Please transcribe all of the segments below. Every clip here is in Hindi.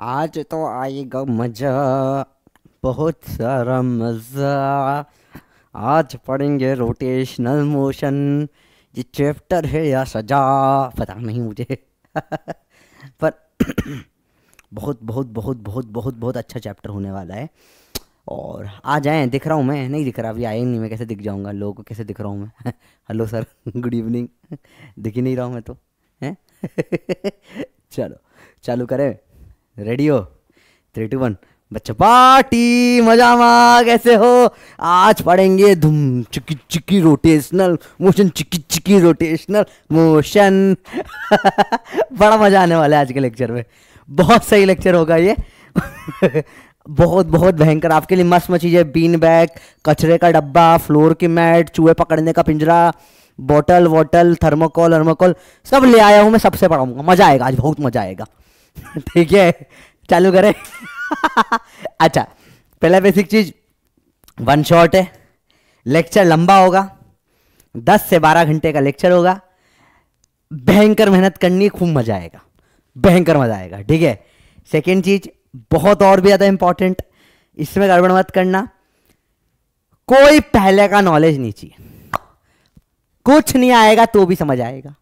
आज तो आएगा मज़ा बहुत सारा मज़ा आज पढ़ेंगे रोटेशनल मोशन ये चैप्टर है या सजा पता नहीं मुझे पर बहुत बहुत बहुत बहुत बहुत बहुत अच्छा चैप्टर होने वाला है और आ जाए दिख रहा हूँ मैं नहीं दिख रहा अभी आए नहीं मैं कैसे दिख जाऊँगा लोगों को कैसे दिख रहा हूँ मैं हेलो सर गुड इवनिंग दिख ही नहीं रहा हूँ मैं तो चलो चालू करें रेडी हो थ्री टू वन बच्चा पार्टी मजा मा कैसे हो आज पढ़ेंगे धुम चिकी चिकी रोटेशनल मोशन चिकी चिकी रोटेशनल मोशन बड़ा मजा आने वाला है आज के लेक्चर में बहुत सही लेक्चर होगा ये बहुत बहुत भयंकर आपके लिए मस्त मस्त चीज़ें बीन बैग कचरे का डब्बा फ्लोर की मैट चूहे पकड़ने का पिंजरा बॉटल वोटल थर्मोकॉल वर्मोकॉल सब ले आया हूँ मैं सबसे पढ़ाऊंगा मज़ा आएगा आज बहुत मज़ा आएगा ठीक है चालू करें अच्छा पहला बेसिक चीज़ वन शॉट है लेक्चर लंबा होगा दस से बारह घंटे का लेक्चर होगा भयंकर मेहनत करनी खूब मज़ा आएगा भयंकर मज़ा आएगा ठीक है सेकेंड चीज़ बहुत और भी ज़्यादा इंपॉर्टेंट इसमें गड़बड़ मत करना कोई पहले का नॉलेज नहीं चाहिए कुछ नहीं आएगा तो भी समझ आएगा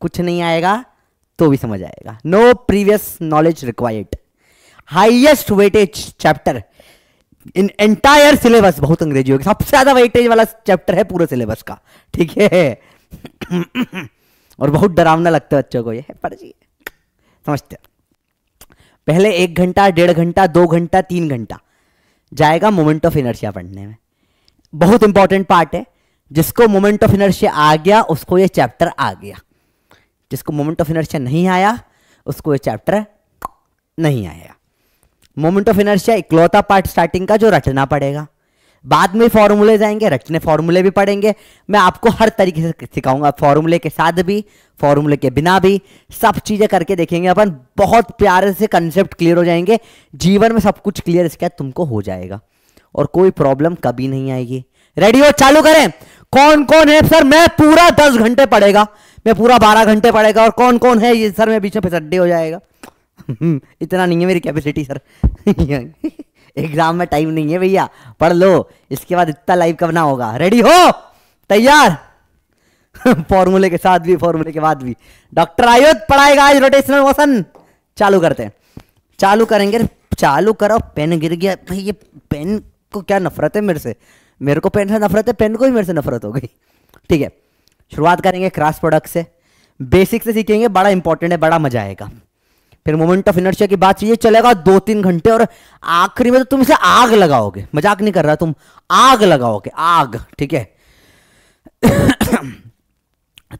कुछ नहीं आएगा तो भी समझ आएगा no previous knowledge required highest weightage chapter in entire syllabus बहुत अंग्रेजी होगी सबसे ज्यादा वेटेज वाला चैप्टर है पूरे सिलेबस का ठीक है और बहुत डरावना लगता है बच्चों को यह पढ़ जी समझते पहले एक घंटा डेढ़ घंटा दो घंटा तीन घंटा जाएगा मोमेंट ऑफ इनर्शिया पढ़ने में बहुत इंपॉर्टेंट पार्ट है जिसको मोमेंट ऑफ इनर्शिया आ गया उसको ये चैप्टर आ गया जिसको मोमेंट ऑफ इनर्शिया नहीं आया उसको ये चैप्टर नहीं आया मोमेंट ऑफ इनर्शिया इकलौता पार्ट स्टार्टिंग का जो रटना पड़ेगा बाद में फॉर्मूले जाएंगे रटने फॉर्मूले भी पढ़ेंगे मैं आपको हर तरीके से सिखाऊंगा फॉर्मूले के साथ भी फॉर्मूले के बिना भी सब चीज़ें करके देखेंगे अपन बहुत प्यारे से कंसेप्ट क्लियर हो जाएंगे जीवन में सब कुछ क्लियर इसके तुमको हो जाएगा और कोई प्रॉब्लम कभी नहीं आएगी रेडियो चालू करें कौन कौन है सर मैं पूरा दस घंटे पढ़ेगा मैं पूरा बारह घंटे पढ़ेगा और कौन कौन है ये सर मैं बीच में फिसड्डे हो जाएगा हम्म, इतना नहीं है मेरी कैपेसिटी सर एग्जाम में टाइम नहीं है भैया पढ़ लो इसके बाद इतना लाइव करना होगा रेडी हो तैयार फॉर्मूले के साथ भी फॉर्मूले के बाद भी डॉक्टर आयुध पढ़ाएगा आज रोटेशनल मोशन चालू करते हैं चालू करेंगे चालू करो पेन गिर गया भाई ये पेन को क्या नफरत है मेरे से मेरे को पेन से नफरत है पेन को ही मेरे से नफरत हो गई ठीक है शुरुआत करेंगे क्रास प्रोडक्ट से बेसिक से सीखेंगे बड़ा इंपॉर्टेंट है बड़ा मजा आएगा फिर मोमेंट ऑफ इनर्शिया की बात चाहिए चलेगा दो तीन घंटे और आखिरी में तो तुम इसे आग लगाओगे मजाक नहीं कर रहा तुम आग लगाओगे आग ठीक है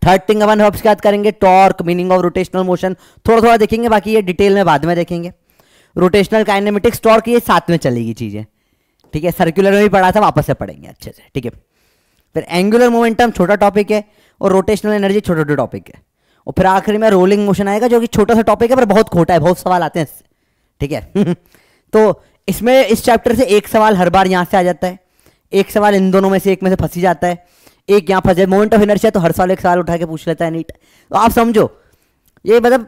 थर्ड थिंग अपन हर्ब्स की बात करेंगे torque meaning of rotational motion थोड़ा थोड़ा देखेंगे बाकी ये डिटेल में बाद में देखेंगे रोटेशनल काइनेमेटिक्स टॉर्क ये साथ में चलेगी चीज़ें ठीक है सर्कुलर में भी पढ़ा था वापस से पढ़ेंगे अच्छे से ठीक है फिर एंगुलर मोमेंटम छोटा टॉपिक है और रोटेशनल एनर्जी छोटा छोटे टॉपिक है और फिर आखिर में रोलिंग मोशन आएगा जो कि छोटा सा टॉपिक है पर बहुत खोटा है बहुत सवाल आते हैं इससे ठीक है तो इसमें इस चैप्टर से एक सवाल हर बार यहाँ से आ जाता है एक सवाल इन दोनों में से एक में से फंसी जाता है एक यहाँ फंस जाए मोमेंट ऑफ है तो हर साल एक सवाल उठा के पूछ लेता है नीट तो आप समझो ये मतलब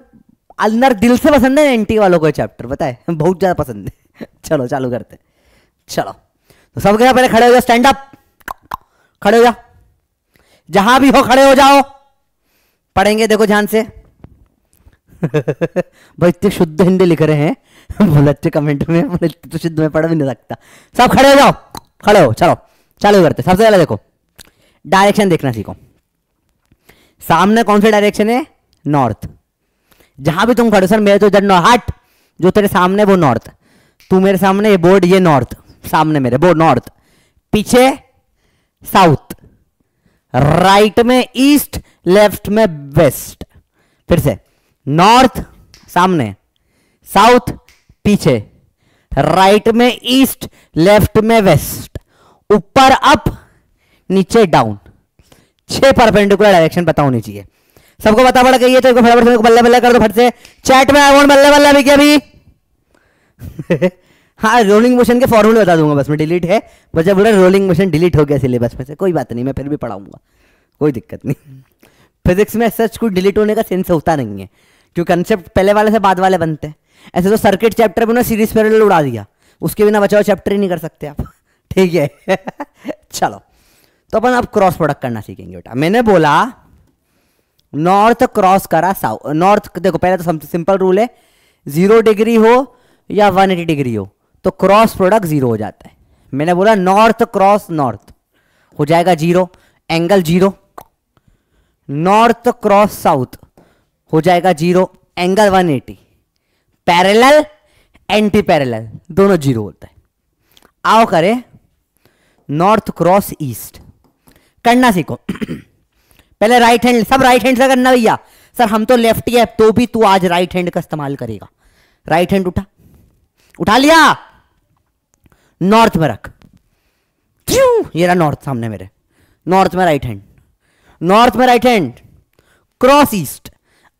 अंदर दिल से पसंद है एन वालों को चैप्टर बताए बहुत ज़्यादा पसंद है चलो चालू करते हैं चलो तो सब गया पहले खड़े हो जाओ स्टैंड अप खड़े हो जाओ जहां भी हो खड़े हो जाओ पढ़ेंगे देखो ध्यान से भाई इतने शुद्ध हिंदी लिख रहे हैं बोले अच्छे कमेंट में तो शुद्ध में पढ़ भी नहीं सकता सब खड़े हो जाओ खड़े हो चलो चालू करते सबसे पहले देखो डायरेक्शन देखना सीखो सामने कौन सा डायरेक्शन है नॉर्थ जहां भी तुम खड़े सर मेरे तो इधर हाट जो तेरे सामने वो नॉर्थ तू मेरे सामने ये बोर्ड ये नॉर्थ सामने मेरे वो नॉर्थ पीछे साउथ राइट में ईस्ट लेफ्ट में वेस्ट फिर से नॉर्थ सामने साउथ पीछे राइट में ईस्ट लेफ्ट में वेस्ट ऊपर अप नीचे डाउन छह परपेंडिकुलर डायरेक्शन पता होनी चाहिए सबको पता पड़ गई है तो फटाफट बल्ले बल्ले कर दो फट से चैट में आई बल्ले बल्ले अभी क्या अभी हाँ रोलिंग मोशन के फॉर्मूले बता दूंगा बस मैं डिलीट है बस जब बोला रोलिंग मोशन डिलीट हो गया सिलेबस में से कोई बात नहीं मैं फिर भी पढ़ाऊंगा कोई दिक्कत नहीं फिजिक्स में सच कुछ डिलीट होने का सेंस होता नहीं है क्योंकि कंसेप्ट पहले वाले से बाद वाले बनते हैं ऐसे तो सर्किट चैप्टर में ना सीरीज पैरेलल उड़ा दिया उसके बिना बचाओ चैप्टर ही नहीं कर सकते आप ठीक है चलो तो अपन अब क्रॉस प्रोडक्ट करना सीखेंगे बेटा मैंने बोला नॉर्थ क्रॉस करा साउथ नॉर्थ देखो पहले तो सिंपल रूल है जीरो डिग्री हो या वन एटी डिग्री हो तो क्रॉस प्रोडक्ट जीरो हो जाता है मैंने बोला नॉर्थ क्रॉस नॉर्थ हो जाएगा zero angle zero north cross south हो जाएगा zero angle 180 parallel anti parallel दोनों जीरो होता है आओ करें नॉर्थ क्रॉस ईस्ट करना सीखो पहले राइट हैंड सब राइट हैंड से करना भैया सर हम तो लेफ्ट ही है तो भी तू आज राइट हैंड का इस्तेमाल करेगा राइट हैंड उठा उठा लिया नॉर्थ में रख क्यों ये रहा नॉर्थ सामने मेरे नॉर्थ में राइट हैंड नॉर्थ में राइट हैंड क्रॉस ईस्ट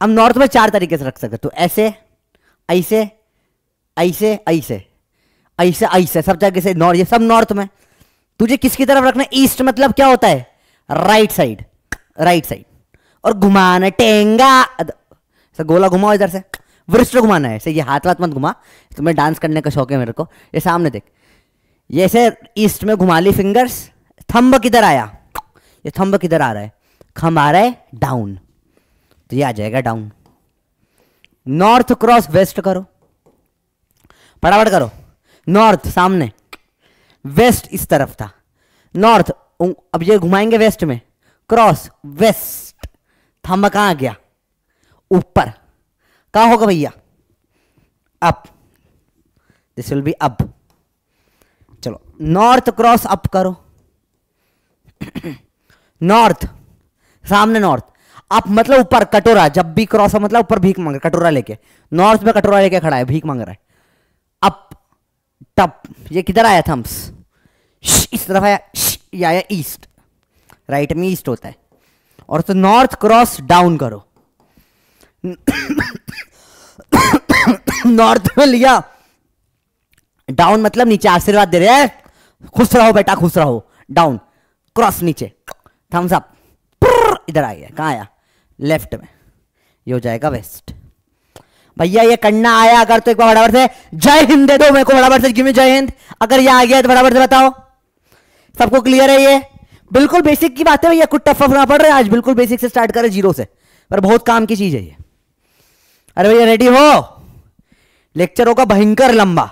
अब नॉर्थ में चार तरीके से रख सकते तो ऐसे ऐसे ऐसे ऐसे ऐसे ऐसे सब जगह से नॉर्थ ये सब नॉर्थ में तुझे किसकी तरफ रखना ईस्ट मतलब क्या होता है राइट साइड राइट साइड और घुमाना टेंगा सर गोला घुमाओ इधर से वृष्ट घुमाना है ऐसे ये हाथ वाथ मत घुमा तुम्हें डांस करने का शौक है मेरे को ये सामने देख जैसे ईस्ट में घुमा ली फिंगर्स थम्ब किधर आया ये थम्ब किधर आ रहा है खम आ रहा है डाउन तो ये आ जाएगा डाउन नॉर्थ क्रॉस वेस्ट करो फटाफट करो नॉर्थ सामने वेस्ट इस तरफ था नॉर्थ अब ये घुमाएंगे वेस्ट में क्रॉस वेस्ट थम्ब आ गया ऊपर कहा होगा भैया up this will be up north cross up करो नॉर्थ सामने नॉर्थ आप मतलब ऊपर कटोरा जब भी क्रॉस मतलब ऊपर भीख मांग रहा कटोरा लेके नॉर्थ में कटोरा लेके खड़ा है भीख मांग रहा है अप टप ये किधर आया थम्स इस तरफ आया ये आया ईस्ट राइट में ईस्ट होता है और तो नॉर्थ क्रॉस डाउन करो नॉर्थ में लिया डाउन मतलब नीचे आशीर्वाद दे रहे हैं खुश रहो बेटा खुश रहो डाउन क्रॉस नीचे थम्स अप इधर आ गया कहाँ आया लेफ्ट में ये हो जाएगा वेस्ट भैया ये करना आया अगर तो एक बार बराबर से जय हिंद दे दो मेरे को बराबर से क्यों जय हिंद अगर ये आ गया तो बराबर से बताओ सबको क्लियर है ये बिल्कुल बेसिक की बात है भैया कुछ टफ ना पड़ रहा है आज बिल्कुल बेसिक से स्टार्ट करें जीरो से पर बहुत काम की चीज है ये अरे भैया रेडी हो लेक्चर होगा भयंकर लंबा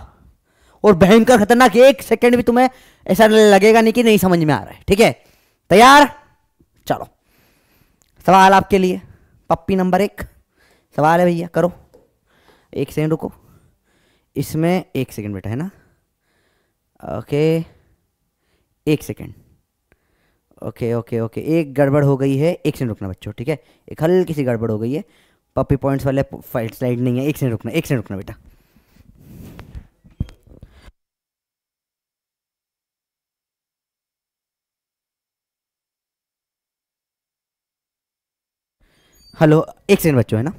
और भयंकर खतरनाक एक सेकेंड भी तुम्हें ऐसा लगेगा नहीं कि नहीं समझ में आ रहा है ठीक है तैयार चलो सवाल आपके लिए पप्पी नंबर एक सवाल है भैया करो एक सेकेंड रुको इसमें एक सेकेंड बेटा है ना ओके एक सेकेंड ओके ओके ओके एक गड़बड़ हो गई है एक सेकंड रुकना बच्चों ठीक है एक हल्की सी गड़बड़ हो गई है पप्पी पॉइंट्स वाले फाइट स्लाइड नहीं है एक सेकंड रुकना एक सेकंड रुकना बेटा हेलो एक सेकेंड बच्चों है ना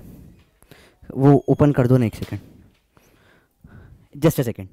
वो ओपन कर दो ना एक second just a second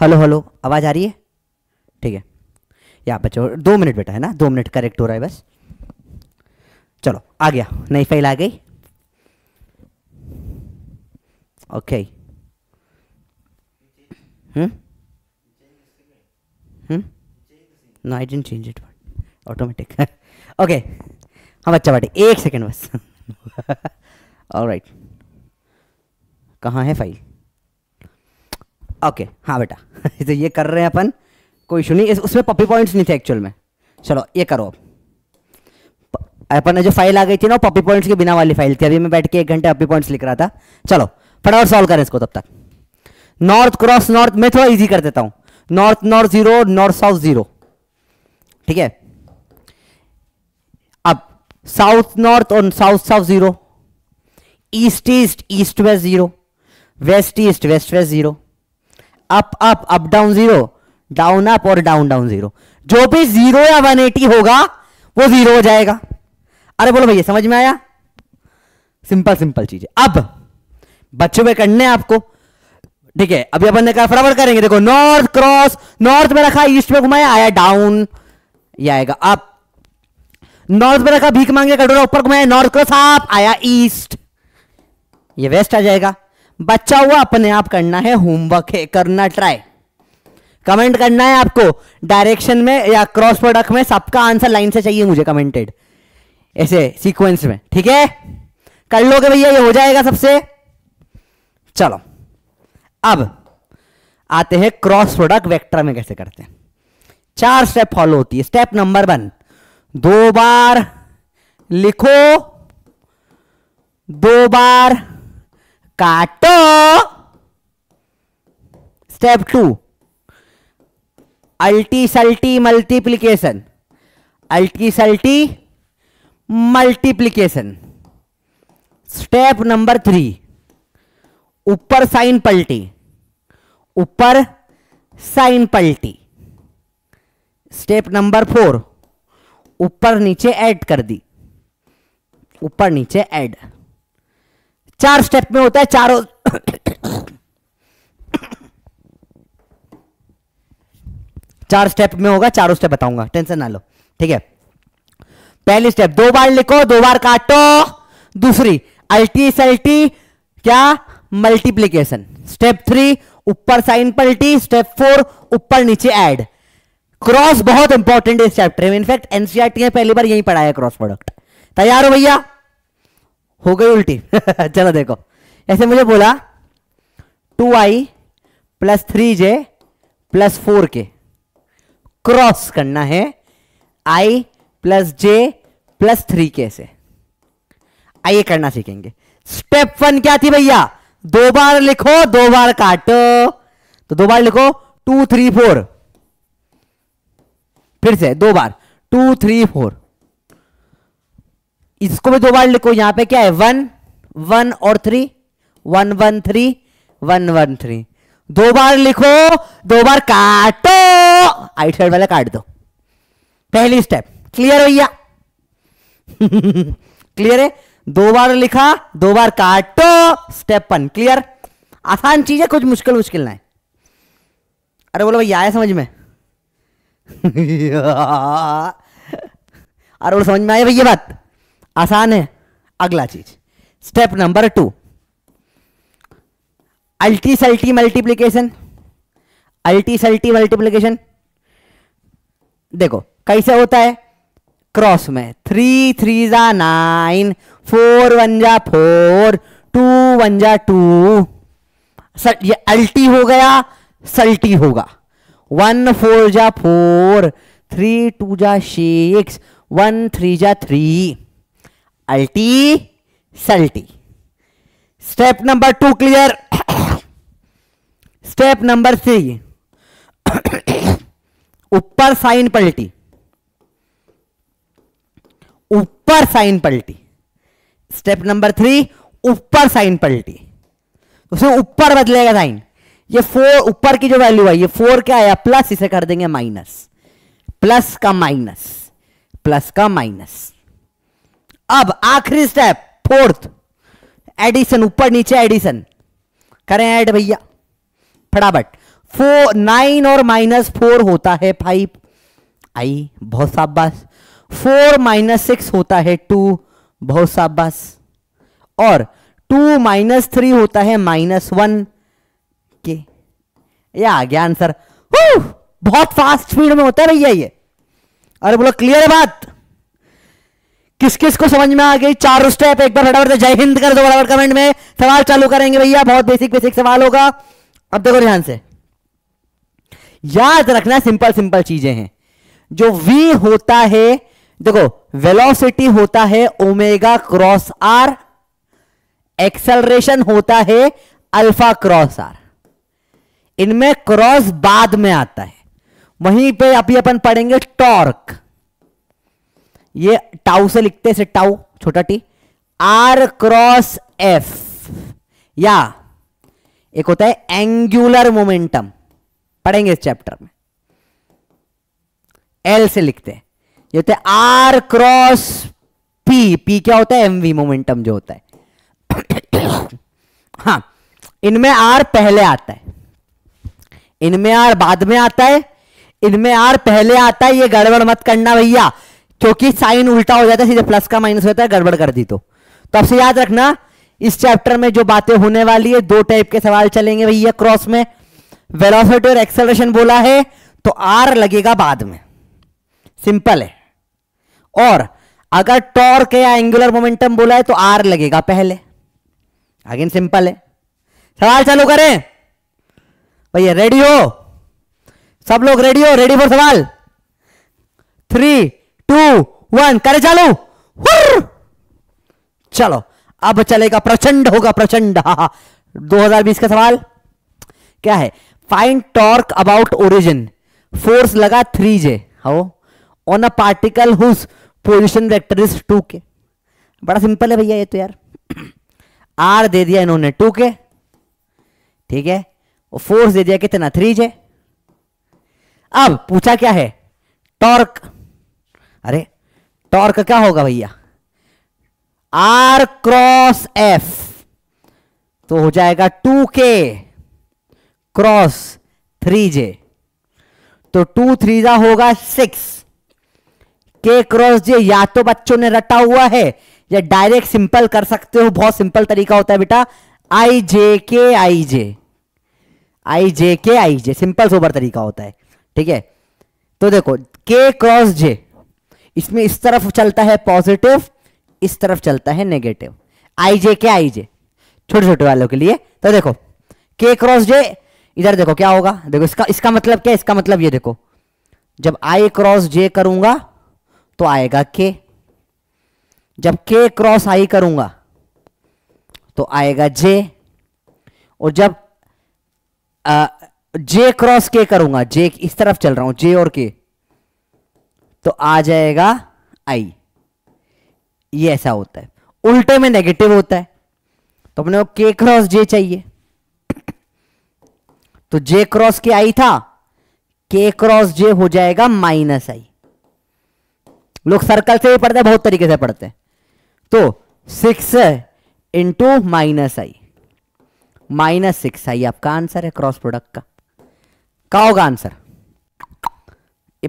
hello hello आवाज़ आ रही है ठीक है या बच्चों दो मिनट बेटा है ना दो मिनट करेक्ट हो रहा है बस चलो आ गया नई फाइल आ गई okay hmm hmm no I didn't change it automatic okay हाँ बच्चा बैठे एक सेकेंड बस ऑलराइट कहाँ है फाइल ओके हाँ बेटा तो ये कर रहे हैं अपन कोई इशू नहीं उसमें पपी पॉइंट्स नहीं थे एक्चुअल में चलो ये करो अपन ने जो फाइल आ गई थी ना वो पपी पॉइंट्स के बिना वाली फाइल थी अभी मैं बैठ के एक घंटे पपी पॉइंट्स लिख रहा था चलो फटाफट सॉल्व करें इसको तब तक नॉर्थ क्रॉस नॉर्थ मैं थोड़ा इजी कर देता हूं north north zero north south zero ठीक है अब साउथ नॉर्थ और south south zero east east east west zero west east west west zero up up up down zero down up और डाउन डाउन जीरो जो भी जीरो या वन एटी होगा वो जीरो हो जाएगा अरे बोलो भैया समझ में आया सिंपल सिंपल चीज है अब बच्चों में करने आपको ठीक है अभी अपन ने कहा बराबर करेंगे देखो नॉर्थ क्रॉस नॉर्थ में रखा ईस्ट में घुमाया आया डाउन ये आएगा अप नॉर्थ में रखा भीख मांगे कटोरा ऊपर घुमाया नॉर्थ क्रॉस आप आया ईस्ट ये वेस्ट आ जाएगा बच्चा हुआ अपने आप करना है होमवर्क है करना ट्राई कमेंट करना है आपको डायरेक्शन में या क्रॉस प्रोडक्ट में सबका आंसर लाइन से चाहिए मुझे कमेंटेड ऐसे सीक्वेंस में ठीक है कर लोगे भैया ये हो जाएगा सबसे चलो अब आते हैं क्रॉस प्रोडक्ट वेक्टर में कैसे करते हैं चार स्टेप फॉलो होती है स्टेप नंबर वन दो बार लिखो दो बार काटो स्टेप टू अल्टी सल्टी मल्टीप्लीकेशन अल्टी सल्टी मल्टीप्लीकेशन स्टेप नंबर थ्री ऊपर साइन पलटी ऊपर साइन पलटी स्टेप नंबर फोर ऊपर नीचे ऐड कर दी ऊपर नीचे ऐड चार स्टेप में होता है चारों चार स्टेप में होगा चारों स्टेप बताऊंगा टेंशन ना लो ठीक है पहली स्टेप दो बार लिखो दो बार काटो दूसरी अल्टी सल्टी क्या मल्टीप्लीकेशन स्टेप थ्री ऊपर साइन पलटी स्टेप फोर ऊपर नीचे ऐड क्रॉस बहुत इंपॉर्टेंट है इस चैप्टर में इनफैक्ट एनसीआरटी ने पहली बार यही पढ़ाया क्रॉस प्रोडक्ट तैयार हो भैया हो गई उल्टी चलो देखो ऐसे मुझे बोला two I plus three J plus four K cross करना है I plus J plus three K से आइए करना सीखेंगे स्टेप वन क्या थी भैया दो बार लिखो दो बार काटो तो दो बार लिखो टू थ्री फोर फिर से दो बार टू थ्री फोर इसको भी दो बार लिखो यहां पे क्या है वन वन और three one one three one one three दो बार लिखो दो बार काटो आइट साइड वाला काट दो पहली स्टेप क्लियर भैया क्लियर है दो बार लिखा दो बार काटो स्टेप वन क्लियर आसान चीज है कुछ मुश्किल मुश्किल ना है अरे बोलो भैया आया समझ में अरे बोलो समझ में आया भैया बात आसान है अगला चीज स्टेप नंबर टू अल्टी सल्टी मल्टीप्लीकेशन अल्टी सल्टी मल्टीप्लीकेशन देखो कैसे होता है क्रॉस में थ्री थ्री जा नाइन फोर वन जा फोर टू वन जा टू ये अल्टी हो गया सल्टी होगा वन फोर जा फोर थ्री टू जा सिक्स वन थ्री जा थ्री अल्टी सल्टी step number two clear step number three ऊपर साइन पलटी ऊपर साइन पलटी स्टेप नंबर थ्री ऊपर साइन पलटी उसे ऊपर बदलेगा साइन ये फोर ऊपर की जो वैल्यू है ये फोर क्या आया प्लस इसे कर देंगे माइनस प्लस का माइनस प्लस का माइनस अब आखिरी स्टेप फोर्थ एडिशन ऊपर नीचे एडिशन करें ऐड भैया फटाफट फोर नाइन और माइनस फोर होता है फाइव आई बहुत साबास फोर माइनस सिक्स होता है टू बहुत साबास और टू माइनस थ्री होता है माइनस वन के या आ गया आंसर बहुत फास्ट स्पीड में होता है भैया ये अरे बोलो क्लियर बात किस किस को समझ में आ गई चार स्टेप एक बार फटाफट जय हिंद कर दो बराबर कमेंट में सवाल चालू करेंगे भैया बहुत बेसिक बेसिक सवाल होगा अब देखो ध्यान से याद रखना सिंपल सिंपल चीजें हैं जो v होता है देखो वेलोसिटी होता है ओमेगा क्रॉस आर एक्सेलरेशन होता है अल्फा क्रॉस आर इनमें क्रॉस बाद में आता है वहीं पे अभी अपन पढ़ेंगे टॉर्क ये टाउ से लिखते हैं टाउ छोटा टी आर क्रॉस एफ या एक होता है एंगुलर मोमेंटम पढ़ेंगे इस चैप्टर में एल से लिखते हैं ये होता है आर क्रॉस पी पी क्या होता है एमवी मोमेंटम जो होता है हाँ इनमें आर पहले आता है इनमें आर बाद में आता है इनमें आर पहले आता है ये गड़बड़ मत करना भैया क्योंकि साइन उल्टा हो जाता है सीधे प्लस का माइनस होता है गड़बड़ कर दी तो तो आपसे याद रखना इस चैप्टर में जो बातें होने वाली है दो टाइप के सवाल चलेंगे भैया क्रॉस में वेलोसिटी और एक्सेलरेशन बोला है तो आर लगेगा बाद में सिंपल है और अगर टॉर्क या एंगुलर मोमेंटम बोला है तो आर लगेगा पहले अगेन सिंपल है सवाल चालू करें भैया रेडी हो सब लोग रेडी हो रेडी फॉर सवाल थ्री टू वन करे चलो चलो अब चलेगा प्रचंड होगा प्रचंड हजार 2020 का सवाल क्या है find torque about origin force लगा थ्री जे हो on a particle whose position vector is two K बड़ा सिंपल है भैया ये तो यार आर दे दिया इन्होंने टू के ठीक है और फोर्स दे दिया कितना थ्री जे अब पूछा क्या है टॉर्क अरे टॉर्क क्या होगा भैया आर क्रॉस एफ तो हो जाएगा टू के क्रॉस थ्री जे तो टू थ्री जा होगा सिक्स के क्रॉस जे या तो बच्चों ने रटा हुआ है या डायरेक्ट सिंपल कर सकते हो बहुत सिंपल तरीका होता है बेटा I J K I J I J K I J simple sober तरीका होता है ठीक है तो देखो के क्रॉस जे इसमें इस तरफ चलता है पॉजिटिव इस तरफ चलता है नेगेटिव आई जे क्या आई जे छोटे छोटे वालों के लिए तो देखो के क्रॉस जे इधर देखो क्या होगा देखो इसका इसका मतलब क्या इसका मतलब ये देखो जब आई क्रॉस जे करूंगा तो आएगा के जब के क्रॉस आई करूंगा तो आएगा जे और जब आ, जे क्रॉस के करूंगा जे इस तरफ चल रहा हूं जे और के तो आ जाएगा आई ये ऐसा होता है उल्टे में नेगेटिव होता है तो अपने को के क्रॉस जे चाहिए तो जे क्रॉस के आई था के क्रॉस जे हो जाएगा माइनस आई लोग सर्कल से भी पढ़ते हैं बहुत तरीके से पढ़ते हैं तो six into minus I minus six I आपका आंसर है क्रॉस प्रोडक्ट का क्या होगा आंसर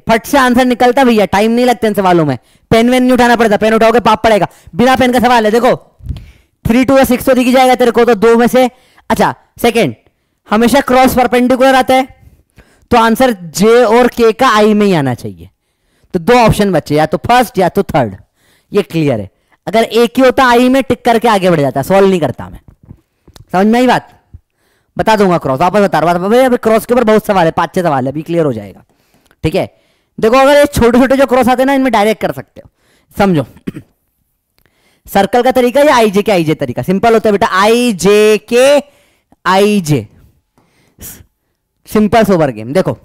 फट से आंसर निकलता भैया टाइम नहीं लगता इन सवालों में पेन वेन नहीं उठाना पड़ता पेन उठाओगे पाप पड़ेगा बिना पेन का सवाल है देखो थ्री टू या सिक्स तो दिखी जाएगा तेरे को तो दो में से अच्छा सेकेंड हमेशा क्रॉस परपेंडिकुलर आता है तो आंसर जे और के का आई में ही आना चाहिए तो दो ऑप्शन बचे या तो फर्स्ट या तो थर्ड ये क्लियर है अगर एक ही होता आई में टिक करके आगे बढ़ जाता सॉल्व नहीं करता मैं समझ में आई बात बता दूंगा क्रॉस वापस बता रहा अभी क्रॉस के ऊपर बहुत सवाल है पांच छह सवाल है अभी क्लियर हो जाएगा ठीक है देखो अगर ये छोटे छोटे जो क्रॉस आते हैं ना इनमें डायरेक्ट कर सकते हो समझो सर्कल का तरीका या आई जे के आई जे तरीका सिंपल होता है बेटा I J K I J simple सोवर गेम देखो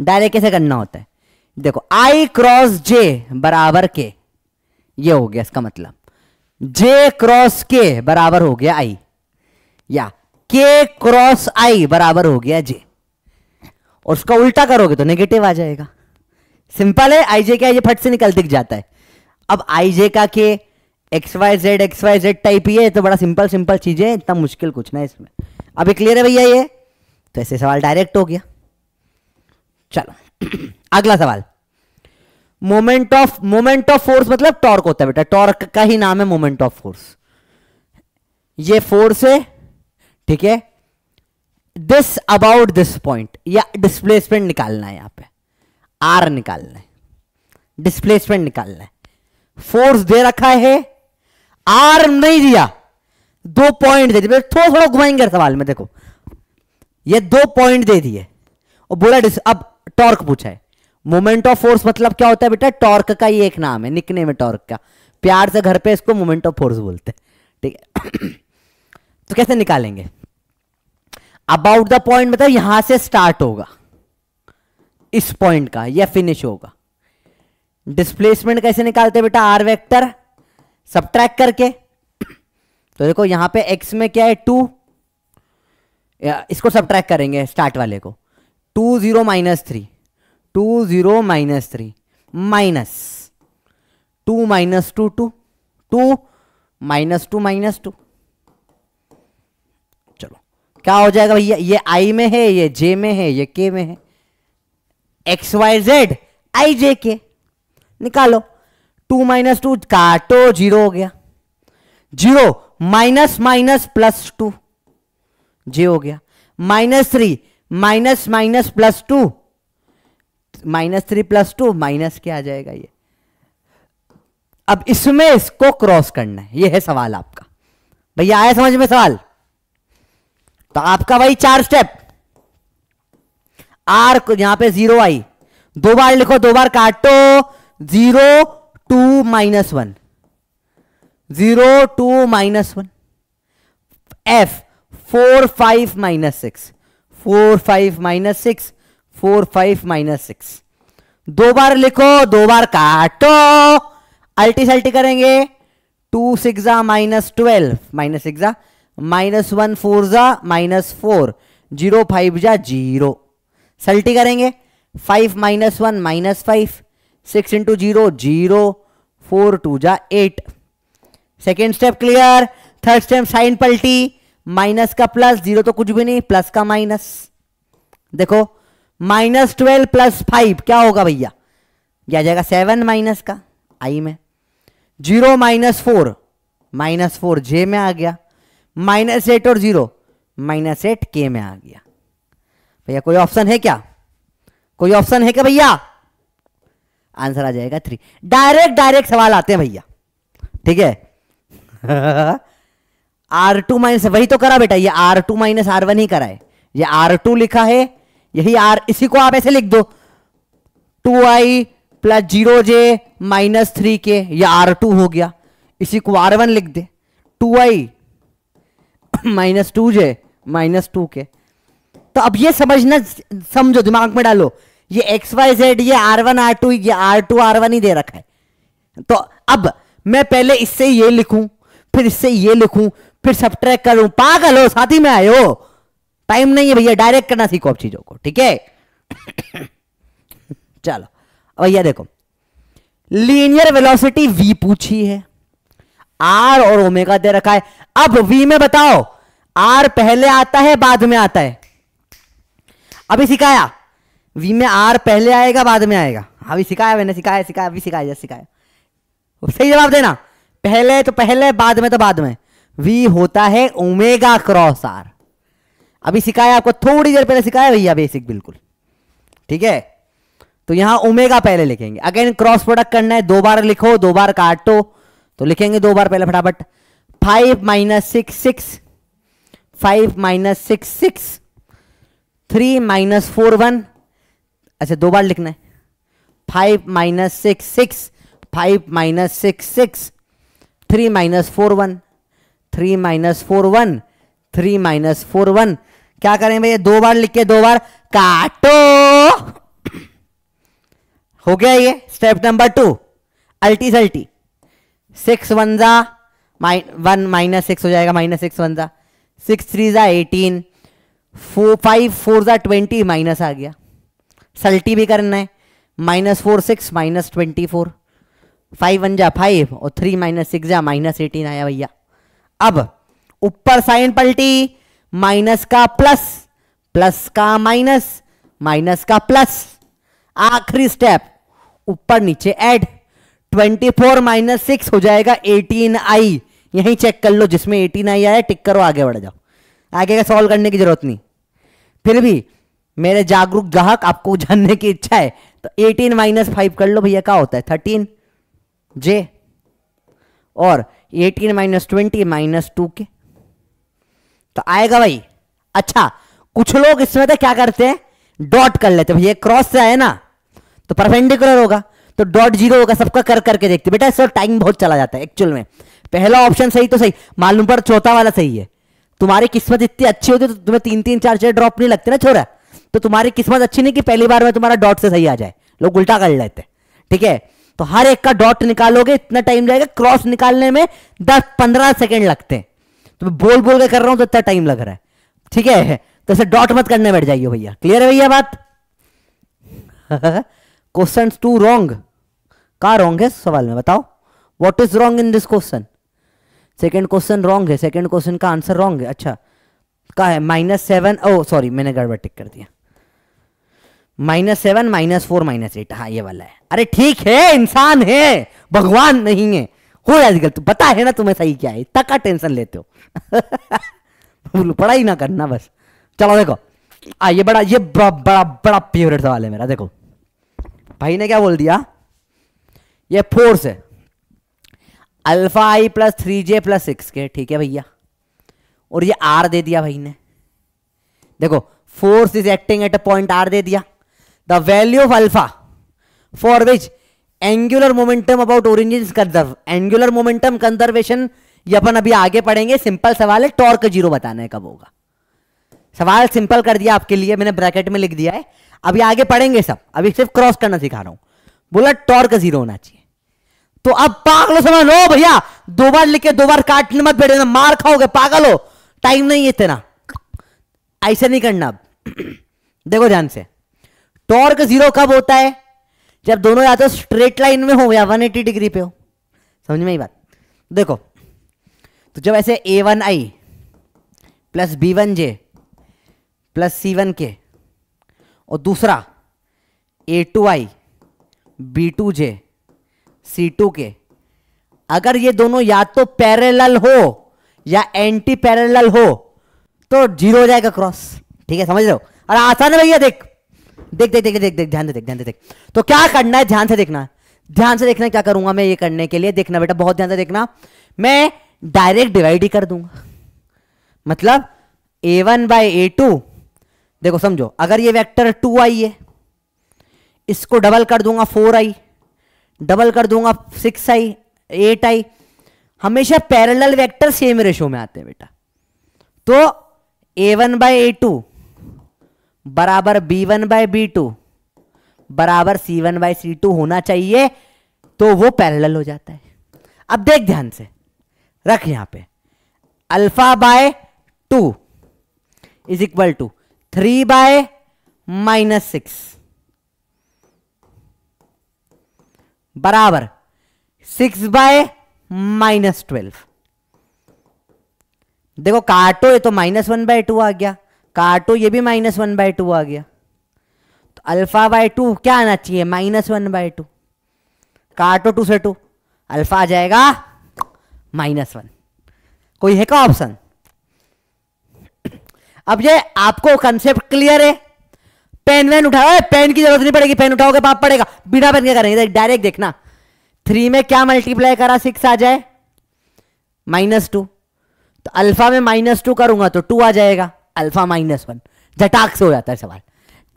डायरेक्ट कैसे करना होता है देखो आई क्रॉस जे बराबर के ये हो गया इसका मतलब जे क्रॉस के बराबर हो गया आई या के क्रॉस आई बराबर हो गया जे और उसका उल्टा करोगे तो नेगेटिव आ जाएगा सिंपल है आईजे जे का ये फट से निकल दिख जाता है अब आईजे का K X Y Z X Y Z type ही है तो बड़ा सिंपल सिंपल चीजें है इतना मुश्किल कुछ ना इसमें अभी क्लियर है भैया ये तो ऐसे सवाल डायरेक्ट हो गया चलो अगला सवाल moment of moment of force मतलब टॉर्क होता है बेटा टॉर्क का ही नाम है मोमेंट ऑफ फोर्स ये फोर्स है ठीक है दिस अबाउट दिस पॉइंट या डिस्प्लेसमेंट निकालना है यहां पे आर निकालना है डिस्प्लेसमेंट निकालना है फोर्स दे रखा है आर नहीं दिया दो पॉइंट दे दिए थोड़ा थोड़ा घुमाएंगे सवाल में देखो ये दो पॉइंट दे दिए और बोला अब टॉर्क पूछा है मोमेंट ऑफ फोर्स मतलब क्या होता है बेटा टॉर्क का ये एक नाम है निकने में टॉर्क का प्यार से घर पे इसको मोमेंट ऑफ फोर्स बोलते हैं ठीक है तो कैसे निकालेंगे अबाउट द पॉइंट मतलब यहां से स्टार्ट होगा इस पॉइंट का या फिनिश होगा डिस्प्लेसमेंट कैसे निकालते बेटा आर वेक्टर सब करके तो देखो यहां पे एक्स में क्या है टू इसको सब करेंगे स्टार्ट वाले को two zero minus three two zero minus three minus two minus two two two minus two minus two क्या हो जाएगा भैया ये आई में है ये जे में है ये के में है x Y Z I J K निकालो टू माइनस टू काटो जीरो हो गया zero minus minus plus two J हो गया minus three minus minus plus two minus three plus two minus क्या आ जाएगा ये अब इसमें इसको क्रॉस करना है ये है सवाल आपका भैया आया समझ में सवाल तो आपका वही चार स्टेप आर यहां पे जीरो आई दो बार लिखो दो बार काटो zero two minus one zero two minus one F four five minus six four five minus six four five minus six दो बार लिखो दो बार काटो अल्टी सल्टी करेंगे टू सिक्सा माइनस ट्वेल्व माइनस सिक्सा माइनस वन फोर जा माइनस फोर जीरो फाइव जा जीरो सल्टी करेंगे five minus one minus five six into zero zero four two जा eight second step clear third step sign पल्टी माइनस का प्लस जीरो तो कुछ भी नहीं प्लस का माइनस देखो माइनस ट्वेल्व प्लस फाइव क्या होगा भैया यह आ जाएगा सेवन माइनस का आई में zero minus four minus four J में आ गया माइनस एट और जीरो माइनस एट के में आ गया भैया कोई ऑप्शन है क्या कोई ऑप्शन है क्या भैया आंसर आ जाएगा थ्री डायरेक्ट डायरेक्ट सवाल आते हैं भैया ठीक है आर टू माइनस वही तो करा बेटा ये R two minus R one ही करा है ये आर टू लिखा है यही आर इसी को आप ऐसे लिख दो two I plus zero J minus three K ये आर टू हो गया इसी को आर वन लिख दे two I minus two J minus two K तो अब ये समझना समझो दिमाग में डालो ये एक्स वाई जेड ये आर वन आर टू ये आर टू आर वन ही दे रखा है तो अब मैं पहले इससे ये लिखूं फिर इससे ये लिखूं फिर सब ट्रैक करूं पागल हो साथ ही में आयो टाइम नहीं है भैया डायरेक्ट करना सीखो अब चीजों को ठीक है चलो भैया देखो लीनियर वेलोसिटी वी पूछी है आर और ओमेगा दे रखा है अब वी में बताओ आर पहले आता है बाद में आता है अभी सिखाया वी में आर पहले आएगा बाद में आएगा हाँ, अभी सिखाया मैंने सिखाया सिखाया अभी सिखाया सिखाया सही जवाब देना पहले तो पहले बाद में तो बाद में वी होता है ओमेगा क्रॉस आर अभी सिखाया आपको थोड़ी देर पहले सिखाया भैया बेसिक बिल्कुल ठीक है तो यहां ओमेगा पहले लिखेंगे अगेन क्रॉस प्रोडक्ट करना है दो बार लिखो दो बार काटो तो लिखेंगे दो बार पहले फटाफट five minus six six five minus six six three minus four one अच्छा दो बार लिखना है five minus six six five minus six six three minus four one three minus four one three minus four one क्या करें भैया दो बार लिख के दो बार काटो हो गया ये स्टेप नंबर टू अल्टी सल्टी सिक्स वन जा वन माइनस सिक्स हो जाएगा माइनस सिक्स वन सा सिक्स थ्री ज़ा एटीन फोर फाइव फोर ज़ा ट्वेंटी माइनस आ गया सल्टी भी करना है minus four six minus twenty four five one जा फाइव और थ्री माइनस सिक्स जा माइनस एटीन आया भैया अब ऊपर साइन पलटी माइनस का प्लस प्लस का माइनस माइनस का प्लस आखिरी स्टेप ऊपर नीचे ऐड 24 फोर माइनस सिक्स हो जाएगा 18 आई यहीं चेक कर लो जिसमें एटीन आई आया टिक करो आगे बढ़ जाओ आगे का सॉल्व करने की जरूरत नहीं फिर भी मेरे जागरूक ग्राहक आपको जानने की इच्छा है तो एटीन माइनस फाइव कर लो भैया क्या होता है थर्टीन जे और eighteen minus twenty minus two K तो आएगा भाई अच्छा कुछ लोग इसमें तो क्या करते हैं डॉट कर लेते भैया क्रॉस से आए ना तो परपेंडिकुलर होगा तो डॉट जीरो होगा सबका कर करके देखते बेटा इस टाइम बहुत चला जाता है एक्चुअल में पहला ऑप्शन सही तो सही मालूम पर चौथा वाला सही है तुम्हारी किस्मत इतनी अच्छी होती तो तुम्हें तीन तीन चार चार ड्रॉप नहीं लगते ना छोरा तो तुम्हारी किस्मत अच्छी नहीं कि पहली बार में तुम्हारा डॉट से सही आ जाए लोग उल्टा कर लेते ठीक है तो हर एक का डॉट निकालोगे इतना टाइम जाएगा क्रॉस निकालने में दस पंद्रह सेकेंड लगते हैं तो बोल बोल के कर रहा हूं तो इतना टाइम लग रहा है ठीक है तो ऐसे डॉट मत करने बैठ जाइए भैया क्लियर है भैया बात क्वेश्चन टू रॉन्ग कहा रॉन्ग है सवाल में बताओ what is wrong in this question second question wrong है सेकेंड क्वेश्चन का आंसर रॉन्ग है अच्छा का है माइनस सेवन ओ सॉरी मैंने गड़बड़ टिक कर दिया minus seven minus four minus eight हाँ ये वाला है अरे ठीक है इंसान है भगवान नहीं है हो आजकल तू पता है ना तुम्हें सही क्या है इतना का टेंशन लेते हो पढ़ाई ना करना बस चलो देखो आ ये बड़ा ये बड़ा बड़ा, बड़ा फेवरेट सवाल है मेरा देखो भाई ने क्या बोल दिया ये फोर्स है alpha I plus three J plus six K ठीक है भैया और ये आर दे दिया भाई ने देखो force is acting at a point R दे दिया the value of alpha for which angular momentum about origin conserve angular momentum conservation ये अपन अभी आगे पढ़ेंगे सिंपल सवाल है टॉर्क जीरो बताना है कब होगा सवाल सिंपल कर दिया आपके लिए मैंने ब्रैकेट में लिख दिया है अभी आगे पढ़ेंगे सब अभी सिर्फ क्रॉस करना सिखा रहा हूं बोला टॉर्क जीरो होना चाहिए तो अब पागल समझ लो भैया दो बार लिख के दो बार काटने मत बैठे मार खाओगे पागल हो टाइम नहीं है तेरा ऐसे नहीं करना अब देखो ध्यान से टॉर्क जीरो कब होता है जब दोनों या तो स्ट्रेट लाइन में हो या एटी डिग्री पे हो समझ में ही बात देखो तो जब ऐसे A one I plus B one J plus C one K और दूसरा A two I B two J C2 K अगर ये दोनों या तो पैरेलल हो या एंटी पैरेलल हो तो जीरो हो जाएगा क्रॉस ठीक है समझ रहे हो अरे आसान है भैया देख देख देख देख देख देख ध्यान से देख ध्यान से देख तो क्या करना है ध्यान से देखना ध्यान से देखना क्या करूंगा मैं ये करने के लिए देखना बेटा बहुत ध्यान से देखना मैं डायरेक्ट डिवाइड ही कर दूंगा मतलब ए वन ए टू देखो समझो अगर ये वेक्टर टू आई है इसको डबल कर दूंगा फोर आई डबल कर दूंगा सिक्स आई एट आई हमेशा पैरेलल वेक्टर सेम रेशो में आते हैं बेटा तो A one by A two बराबर B one by B two बराबर C one by C two होना चाहिए तो वो पैरेलल हो जाता है अब देख ध्यान से रख यहां पे alpha by two is equal to three by minus six बराबर सिक्स बाय माइनस ट्वेल्व देखो काटो ये तो माइनस वन बाय टू आ गया काटो ये भी माइनस वन बाय टू आ गया तो अल्फा बाय टू क्या आना चाहिए माइनस वन बाय टू काटो टू से टू अल्फा आ जाएगा माइनस वन कोई है का ऑप्शन अब ये आपको कंसेप्ट क्लियर है पेन वैन उठाओ पेन की जरूरत नहीं पड़ेगी पेन उठाओगे पाप पड़ेगा बिना पेन के करेंगे डायरेक्ट देखना थ्री में क्या मल्टीप्लाई करा सिक्स आ जाए माइनस टू तो अल्फा में माइनस टू करूंगा तो टू आ जाएगा अल्फा माइनस वन झटाक से हो जाता है सवाल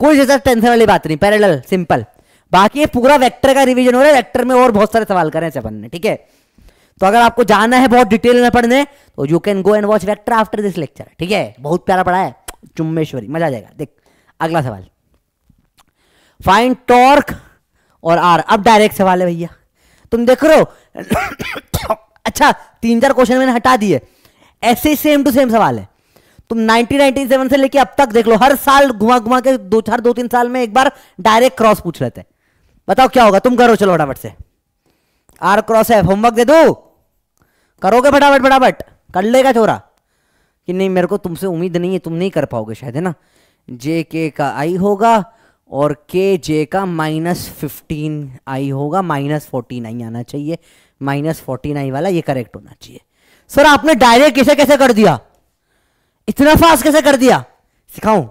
कोई जैसा टेंशन वाली बात नहीं पैरेलल सिंपल बाकी ये पूरा वेक्टर का रिवीजन हो रहा है वेक्टर में और बहुत सारे सवाल करें चपन ने ठीक है तो अगर आपको जाना है बहुत डिटेल में पढ़ने तो you can go and watch vector after this lecture ठीक है बहुत प्यारा पढ़ा है चुम्बेश्वरी मजा आ जाएगा देख अगला सवाल फाइंड टॉर्क और आर अब डायरेक्ट सवाल है भैया तुम देख रहे हो अच्छा तीन चार क्वेश्चन मैंने हटा दिए ऐसे ही सेम टू सेम सवाल है तुम 1997 से लेके अब तक देख लो हर साल घुमा घुमा के दो चार दो तीन साल में एक बार डायरेक्ट क्रॉस पूछ लेते हैं बताओ क्या होगा तुम करो चलो फटाफट से आर क्रॉस है होमवर्क दे दो करोगे फटाफट फटाफट कर लेगा छोरा कि नहीं मेरे को तुमसे उम्मीद नहीं है तुम नहीं कर पाओगे शायद है ना जे के का आई होगा और के जे का माइनस फिफ्टीन आई होगा माइनस फोर्टीन आई आना चाहिए माइनस फोर्टीन आई वाला ये करेक्ट होना चाहिए सर आपने डायरेक्ट कैसे कैसे कर दिया इतना फास्ट कैसे कर दिया सिखाऊं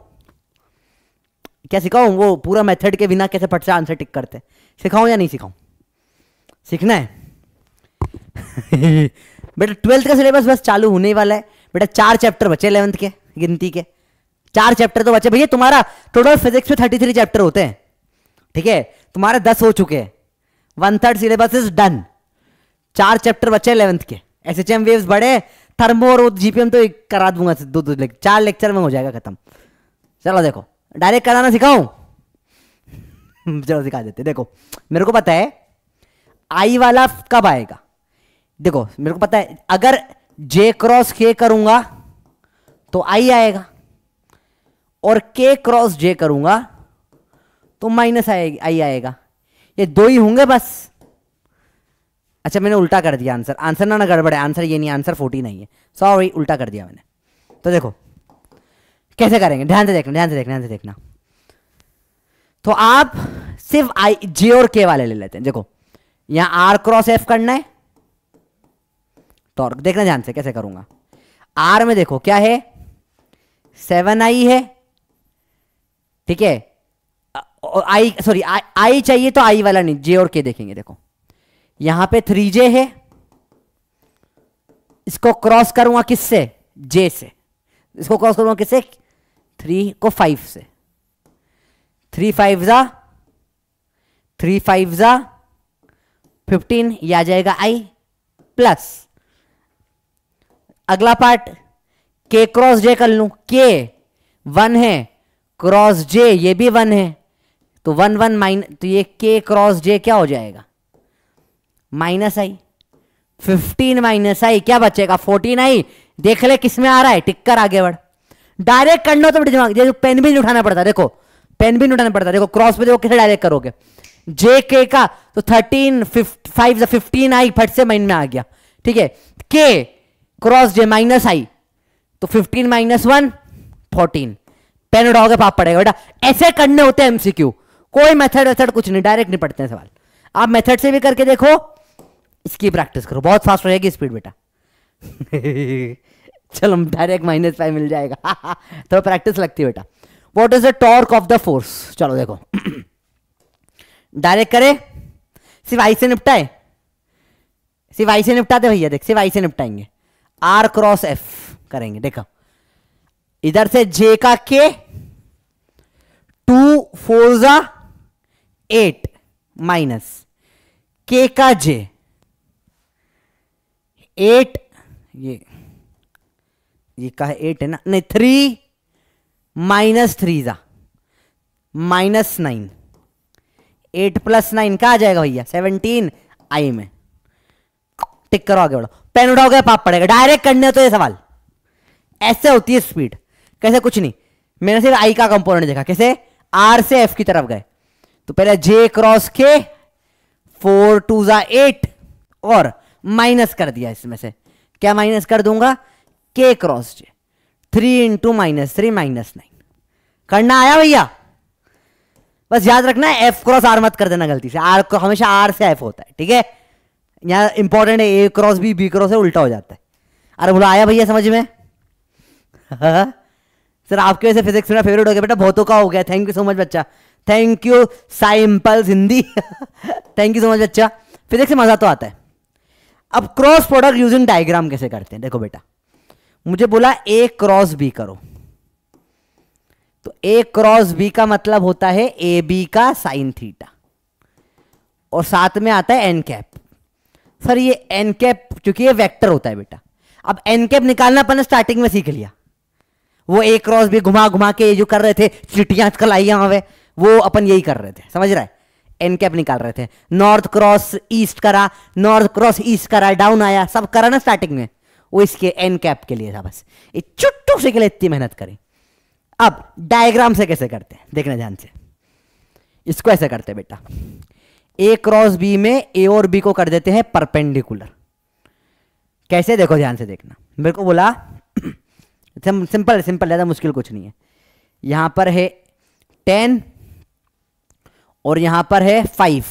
क्या सिखाऊं वो पूरा मेथड के बिना कैसे फट से आंसर टिक करते सिखाऊं या नहीं सिखाऊं सीखना है बेटा ट्वेल्थ का सिलेबस बस चालू होने वाला है बेटा चार चैप्टर बचे इलेवंथ के गिनती के चार चैप्टर तो बचे भैया तुम्हारा टोटल फिजिक्स में थर्टी थ्री चैप्टर होते हैं ठीक है तुम्हारे दस हो चुके हैं one third syllabus is done चार चैप्टर बचे इलेवंथ के एस एच एम वेव्स बढ़े थर्मो और जीपीएम तो करा दूंगा दो दो लेक्चर चार लेक्चर में हो जाएगा खत्म चलो देखो डायरेक्ट कराना सिखाऊं चलो सिखा देते देखो मेरे को पता है आई वाला कब आएगा देखो मेरे को पता है अगर जे क्रॉस के करूंगा तो आई आएगा और के क्रॉस जे करूंगा तो माइनस आई आएगा ये दो ही होंगे बस अच्छा मैंने उल्टा कर दिया आंसर आंसर ना ना गड़बड़े आंसर ये नहीं आंसर फोर्टी नहीं है सॉरी उल्टा कर दिया मैंने तो देखो कैसे करेंगे ध्यान से देखना ध्यान से देखना ध्यान से देखना तो आप सिर्फ आई जे और के वाले ले लेते हैं देखो यहां आर क्रॉस एफ करना है टॉर्क देखना ध्यान से कैसे करूंगा आर में देखो क्या है सेवन आई है ठीक है आई सॉरी आई चाहिए तो आई वाला नहीं जे और के देखेंगे देखो यहां पे थ्री जे है इसको क्रॉस करूंगा किससे जे से इसको क्रॉस करूंगा किससे थ्री को फाइव से थ्री फाइव जा थ्री फाइव जा फिफ्टीन ये आ जाएगा आई प्लस अगला पार्ट के क्रॉस जे कर लू के वन है क्रॉस जे ये भी वन है तो वन वन माइन तो ये के क्रॉस जे क्या हो जाएगा minus I fifteen minus I क्या बचेगा फोर्टीन आई देख ले किसमें आ रहा है टिक्कर आगे बढ़ डायरेक्ट करना लो तो दिमाग जैसे पेन भी नहीं उठाना पड़ता देखो पेन भी नहीं उठाना पड़ता देखो क्रॉस पे देखो कैसे डायरेक्ट करोगे जे के का तो थर्टीन फाइव फिफ्टीन आई फट से माइंड में आ गया ठीक है के क्रॉस जे माइनस आई तो fifteen minus one fourteen pen के पाप पड़ेगा बेटा ऐसे करने होते हैं एमसीक्यू कोई मेथड वेथड कुछ नहीं डायरेक्ट नहीं पढ़ते हैं सवाल आप मेथड से भी करके देखो इसकी प्रैक्टिस करो बहुत फास्ट हो जाएगी स्पीड बेटा चलो डायरेक्ट माइनस फाइव मिल जाएगा तो प्रैक्टिस लगती है बेटा what is the torque of the force चलो देखो डायरेक्ट करे सिर्फ आई से निपटाए सिर्फ आई से निपटाते भैया देख सिर्फ आई से निपटाएंगे आर क्रॉस एफ करेंगे देखो इधर से जे का के टू फोर जा एट माइनस के का जे एट ये ये का है एट है ना नहीं थ्री माइनस थ्री जा minus nine eight plus nine का आ जाएगा भैया सेवनटीन आई में टिक करो आगे बढ़ो पेन उठाओ गया पाप पड़ेगा डायरेक्ट करने तो ये सवाल ऐसे होती है स्पीड कैसे कुछ नहीं मैंने सिर्फ आई का कंपोनेंट देखा कैसे आर से एफ की तरफ गए तो पहले J cross K four two जा एट और माइनस कर दिया इसमें से क्या माइनस कर दूंगा K cross J three into minus three minus nine करना आया भैया बस याद रखना एफ क्रॉस आर मत कर देना गलती से आर हमेशा आर से एफ होता है ठीक है यहां इंपॉर्टेंट है A cross B B cross है उल्टा हो जाता है अरे बोला आया भैया समझ में सर आपकी वजह से फिजिक्स मेरा फेवरेट हो गया बेटा बहुतों का हो गया थैंक यू सो मच बच्चा thank you simple Hindi thank you so much बच्चा फिजिक्स से मज़ा तो आता है अब क्रॉस प्रोडक्ट यूजिंग डायग्राम कैसे करते हैं देखो बेटा मुझे बोला ए क्रॉस बी करो तो ए क्रॉस बी का मतलब होता है ए बी का साइन थीटा और साथ में आता है एन कैप सर ये एन कैप क्योंकि ये वेक्टर होता है बेटा अब एन कैप निकालना अपन स्टार्टिंग में सीख लिया वो एक क्रॉस भी घुमा घुमा के ये जो कर रहे थे चिटियां कल आई यहाँ पे वो अपन यही कर रहे थे समझ रहा है एन कैप निकाल रहे थे नॉर्थ क्रॉस ईस्ट करा नॉर्थ क्रॉस ईस्ट करा डाउन आया सब करा ना स्टार्टिंग में वो इसके एन कैप के लिए था बस ये चुट्टू से के लिए इतनी मेहनत करी अब डायग्राम से कैसे करते हैं देखना ध्यान से इसको ऐसे करते हैं बेटा ए क्रॉस बी में ए और बी को कर देते हैं परपेंडिकुलर कैसे देखो ध्यान से देखना मेरे को बोला सिंपल है सिंपल ज़्यादा मुश्किल कुछ नहीं है यहां पर है टेन और यहां पर है फाइव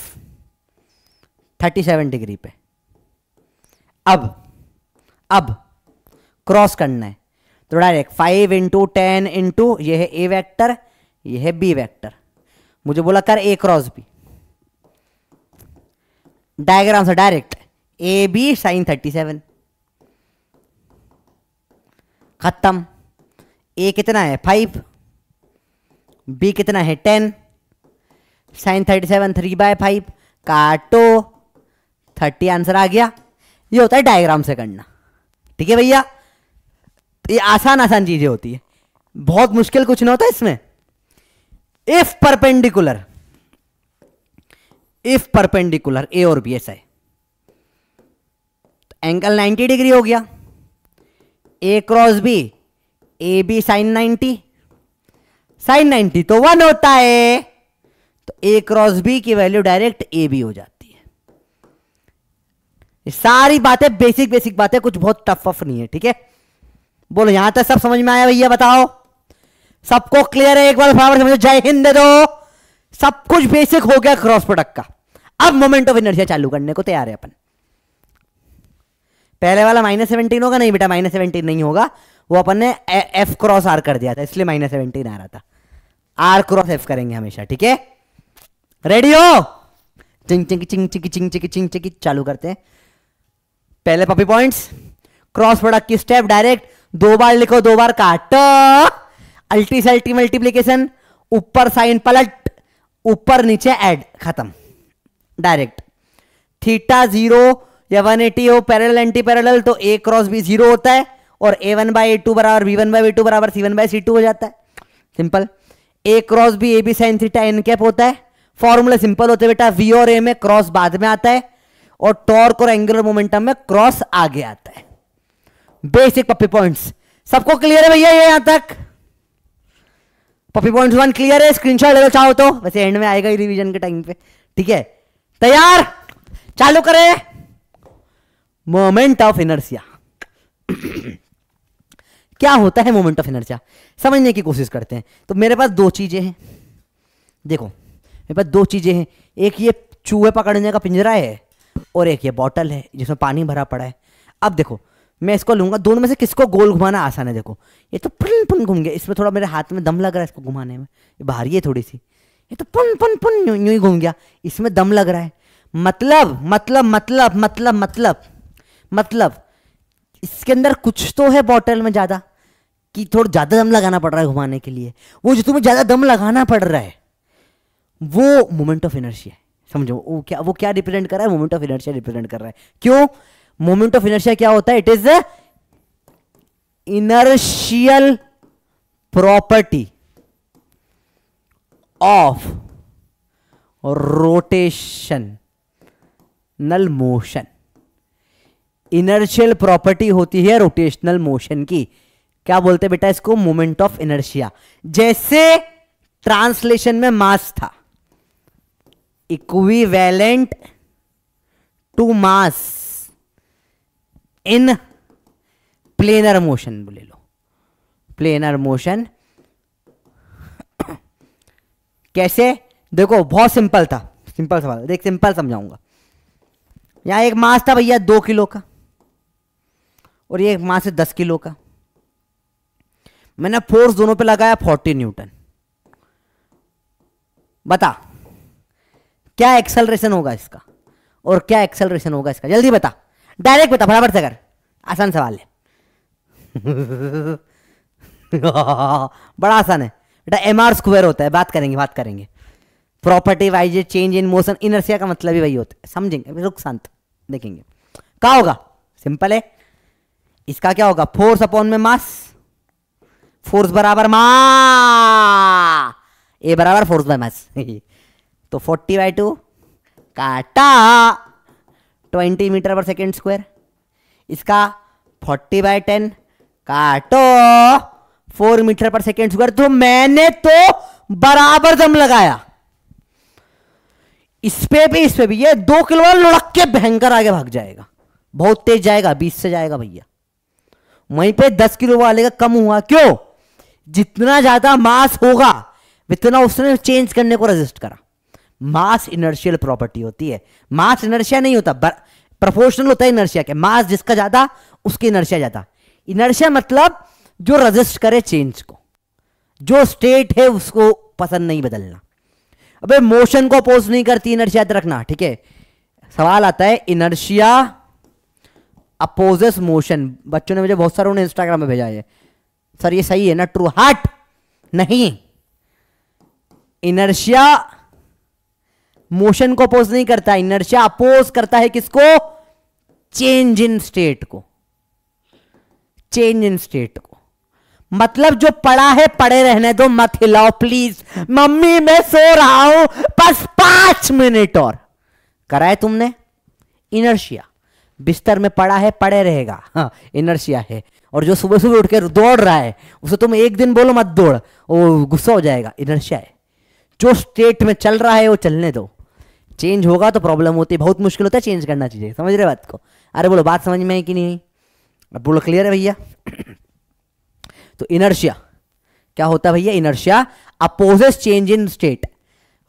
थर्टी सेवन डिग्री पे अब अब क्रॉस करना है तो direct five into ten into ये है ए वेक्टर ये है बी वेक्टर मुझे बोला कर ए क्रॉस बी डायग्राम से direct A B sine thirty seven ख़त्म ए कितना है फाइव बी कितना है ten sine thirty seven three by five काटो थर्टी आंसर आ गया ये होता है डायग्राम से करना ठीक है भैया ये आसान आसान चीज़ें होती है बहुत मुश्किल कुछ ना होता इसमें if perpendicular if perpendicular A और बी एस है एंगल 90 डिग्री हो गया A cross B A B sine ninety sine ninety तो वन होता है तो ए क्रॉस बी की वैल्यू डायरेक्ट ए बी हो जाती है सारी बातें बेसिक बेसिक बातें कुछ बहुत टफ ऑफ नहीं है ठीक है बोलो यहां तक सब समझ में आया भैया बताओ सबको क्लियर है एक बार बराबर समझो जय हिंद दो सब कुछ बेसिक हो गया क्रॉस प्रोडक्ट का अब मोमेंट ऑफ इनर्जिया चालू करने को तैयार है अपन पहले वाला माइनस सेवनटीन होगा नहीं बेटा माइनस सेवनटीन नहीं होगा वो अपन ने एफ क्रॉस आर कर दिया था इसलिए माइनस सेवनटीन आ रहा था आर क्रॉस एफ करेंगे हमेशा ठीक है रेडी हो चिंग चिंग चिंग चिंग चिंग चिंग चिंग चिंग चालू करते हैं पहले पपी पॉइंट्स क्रॉस प्रोडक्ट की स्टेप डायरेक्ट दो बार लिखो दो बार काट अल्टी से अल्टी मल्टीप्लीकेशन ऊपर साइन पलट ऊपर नीचे एड खत्म डायरेक्ट थीटा जीरो या वन एटी हो पैरल एंटी पैरल तो ए क्रॉस बी जीरो होता है और A one by A two बराबर B one by B two बराबर C one by C two हो जाता है simple A cross B A B sine theta N cap होता है फॉर्मूला सिंपल होते बेटा वी और ए में क्रॉस बाद में आता है और टॉर्क और एंगुलर मोमेंटम में क्रॉस आगे आता है बेसिक पप्पी पॉइंट्स सबको क्लियर है भैया ये यहां तक पप्पी पॉइंट वन क्लियर है स्क्रीनशॉट ले लो चाहो तो वैसे एंड में आएगा ही रिवीजन के टाइम पे ठीक है तैयार चालू करें मोमेंट ऑफ इनर्सिया क्या होता है मोमेंट ऑफ इनर्सिया समझने की कोशिश करते हैं तो मेरे पास दो चीज़ें हैं देखो मेरे पास दो चीज़ें हैं एक ये चूहे पकड़ने का पिंजरा है और एक ये बॉटल है जिसमें पानी भरा पड़ा है अब देखो मैं इसको लूंगा दोनों में से किसको गोल घुमाना आसान है देखो ये तो पुन पुन घूम गया इसमें थोड़ा मेरे हाथ में दम लग रहा है इसको घुमाने में ये बाहर ही है थोड़ी सी ये तो पुन पुन पुन यूं ही घूम गया इसमें दम लग रहा है मतलब मतलब मतलब मतलब मतलब मतलब इसके अंदर कुछ तो है बॉटल में ज़्यादा कि थोड़ा ज़्यादा दम लगाना पड़ रहा है घुमाने के लिए वो जो तुम्हें ज़्यादा दम लगाना पड़ रहा है वो मोमेंट ऑफ इनर्शिया है समझो वो क्या वो क्या रिप्रेजेंट कर रहा है मोमेंट ऑफ इनर्शिया रिप्रेजेंट कर रहा है क्यों मोमेंट ऑफ इनर्शिया क्या होता है it is inertial property of rotational motion inertial property होती है रोटेशनल मोशन की क्या बोलते बेटा इसको मोमेंट ऑफ इनर्शिया जैसे ट्रांसलेशन में मास था equivalent to mass in planar motion बोले लो प्लेनर मोशन कैसे देखो बहुत सिंपल था सिंपल सवाल देख सिंपल समझाऊंगा यहां एक मास था भैया दो किलो का और ये मास है दस किलो का मैंने फोर्स दोनों पे लगाया फोर्टी न्यूटन बता क्या एक्सेलरेशन होगा इसका और क्या एक्सेलरेशन होगा इसका जल्दी बता डायरेक्ट बता फटाफट से कर आसान सवाल है बड़ा आसान है बेटा एम आर स्क्वायर होता है बात करेंगे बात करेंगे property wise change in motion inertia का मतलब ही वही होता है समझेंगे रुक शांत देखेंगे कहा होगा सिंपल है इसका क्या होगा फोर्स अपॉन में मास फोर्स बराबर मा ए बराबर फोर्स बाय मास तो फोर्टी बाय टू काटा ट्वेंटी मीटर पर सेकेंड स्क्वायर इसका फोर्टी बाय टेन काटो फोर मीटर पर सेकेंड स्क्वायर तो मैंने तो बराबर दम लगाया इस पे भी इस पे भी ये दो किलो लुढ़क के भयंकर आगे भाग जाएगा बहुत तेज जाएगा बीस से जाएगा भैया वहीं पे दस किलो वाले का कम हुआ क्यों जितना ज़्यादा मास होगा उतना उसने चेंज करने को रजिस्ट करा मास इनर्शियल प्रॉपर्टी होती है मास इनर्शिया नहीं होता प्रोपोर्शनल होता है इनर्शिया के मास जिसका ज़्यादा उसकी इनर्शिया ज़्यादा इनर्शिया मतलब जो रजिस्ट करे चेंज को जो स्टेट है उसको पसंद नहीं बदलना अबे मोशन को अपोज नहीं करती इनर्शिया याद रखना ठीक है सवाल आता है इनर्शिया अपोजेस मोशन बच्चों ने मुझे बहुत सारे उन्हें इंस्टाग्राम में भेजा है सर ये सही है ना ट्रू हार्ट नहीं इनर्शिया मोशन को अपोज नहीं करता इनर्शिया अपोज करता है किसको चेंज इन स्टेट को चेंज इन स्टेट को मतलब जो पड़ा है पड़े रहने दो मत हिलाओ प्लीज मम्मी मैं सो रहा हूं बस पांच मिनट और कराए तुमने इनर्शिया बिस्तर में पड़ा है पड़े रहेगा हाँ इनर्शिया है और जो सुबह सुबह उठ के दौड़ रहा है उसे तुम एक दिन बोलो मत दौड़ वो गुस्सा हो जाएगा इनर्शिया है जो स्टेट में चल रहा है वो चलने दो चेंज होगा तो प्रॉब्लम होती है बहुत मुश्किल होता है चेंज करना चाहिए समझ रहे बात को अरे बोलो बात समझ में आई कि नहीं अब बोलो क्लियर है भैया तो इनर्शिया क्या होता है भैया inertia opposes change in state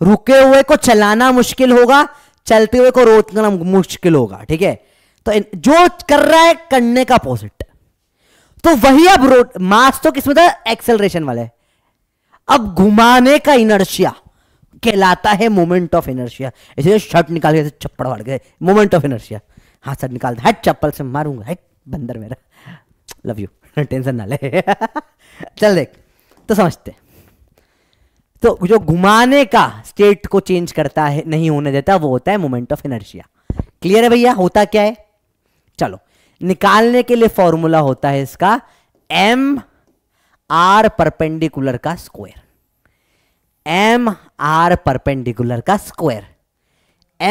रुके हुए को चलाना मुश्किल होगा चलते हुए को रोकना मुश्किल होगा ठीक है तो जो कर रहा है करने का अपोजिट तो वही अब रोट मास तो किसमें था एक्सेलरेशन वाले अब घुमाने का इनर्शिया कहलाता है मोमेंट ऑफ इनर्शिया इसलिए शर्ट निकाल के चप्पड़ वाड़ गए मोमेंट ऑफ इनर्शिया हाँ सर निकाल हट चप्पल से मारूंगा हट बंदर मेरा लव यू टेंशन ना ले चल देख तो समझते तो जो घुमाने का स्टेट को चेंज करता है नहीं होने देता वो होता है मोमेंट ऑफ इनर्शिया क्लियर है भैया होता क्या है चलो निकालने के लिए फॉर्मूला होता है इसका एम आर परपेंडिकुलर का स्क्वायर एम आर परपेंडिकुलर का स्क्वायर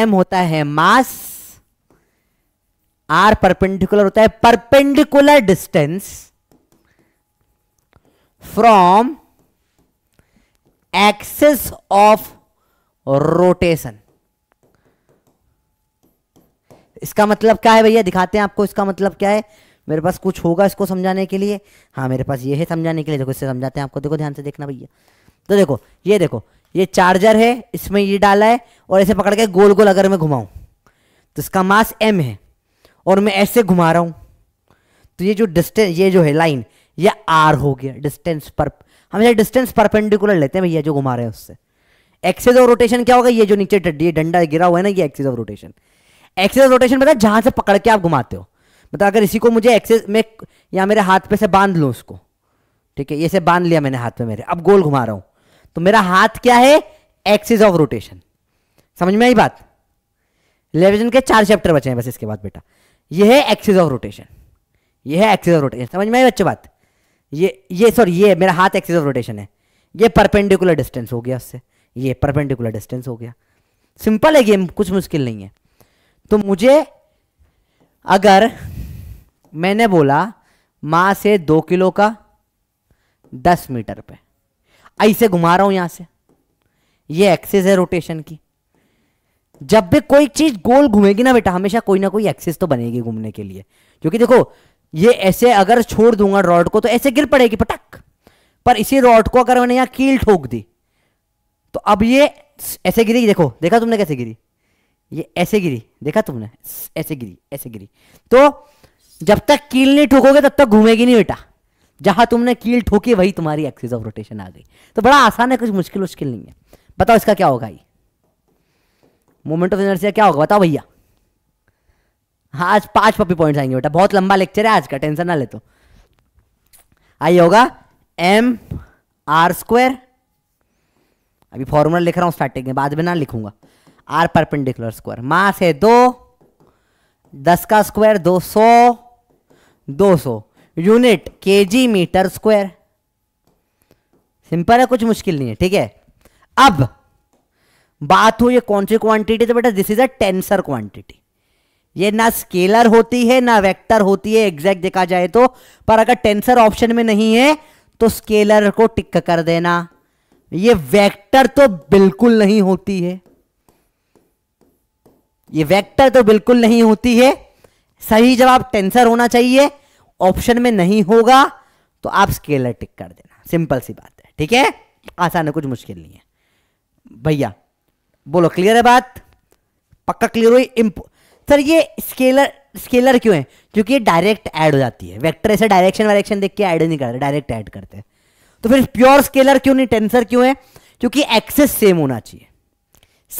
एम होता है मास आर परपेंडिकुलर होता है perpendicular distance from axis of rotation इसका मतलब क्या है भैया दिखाते हैं आपको इसका मतलब क्या है मेरे पास कुछ होगा इसको समझाने के लिए हाँ मेरे पास ये है समझाने के लिए देखो इससे समझाते हैं आपको देखो ध्यान से देखना भैया तो देखो ये देखो ये चार्जर है इसमें ये डाला है और ऐसे पकड़ के गोल गोल अगर मैं घुमाऊँ तो इसका मास एम है और मैं ऐसे घुमा रहा हूँ तो ये जो डिस्टेंस ये जो है लाइन ये आर हो गया डिस्टेंस पर ये डिस्टेंस परपेंडिकुलर लेते हैं भैया जो घुमा रहे हैं उससे एक्सेस ऑफ रोटेशन क्या होगा ये जो नीचे ये डंडा गिरा हुआ है ना ये axis of rotation axis rotation पता है जहां से पकड़ के आप घुमाते हो मतलब अगर इसी को मुझे एक्सेस में या मेरे हाथ पे से बांध लूँ उसको ठीक है ये से बांध लिया मैंने हाथ पे मेरे अब गोल घुमा रहा हूं तो मेरा हाथ क्या है एक्सिस ऑफ रोटेशन समझ में आई बात लेविजन के चार चैप्टर बचे हैं बस इसके बाद बेटा ये है एक्सिस ऑफ रोटेशन ये है एक्सिस ऑफ रोटेशन समझ में आई बच्चे बात ये ये सॉरी ये मेरा हाथ एक्सिस ऑफ रोटेशन है ये परपेंडिकुलर डिस्टेंस हो गया उससे ये परपेंडिकुलर डिस्टेंस हो गया सिंपल है गेम कुछ मुश्किल नहीं है तो मुझे अगर मैंने बोला माँ से दो किलो का दस मीटर पे ऐसे घुमा रहा हूं यहां से ये एक्सेस है रोटेशन की जब भी कोई चीज गोल घूमेगी ना बेटा हमेशा कोई ना कोई एक्सेस तो बनेगी घूमने के लिए क्योंकि देखो ये ऐसे अगर छोड़ दूंगा रॉड को तो ऐसे गिर पड़ेगी पटक पर इसी रॉड को अगर मैंने यहां कील ठोक दी तो अब ये ऐसे गिरी देखो देखा तुमने कैसे गिरी ये ऐसे गिरी देखा तुमने ऐसे गिरी ऐसे गिरी तो जब तक कील नहीं ठोकोगे तब तक घूमेगी नहीं बेटा जहां तुमने कील ठोकी वही तुम्हारी एक्सिस ऑफ रोटेशन आ गई तो बड़ा आसान है कुछ मुश्किल मुश्किल नहीं है बताओ इसका क्या होगा ये मोमेंट ऑफ एनर्जी क्या होगा बताओ भैया हाँ आज पांच पपी पॉइंट्स आएंगे बेटा बहुत लंबा लेक्चर है आज का टेंशन ना ले तो आइए होगा एम आर स्क्वायर अभी फॉर्मूला लिख रहा हूं स्टार्टिंग में बाद में ना लिखूंगा आर परपेंडिकुलर स्क्वायर मास है दो दस का स्क्वायर दो सौ दो सौ यूनिट के जी मीटर स्क्वायर सिंपल है कुछ मुश्किल नहीं है ठीक है अब बात हो ये कौन सी क्वांटिटी तो बेटा this is a tensor quantity ये ना स्केलर होती है ना वेक्टर होती है एग्जैक्ट देखा जाए तो पर अगर टेंसर ऑप्शन में नहीं है तो स्केलर को टिक कर देना ये वेक्टर तो बिल्कुल नहीं होती है ये वेक्टर तो बिल्कुल नहीं होती है सही जवाब टेंसर होना चाहिए ऑप्शन में नहीं होगा तो आप स्केलर टिक कर देना सिंपल सी बात है ठीक है आसान है कुछ मुश्किल नहीं है भैया बोलो क्लियर है बात पक्का क्लियर हुई सर ये स्केलर स्केलर क्यों है क्योंकि ये डायरेक्ट ऐड हो जाती है वेक्टर ऐसे डायरेक्शन वायरेक्शन देख के ऐड नहीं करते डायरेक्ट ऐड करते तो फिर प्योर स्केलर क्यों नहीं टेंसर क्यों है क्योंकि एक्सेस सेम होना चाहिए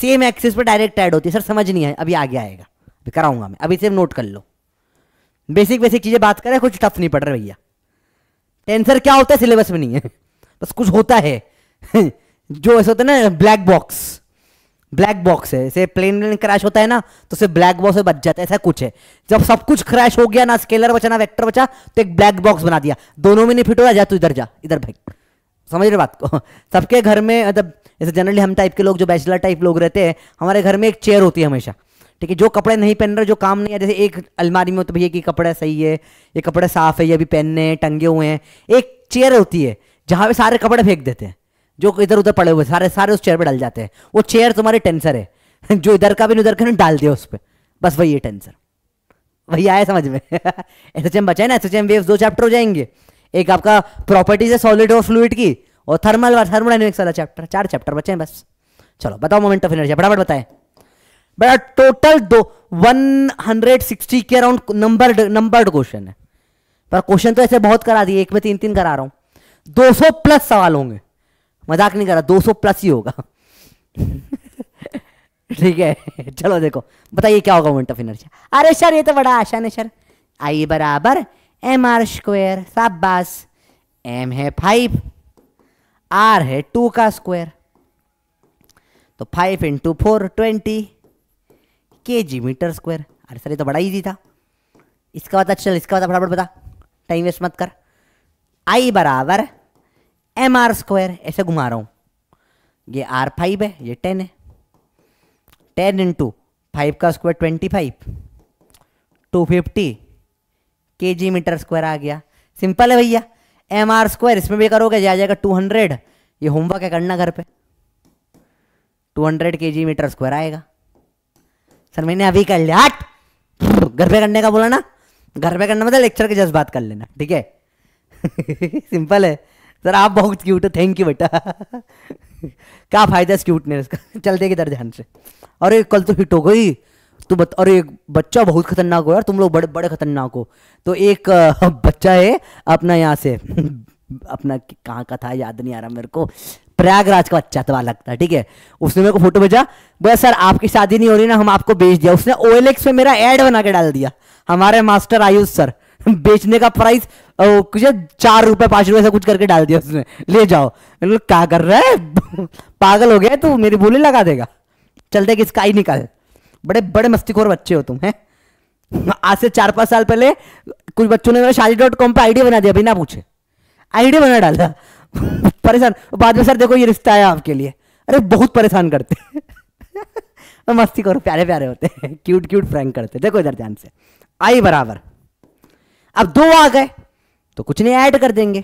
सेम एक्सिस पर डायरेक्ट ऐड होती है सर समझ नहीं है अभी आगे आएगा अभी कराऊंगा मैं अभी सिर्फ नोट कर लो बेसिक बेसिक चीज़ें बात करें कुछ टफ नहीं पड़ रहा भैया टेंसर क्या होता है सिलेबस में नहीं है बस कुछ होता है जो ऐसा होता है ना ब्लैक बॉक्स ब्लैक बॉक्स है जैसे प्लेन प्लेन क्रैश होता है ना तो उसे ब्लैक बॉक्स में बच जाता है ऐसा कुछ है जब सब कुछ क्रैश हो गया ना स्केलर बचा ना वेक्टर बचा तो एक ब्लैक बॉक्स बना दिया दोनों में नहीं फिट हो जा तू इधर जा इधर भाई समझ रहे बात को सबके घर में मतलब जैसे जनरली हम टाइप के लोग जो बैचलर टाइप लोग रहते हैं हमारे घर में एक चेयर होती है हमेशा ठीक है जो कपड़े नहीं पहन रहे जो काम नहीं है जैसे एक अलमारी में तो भैया कि कपड़ा सही है ये कपड़ा साफ है ये अभी पहनने हैं टंगे हुए हैं एक चेयर होती है जहाँ पे सारे कपड़े फेंक देते हैं जो इधर उधर पड़े हुए सारे सारे उस चेयर पर डाल जाते हैं वो चेयर तुम्हारे टेंसर है जो इधर का भी उधर का नहीं डाल दिया उस पर बस वही है टेंसर वही आया समझ में एस एच एम बचाए ना एस एच एम वेव दो चैप्टर हो जाएंगे एक आपका प्रॉपर्टीज है सॉलिड और फ्लूड की और थर्मल और थर्मोडाइनमिक्स वाला चैप्टर चार चैप्टर बचे हैं बस चलो बताओ मोमेंट ऑफ एनर्जी फटाफट बताए बेटा टोटल दो 160 के अराउंड नंबर नंबर्ड क्वेश्चन है पर क्वेश्चन तो ऐसे बहुत करा दिए एक में तीन तीन करा रहा हूं 200 प्लस सवाल होंगे मजाक नहीं करा 200 प्लस ही होगा ठीक है चलो देखो बताइए क्या होगा मोमेंट ऑफ एनर्जी अरे सर ये तो बड़ा आसान है सर आई बराबर एम आर स्क्वेयर शाबाश एम है फाइव आर है टू का स्क्वायर तो five into four twenty K G metre square अरे सर ये तो बड़ा इजी था इसका पता चल इसका पता फटाफट बता टाइम वेस्ट मत कर आई बराबर एम आर स्क्वायर ऐसे घुमा रहा हूँ ये आर फाइव है ये टेन है टेन इंटू फाइव का square twenty five two fifty K G metre square आ गया सिंपल है भैया एम आर स्क्वायर इसमें भी करोगे जा जाएगा टू हंड्रेड ये होमवर्क है करना घर पे two hundred K G metre square आएगा सर मैंने अभी कर लिया आठ घर पे करने का बोला ना घर पे करना मतलब लेक्चर के जस्ट बात कर लेना ठीक है सिंपल है सर आप बहुत क्यूट हो थैंक यू बेटा क्या फ़ायदा इस क्यूटनेस का चलते किधर ध्यान से अरे कल तो हिट हो गई तो बत, और एक बच्चा बहुत खतरनाक हो यार तुम लोग बड़े बड़े खतरनाक हो तो एक बच्चा है अपना यहाँ से अपना कहाँ का था याद नहीं आ रहा मेरे को प्रयागराज का बच्चा तबा लगता है ठीक है उसने मेरे को फोटो भेजा बोला सर आपकी शादी नहीं हो रही ना हम आपको बेच दिया उसने ओ में मेरा एड बना के डाल दिया हमारे मास्टर आयुष सर बेचने का प्राइस कुछ चार रुपए पांच रुपए से कुछ करके डाल दिया उसने ले जाओ क्या कर रहा है पागल हो गया तू मेरी बोली लगा देगा चलते किसका ही निकाल बड़े बड़े मस्ती बच्चे हो तुम हैं आज से चार पांच साल पहले कुछ बच्चों ने मेरा शादी डॉट कॉम पर आइडिया बना दिया बिना पूछे आइडिया बना डाला परेशान बाद में सर देखो ये रिश्ता आया आपके लिए अरे बहुत परेशान करते हैं मस्ती करो प्यारे प्यारे होते हैं क्यूट क्यूट फ्रैंक करते देखो इधर ध्यान से आई बराबर अब दो आ गए तो कुछ नहीं ऐड कर देंगे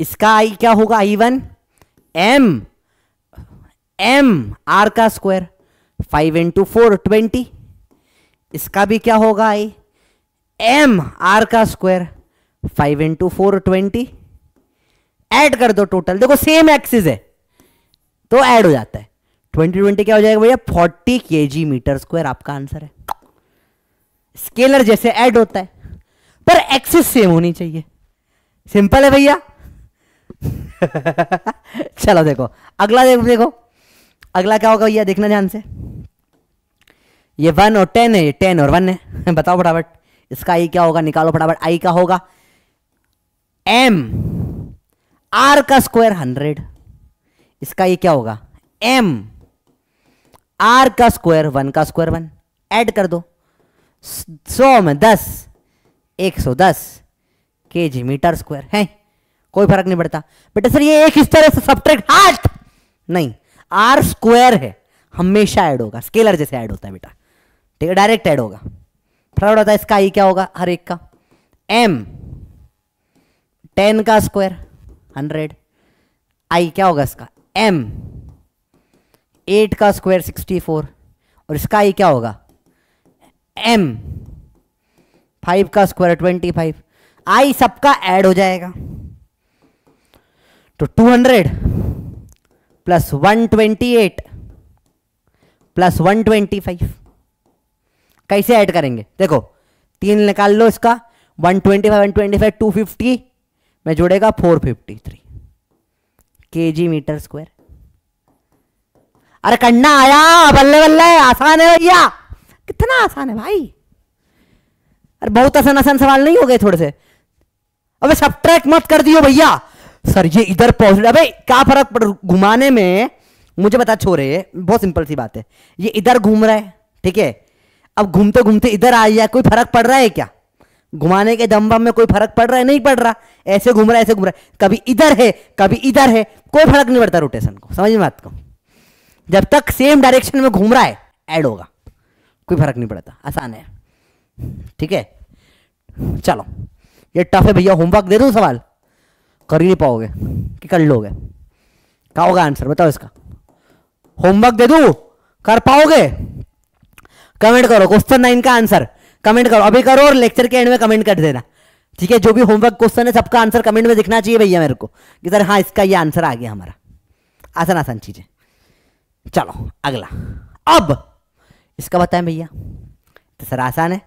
इसका आई क्या होगा I one M M R का square five into four twenty इसका भी क्या होगा आई एम आर का square five into four twenty add कर दो टोटल देखो सेम एक्सिस है तो ऐड हो जाता है ट्वेंटी ट्वेंटी क्या हो जाएगा भैया forty K G metre square आपका आंसर है स्केलर जैसे ऐड होता है पर एक्सिस सेम होनी चाहिए सिंपल है भैया चलो देखो अगला देखो देखो अगला क्या होगा भैया देखना ध्यान से ये वन और टेन है ये टेन और वन है बताओ फटाफट इसका आई क्या होगा निकालो फटाफट आई का होगा एम आर का स्क्वायर हंड्रेड इसका ये क्या होगा एम आर का स्क्वायर वन का स्क्वायर वन ऐड कर दो सौ में दस एक सौ दस के जी मीटर स्क्वायर है कोई फर्क नहीं पड़ता बेटा सर ये एक इस तरह से सब्ट्रैक्ट हाथ नहीं आर स्क्वायर है हमेशा ऐड होगा स्केलर जैसे ऐड होता है बेटा ठीक है डायरेक्ट ऐड होगा फ्रॉड होता है इसका आई क्या होगा हर एक का एम टेन का स्क्वायर हंड्रेड आई क्या होगा इसका एम एट का स्क्वायर सिक्सटी फोर और इसका आई क्या होगा एम फाइव का स्क्वायर ट्वेंटी फाइव आई सबका ऐड हो जाएगा तो two hundred plus one twenty eight plus one twenty five कैसे ऐड करेंगे देखो तीन निकाल लो इसका one twenty five one twenty five two fifty में जुड़ेगा four fifty three K G metre square अरे करना आया बल्ले बल्ले आसान है भैया कितना आसान है भाई अरे बहुत आसान आसान सवाल नहीं हो गए थोड़े से अबे सब ट्रैक मत कर दियो भैया सर ये इधर पॉजिटिव अबे क्या फर्क पड़ घुमाने में मुझे बता छोरे बहुत सिंपल सी बात है ये इधर घूम रहा है ठीक है अब घूमते घूमते इधर आ जाए कोई फर्क पड़ रहा है क्या घुमाने के दम में कोई फर्क पड़ रहा है नहीं पड़ रहा ऐसे घूम रहा है ऐसे घूम रहा है कभी इधर है कभी इधर है कोई फर्क नहीं पड़ता रोटेशन को समझ में बात को जब तक सेम डायरेक्शन में घूम रहा है ऐड होगा कोई फर्क नहीं पड़ता आसान है ठीक है चलो ये टफ है भैया होमवर्क दे दूँ सवाल कर ही नहीं पाओगे कि कर लोगे क्या होगा आंसर बताओ इसका होमवर्क दे दू कर पाओगे कमेंट करो क्वेश्चन नाइन का आंसर कमेंट करो अभी करो और लेक्चर के एंड में कमेंट कर देना ठीक है जो भी होमवर्क क्वेश्चन है सबका आंसर कमेंट में दिखना चाहिए भैया मेरे को कि सर हाँ इसका ये आंसर आ गया हमारा आसान आसान चीजें चलो अगला अब इसका बताएं भैया तो सर आसान है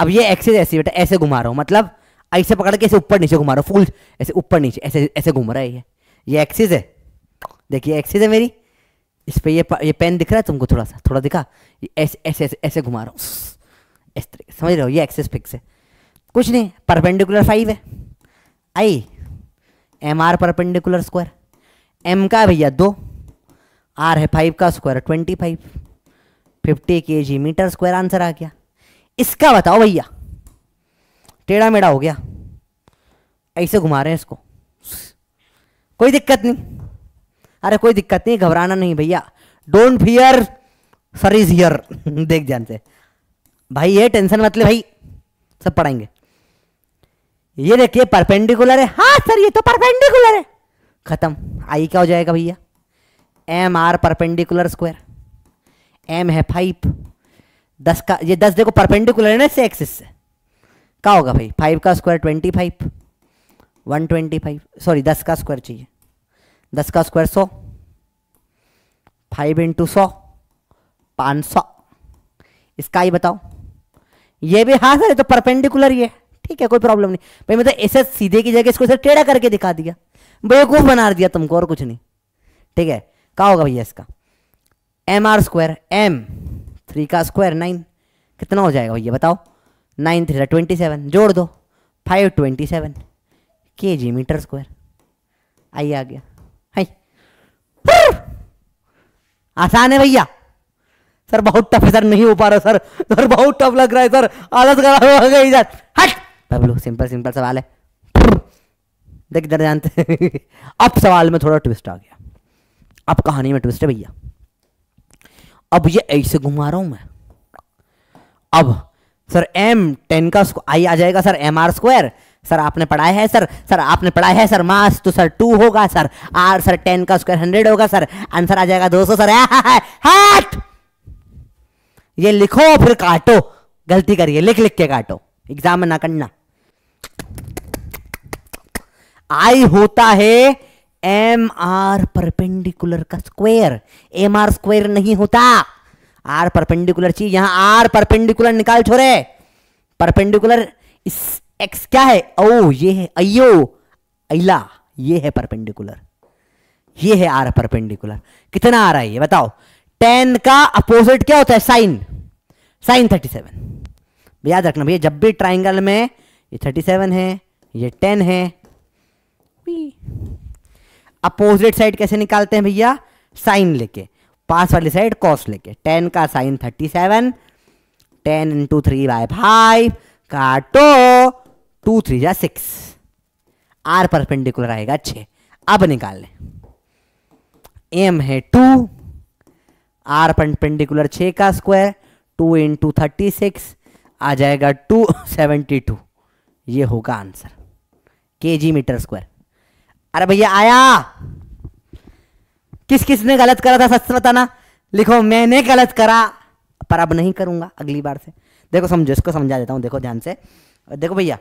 अब ये एक्सेस ऐसी e, बेटा ऐसे घुमा रहा हूं मतलब ऐसे पकड़ के ऐसे ऊपर नीचे घुमा रहा फुल ऐसे ऊपर नीचे ऐसे ऐसे घूम रहा है ये ये एक्सिस है देखिए एक्सिस है मेरी इस पर ये ये पेन दिख रहा है तुमको थोड़ा सा थोड़ा दिखा ये ऐसे ऐसे ऐसे ऐसे घुमा रहा हूँ इस तरीके समझ रहे हो ये एक्सिस फिक्स है कुछ नहीं परपेंडिकुलर फाइव है I M R perpendicular square M का भैया दो आर है फाइव का square twenty five fifty K G metre square answer आ गया इसका बताओ भैया टेढ़ा मेढ़ा हो गया ऐसे घुमा रहे हैं इसको कोई दिक्कत नहीं अरे कोई दिक्कत नहीं घबराना नहीं भैया don't fear sir is here देख ध्यान से भाई ये टेंशन मतलब भाई सब पढ़ाएंगे ये देखिए परपेंडिकुलर है हाँ सर ये तो परपेंडिकुलर है खत्म आई क्या हो जाएगा भैया M R perpendicular square M है फाइव दस का ये दस देखो परपेंडिकुलर है ना इससे एक्सिस से क्या होगा भाई फाइव का square twenty five one twenty five sorry दस का स्क्वायर चाहिए दस का स्क्वायर सौ फाइव इंटू सौ पाँच सौ इसका ही बताओ ये भी हाँ सर ये तो परपेंडिकुलर ही है ठीक है कोई प्रॉब्लम नहीं भाई मतलब ऐसे सीधे की जगह इसको सर टेढ़ा करके दिखा दिया बेवकूफ़ बना दिया तुमको और कुछ नहीं ठीक है क्या होगा भैया इसका M are square M three का स्क्वायर नाइन कितना हो जाएगा भैया बताओ नाइन थ्री ट्वेंटी सेवन जोड़ दो फाइव ट्वेंटी सेवन के जी मीटर स्क्वायर आइए आ गया हाई आसान है भैया सर बहुत टफ है सर नहीं हो पा रहा सर सर बहुत टफ लग रहा है सर आदत खराब हो गई सर हट बबलू सिंपल सिंपल सवाल है देख इधर जानते अब सवाल में थोड़ा ट्विस्ट आ गया अब कहानी में ट्विस्ट है भैया अब ये ऐसे घुमा रहा हूं मैं अब सर एम टेन का आई आ जाएगा sir M are square sir आपने पढ़ाया है सर सर आपने पढ़ाया है सर मास तो सर टू होगा सर आर सर टेन का स्क्वायर हंड्रेड होगा सर आंसर आ जाएगा दो सौ सर हाट ये लिखो फिर काटो गलती करिए लिख लिख के काटो एग्जाम में ना करना आई होता है एम आर परपेंडिकुलर का स्क्वायर एम आर स्क्वायर नहीं होता आर परपेंडिकुलर चाहिए यहां आर परपेंडिकुलर निकाल छोड़े परपेंडिकुलर इस एक्स क्या है ओ ये है अयो अला ये है परपेंडिकुलर ये है आर परपेंडिकुलर कितना आ रहा है ये बताओ टेन का अपोजिट क्या होता है साइन साइन थर्टी सेवन याद रखना भैया जब भी ट्राइंगल में ये थर्टी सेवन है ये टेन है अपोजिट साइड कैसे निकालते हैं भैया साइन लेके पास वाली साइड कॉस लेके टेन का sine thirty seven ten into three by five काटो टू थ्री या सिक्स आर परपेंडिकुलर आएगा छ अब निकाल लें एम है टू आर परपेंडिकुलर छ का square two into thirty six आ जाएगा टू सेवेंटी टू ये होगा आंसर के जी मीटर स्क्वायर अरे भैया आया किस किस ने गलत करा था सच बताना लिखो मैंने गलत करा पर अब नहीं करूंगा अगली बार से देखो समझो इसको समझा देता हूँ देखो ध्यान से देखो भैया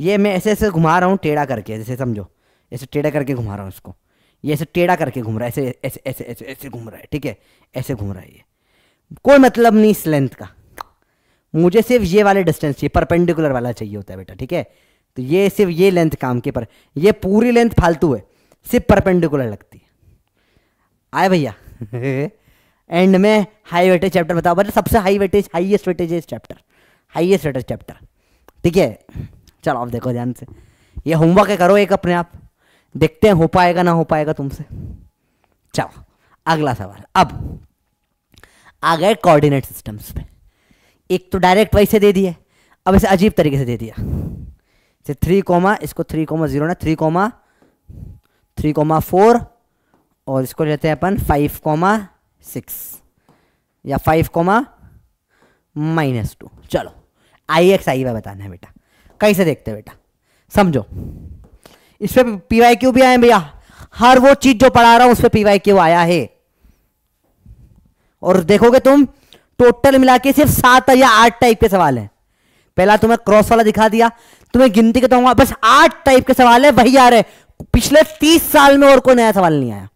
ये मैं ऐसे ऐसे घुमा रहा हूँ टेढ़ा करके जैसे समझो ऐसे टेढ़ा करके घुमा रहा हूँ इसको ये ऐसे टेढ़ा करके घूम रहा है ऐसे ऐसे ऐसे ऐसे ऐसे घूम रहा है ठीक है ऐसे घूम रहा है ये कोई मतलब नहीं इस लेंथ का मुझे सिर्फ ये वाले डिस्टेंस चाहिए परपेंडिकुलर वाला चाहिए होता है बेटा ठीक है तो ये सिर्फ ये लेंथ काम के पर ये पूरी लेंथ फालतू है सिर्फ परपेंडिकुलर लगती है आए भैया एंड में हाई वेटेज चैप्टर बताओ मतलब सबसे हाई वेटेज हाईएस्ट वेटेज है इस चैप्टर हाईएस्ट वेटेज चैप्टर ठीक है चलो आप देखो ध्यान से ये होमवर्क है करो एक अपने आप देखते हैं हो पाएगा ना हो पाएगा तुमसे चलो अगला सवाल अब आ गए कोऑर्डिनेट सिस्टम्स पे एक तो डायरेक्ट वैसे दे दिए अब इसे अजीब तरीके से दे दिया थ्री कोमा इसको थ्री कोमा जीरो ना three comma three comma four और इसको लेते हैं अपन फाइव कॉमा सिक्स या फाइव कॉमा माइनस टू चलो आई एक्स आई वाई बताना है बेटा कैसे देखते हैं बेटा समझो इस पर पी वाई क्यू भी आए भैया हर वो चीज जो पढ़ा रहा हूं उस पर पी वाई क्यू आया है और देखोगे तुम टोटल मिला के सिर्फ सात या आठ टाइप के सवाल हैं पहला तुम्हें क्रॉस वाला दिखा दिया तुम्हें गिनती के तो बस आठ टाइप के सवाल है वही आ रहे पिछले तीस साल में और कोई नया सवाल नहीं आया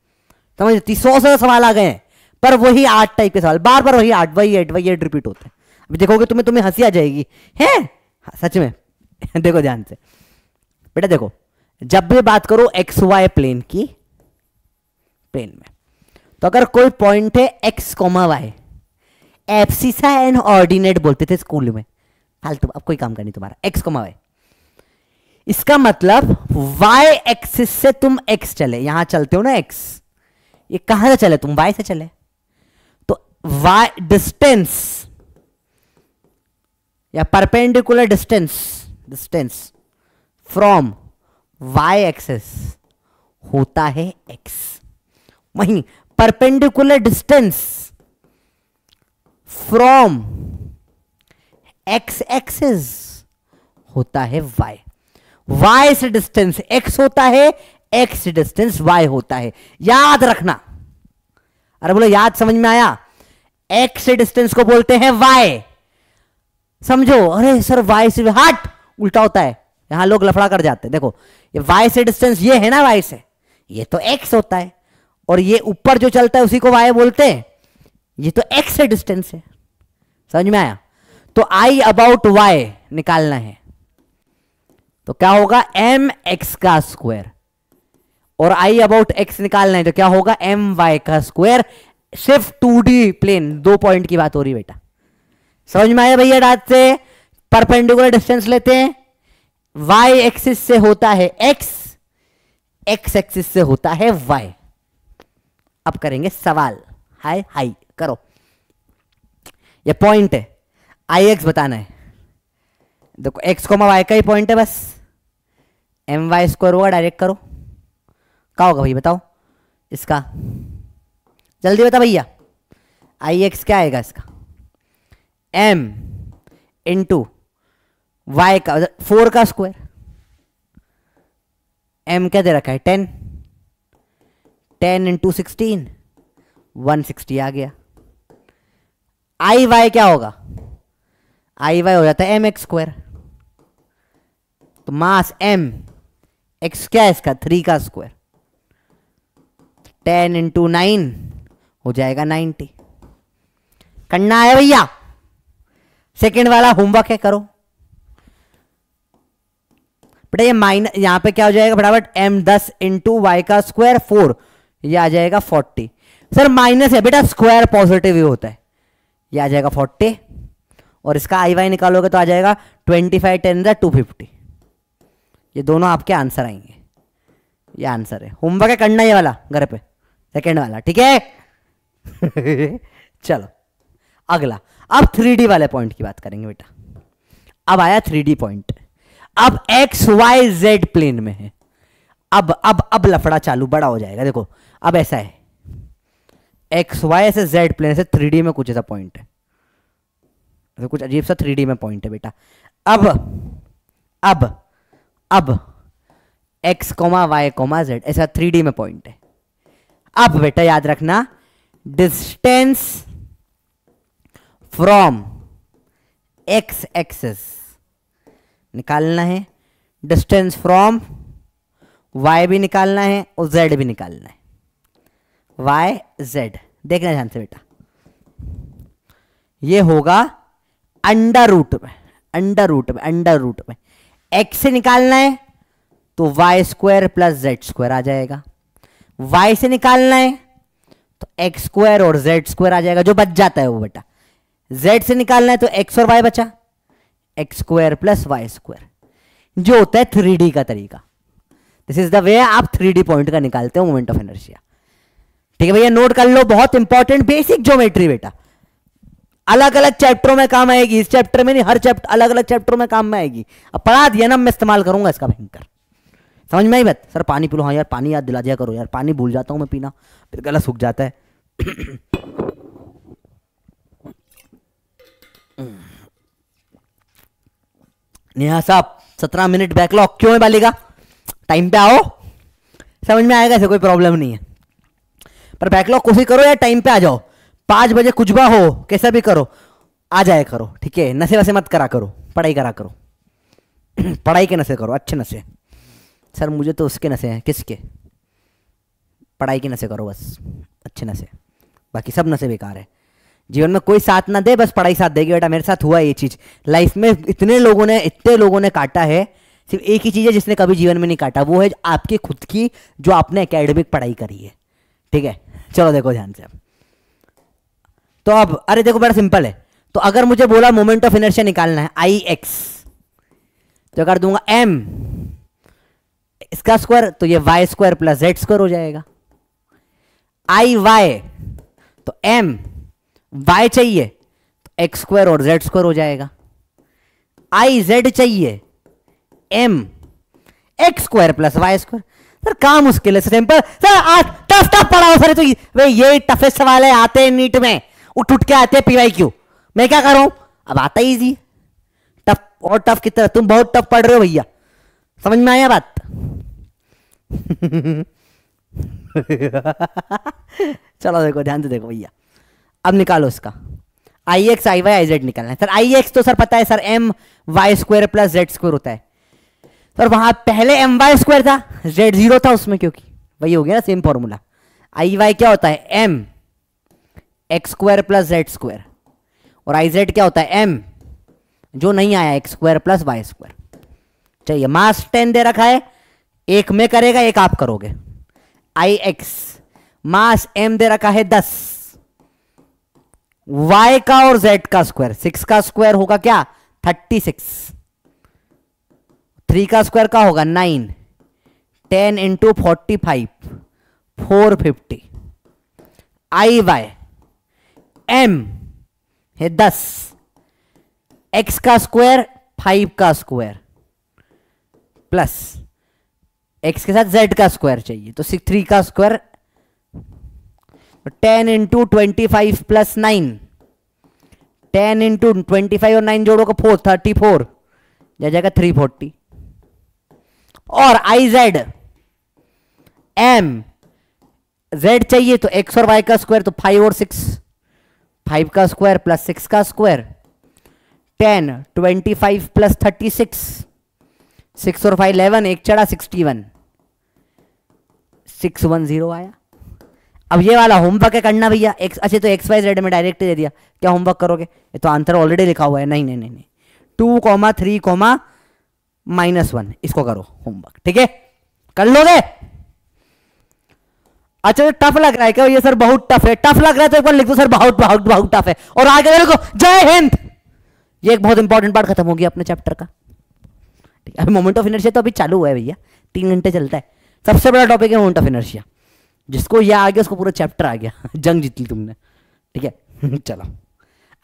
समझ सकती सौ से सवाल आ गए पर वही आठ टाइप के सवाल बार बार वही आठ वही एट वही एट रिपीट होते हैं अभी देखोगे तुम्हें तुम्हें हंसी आ जाएगी है हाँ, सच में देखो ध्यान से बेटा देखो जब भी बात करो एक्स वाई प्लेन की प्लेन में तो अगर कोई पॉइंट है x comma y abscissa and ordinate बोलते थे स्कूल में फालतू अब कोई काम करनी तुम्हारा एक्स कॉमा वाई इसका मतलब वाई एक्सिस से तुम एक्स चले यहां चलते हो ना एक्स ये कहां से चले तुम वाई से चले तो वाई डिस्टेंस या perpendicular distance distance from y axis होता है एक्स वहीं perpendicular distance from x axis होता है वाई वाई से डिस्टेंस एक्स होता है एक्स डिस्टेंस वाई होता है याद रखना अरे बोलो याद समझ में आया एक्स डिस्टेंस को बोलते हैं वाई समझो अरे सर वाई से हट उल्टा होता है यहां लोग लफड़ा कर जाते हैं देखो ये वाई से डिस्टेंस ये है ना वाई से ये तो एक्स होता है और ये ऊपर जो चलता है उसी को वाई बोलते हैं ये तो एक्स से डिस्टेंस है समझ में आया तो आई अबाउट वाई निकालना है तो क्या होगा एम एक्स का स्क्वायर और आई अबाउट एक्स निकालना है तो क्या होगा एम वाई का स्क्वायर सिर्फ टू डी प्लेन दो पॉइंट की बात हो रही बेटा समझ में आया भैया डाट से परपेंडिकुलर डिस्टेंस लेते हैं वाई एक्सिस से होता है एक्स एक्स एक्सिस से होता है वाई अब करेंगे सवाल हाय हाय करो ये पॉइंट है आई एक्स बताना है देखो एक्स को वाई का ही पॉइंट है बस एम वाई स्क्वायर होगा डायरेक्ट करो क्या होगा भैया बताओ इसका जल्दी बता भैया आई एक्स क्या आएगा इसका एम इंटू वाई का फोर का स्क्वायर एम क्या दे रखा है ten ten into sixteen one sixty आ गया आई वाई क्या होगा आई वाई हो जाता है एम एक्स स्क्वायर तो मास एम एक्स क्या है इसका थ्री का स्क्वायर टेन इंटू नाइन हो जाएगा नाइनटी करना है भैया सेकेंड वाला होमवर्क है करो बेटा ये माइनस यहां पे क्या हो जाएगा फटाफट एम दस इंटू वाई का स्क्वायर फोर ये आ जाएगा फोर्टी सर माइनस है बेटा स्क्वायर पॉजिटिव ही होता है ये आ जाएगा फोर्टी और इसका आई वाई निकालोगे तो आ जाएगा ट्वेंटी फाइव टेन या टू फिफ्टी ये दोनों आपके आंसर आएंगे ये आंसर है होमवर्क है करना ये वाला घर पे सेकेंड वाला ठीक है चलो अगला अब थ्री वाले पॉइंट की बात करेंगे बेटा अब आया थ्री पॉइंट अब एक्स वाई जेड प्लेन में है अब अब अब लफड़ा चालू बड़ा हो जाएगा देखो अब ऐसा है एक्स वाई से जेड प्लेन से थ्री में कुछ ऐसा पॉइंट है तो कुछ अजीब सा थ्री में पॉइंट है बेटा अब अब अब x comma y comma z ऐसा थ्री में पॉइंट है अब बेटा याद रखना डिस्टेंस फ्रॉम एक्स एक्सेस निकालना है डिस्टेंस फ्रॉम वाई भी निकालना है और जेड भी निकालना है वाई जेड देखना ध्यान से बेटा ये होगा अंडर रूट में अंडर रूट में अंडर रूट में एक्स से निकालना है तो y square plus z square आ जाएगा y से निकालना है तो एक्स स्क्वायर और जेड स्क्वायर आ जाएगा जो बच जाता है वो बेटा जेड से निकालना है तो एक्स और वाई बचा x square plus Y square जो होता है थ्री का तरीका दिस इज द वे आप थ्री पॉइंट का निकालते हो मोमेंट ऑफ एनर्जिया ठीक है भैया नोट कर लो बहुत इंपॉर्टेंट बेसिक ज्योमेट्री बेटा अलग अलग चैप्टरों में काम आएगी इस चैप्टर में नहीं हर चैप्टर अलग अलग चैप्टरों में काम में आएगी अब पढ़ा दिया ना मैं इस्तेमाल करूंगा इसका भयंकर समझ में आई बात सर पानी पी लो हाँ यार पानी याद दिला दिया करो यार पानी भूल जाता हूँ मैं पीना फिर गला सूख जाता है नेहा साहब सत्रह मिनट बैकलॉग क्यों है बालिका टाइम पे आओ समझ में आएगा ऐसे कोई प्रॉब्लम नहीं है पर बैकलॉग कोशिश करो यार टाइम पे आ जाओ पाँच बजे कुछ भी हो कैसा भी करो आ जाए करो ठीक है नशे वशे मत करा करो पढ़ाई करा करो पढ़ाई के नशे करो अच्छे नशे सर मुझे तो उसके नशे हैं किसके पढ़ाई के नशे करो बस अच्छे नशे बाकी सब नशे बेकार है जीवन में कोई साथ ना दे बस पढ़ाई साथ देगी बेटा मेरे साथ हुआ ये चीज़ लाइफ में इतने लोगों ने इतने लोगों ने काटा है सिर्फ एक ही चीज़ है जिसने कभी जीवन में नहीं काटा वो है आपकी खुद की जो आपने एकेडमिक पढ़ाई करी है ठीक है चलो देखो ध्यान से तो अब अरे देखो बड़ा सिंपल है तो अगर मुझे बोला मोमेंट ऑफ इनर्शिया निकालना है आई एक्स तो कर दूंगा एम इसका स्क्वायर तो ये y square plus z square हो जाएगा आई वाई तो एम वाई चाहिए तो एक्स स्क्वायर और जेड स्क्वायर हो जाएगा आई जेड चाहिए m x square plus Y square sir काम मुश्किल है सिंपल सर आज टफ टफ पढ़ाओ सर तो ये, ये टफेस्ट सवाल है आते हैं नीट में उठ उठ के आते हैं पीवाई क्यू मैं क्या कर रहा हूं अब आता ही जी टफ और टफ की तरह तुम बहुत टफ पढ़ रहे हो भैया समझ में आया बात चलो देखो ध्यान से देखो भैया अब निकालो इसका I x I y I z निकालना है सर आई एक्स तो सर पता है sir m y square plus z square होता है सर वहां पहले एम वाई स्क्वायर था जेड जीरो था उसमें क्योंकि वही हो गया ना सेम फॉर्मूला आई वाई क्या होता है m x square plus z square और आई जेड क्या होता है एम जो नहीं आया x square plus Y square चाहिए मास टेन दे रखा है एक में करेगा एक आप करोगे आई एक्स मास एम दे रखा है दस y का और z का स्क्वायर सिक्स का स्क्वायर होगा क्या थर्टी सिक्स थ्री का स्क्वायर का होगा nine ten into forty five four fifty I y m है दस एक्स का स्क्वायर फाइव का स्क्वायर प्लस एक्स के साथ जेड का स्क्वायर चाहिए तो सिक्स थ्री का square ten into twenty five plus nine ten into twenty five और नाइन जोड़ो का फोर थर्टी फोर या जाएगा थ्री फोर्टी और आई जेड एम जेड चाहिए तो एक्स और वाई का स्क्वायर तो फाइव और सिक्स फाइव का स्क्वायर प्लस सिक्स का square ten twenty five plus thirty six six और फाइव इलेवन एक चढ़ा sixty one six one zero आया अब ये वाला होमवर्क है करना भैया अच्छे तो एक्स वाई जेड में डायरेक्ट दे दिया क्या होमवर्क करोगे ये तो आंसर ऑलरेडी लिखा हुआ है नहीं नहीं नहीं two comma three comma minus one इसको करो होमवर्क ठीक है कर लोगे अच्छा तो टफ लग रहा है क्या ये सर बहुत टफ है टफ लग रहा है तो एक बार लिख दो सर बहुत बहुत बहुत टफ है और आगे देखो जय हिंद ये एक बहुत इंपॉर्टेंट पार्ट खत्म होगी अपने चैप्टर का ठीक है अभी मोमेंट ऑफ इनर्शिया तो अभी चालू हुआ है भैया तीन घंटे चलता है सबसे बड़ा टॉपिक है मोमेंट ऑफ इनर्शिया जिसको यह आ गया उसको पूरा चैप्टर आ गया जंग जीत ली तुमने ठीक है चलो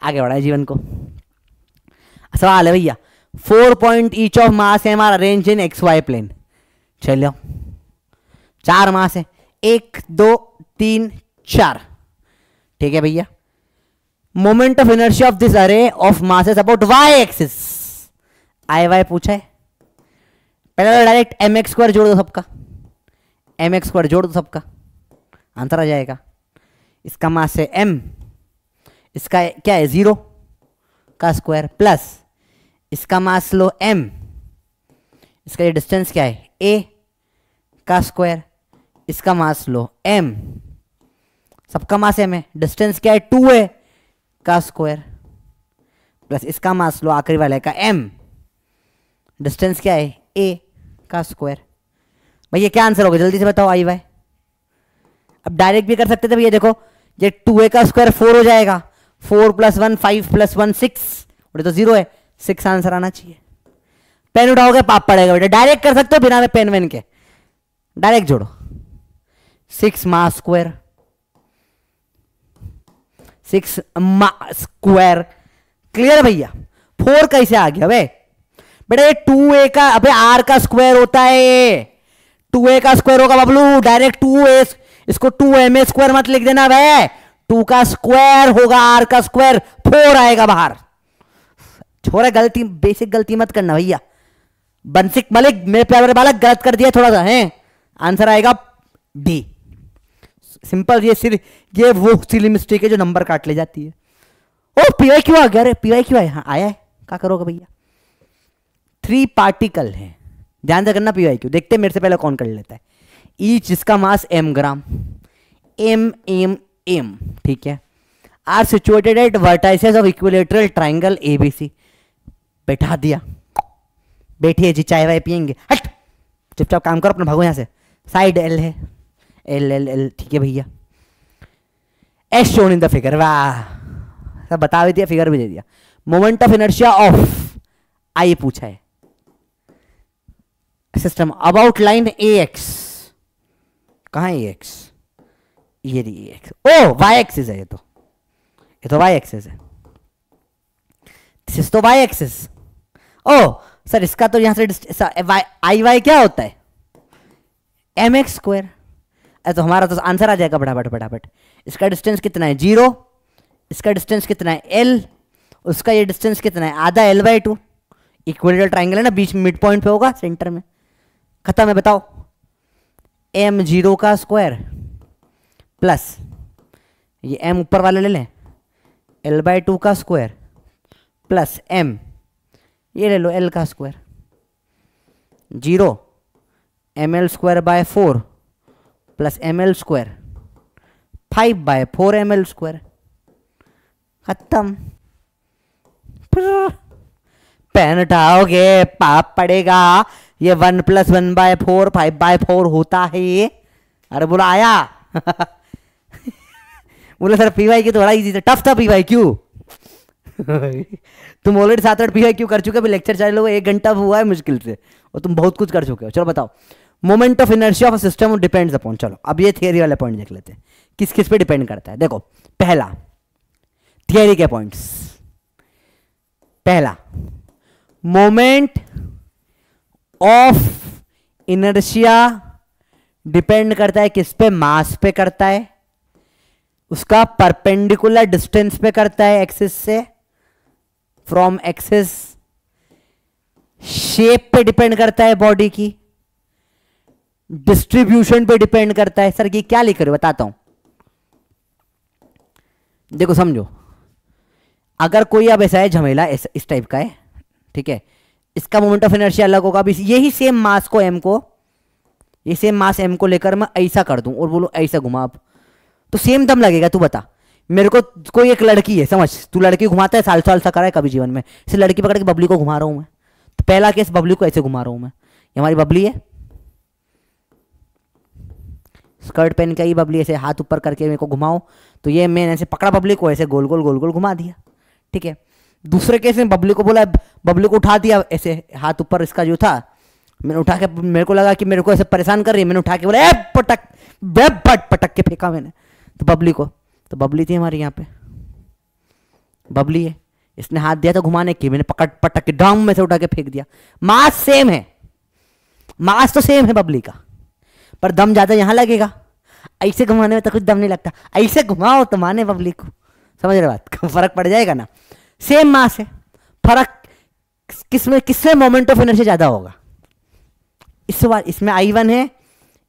आगे बढ़ाए जीवन को सवाल है भैया four point each of mass है हमारा range in x Y plane चलो चार मास है एक दो तीन चार ठीक है भैया moment of inertia of this array of mass about y axis I y पूछा है पहले तो डायरेक्ट एम एक्स स्क्वायर जोड़ दो सबका एम एक्स स्क्वायर जोड़ दो सबका आंसर आ जाएगा इसका मास है एम इसका क्या है ज़ीरो का स्क्वायर प्लस इसका मास लो एम इसका ये डिस्टेंस क्या है ए का स्क्वायर इसका मास लो एम सबका मास एम है डिस्टेंस क्या है टू ए का स्क्वायर प्लस इसका मास लो आखिरी वाले का एम डिस्टेंस क्या है ए का स्क्वायर भैया क्या आंसर होगा जल्दी से बताओ आई वाई अब डायरेक्ट भी कर सकते थे भैया देखो ये टू ए का स्क्वायर फोर हो जाएगा four plus one five plus one six बोले तो जीरो है सिक्स आंसर आना चाहिए पेन उठाओगे पाप पड़ेगा बेटा डायरेक्ट कर सकते हो बिना में पेन वेन के डायरेक्ट जोड़ो सिक्स मा स्क्वायर सिक्स मा स्क्वायर क्लियर भैया फोर कैसे आ गया भाई बेटा ये टू ए का अबे आर का स्क्वायर होता है ये टू ए का स्क्वायर होगा बबलू डायरेक्ट टू ए इसको टू एम ए स्क्वायर मत लिख देना भाई टू का स्क्वायर होगा आर का स्क्वायर फोर आएगा बाहर छोरा गलती बेसिक गलती मत करना भैया बंसिक मलिक मेरे प्यार बालक गलत कर दिया थोड़ा सा है आंसर आएगा डी सिंपल ये सिर्फ ये वो सिली मिस्टेक है जो नंबर काट ले जाती है ओ पीवाई क्यों आ गया अरे पीवाई क्यों आया हाँ आया है क्या करोगे भैया थ्री पार्टिकल हैं ध्यान से करना पी आई क्यू देखते मेरे से पहले कौन कर लेता है ई जिसका mass m gram m M m ठीक है are situated at vertices of equilateral triangle A B C बैठा दिया बैठिए जी चाय वाय पियेंगे हट चुपचाप काम करो अपने भागो यहाँ से साइड एल है एल एल एल ठीक है भैया as shown in the figure वाह सब बता भी दिया फिगर भी दे दिया moment of inertia of I पूछा है system about line A x कहा ए एक्स ये A x O y axis है ये तो ये तो वाई एक्सिस है दिस इज तो वाई एक्सिस ओ सर इसका तो यहां से आई वाई क्या होता है एम एक्स स्क्वायर तो हमारा तो आंसर आ जाएगा बड़ा बट बड़ा बट इसका डिस्टेंस कितना है जीरो इसका डिस्टेंस कितना है एल उसका ये डिस्टेंस कितना है आधा l by two equilateral triangle है ना बीच मिड पॉइंट पे होगा सेंटर में खत्म है बताओ एम जीरो का स्क्वायर प्लस ये एम ऊपर वाला ले लें एल बाई टू का स्क्वायर प्लस एम ये ले लो एल का square zero m L square by four plus M L square five by four m L square खत्म पेन उठाओगे पाप पड़ेगा ये one plus one by four five by four होता है ये अरे बोला आया बोला सर पी वाई क्यू तो बड़ा था टफ था पी वाई क्यू तुम ऑलरेडी सात आठ पी वाई क्यू कर चुके लेक्चर चालू हुआ एक घंटा हुआ है मुश्किल से और तुम बहुत कुछ कर चुके हो चलो बताओ moment of inertia of system depends upon चलो अब ये थियरी वाले पॉइंट देख लेते हैं किस किस पे डिपेंड करता है देखो पहला थियरी के पॉइंट्स पहला मोमेंट ऑफ इनर्शिया डिपेंड करता है किस पे मास पे करता है उसका परपेंडिकुलर डिस्टेंस पे करता है एक्सिस से फ्रॉम एक्सिस शेप पे डिपेंड करता है बॉडी की डिस्ट्रीब्यूशन पे डिपेंड करता है सर ये क्या लिख रहे हो बताता हूं देखो समझो अगर कोई अब ऐसा है झमेला इस टाइप का है ठीक है इसका मोमेंट ऑफ एनर्जी अलग होगा अब यही सेम मास को एम को ये सेम मास एम को लेकर मैं ऐसा कर दूं और बोलो ऐसा घुमा आप तो सेम दम लगेगा तू बता मेरे को कोई एक लड़की है समझ तू लड़की घुमाता है साल साल सा करा है कभी जीवन में इसे लड़की पकड़ के बबली को घुमा रहा हूं मैं तो पहला केस बबली को ऐसे घुमा रहा हूं मैं ये हमारी बबली है स्कर्ट पहन के ही बबली ऐसे हाथ ऊपर करके मेरे को घुमाओ तो ये मैंने ऐसे पकड़ा बबली को ऐसे गोल गोल गोल गोल घुमा दिया ठीक है दूसरे केस में बबली को बोला बबलू को उठा दिया ऐसे हाथ ऊपर इसका जो था मैंने उठा के मेरे को लगा कि मेरे को ऐसे परेशान कर रही है मैंने उठा के बोला ए पटक बे पट पटक के फेंका मैंने तो बबली को तो बबली थी हमारे यहाँ पे बबली है इसने हाथ दिया था तो घुमाने की मैंने पकड़ पटक के ड्रम में से उठा के फेंक दिया मास सेम है मास तो सेम है बबली का पर दम ज़्यादा यहाँ लगेगा ऐसे घुमाने में तो कुछ दम नहीं लगता ऐसे घुमाओ तो माने बबली को समझ रहे बात फर्क पड़ जाएगा ना सेम मास है फर्क किसमें किससे मोमेंट ऑफ एनर्जी ज़्यादा होगा इस बार इसमें आई वन है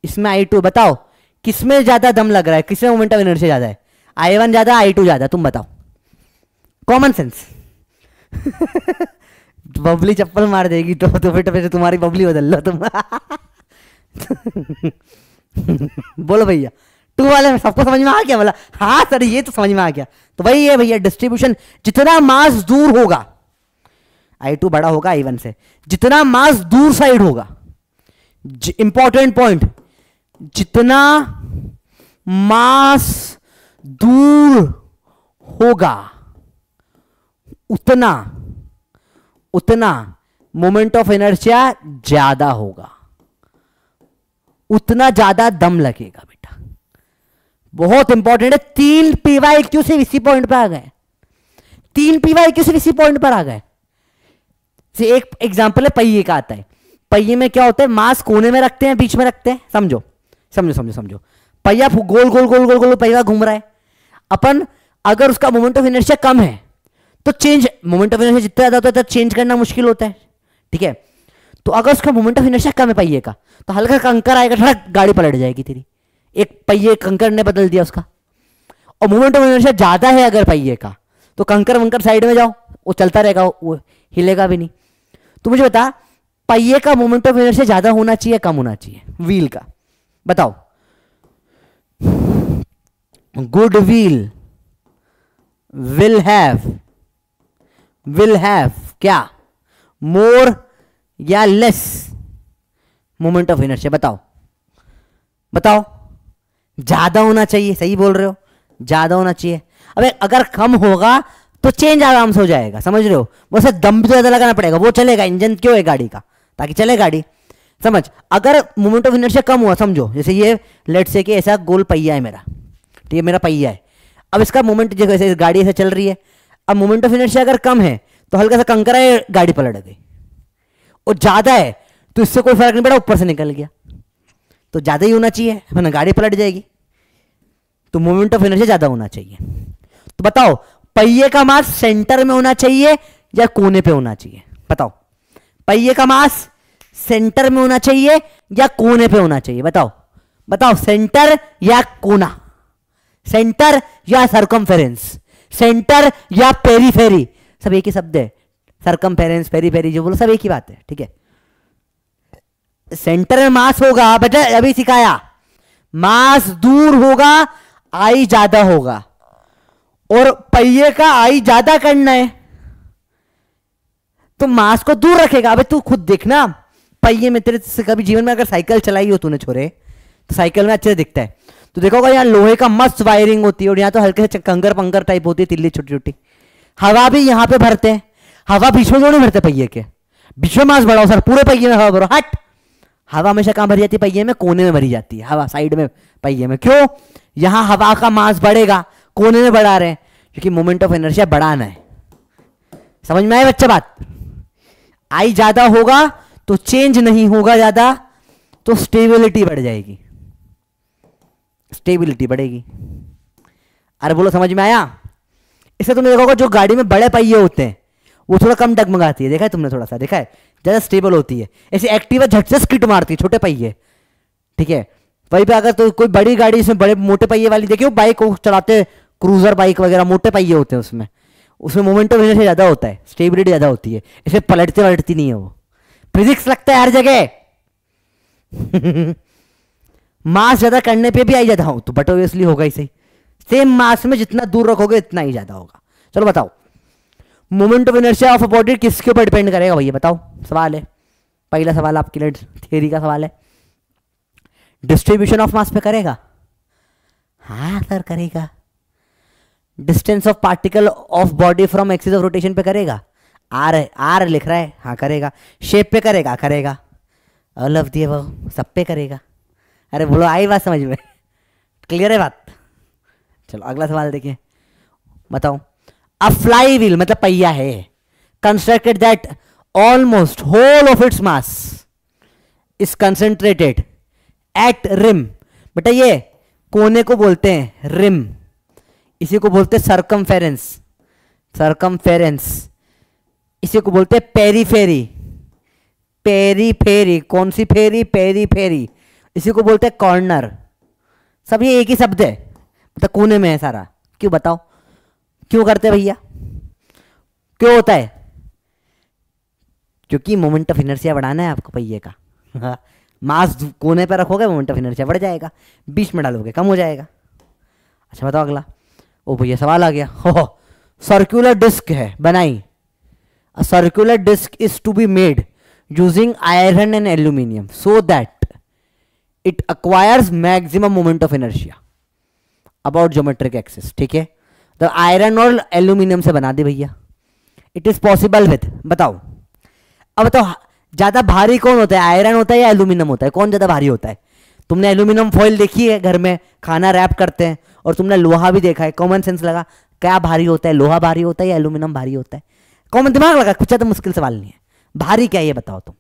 इसमें आई टू बताओ किसमें ज़्यादा दम लग रहा है किसमें मोमेंट ऑफ एनर्जी ज़्यादा है आई वन ज़्यादा आई टू ज़्यादा तुम बताओ कॉमन सेंस बबली चप्पल मार देगी तो तो फिर तो फिर तुम्हारी बबली बदल लो तुम बोलो भैया टू वाले में सबको समझ में आ गया बोला हाँ सर ये तो समझ में आ गया तो वही है भैया डिस्ट्रीब्यूशन जितना मास दूर होगा आई टू बड़ा होगा आई वन से जितना मास दूर साइड होगा इंपॉर्टेंट पॉइंट जितना मास दूर होगा उतना उतना मोमेंट ऑफ एनर्जिया ज्यादा होगा उतना ज्यादा दम लगेगा बहुत इंपॉर्टेंट है तीन पीवाई क्यू सिर्फ इसी पॉइंट पर आ गए तीन पीवाई क्यू सिर्फ इसी पॉइंट पर आ गए एक एग्जाम्पल है पहिए का आता है पहिए में क्या होता है मास कोने में रखते हैं बीच में रखते हैं समझो समझो समझो समझो पहिया गोल गोल गोल गोल गोल पहिया घूम रहा है अपन अगर उसका मोमेंट ऑफ इनर्शिया कम है तो चेंज मोमेंट ऑफ इनर्शिया जितना ज़्यादा होता है तो चेंज करना मुश्किल होता है ठीक है तो अगर उसका मोमेंट ऑफ इनर्शिया कम है पहिए का तो हल्का कंकर आएगा थोड़ा गाड़ी पलट जाएगी तेरी एक पहिए कंकर ने बदल दिया उसका और मोमेंट ऑफ इनर्शिया ज़्यादा है अगर पहिए का तो कंकर वंकर साइड में जाओ वो चलता रहेगा वो हिलेगा भी नहीं तो मुझे बता पहिए का मोमेंट ऑफ इनर्शिया ज़्यादा होना चाहिए कम होना चाहिए व्हील का बताओ good wheel will have will have क्या मोर या लेस मोमेंट ऑफ इनर्शिया बताओ बताओ ज़्यादा होना चाहिए सही बोल रहे हो ज़्यादा होना चाहिए अब अगर कम होगा तो चेंज आराम से हो जाएगा समझ रहे हो वैसे दम भी तो ज़्यादा लगाना पड़ेगा वो चलेगा इंजन क्यों है गाड़ी का ताकि चले गाड़ी समझ अगर मोमेंट ऑफ इनर्शिया कम हुआ समझो जैसे ये लेट से कि ऐसा गोल पहिया है मेरा ठीक है मेरा पहिया है अब इसका मोमेंट जो ऐसे गाड़ी ऐसे चल रही है अब मोमेंट ऑफ इनर्शिया अगर कम है तो हल्का सा कंकरा है गाड़ी पलट गई और ज़्यादा है तो इससे कोई फर्क नहीं पड़ा ऊपर से निकल गया तो ज़्यादा ही होना चाहिए वरना गाड़ी पलट जाएगी तो मोमेंट ऑफ एनर्जी ज़्यादा होना चाहिए तो बताओ पहिए का मास सेंटर में होना चाहिए या कोने पे होना चाहिए बताओ पहिए का मास सेंटर में होना चाहिए या कोने पे होना चाहिए बताओ बताओ सेंटर या कोना सेंटर या सरकमफेरेंस सेंटर या पेरीफेरी सब एक ही शब्द है सरकम फेरेंस फेरी फेरी जो बोलो सब एक ही बात है ठीक है सेंटर में मास होगा बेटा अभी सिखाया मास दूर होगा आई ज्यादा होगा और पहिए का आई ज्यादा करना है तो मास को दूर रखेगा अबे तू खुद देखना पहिए में तेरे से कभी जीवन में अगर साइकिल चलाई हो तूने छोरे तो साइकिल में अच्छे से दिखता है तो देखोगा यहाँ लोहे का मस्त वायरिंग होती है और यहाँ तो हल्के से कंगर पंगर टाइप होती है तिल्ली छोटी छोटी हवा भी यहाँ पे भरते हैं हवा बीच में जो नहीं भरते पहिए के बीच में मास बढ़ाओ सर पूरे पहिए में हवा भरो हट हवा हमेशा कहाँ भरी जाती है पहिए में कोने में भरी जाती है हवा साइड में पहिए में क्यों यहाँ हवा का मास बढ़ेगा कोने में बढ़ा रहे हैं क्योंकि मोमेंट ऑफ एनर्जिया बढ़ाना है समझ में आए बच्चा बात आई ज़्यादा होगा तो चेंज नहीं होगा ज़्यादा तो स्टेबिलिटी बढ़ जाएगी स्टेबिलिटी बढ़ेगी अरे बोलो समझ में आया इससे तुमने देखा होगा जो गाड़ी में बड़े पहिए होते हैं वो थोड़ा कम डगमगाती है देखा है तुमने थोड़ा सा देखा है ज़्यादा स्टेबल होती है ऐसे एक्टिवा झट से स्किट मारती है छोटे पहिए ठीक है वहीं पे अगर तो कोई बड़ी गाड़ी इसमें बड़े मोटे पहिए वाली देखिए वो बाइक चलाते क्रूजर बाइक वगैरह मोटे पहिए होते हैं उसमें उसमें मोमेंटम से ज़्यादा होता है स्टेबिलिटी ज़्यादा होती है इसे पलटती पलटती नहीं है वो फिजिक्स लगता है हर जगह मास ज़्यादा करने पे भी आई ज़्यादा हो हाँ, तो बट ऑब्वियसली होगा ही सही सेम मास में जितना दूर रखोगे इतना ही ज़्यादा होगा चलो बताओ moment of inertia of a body किसके ऊपर डिपेंड करेगा भैया बताओ सवाल है पहला सवाल आपके लिए थियरी का सवाल है डिस्ट्रीब्यूशन ऑफ मास पे करेगा हाँ सर करेगा distance of particle of body from axis of rotation पे करेगा आर आर लिख रहा है हाँ करेगा शेप पे करेगा करेगा ऑल ऑफ दिए वो सब पे करेगा अरे बोलो आई बात समझ में क्लियर है बात चलो अगला सवाल देखिए बताओ फ्लाई व्हील मतलब पहिया है constructed that almost whole of its mass is concentrated at rim बेटा ये कोने को बोलते हैं रिम इसी को बोलते हैं सरकमफेरेंस सरकमफेरेंस इसी को बोलते हैं पेरीफेरी पेरीफेरी कौन सी फेरी पेरीफेरी इसी को बोलते हैं कॉर्नर सब ये एक ही शब्द है मतलब कोने में है सारा क्यों बताओ क्यों करते भैया क्यों होता है क्योंकि मोमेंट ऑफ इनर्सिया बढ़ाना है आपको पहिए का मास कोने पर रखोगे मोमेंट ऑफ इनर्सिया बढ़ जाएगा बीच में डालोगे कम हो जाएगा अच्छा बताओ अगला ओ भैया सवाल आ गया हो सर्कुलर डिस्क है बनाई a circular disc is to be made using iron and aluminium so that it acquires maximum moment of inertia about geometric axis ठीक है द आयरन और एल्यूमिनियम से बना दे भैया इट इज़ पॉसिबल विथ बताओ अब बताओ तो ज़्यादा भारी कौन होता है आयरन होता है या एल्यूमिनियम होता है कौन ज़्यादा भारी होता है तुमने एल्यूमिनियम फॉइल देखी है घर में खाना रैप करते हैं और तुमने लोहा भी देखा है कॉमन सेंस लगा क्या भारी होता है लोहा भारी होता है या एल्यूमिनियम भारी होता है कॉमन दिमाग लगा कुछ ज़्यादा मुश्किल सवाल नहीं है भारी क्या ये बताओ तुम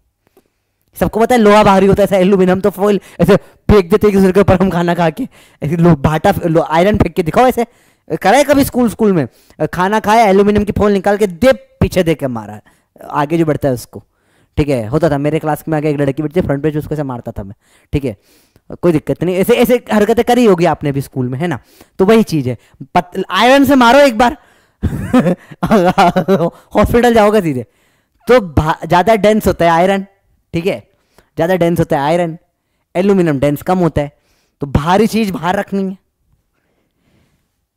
सबको पता है लोहा भारी होता है ऐसा एल्यूमिनियम तो फॉइल ऐसे फेंक देते कि सर के ऊपर हम खाना खा के ऐसे लो भाटा लो आयरन फेंक के दिखाओ ऐसे कराए कभी स्कूल स्कूल में खाना खाया एल्यूमिनियम की फोन निकाल के दे पीछे दे के मारा आगे जो बढ़ता है उसको ठीक है होता था मेरे क्लास में आगे एक लड़की बैठती फ्रंट पेज उसको से मारता था मैं ठीक है कोई दिक्कत नहीं ऐसे ऐसे हरकतें करी होगी आपने भी स्कूल में है ना तो वही चीज़ है आयरन से मारो एक बार हॉस्पिटल जाओगे सीधे तो ज़्यादा डेंस होता है आयरन ठीक है ज़्यादा डेंस होता है आयरन एल्यूमिनियम डेंस कम होता है तो भारी चीज़ बाहर रखनी है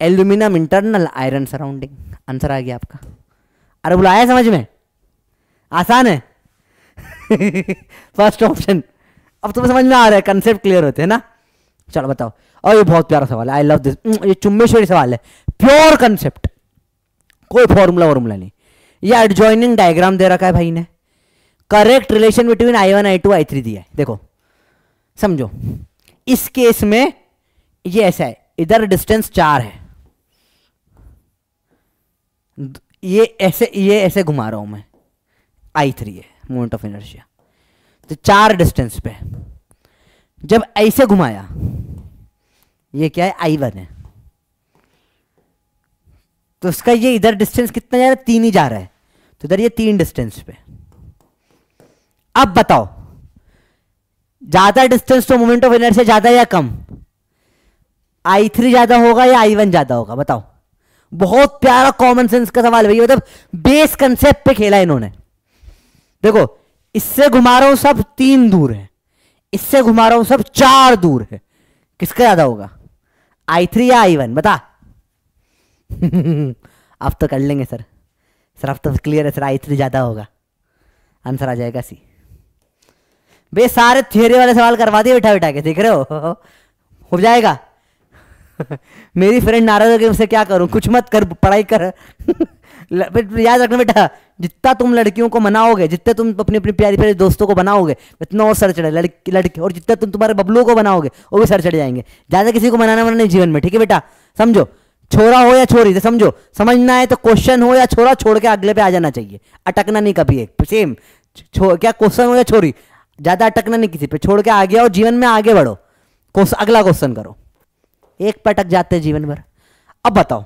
aluminium internal iron surrounding answer आ गया आपका अरे बुलाया समझ में आसान है फर्स्ट ऑप्शन अब तुम्हें समझ में आ रहा है कंसेप्ट क्लियर होते हैं ना चलो बताओ और ये बहुत प्यारा सवाल है आई लव दिस ये चुम्बेश्वरी सवाल है प्योर कंसेप्ट कोई फॉर्मूला वॉर्मूला नहीं ये एडजॉइनिंग डायग्राम दे रखा है भाई ने correct relation between I one I two I three दिया है देखो समझो इस केस में ये ऐसा है इधर डिस्टेंस चार है ये ऐसे ये ऐसे घुमा रहा हूँ मैं आई थ्री है मोमेंट ऑफ इनर्शिया तो चार डिस्टेंस पे जब ऐसे घुमाया ये क्या है आई वन है तो उसका ये इधर डिस्टेंस कितना जा रहा है तीन ही जा रहा है तो इधर ये तीन डिस्टेंस पे अब बताओ ज्यादा डिस्टेंस तो मोमेंट ऑफ इनर्शिया ज्यादा या कम आई थ्री ज्यादा होगा या आई वन ज्यादा होगा बताओ बहुत प्यारा कॉमन सेंस का सवाल भैया मतलब बेस कंसेप्ट पे खेला इन्होंने देखो इससे घुमा रहा हूं सब तीन दूर है इससे घुमा रहा हूं सब चार दूर है किसका ज्यादा होगा आई थ्री या आई वन बता अब तो कर लेंगे सर सर अब तो क्लियर है सर आई थ्री ज्यादा होगा आंसर आ जाएगा सी बे सारे थियोरी वाले सवाल करवा दिए बैठा बैठा के देख रहे हो हो जाएगा मेरी फ्रेंड नाराज हो गई उसे क्या करूं कुछ मत कर पढ़ाई कर याद रखना बेटा जितना तुम लड़कियों को मनाओगे जितने तुम अपनी अपनी प्यारी प्यारी दोस्तों को बनाओगे उतना और सर चढ़े लड़की लड़की और जितना तुम तुम्हारे बबलू को बनाओगे वो भी सर चढ़ जाएंगे ज़्यादा किसी को मनाना मना नहीं जीवन में ठीक है बेटा समझो छोरा हो या छोरी तो समझो समझना है तो क्वेश्चन हो या छोरा छोड़ के अगले पे आ जाना चाहिए अटकना नहीं कभी एक सेम क्या क्वेश्चन हो या छोरी ज़्यादा अटकना नहीं किसी पे छोड़ के आ गया और जीवन में आगे बढ़ो अगला क्वेश्चन करो एक पटक जाते हैं जीवन भर अब बताओ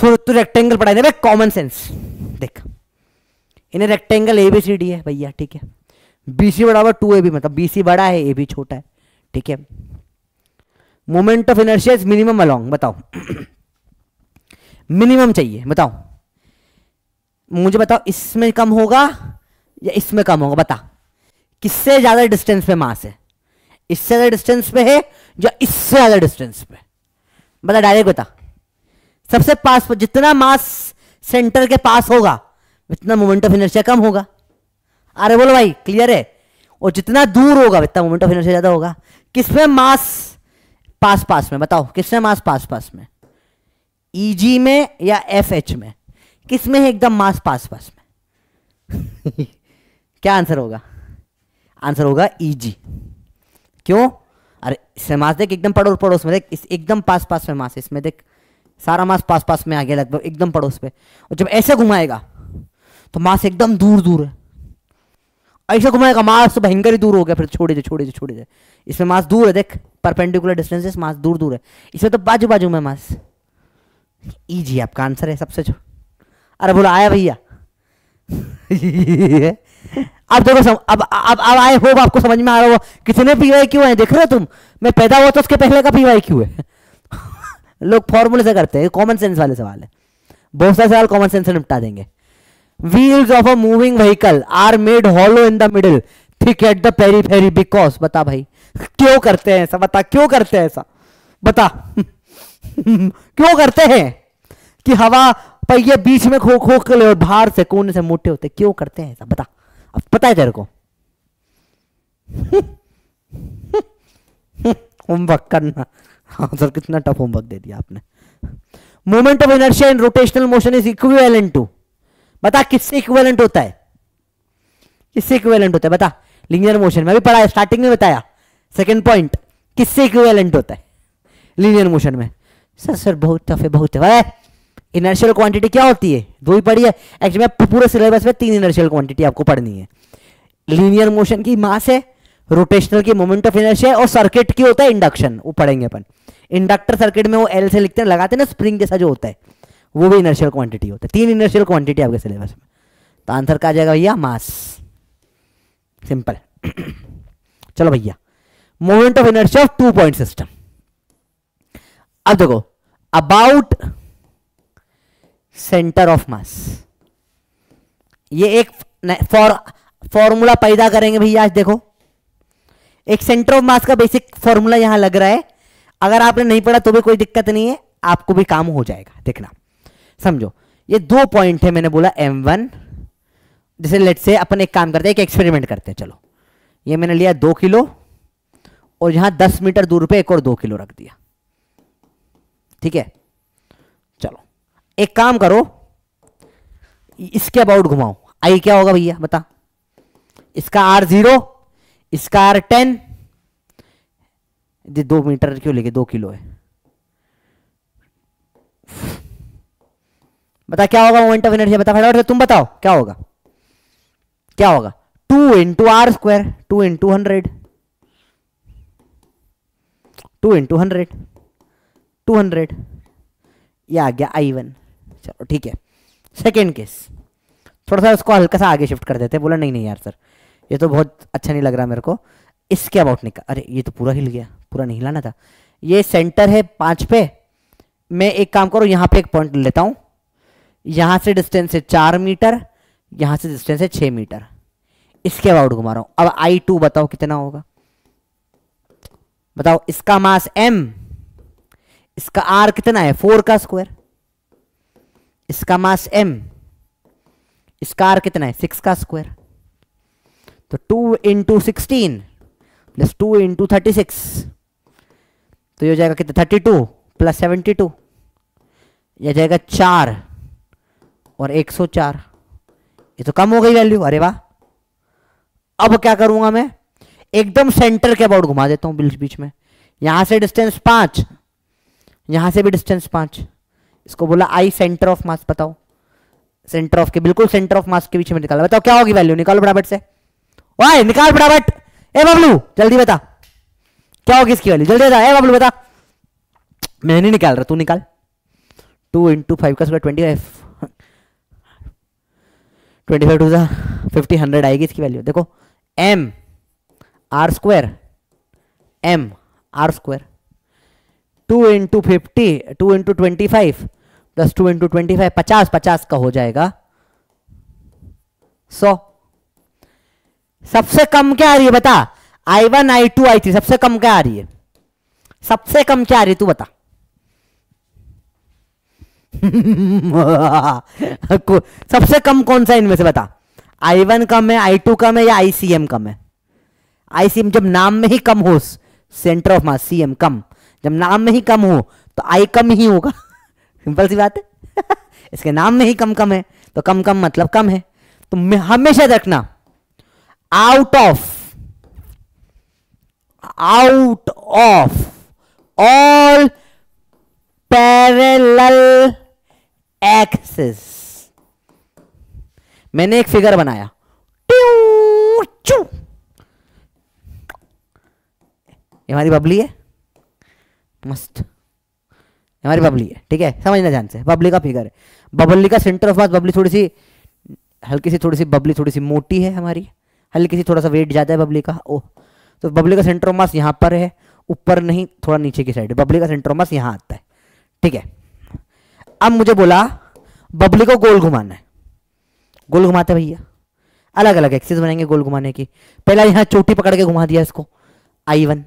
सो तो रेक्टेंगल पढ़ाई देख कॉमन सेंस देख इन्हें rectangle A B C D है भैया ठीक है बी सी हुआ टू ए बी मतलब बी सी बड़ा है ए बी छोटा है ठीक है moment of inertia is minimum along बताओ मिनिमम चाहिए बताओ मुझे बताओ इसमें कम होगा या इसमें कम होगा बता किससे ज़्यादा डिस्टेंस पे मास है इससे ज्यादा डिस्टेंस पे है या इससे ज्यादा डिस्टेंस पे बता डायरेक्ट बता सबसे पास पर जितना मास सेंटर के पास होगा उतना मोमेंट ऑफ इनर्शिया कम होगा अरे बोलो भाई क्लियर है और जितना दूर होगा उतना मोमेंट ऑफ इनर्शिया ज्यादा होगा किसमें मास पास पास में बताओ किसमें मास पास पास में ईजी e में या एफ में किसमें है एकदम मास पास पास में क्या आंसर होगा आंसर होगा ईजी e क्यों अरे इसमें मास देख एकदम पड़ोस पड़ोस में देख इस एकदम पास पास में मास इसमें देख सारा मास पास पास में आ गया लगभग एकदम पड़ोस पे और जब ऐसे घुमाएगा तो मास एकदम दूर दूर है ऐसे घुमाएगा मास तो भयंकर ही दूर हो गया फिर छोड़े दे छोड़ दे छोड़े दे इसमें मास दूर है देख परपेंडिकुलर डिस्टेंसेस मास दूर दूर है इसमें तो बाजू बाजू में मास ईजी आपका आंसर है सबसे अरे बोला आया भैया अब देखो सम, अब अब अब आए होप आपको समझ में आ रहा होगा कितने पी वाई क्यू है देख रहे हो तुम मैं पैदा हुआ तो उसके पहले का पी वाई क्यू है लोग फॉर्मूले से करते हैं कॉमन सेंस वाले सवाल है बहुत सारे सवाल कॉमन सेंस से निपटा देंगे wheels of a moving vehicle are made hollow in the middle thick at the periphery because बता भाई क्यों करते हैं ऐसा बता क्यों करते हैं ऐसा बता क्यों करते हैं कि हवा पहिए बीच में खो खो के और बाहर से कोने से मोटे होते क्यों करते हैं ऐसा बता अब पता है तेरे को होमवर्क करना हाँ सर कितना टफ होमवर्क दे दिया आपने moment of energy and rotational motion is equivalent to बता किससे इक्वेलेंट होता है किससे इक्वेलेंट होता है बता लिनियर मोशन में अभी पढ़ा स्टार्टिंग में बताया सेकेंड पॉइंट किससे इक्वेलेंट होता है लिनियर मोशन में सर सर बहुत टफ है बहुत टफ है इनर्शियल क्वांटिटी क्या होती है दो ही पढ़ी है एक्चुअली मैं पूरे सिलेबस में तीन इनर्शियल क्वांटिटी आपको पढ़नी है लीनियर मोशन की मास है रोटेशनल की मोमेंट ऑफ इनर्शिया और सर्किट की होता है इंडक्शन वो पढ़ेंगे अपन इंडक्टर सर्किट में वो एल से लिखते हैं लगाते हैं ना स्प्रिंग जैसा जो होता है वो भी इनर्शियल क्वांटिटी होता है तीन इनर्शियल क्वांटिटी आपके सिलेबस में तो आंसर का जाएगा भैया मास सिंपल चलो भैया moment of inertia of two point system अब देखो अबाउट सेंटर ऑफ मास ये एक फॉर फॉर्मूला पैदा करेंगे भैया आज देखो एक सेंटर ऑफ मास का बेसिक फॉर्मूला यहां लग रहा है अगर आपने नहीं पढ़ा तो भी कोई दिक्कत नहीं है आपको भी काम हो जाएगा देखना समझो ये दो पॉइंट है मैंने बोला एम वन जैसे लेट से अपन एक काम करते हैं एक एक्सपेरिमेंट करते हैं चलो ये मैंने लिया दो किलो और यहां दस मीटर दूर पे एक और दो किलो रख दिया ठीक है एक काम करो इसके अबाउट घुमाओ आई क्या होगा भैया बता इसका आर जीरो इसका आर टेन दो मीटर क्यों लेके दो किलो है बता क्या होगा मोमेंट ऑफ एनर्जी बता फटाफट तुम बताओ क्या होगा क्या होगा two into r square two into hundred two into hundred two hundred या आ गया आई वन चलो ठीक है सेकेंड केस थोड़ा सा उसको हल्का सा आगे शिफ्ट कर देते बोला नहीं नहीं यार सर ये तो बहुत अच्छा नहीं लग रहा मेरे को इसके अबाउट निकाल अरे ये तो पूरा हिल गया पूरा नहीं हिलाना था ये सेंटर है पाँच पे मैं एक काम करूँ यहाँ पे एक पॉइंट लेता हूँ यहाँ से डिस्टेंस है चार मीटर यहाँ से डिस्टेंस है छः मीटर इसके अबाउट घुमा रहा हूँ अब आई टू बताओ कितना होगा बताओ इसका मास एम इसका आर कितना है फोर का स्क्वायर इसका मास m इसका आर कितना है सिक्स का स्क्वायर तो two into sixteen plus two into thirty six तो ये हो जाएगा कितना thirty two plus seventy two यह जाएगा चार और एक सौ चार ये तो कम हो गई वैल्यू अरे वाह अब क्या करूंगा मैं एकदम सेंटर के अबाउट घुमा देता हूं बीच बीच में यहां से डिस्टेंस पांच यहां से भी डिस्टेंस पांच इसको बोला आई सेंटर ऑफ मास बताओ सेंटर ऑफ के बिल्कुल सेंटर ऑफ मास के बीच में निकाला बताओ क्या होगी वैल्यू निकालो फटाफट से वाह निकाल फटाफट ए बबलू जल्दी बता क्या होगी इसकी वैल्यू जल्दी बता ए बबलू बता मैं नहीं निकाल रहा तू निकाल टू इंटू फाइव का square twenty five twenty five two fifty hundred आएगी इसकी वैल्यू देखो M R square M R square two into fifty two into twenty five plus two into twenty five पचास पचास का हो जाएगा so, सबसे कम क्या आ रही है बता I one I two I three सबसे कम क्या आ रही है सबसे कम क्या आ रही है तू बता सबसे कम कौन सा इनमें से बता आई वन कम है आई टू कम है या आई सी एम कम है आई सी एम जब नाम में ही कम हो centre of mass C M कम जब नाम में ही कम हो तो आई कम ही होगा सिंपल सी बात है इसके नाम में ही कम कम है तो कम कम मतलब कम है तो हमेशा रखना out of out of all parallel axes मैंने एक फिगर बनाया ये हमारी बबली है मस्त हमारी बबली है ठीक है समझना ध्यान से बबली का फिगर है बबली का सेंटर ऑफ मास बबली थोड़ी सी हल्की सी थोड़ी सी बबली थोड़ी सी मोटी है हमारी हल्की सी थोड़ा सा वेट ज़्यादा है बबली का ओह तो बबली का सेंटर ऑफ मास यहाँ पर है ऊपर नहीं थोड़ा नीचे की साइड बबली का सेंटर ऑफ मास यहाँ आता है ठीक है अब मुझे बोला बबली को गोल घुमाना है गोल घुमाते भैया अलग अलग एक्सेस बनाएंगे गोल घुमाने की पहला यहाँ चोटी पकड़ के घुमा दिया इसको आई वन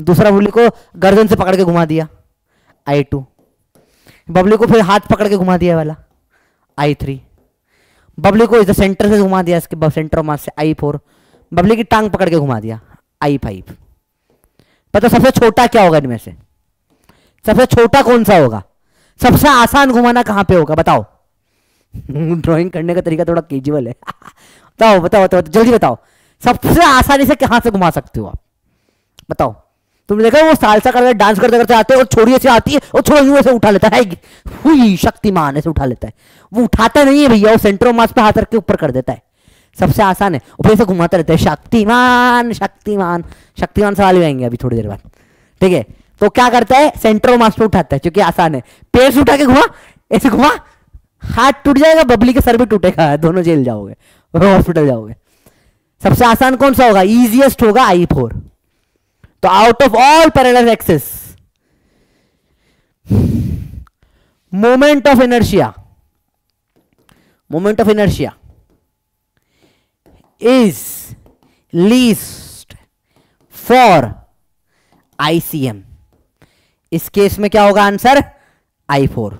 दूसरा बबली को गर्दन से पकड़ के घुमा दिया आई टू बबली को फिर हाथ पकड़ के घुमा दिया वाला आई थ्री बबली को इधर सेंटर से घुमा दिया इसके सेंटर ऑफ से आई फोर बबली की टांग पकड़ के घुमा दिया आई फाइव पता सबसे छोटा क्या होगा इनमें से सबसे छोटा कौन सा होगा सबसे आसान घुमाना कहाँ पे होगा बताओ ड्राइंग करने का तरीका थोड़ा केजुअल है बताओ बताओ बताओ जल्दी बताओ सबसे आसानी से कहां से घुमा सकते हो आप बताओ तुमने देखा वो सालसा करते डांस करते करते आते हैं और छोरी ऐसे आती है और छोरी ऐसे उठा लेता है हुई शक्तिमान ऐसे उठा लेता है वो उठाता नहीं है भैया वो सेंटर मास पे हाथ रखे ऊपर कर देता है सबसे आसान है ऊपर से घुमाता रहता है शक्तिमान शक्तिमान शक्तिमान सवाल भी आएंगे अभी थोड़ी देर बाद ठीक है तो क्या करता है सेंट्रो मास पे उठाता है क्योंकि आसान है पेड़ से उठा के घुमा ऐसे घुमा हाथ टूट जाएगा बबली के सर भी टूटेगा दोनों जेल जाओगे हॉस्पिटल जाओगे सबसे आसान कौन सा होगा इजिएस्ट होगा आई फोर तो out of all parallel axes moment of inertia moment of inertia is least for ICM इस केस में क्या होगा आंसर आई फोर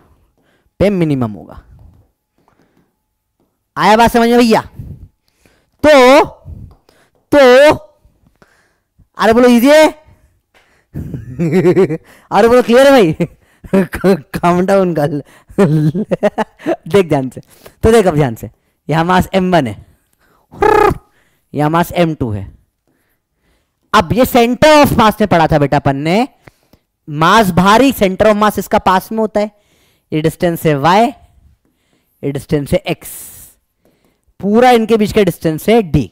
पे मिनिमम होगा आया बात समझ में भैया तो तो अरे बोलो इजी है अरे बोलो क्लियर है भाई काम डाउन कर देख ध्यान से तो देख अब ध्यान से यहां मास एम वन है यहां मास एम टू है अब ये सेंटर ऑफ मास में पढ़ा था बेटा अपन ने मास भारी सेंटर ऑफ मास इसका पास में होता है ये डिस्टेंस है वाई ये डिस्टेंस है एक्स पूरा इनके बीच का डिस्टेंस है डी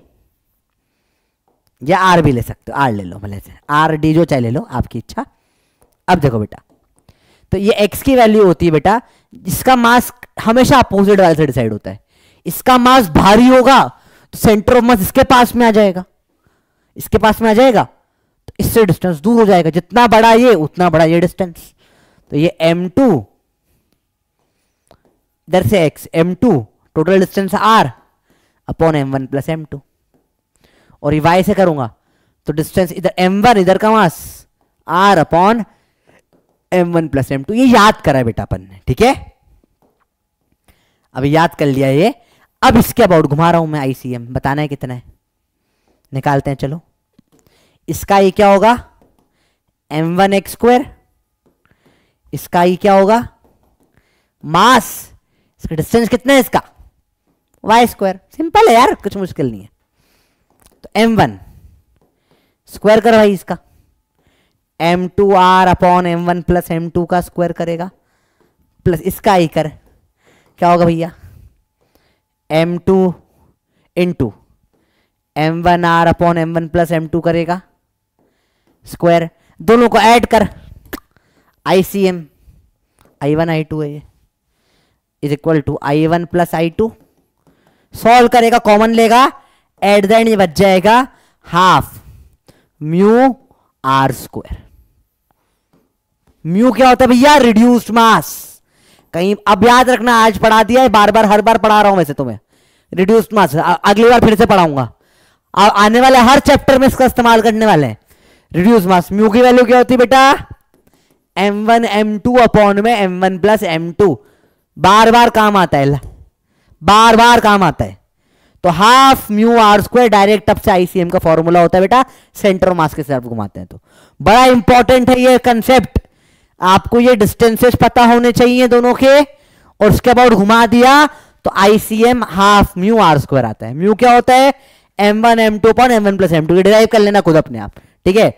या आर भी ले सकते हो आर ले लो भले से आर डी जो चाहे ले लो आपकी इच्छा अब देखो बेटा तो ये एक्स की वैल्यू होती है बेटा इसका मास हमेशा अपोजिट वाले से डिसाइड होता है इसका मास भारी होगा तो सेंटर ऑफ मास इसके पास में आ जाएगा इसके पास में आ जाएगा तो इससे डिस्टेंस दूर हो जाएगा जितना बड़ा ये उतना बड़ा ये डिस्टेंस तो ये एम टू इधर से X M two total distance R upon M one plus M two और ये वाई से करूंगा तो डिस्टेंस इधर एम वन इधर का mass R upon M one plus M two ये याद करा बेटा अपन ने ठीक है अब याद कर लिया ये अब इसके अबाउट घुमा रहा हूं मैं आईसीएम बताना है कितना है निकालते हैं चलो इसका ये क्या होगा एम वन एक्स स्क्वायर इसका ये क्या होगा मास इसका डिस्टेंस कितना है इसका वाई स्क्वायर सिंपल है यार कुछ मुश्किल नहीं है तो एम वन स्क्वायर कर भाई इसका M two R upon M one plus M two का स्क्वायर करेगा प्लस इसका ही कर क्या होगा भैया M two into M one R upon M one plus M two करेगा स्क्वायर दोनों को ऐड कर I C M I one I two है ये is equal to I one plus I two solve करेगा कॉमन लेगा एट द एंड ये बच जाएगा half mu R square mu क्या होता है भैया रिड्यूस्ड मास कहीं अब याद रखना आज पढ़ा दिया है बार बार हर बार पढ़ा रहा हूं वैसे तुम्हें रिड्यूस्ड मास अगली बार फिर से पढ़ाऊंगा आने वाले हर चैप्टर में इसका इस्तेमाल करने वाले हैं रिड्यूस मास म्यू की वैल्यू क्या होती है बेटा M one M two upon में M one plus M two बार बार काम आता है बार बार काम आता है तो half mu R square direct अब से आईसीएम का फॉर्मूला होता है बेटा सेंटर मास के साथ घुमाते हैं तो बड़ा इंपॉर्टेंट है ये कंसेप्ट आपको ये डिस्टेंसेस पता होने चाहिए दोनों के और उसके बाद घुमा दिया तो ICM half mu R square आता है म्यू क्या होता है M one M two upon M one plus M two derive कर लेना खुद अपने आप ठीक है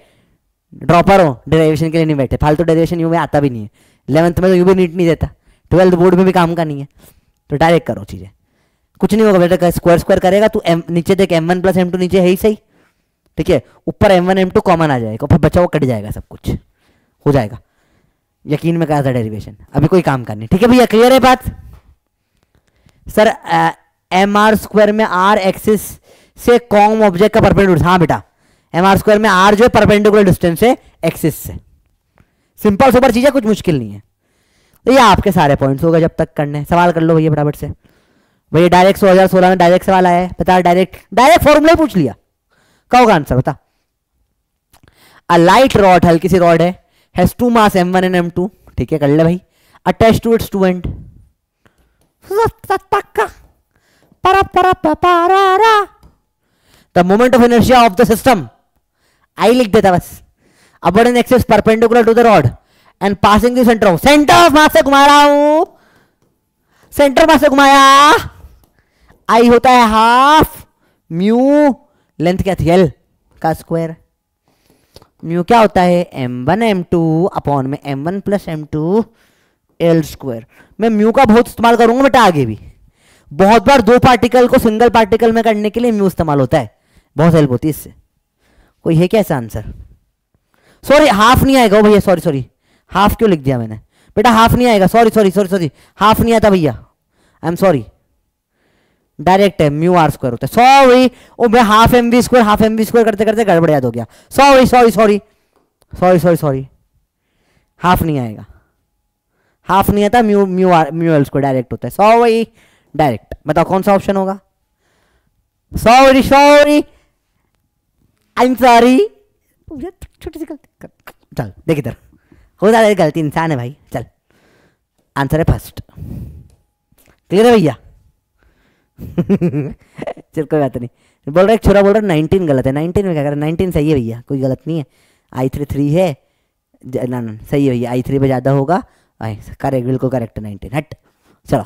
ड्रॉपर हो डेरिवेशन के लिए नहीं बैठे फालतू तो डेरिवेशन यू में आता भी नहीं है इलेवंथ में तो यू भी नीट नहीं देता ट्वेल्थ बोर्ड में भी काम का नहीं है तो डायरेक्ट करो चीज़ें कुछ नहीं होगा बेटा का स्क्वायर स्क्वायर करेगा तू तो एम नीचे देख M one plus M two नीचे है ही सही ठीक है ऊपर M one M two common आ जाएगा ऊपर बचा हुआ कट जाएगा सब कुछ हो जाएगा यकीन में कहा था डेरिवेशन अभी कोई काम करनी ठीक है भैया क्लियर है बात सर एम आर स्क्वायर में आर एक्सिस से कॉम ऑब्जेक्ट का परपेंडिकुलर हाँ बेटा एम आर स्क्वायर में आर जो है परपेंडिकुलर डिस्टेंस है एक्सिस से सिंपल सुपर चीज है कुछ मुश्किल नहीं है तो ये आपके सारे पॉइंट्स होगा जब तक करने सवाल कर लो भैया फटाफट से भैया डायरेक्ट सो हजार सोलह में डायरेक्ट सवाल आया है बता डायरेक्ट डायरेक्ट फॉर्मूला पूछ लिया क्या होगा आंसर बता अ लाइट रॉड हल्की सी rod has two mass M one and M two ठीक है कर ले भाई attach to its two end the moment of inertia of the system I लिख देता बस अब axes perpendicular to the rod and passing through centre centre of mass से घुमा रहा हूं सेंटर मास से घुमाया आई होता है हाफ म्यू लेंथ क्या थी एल का स्क्वायर म्यू क्या होता है M one M two upon में M one plus M two L square मैं म्यू का बहुत इस्तेमाल करूंगा बेटा आगे भी बहुत बार दो पार्टिकल को सिंगल पार्टिकल में करने के लिए म्यू इस्तेमाल होता है बहुत हेल्प होती है इससे कोई है क्या ऐसा आंसर सॉरी हाफ नहीं आएगा भैया सॉरी सॉरी हाफ क्यों लिख दिया मैंने बेटा हाफ नहीं आएगा sorry sorry sorry sorry half नहीं आता भैया आई एम सॉरी डायरेक्ट है म्यू आर स्क्वायर होता है सॉरी ओ मैं half M we square half M we square करते करते गड़बड़ याद हो गया sorry sorry sorry sorry sorry sorry half नहीं आएगा हाफ नहीं आता mu mu R mu L square direct होता है सॉरी डायरेक्ट बताओ कौन सा ऑप्शन होगा sorry sorry I am sorry छोटी सी गलती चल देख इधर हो जा गलती इंसान है भाई चल आंसर है फर्स्ट क्लियर है भैया चल कोई बात नहीं बोल रहा एक छोरा बोल रहा नाइनटीन गलत है नाइनटीन में क्या है नाइनटीन सही है भैया कोई गलत नहीं है आई थ्री थ्री है ना ना सही है भैया आई थ्री पर ज़्यादा होगा करेक्ट बिल्कुल करेक्ट नाइनटीन हट चलो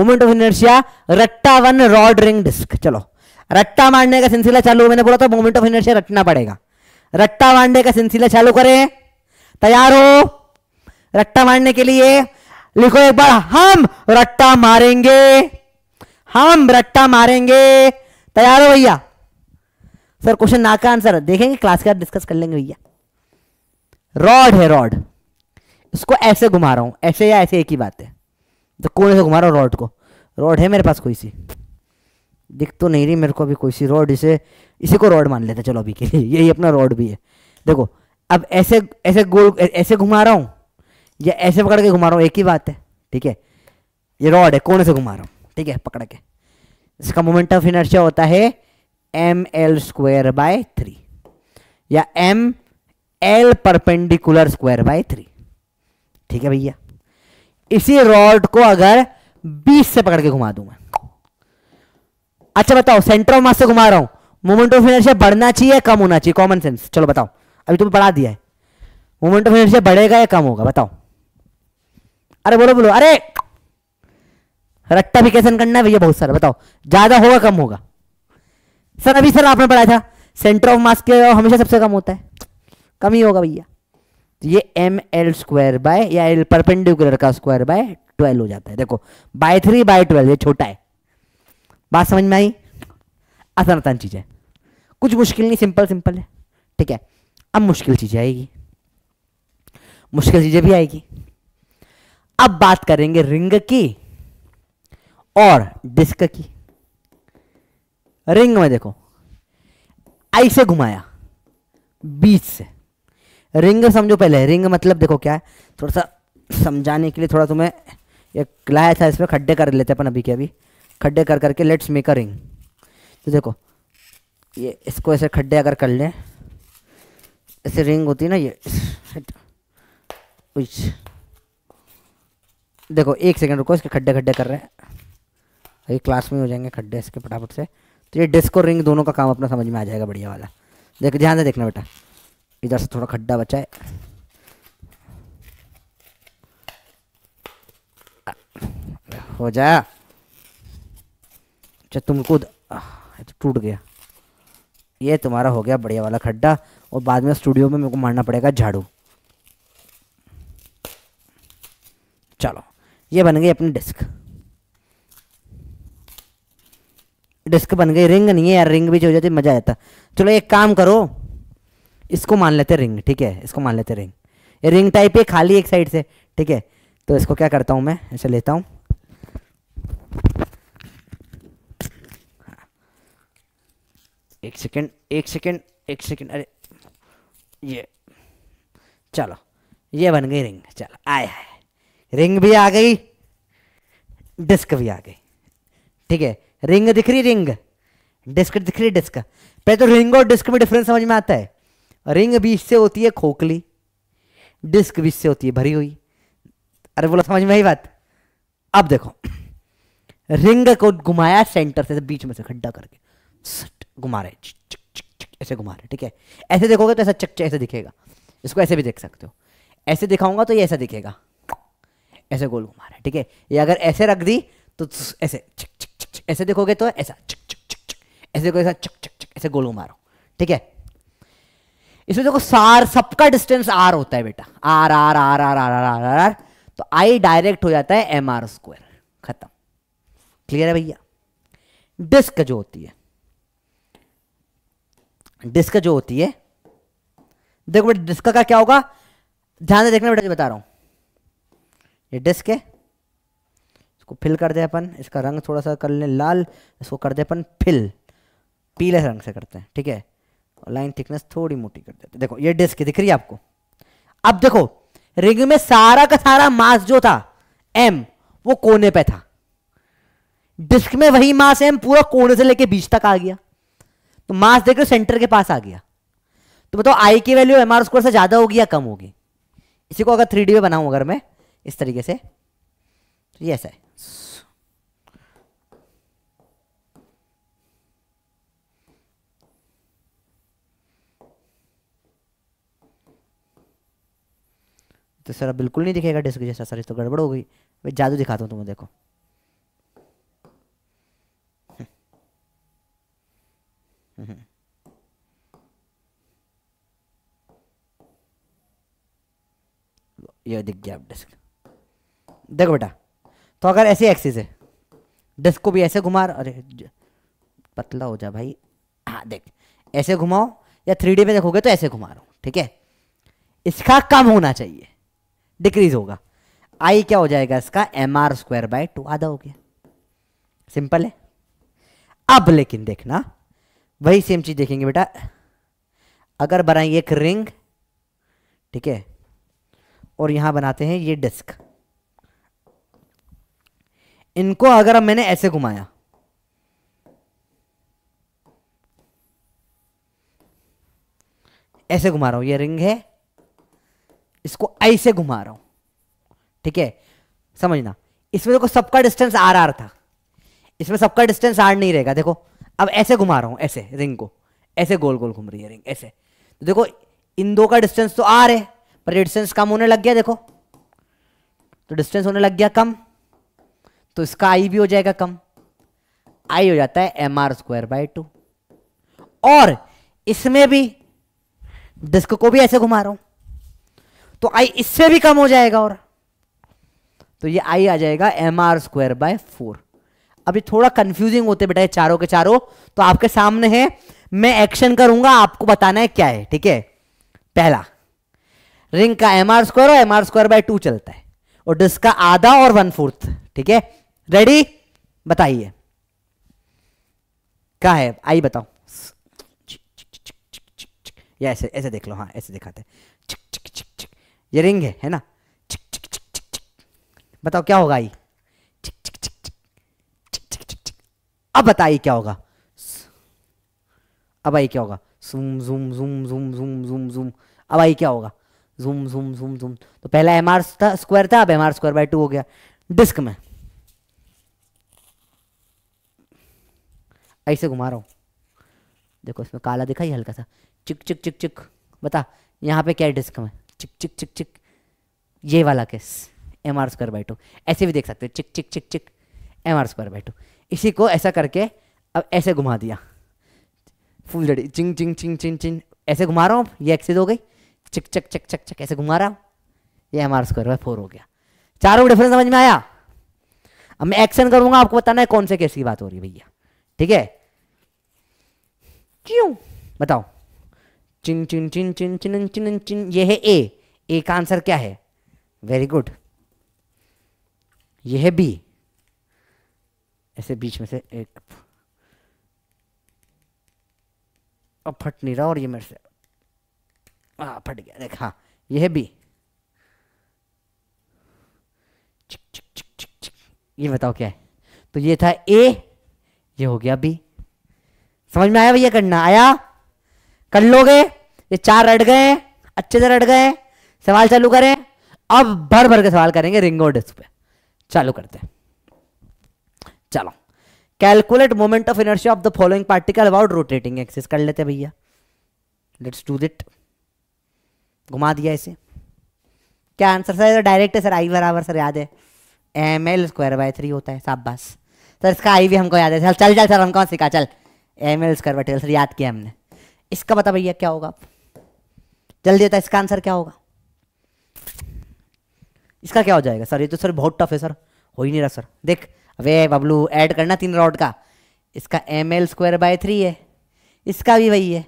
मोमेंट ऑफ इनर्शिया रट्टा वन रॉड रिंग डिस्क चलो रट्टा मारने का सिलसिला चालू मैंने बोला था मोमेंट ऑफ इनर्शिया रटना पड़ेगा रट्टा मारने का सिलसिला चालू करें तैयार हो रट्टा मारने के लिए लिखो एक बार हम रट्टा मारेंगे हम रट्टा मारेंगे तैयार हो भैया सर क्वेश्चन ना का आंसर देखेंगे क्लास के बाद डिस्कस कर लेंगे भैया रॉड है रॉड इसको ऐसे घुमा रहा हूं ऐसे या ऐसे एक ही बात है तो कोने से घुमा रहा हूँ रॉड को रॉड है मेरे पास कोई सी दिख तो नहीं रही मेरे को अभी कोई सी रॉड इसे इसी को रॉड मान लेते चलो अभी के लिए यही अपना रॉड भी है देखो अब ऐसे ऐसे गोल ऐसे घुमा रहा हूँ या ऐसे पकड़ के घुमा रहा हूँ एक ही बात है ठीक है ये रॉड है कोने से घुमा रहा हूँ ठीक है पकड़ के इसका मोमेंट ऑफ इनर्शिया होता है M L square by three या M L perpendicular square by three ठीक है भैया इसी रॉड को अगर 20 से पकड़ के घुमा दूंगा अच्छा बताओ सेंटर ऑफ मास से घुमा रहा हूं मोमेंट ऑफ इनर्शिया बढ़ना चाहिए या कम होना चाहिए कॉमन सेंस चलो बताओ अभी तुम्हें तो बढ़ा दिया है मोमेंट ऑफ इनर्शिया बढ़ेगा या कम होगा बताओ अरे बोलो बोलो अरे रट्टाफिकेशन करना है भैया बहुत सारा बताओ ज्यादा होगा कम होगा सर अभी सर आपने पढ़ाया था सेंटर ऑफ मास के हमेशा सबसे कम होता है कम ही होगा भैया तो ये एम एल स्क्वायर बाय या एल परपेंडिकुलर का स्क्वायर बाय ट्वेल्व हो जाता है देखो बाय थ्री बाय ट्वेल्व ये छोटा है बात समझ में आई आसान आसान चीज़ है कुछ मुश्किल नहीं सिंपल सिंपल है ठीक है अब मुश्किल चीज़ें आएगी मुश्किल चीज़ें भी आएगी अब बात करेंगे रिंग की और डिस्क की रिंग में देखो आई से घुमाया बीच से रिंग समझो पहले रिंग मतलब देखो क्या है थोड़ा सा समझाने के लिए थोड़ा तुम्हें एक लाया था इसमें खड्डे कर लेते अपन अभी के अभी खड्डे कर करके लेट्स मेक अ रिंग तो देखो ये इसको ऐसे खड्डे अगर कर लें ऐसे रिंग होती है ना ये देखो एक सेकंड रुको इसके खड्डे खड्डे कर रहे हैं अभी क्लास में हो जाएंगे खड्डे इसके फटाफट से तो ये डिस्क और रिंग दोनों का काम अपना समझ में आ जाएगा बढ़िया वाला देख ध्यान से देखना बेटा इधर से थोड़ा खड्डा बचा है हो जाए अच्छा तुमको तो टूट गया ये तुम्हारा हो गया बढ़िया वाला खड्डा और बाद में स्टूडियो में मेरे को मारना पड़ेगा झाड़ू चलो ये बन गई अपनी डिस्क डिस्क बन गई रिंग नहीं है यार रिंग भी जो हो जाती मज़ा आता चलो एक काम करो इसको मान लेते रिंग ठीक है इसको मान लेते रिंग ये रिंग टाइप है खाली एक साइड से ठीक है तो इसको क्या करता हूँ मैं ऐसे लेता हूँ एक सेकेंड एक सेकेंड एक सेकेंड अरे ये चलो ये बन गई रिंग चलो आए है रिंग भी आ गई डिस्क भी आ गई ठीक है रिंग दिख रही रिंग डिस्क दिख रही डिस्क पहले तो रिंग और डिस्क में डिफरेंस समझ में आता है रिंग बीच से होती है खोखली डिस्क बीच से होती है भरी हुई अरे बोला समझ में आई बात अब देखो रिंग को घुमाया सेंटर से बीच में से खड्डा करके घुमा रहे चिक, चिक, चिक, ऐसे घुमा रहे ठीक है ऐसे देखोगे तो ऐसा चक ऐसे दिखेगा इसको ऐसे भी देख सकते हो ऐसे दिखाऊंगा तो ये ऐसा दिखेगा ऐसे गोल घुमा रहे ठीक है ये अगर ऐसे रख दी तो ऐसे चिक ऐसे देखोगे तो ऐसा चक चक चक चक ऐसे देखो तो ऐसा चक चक चक ऐसे गोलू मारो ठीक है इसमें देखो सार सबका डिस्टेंस आर होता है बेटा R R R R R R R R are तो आई डायरेक्ट हो जाता है एम आर स्क्वायर खत्म क्लियर है भैया डिस्क जो होती है डिस्क जो होती है देखो बेटा डिस्क का क्या होगा ध्यान से देखना बेटा बता रहा हूं ये डिस्क है इसको फिल कर दे अपन इसका रंग थोड़ा सा कर लें लाल इसको कर दे अपन फिल पीले रंग से करते हैं ठीक है लाइन थिकनेस थोड़ी मोटी कर देते देखो ये डिस्क दिख रही है आपको अब देखो रिंग में सारा का सारा मास जो था एम वो कोने पे था डिस्क में वही मास एम पूरा कोने से लेके बीच तक आ गया तो मास देख सेंटर के पास आ गया तो बताओ आई की वैल्यू एम आर स्क्वायर से ज्यादा होगी या कम होगी इसी को अगर थ्री डी में बनाऊं अगर मैं इस तरीके से तो ये ऐसा है तो सर बिल्कुल नहीं दिखेगा डिस्क जैसा सर तो गड़बड़ हो गई मैं जादू दिखाता हूँ तुम्हें देखो ये दिख गया डिस्क देखो बेटा तो अगर ऐसे एक्सिस है डिस्क को भी ऐसे घुमा अरे पतला हो जा भाई हाँ देख ऐसे घुमाओ या थ्री डी में देखोगे तो ऐसे घुमा रहा हूँ ठीक है इसका कम होना चाहिए डिक्रीज होगा आई क्या हो जाएगा इसका M are square by two आधा हो गया सिंपल है अब लेकिन देखना वही सेम चीज देखेंगे बेटा अगर बनाई एक रिंग ठीक है और यहां बनाते हैं ये डिस्क इनको अगर मैंने ऐसे घुमाया ऐसे घुमा रहा हूं ये रिंग है इसको ऐसे घुमा रहा हूं ठीक है समझना इसमें देखो सबका डिस्टेंस आर आर था इसमें सबका डिस्टेंस आर नहीं रहेगा देखो अब ऐसे घुमा रहा हूं ऐसे रिंग को ऐसे गोल गोल घूम रही है रिंग ऐसे तो देखो इन दो का डिस्टेंस तो आर है पर डिस्टेंस कम होने लग गया देखो तो डिस्टेंस होने लग गया कम तो इसका आई भी हो जाएगा कम आई हो जाता है M are square by two और इसमें भी डिस्क को भी ऐसे घुमा रहा हूं तो आई इससे भी कम हो जाएगा और तो ये आई आ जाएगा M are square by four अभी थोड़ा कंफ्यूजिंग होते बेटा ये चारों के चारों तो आपके सामने है मैं एक्शन करूंगा आपको बताना है क्या है ठीक है पहला रिंग का एम आर स्क्वायर और M are square by two चलता है और डिस्क का आधा और वन फोर्थ ठीक है रेडी बताइए क्या है आई बताओ ऐसे ऐसे देख लो हाँ ऐसे दिखाते चिक चिक चिक ये रिंग है है ना चिक चिक चिक चिक चिक बताओ क्या होगा आई चिक चिक चिक चिक चिक चिक चिक चिक अब बताइए क्या होगा अब आई क्या होगा zoom zoom zoom zoom zoom zoom zoom अब आई क्या होगा जूम जूम जूम जूम तो पहला एम आर था स्क्वायर था अब M are square by two हो गया डिस्क में ऐसे घुमा रहा हूं देखो इसमें काला दिखाई हल्का सा चिक चिक चिक चिक बता यहां पे क्या है डिस्क में चिक चिक चिक चिक ये वाला case M are square by two ऐसे भी देख सकते हो चिक चिक चिक चिक M are square by two इसी को ऐसा करके अब ऐसे घुमा दिया फुल जड़ी चिंग चिंग चिंग चिंग चिंग ऐसे घुमा रहा हूँ ये एक्सेज हो गई चिक चक चक चक चक ऐसे घुमा रहा हूँ ये M are square by four हो गया चारों डिफरेंस समझ में आया अब मैं एक्शन करूंगा आपको बताना है कौन से केस की बात हो रही है भैया ठीक है क्यों बताओ चिन चिन चिन चिन चिन चिन चिन यह है ए ए का आंसर क्या है वेरी गुड यह है बी ऐसे बीच में से एक अब फट नहीं रहा और ये मेरे से आ फट गया देख हाँ यह है बी चिक चिक चिक चिक चिक ये बताओ क्या है तो ये था ए ये हो गया बी समझ में आया भैया करना आया कर लोगे ये चार रट गए अच्छे से रट गए सवाल चालू करें अब भर भर के सवाल करेंगे रिंगो डिस्क पे चालू करते हैं चलो calculate moment of inertia of the following particle about rotating axis कर लेते भैया लेट्स डू दिट घुमा दिया इसे क्या आंसर सर डायरेक्ट है सर आई बराबर सर याद है M L square by three होता है साहब बस सर इसका आई भी हमको याद है चल चल चल सर हमको सीखा चल M L square by sir याद किया हमने इसका बता भैया क्या होगा जल्दी होता इसका आंसर क्या होगा इसका क्या हो जाएगा सर ये तो सर बहुत टफ है सर हो ही नहीं रहा सर देख अबे बबलू ऐड करना तीन रॉड का इसका M L square by three है इसका भी वही है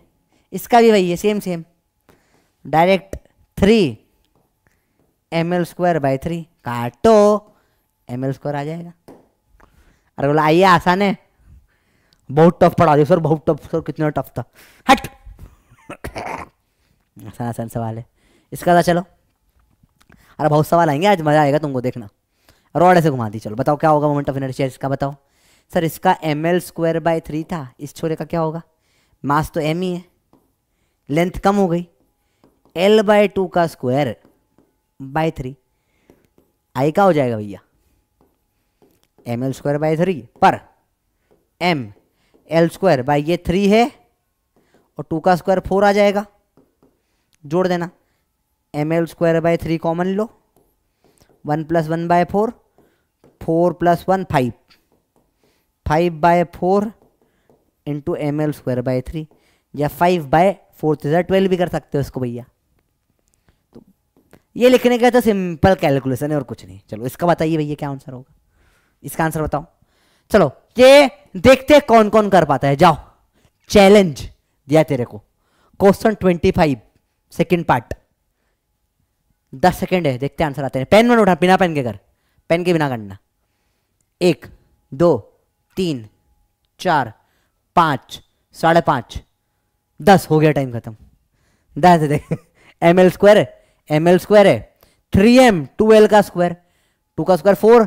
इसका भी वही है same same direct three M L square by three काटो एम एल स्क्वायर आ जाएगा अरे बोला आइए आसान है बहुत टफ पढ़ा दिया सर बहुत टफ सर कितना टफ था हट आसान अच्छा, आसान सवाल है इसका था चलो अरे बहुत सवाल आएंगे आज मज़ा आएगा तुमको देखना रॉड ऐसे घुमा दी चलो बताओ क्या होगा मोमेंट ऑफ इनर्शिया इसका बताओ सर इसका M L square by three था इस छोरे का क्या होगा मास तो एम ही है लेंथ कम हो गई एल बाय टू का स्क्वायर बाय थ्री आई का हो जाएगा भैया M L square by three पर एम एल स्क्वायर बाई ये थ्री है और टू का स्क्वायर फोर आ जाएगा जोड़ देना M L square by three common लो one plus one by four four plus one five five by four into M L square by three या five by four three twelve भी कर सकते हो इसको भैया तो ये लिखने का तो सिंपल कैलकुलेशन है और कुछ नहीं चलो इसका बताइए भैया क्या आंसर होगा इसका आंसर बताओ चलो ये देखते हैं कौन कौन कर पाता है जाओ चैलेंज दिया तेरे को question twenty five second part दस सेकेंड है देखते आंसर आते हैं पेन में उठा बिना पेन के कर पेन के बिना करना एक दो तीन चार पाँच साढ़े पाँच दस हो गया टाइम खत्म दस देख एम एल स्क्वायर है एम एल स्क्वायर है थ्री एम टू एल का स्क्वायर टू का स्क्वायर फोर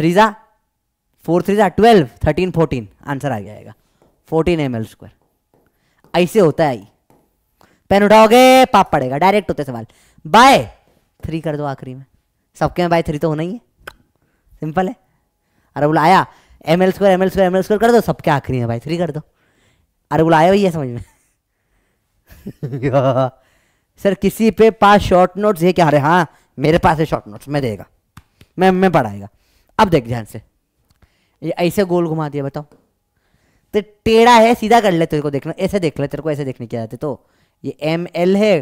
थ्री जा फोर थ्री था ट्वेल्व थर्टीन फोर्टीन आंसर आ जाएगा फोर्टीन एम एल स्क्वायर ऐसे होता है पेन उठाओगे पाप पड़ेगा डायरेक्ट होते सवाल बाय थ्री कर दो आखिरी में सबके में बाय थ्री तो होना ही है सिंपल है अरे बोला आया M L square M L square M L square कर दो सबके आखिरी में बाय थ्री कर दो अरे बोला आया भैया समझ में सर किसी पे पास शॉर्ट नोट्स ये क्या अरे हाँ मेरे पास है शॉर्ट नोट्स मैं देगा मैं मैं पढ़ाएगा अब देख ध्यान से ये ऐसे गोल घुमा दिया बताओ तो टेढ़ा है सीधा कर ले तेरे को देखना ऐसे देख ले तेरे को ऐसे देखने क्या जाते तो ये एम एल है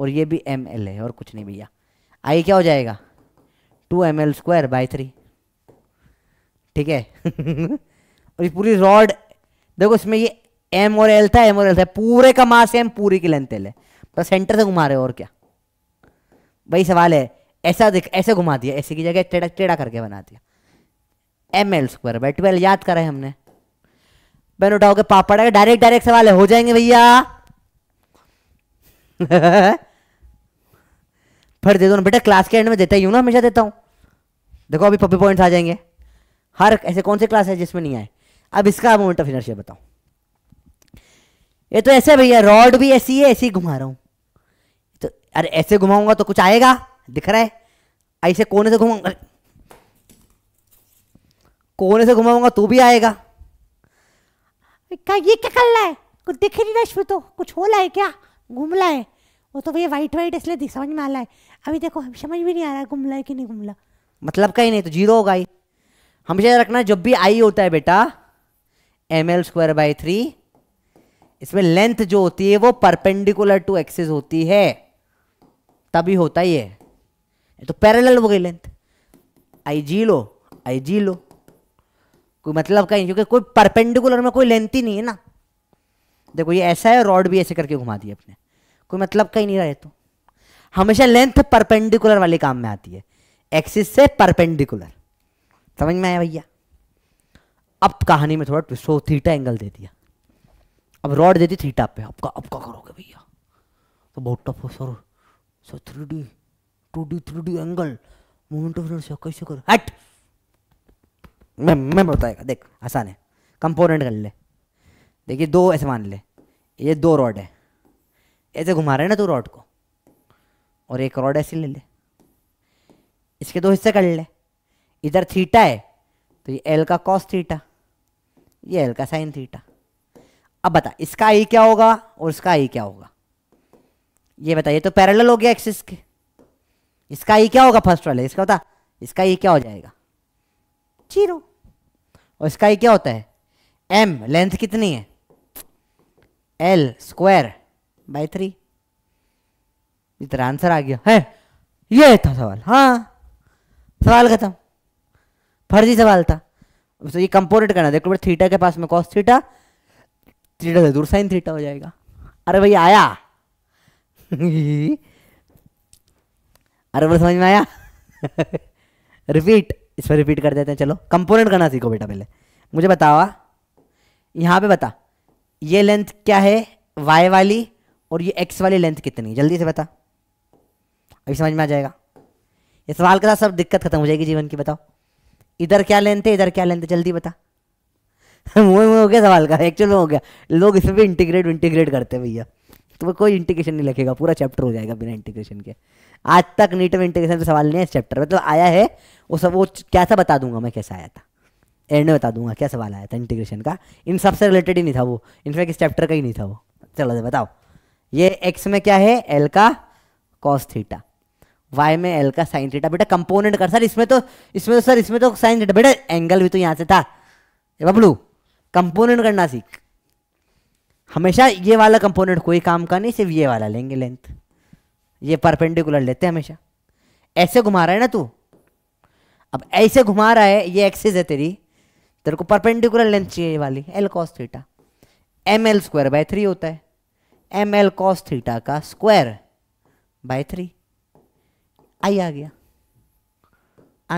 और ये भी एम एल है और कुछ नहीं भैया आई क्या हो जाएगा two M L square by three ठीक है और ये पूरी रॉड देखो इसमें ये एम और एल था एम और एल था पूरे का मास एम पूरी की लेंथ एल है बस तो सेंटर से घुमा रहे हो और क्या भाई सवाल है ऐसा देख ऐसे घुमा दिया ऐसे की जगह टेढ़ा टेढ़ा करके बना दिया M L square by twelve याद करा है हमने बहन उठाओगे पापड़ है डायरेक्ट डायरेक्ट सवाल हो जाएंगे भैया फिर दे दो ना बेटा क्लास के एंड में देता ही हूँ ना हमेशा देता हूँ देखो अभी पप्पी पॉइंट्स आ जाएंगे हर ऐसे कौन से क्लास है जिसमें नहीं आए अब इसका मोमेंट ऑफ इनर्शिया बताओ ये तो ऐसे भैया रॉड भी ऐसी है ऐसी घुमा रहा हूँ तो अरे ऐसे घुमाऊंगा तो कुछ आएगा दिख रहा है ऐसे कोने से घुमाऊंगा कोने से घुमाऊंगा तू भी आएगा ये क्या कर रहा है कुछ दिख ही नहीं रहा इसमें तो कुछ हो रहा है क्या घूम रहा है वो तो भैया वाइट वाइट इसलिए दिख समझ में आ रहा है अभी देखो समझ भी नहीं आ रहा है घुमला है कि नहीं घुमला मतलब कहीं नहीं तो जीरो होगा ही हमेशा रखना जब भी आई होता है बेटा M L square by three इसमें लेंथ जो होती है वो परपेंडिकुलर टू एक्सिस होती है तभी होता ही है तो पैरेलल हो गई लेंथ आई जी लो आई जी लो कोई मतलब कहीं क्योंकि कोई परपेंडिकुलर में कोई लेंथ ही नहीं है ना देखो ये ऐसा है रॉड भी ऐसे करके घुमा दी अपने कोई मतलब कहीं नहीं रहे तो हमेशा लेंथ परपेंडिकुलर वाले काम में आती है एक्सिस से परपेंडिकुलर समझ में आया भैया अब कहानी में थोड़ा सो थीटा एंगल दे दिया अब रॉड दे दी थीटा पे आपका का करोगे भैया तो बहुत टफ हो sir sir three D two D three D angle moment of inertia कैसे करो हट मैं मैं बताएगा देख आसान है कंपोनेंट कर ले देखिए दो ऐसे मान ले ये दो रॉड है ऐसे घुमा रहे ना तू रॉड को और एक रॉड ऐसे ले ले इसके दो हिस्से कर ले इधर थीटा है तो ये एल का कॉस थीटा ये एल का साइन थीटा अब बता इसका आई क्या होगा और इसका आई क्या होगा ये बताइए तो पैरेलल हो गया एक्सिस के इसका आई क्या होगा फर्स्ट वाले इसका बता इसका आई क्या हो जाएगा जीरो और इसका ये क्या होता है एम लेंथ कितनी है एल स्क्वायर बाई थ्री ये आंसर आ गया है ये था सवाल हाँ सवाल खत्म फर्जी सवाल था तो ये कंपोनेंट करना देखो थीटा के पास में कॉस थीटा थीटा से दूर साइन थीटा हो जाएगा अरे भाई आया अरे बोल समझ में आया रिपीट पर रिपीट कर देते हैं चलो कंपोनेंट करना सीखो बेटा पहले मुझे बताओ हाँ? यहाँ पे बता ये लेंथ क्या है वाई वाली और ये एक्स वाली लेंथ कितनी है जल्दी से बता अभी समझ में आ जाएगा ये सवाल के साथ सब दिक्कत खत्म हो जाएगी जीवन की बताओ इधर क्या लेंथ है इधर क्या लेंथ है जल्दी बता मुँह मुँह हो गया सवाल का एक्चुअल में हो गया लोग इसमें भी इंटीग्रेट इंटीग्रेट करते हैं भैया तो कोई इंटीग्रेशन नहीं लगेगा पूरा चैप्टर हो जाएगा बिना इंटीग्रेशन के आज तक नीट में इंटीग्रेशन पे सवाल नहीं है इस चैप्टर मतलब तो आया है वो सब वो कैसा बता दूंगा मैं कैसा आया था एंड में बता दूंगा क्या सवाल आया था इंटीग्रेशन का इन सबसे रिलेटेड ही नहीं था वो इनफैक्ट इस चैप्टर का ही नहीं था वो चलो तो बताओ ये एक्स में क्या है एल का कॉस थीटा वाई में एल का साइन थीटा बेटा कंपोनेंट कर सर इसमें तो इसमें तो सर इसमें तो साइन थीटा बेटा एंगल भी तो यहाँ से था बबलू कंपोनेंट करना सीख हमेशा ये वाला कंपोनेंट कोई काम का नहीं सिर्फ ये वाला लेंगे लेंथ ये परपेंडिकुलर लेते हैं हमेशा ऐसे घुमा रहा है ना तू अब ऐसे घुमा रहा है ये एक्सेस है तेरी तेरे को परपेंडिकुलर लेंथ चाहिए ये वाली L cos theta M L square by three होता है एम एल कॉस थीटा का स्क्वायर बाय थ्री आई आ गया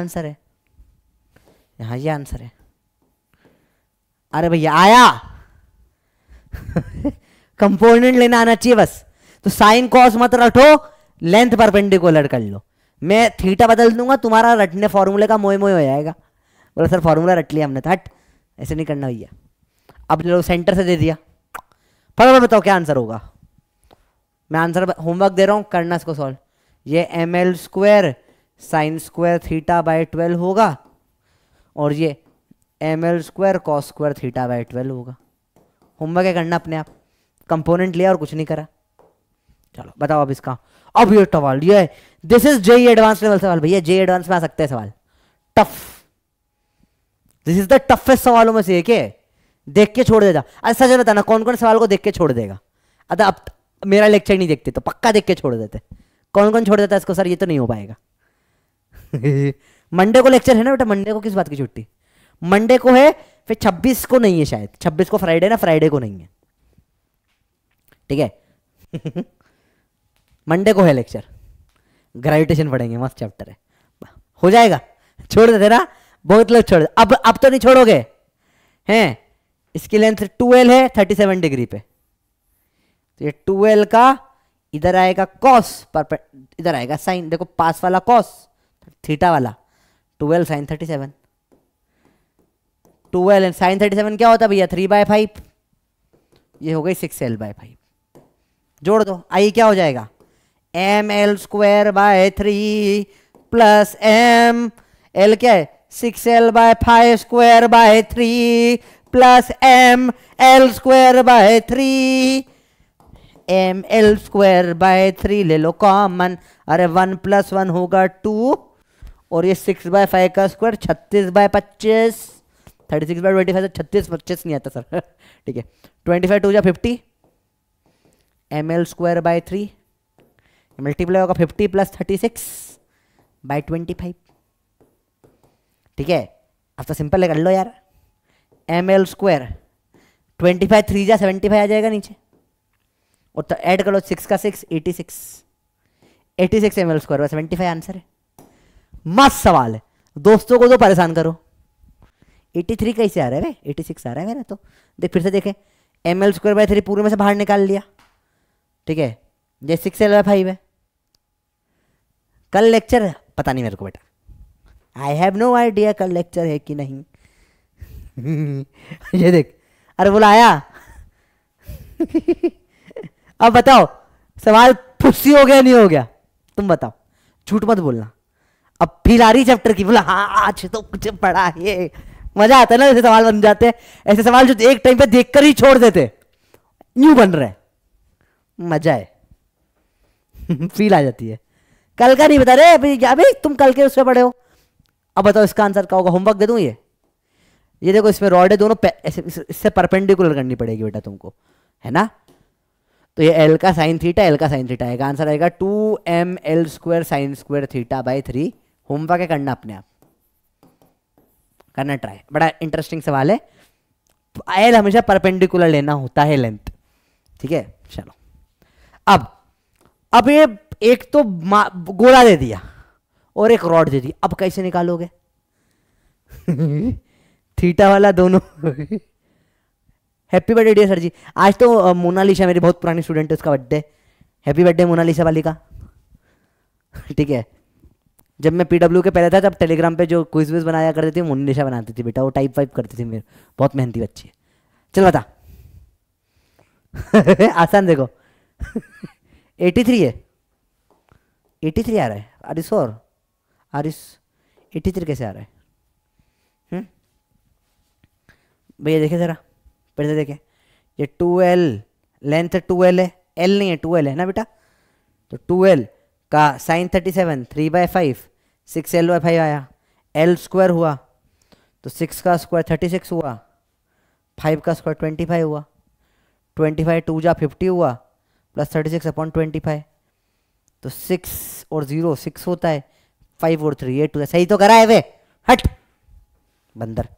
आंसर है यहाँ ये आंसर है अरे भैया आया कंपोनेंट लेना आना चाहिए बस तो साइन कॉस मत रटो लेंथ परपेंडिकुलर कर लो मैं थीटा बदल दूंगा तुम्हारा रटने फॉर्मूले का मोए मोए हो जाएगा बोला सर फॉर्मूला रट लिया हमने था तो हट ऐसे नहीं करना भैया अब लोग सेंटर से दे दिया फटाफट बताओ क्या आंसर होगा मैं आंसर होमवर्क दे रहा हूँ करना इसको सॉल्व ये M L square sine square theta by twelve होगा और ये M L square cos square theta by twelve होगा होमवर्क है करना अपने आप कंपोनेंट लिया और कुछ नहीं करा चलो बताओ अब इसका अब ये सवाल ये this is J advance level सवाल भैया जे एडवांस e में आ सकते हैं सवाल tough this is the toughest सवालों में से एक है देख के छोड़ देगा अरे अच्छा, सच बताना कौन कौन सवाल को देख के छोड़ देगा अरे अब मेरा लेक्चर नहीं देखते तो पक्का देख के छोड़ देते कौन कौन छोड़ देता है इसको सर ये तो नहीं हो पाएगा मंडे को लेक्चर है ना बेटा मंडे को किस बात की छुट्टी मंडे को है फिर छब्बीस को नहीं है शायद छब्बीस को फ्राइडे ना फ्राइडे को नहीं है ठीक है मंडे को है लेक्चर ग्रेविटेशन पढ़ेंगे मस्त चैप्टर है हो जाएगा छोड़ देते ना बहुत लोग छोड़ अब अब तो नहीं छोड़ोगे हैं इसकी लेंथ टूएल्व है थर्टी सेवन डिग्री पे तो ये ट्वेल्व का इधर आएगा कॉस पर इधर आएगा साइन देखो पास वाला कॉस थीटा वाला twelve sine thirty seven twelve sine thirty seven क्या होता भैया थ्री बाय फाइव ये हो गई सिक्स एल बाय फाइव जोड़ दो आई क्या हो जाएगा M L square by three plus M L क्या है six L by five square by three plus M L square by three M L square by three ले लो कॉमन अरे वन प्लस वन होगा टू और ये सिक्स बाय फाइव का स्क्वायर छत्तीस बाय पच्चीस thirty six by twenty five से छत्तीस पच्चीस नहीं आता सर ठीक है ट्वेंटी फाइव टू या fifty M L square by three multiply होगा fifty plus thirty six by twenty five ठीक है अब तो सिंपल है कर लो यार M L square twenty five three या सेवेंटी फाइव आ जाएगा नीचे और तो ऐड कर लो सिक्स का six eighty six eighty six M L square seventy five answer है मस्त सवाल है दोस्तों को तो परेशान करो एट्टी थ्री कैसे आ रहा है भाई एट्टी सिक्स आ रहा है मेरा तो देख फिर से देखें M L square by three पूरे में से बाहर निकाल लिया ठीक है जैसे सिक्स एल बाई फाइव है कल लेक्चर पता नहीं मेरे को बेटा आई हैव नो आइडिया कल लेक्चर है कि नहीं ये देख अरे बोला आया अब बताओ सवाल फुस्सी हो गया नहीं हो गया तुम बताओ झूठ मत बोलना अब फिर आ रही चैप्टर की बोला हाँ आज तो कुछ पढ़ा है मजा आता है ना ऐसे सवाल बन जाते हैं ऐसे सवाल जो एक टाइम पे देखकर ही छोड़ देते न्यू बन रहे मजा है फील आ जाती है कल का नहीं बता रहे अभी क्या भाई तुम कल के उस पर पढ़े हो अब बताओ इसका आंसर क्या होगा होमवर्क दे दूँ ये ये देखो इसमें रॉड है दोनों ऐसे इससे परपेंडिकुलर करनी पड़ेगी बेटा तुमको है ना तो ये एल का साइन थीटा एल का साइन थीटा आएगा आंसर आएगा two M L square sine square theta by three homework है करना अपने आप करना ट्राई बड़ा इंटरेस्टिंग सवाल है एल हमेशा परपेंडिकुलर लेना होता है लेंथ ठीक है चलो अब अब ये एक तो गोला दे दिया और एक रॉड दे दिया अब कैसे निकालोगे थीटा वाला दोनों happy birthday dear sir ji आज तो मोनालिशा मेरी बहुत पुरानी स्टूडेंट है उसका बर्थडे हैप्पी बर्थडे मोनालिशा वाली का ठीक है जब मैं पीडब्ल्यू के पहले था तब टेलीग्राम पे जो क्विज विज बनाया करती थी मुन्नी निशा बनाती थी बेटा वो टाइप वाइप करती थी मेरे बहुत मेहनती बच्ची है चल बता आसान देखो एटी थ्री है एटी थ्री आ रहा है आरिस और आरिस एटी थ्री कैसे आ रहा है हम्म? भैया देखे ज़रा पहले देखे ये two L length two L है एल नहीं है टू एल है ना बेटा तो टू एल का sine thirty seven three by five six L by five आया एल स्क्वायर हुआ तो सिक्स का स्क्वायर थर्टी सिक्स हुआ फाइव का स्क्वायर ट्वेंटी फाइव हुआ ट्वेंटी फाइव टू जा फिफ्टी हुआ plus thirty six upon twenty five तो सिक्स और ज़ीरो सिक्स होता है फाइव और थ्री एट टू सही तो करा है वे हट बंदर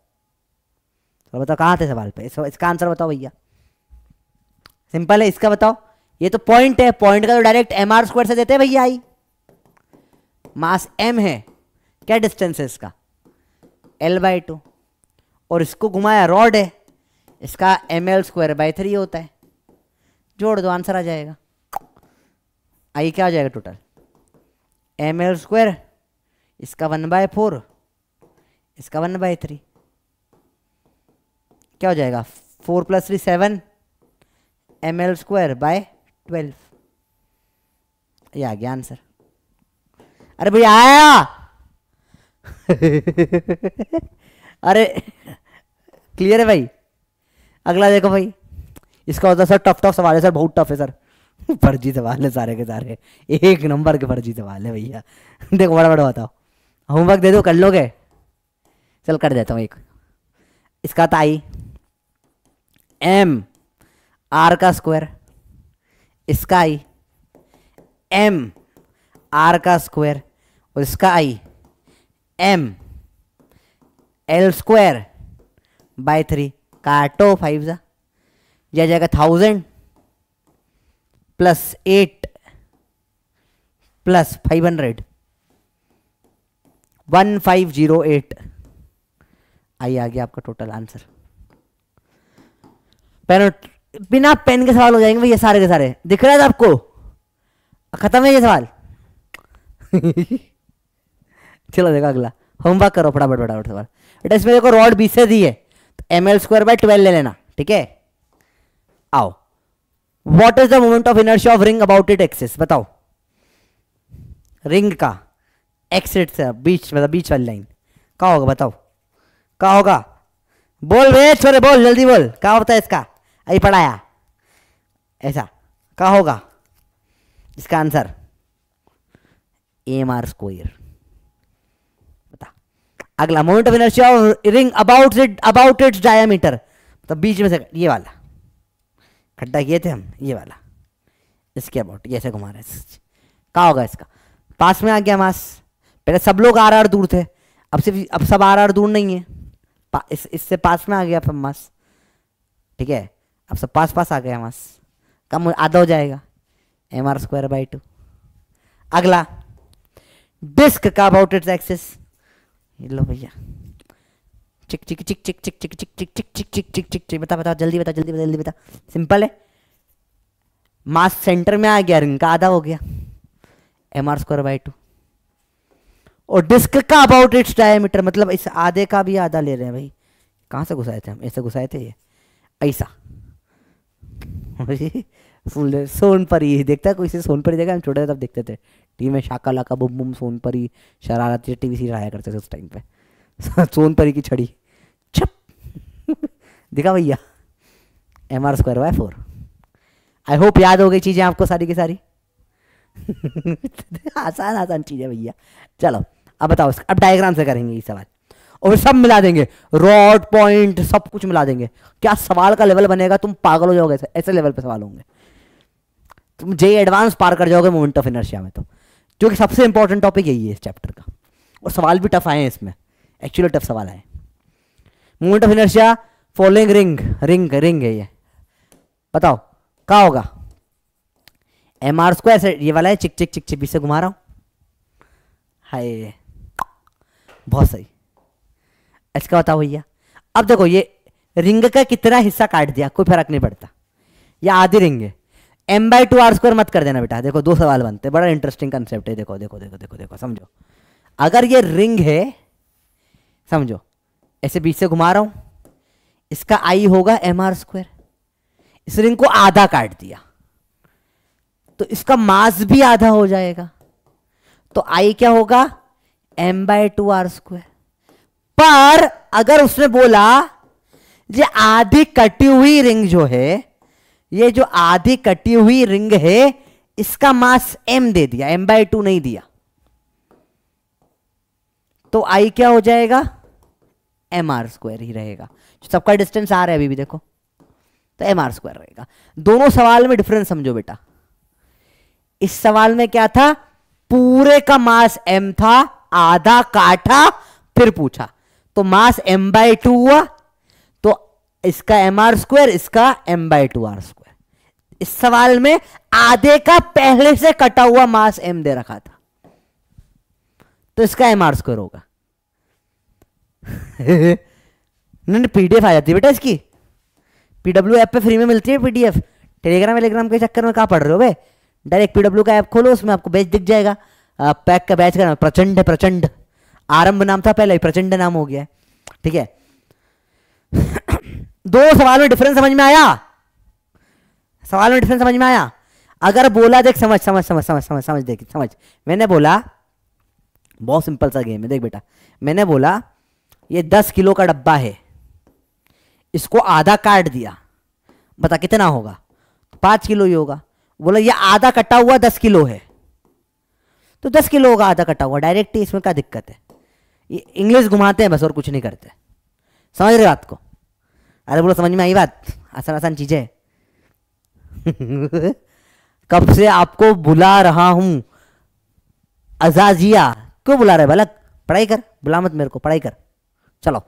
तो बताओ कहाँ थे सवाल पे इसका आंसर बताओ भैया सिंपल है इसका बताओ ये तो पॉइंट है पॉइंट का तो डायरेक्ट एम आर स्क्वायर से देते हैं भैया आई मास एम है क्या डिस्टेंस है इसका एल बाई टू और इसको घुमाया रॉड है इसका M L square by three होता है जोड़ दो आंसर आ जाएगा आई क्या आ जाएगा टोटल एम एल स्क्वायर इसका वन बाय फोर इसका वन बाय थ्री क्या हो जाएगा four plus three seven M L square by twelve ये आ गया आंसर अरे भैया आया अरे क्लियर है भाई अगला देखो भाई इसका होता है सर टफ टफ सवाल है सर बहुत टफ है सर फर्जी सवाल है सारे के सारे एक नंबर के फर्जी सवाल है भैया देखो बड़ा बड़ा बताओ होमवर्क दे दो कर लोगे चल कर देता हूँ एक इसका ताई एम आर का स्क्वायर स्काई एम आर का स्क्वायर और स्काई M L square by three काटो फाइव जा जाएगा thousand plus eight plus five hundred one five zero eight I आ गया आपका टोटल आंसर पेनोट बिना पेन के सवाल हो जाएंगे भैया सारे के सारे दिख रहा है आपको खत्म है ये सवाल चलो देखो अगला होमवर्क करो फटाफट फटाफट सवाल बेटा इसमें देखो रॉड बीस से दी है तो M L square by twelve ले लेना ठीक है आओ what is the moment of inertia of ring about it axis बताओ रिंग का एक्सिट से बीच मतलब बीच वाली लाइन कहा होगा बताओ कहा होगा बोल वे छोरे बोल जल्दी बोल कहा होता है इसका अभी पढ़ाया ऐसा क्या होगा इसका आंसर एम आर स्क्वायर बता अगला moment of inertia ring about it about its diameter तो बीच में से ये वाला खड्डा किए थे हम ये वाला इसके अबाउट ये ऐसे घुमा रहे कहा होगा इसका पास में आ गया मास पहले सब लोग आर आर दूर थे अब सिर्फ अब सब आर आर दूर नहीं है पा, इस इससे पास में आ गया मास ठीक है अब सब पास पास आ गया मास कम आधा हो जाएगा M are square by two अगला डिस्क का अबाउट इट्स एक्सेस लो भैया चिक चिक चिक चिक चिक चिक चिक चिक चिक चिक चिक चिक चिक चिक बता बता जल्दी बता जल्दी बता जल्दी बता सिंपल है मास सेंटर में आ गया रिंग का आधा हो गया M are square by two और डिस्क का अबाउट इट्स डायमीटर मतलब इस आधे का भी आधा ले रहे हैं भाई कहाँ से घुसाए थे हम ऐसे घुसाए थे ये ऐसा फुल सोनपरी देखता है कोई से सोनपरी देखा हम छोटे थे तब देखते थे टीवी में शाका लाका बुम बुम सोनपरी शरारती टी वी सी रहा करते थे उस टाइम पे सोनपरी की छड़ी छप देखा भैया M R square by four I hope याद हो गई चीज़ें आपको सारी की सारी आसान आसान चीज़ है भैया चलो अब बताओ अब डायग्राम से करेंगे ये सवाल और सब मिला देंगे रॉड पॉइंट सब कुछ मिला देंगे क्या सवाल का लेवल बनेगा तुम पागल हो जाओगे ऐसे ऐसे लेवल पे सवाल होंगे तुम जे एडवांस पार कर जाओगे मोमेंट ऑफ इनर्शिया में तो जो कि सबसे इंपॉर्टेंट टॉपिक यही है इस चैप्टर का और सवाल भी टफ आए हैं इसमें एक्चुअली टफ सवाल आए moment of inertia following ring ring ring है ये बताओ क्या होगा एम आर स्क्वायर से ये वाला है चिक चिक चिक चिक से घुमा रहा हूँ हाय बहुत सही ऐसे क्या बताओ भैया अब देखो ये रिंग का कितना हिस्सा काट दिया कोई फर्क नहीं पड़ता ये आधी रिंग है M by two are square मत कर देना बेटा देखो दो सवाल बनते बड़ा इंटरेस्टिंग कंसेप्ट है देखो देखो देखो देखो देखो समझो अगर ये रिंग है समझो ऐसे बीच से घुमा रहा हूं इसका आई होगा एम आर स्क्वायर इस रिंग को आधा काट दिया तो इसका मास भी आधा हो जाएगा तो आई क्या होगा M by two are square पर अगर उसने बोला ये आधी कटी हुई रिंग जो है ये जो आधी कटी हुई रिंग है इसका मास m दे दिया m बाई टू नहीं दिया तो i क्या हो जाएगा एम आर स्क्वायर ही रहेगा सबका डिस्टेंस आ रहा है अभी भी देखो तो एम आर स्क्वायर रहेगा दोनों सवाल में डिफरेंस समझो बेटा इस सवाल में क्या था पूरे का मास एम था आधा काटा फिर पूछा तो मास एम बाई टू हुआ तो इसका एम आर स्क्वायर इसका M by two are square इस सवाल में आधे का पहले से कटा हुआ मास एम दे रखा था तो इसका एम आर स्क्वायर होगा नहीं पीडीएफ आ जाती है बेटा इसकी पीडब्ल्यू ऐप पे फ्री में मिलती है पीडीएफ टेलीग्राम वेलीग्राम के चक्कर में कहाँ पढ़ रहे हो भाई डायरेक्ट पीडब्ल्यू का ऐप खोलो उसमें आपको बैच दिख जाएगा पैक का बैच का प्रचंड है प्रचंड आरंभ नाम था पहले प्रचंड नाम हो गया ठीक है दो सवाल में डिफरेंस समझ में आया सवाल में डिफरेंस समझ में आया अगर बोला देख समझ समझ समझ समझ समझ समझ देख समझ मैंने बोला बहुत सिंपल सा गेम है देख बेटा मैंने बोला ये दस किलो का डब्बा है इसको आधा काट दिया बता कितना होगा तो पांच किलो ही होगा बोला ये आधा कटा हुआ दस किलो है तो दस किलो होगा आधा कटा हुआ डायरेक्ट इसमें क्या दिक्कत है इंग्लिश घुमाते हैं बस और कुछ नहीं करते समझ रहे बात को अरे बोलो समझ में आई बात आसान आसान चीज़ें कब से आपको बुला रहा हूँ अजाजिया क्यों बुला रहे बालक पढ़ाई कर बुला मत मेरे को पढ़ाई कर चलो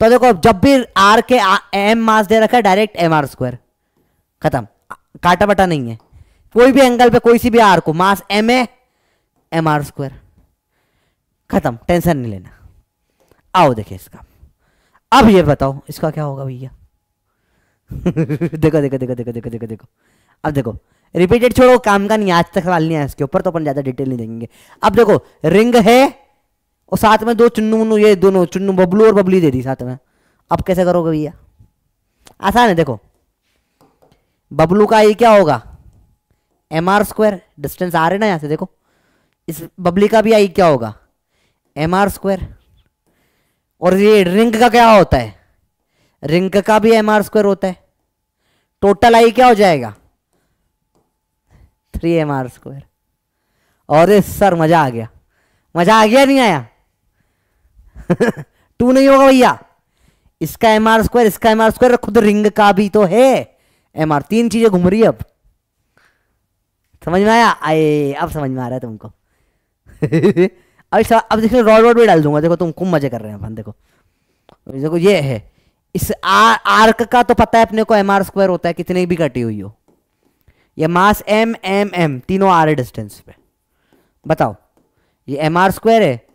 तो देखो जब भी आर के एम मास दे रखा है डायरेक्ट एम आर स्क्वायर खत्म काटा बटा नहीं है कोई भी एंगल पे कोई सी भी आर को मास एम ए एम आर स्क्वायर खत्म टेंशन नहीं लेना आओ देखे इसका अब ये बताओ इसका क्या होगा भैया देखो देखो देखो देखो देखो देखो देखो अब देखो रिपीटेड छोड़ो काम का नहीं आज तक सवाल नहीं आया इसके ऊपर तो अपन ज्यादा डिटेल नहीं देंगे अब देखो रिंग है और साथ में दो चुन्नू मुन्नू ये दोनों चुन्नू बबलू और बबली दे दी साथ में अब कैसे करोगे भैया आसान है देखो बबलू का ये क्या होगा एम आर स्क्वायर डिस्टेंस आ रहे ना यहाँ से देखो इस बबली का भी आई क्या होगा एम आर स्क्वायर और ये रिंग का क्या होता है रिंग का भी एम आर स्क्वायर होता है टोटल आई क्या हो जाएगा थ्री एम आर स्क्वायर और इस सर मजा आ गया मजा आ गया नहीं आया टू नहीं होगा भैया इसका एम आर स्क्वायर इसका एम आर स्क्वायर खुद रिंग का भी तो है एम आर तीन चीजें घूम रही है अब समझ में आया आए अब समझ में आ रहा है तुमको अच्छा अब देखो रॉड वॉड भी डाल दूंगा देखो तुम खूब मजे कर रहे हैं अपन देखो देखो ये है इस आर आर्क का तो पता है अपने को एम आर स्क्वायर होता है कितने भी कटी हुई हो ये मास एम एम एम तीनों आर डिस्टेंस पे बताओ ये एम आर स्क्वायर है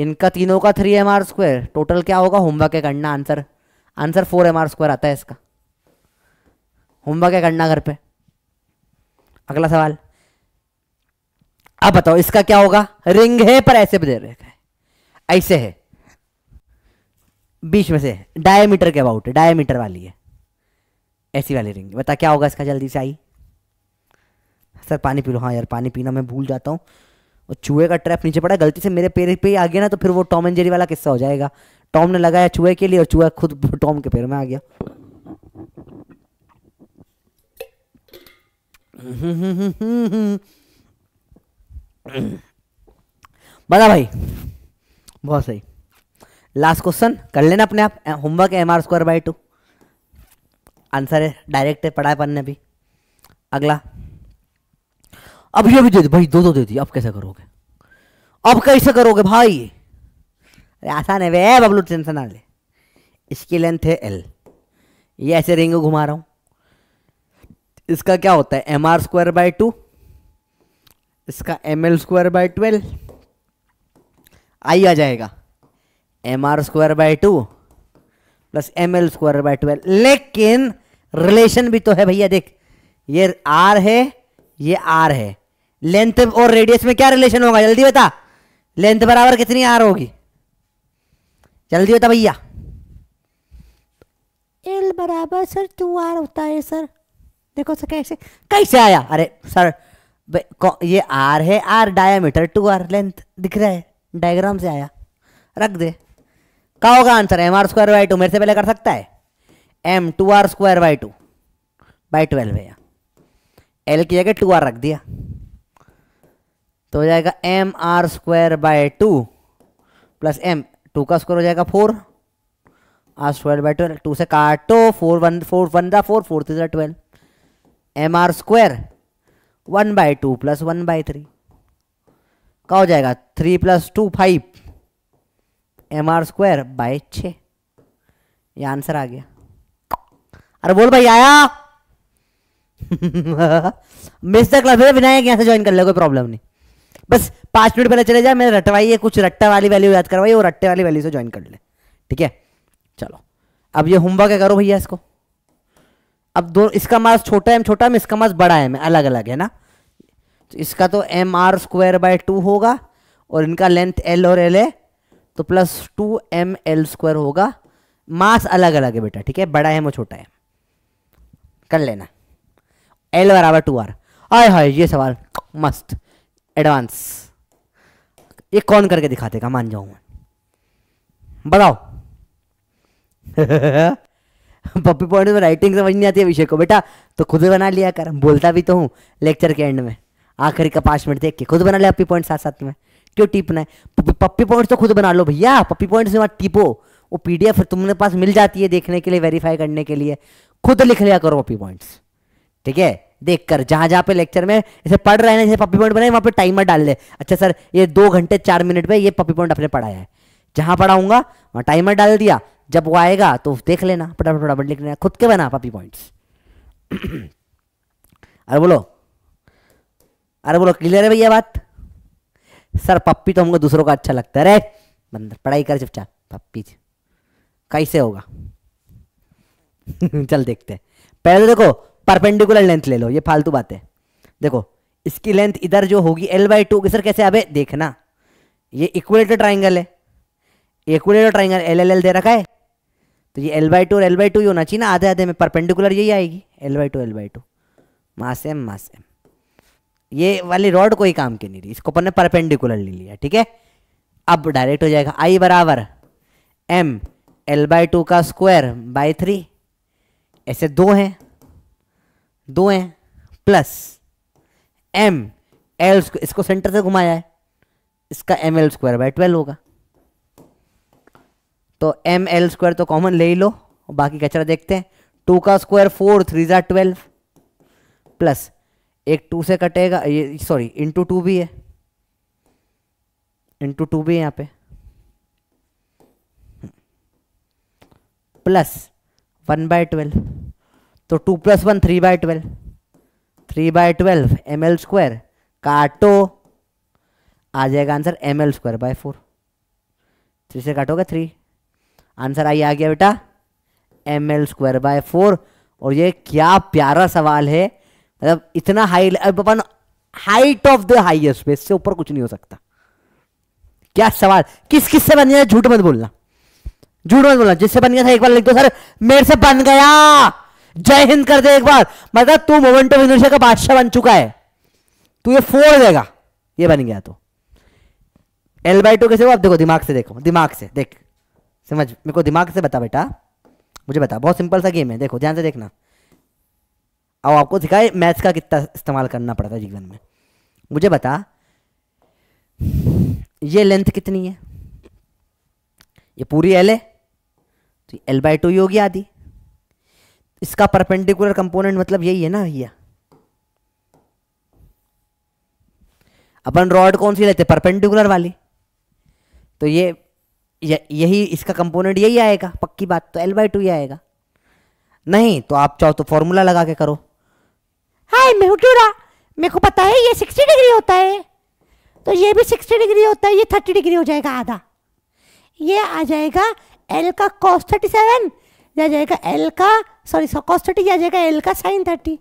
इनका तीनों का three M are square total क्या होगा होमवर्क करना answer answer four M are square आता है इसका होमवर्क करना घर पे अगला सवाल अब बताओ इसका क्या होगा रिंग है पर ऐसे बजे रहेगा ऐसे है बीच में से डायमीटर के अबाउट डायमीटर वाली है ऐसी वाली रिंग बता क्या होगा इसका जल्दी से आई सर पानी पी लो हाँ यार पानी पीना मैं भूल जाता हूँ और चूहे का ट्रैप नीचे पड़ा गलती से मेरे पैर पे ही आ गया ना तो फिर वो टॉम एंड जेरी वाला किस्सा हो जाएगा टॉम ने लगाया चूहे के लिए और चूहा खुद टॉम के पैर में आ गया हम्म हम्म हम्म हम्म बता भाई बहुत सही लास्ट क्वेश्चन कर लेना अपने आप homework M are square by two answer है डायरेक्ट है पढ़ा है पन्ने भी अगला अब ये भी दे दी भाई दो दो दे दी अब कैसे करोगे अब कैसे करोगे भाई अरे आसान है वे बबलू टेंशन ना ले इसकी लेंथ है एल ये ऐसे रिंग घुमा रहा हूं इसका क्या होता है M are square by two इसका M L square by twelve I आ जाएगा M are square by two plus M L square by twelve लेकिन रिलेशन भी तो है भैया देख ये आर है ये आर है लेंथ और रेडियस में क्या रिलेशन होगा जल्दी बता लेंथ बराबर कितनी आर होगी जल्दी बता भैया एल बराबर सर टू आर होता है सर देखो सर कैसे कैसे आया अरे सर ये आर है R diameter two R length दिख रहा है डायग्राम से आया रख दे का होगा answer M are square by two मेरे से पहले कर सकता है M two are square by two by twelve है एल की जगह टू आर रख दिया तो हो जाएगा M are square by two plus M two का स्क्वायर हो जाएगा four R square by twelve two से काटो फोर वन फोर वन दा फोर फोर थ्री ज़ा twelve M are square one by two plus one by three का हो जाएगा three plus two five M R square by छ ये आंसर आ गया अरे बोल भाई आया मिस द क्लास विनायक यहां से ज्वाइन कर ले कोई प्रॉब्लम नहीं बस पांच मिनट पहले चले जाए मैंने रटवाइए कुछ रट्टा वाली वैल्यू याद करवाई और रट्टे वाली वैल्यू से ज्वाइन कर ले ठीक है चलो अब ये होमवर्क है करो भैया इसको अब दो इसका मास छोटा एम छोटा एम इसका मास बड़ा एम अलग अलग है ना तो इसका तो M are square by two होगा और इनका लेंथ एल और एल है तो plus two M L square होगा मास अलग अलग है बेटा ठीक है बड़ा एम और छोटा एम कर लेना एल बराबर टू आर आय हाय ये सवाल मस्त एडवांस ये कौन करके दिखाते का मान जाऊंगा बताओ पप्पी पॉइंट में राइटिंग समझ नहीं आती है विषय को बेटा तो खुद बना लिया कर बोलता भी तो हूँ लेक्चर के एंड में आखिरी का पाँच मिनट देख के खुद बना लिया पप्पी पॉइंट साथ साथ में क्यों टिपना है पप्पी पॉइंट्स तो खुद बना लो भैया पप्पी पॉइंट्स में टिपो वो पी डी तुमने पास मिल जाती है देखने के लिए वेरीफाई करने के लिए खुद लिख लिया करो पप्पी पॉइंट्स ठीक है देख कर जहाँ जहाँ पे लेक्चर में इसे पढ़ रहे हैं जैसे पप्पी पॉइंट बनाए वहाँ पे टाइमर डाल ले अच्छा सर ये दो घंटे चार मिनट में ये पप्पी पॉइंट आपने पढ़ाया है जहाँ पढ़ाऊंगा वहाँ टाइमर डाल दिया जब वो आएगा तो देख लेना फटाफट फटाफट लिख लेना खुद के बना पापी पॉइंट्स अरे बोलो अरे बोलो क्लियर है भैया बात सर पप्पी तो हमको दूसरों का अच्छा लगता है रे बंदर पढ़ाई कर चुपचाप पप्पी कैसे होगा चल देखते हैं पहले देखो परपेंडिकुलर लेंथ ले लो ये फालतू बात है देखो इसकी लेंथ इधर जो होगी एल बाई टू सर कैसे अबे देखना ये इक्वेटर ट्राइंगल है equilateral triangle L L L दे रखा है तो ये एल बाई टू और एल बाई टू ही होना चाहिए ना आधे आधे में परपेंडिकुलर यही आएगी L by two L by two mass M mass M ये वाली रॉड कोई काम की नहीं रही इसको अपन ने परपेंडिकुलर ले लिया ठीक है अब डायरेक्ट हो जाएगा आई बराबर एम एल बाई टू का स्क्वायर बाई थ्री ऐसे दो हैं दो हैं प्लस एम एल इसको सेंटर से घुमाया है इसका M L square by twelve होगा तो एम एल स्क्वायर तो कॉमन ले ही लो बाकी कचरा देखते हैं टू का स्क्वायर फोर थ्री जार ट्वेल्व प्लस एक टू से कटेगा ये सॉरी इंटू टू भी है इंटू टू भी है यहाँ पे प्लस वन बाय ट्वेल्व तो two plus one three by twelve three by twelve M L square काटो आ जाएगा answer M L square by four three से काटोगे थ्री आंसर आइए आ गया बेटा M L square by four और ये क्या प्यारा सवाल है मतलब इतना हाई अपन हाइट ऑफ द हाइएस्ट पे से ऊपर कुछ नहीं हो सकता क्या सवाल किस किस से बन गया झूठ मत बोलना झूठ मत बोलना जिससे बन गया था एक बार लिख दो सर मेरे से बन गया जय हिंद कर दे एक बार मतलब तू मोमेंट ऑफ का बादशाह बन चुका है तू ये फोड़ देगा ये बन गया तो एल बाई टू कैसे हो आप देखो दिमाग से देखो दिमाग से देख समझ मेरे को दिमाग से बता बेटा मुझे बता बहुत सिंपल सा गेम है देखो ध्यान से देखना और आपको सिखाए मैथ्स का कितना इस्तेमाल करना पड़ता है जीवन में मुझे बता ये लेंथ कितनी है ये पूरी एल है तो एल बाई टू योगी आदि इसका परपेंडिकुलर कंपोनेंट मतलब यही है ना भैया अपन रॉड कौन सी लेते परपेंडिकुलर वाली तो ये यही इसका कंपोनेंट यही आएगा पक्की बात तो एल बाई टू ही आएगा नहीं तो आप चाहो तो फॉर्मूला लगा के करो हाय मैं हूँ मेरे को पता है ये सिक्सटी डिग्री होता है तो ये भी सिक्सटी डिग्री होता है ये थर्टी डिग्री हो जाएगा आधा ये आ जाएगा एल का कॉस थर्टी सेवन या जाएगा एल का सॉरी कॉस थर्टी या जाएगा एल का साइन थर्टी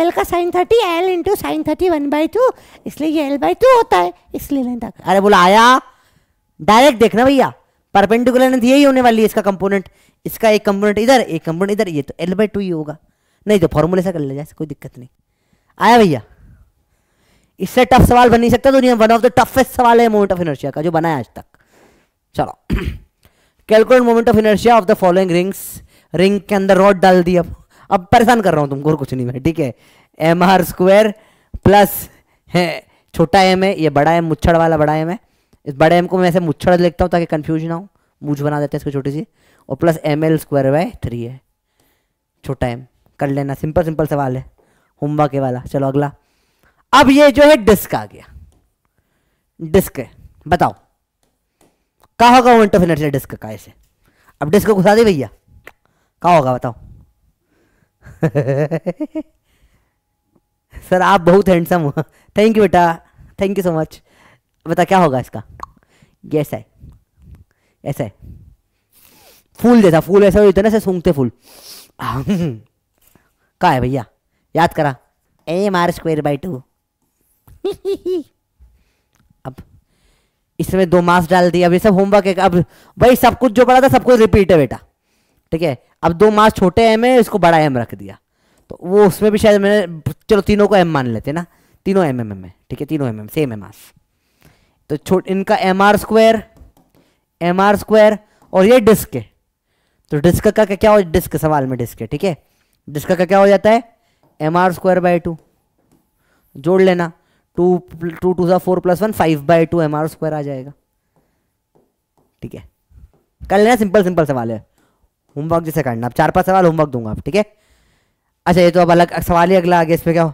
एल का sine thirty L into sine thirty one by two इसलिए ये एल बाई टू होता है इसलिए नहीं था अरे बोला आया डायरेक्ट देखना भैया परपेंडिकुलर लेंथ यही होने वाली है इसका कंपोनेंट इसका एक कंपोनेंट इधर एक कंपोनेंट इधर ये तो एल बाई टू ही होगा नहीं तो फॉर्मूले से कर ले जाए कोई दिक्कत नहीं आया भैया इससे टफ सवाल बन नहीं सकता दुनिया वन ऑफ द टफेस्ट सवाल है मोमेंट ऑफ इनर्शिया का जो बनाया आज तक चलो calculate moment of inertia of the following rings ring के अंदर रॉड डाल दी अब अब परेशान कर रहा हूँ तुमको और कुछ नहीं मैं ठीक है एम आर स्क्वायर प्लस है छोटा एम है ये बड़ा एम मुच्छड़ वाला बड़ा एम है इस बड़े एम को मैं ऐसे मुच्छड़ लिखता हूँ ताकि कन्फ्यूज ना हो मुझ बना देते हैं इसको छोटी सी और plus M L square by three है छोटा एम कर लेना सिंपल सिंपल सवाल है के वाला चलो अगला अब ये जो है डिस्क आ गया डिस्क है बताओ कहा होगा वो इंटरफिनेट डिस्क का ऐसे अब डिस्क को घुसा दे भैया कहा होगा बताओ सर आप बहुत हैंडसम हो थैंक यू बेटा थैंक यू सो मच बता क्या होगा इसका गैस है ऐसा है फूल जैसा फूल ऐसा इतने से सूंघते फूल कहा है भैया याद करा M R square by two अब इसमें दो मास डाल दिए अब ये सब होमवर्क है अब भाई सब कुछ जो पढ़ा था सब कुछ रिपीट है बेटा ठीक है अब दो मास छोटे एम है इसको बड़ा एम रख दिया तो वो उसमें भी शायद मैंने चलो तीनों को एम मान लेते ना तीनों एम एम एम है ठीक है तीनों एम एम सेम है मास तो छोट इनका M are square M R square और ये डिस्क है तो डिस्क का क्या हो डिस्क सवाल में डिस्क है ठीक है डिस्क का क्या हो जाता है M are square by two जोड़ लेना टू टू टू सा four plus one five by two M R square आ जाएगा ठीक है कर लेना सिंपल सिंपल सवाल है होमवर्क जैसे करना आप चार पांच सवाल होमवर्क दूंगा आप ठीक है अच्छा ये तो अब अलग सवाल ही अगला आ गया इस पर क्या हो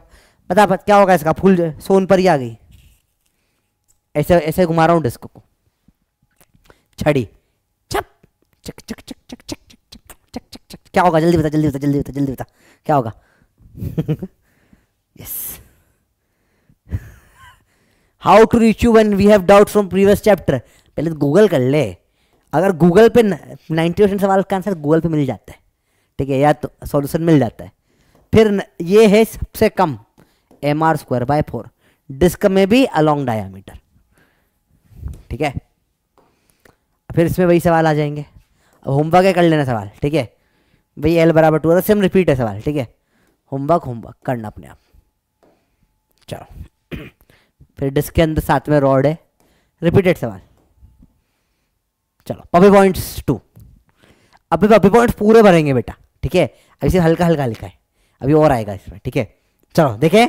बता क्या होगा इसका फूल सोन पर ही आ गई ऐसे ऐसे घुमा रहा हूँ डिस्क को छड़ी छप चक चक चक चक चक चक चक चक चक चक क्या होगा जल्दी बता जल्दी बता जल्दी बता जल्दी बता क्या होगा yes how to reach you one we have doubt from previous chapter पहले तो गूगल कर ले अगर गूगल पे नाइन्टी परसेंट सवाल का आंसर गूगल पे मिल जाता है ठीक है या तो सॉल्यूशन मिल जाता है फिर ये है सबसे कम M are square by four disc में भी अलॉन्ग डायामीटर ठीक है फिर इसमें वही सवाल आ जाएंगे अब होमवर्क है कर लेना सवाल ठीक है भाई एल बराबर टू सेम रिपीट है सवाल ठीक है होमवर्क होमवर्क करना अपने आप चलो फिर डिस्क के अंदर साथ में रॉड है रिपीटेड सवाल चलो पपी पॉइंट्स टू अभी पपी पॉइंट्स पूरे भरेंगे बेटा ठीक है अभी सिर्फ हल्का हल्का लिखा है अभी और आएगा इसमें ठीक है चलो देखें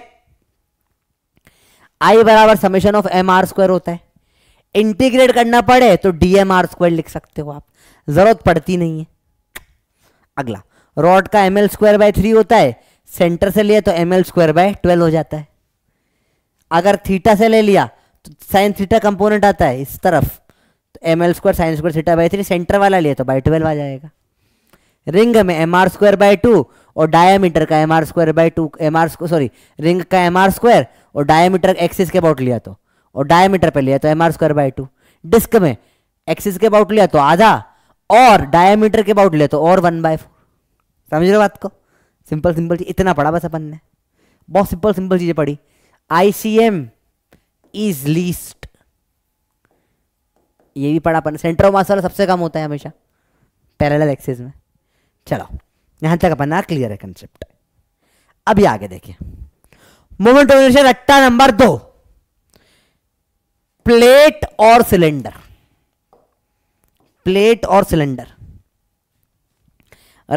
आई बराबर summation of M are square होता है इंटीग्रेट करना पड़े तो डी आर स्क्वायर लिख सकते हो आप जरूरत पड़ती नहीं है अगला रॉड का M L square by three होता है सेंटर से लिया तो M L square by twelve हो जाता है अगर थीटा से ले लिया तो साइन थीटा कंपोनेंट आता है इस तरफ तो M L square sine square theta by three centre वाला लिया तो बाई ट्वेल्व आ जाएगा रिंग में M are square by two और डायमीटर का M are square by two M R sorry ring का एम आर स्क्वायर और डायमीटर एक्सिस के अबाउट लिया तो और डायमीटर पे लिया तो M are square by two disc में एक्सिस के अबाउट लिया तो आधा और डायमीटर के अबाउट लिया तो और वन बाय फोर समझ रहे हो बात को सिंपल सिंपल चीज इतना पढ़ा बस अपन ने बहुत सिंपल सिंपल चीजें पढ़ी I C M is least ये भी पढ़ा अपन सेंटर ऑफ मास वाला सबसे कम होता है हमेशा पैरेलल एक्सिस में चलो यहां तक अपना क्लियर है कंसेप्ट अभी आगे देखिए मोमेंट ऑफ इनर्शिया रट्टा नंबर दो प्लेट और सिलेंडर प्लेट और सिलेंडर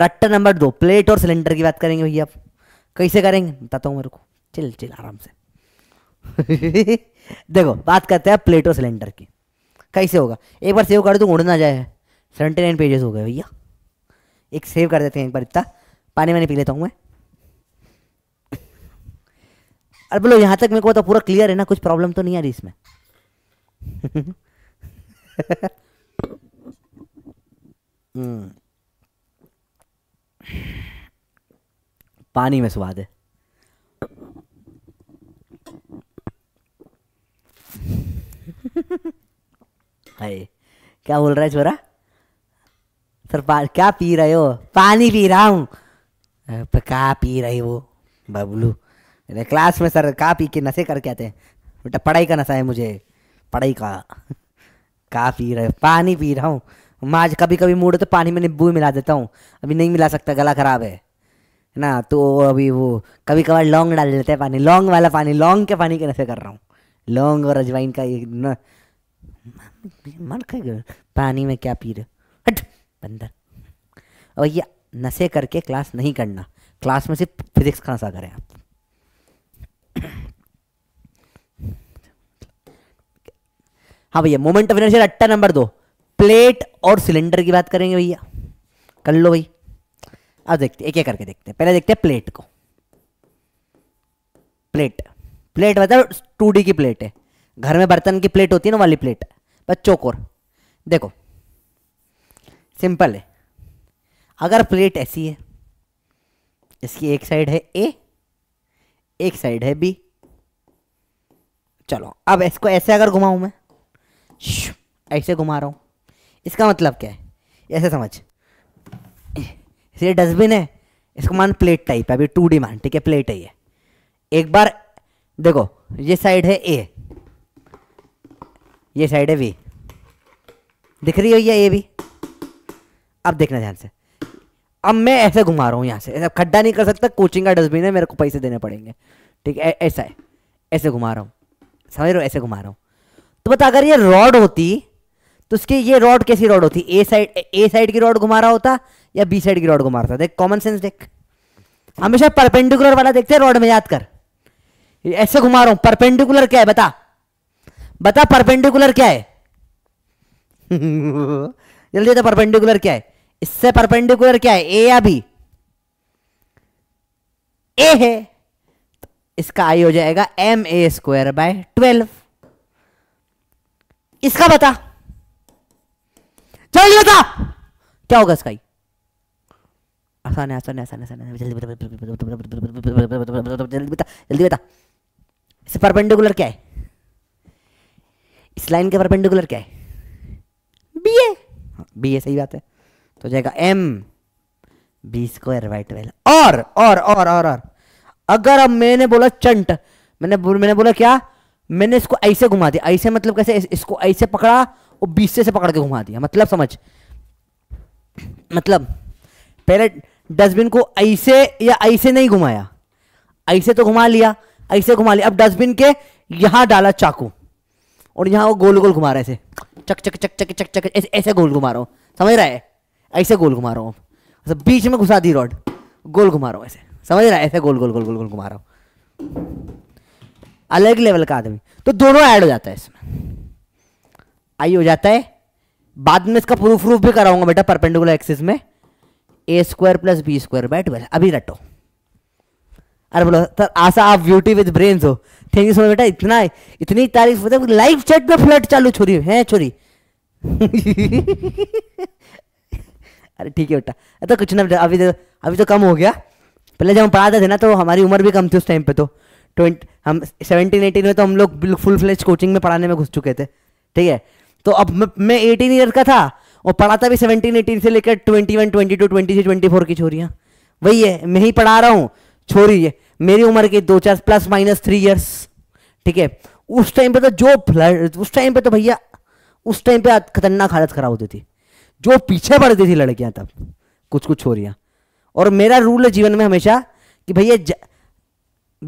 रट्टा नंबर दो प्लेट और सिलेंडर की बात करेंगे भैया आप कैसे करेंगे बताता हूँ मेरे को चल चल आराम से देखो बात करते हैं प्लेट और सिलेंडर की कैसे होगा एक बार सेव कर दो उड़ ना जाए सेवेंटी नाइन पेजेस हो गए भैया एक सेव कर देते हैं एक बार इतना पानी वानी पी लेता हूँ मैं अरे बोलो यहाँ तक मेरे को तो पूरा क्लियर है ना कुछ प्रॉब्लम तो नहीं आ रही इसमें mm. पानी में स्वाद है हाय क्या बोल रहा है छोरा सर क्या पी रहे हो पानी पी रहा हूँ क्या पी रहे हो बबलू क्लास में सर का पी के नशे करके आते हैं बेटा पढ़ाई का नशा है मुझे पढ़ाई का का पी रहे पानी पी रहा हूँ मैं आज कभी कभी मूड तो पानी में नींबू मिला देता हूँ अभी नहीं मिला सकता गला ख़राब है ना तो अभी वो कभी कभार लौंग डाल देते हैं पानी लौंग वाला पानी लौंग के पानी के नशे कर रहा हूँ लौंग और अजवाइन का ये न मन कर पानी में क्या पी रहे हट बंदर और ये नशे करके क्लास नहीं करना क्लास में सिर्फ फिजिक्स का नशा करें आप हाँ भैया मोमेंट ऑफ इनर्शिया रट्टा नंबर दो प्लेट और सिलेंडर की बात करेंगे भैया कर लो भाई अब देखते एक एक करके देखते हैं पहले देखते हैं प्लेट को प्लेट प्लेट मतलब टू डी की प्लेट है घर में बर्तन की प्लेट होती है ना वाली प्लेट बस चोकोर देखो सिंपल है अगर प्लेट ऐसी है इसकी एक साइड है ए एक साइड है बी चलो अब इसको ऐसे अगर घुमाऊं मैं ऐसे घुमा रहा हूँ इसका मतलब क्या है ऐसे समझ ये डस्टबिन है इसको मान प्लेट टाइप है अभी टू डी मान ठीक है प्लेट है ये एक बार देखो ये साइड है ए ये साइड है वी दिख रही हो ये ए भी अब देखना ध्यान से अब मैं ऐसे घुमा रहा हूँ यहाँ से ऐसा खड्डा नहीं कर सकता कोचिंग का डस्टबिन है मेरे को पैसे देने पड़ेंगे ठीक है ऐसा है ऐसे घुमा रहा हूँ समझ रहे हो ऐसे घुमा रहा हूँ तो बता अगर ये रॉड होती तो उसकी ये रॉड कैसी रॉड होती ए साइड ए साइड की रॉड घुमा रहा होता या बी साइड की रॉड घुमा रहा था देख कॉमन सेंस देख हमेशा परपेंडिकुलर वाला देखते हैं रॉड में याद कर ऐसे घुमा रहा हूं परपेंडिकुलर क्या है बता बता परपेंडिकुलर क्या है जल्दी तो परपेंडिकुलर क्या है इससे परपेंडिकुलर क्या है ए या बी ए है तो इसका आई हो जाएगा M A square by twelve इसका बता जल्दी बता क्या होगा इसका आसान है आसान है आसान है आसान है जल्दी बता जल्दी बता जल्दी बता इस परपेंडिकुलर क्या है इस लाइन के परपेंडिकुलर क्या है बी ए बी ए सही बात है तो जाएगा M B square by twelve और और और और अगर अब मैंने बोला चंट मैंने मैंने बोला क्या मैंने इसको ऐसे घुमा दिया ऐसे मतलब कैसे इस, इसको ऐसे पकड़ा और बीस से पकड़ के घुमा दिया मतलब समझ मतलब पहले डस्टबिन को ऐसे या ऐसे नहीं घुमाया ऐसे तो घुमा लिया ऐसे घुमा लिया अब डस्टबिन के यहां डाला चाकू और यहां वो गोल गोल घुमा रहे ऐसे चक चक चक चक चक चक ऐसे ऐसे गोल घुमा रहा हूँ समझ रहा है ऐसे गोल घुमा रहा हूँ अच्छा बीच में घुसा दी रॉड गोल घुमा रहा हूँ ऐसे समझ रहा है ऐसे गोल गोल गोल गोल गोल घुमा रहा हूँ अलग लेवल का आदमी तो दोनों ऐड हो जाता है इसमें आई हो जाता है बाद में इसका प्रूफ प्रूफ भी कराऊंगा बेटा परपेंडिकुलर एक्सिस में A square plus B square by twelve अभी रटो अरे बोलो सर तो आशा आप ब्यूटी विद ब्रेन हो थैंक यू सो मच बेटा इतना इतनी तारीफ होता है लाइव चैट में फ्लट चालू छोरी है छोरी अरे ठीक है बेटा तो कुछ ना बेटा अभी तो अभी तो कम हो गया पहले जब हम पढ़ाते थे ना तो हमारी उम्र भी कम थी उस टाइम पे तो ट्वेंटी हम सेवनटीन एटीन में तो हम लोग फुल फ्लेज कोचिंग में पढ़ाने में घुस चुके थे ठीक है तो अब मैं एटीन ईयर का था और पढ़ाता भी सेवनटीन एटीन से लेकर twenty one twenty two twenty three twenty four की छोरियाँ वही है मैं ही पढ़ा रहा हूँ छोरी है मेरी उम्र की दो चार प्लस माइनस थ्री ईयर्स ठीक है उस टाइम पे तो जो उस टाइम पे तो भैया उस टाइम पे खतरनाक हालत खराब होती थी जो पीछे पड़ती थी लड़कियां तब कुछ कुछ छोरियाँ और मेरा रूल है जीवन में हमेशा कि भैया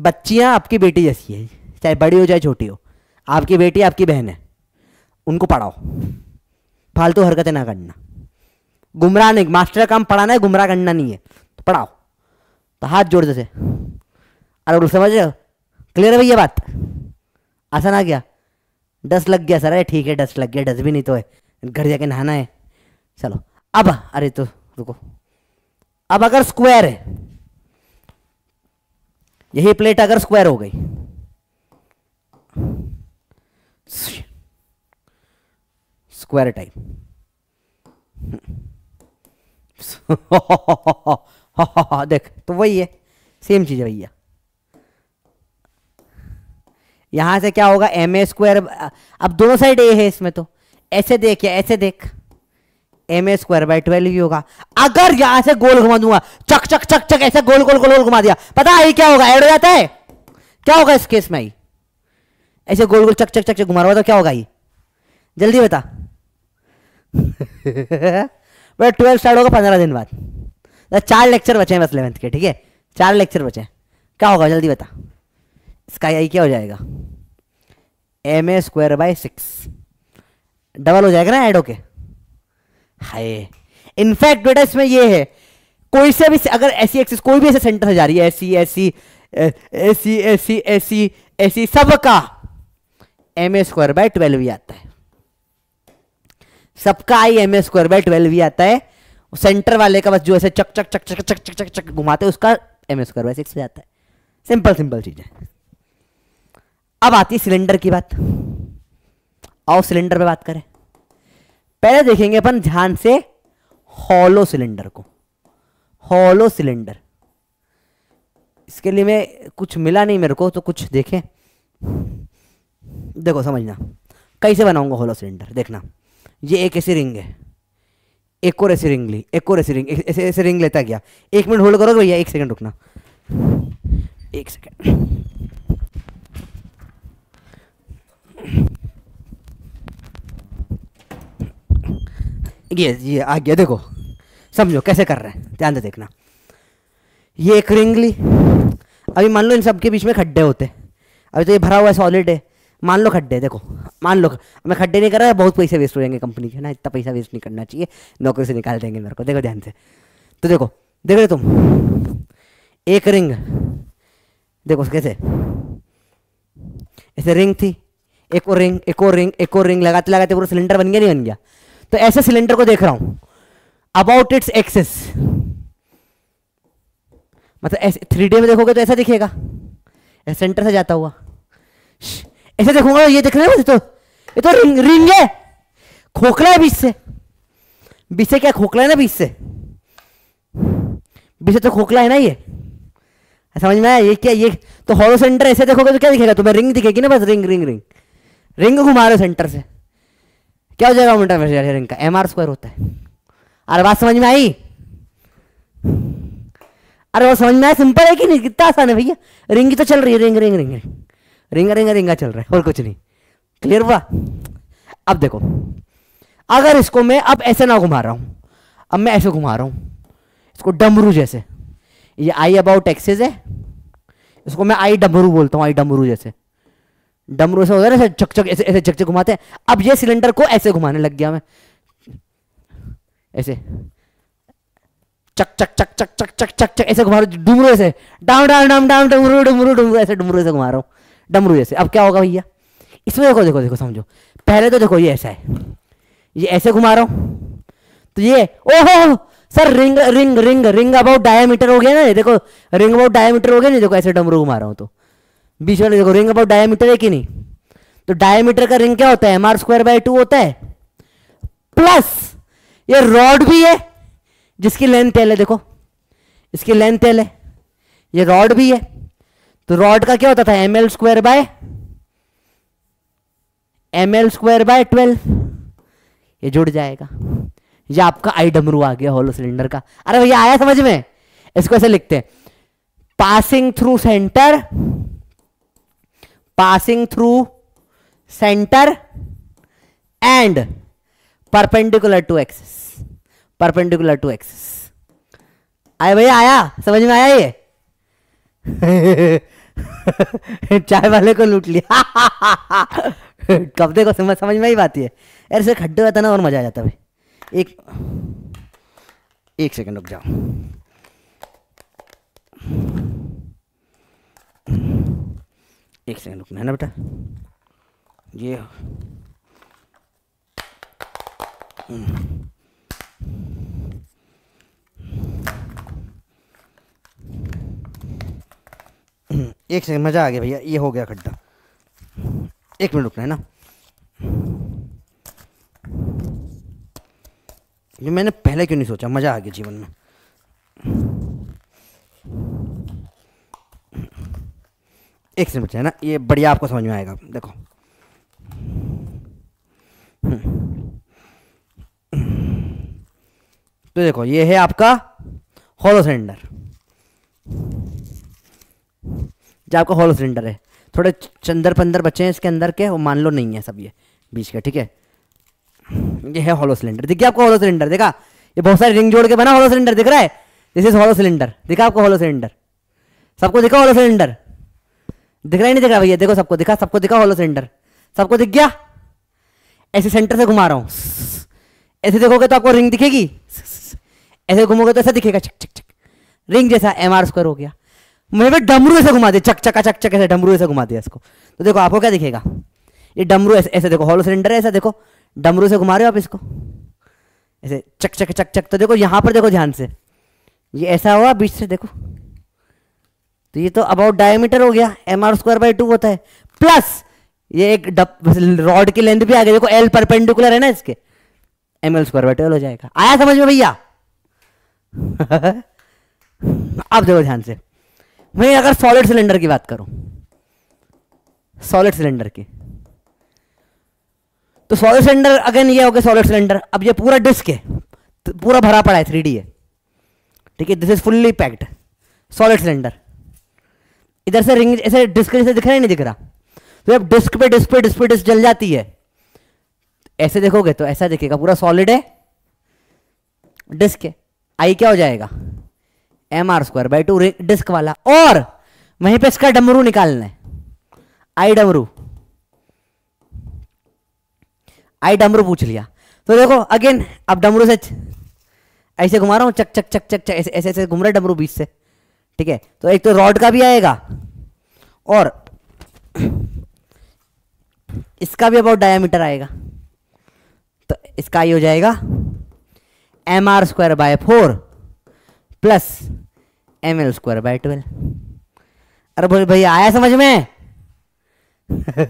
बच्चियाँ आपकी बेटी जैसी है चाहे बड़ी हो चाहे छोटी हो आपकी बेटी आपकी बहन है उनको पढ़ाओ फालतू तो हरकतें ना करना गुमराह नहीं मास्टर का काम पढ़ाना है गुमराह करना नहीं है तो पढ़ाओ तो हाथ जोड़ देते अरे समझ रहे क्लियर है भैया बात आसान आ गया डस्ट लग गया सर अरे ठीक है डस्ट लग गया डस्ट भी नहीं तो है घर जाके नहाना है चलो अब अरे तो रुको अब अगर स्क्वायर है यही प्लेट अगर स्क्वायर हो गई स्क्वायर टाइप देख तो वही है सेम चीज है भैया यहां से क्या होगा एम ए स्क्वायर अब दोनों साइड ए है इसमें तो ऐसे देख या ऐसे देख M A square by twelve ही होगा अगर यहां से गोल घुमा दूंगा चक चक चक चक ऐसे गोल गोल गोल गोल घुमा दिया पता है क्या होगा एड हो जाता है क्या होगा इस केस में आई ऐसे गोल गोल चक चक चक चक घुमा रहा तो क्या होगा ये जल्दी बता भाई ट्वेल्थ स्टार्ट होगा पंद्रह दिन बाद तो चार लेक्चर बचे हैं बस इलेवंथ के ठीक है चार लेक्चर बचे हैं क्या होगा जल्दी बता इसका आई क्या हो जाएगा M A square by six double हो जाएगा ना एड होके हाय इनफैक्ट बेटा इसमें ये है कोई से भी अगर ऐसी एक्सिस कोई भी ऐसे सेंटर से जा रही है ऐसी ऐसी ऐसी ऐसी ऐसी ऐसी सबका M A square by twelve ही आता है सबका I M A square by twelve ही आता है सेंटर वाले का बस जो ऐसे चक चक चक चक चक चक चक चक घुमाते हैं उसका M A square by six जाता है सिंपल सिंपल चीज है अब आती है सिलेंडर की बात आओ सिलेंडर पे बात करें पहले देखेंगे अपन ध्यान से हॉलो सिलेंडर को हॉलो सिलेंडर इसके लिए मैं कुछ मिला नहीं मेरे को तो कुछ देखें देखो समझना कैसे बनाऊंगा हॉलो सिलेंडर देखना ये एक ऐसी रिंग है एक और ऐसी रिंग ली एक और ऐसी रिंग ऐसे ऐसे रिंग लेता गया एक मिनट होल्ड करोगे भैया एक सेकंड रुकना एक सेकंड ये ये आ गया देखो समझो कैसे कर रहे हैं ध्यान से देखना ये एक रिंग ली अभी मान लो इन सब के बीच में खड्डे होते अभी तो ये भरा हुआ है सॉलिड है मान लो खड्डे देखो मान लो मैं खड्डे नहीं कर रहा बहुत पैसे वेस्ट हो जाएंगे कंपनी के ना इतना पैसा वेस्ट नहीं करना चाहिए नौकरी से निकाल देंगे मेरे को देखो ध्यान से तो देखो देख रहे तुम एक रिंग देखो कैसे ऐसे रिंग थी एक और रिंग एक और रिंग एक और रिंग लगाते लगाते पूरा सिलेंडर बन गया नहीं बन गया तो ऐसे सिलेंडर को देख रहा हूं अबाउट इट्स एक्सेस मतलब ऐसे थ्री डे में देखोगे तो ऐसा दिखेगा सेंटर से जाता हुआ ऐसे देखूंगा तो ये दिख रहे हो तो ये तो रिंग रिंग है खोखला है बीच से बीच से क्या खोखला है ना बीच से बीच से तो खोखला है ना ये समझ में आया ये क्या ये तो हॉलो सेंटर ऐसे देखोगे तो क्या दिखेगा तुम्हें रिंग दिखेगी ना बस रिंग रिंग रिंग रिंग घुमा रहे सेंटर से क्या हो जाएगा मोमेंट ऑफ इनर्शिया का एम आर स्क्वायर होता है अरे बात समझ में आई अरे वो समझ में आया सिंपल है कि नहीं कितना आसान है भैया रिंग तो चल रही है ring ring ring ring ring ring रिंगा चल रहा है और कुछ नहीं क्लियर हुआ अब देखो अगर इसको मैं अब ऐसे ना घुमा रहा हूँ अब मैं ऐसे घुमा रहा हूँ इसको डमरू जैसे ये आई अबाउट टैक्सेज है इसको मैं आई डमरू बोलता हूँ आई डमरू जैसे डमरू ऐसा होता है ना ऐसे चकचक ऐसे ऐसे चकचक घुमाते हैं अब ये सिलेंडर को ऐसे घुमाने लग गया मैं ऐसे चक चक चक चक चक चक चक चक ऐसे घुमा रहा डुमरू ऐसे डाम डाम डाम डाम डमरू डमरू डमरू ऐसे डमरू ऐसे घुमा रहा हूँ डमरू ऐसे अब क्या होगा भैया इसमें देखो देखो देखो समझो पहले तो देखो ये ऐसा है ये ऐसे घुमा रहा हूँ तो ये ओहो sir ring ring ring ring about diameter हो गया ना देखो रिंग अबाउट डायमीटर हो गया ना देखो ऐसे डमरू घुमा रहा हूँ तो बीच वाले देखो रिंग अबाउट डायमीटर है कि नहीं तो डायमीटर का रिंग क्या होता है M are square by two होता है प्लस ये रॉड भी है जिसकी लेंथ एल है देखो इसकी लेंथ एल है ये रॉड भी है तो रॉड का क्या होता था M L square by M L square by twelve ये जुड़ जाएगा ये आपका आई डमरू आ गया होलो सिलेंडर का अरे भैया आया समझ में इसको ऐसे लिखते हैं passing through centre passing through centre and perpendicular to axis perpendicular to axis आया भैया आया समझ में आया ये चाय वाले को लूट लिया कब को समझ समझ में ही बात है ऐसे खड्डे रहता ना और मजा आ जाता भाई एक एक सेकंड रुक जाओ एक सेकंड रुकना है ना बेटा ये एक सेकंड मज़ा आ गया भैया ये हो गया खड्डा एक मिनट रुकना है ना ये मैंने पहले क्यों नहीं सोचा मज़ा आ गया जीवन में एक सेकंड बच्चे है ना ये बढ़िया आपको समझ में आएगा देखो तो देखो ये है आपका होलो सिलेंडर जो आपका होलो सिलेंडर है थोड़े चंदर पंदर बच्चे हैं इसके अंदर के वो मान लो नहीं है सब ये बीच के ठीक है ये है होलो सिलेंडर देखिए आपको होलो सिलेंडर देखा ये बहुत सारे रिंग जोड़ के बना होलो सिलेंडर दिख रहा है दिस इज होलो सिलेंडर देखा आपको होलो सिलेंडर सबको देखा होलो सिलेंडर दिख रहा ही नहीं दिख रहा भैया देखो सबको दिखा सबको दिखा होलो सिलेंडर सबको दिख गया ऐसे सेंटर से घुमा रहा हूँ ऐसे देखोगे तो आपको रिंग दिखेगी ऐसे घूमोगे तो ऐसा दिखेगा चक चक चक रिंग जैसा एम आर स्क्वायर हो गया भी डमरू ऐसे घुमा दिया चक चका चक चक ऐसे डमरू ऐसे घुमा दिया इसको तो देखो आपको क्या दिखेगा ये डमरू ऐसे ऐसे देखो हॉलो सिलेंडर है ऐसा देखो डमरू से घुमा रहे हो आप इसको ऐसे चक चक चक चक तो देखो यहाँ पर देखो ध्यान से ये ऐसा हुआ बीच से देखो तो ये तो अबाउट डायमीटर हो गया M are square by two होता है प्लस ये एक रॉड की लेंथ भी आ गई देखो एल परपेंडिकुलर है ना इसके M L square by L हो जाएगा आया समझ में भैया अब देखो ध्यान से मैं अगर सॉलिड सिलेंडर की बात करूं सॉलिड सिलेंडर की तो सॉलिड सिलेंडर अगेन ये हो गया सॉलिड सिलेंडर अब ये पूरा डिस्क है तो पूरा भरा पड़ा है थ्री डी है ठीक है this is fully packed solid cylinder इधर से रिंग ऐसे डिस्क जैसे दिख रहा है नहीं दिख रहा तो जब डिस्क पे डिस्क पे डिस्क पे डिस्क जल जाती है ऐसे देखोगे तो ऐसा दिखेगा पूरा सॉलिड है डिस्क है आई क्या हो जाएगा M are square by two disc वाला और वहीं पे इसका डमरू निकालना है आई डमरू आई डमरू पूछ लिया तो देखो अगेन अब डमरू से ऐसे घुमा रहा हूँ चक चक चक चक ऐसे ऐसे घूम रहा है डमरू बीच से ठीक है तो एक तो रॉड का भी आएगा और इसका भी अबाउट डायामीटर आएगा तो इसका आई हो जाएगा M are square by four plus M L square by twelve अरे बोले भैया आया समझ में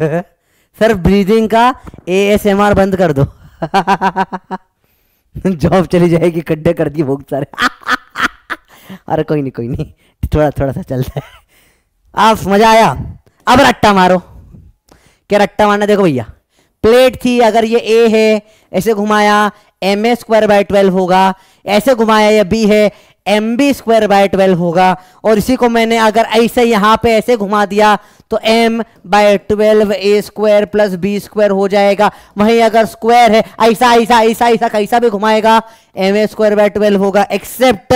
सर ब्रीदिंग का ए एस एम आर बंद कर दो जॉब चली जाएगी खड्डे कर दी बहुत सारे अरे कोई नहीं कोई नहीं थोड़ा थोड़ा सा चलता है आप मज़ा आया अब रट्टा मारो क्या रट्टा मारना देखो भैया प्लेट थी अगर ये ए है ऐसे घुमाया M A square by twelve होगा ऐसे घुमाया ये बी है M B square by twelve होगा और इसी को मैंने अगर ऐसे यहाँ पे ऐसे घुमा दिया तो M by twelve A square plus B square हो जाएगा वहीं अगर स्क्वायर है ऐसा ऐसा ऐसा ऐसा कैसा भी घुमाएगा M A square by twelve होगा एक्सेप्ट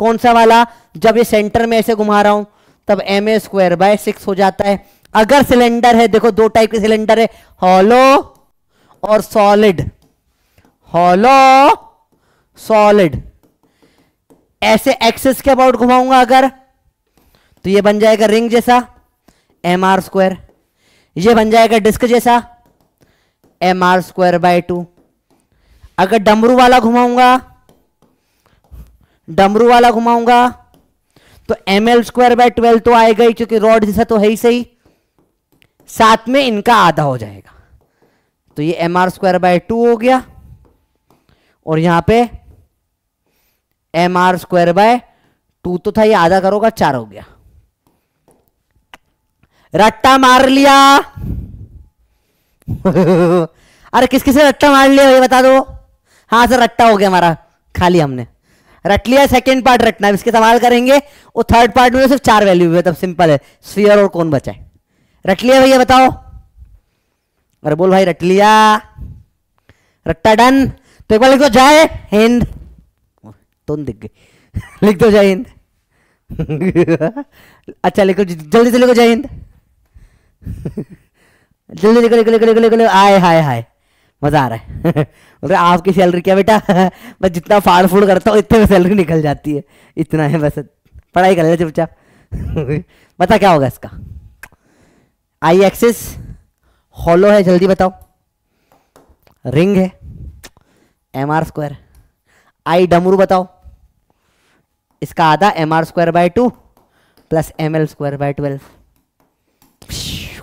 कौन सा वाला जब ये सेंटर में ऐसे घुमा रहा हूं तब M A square by six हो जाता है अगर सिलेंडर है देखो दो टाइप के सिलेंडर है हॉलो और सॉलिड हॉलो सॉलिड ऐसे एक्सेस के अबाउट घुमाऊंगा अगर तो ये बन जाएगा रिंग जैसा एम आर स्क्वायर ये बन जाएगा डिस्क जैसा M are square by two अगर डमरू वाला घुमाऊंगा डमरू वाला घुमाऊंगा तो M L square by twelve तो आएगा ही क्योंकि रॉड जैसा तो है ही सही साथ में इनका आधा हो जाएगा तो ये M are square by two हो गया और यहां पे M are square by two तो था ये आधा करोगा चार हो गया रट्टा मार लिया अरे किस किस रट्टा मार लिया ये बता दो हाँ सर रट्टा हो गया हमारा खाली हमने रट लिया सेकेंड पार्ट रटना है इसके सवाल करेंगे और थर्ड पार्ट में तो सिर्फ चार वैल्यू हुए तब सिंपल है स्फीयर और कौन बचा है रट लिया भैया बताओ अरे बोल भाई रट लिया रट्टा डन तो एक बार लिख दो जाए हिंद तुम दिख गए लिख दो जय हिंद अच्छा लिखो जल्दी से लिखो जय हिंद जल्दी लिखो लिखो लिखो लिखो लिखो आय हाय हाय मज़ा आ रहा है बोल रहे आपकी सैलरी क्या बेटा मैं जितना फाड़ फूड़ करता हूँ इतने में सैलरी निकल जाती है इतना है बस पढ़ाई कर ले चुपचाप बता क्या होगा इसका आई एक्सेस हॉलो है जल्दी बताओ रिंग है एम आर स्क्वायर आई डमरू बताओ इसका आधा M are square by two plus M L square by twelve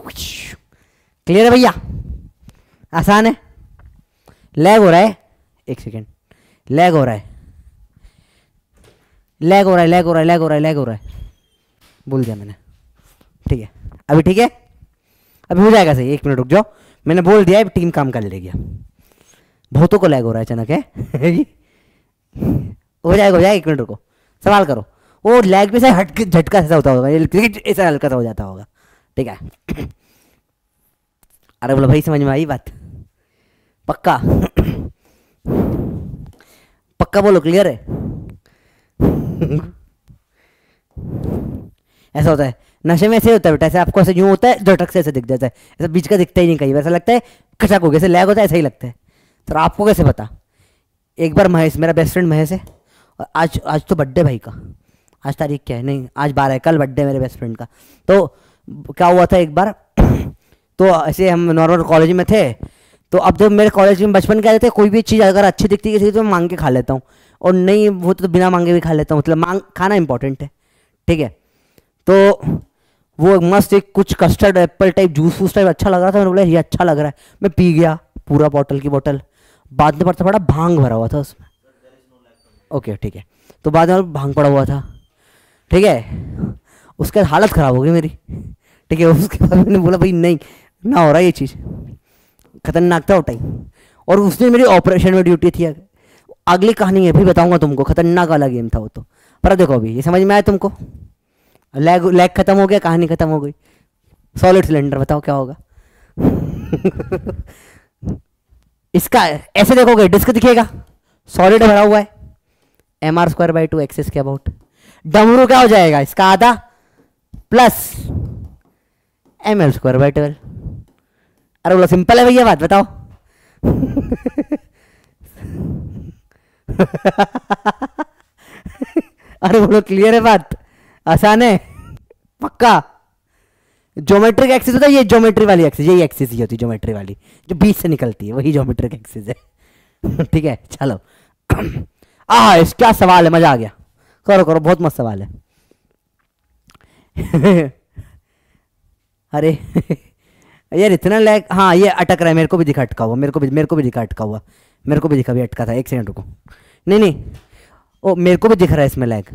clear है भैया आसान है लैग हो रहा है एक सेकेंड लैग हो रहा है लैग हो रहा है लैग हो रहा है लैग हो रहा है लैग हो रहा है बोल दिया मैंने ठीक है अभी ठीक है अभी हो जाएगा सही एक मिनट रुक जाओ मैंने बोल दिया अभी टीम काम कर लेगी बहुतों को लैग हो रहा है अचानक है हो जाएगा हो जाएगा एक मिनट रुको सवाल करो वो लैग में से हट झटका ऐसा होता होगा ऐसा हल्का सा हो जाता होगा ठीक है अरे बोला भाई समझ में आई बात पक्का पक्का बोलो क्लियर है ऐसा होता है नशे में ऐसे होता है बेटा ऐसे आपको ऐसे यूं होता है झटक से ऐसे दिख जाता है ऐसा बीच का दिखता ही नहीं कहीं वैसा लगता है खटक हो गया ऐसे लैग होता है ऐसा ही लगता है तो आपको कैसे पता एक बार महेश मेरा बेस्ट फ्रेंड महेश है और आज आज तो बर्थडे भाई का आज तारीख क्या है नहीं आज बारह है कल बर्थडे मेरे बेस्ट फ्रेंड का तो क्या हुआ था एक बार तो ऐसे हम नॉर्मल कॉलेज में थे तो अब जब मेरे कॉलेज में बचपन के रहे थे कोई भी चीज़ अगर अच्छी दिखती किसी तो मैं मांग के खा लेता हूँ और नहीं वो तो बिना मांगे भी खा लेता हूँ मतलब मांग खाना इंपॉर्टेंट है ठीक है तो वो मस्त एक कुछ कस्टर्ड एप्पल टाइप जूस वूस टाइप अच्छा लग रहा था मैंने बोला ये अच्छा लग रहा है मैं पी गया पूरा बॉटल की बॉटल बाद में पड़ता पड़ा भांग भरा हुआ था उसमें ओके ठीक है तो बाद में भांग पड़ा हुआ था ठीक है उसके हालत ख़राब हो गई मेरी ठीक है उसके बाद मैंने बोला भाई नहीं ना हो रहा ये चीज़ खतरनाक था टाइम और उसने मेरी ऑपरेशन में ड्यूटी थी अगली कहानी है भी बताऊंगा तुमको खतरनाक वाला गेम था वो तो पर देखो अभी ये समझ में आया तुमको लैग लैग खत्म हो गया कहानी खत्म हो गई सॉलिड सिलेंडर बताओ क्या होगा इसका ऐसे देखोगे डिस्क दिखेगा सॉलिड भरा हुआ है M are square by two axis के अबाउट डमरू क्या हो जाएगा इसका आधा plus M L square by twelve अरे बोलो सिंपल है भैया बात बताओ अरे बोलो क्लियर है बात आसान है पक्का ज्योमेट्रिक एक्सिस होता है ये ज्योमेट्री वाली एक्सिस यही एक्सिस ही होती है ज्योमेट्री वाली जो बीच से निकलती है वही ज्योमेट्रिक एक्सिस है ठीक है चलो आ इस क्या सवाल है मजा आ गया करो करो बहुत मस्त सवाल है अरे यार इतना लैग हाँ ये अटक रहा है मेरे को भी दिखा अटका हुआ मेरे को भी मेरे को भी दिखा अटका हुआ मेरे को भी दिखा भी अटका था एक सेकंड रुको नहीं नहीं ओ मेरे को भी दिख रहा है इसमें लैग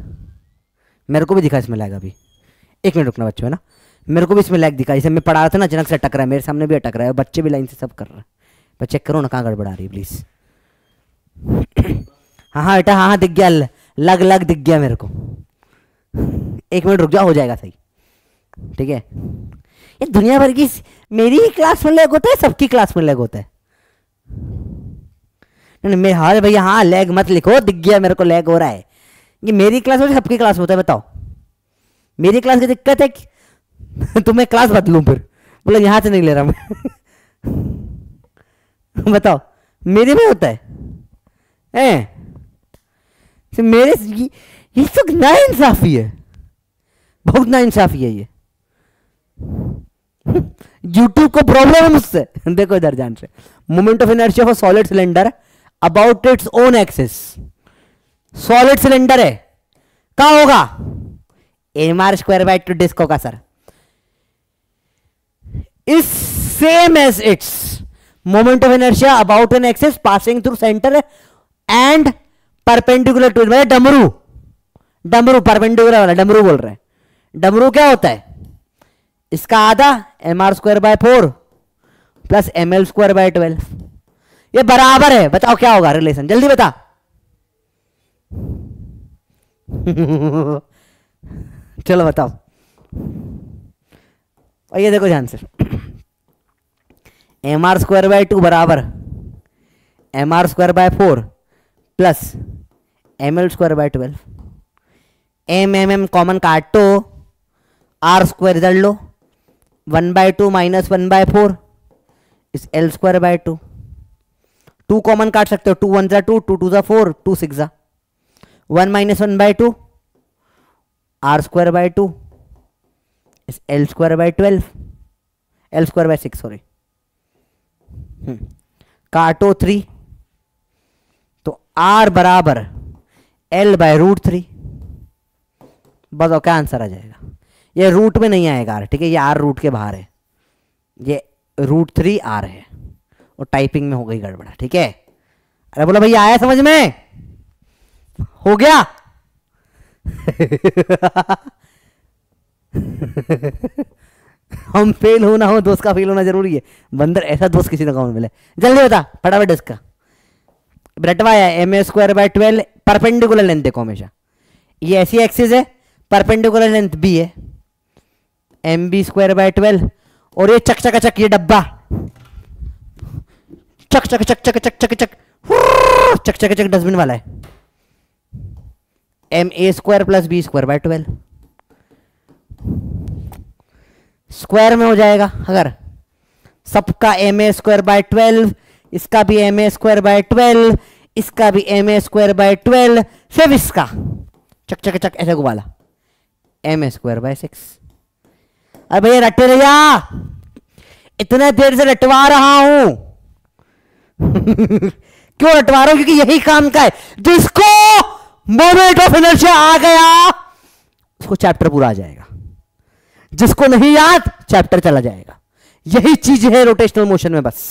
मेरे को भी दिखा इसमें लैग अभी एक मिनट रुकना बच्चों है ना मेरे को भी इसमें लैग दिखा इसे मैं पढ़ा रहा था ना अचनक से अटक रहा है मेरे सामने भी अटक रहा है बच्चे भी लाइन से सब कर रहे हैं पर चेक करो ना कहाँ गड़बड़ा रही है प्लीज़ हाँ हाँ बेटा हाँ हाँ दिख गया लग लग दिख गया मेरे को एक मिनट रुक जाओ हो जाएगा सही ठीक है ये दुनिया भर की मेरी ही क्लास में लैग होता है सबकी क्लास में लैग होता है नहीं मैं हाल भैया हाँ लैग मत लिखो दिख गया मेरे को लैग हो रहा है ये मेरी क्लास में सबकी क्लास होता है बताओ मेरी क्लास की दिक्कत है तो मैं क्लास बदलूँ फिर बोला यहाँ से नहीं ले रहा मैं बताओ मेरे में होता है ए? तो मेरे ये, ये ना इंसाफी है बहुत नाइंसाफ़ी है ये यूट्यूब को प्रॉब्लम है मुझसे देखो इधर जान से moment of energy of solid cylinder about its own axis solid cylinder है कहा होगा M are square by two disc होगा sir is same as its moment of inertia about an axis passing through centre and perpendicular to डमरू डमरू परपेंडिकुलर वाला डमरू बोल रहे हैं डमरू क्या होता है इसका आधा M are square by four plus M L square by twelve ये बराबर है बताओ क्या होगा रिलेशन जल्दी बता चलो बताओ और ये देखो ध्यान से M are square by two बराबर M are square by four plus M L square by twelve M M M common काट आर स्क्वायर जड़ लो one by two minus one by four is L square by two two common काट सकते हो टू वन ज़ा टू टू टू ज़ा फोर टू सिक्स ज़ा one minus one by two are square by two is L square by twelve L square by six sorry hmm, काटो थ्री तो आर बराबर एल बाय रूट थ्री बताओ क्या आंसर आ जाएगा ये रूट में नहीं आएगा आर ठीक है ये आर रूट के बाहर है ये रूट थ्री आर है और टाइपिंग में हो गई गड़बड़ा ठीक है अरे बोला भैया आया समझ में हो गया हम फेल होना हो दोस्त का फेल होना जरूरी है बंदर ऐसा दोस्त किसी ने कौन मिले जल्दी बता फटाफट इसका रटवाया M A square by twelve perpendicular length देखो हमेशा ये ऐसी एक्सिस है परपेंडिकुलर लेंथ बी है M B square by twelve और ये चक चक चक ये डब्बा चक चक चक चक चक चक चक चक चक चक डस्टबिन वाला है M A square plus B square by twelve square में हो जाएगा अगर सबका M A square by twelve इसका भी M A square by twelve इसका भी M A square by twelve फिर इसका चक चक चक ऐसे गुबाला M A square by six अरे भैया रटे रहा इतने देर से रटवा रहा हूं क्यों रटवा रहा हूं क्योंकि यही काम का है जिसको मोमेंट ऑफ एनर्जी आ गया उसको चैप्टर पूरा आ जाएगा जिसको नहीं याद चैप्टर चला जाएगा यही चीज है रोटेशनल मोशन में बस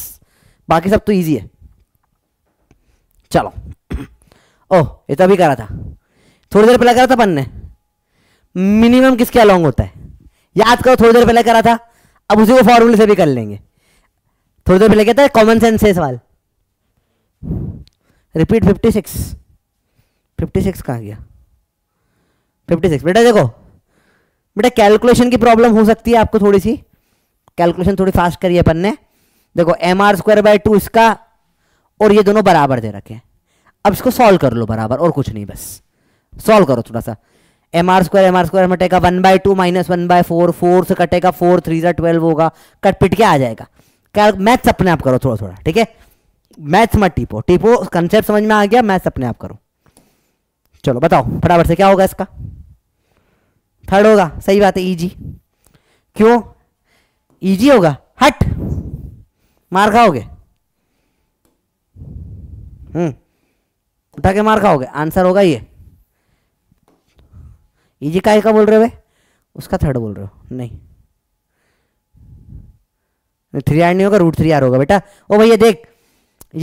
बाकी सब तो इजी है चलो ओह ये तभी तो करा था थोड़ी देर पहले करा था पन्ने मिनिमम किसके अलॉन्ग होता है याद करो थोड़ी देर पहले करा था अब उसी को फॉर्मूले से भी कर लेंगे थोड़ी देर पहले कहता है कॉमन सेंस से सवाल repeat fifty six fifty six कहाँ गया फिफ्टी सिक्स बेटा देखो बेटा कैलकुलेशन की प्रॉब्लम हो सकती है आपको थोड़ी सी कैलकुलेशन थोड़ी फास्ट करी अपन ने देखो M R square by two इसका और ये दोनों बराबर दे रखे हैं अब इसको सॉल्व कर लो बराबर और कुछ नहीं बस सॉल्व करो थोड़ा सा M are square M R square मटेगा one by two minus one by four four से कटेगा फोर थ्री सा ट्वेल्व होगा कट पिट के आ जाएगा क्या मैथ्स अपने आप करो थोड़ा थोड़ा ठीक है मैथ्स मत टीपो टीपो कंसेप्ट समझ में आ गया मैथ्स अपने आप करो चलो बताओ फटाफट से क्या होगा इसका थर्ड होगा सही बात है ईजी क्यों ईजी होगा हट मार खाओगे हम्म उठा के मार खाओगे आंसर होगा ये इजी काय का बोल रहे हो भाई उसका थर्ड बोल रहे हो नहीं थ्री आर नहीं होगा रूट थ्री आर होगा बेटा ओ भैया देख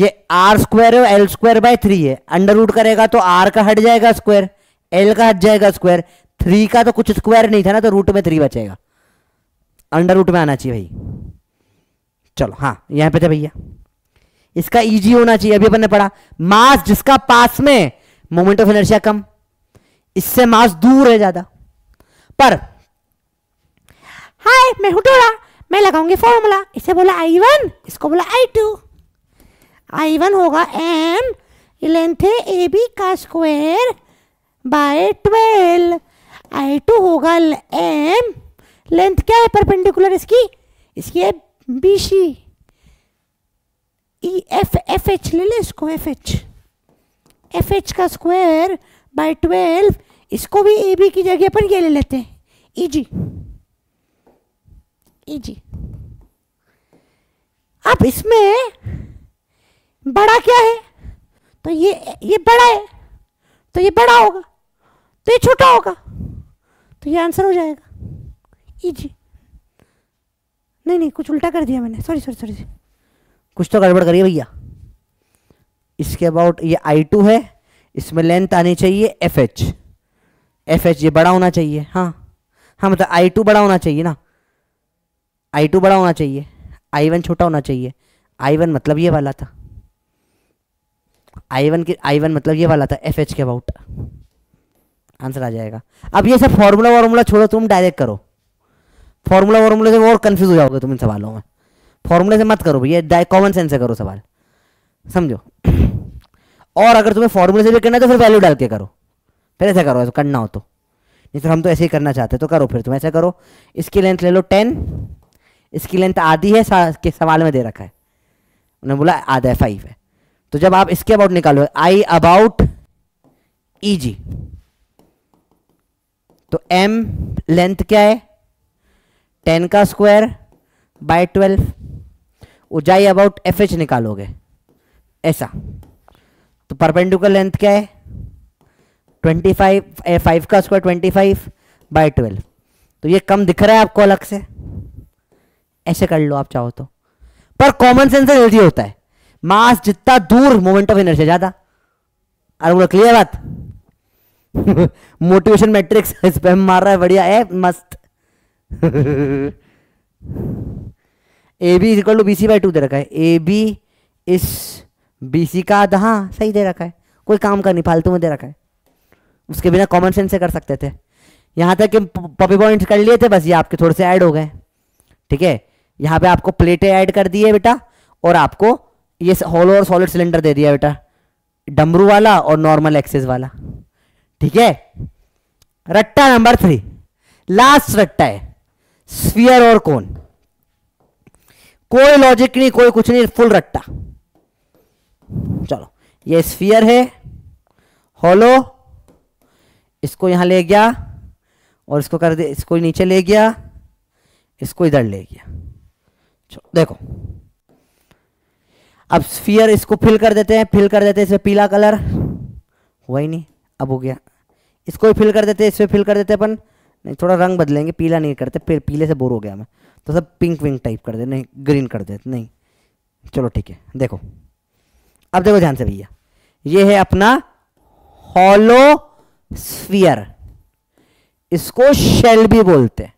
ये आर स्क्वायर है एल स्क्वायर बाय थ्री है अंडर रूट करेगा तो आर का हट जाएगा स्क्वायर एल का हट जाएगा स्क्वायर थ्री का तो कुछ स्क्वायर नहीं था ना तो रूट में थ्री बचेगा अंडर रूट में आना चाहिए भाई चलो हाँ यहाँ पे थे भैया इसका इजी होना चाहिए अभी अपन ने पढ़ा मास जिसका पास में मोमेंट ऑफ एनर्जिया कम इससे मास दूर है ज्यादा पर हाय मैं हुटोड़ा मैं लगाऊंगी फॉर्मूला इसे बोला आई वन इसको बोला आई टू आई वन होगा एम लेंथ है ए बी का square by twelve I two होगा एम लेंथ क्या है परपेंडिकुलर इसकी इसकी है B C E F F H ले ले इसको एफ एच एफ एच का स्क्वायर बाय ट्वेल्व इसको भी ए बी की जगह पर ये ले लेते हैं ई e जी e अब इसमें बड़ा क्या है तो ये ये बड़ा है तो ये बड़ा होगा तो ये छोटा होगा तो ये आंसर हो जाएगा जी e नहीं नहीं कुछ उल्टा कर दिया मैंने सॉरी सॉरी सॉरी कुछ तो गड़बड़ करिए भैया इसके अबाउट ये आई टू है इसमें लेंथ आनी चाहिए एफ एच एफ एच ये बड़ा होना चाहिए हाँ हाँ मतलब आई टू बड़ा होना चाहिए ना आई टू बड़ा होना चाहिए आई वन छोटा होना चाहिए आई वन मतलब ये वाला था आई वन के आई वन मतलब ये वाला था एफ एच के अबाउट आंसर आ जाएगा अब ये सब फॉर्मूला वार्मूला छोड़ो तुम डायरेक्ट करो फॉर्मूला वार्मूला से और कन्फ्यूज हो जाओगे तुम इन सवालों में फॉर्मूले से मत करो भैया कॉमन सेंस से करो सवाल समझो और अगर तुम्हें फॉर्मूले से भी करना है तो फिर वैल्यू डाल के करो फिर ऐसा करो ऐसा करना हो तो नहीं तो हम तो ऐसे ही करना चाहते तो करो फिर तुम ऐसा करो इसकी लेंथ ले लो टेन इसकी लेंथ आधी है के सवाल में दे रखा है उन्होंने बोला आधा है फाइव है तो जब आप इसके अबाउट निकालो आई अबाउट ई जी तो एम लेंथ क्या है टेन का स्क्वायर बाय ट्वेल्व ऊंचाई अबाउट एफ एच निकालोगे ऐसा तो परपेंडिकुलर लेंथ क्या है ट्वेंटी फाइव फाइव का square twenty five by twelve तो ये कम दिख रहा है आपको अलग से ऐसे कर लो आप चाहो तो पर कॉमन सेंस से जल्दी होता है मास जितना दूर मोमेंट ऑफ इनर्शिया ज्यादा अरे बोलो क्लियर बात मोटिवेशन मैट्रिक्स हम मार रहा है बढ़िया है मस्त A B equal to B C by two दे रखा है ए बी इस बी सी का आधा हाँ सही दे रखा है कोई काम का नहीं फालतू में दे रखा है उसके बिना कॉमन सेंस से कर सकते थे यहाँ तक कि पॉपी पॉइंट कर लिए थे बस ये आपके थोड़े से ऐड हो गए ठीक है यहाँ पे आपको प्लेटें ऐड कर दिए बेटा और आपको ये होलो और सॉलिड सिलेंडर दे दिया बेटा डमरू वाला और नॉर्मल एक्सेस वाला ठीक है रट्टा नंबर थ्री लास्ट रट्टा है स्फीयर और कौन कोई लॉजिक नहीं कोई कुछ नहीं फुल रट्टा चलो ये स्फीयर है हॉलो इसको यहाँ ले गया और इसको कर दे इसको नीचे ले गया इसको इधर ले गया देखो अब स्फीयर इसको फिल कर देते हैं फिल कर देते हैं इसमें पीला कलर हुआ ही नहीं अब हो गया इसको भी फिल कर देते हैं इसमें फिल कर देते अपन नहीं थोड़ा रंग बदलेंगे पीला नहीं करते फिर पीले से बोर हो गया मैं तो सब पिंक विंक टाइप कर दे नहीं ग्रीन कर देते नहीं चलो ठीक है देखो अब देखो ध्यान से भैया ये है अपना हॉलो स्फीयर इसको शेल भी बोलते हैं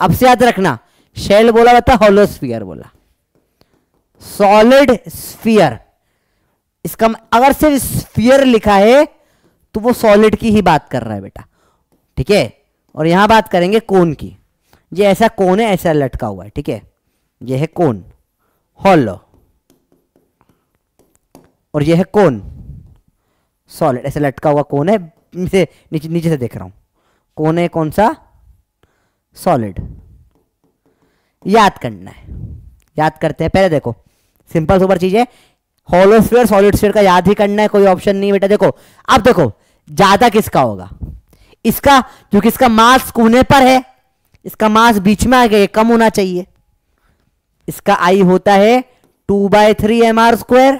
अब से याद रखना शेल बोला होता स्फियर बोला सॉलिड स्फीयर इसका अगर सिर्फ स्फीयर लिखा है तो वो सॉलिड की ही बात कर रहा है बेटा ठीक है और यहां बात करेंगे कोन की ये ऐसा कोन है ऐसा लटका हुआ है ठीक है ये है कोन हॉलो और यह है कोन सॉलिड ऐसा लटका हुआ कोन है से नीचे नीचे से देख रहा हूं कौन है कौन सा सॉलिड याद करना है याद करते हैं पहले देखो सिंपल सुपर चीज है होलो सॉलिड स्फीयर का याद ही करना है कोई ऑप्शन नहीं बेटा देखो अब देखो ज्यादा किसका होगा इसका क्योंकि इसका मास कोने पर है इसका मास बीच में आ गया कम होना चाहिए इसका आई होता है two by three M are square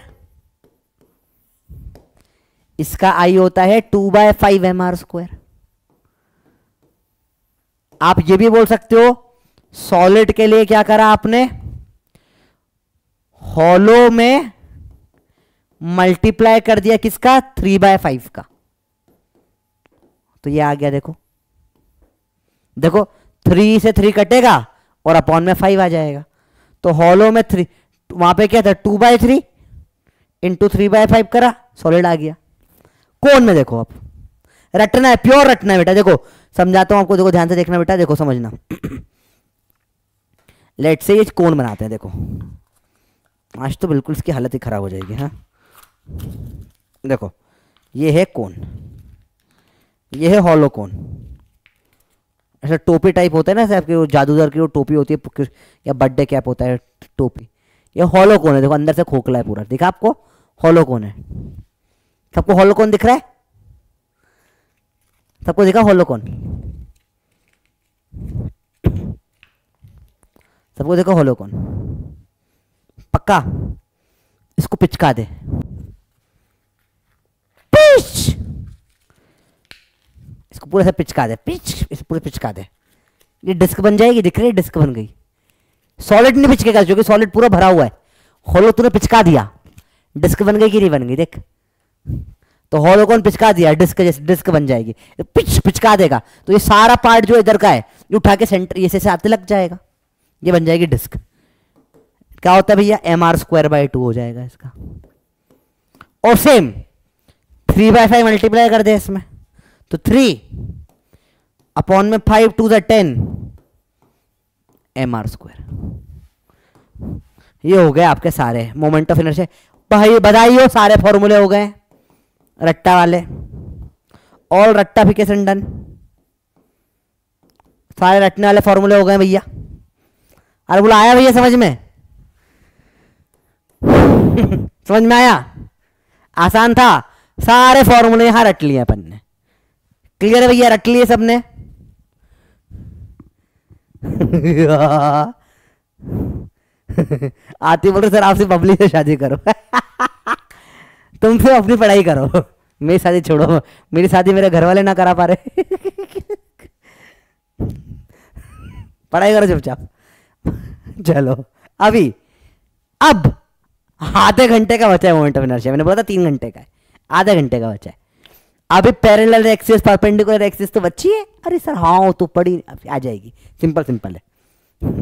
इसका आई होता है two by five M R square आप ये भी बोल सकते हो सॉलिड के लिए क्या करा आपने हॉलो में मल्टीप्लाई कर दिया किसका थ्री बाय फाइव का तो ये आ गया देखो देखो थ्री से थ्री कटेगा और अपॉन में फाइव आ जाएगा तो हॉलो में थ्री वहां पे क्या था two by three into three by five करा सॉलिड आ गया कौन में देखो आप रटना है प्योर रटना है बेटा देखो समझाता हूं आपको देखो ध्यान से देखना बेटा देखो समझना लेट से ये कोन बनाते हैं देखो आज तो बिल्कुल इसकी हालत ही खराब हो जाएगी हाँ देखो ये है कौन ये है हॉलो कौन ऐसा टोपी टाइप होता है ना ऐसे आपके वो जादूगर की वो टोपी होती है या बर्थडे कैप होता है टोपी ये हॉलो कौन है देखो अंदर से खोखला है पूरा देखा आपको हॉलो कौन है सबको होलोकॉन दिख रहा है सबको दिखा होलोकॉन सबको देखो होलोकॉन पक्का इसको पिचका दे पिच इसको पूरा सा पिचका दे पिच इसको पूरे पिचका दे ये डिस्क बन जाएगी दिख रही है डिस्क बन गई सॉलिड नहीं पिचकेगा क्योंकि सॉलिड पूरा भरा हुआ है होलो तूने पिचका दिया डिस्क बन गई कि नहीं बन गई देख तो हॉलोकॉन पिचका दिया डिस्क जैसे डिस्क बन जाएगी पिच पिचका देगा तो ये सारा पार्ट जो इधर का है ये उठा के सेंटर ये से आते लग जाएगा ये बन जाएगी डिस्क क्या होता है भैया M R square by two हो जाएगा इसका और same three by five multiply कर दे इसमें तो थ्री अपॉन में five two the ten M are square ये हो गए आपके सारे मोमेंट ऑफ इनर्शिया भाई बधाई हो सारे फॉर्मूले हो गए रट्टा वाले ऑल फिकेशन डन सारे रटने वाले फॉर्मूले हो गए भैया अरे बोला आया भैया समझ में समझ में आया आसान था सारे फॉर्मूले यहां रट लिए अपन ने क्लियर है भैया रट लिए सबने आती बोल रहे सर आपसे बबली से शादी करो तुम फिर अपनी पढ़ाई करो मेरी शादी छोड़ो मेरी शादी मेरे घर वाले ना करा पा रहे पढ़ाई करो चुपचाप चलो अभी अब आधे घंटे का बचा है मोमेंट ऑफ इनर्शिया मैंने बोला था तीन घंटे का है आधे घंटे का बचा है अभी पैरल एक्सिस परपेंडिकुलर एक्सिस तो बची है अरे सर हाँ तो पड़ी आ जाएगी सिंपल सिंपल है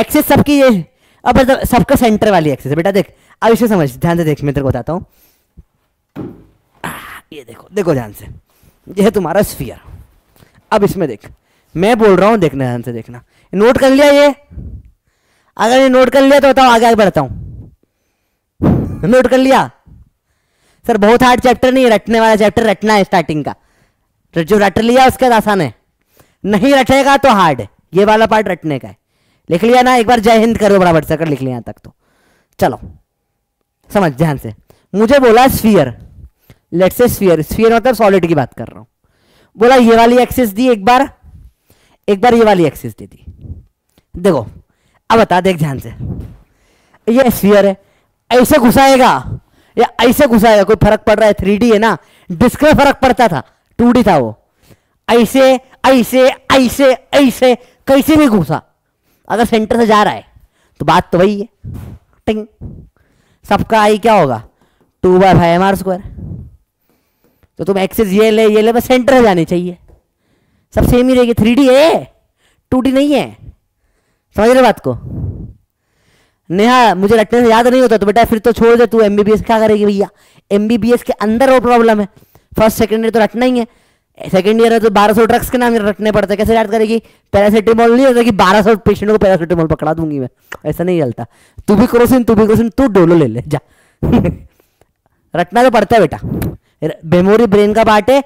एक्सिस सबकी ये अब तो सबका सेंटर वाली एक्सेस बेटा देख अब इसे समझ ध्यान से देख मैं तेरे को बताता हूँ ये देखो देखो ध्यान से यह है तुम्हारा स्फीयर अब इसमें देख मैं बोल रहा हूँ देखना ध्यान से देखना नोट कर लिया ये अगर ये नोट कर लिया तो बताओ आगे आगे बढ़ता हूँ नोट कर लिया सर बहुत हार्ड चैप्टर नहीं रटने वाला चैप्टर रटना है स्टार्टिंग का जो रट लिया उसके बाद आसान है नहीं रटेगा तो हार्ड ये वाला पार्ट रटने का है लिख लिया ना एक बार जय हिंद करो से अगर लिख लिया तक तो चलो समझ ध्यान से मुझे बोला स्फीयर लेट से स्फीयर स्फीयर मतलब सॉलिड की बात कर रहा हूं बोला ये वाली एक्सिस दी एक बार एक बार ये वाली एक्सिस दे दी देखो अब बता देख ध्यान से ये स्फीयर है ऐसे घुसाएगा या ऐसे घुसाएगा कोई फर्क पड़ रहा है थ्री है ना डिस्क में फर्क पड़ता था टू था वो ऐसे ऐसे ऐसे ऐसे कैसे भी घुसा अगर सेंटर से जा रहा है तो बात तो वही है टिंग सबका आई क्या होगा two by five M R square तो तुम एक्सेस ये ले ये ले बस सेंटर से जानी चाहिए सब सेम ही रहेगी थ्री डी है टू डी नहीं है समझ रहे बात को नेहा मुझे रटने से याद नहीं होता तो बेटा फिर तो छोड़ दे तू एम क्या करेगी भैया एम के अंदर वो प्रॉब्लम है फर्स्ट सेकेंडरी तो रटना ही है सेकेंड ईयर है तो बारह सौ ड्रग्स के नाम रखने पड़ते कैसे याद करेगी पैरासीटामोल नहीं होता कि बारह सौ पेशेंट को पैरासीटामोल पकड़ा दूंगी मैं ऐसा नहीं चलता तू भी क्रोसिन तू भी क्रोसिन तू डोलो ले ले जा रटना तो पड़ता है बेटा मेमोरी ब्रेन का पार्ट है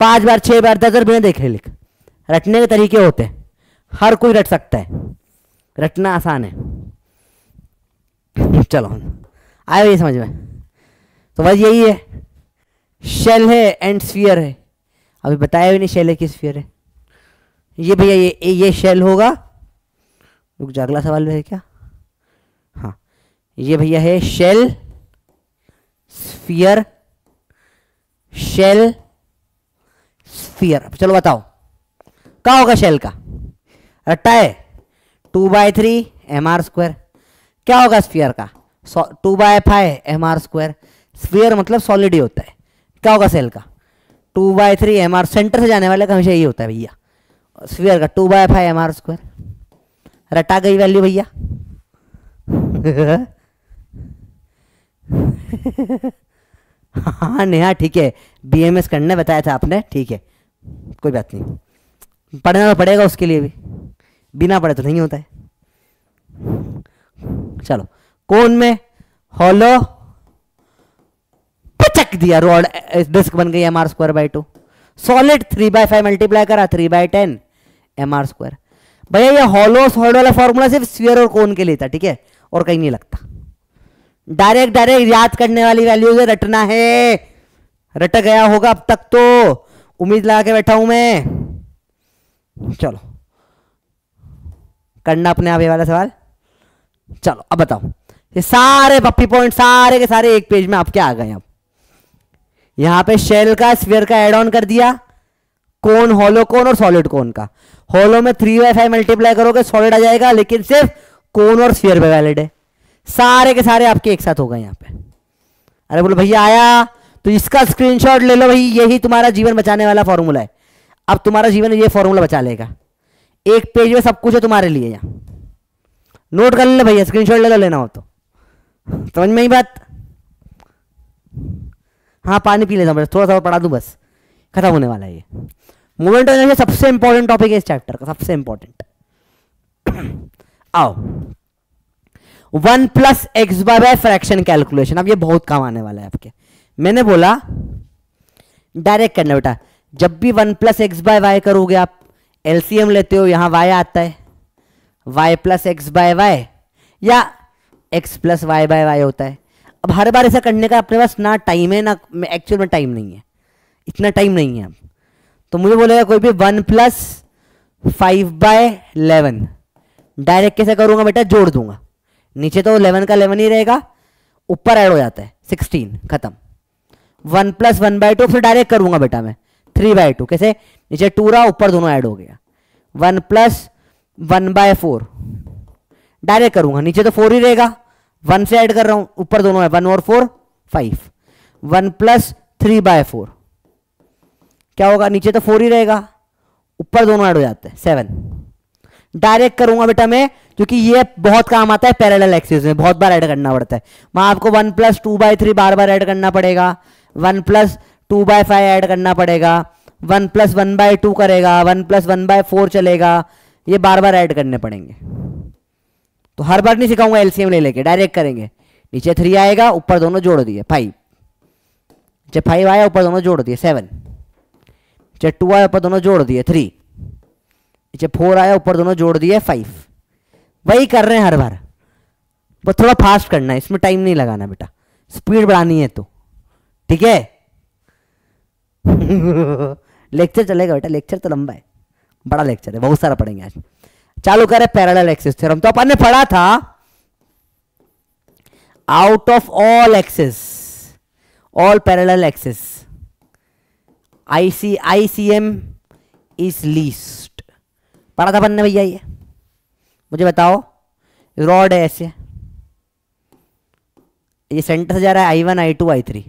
पाँच बार छः बार दस बार बिना रहे लिख रटने के तरीके होते हैं हर कोई रट सकता है रटना आसान है चलो आयो ये समझ में तो बस यही है शेल है एंड स्फीयर है अभी बताया भी नहीं शेल है किस फेयर है ये भैया ये ये शेल होगा रुक जा अगला सवाल है क्या हाँ ये भैया है शेल स्फीयर शेल स्फीयर चलो बताओ क्या होगा शेल का रट्टा है two by three M are square क्या होगा स्फीयर का two by five M R square sphere मतलब सॉलिड ही होता है क्या होगा सेल का two by three M R centre से जाने वाले का हमेशा यही होता है भैया स्फीयर का two by five M R square रटा गई वैल्यू भैया हाँ नेहा ठीक है बी एम एस करने बताया था आपने ठीक है कोई बात नहीं पढ़ना तो पड़ेगा उसके लिए भी बिना पढ़े तो नहीं होता है चलो कौन में हॉलो पचक दिया रोड डिस्क बन गई M are square by two solid three by five multiply करा three by ten M are square भैया ये हॉलो सॉलिड वाला फॉर्मूला सिर्फ स्वेयर और कोन के लिए था ठीक है और कहीं नहीं लगता डायरेक्ट डायरेक्ट याद करने वाली वैल्यूज है रटना है रट गया होगा अब तक तो उम्मीद लगा के बैठा हूं मैं चलो करना अपने आप ये वाला सवाल चलो अब बताओ ये सारे पप्पी पॉइंट सारे के सारे एक पेज में आपके आ गए अब यहां पे शेल का स्फीयर का एड ऑन कर दिया कोन होलो कोन और सॉलिड कोन का होलो में थ्री वाई फाइव मल्टीप्लाई करोगे सॉलिड आ जाएगा लेकिन सिर्फ कोन और स्फीयर पे वैलिड है सारे के सारे आपके एक साथ होगा यहाँ पे अरे बोलो भैया आया तो इसका स्क्रीनशॉट ले लो भाई यही तुम्हारा जीवन बचाने वाला फॉर्मूला है अब तुम्हारा जीवन ये फॉर्मूला बचा लेगा एक पेज में सब कुछ है तुम्हारे लिए यहाँ नोट कर ले भैया स्क्रीनशॉट ले लो लेना हो तो समझ में ही बात हाँ पानी पी लेता हूँ बस थोड़ा सा पढ़ा दूँ बस खत्म होने वाला है ये मोमेंट ऑफ इनर्शिया सबसे इंपॉर्टेंट टॉपिक है इस चैप्टर का सबसे इंपॉर्टेंट आओ one plus X by by fraction calculation अब ये बहुत काम आने वाला है आपके मैंने बोला डायरेक्ट करना बेटा जब भी one plus X by Y करोगे आप एलसीएम लेते हो यहां वाई आता है Y plus X by Y या X plus Y by Y होता है अब हर बार ऐसा करने का अपने पास ना टाइम है ना एक्चुअल में टाइम नहीं है इतना टाइम नहीं है अब तो मुझे बोलेगा कोई भी one plus five by eleven direct कैसे करूँगा बेटा जोड़ दूंगा नीचे तो इलेवन का इलेवन ही रहेगा ऊपर ऐड हो जाता है सिक्सटीन खत्म one plus one by two फिर डायरेक्ट करूंगा बेटा मैं थ्री बाय टू कैसे नीचे टू रहा ऊपर दोनों ऐड हो गया one plus one by four direct करूँगा नीचे तो फोर ही रहेगा वन से ऐड कर रहा हूं ऊपर दोनों है वन और four five one plus three by four क्या होगा नीचे तो फोर ही रहेगा ऊपर दोनों ऐड हो जाते हैं सेवन डायरेक्ट करूंगा बेटा मैं क्योंकि ये बहुत काम आता है पैरेलल एक्सिस में बहुत बार ऐड करना पड़ता है वहां आपको one plus two by three बार बार ऐड करना पड़ेगा one plus two by five add करना पड़ेगा one plus one by two करेगा one plus one by four चलेगा ये बार बार ऐड करने पड़ेंगे तो हर बार नहीं सिखाऊंगा एलसीएम ले लेके डायरेक्ट करेंगे नीचे थ्री आएगा ऊपर दोनों जोड़ दिए फाइव जब फाइव आया ऊपर दोनों जोड़ दिए सेवन जब टू आया ऊपर दोनों जोड़ दिए थ्री नीचे फोर आया ऊपर दोनों जोड़ दिए फाइव वही कर रहे हैं हर बार बस थोड़ा फास्ट करना है इसमें टाइम नहीं लगाना बेटा स्पीड बढ़ानी है तो ठीक है लेक्चर चलेगा बेटा लेक्चर तो लंबा है बड़ा लेक्चर है बहुत सारा पढ़ेंगे आज चालू करें पैरेलल एक्सिस थ्योरम तो अपन ने पढ़ा था out of all axis all parallel axis IC ICM is least पढ़ा था अपन ने भैया ये मुझे बताओ रॉड है ऐसे ये सेंटर से जा रहा है I one I two I three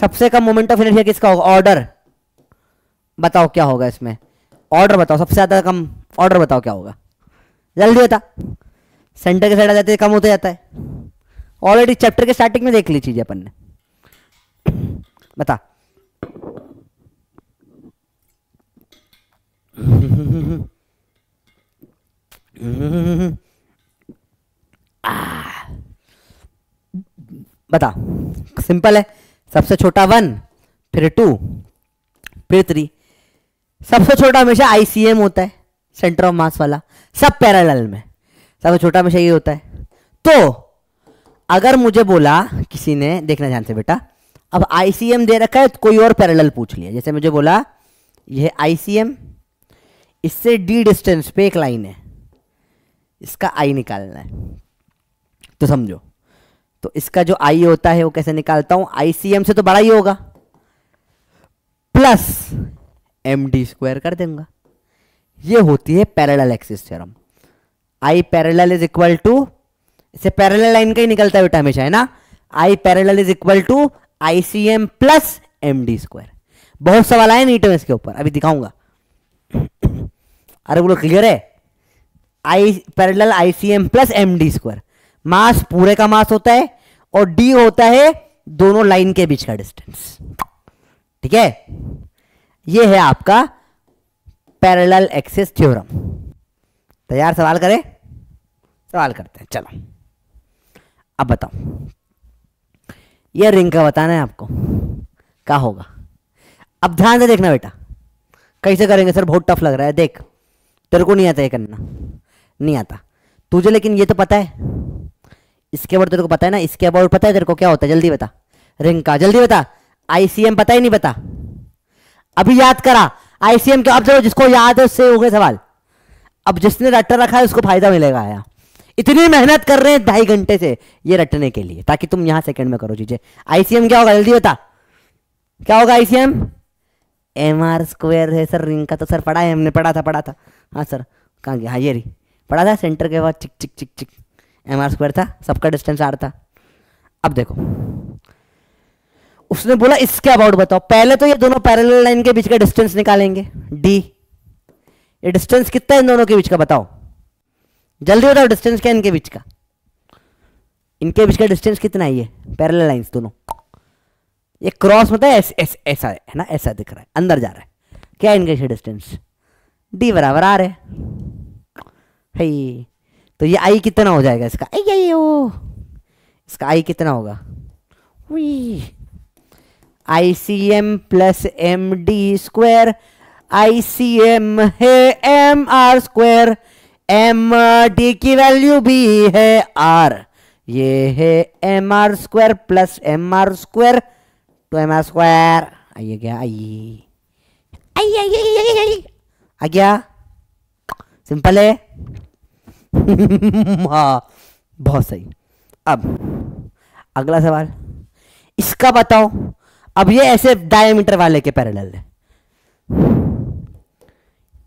सबसे कम मोमेंट ऑफ इनर्शिया किसका होगा ऑर्डर बताओ क्या होगा इसमें ऑर्डर बताओ सबसे ज़्यादा कम ऑर्डर बताओ क्या होगा जल्दी बता सेंटर के साइड आ जाते कम होता जाता है ऑलरेडी चैप्टर के स्टार्टिंग में देख ली चीज़ें अपन ने बता बता सिंपल है सबसे छोटा वन फिर टू फिर थ्री सबसे छोटा हमेशा आईसीएम होता है सेंटर ऑफ मास वाला सब पैरेलल में सबसे छोटा हमेशा ये होता है तो अगर मुझे बोला किसी ने देखना ध्यान से बेटा अब आईसीएम दे रखा है तो कोई और पैरेलल पूछ लिया जैसे मुझे बोला यह आईसीएम इससे डी डिस्टेंस पे एक लाइन है इसका आई निकालना है तो समझो तो इसका जो आई होता है वो कैसे निकालता हूं आईसीएम से तो बड़ा ही होगा प्लस एम डी स्क्वायर कर दूंगा ये होती है parallel axis theorem I parallel is equal to इसे पैरेलल लाइन का ही निकलता है बेटा हमेशा है ना I parallel is equal to I C M plus M D square बहुत सवाल आए नीट में इसके ऊपर अभी दिखाऊंगा अरे बोलो क्लियर है I parallel I C M plus M D square mass पूरे का मास होता है और डी होता है दोनों लाइन के बीच का डिस्टेंस ठीक है ये है आपका पैरेलल एक्सिस थ्योरम तैयार सवाल करें सवाल करते हैं चलो अब बताओ ये रिंग का बताना है आपको क्या होगा अब ध्यान से देखना बेटा कैसे करेंगे सर बहुत टफ लग रहा है देख तेरे को नहीं आता ये करना नहीं आता तुझे लेकिन ये तो पता है इसके अबाउट तेरे को पता है ना इसके अबाउट पता है तेरे को क्या होता है जल्दी बता रिंग का जल्दी बता आईसीएम पता ही नहीं पता अभी याद करा आईसीएम के तो अब जो जिसको याद है उससे हो गए सवाल अब जिसने रट्टा रखा है उसको फायदा मिलेगा आया इतनी मेहनत कर रहे हैं ढाई घंटे से ये रटने के लिए ताकि तुम यहां सेकंड में करो चीजें आईसीएम क्या होगा जल्दी होता क्या होगा आईसीएम एम आर स्क्वेयर है सर रिंग का तो सर पढ़ा है हमने पढ़ा था पढ़ा था हाँ सर कहाँ गया हाँ ये रही पढ़ा था सेंटर के बाद चिक चिक चिक चिक एम आर स्क्वेयर था सबका डिस्टेंस आर था अब देखो उसने बोला इसके अबाउट बताओ पहले तो ये दोनों पैरल लाइन के बीच का डिस्टेंस निकालेंगे डी ये डिस्टेंस कितना है इन दोनों के बीच का बताओ जल्दी बताओ डिस्टेंस क्या इनके बीच का इनके बीच का डिस्टेंस कितना है ये पैरल लाइन दोनों ये क्रॉस होता है ऐसा है ना ऐसा दिख रहा है अंदर जा रहा है क्या इनके डिस्टेंस डी बराबर आ रहे है तो ये आई कितना हो जाएगा इसका आई आई ओ इसका आई कितना होगा V I C M plus M D square I C M है M are square M D की वैल्यू भी है आर ये है M are square plus M are square two M R square आइए क्या आइए आइए आइए आ गया सिंपल है हाँ बहुत सही अब अगला सवाल इसका बताओ अब ये ऐसे डायमीटर वाले के पैरेलल है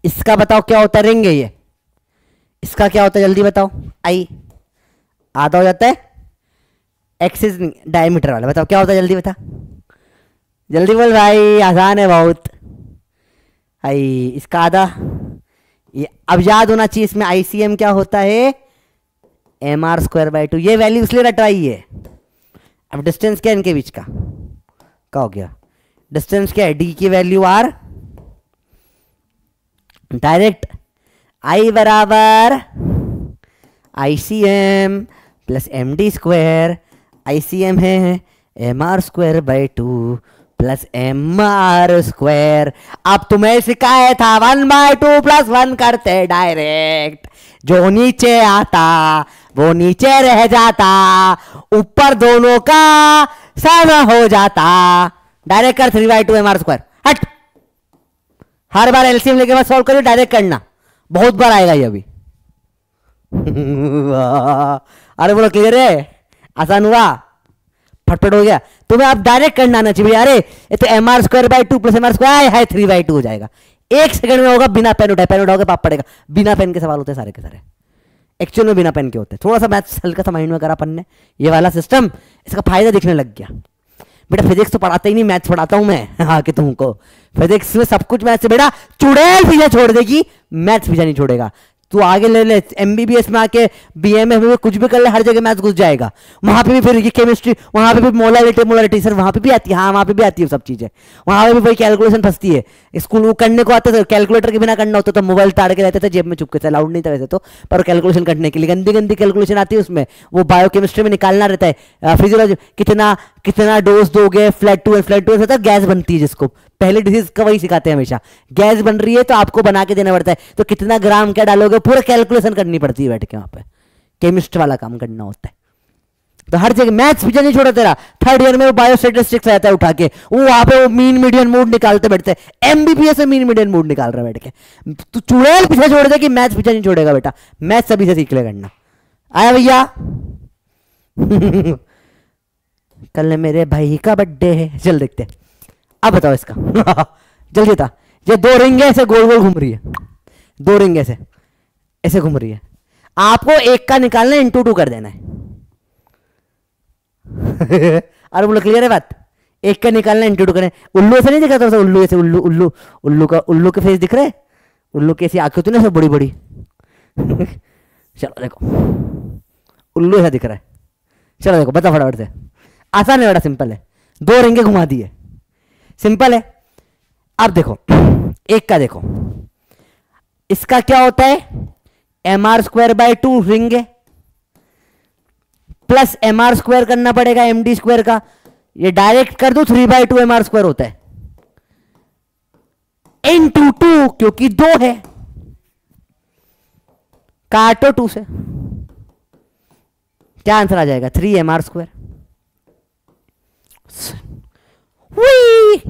इसका बताओ क्या होता है रिंग है ये इसका क्या होता है जल्दी बताओ आई आधा हो जाता है एक्सिस डायमीटर वाला बताओ क्या होता है जल्दी बता जल्दी बोल भाई आसान है बहुत आई इसका आधा ये अब याद होना चाहिए इसमें आईसीएम क्या होता है M are square by two ये वैल्यू इसलिए रटवाई है अब डिस्टेंस क्या इनके बीच का का हो गया डिस्टेंस क्या है डी की वैल्यू आर डायरेक्ट आई बराबर I C M plus M D square I C M है M are square by two plus M are square अब तुम्हें सिखाया था one by two plus one करते डायरेक्ट जो नीचे आता वो नीचे रह जाता ऊपर दोनों का सम हो जाता डायरेक्ट कर three by two M R square हट हर बार एलसीएम लेके बाद सॉल्व करिए डायरेक्ट करना बहुत बार आएगा ये अभी अरे बोलो क्लियर है आसान हुआ फटफट हो गया तुम्हें आप डायरेक्ट करना आना चाहिए अरे ये तो M are square by two plus M are square है थ्री बाई टू हो जाएगा एक सेकंड में होगा बिना पेन उठाए पेन उठाओगे पाप पड़ेगा बिना पेन के सवाल होते हैं सारे के सारे एक्चुअल में बिना पेन के होते हैं थोड़ा सा मैथ्स हल्का सा माइंड में करा अपन ने ये वाला सिस्टम इसका फायदा दिखने लग गया बेटा फिजिक्स तो पढ़ाते ही नहीं मैथ्स पढ़ाता हूँ मैं हाँ कि तुमको फिजिक्स में सब कुछ मैथ्स बेटा चुड़ैल फिजा छोड़ देगी मैथ्स पीछे नहीं छोड़ेगा तू आगे ले ले एमबीबीएस में आके बी एम में कुछ भी कर ले हर जगह मैथ घुस जाएगा वहां पे भी फिर केमिस्ट्री वहां पे भी मोलालिटी मोलालिटी सर वहाँ पे भी आती है हाँ वहां पे भी आती है सब चीज़ें वहां पे भी भाई कैलकुलेशन फंसती है स्कूल वो करने को आता था कैलकुलेटर के बिना करना होता था मोबाइल तो ताड़ के रहते थे जेब में चुपके थे अलाउड नहीं था वैसे तो पर कैलकुलेशन करने के लिए गंदी गंदी कैलकुलेशन आती है उसमें वो बायो केमिस्ट्री में निकालना रहता है फिजियोलॉजी कितना कितना डोज दोगे flat two and flat two gas बनती है जिसको पहले डिशेज का वही सिखाते हैं हमेशा गैस बन रही है तो आपको बना के देना पड़ता है तो कितना ग्राम क्या डालोगे पूरा कैलकुलेशन करनी पड़ती है बैठ के वहां पे केमिस्ट वाला काम करना होता है तो हर जगह मैथ्स भी नहीं छोड़ा तेरा थर्ड ईयर में वो बायो स्टेटिस्टिक्स रहता है उठा के वो वहां पे वो मीन मीडियन मूड निकालते बैठते एमबीपीएस से मीन मीडियन मूड निकाल रहा बैठ के तू चुड़ैल पीछे छोड़ दे कि मैथ्स पीछे नहीं छोड़ेगा बेटा मैथ्स सभी से सीख ले करना आया भैया कल मेरे भाई का बर्थडे है चल देखते हैं अब बताओ इसका जल्दी था ये दो रिंग ऐसे गोल गोल घूम रही है दो रिंग ऐसे ऐसे घूम रही है आपको एक का निकालना है इंटू टू कर देना है अरे बोलो क्लियर है बात एक का निकालना इंटू टू करें उल्लू ऐसे नहीं दिख रहा था उल्लू ऐसे उल्लू उल्लू उल्लू का उल्लू के फेस दिख रहे उल्लू की ऐसी आंखें होती ना सब बड़ी बड़ी चलो देखो उल्लू ऐसा दिख रहा है चलो देखो बता फटाफट से आसान है बड़ा सिंपल है दो रिंगे घुमा दिए सिंपल है अब देखो एक का देखो इसका क्या होता है M are square by two ring है प्लस एम आर स्क्वायर करना पड़ेगा एम डी स्क्वायर का ये डायरेक्ट कर दो three by two M R square होता है इन टू टू क्योंकि दो है काटो टू से क्या आंसर आ जाएगा थ्री एम आर स्क्वायर हुई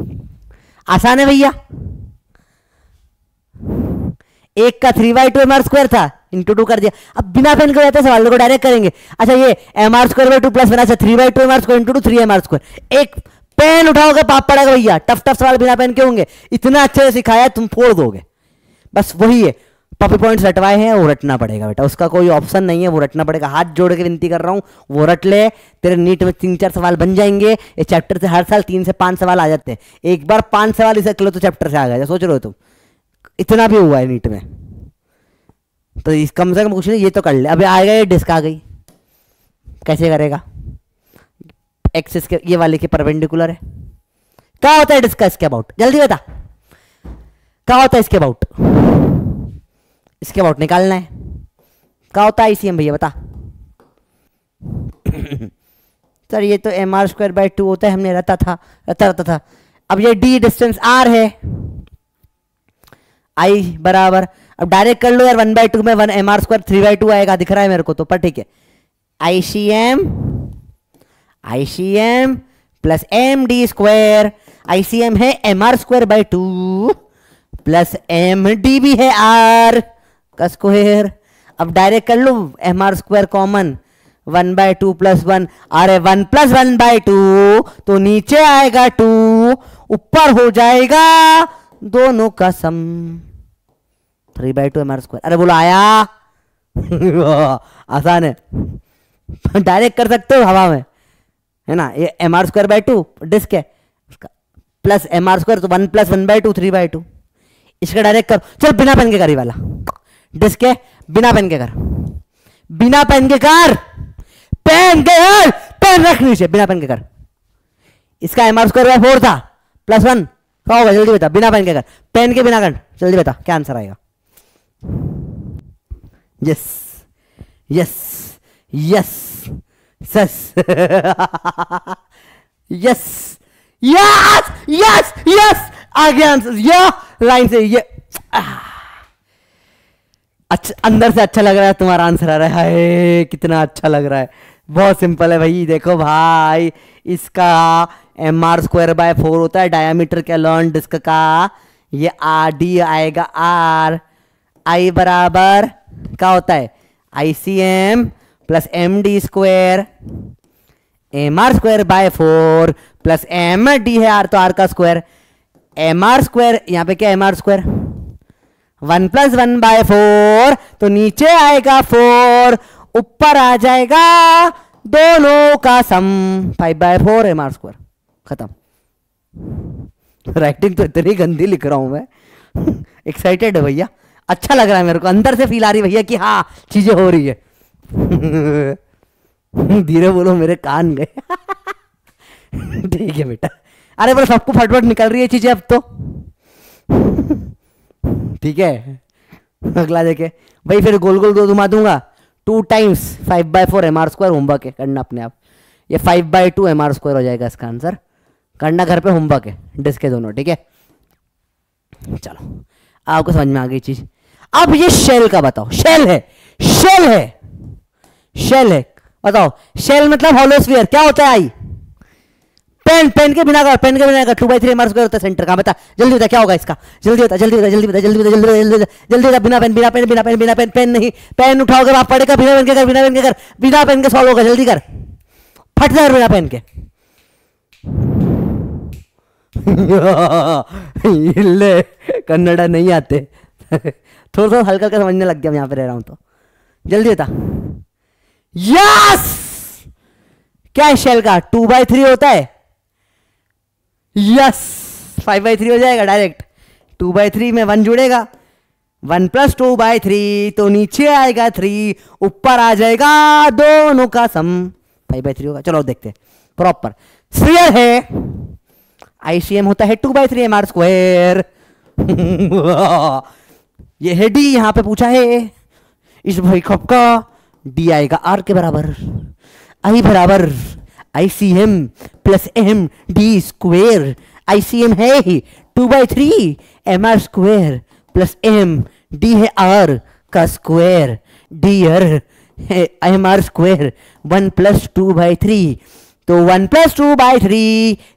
आसान है भैया एक का three by two M R square था इंटू टू कर दिया अब बिना पेन के सवाल को डायरेक्ट करेंगे अच्छा ये M are square by two plus बना three by two M R square into two three M are square एक पेन उठाओगे पाप पड़ेगा भैया टफ टफ सवाल बिना पेन के होंगे इतना अच्छे से सिखाया तुम फोड़ दोगे बस वही है पपी पॉइंट्स रटवाए हैं वो रटना पड़ेगा बेटा उसका कोई ऑप्शन नहीं है वो रटना पड़ेगा हाथ जोड़ के विनती कर रहा हूँ वो रट ले तेरे नीट में तीन चार सवाल बन जाएंगे इस चैप्टर से हर साल तीन से पाँच सवाल आ जाते हैं एक बार पाँच सवाल इसे लो तो चैप्टर से आ गया सोच रहे हो तुम इतना भी हुआ है नीट में तो इस कम से कम कुछ नहीं ये तो कर ले अभी आएगा ये डिस्क आ गई कैसे करेगा एक्सेस के ये वाले के परपेंडिकुलर है क्या होता है डिस्क इसके अबाउट जल्दी बता क्या होता है इसके अबाउट इसके अबाउट निकालना है क्या होता है ई भैया बता सर ये तो M are square by two होता है हमने रहता था रहता रहता था अब ये डी डिस्टेंस आर है आई बराबर अब डायरेक्ट कर लो यार वन बाई टू में one M are square three by two आएगा दिख रहा है मेरे को तो पर ठीक है I C M I C M plus M D square I C M है M are square by two plus M D भी है आर का स्क्वायर अब डायरेक्ट कर लू M are square common one by two plus one अरे one plus one by two तो नीचे आएगा टू ऊपर हो जाएगा दोनों का sum three by two M R square अरे बोलो आया आसान है डायरेक्ट कर सकते हो हवा में है ना ये M are square by two disc है उसका प्लस एम आर स्क्वायर तो one plus one by two three by two इसका डायरेक्ट करो चल बिना पेन के गाड़ी वाला डिस्क है बिना पेन के कर बिना पेन के कर पेन के कर पेन रख नीचे बिना पेन के कर इसका M are square by four था प्लस वन क्या होगा जल्दी बता बिना पेन के कर पेन के बिना कर जल्दी बता क्या आंसर आएगा yes yes yes yes yes yes yes yes आगे आंसर या लाइन से ये ah. अच्छा अंदर से अच्छा लग रहा है तुम्हारा आंसर आ रहा है कितना अच्छा लग रहा है बहुत सिंपल है भाई देखो भाई इसका M are square by four होता है डायमीटर के लॉन्ग डिस्क का ये आर डी आएगा आर आई बराबर क्या होता है I C M plus M D square M R square by four plus M D है आर तो आर का स्क्वायर एम आर स्क्वायर यहाँ पे क्या M are square one plus one by four तो नीचे आएगा फोर ऊपर आ जाएगा दोनों का sum five by four M are square खत्म राइटिंग तो इतनी गंदी लिख रहा हूं मैं एक्साइटेड है भैया अच्छा लग रहा है मेरे को अंदर से फील आ रही भैया कि हाँ चीजें हो रही है धीरे बोलो मेरे कान गए ठीक है बेटा अरे बोलो सबको फटफट निकल रही है चीजें अब तो ठीक है अगला देखे भाई फिर गोल गोल दो घुमा दूंगा two times five by four M are square homework है करना अपने आप ये five by two M R square हो जाएगा इसका आंसर करना घर पे होमवर्क है डिस्क है दोनों ठीक है चलो आपको समझ में आ गई चीज अब ये शेल का बताओ शेल है शेल है शेल है बताओ शेल मतलब होलोस्फीयर क्या होता है आई पेन पेन के बिना पेन के बिना टू बाई थ्री मार्क्स होता है सेंटर का बता जल्दी होता क्या होगा इसका जल्दी होता जल्दी होता जल्दी होता जल्दी होता जल्दी होता जल्दी जल्दी होता बिना पेन बिना पेन बिना पेन बिना पेन पेन नहीं पेन उठाओगे आप पढ़ेगा बिना पेन के कर बिना पेन के कर बिना पेन के सॉल्व होगा जल्दी कर फट जाए बिना पेन के ले कन्नड़ा नहीं आते थोड़ा थोड़ा हल्का हल्का समझने लग गया मैं पर पे रह रहा हूं तो जल्दी होता यस क्या है शेल का टू बाई थ्री होता है यस फाइव बाई थ्री हो जाएगा डायरेक्ट टू बाई थ्री में वन जुड़ेगा one plus two by three तो नीचे आएगा थ्री ऊपर आ जाएगा दोनों का सम फाइव बाई थ्री होगा चलो देखते प्रॉपर सीरियल है आईसीएम होता है two by three M are square ये है डी यहां पे पूछा है इस भाई खप का डी आएगा आर के बराबर आई बराबर I C M plus M D square I C M है ही two by three M R square plus M D है आर का स्क्वेयर डी आर है M R square one plus two by three तो one plus two by three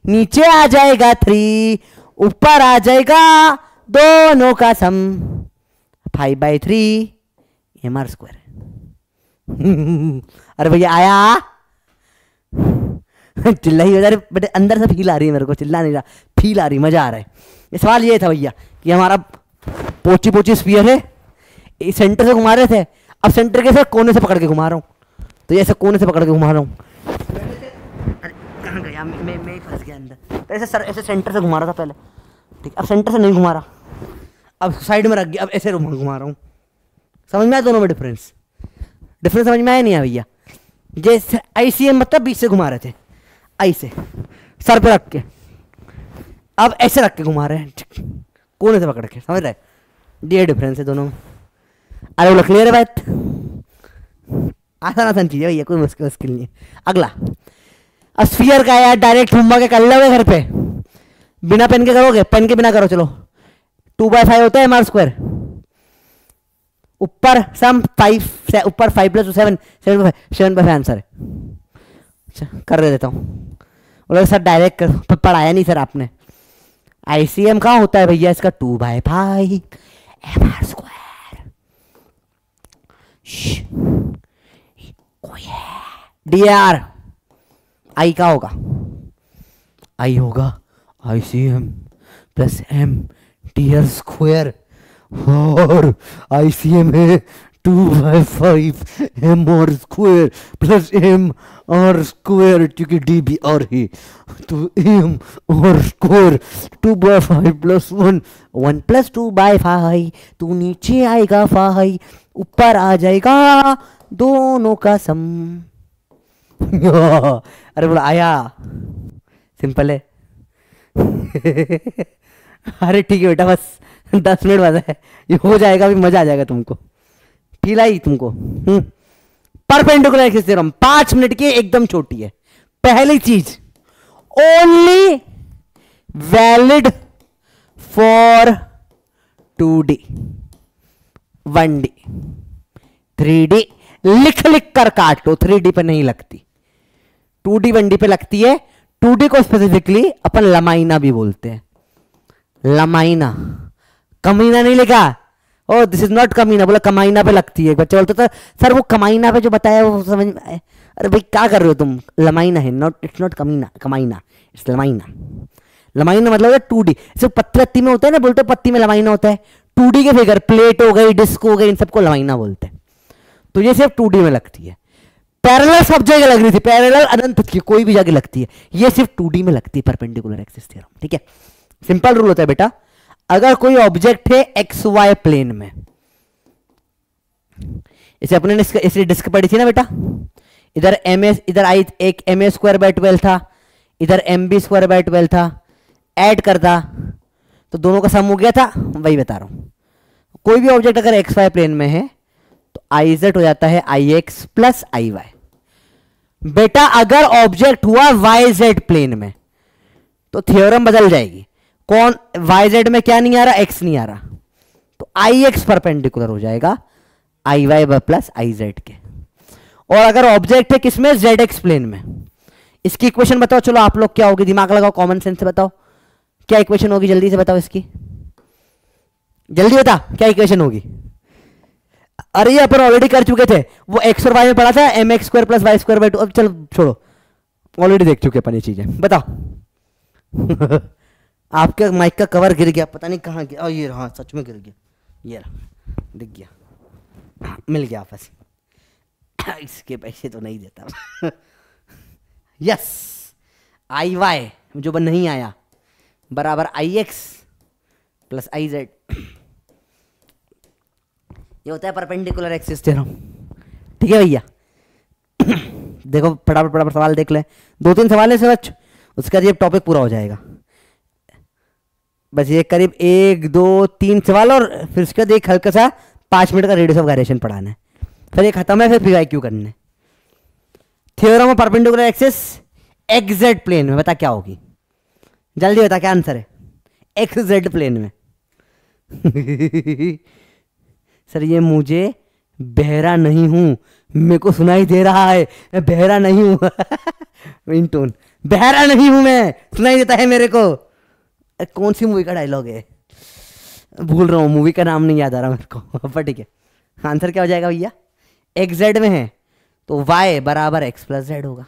नीचे आ जाएगा थ्री ऊपर आ जाएगा दोनों का sum five by three M R square अरे भैया आया Thank you. चिल्ला ही जा रही बट अंदर से फील आ रही है मेरे को चिल्ला नहीं रहा फील आ रही मज़ा आ रहा है सवाल ये था भैया कि हमारा पोची पोची स्पीयर है सेंटर से घुमा रहे थे अब सेंटर के साथ कोने से पकड़ के घुमा रहा हूँ तो ये ऐसे कोने से पकड़ के घुमा रहा हूँ गया मैं मैं फंस गया अंदर तो ऐसे सर ऐसे सेंटर से घुमा रहा था पहले ठीक अब सेंटर से नहीं घुमा रहा अब साइड में रख गया अब ऐसे घुमा रहा हूँ समझ में आया दोनों में डिफरेंस डिफरेंस समझ में आया नहीं आया भैया जैसे आई सी एम मतलब बीच से घुमा रहे थे ऐसे सर पे रख के अब ऐसे रख के घुमा रहे हैं कोने से पकड़ के समझ रहे ये डिफरेंस है दोनों में अरे बोला क्लियर है बात आसान आसान चीज़ है भैया कोई मुश्किल मुश्किल नहीं है अगला अब स्फीयर का यार डायरेक्ट घुमा के कर लोगे घर पे बिना पेन के करोगे पेन के बिना करो चलो टू बाई फाइव होता है एम आर स्क्वायर ऊपर सम फाइव ऊपर five plus seven seven by five seven by five answer है अच्छा कर देता हूँ बोला सर डायरेक्ट कर पढ़ाया नहीं सर आपने आई सी एम कहाँ होता है भैया इसका two by five M R square D R I का होगा आई होगा I C M plus M T R square और आई सी एम है two by five M R square plus M are square क्योंकि डी भी आर ही तो M are square two by five plus one one plus two by five तो नीचे आएगा फाइव ऊपर आ जाएगा दोनों का सम अरे बोला आया सिंपल है अरे ठीक है बेटा बस दस मिनट बाद है ये हो जाएगा भी मज़ा आ जाएगा तुमको पिलाई तुमको तुमको हम्म। परपेंडिकुलर एक्सिस थ्योरम पांच मिनट की एकदम छोटी है पहली चीज only valid for two D one D three D लिख लिख कर काटो थ्री डी पर नहीं लगती टू डी वन डी पे लगती है टू डी को स्पेसिफिकली अपन लमाइना भी बोलते हैं लमाइना कमीना नहीं लिखा ओ दिस इज नॉट कमीना बोला कमाइना पे लगती है बच्चा बोलता था सर वो कमाइना पे जो बताया वो समझ में अरे भाई क्या कर रहे हो तुम लमाइना है नॉट इट्स नॉट कमीना कमाइना इट्स लमाइना लमाइना मतलब होता है टू डी सिर्फ पत्ती में होता है ना बोलते पत्ती में लमाइना होता है टू डी के फिगर प्लेट हो गई डिस्क हो गई इन सबको लमाइना बोलते हैं तो ये सिर्फ टू डी में लगती है पैरेलल सब जगह लग रही थी पैरेलल अनंत की कोई भी जगह लगती है ये सिर्फ टू डी में लगती है परपेंडिकुलर एक्सिस थ्योरम ठीक है सिंपल रूल होता है बेटा अगर कोई ऑब्जेक्ट है एक्स वाई प्लेन में इसे अपने इसे डिस्क पड़ी थी ना बेटा इधर एम एस इधर आई एक M A square by twelve था इधर M B square by twelve था ऐड करता तो दोनों का सम हो गया था वही बता रहा हूं कोई भी ऑब्जेक्ट अगर एक्स वाई प्लेन में है तो आई जेड हो जाता है I X plus I Y बेटा अगर ऑब्जेक्ट हुआ वाई जेड प्लेन में तो थ्योरम बदल जाएगी कौन वाई जेड में क्या नहीं आ रहा एक्स नहीं आ रहा तो आई एक्स परपेंडिकुलर हो जाएगा I Y plus I Z के और अगर ऑब्जेक्ट है किसमें जेड एक्स प्लेन में इसकी इक्वेशन बताओ चलो आप लोग क्या होगी दिमाग लगाओ कॉमन सेंस से बताओ क्या इक्वेशन होगी जल्दी से बताओ इसकी जल्दी बता क्या इक्वेशन होगी अरे ये अपन ऑलरेडी कर चुके थे वो एक्स और वाई में पढ़ा था M x square plus Y square by two अब चलो छोड़ो ऑलरेडी देख चुके अपन ये चीजें बताओ आपके माइक का कवर गिर गया पता नहीं कहाँ गया और ये हाँ सच में गिर गया ये दिख गया मिल गया वापस इसके पैसे तो नहीं देता यस आई वाई जो बन नहीं आया बराबर I X plus I Z ये होता है परपेंडिकुलर एक्सिस थ्योरम ठीक है भैया देखो फटाफट फटाफट सवाल देख ले दो तीन सवाल है सर उसके बाद ये टॉपिक पूरा हो जाएगा बस ये करीब एक दो तीन सवाल और फिर उसके बाद एक हल्का सा पाँच मिनट का रेडियस ऑफ गायरेशन पढ़ाना है फिर ये खत्म है फिर पी आई क्यू करना है theorem of perpendicular axes XZ plane में बता क्या होगी जल्दी बता क्या आंसर है एक्सेड प्लेन में सर ये मुझे बहरा नहीं हूं मेरे को सुनाई दे रहा है मैं बहरा नहीं हूं इन टोन बहरा नहीं हूं मैं सुनाई देता है मेरे को कौन सी मूवी का डायलॉग है भूल रहा हूँ मूवी का नाम नहीं याद आ रहा मेरे को पर ठीक है आंसर क्या हो जाएगा भैया एक्स जेड में है तो वाई बराबर एक्स प्लस जेड होगा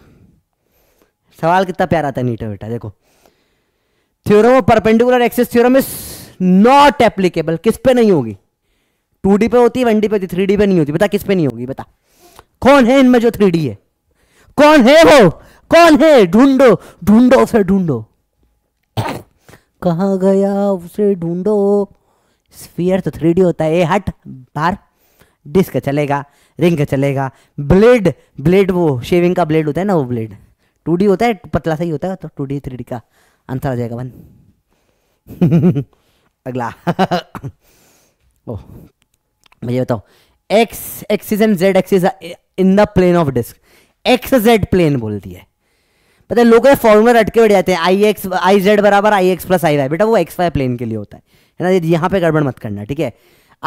सवाल कितना प्यारा था नीटा बेटा देखो theorem of perpendicular axes theorem is not applicable किस पे नहीं होगी टू डी पे होती है वन डी पे होती थ्री डी पे नहीं होती बता किस पे नहीं होगी बता कौन है इनमें जो थ्री डी है कौन है वो कौन है ढूंढो ढूंढो से ढूंढो कहाँ गया उसे ढूंढो स्फीयर तो थ्री होता है ए हट बार डिस्क चलेगा रिंग चलेगा ब्लेड ब्लेड वो शेविंग का ब्लेड होता है ना वो ब्लेड टू होता है पतला सा ही होता है तो टू डी थ्री डी का आंसर आ जाएगा वन अगला ओ मुझे बताओ X axis and Z axis in the plane of disc X Z plane बोल दिया पता है लोग फॉर्मुला अटके बढ़ जाते हैं आई एक्स आई जेड बराबर I X plus I Y बेटा वो एक्स वाई प्लेन के लिए होता है ना यहाँ पे गड़बड़ मत करना ठीक है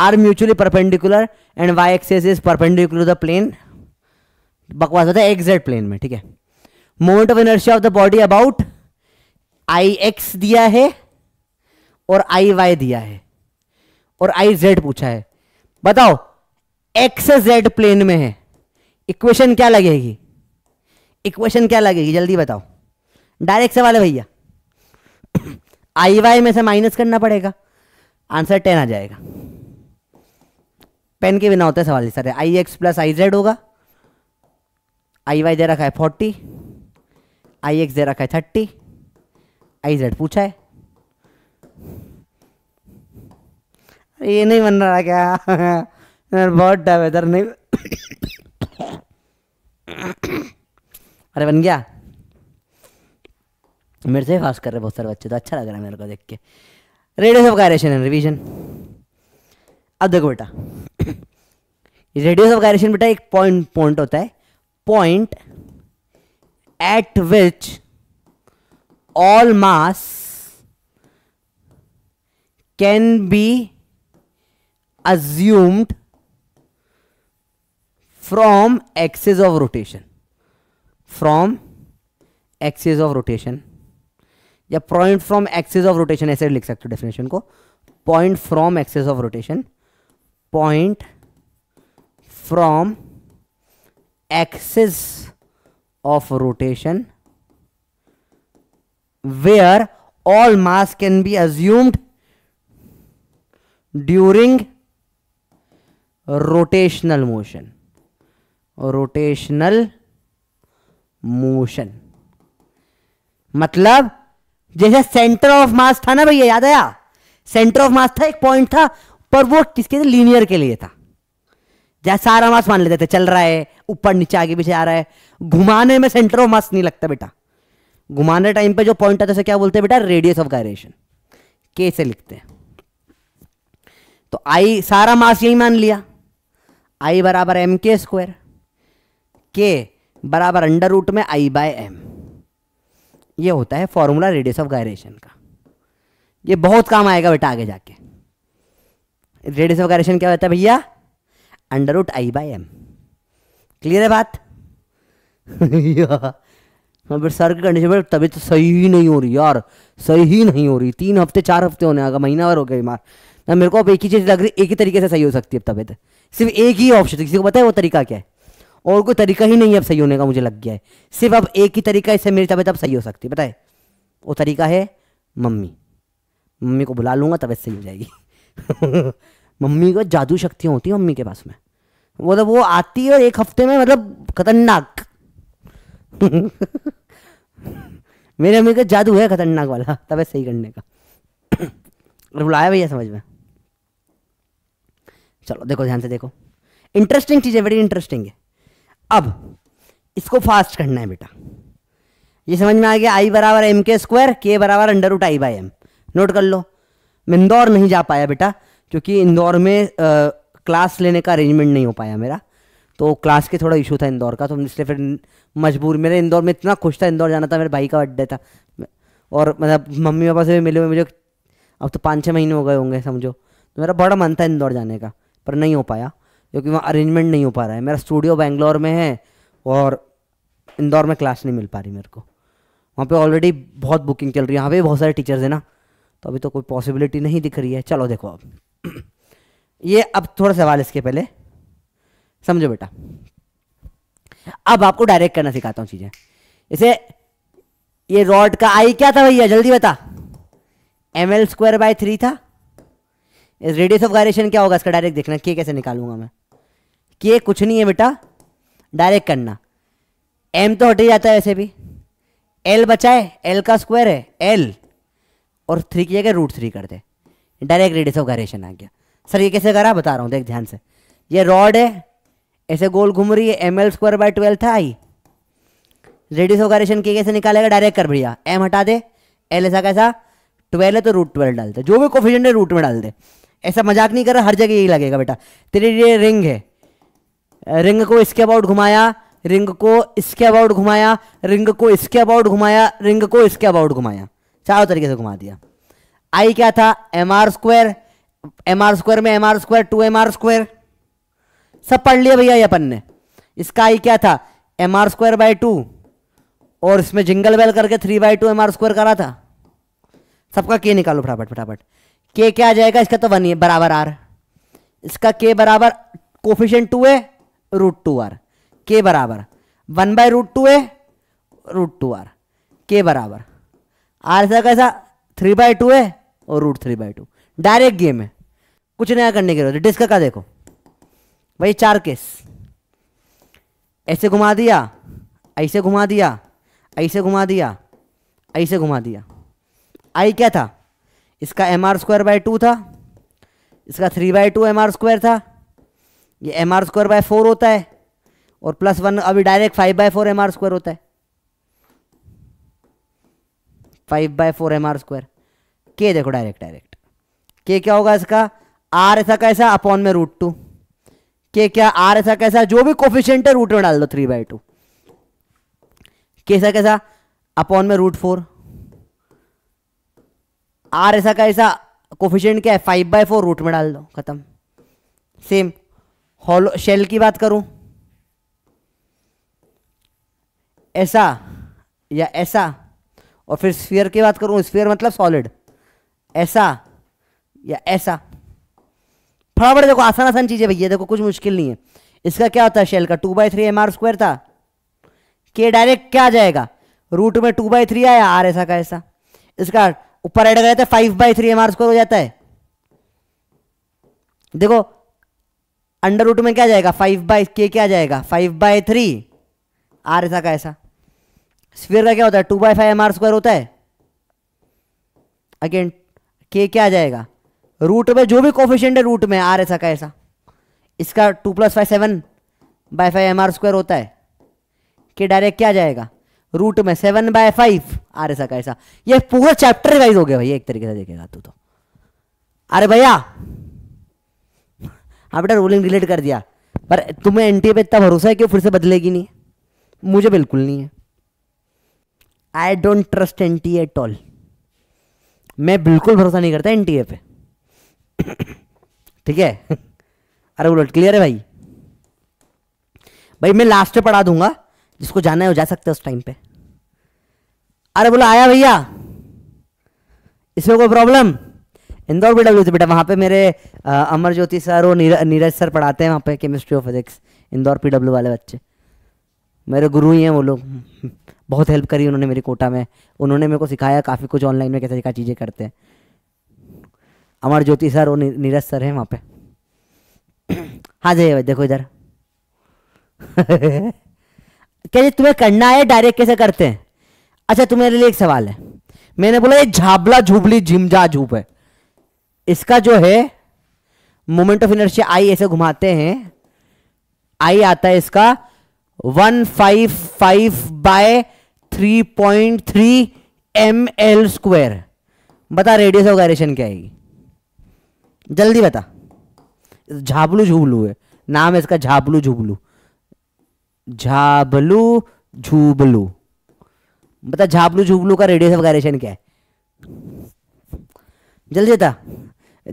R mutually perpendicular and Y axes is perpendicular the plane बकवास होता है एक्स जेड प्लेन में ठीक है moment of energy of the body about I X दिया है और आई वाई दिया है और आई जेड पूछा है बताओ एक्स जेड प्लेन में है इक्वेशन क्या लगेगी इक्वेशन क्या लगेगी जल्दी बताओ डायरेक्ट सवाल है भैया आई वाई में से माइनस करना पड़ेगा आंसर टेन आ जाएगा पेन के बिना होता है सवाल sir I X plus I Z होगा आई वाई दे रखा है फोर्टी आई एक्स दे रखा है थर्टी आई जेड पूछा है ये नहीं बन रहा क्या बहुत डर है नहीं अरे बन गया मेरे से फास्ट कर रहे बहुत सारे बच्चे तो अच्छा लग रहा है मेरे को देख के radius of gyration and revision अब देखो बेटा रेडियस ऑफ गायरेशन बेटा एक पॉइंट पॉइंट होता है point at which all mass can be assumed from axis of rotation from axis of rotation या point from axis of rotation ऐसे लिख सकते हो डेफिनेशन को point from axis of rotation point from axis of rotation where all mass can be assumed during rotational motion rotational motion मतलब जैसे सेंटर ऑफ मास था ना भैया याद आया सेंटर ऑफ मास था एक पॉइंट था पर वो किसके लिए लीनियर के लिए था जैसे सारा मास मान लेते थे चल रहा है ऊपर नीचे आगे पीछे आ रहा है घुमाने में सेंटर ऑफ मास नहीं लगता बेटा घुमाने टाइम पे जो पॉइंट आता है क्या बोलते हैं बेटा रेडियस ऑफ गायरेशन के से लिखते हैं तो आई सारा मास यही मान लिया आई बराबर एम के स्क्वायर के बराबर अंडर रूट में आई बाय एम ये होता है फॉर्मूला रेडियस ऑफ गायरेशन का ये बहुत काम आएगा बेटा आगे जाके रेडियस ऑफ गायरेशन क्या होता है भैया under root I by M clear है बात हाँ फिर सर की कंडीशन तबीयत तो सही ही नहीं हो रही यार सही ही नहीं हो रही तीन हफ्ते चार हफ्ते होने आगे महीना भर हो गया बीमार मेरे को अब एक ही चीज़ लग रही एक ही तरीके से सही हो सकती है तबीयत सिर्फ एक ही ऑप्शन किसी को पता है वो तरीका क्या है और कोई तरीका ही नहीं है अब सही होने का मुझे लग गया है सिर्फ अब एक ही तरीका इससे मेरी तबीयत अब सही हो सकती है बताए वो तरीका है मम्मी मम्मी को बुला लूँगा तबीयत सही हो जाएगी मम्मी को जादू शक्तियाँ होती हैं मम्मी के पास में मतलब वो आती है और एक हफ्ते में मतलब खतरनाक मेरे मम्मी का जादू है खतरनाक वाला तबीयत सही करने का बुलाया भैया समझ में चलो देखो ध्यान से देखो इंटरेस्टिंग चीज़ है बड़ी इंटरेस्टिंग है अब इसको फास्ट करना है बेटा ये समझ में आ गया आई बराबर एम के स्क्वायर के बराबर अंडर उठ आई बाई एम नोट कर लो मैं इंदौर नहीं जा पाया बेटा क्योंकि इंदौर में आ, क्लास लेने का अरेंजमेंट नहीं हो पाया मेरा तो क्लास के थोड़ा इशू था इंदौर का तो इसलिए फिर मजबूर मेरे इंदौर में इतना खुश था इंदौर जाना था मेरे भाई का बर्थडे था और मतलब मम्मी पापा से भी मिले हुए मुझे अब तो पाँच छः महीने हो गए होंगे समझो तो मेरा बड़ा मन था इंदौर जाने का पर नहीं हो पाया क्योंकि वहाँ अरेंजमेंट नहीं हो पा रहा है मेरा स्टूडियो बेंगलोर में है और इंदौर में क्लास नहीं मिल पा रही मेरे को वहाँ पे ऑलरेडी बहुत बुकिंग चल रही है यहाँ पे बहुत सारे टीचर्स हैं ना तो अभी तो कोई पॉसिबिलिटी नहीं दिख रही है चलो देखो अब ये अब थोड़ा सवाल इसके पहले समझो बेटा अब आपको डायरेक्ट करना सिखाता हूँ चीज़ें इसे ये रॉड का आई क्या था भैया जल्दी बता M L square by three था रेडियस ऑफ गायरेशन क्या होगा इसका डायरेक्ट देखना के कैसे निकालूंगा मैं कि ये कुछ नहीं है बेटा डायरेक्ट करना एम तो हट ही जाता है वैसे भी एल बचा है एल का स्क्वायर है एल और थ्री की जगह रूट थ्री कर दे डायरेक्ट रेडियस ऑफ गायरेशन आ गया सर ये कैसे करा बता रहा हूँ देख ध्यान से ये रॉड है ऐसे गोल घूम रही है M L square by twelve था आई रेडियस ऑफ गायरेशन के कैसे निकालेगा डायरेक्ट कर भैया एम हटा दे एल ऐसा कैसा ट्वेल्व है तो रूट ट्वेल्व डाल दे जो भी कोफिशियंट है रूट में डाल दे ऐसा मजाक नहीं कर रहा हर जगह यही लगेगा बेटा तेरी ये रिंग है रिंग को इसके अबाउट घुमाया रिंग को इसके अबाउट घुमाया रिंग को इसके अबाउट घुमाया रिंग को इसके अबाउट घुमाया चारों तरीके से घुमा दिया आई क्या था M are square M R square में M are square two M R square सब पढ़ लिया भैया ये अपन ने इसका आई क्या था M are square by two और इसमें जिंगल बेल करके three by two M R square करा था सबका के निकालो फटाफट फटाफट के क्या आ जाएगा इसका तो वन ही बराबर आर इसका के बराबर कोफिशियंट टू है रूट टू आर के बराबर one by root two A root two R के बराबर आर सा कैसा थ्री बाय टू है और root three by two direct game है कुछ नया करने की जरूरत डिस्क का देखो भाई चार केस ऐसे घुमा दिया ऐसे घुमा दिया ऐसे घुमा दिया ऐसे घुमा दिया आई क्या था इसका M are square by two था इसका three by two M R square था ये M are square by four होता है और प्लस वन अभी direct five by four M are square होता है five by four M are square के देखो डायरेक्ट डायरेक्ट के क्या होगा इसका आर ऐसा कैसा अपॉन में रूट टू के क्या आर ऐसा कैसा जो भी कोफिशियंट है रूट में डाल दो थ्री बाय टू कैसा कैसा अपॉन में रूट फोर आर ऐसा कैसा कोफिशियंट क्या है फाइव बाय फोर रूट में डाल दो खत्म सेम हॉलो शेल की बात करूं ऐसा या ऐसा और फिर स्फीयर की बात करूं स्फीयर मतलब सॉलिड ऐसा या ऐसा फटाफट देखो आसान आसान चीज़ें भैया देखो कुछ मुश्किल नहीं है इसका क्या होता है शेल का two by three M are square था के डायरेक्ट क्या आ जाएगा रूट में टू बाई थ्री आया आर ऐसा का ऐसा इसका ऊपर एड कर जाता है five by three M are square हो जाता है देखो अंडर रूट में क्या जाएगा फाइव बाई के क्या जाएगा फाइव बाय थ्री आर ऐसा का ऐसा स्फीयर का क्या होता है two by five M R square होता है अगेन के क्या जाएगा रूट में जो भी कोफिशियंट है रूट में आर ऐसा का ऐसा इसका two plus five seven by five M R square होता है के डायरेक्ट क्या जाएगा रूट में सेवन बाय फाइव आर ऐसा का ऐसा ये पूरा चैप्टर वाइज हो गया भैया एक तरीके से देखेगा तू तो अरे भैया आपने रूलिंग डिलीट कर दिया पर तुम्हें एन पे इतना भरोसा है कि फिर से बदलेगी नहीं मुझे बिल्कुल नहीं है I don't trust N T at all मैं बिल्कुल भरोसा नहीं करता एन टी ए पे ठीक है अरे उलट क्लियर है भाई भाई मैं लास्ट पे पढ़ा दूंगा जिसको जाना है वो जा सकते हैं उस टाइम पे अरे बोला आया भैया इसमें कोई प्रॉब्लम इंदौर बी डब्ल्यू से बेटा वहाँ पे मेरे अमर ज्योति सर और नीर, नीरज सर पढ़ाते हैं वहाँ पे केमिस्ट्री और फिजिक्स इंदौर पी डब्ल्यू वाले बच्चे मेरे गुरु ही हैं वो लोग बहुत हेल्प करी उन्होंने मेरी कोटा में उन्होंने मेरे को सिखाया काफ़ी कुछ ऑनलाइन में कैसे क्या चीज़ें करते हैं अमर ज्योति सर और नीरज सर हैं वहाँ पे हाँ जय भाई देखो इधर क्या जी तुम्हें करना है डायरेक्ट कैसे करते हैं अच्छा तुम्हारे लिए एक सवाल है मैंने बोला ये झाबला झुबली झिमझा झूप है इसका जो है मोमेंट ऑफ इनर्शिया आई ऐसे घुमाते हैं आई आता है इसका one five five by three point three M L square बता रेडियस ऑफ गायरेशन क्या है जल्दी बता झाबलू झूबलू है नाम है इसका झाबलू झूबलू झाबलू झूबलू बता झाबलू झूबलू का रेडियस ऑफ गायरेशन क्या है जल्दी बता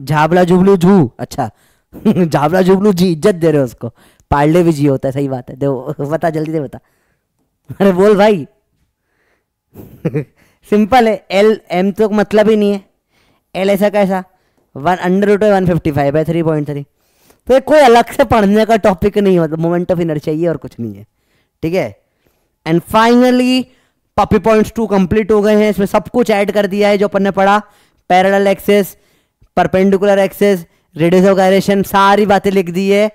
झाबला जुबलू झू अच्छा झाबला जुबलू जी इज्जत दे रहे हो उसको पार्ले भी जी होता है सही बात है देव बता जल्दी से बता अरे बोल भाई सिंपल है एल एम तो मतलब ही नहीं है एल ऐसा कैसा one under root one fifty five है थ्री पॉइंट थ्री तो कोई अलग से पढ़ने का टॉपिक नहीं होता मोमेंट ऑफ इनर चाहिए और कुछ नहीं है ठीक है and finally puppy points two complete हो गए हैं इसमें सब कुछ ऐड कर दिया है जो अपन ने पढ़ा parallel axis perpendicular axis radius of gyration सारी बातें लिख दी है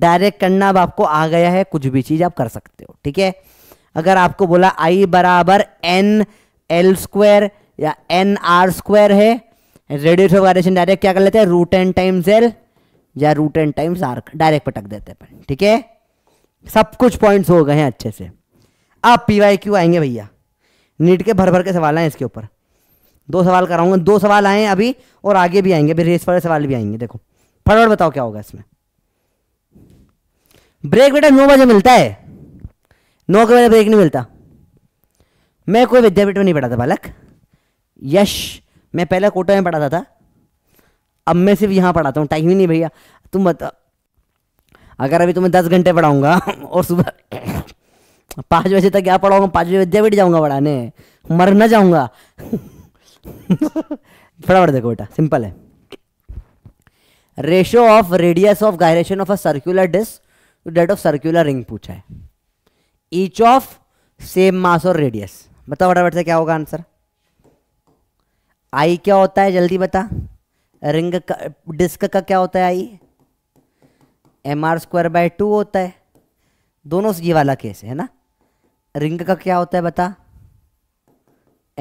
डायरेक्ट करना अब आपको आ गया है कुछ भी चीज़ आप कर सकते हो ठीक है अगर आपको बोला आई बराबर एन एल स्क्वायर या एन आर स्क्वायर है रेडियस ऑफ गायरेशन डायरेक्ट क्या कर लेते हैं रूट एन टाइम्स एल या root N times R direct पटक देते हैं ठीक है सब कुछ पॉइंट्स हो गए हैं अच्छे से अब पी वाई क्यू आएंगे भैया नीट के भर भर के सवाल हैं इसके ऊपर दो सवाल कराऊंगा दो सवाल आए अभी और आगे भी आएंगे अभी रेस वाले सवाल भी आएंगे देखो फटाफट बताओ क्या होगा इसमें ब्रेक बेटा नौ बजे मिलता है नौ के बजे ब्रेक नहीं मिलता मैं कोई विद्यापीठ में नहीं पढ़ा था बालक यश मैं पहले कोटा में पढ़ाता था अब मैं सिर्फ यहाँ पढ़ाता हूँ टाइम ही नहीं भैया तुम बता अगर अभी तुम्हें दस घंटे पढ़ाऊंगा और सुबह पाँच बजे तक क्या पढ़ाऊंगा पाँच बजे विद्यापीठ जाऊँगा पढ़ाने मर ना जाऊँगा फटाफट देखो बेटा सिंपल है ratio of radius of gyration of a circular disc to that of circular ring पूछा है ईच ऑफ सेम मास और रेडियस बताओ फटाफट से क्या होगा आंसर आई क्या होता है जल्दी बता रिंग का डिस्क का क्या होता है I M are square by two होता है दोनों ये वाला केस है ना रिंग का क्या होता है बता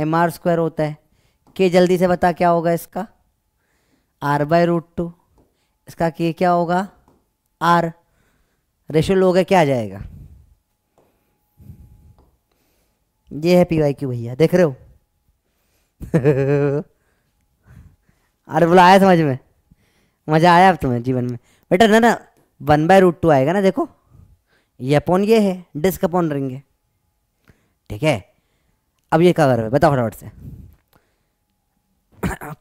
एम आर स्क्वायर होता है के जल्दी से बता क्या होगा इसका आर बाय रूट टू इसका के क्या होगा आर रेशो लोगे क्या आ जाएगा ये है पी वाई क्यू भैया देख रहे हो अरे बोला आया समझ में मज़ा आया अब तुम्हें जीवन में बेटा ना ना वन बाय रूट टू आएगा ना देखो ये अपॉन ये है डिस्क अपॉन रहेंगे ठीक है अब ये कवर है बताओ फटाफट से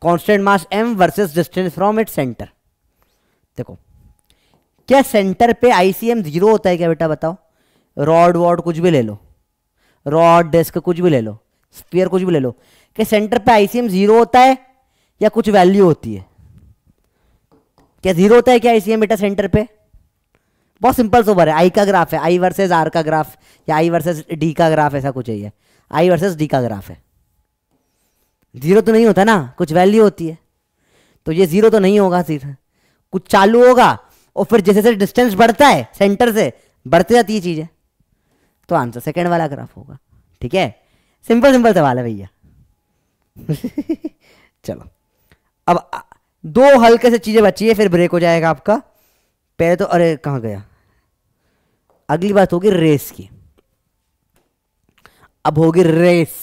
constant mass M versus distance from it centre देखो क्या सेंटर पे आईसीएम जीरो होता है क्या बेटा बताओ रॉड वॉड कुछ भी ले लो रॉड डेस्क कुछ भी ले लो स्पीयर कुछ भी ले लो क्या सेंटर पे आईसीएम जीरो होता है या कुछ वैल्यू होती है क्या जीरो होता है क्या आईसीएम बेटा सेंटर पे बहुत सिंपल सोबर है आई का ग्राफ है आई वर्सेज आर का ग्राफ या आई वर्सेज डी का ग्राफ ऐसा कुछ है आई वर्सेज डी का ग्राफ है जीरो तो नहीं होता ना कुछ वैल्यू होती है तो ये जीरो तो नहीं होगा सिर्फ कुछ चालू होगा और फिर जैसे जैसे डिस्टेंस बढ़ता है सेंटर से बढ़ती जाती है चीज़ें तो आंसर सेकेंड वाला ग्राफ होगा ठीक है सिंपल सिंपल सवाल है भैया चलो अब दो हल्के से चीज़ें बची है फिर ब्रेक हो जाएगा आपका पहले तो अरे कहाँ गया अगली बात होगी रेस की अब होगी रेस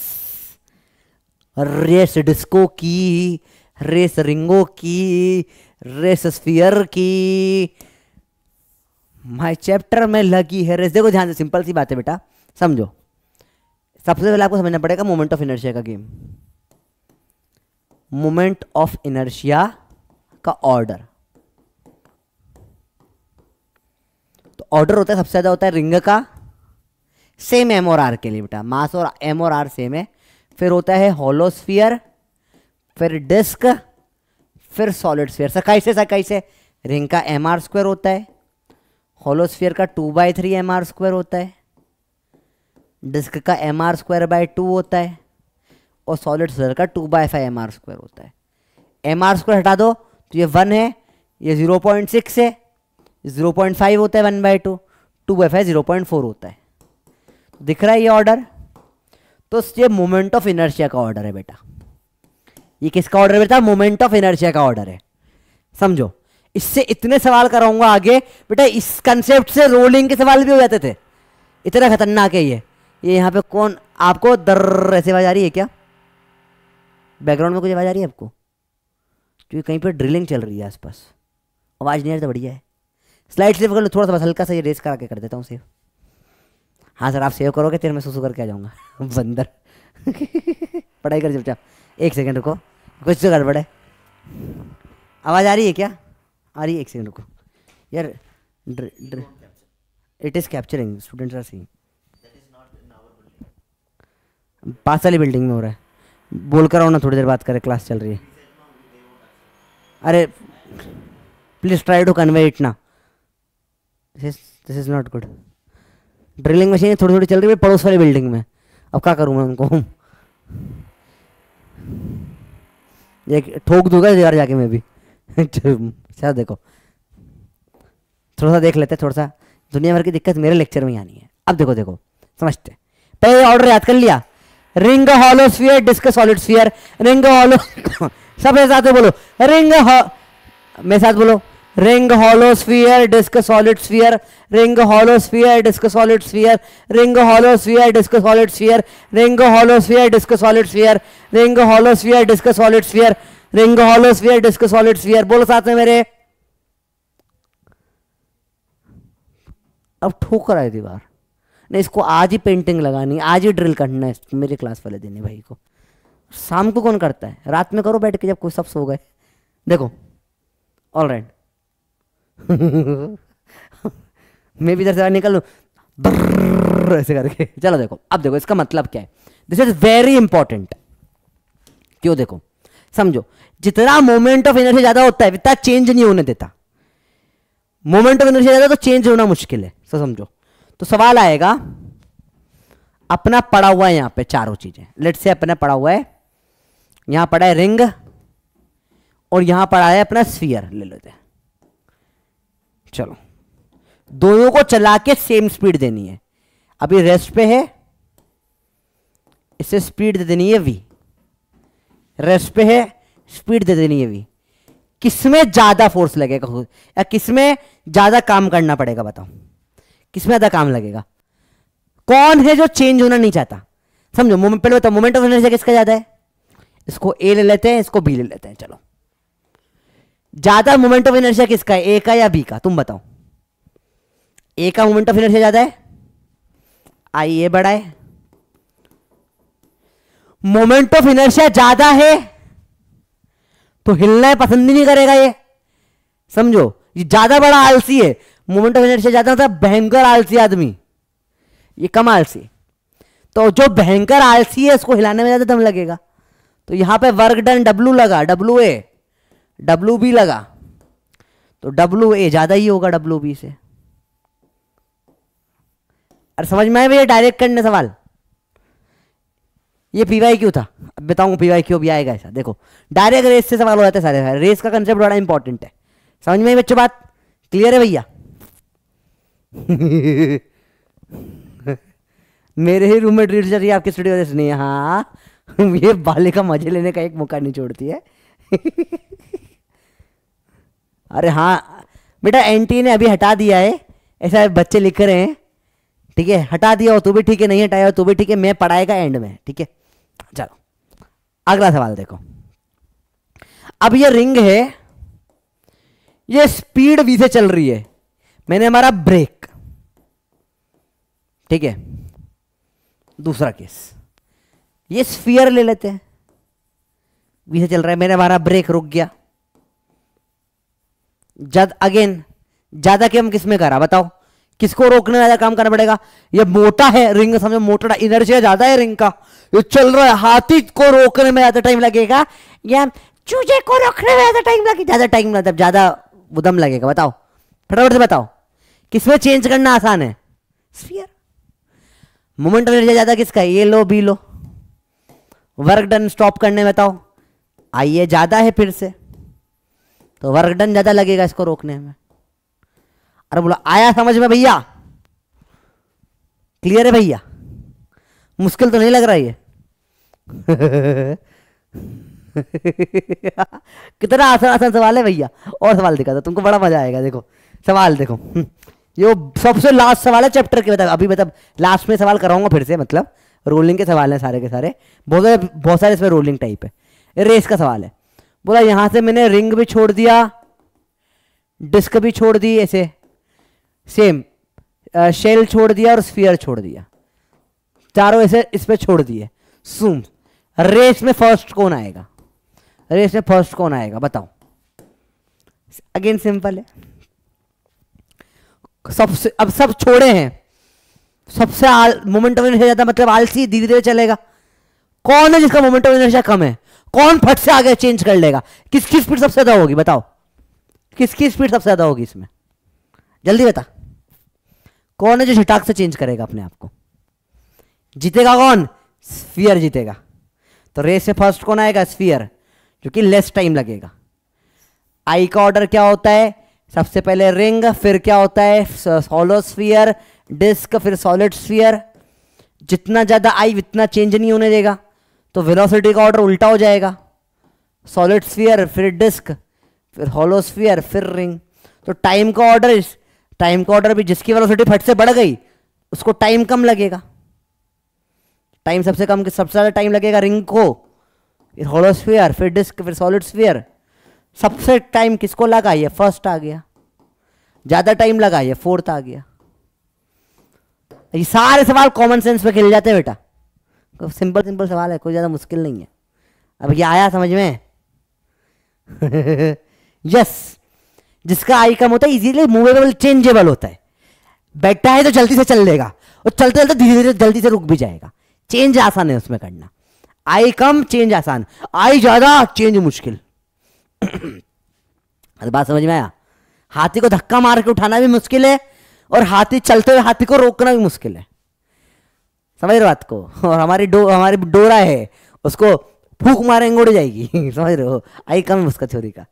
रेस डिस्को की रेस रिंगो की रेस स्फियर की माय चैप्टर में लगी है रेस देखो ध्यान से सिंपल सी बात है बेटा समझो सबसे पहले आपको समझना पड़ेगा मोमेंट ऑफ इनर्शिया का गेम मोमेंट ऑफ इनर्शिया का ऑर्डर तो ऑर्डर होता है सबसे ज़्यादा होता है रिंग का सेम एम और आर के लिए बेटा मास और एम और आर सेम है फिर होता है होलोस्फियर फिर डिस्क फिर सॉलिड स्फीयर सर कैसे सर कैसे रिंग का एम आर स्क्वायर होता है होलोस्फियर का two by three M are square होता है डिस्क का M are square by two होता है और सॉलिड स्फीयर का two by five M R square होता है एम आर स्क्वायर हटा दो तो ये वन है ये जीरो पॉइंट सिक्स है जीरो पॉइंट फाइव होता है one by two two by five zero point four होता है दिख रहा है ये ऑर्डर तो ये मोमेंट ऑफ इनर्शिया का ऑर्डर है बेटा ये किसका ऑर्डर बेटा मोमेंट ऑफ इनर्शिया का ऑर्डर है समझो इससे इतने सवाल कराऊंगा आगे बेटा इस कंसेप्ट से रोलिंग के सवाल भी हो जाते थे इतना खतरनाक है ये ये यहाँ पे कौन आपको दर्र ऐसी आवाज आ रही है क्या बैकग्राउंड में कुछ आवाज़ आ रही है आपको क्योंकि कहीं पर ड्रिलिंग चल रही है आसपास आवाज़ नहीं आ रही तो बढ़िया है स्लाइड सेव कर लो थोड़ा सा बस हल्का सा ये रेस करा के कर देता हूँ सिर्फ हाँ सर आप सेव करोगे तेरे मैं सुसू करके आ जाऊँगा बंदर पढ़ाई कर चुपचाप एक सेकंड रुको कुछ तो गड़बड़ है आवाज़ आ रही है क्या आ रही है एक सेकंड रुको यार it is capturing students R C पास वाली बिल्डिंग में हो रहा है बोल कर आओ ना थोड़ी देर बात करें क्लास चल रही है अरे please try to convey it ना this is this is not good drilling machine थोड़ी थोड़ी चल रही है पड़ोस वाली बिल्डिंग में अब क्या करूँ मैं उनको एक ठोक दूंगा दीवार जाके मैं भी अच्छा देखो थोड़ा सा देख लेते थोड़ा सा दुनिया भर की दिक्कत मेरे लेक्चर में आनी है अब देखो देखो समझते पहले ऑर्डर याद कर लिया ring hollow sphere disc solid sphere ring hollow सब मेरे साथ बोलो रिंग हॉ मेरे साथ बोलो ring hollow sphere disc solid sphere ring hollow sphere disc solid sphere ring hollow sphere disc solid sphere ring hollow sphere disc solid sphere ring hollow sphere disc solid sphere ring hollow sphere disc solid sphere बोलो साथ में मेरे अब ठोकर आए दीवार नहीं इसको आज ही पेंटिंग लगानी आज ही ड्रिल करना है मेरे क्लास वाले देने भाई को शाम को कौन करता है रात में करो बैठ के जब कोई सब सो गए देखो ऑल राइट right. मैं भी इधर से निकल लू ऐसे करके चलो देखो अब देखो इसका मतलब क्या है दिस इज वेरी इंपॉर्टेंट क्यों देखो समझो जितना मोमेंट ऑफ एनर्जी ज्यादा होता है उतना चेंज नहीं होने देता मोमेंट ऑफ एनर्जी ज्यादा तो चेंज होना मुश्किल है सो तो समझो तो सवाल आएगा अपना पड़ा हुआ है यहां पे चारों चीजें लेट से अपना पड़ा हुआ है यहां पड़ा है रिंग और यहां पड़ा है अपना स्फीयर ले लेते हैं चलो दोनों को चला के सेम स्पीड देनी है अभी रेस्ट पे है इसे स्पीड दे देनी है वी रेस्ट पे है स्पीड दे देनी है वी किसमें ज़्यादा फोर्स लगेगा या किसमें ज़्यादा काम करना पड़ेगा बताओ किसमें ज़्यादा काम लगेगा कौन है जो चेंज होना नहीं चाहता समझो मोमेंट पहले बताओ मोमेंट ऑफ एनर्जी किसका ज़्यादा है इसको ए ले लेते हैं इसको बी ले लेते हैं चलो ज्यादा मोमेंट ऑफ इनर्शिया किसका है ए का या बी का तुम बताओ ए का मोमेंट ऑफ इनर्शिया ज्यादा है आई ए बड़ा है मोमेंट ऑफ इनर्शिया ज्यादा है तो हिलना पसंद ही नहीं करेगा ये समझो ये ज्यादा बड़ा आलसी है मोमेंट ऑफ इनर्शिया ज्यादा होता है भयंकर आलसी आदमी ये कम आलसी तो जो भयंकर आलसी है उसको हिलाने में ज्यादा दम लगेगा तो यहां पे वर्क डन डब्लू लगा डब्लू ए डब्लू बी लगा तो डब्लू ए ज़्यादा ही होगा डब्लू बी से अरे समझ में आए भैया डायरेक्ट करने सवाल ये पीवाई क्यों था अब बताऊंगा पीवाई क्यों भी आएगा ऐसा देखो डायरेक्ट रेस से सवाल हो जाते सारे सारे रेस का कंसेप्ट बड़ा इंपॉर्टेंट है समझ में आई बच्चों बात क्लियर है भैया मेरे ही रूम में टीचर ये आपकी स्टूडियो वजह से नहीं हाँ ये बाले का मजे लेने का एक मौका नहीं छोड़ती है अरे हाँ बेटा एंटी ने अभी हटा दिया है ऐसा बच्चे लिख रहे हैं ठीक है हटा दिया हो तो भी ठीक है नहीं हटाया हो तो भी ठीक है मैं पढ़ाएगा एंड में ठीक है चलो अगला सवाल देखो अब ये रिंग है ये स्पीड वी से चल रही है मैंने हमारा ब्रेक ठीक है दूसरा केस ये स्फीयर ले लेते हैं वी से चल रहा है मैंने हमारा ब्रेक रुक गया ज्यादा अगेन ज्यादा काम किस में करा बताओ किसको रोकने वाला काम करना पड़ेगा ये मोटा है रिंग समझो मोटा इनर्जिया ज्यादा है रिंग का ये चल रहा है हाथी को रोकने में ज्यादा टाइम लगेगा या चूजे को रोकने में ज्यादा टाइम लगेगा ज्यादा टाइम मतलब ज्यादा उदम लगेगा बताओ फटाफट से बताओ किसमें चेंज करना आसान है स्फीयर मोमेंट ऑफ एनर्जी ज्यादा किसका ये लो बी लो वर्क डन स्टॉप करने बताओ आइए ज्यादा है फिर से तो वर्क डन ज़्यादा लगेगा इसको रोकने में अरे बोला आया समझ में भैया क्लियर है भैया मुश्किल तो नहीं लग रहा ये कितना आसान आसान सवाल है भैया और सवाल दिखा दो तुमको बड़ा मजा आएगा देखो सवाल देखो ये सबसे लास्ट सवाल है चैप्टर के मतलब अभी मतलब लास्ट में सवाल कराऊंगा फिर से मतलब रोलिंग के सवाल हैं सारे के सारे बहुत सारे बहुत सारे इसमें रोलिंग टाइप है रेस का सवाल है बोला यहां से मैंने रिंग भी छोड़ दिया डिस्क भी छोड़ दी ऐसे सेम शेल छोड़ दिया और स्फीयर छोड़ दिया चारों ऐसे इस पर छोड़ दिए सुम रेस में फर्स्ट कौन आएगा रेस में फर्स्ट कौन आएगा बताओ अगेन सिंपल है सबसे अब सब छोड़े हैं सबसे मोमेंट ऑफ इनर्शिया ज्यादा मतलब आलसी धीरे धीरे चलेगा कौन है जिसका मोमेंट ऑफ इनर्शिया कम है कौन फट से आगे चेंज कर लेगा किसकी स्पीड सबसे ज़्यादा होगी बताओ किसकी स्पीड सबसे ज़्यादा होगी इसमें जल्दी बता कौन है जो झटाक से चेंज करेगा अपने आप को जीतेगा कौन स्फीयर जीतेगा तो रेस में फर्स्ट कौन आएगा स्फीयर जो कि लेस टाइम लगेगा आई का ऑर्डर क्या होता है सबसे पहले रिंग फिर क्या होता है सोलो स्फीयर डिस्क फिर सॉलिड स्फीयर जितना ज़्यादा आई उतना चेंज नहीं होने देगा तो वेलोसिटी का ऑर्डर उल्टा हो जाएगा सॉलिड स्फीयर फिर डिस्क फिर हॉलो स्फीयर फिर रिंग तो टाइम का ऑर्डर इस टाइम का ऑर्डर भी जिसकी वेलोसिटी फट से बढ़ गई उसको टाइम कम लगेगा टाइम सबसे कम सबसे ज़्यादा टाइम लगेगा रिंग को फिर होलोस्फीयर फिर डिस्क फिर सॉलिड स्फीयर सबसे टाइम किसको लगा ये फर्स्ट आ गया ज़्यादा टाइम लगा ये फोर्थ आ गया ये सारे सवाल कॉमन सेंस पे खेल जाते हैं बेटा तो सिंपल सिंपल सवाल है कोई ज़्यादा मुश्किल नहीं है अब ये आया समझ में यस जिसका आई कम होता है इजीली मूवेबल चेंजेबल होता है बैठा है तो जल्दी से चल लेगा और चलते चलते धीरे धीरे जल्दी से रुक भी जाएगा चेंज आसान है उसमें करना आई कम चेंज आसान आई ज़्यादा चेंज मुश्किल अरे बात समझ में आया हाथी को धक्का मार के उठाना भी मुश्किल है और हाथी चलते हुए हाथी को रोकना भी मुश्किल है समझ रहे हो बात को और हमारी डो हमारी डोरा है उसको फूक मारेंगे उड़ जाएगी समझ रहे हो आई कम उसका छोरी का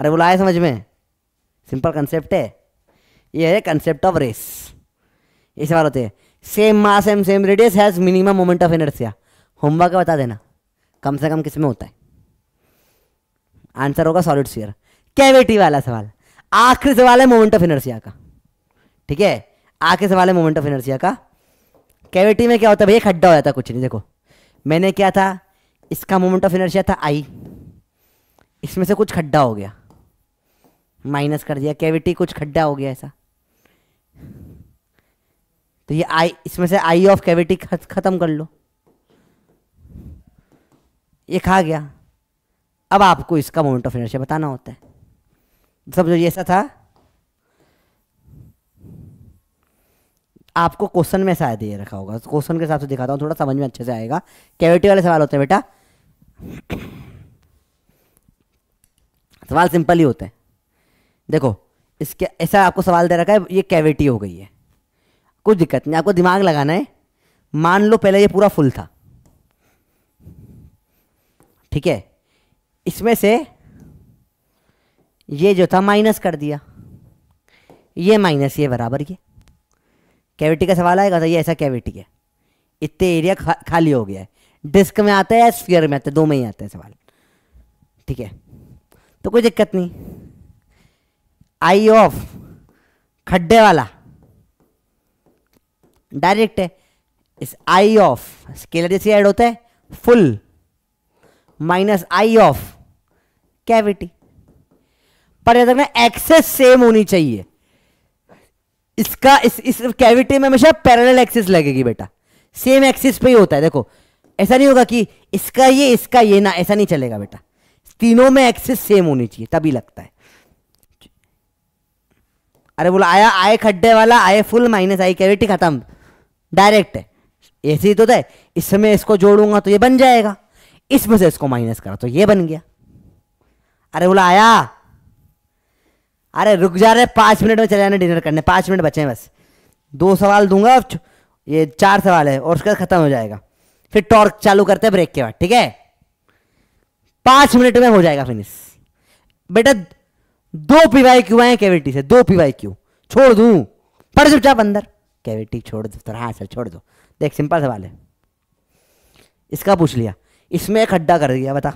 अरे बोला आए समझ में सिंपल कंसेप्ट है ये है कंसेप्ट ऑफ रेस ये सवाल होते हैं same mass same same radius has minimum moment of inertia homework बता देना कम से कम किस में होता है आंसर होगा सॉलिड स्फीयर कैविटी वाला सवाल आखिरी सवाल है मोमेंट ऑफ इनर्सिया का ठीक है आखिरी सवाल है मोमेंट ऑफ इनर्सिया का कैविटी में क्या होता है भैया खड्डा हो जाता कुछ नहीं देखो मैंने क्या था इसका मोमेंट ऑफ इनर्शिया था आई इसमें से कुछ खड्डा हो गया माइनस कर दिया कैविटी कुछ खड्डा हो गया ऐसा तो ये आई इसमें से आई ऑफ कैविटी ख़त्म कर लो ये खा गया अब आपको इसका मोमेंट ऑफ इनर्शिया बताना होता है समझो ये ऐसा था आपको क्वेश्चन में शायद ये रखा होगा क्वेश्चन के हिसाब से दिखाता हूँ थोड़ा समझ में अच्छे से आएगा कैविटी वाले सवाल होते हैं बेटा सवाल सिंपल ही होते हैं देखो इसके ऐसा आपको सवाल दे रखा है ये कैविटी हो गई है कुछ दिक्कत नहीं आपको दिमाग लगाना है मान लो पहले ये पूरा फुल था ठीक है इसमें से ये जो था माइनस कर दिया ये माइनस ये बराबर ये कैविटी का सवाल आएगा तो ये ऐसा कैविटी है इतने एरिया खा, खाली हो गया है डिस्क में आता है या स्फीयर में आता है दो में ही आता है सवाल ठीक है तो कोई दिक्कत नहीं आई ऑफ खड्डे वाला डायरेक्ट है इस आई ऑफ स्केलर जैसे ऐड होता है full minus I of cavity पर एक्सेस सेम होनी चाहिए इसका इस इस कैविटी में हमेशा पैरेलल एक्सिस लगेगी बेटा सेम एक्सिस पे ही होता है देखो ऐसा नहीं होगा कि इसका ये इसका ये ना ऐसा नहीं चलेगा बेटा तीनों में एक्सिस सेम होनी चाहिए तभी लगता है अरे बोला आया आए खड्डे वाला आए फुल माइनस आई कैविटी खत्म डायरेक्ट है ऐसे ही तो, तो इस समय इसको जोड़ूंगा तो ये बन जाएगा इसमें से इसको माइनस करा तो ये बन गया अरे बोला आया अरे रुक जा रहे पाँच मिनट में चले जाना डिनर करने पाँच मिनट बचे हैं बस दो सवाल दूंगा और ये चार सवाल है और उसके बाद ख़त्म हो जाएगा फिर टॉर्क चालू करते हैं ब्रेक के बाद ठीक है पाँच मिनट में हो जाएगा फिनिश बेटा दो पीवाई क्यू आए कैविटी से दो पीवाई क्यू छोड़ दू पड़ चुपचाप अंदर कैविटी छोड़ दो हाँ सर छोड़ दो देख सिंपल सवाल है इसका पूछ लिया इसमें एक हड्डा कर दिया बता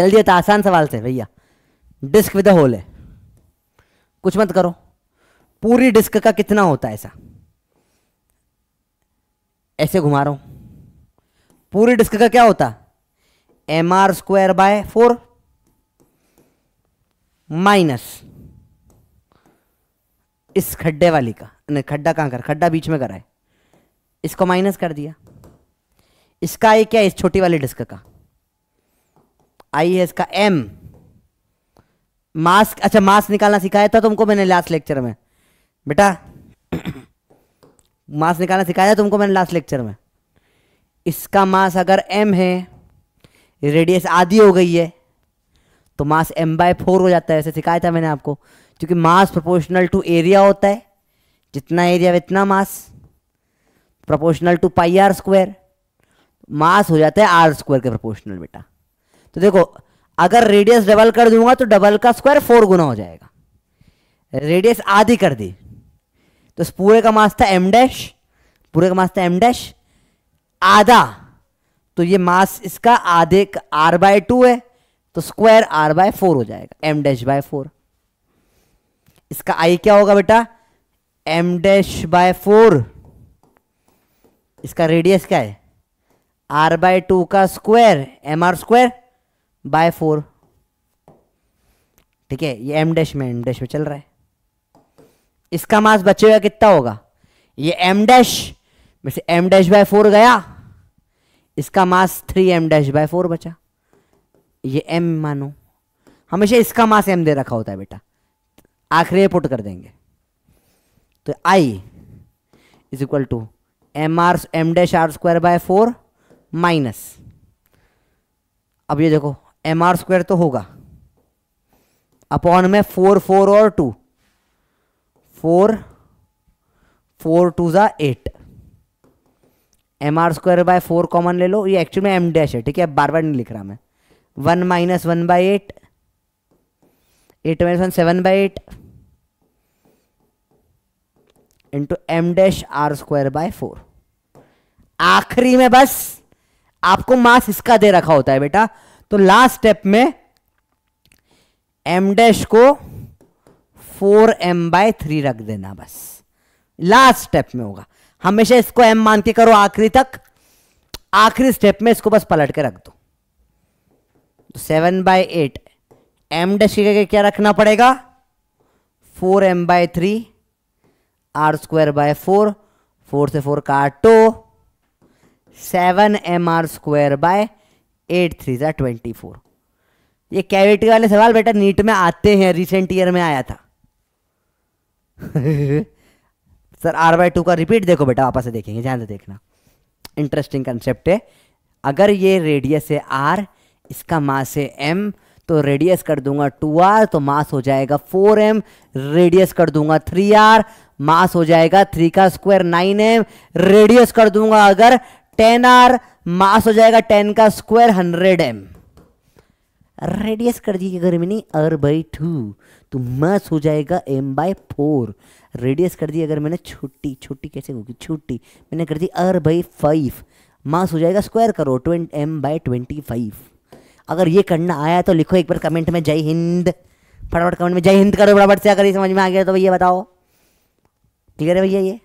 जल्दी तो आसान सवाल से भैया डिस्क विद होल है कुछ मत करो पूरी डिस्क का कितना होता है ऐसा ऐसे घुमा रहा हूं पूरी डिस्क का क्या होता M are square by four minus इस खड्डे वाली का नहीं खड्डा कहां कर खड्डा बीच में करा है इसको माइनस कर दिया इसका आई क्या है इस छोटी वाली डिस्क का आई है इसका एम मास्क अच्छा मास्क निकालना सिखाया था तुमको मैंने लास्ट लेक्चर में बेटा मास निकालना सिखाया तुमको मैंने लास्ट लेक्चर में इसका मास अगर एम है रेडियस आधी हो गई है तो मास एम बाय फोर हो जाता है ऐसे सिखाया था मैंने आपको क्योंकि मास प्रोपोर्शनल टू एरिया होता है जितना एरिया उतना mass proportional to pi R square mass हो जाता है आर स्क्वायर के प्रोपोर्शनल बेटा तो देखो अगर रेडियस डबल कर दूंगा तो डबल का स्क्वायर फोर गुना हो जाएगा रेडियस आधी कर दी तो पूरे का मास था एम डैश पूरे का मास था एम डैश आधा तो ये मास इसका आधे आर बाय टू है तो स्क्वायर आर बाय फोर हो जाएगा एम डैश बाय फोर इसका आई क्या होगा बेटा एम डैश बाय फोर इसका रेडियस क्या है आर बाय टू का square M R square by four ठीक है ये एम डैश में एम डैश में चल रहा है इसका मास बचे हुआ कितना होगा ये एम डैश में से एम डैश बाय फोर गया इसका mass three M dash by four बचा ये एम मानो हमेशा इसका मास एम दे रखा होता है बेटा आखिरी पुट कर देंगे तो I is equal to M R M dash R square by four minus अब ये देखो एम आर स्क्वायर तो होगा अपॉन में फोर फोर और टू फोर फोर टू ज़ा eight M are square by four common ले लो ये एक्चुअली में एम डैश है ठीक है बार बार नहीं लिख रहा मैं one minus one by eight eight minus one seven by eight into M dash R square by four आखिरी में बस आपको मास इसका दे रखा होता है बेटा तो लास्ट स्टेप में एम डैश को फोर एम बाय थ्री रख देना बस लास्ट स्टेप में होगा हमेशा इसको एम मान के करो आखिरी तक आखिरी स्टेप में इसको बस पलट के रख दो तो seven by eight M dash के क्या रखना पड़ेगा four M by three R square by four four से फोर काटो seven M are square by eight three ज़ा ट्वेंटी फोर ये कैविटी वाले सवाल बेटा नीट में आते हैं रिसेंट ईयर में आया था सर आर बाई टू का रिपीट देखो बेटा वापस से देखेंगे ध्यान से देखना इंटरेस्टिंग कंसेप्ट है अगर ये रेडियस है आर इसका मास है एम तो रेडियस कर दूंगा टू आर तो मास हो जाएगा फोर एम रेडियस कर दूंगा थ्री आर मास हो जाएगा थ्री का स्क्वायर नाइन एम रेडियस कर दूंगा अगर टेन आर मास हो जाएगा टेन का स्क्वायर हंड्रेड एम रेडियस कर दीजिए अगर मैंने अर बाई टू तो मास हो जाएगा एम बाय फोर रेडियस कर दी अगर मैंने छुट्टी छुट्टी कैसे होगी छुट्टी मैंने कर दी अर बाई फाइव मास हो जाएगा स्क्वायर करो twenty M by twenty five अगर ये करना आया तो लिखो एक बार कमेंट में जय हिंद फटाफट कमेंट में जय हिंद करो फटाफट से अगर ये समझ में आ गया तो भैया बताओ क्लियर है भैया ये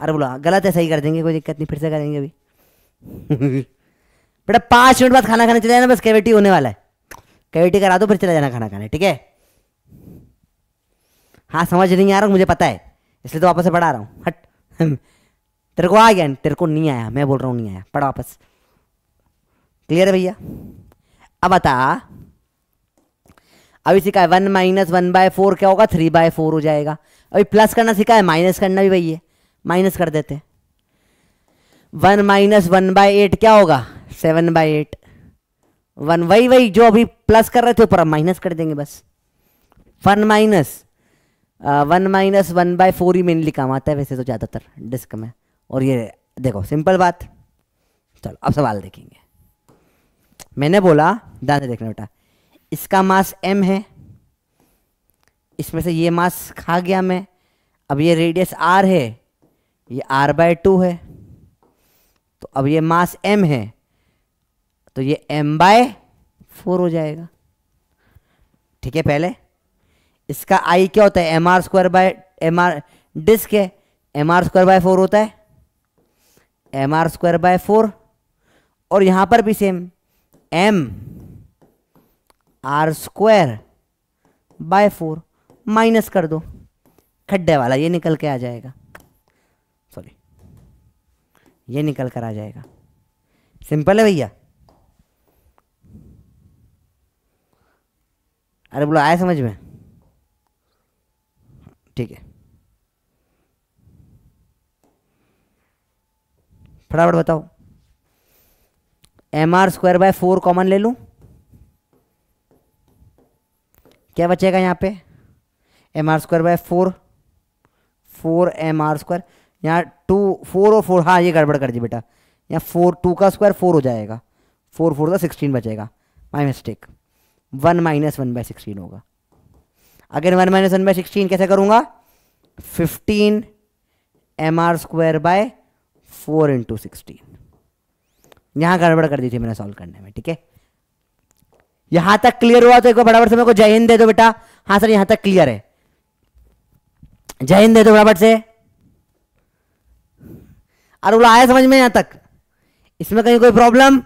अरे बोला गलत है सही कर देंगे कोई दिक्कत नहीं फिर से करेंगे अभी बेटा पाँच मिनट बाद खाना खाने चले जाना बस कैविटी होने वाला है कैविटी करा दो फिर चला जाना खाना खाने ठीक है हाँ समझ नहीं आ रहा मुझे पता है इसलिए तो वापस से पढ़ा रहा हूँ हट तेरे को आ गया तेरे को नहीं आया मैं बोल रहा हूँ नहीं आया पढ़ा वापस क्लियर है भैया अब बता अभी सीखा है one minus one by four क्या होगा थ्री बाय फोर हो जाएगा अभी प्लस करना सीखा है माइनस करना भी भैया माइनस कर देते one minus one by eight क्या होगा सेवन बाई एट वन वही वही जो अभी प्लस कर रहे थे ऊपर माइनस कर देंगे बस one minus one minus one by four ही मेनली काम आता है वैसे तो ज़्यादातर डिस्क में और ये देखो सिंपल बात चलो अब सवाल देखेंगे मैंने बोला दादा देखना बेटा इसका मास एम है इसमें से ये मास खा गया मैं अब ये रेडियस आर है ये आर बाय टू है तो अब ये मास एम है तो ये एम बाय फोर हो जाएगा ठीक है पहले इसका आई क्या होता है M are square by M R disc है M are square by four होता है M are square by four और यहाँ पर भी same M are square by four minus कर दो खड्डे वाला ये निकल के आ जाएगा ये निकल कर आ जाएगा सिंपल है भैया अरे बोलो आया समझ में ठीक है फटाफट बताओ M are square by four common ले लूं क्या बचेगा यहाँ पे M are square by four four M are square यहाँ टू फोर और फोर हाँ ये गड़बड़ कर दी बेटा यहाँ फोर टू का स्क्वायर फोर हो जाएगा फोर फोर का सिक्सटीन बचेगा my mistake one minus one by sixteen होगा again one minus one by sixteen कैसे करूँगा fifteen M are square by four into sixteen यहाँ गड़बड़ कर दी थी मैंने सॉल्व करने में ठीक है यहाँ तक क्लियर हुआ तो एक बार बराबर से मेरे को जय हिंद दे दो बेटा हाँ सर यहाँ तक क्लियर है जय हिंद दे दो बराबर से अरे बोला आया समझ में यहां तक इसमें कहीं कोई प्रॉब्लम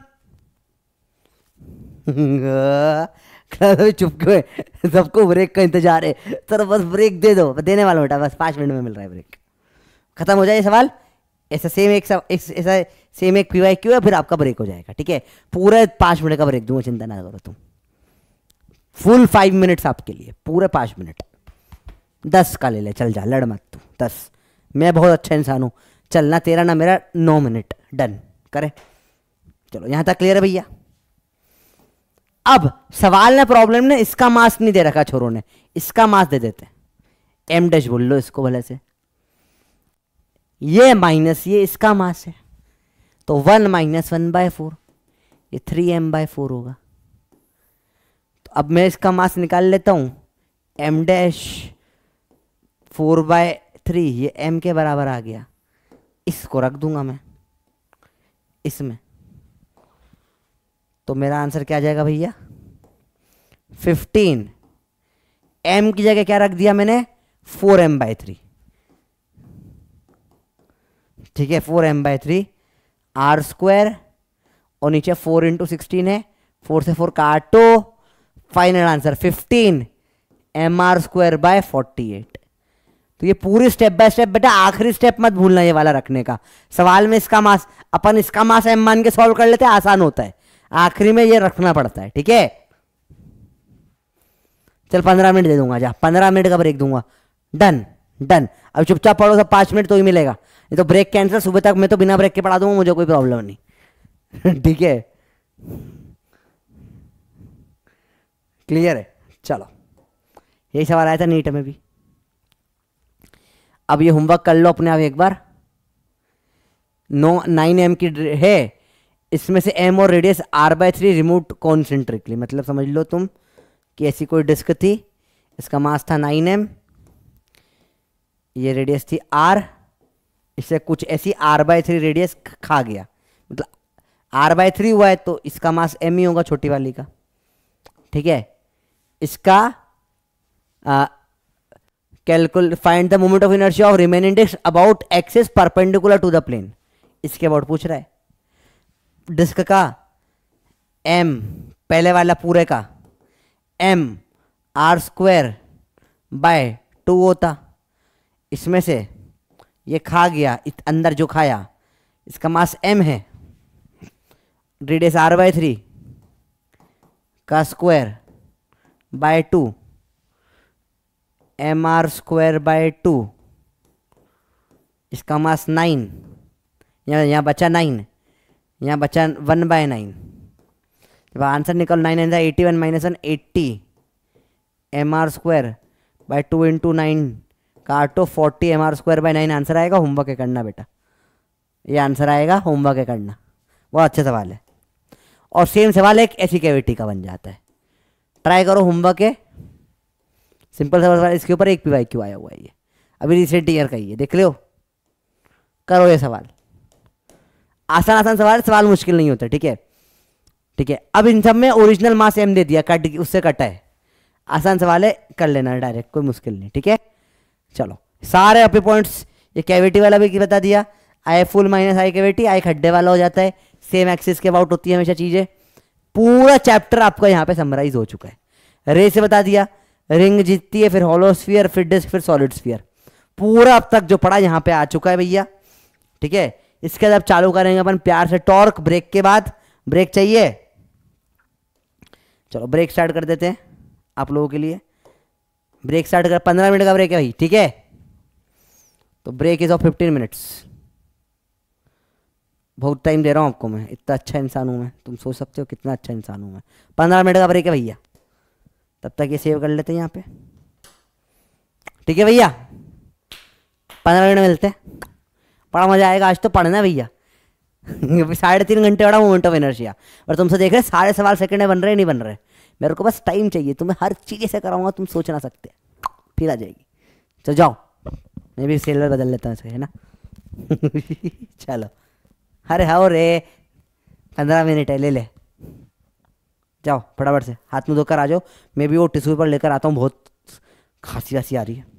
चुप क्यों सबको ब्रेक का इंतजार है सर बस ब्रेक दे दो देने वाला बेटा बस पाँच मिनट में मिल रहा है ब्रेक खत्म हो जाए सवाल ऐसा सेम एक ऐसा सेम एक पीवाई क्यू है फिर आपका ब्रेक हो जाएगा ठीक है पूरे पाँच मिनट का ब्रेक दूंगा चिंता ना करो तुम फुल फाइव मिनट्स आपके लिए पूरे पाँच मिनट दस का ले ले चल जा लड़ मत तू दस मैं बहुत अच्छा इंसान हूँ चलना तेरा ना मेरा नौ मिनट डन करे चलो यहां तक क्लियर है भैया अब सवाल ना प्रॉब्लम ने इसका मास्क नहीं दे रखा छोरों ने इसका मास्क दे देते एम डैश बोल लो इसको भले से ये माइनस ये इसका मास है तो one minus one by four ये थ्री एम बाय फोर होगा तो अब मैं इसका मास निकाल लेता हूं M dash four by three ये एम के बराबर आ गया इसको रख दूंगा मैं इसमें तो मेरा आंसर क्या आ जाएगा भैया फिफ्टीन एम की जगह क्या रख दिया मैंने फोर एम बाय थ्री ठीक है four M by three R square और नीचे फोर इंटू सिक्सटीन है फोर से फोर काटो final answer fifteen M are square by forty eight तो ये पूरी स्टेप बाय स्टेप बेटा आखिरी स्टेप मत भूलना ये वाला रखने का सवाल में इसका मास अपन इसका मास एम मान के सॉल्व कर लेते हैं आसान होता है आखिरी में ये रखना पड़ता है ठीक है चल पंद्रह मिनट दे दूंगा जा पंद्रह मिनट का ब्रेक दूंगा डन डन अब चुपचाप पढ़ो सब पांच मिनट तो ही मिलेगा नहीं तो ब्रेक कैंसिल सुबह तक मैं तो बिना ब्रेक के पढ़ा दूंगा मुझे कोई प्रॉब्लम नहीं ठीक है क्लियर है चलो यही सवाल आया था नीट में भी अब ये होमवर्क कर लो अपने आप एक बार नो नाइन एम की है इसमें से एम और radius R by three remove concentrically मतलब समझ लो तुम कि ऐसी कोई डिस्क थी इसका मास था नाइन एम ये रेडियस थी आर इसे कुछ ऐसी आर बाय थ्री रेडियस खा गया मतलब आर बाय थ्री हुआ है तो इसका मास एम ही होगा छोटी वाली का ठीक है इसका कैलकुल find the moment of inertia of remain index about axis perpendicular to the plane इसके अबाउट पूछ रहा है डिस्क का एम पहले वाला पूरे का M are square by two होता इसमें से ये खा गया इत अंदर जो खाया इसका मास एम है रेडियस आर बाय थ्री का square by two M R square by two इसका मास नाइन यहाँ यहाँ बचा नाइन यहाँ बचा वन बाय नाइन जब आंसर निकल nine answer eighty one minus one eighty M are square by two into nine काटो forty M are square by nine answer आएगा होमवर्क है करना बेटा ये आंसर आएगा होमवर्क है करना बहुत अच्छा सवाल है और सेम सवाल एक ऐसी कैविटी का बन जाता है ट्राई करो होमवर्क है सिंपल सा सवाल इसके ऊपर एक पी वाई क्यू आया हुआ है ये अभी रिसेंट ईयर का ही है देख लो करो ये सवाल आसान आसान सवाल सवाल मुश्किल नहीं होता ठीक है ठीक है अब इन सब में ओरिजिनल मास एम दे दिया कट उससे कटा है आसान सवाल है कर लेना डायरेक्ट कोई मुश्किल नहीं ठीक है चलो सारे अपे पॉइंट्स ये कैविटी वाला भी बता दिया I full minus I cavity I खड्डे वाला हो जाता है सेम एक्सिस के अबाउट होती है हमेशा चीज़ें पूरा चैप्टर आपका यहाँ पे समराइज हो चुका है रे से बता दिया रिंग जीतती है फिर होलोस्फीयर फिर डिस्क फिर सॉलिड स्फियर पूरा अब तक जो पड़ा यहाँ पे आ चुका है भैया ठीक है इसके बाद चालू करेंगे अपन प्यार से टॉर्क ब्रेक के बाद ब्रेक चाहिए चलो ब्रेक स्टार्ट कर देते हैं आप लोगों के लिए ब्रेक स्टार्ट कर पंद्रह मिनट का ब्रेक है भाई ठीक है तो break is of fifteen minutes बहुत टाइम दे रहा हूँ आपको मैं इतना अच्छा इंसान हूँ मैं तुम सोच सकते हो कितना अच्छा इंसान हूँ मैं पंद्रह मिनट का ब्रेक है भैया तब तक ये सेव कर लेते हैं यहाँ पे ठीक है भैया पंद्रह मिनट मिलते हैं बड़ा मज़ा आएगा आज तो पढ़ना भैया साढ़े तीन घंटे बड़ा मोमेंट ऑफ एनर्जिया और तुमसे देख रहे सारे सवाल सेकंड में बन रहे नहीं बन रहे मेरे को बस टाइम चाहिए तुम्हें हर चीज़ ऐसे कराऊंगा तुम सोच ना सकते फिर आ जाएगी तो जाओ मैं भी सेलर बदल लेता हूँ है ना चलो अरे हाओ रे पंद्रह मिनट है ले ले जाओ फटाफट से हाथ में धोकर आ जाओ मैं भी वो टिश्यू पेपर लेकर आता हूँ बहुत खांसी वासी आ रही है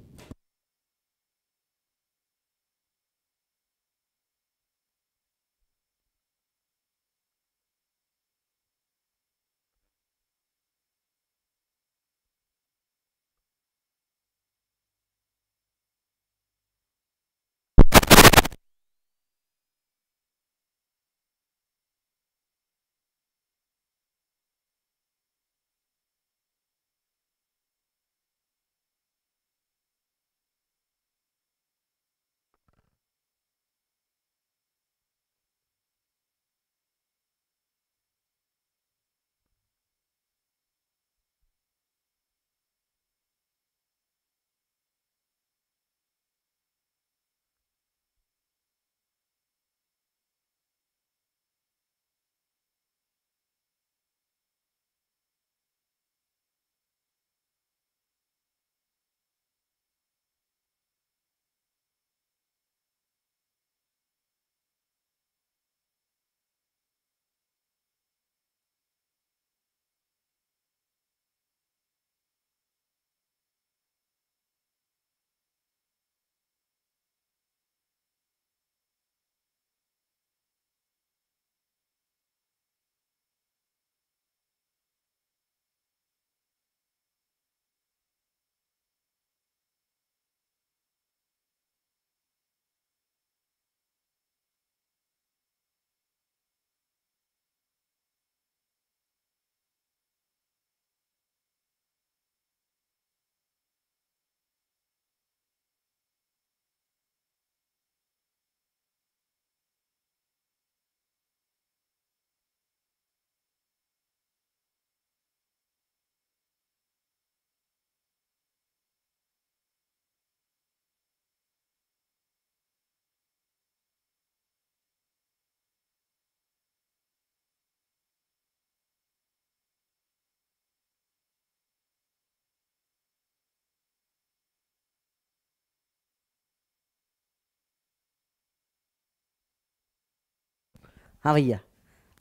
हाँ भैया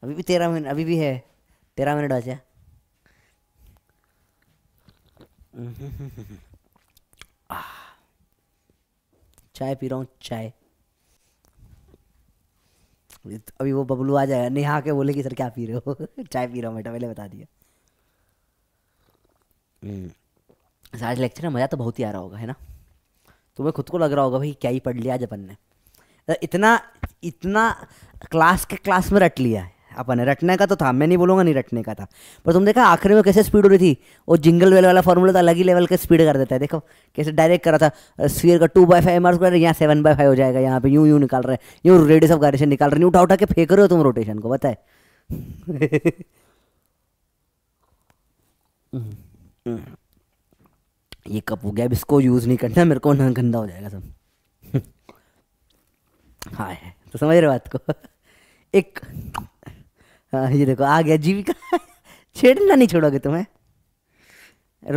अभी भी तेरह मिनट अभी भी है तेरह मिनट बचे चाय पी रहा हूँ चाय तो- अभी वो बबलू आ जाएगा नेहा के बोले कि सर क्या पी रहे हो चाय पी रहा हूँ बेटा पहले बता दिया हम्म। आज लेक्चर में मज़ा तो बहुत ही आ रहा होगा है ना तुम्हें खुद को लग रहा होगा भाई क्या ही पढ़ लिया आज अपन ने इतना इतना क्लास के क्लास में रट लिया है अपन ने रटने का तो था मैं नहीं बोलूँगा नहीं रटने का था पर तुम देखा आखिर में कैसे स्पीड हो रही थी वो जिंगल वेल वाला फॉर्मूला तो अलग ही लेवल का स्पीड कर देता है देखो कैसे डायरेक्ट करा था स्वीर का two by five M R square यहाँ सेवन बाई फाइव हो जाएगा यहाँ पे यूँ यूँ निकाल रहे हैं यूँ रेडियस ऑफ गायरेशन निकाल रहे हैं उठा उठा के फेंक रहे हो तुम रोटेशन को बताए ये कप हो गया अब इसको यूज़ नहीं करना मेरे को ना गंदा हो जाएगा सब हाँ है तो समझ रहे बात को एक हाँ ये देखो आ गया जीविका छेड़ना नहीं छोड़ोगे तुम्हें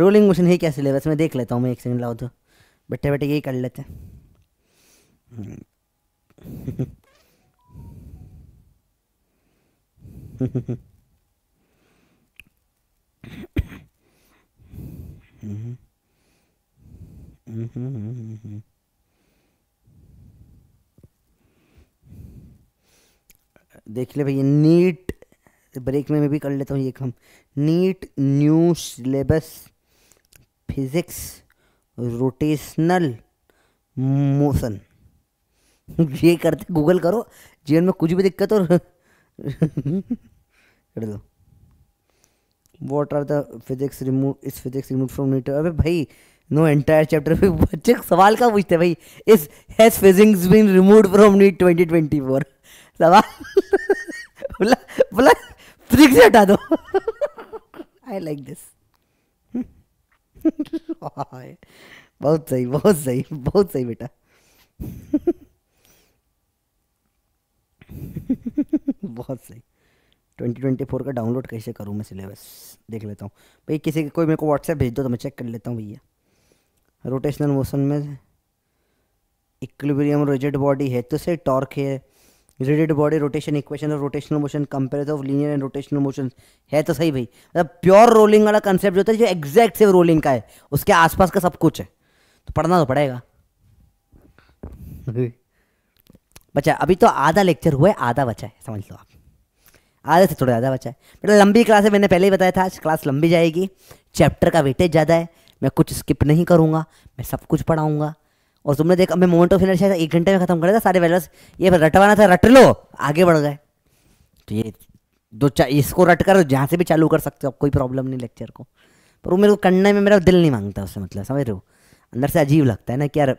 रोलिंग मोशन है क्या सिलेबस में देख लेता हूँ मैं एक सेकंड लाओ तो बैठे बैठे यही कर लेते हैं Mm-hmm. देख ले भैया नीट ब्रेक में मैं भी कर लेता हूँ ये काम NEET new syllabus physics rotational motion ये करते गूगल करो जीवन में कुछ भी दिक्कत और कर दो what are the physics remove is physics remove from NEET अबे भाई नो एंटायर चैप्टर बच्चे सवाल का पूछते भाई is has physics been remove from NEET twenty twenty four सवाल बोला बोला फ्रिज से हटा दो आई लाइक दिस बहुत सही बहुत सही बहुत सही बेटा बहुत सही ट्वेंटी ट्वेंटी फोर का डाउनलोड कैसे करूँ मैं सिलेबस देख लेता हूँ भाई किसी के कोई मेरे को व्हाट्सएप भेज दो तो मैं चेक कर लेता हूँ भैया रोटेशनल मोशन में इक्विलिब्रियम रिजिड बॉडी तो है तो से टॉर्क है related body rotation equation of rotational motion comparison of linear and rotational motion है तो सही भाई मतलब प्योर रोलिंग वाला कंसेप्ट जो होता है जो एग्जैक्ट से रोलिंग का है उसके आसपास का सब कुछ है तो पढ़ना तो पड़ेगा बच्चा अभी तो आधा लेक्चर हुआ है आधा बचा है समझ लो आप आधे से थोड़ा ज़्यादा बचा है बेटा लंबी क्लास है मैंने पहले ही बताया था आज क्लास लंबी जाएगी चैप्टर का वेटेज ज़्यादा है मैं कुछ स्किप नहीं करूँगा मैं सब कुछ पढ़ाऊँगा और तुमने देखा मैं मोमेंट ऑफ इनर्शिया एक घंटे में खत्म कर था सारे वेलर्स ये रटवाना था रट लो आगे बढ़ गए तो ये दो चा इसको रट कर जहाँ से भी चालू कर सकते हो कोई प्रॉब्लम नहीं लेक्चर को पर वो मेरे को करने में मेरा दिल नहीं मांगता उससे मतलब समझ रहे हो अंदर से अजीब लगता है ना कि यार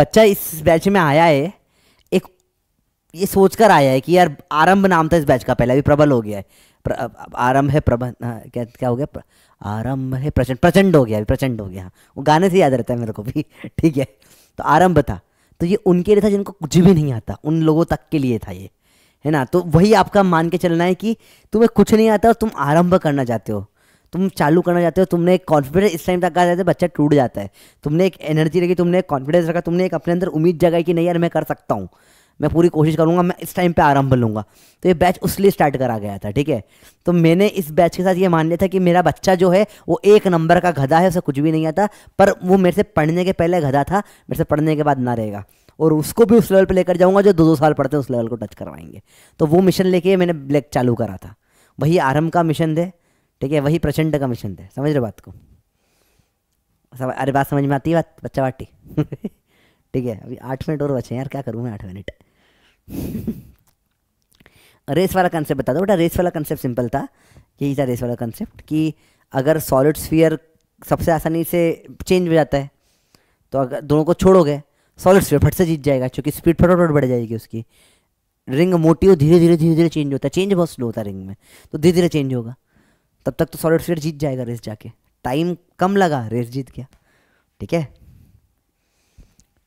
बच्चा इस बैच में आया है एक ये सोचकर आया है कि यार आरंभ नाम था इस बैच का पहले अभी प्रबल हो गया है आरंभ है प्रबंध हाँ, क्या क्या हो गया आरंभ है प्रचंड प्रचंड हो गया प्रचंड हो गया हाँ। वो गाने से याद रहता है मेरे को भी ठीक है तो आरंभ था तो ये उनके लिए था जिनको कुछ भी नहीं आता उन लोगों तक के लिए था ये है ना तो वही आपका मान के चलना है कि तुम्हें कुछ नहीं आता और तुम आरंभ करना चाहते हो तुम चालू करना चाहते हो तुमने एक कॉन्फिडेंस इस टाइम तक आ जाते बच्चा टूट जाता है तुमने एक एनर्जी रखी तुमने एक कॉन्फिडेंस रखा तुमने एक अपने अंदर उम्मीद जगाई कि नहीं यार मैं कर सकता हूँ मैं पूरी कोशिश करूँगा मैं इस टाइम पे आरंभ लूँगा तो ये बैच उस लिए स्टार्ट करा गया था ठीक है तो मैंने इस बैच के साथ ये मान लिया था कि मेरा बच्चा जो है वो एक नंबर का गधा है उसे कुछ भी नहीं आता पर वो मेरे से पढ़ने के पहले गधा था मेरे से पढ़ने के बाद ना रहेगा और उसको भी उस लेवल पर लेकर जाऊँगा जो दो दो साल पढ़ते हैं उस लेवल को टच करवाएंगे तो वो मिशन लेके मैंने ब्लैक चालू करा था वही आरम्भ का मिशन थे ठीक है वही प्रचंड का मिशन थे समझ रहे बात को सब अरे बात समझ में आती है बात बच्चा बाटी ठीक है अभी आठ मिनट और बचे हैं यार क्या करूँ मैं आठ मिनट रेस वाला कंसेप्ट बता दो बेटा रेस वाला कंसेप्ट सिंपल था यही था रेस वाला कंसेप्ट कि अगर सॉलिड स्फीयर सबसे आसानी से चेंज हो जाता है तो अगर दोनों को छोड़ोगे सॉलिड स्फीयर फट से जीत जाएगा क्योंकि स्पीड फटोफट बढ़ जाएगी उसकी रिंग मोटिव धीरे धीरे धीरे धीरे चेंज होता है चेंज बहुत स्लो होता है रिंग में तो धीरे धीरे चेंज होगा तब तक तो सॉलिड स्फीयर जीत जाएगा रेस जाके टाइम कम लगा रेस जीत गया ठीक है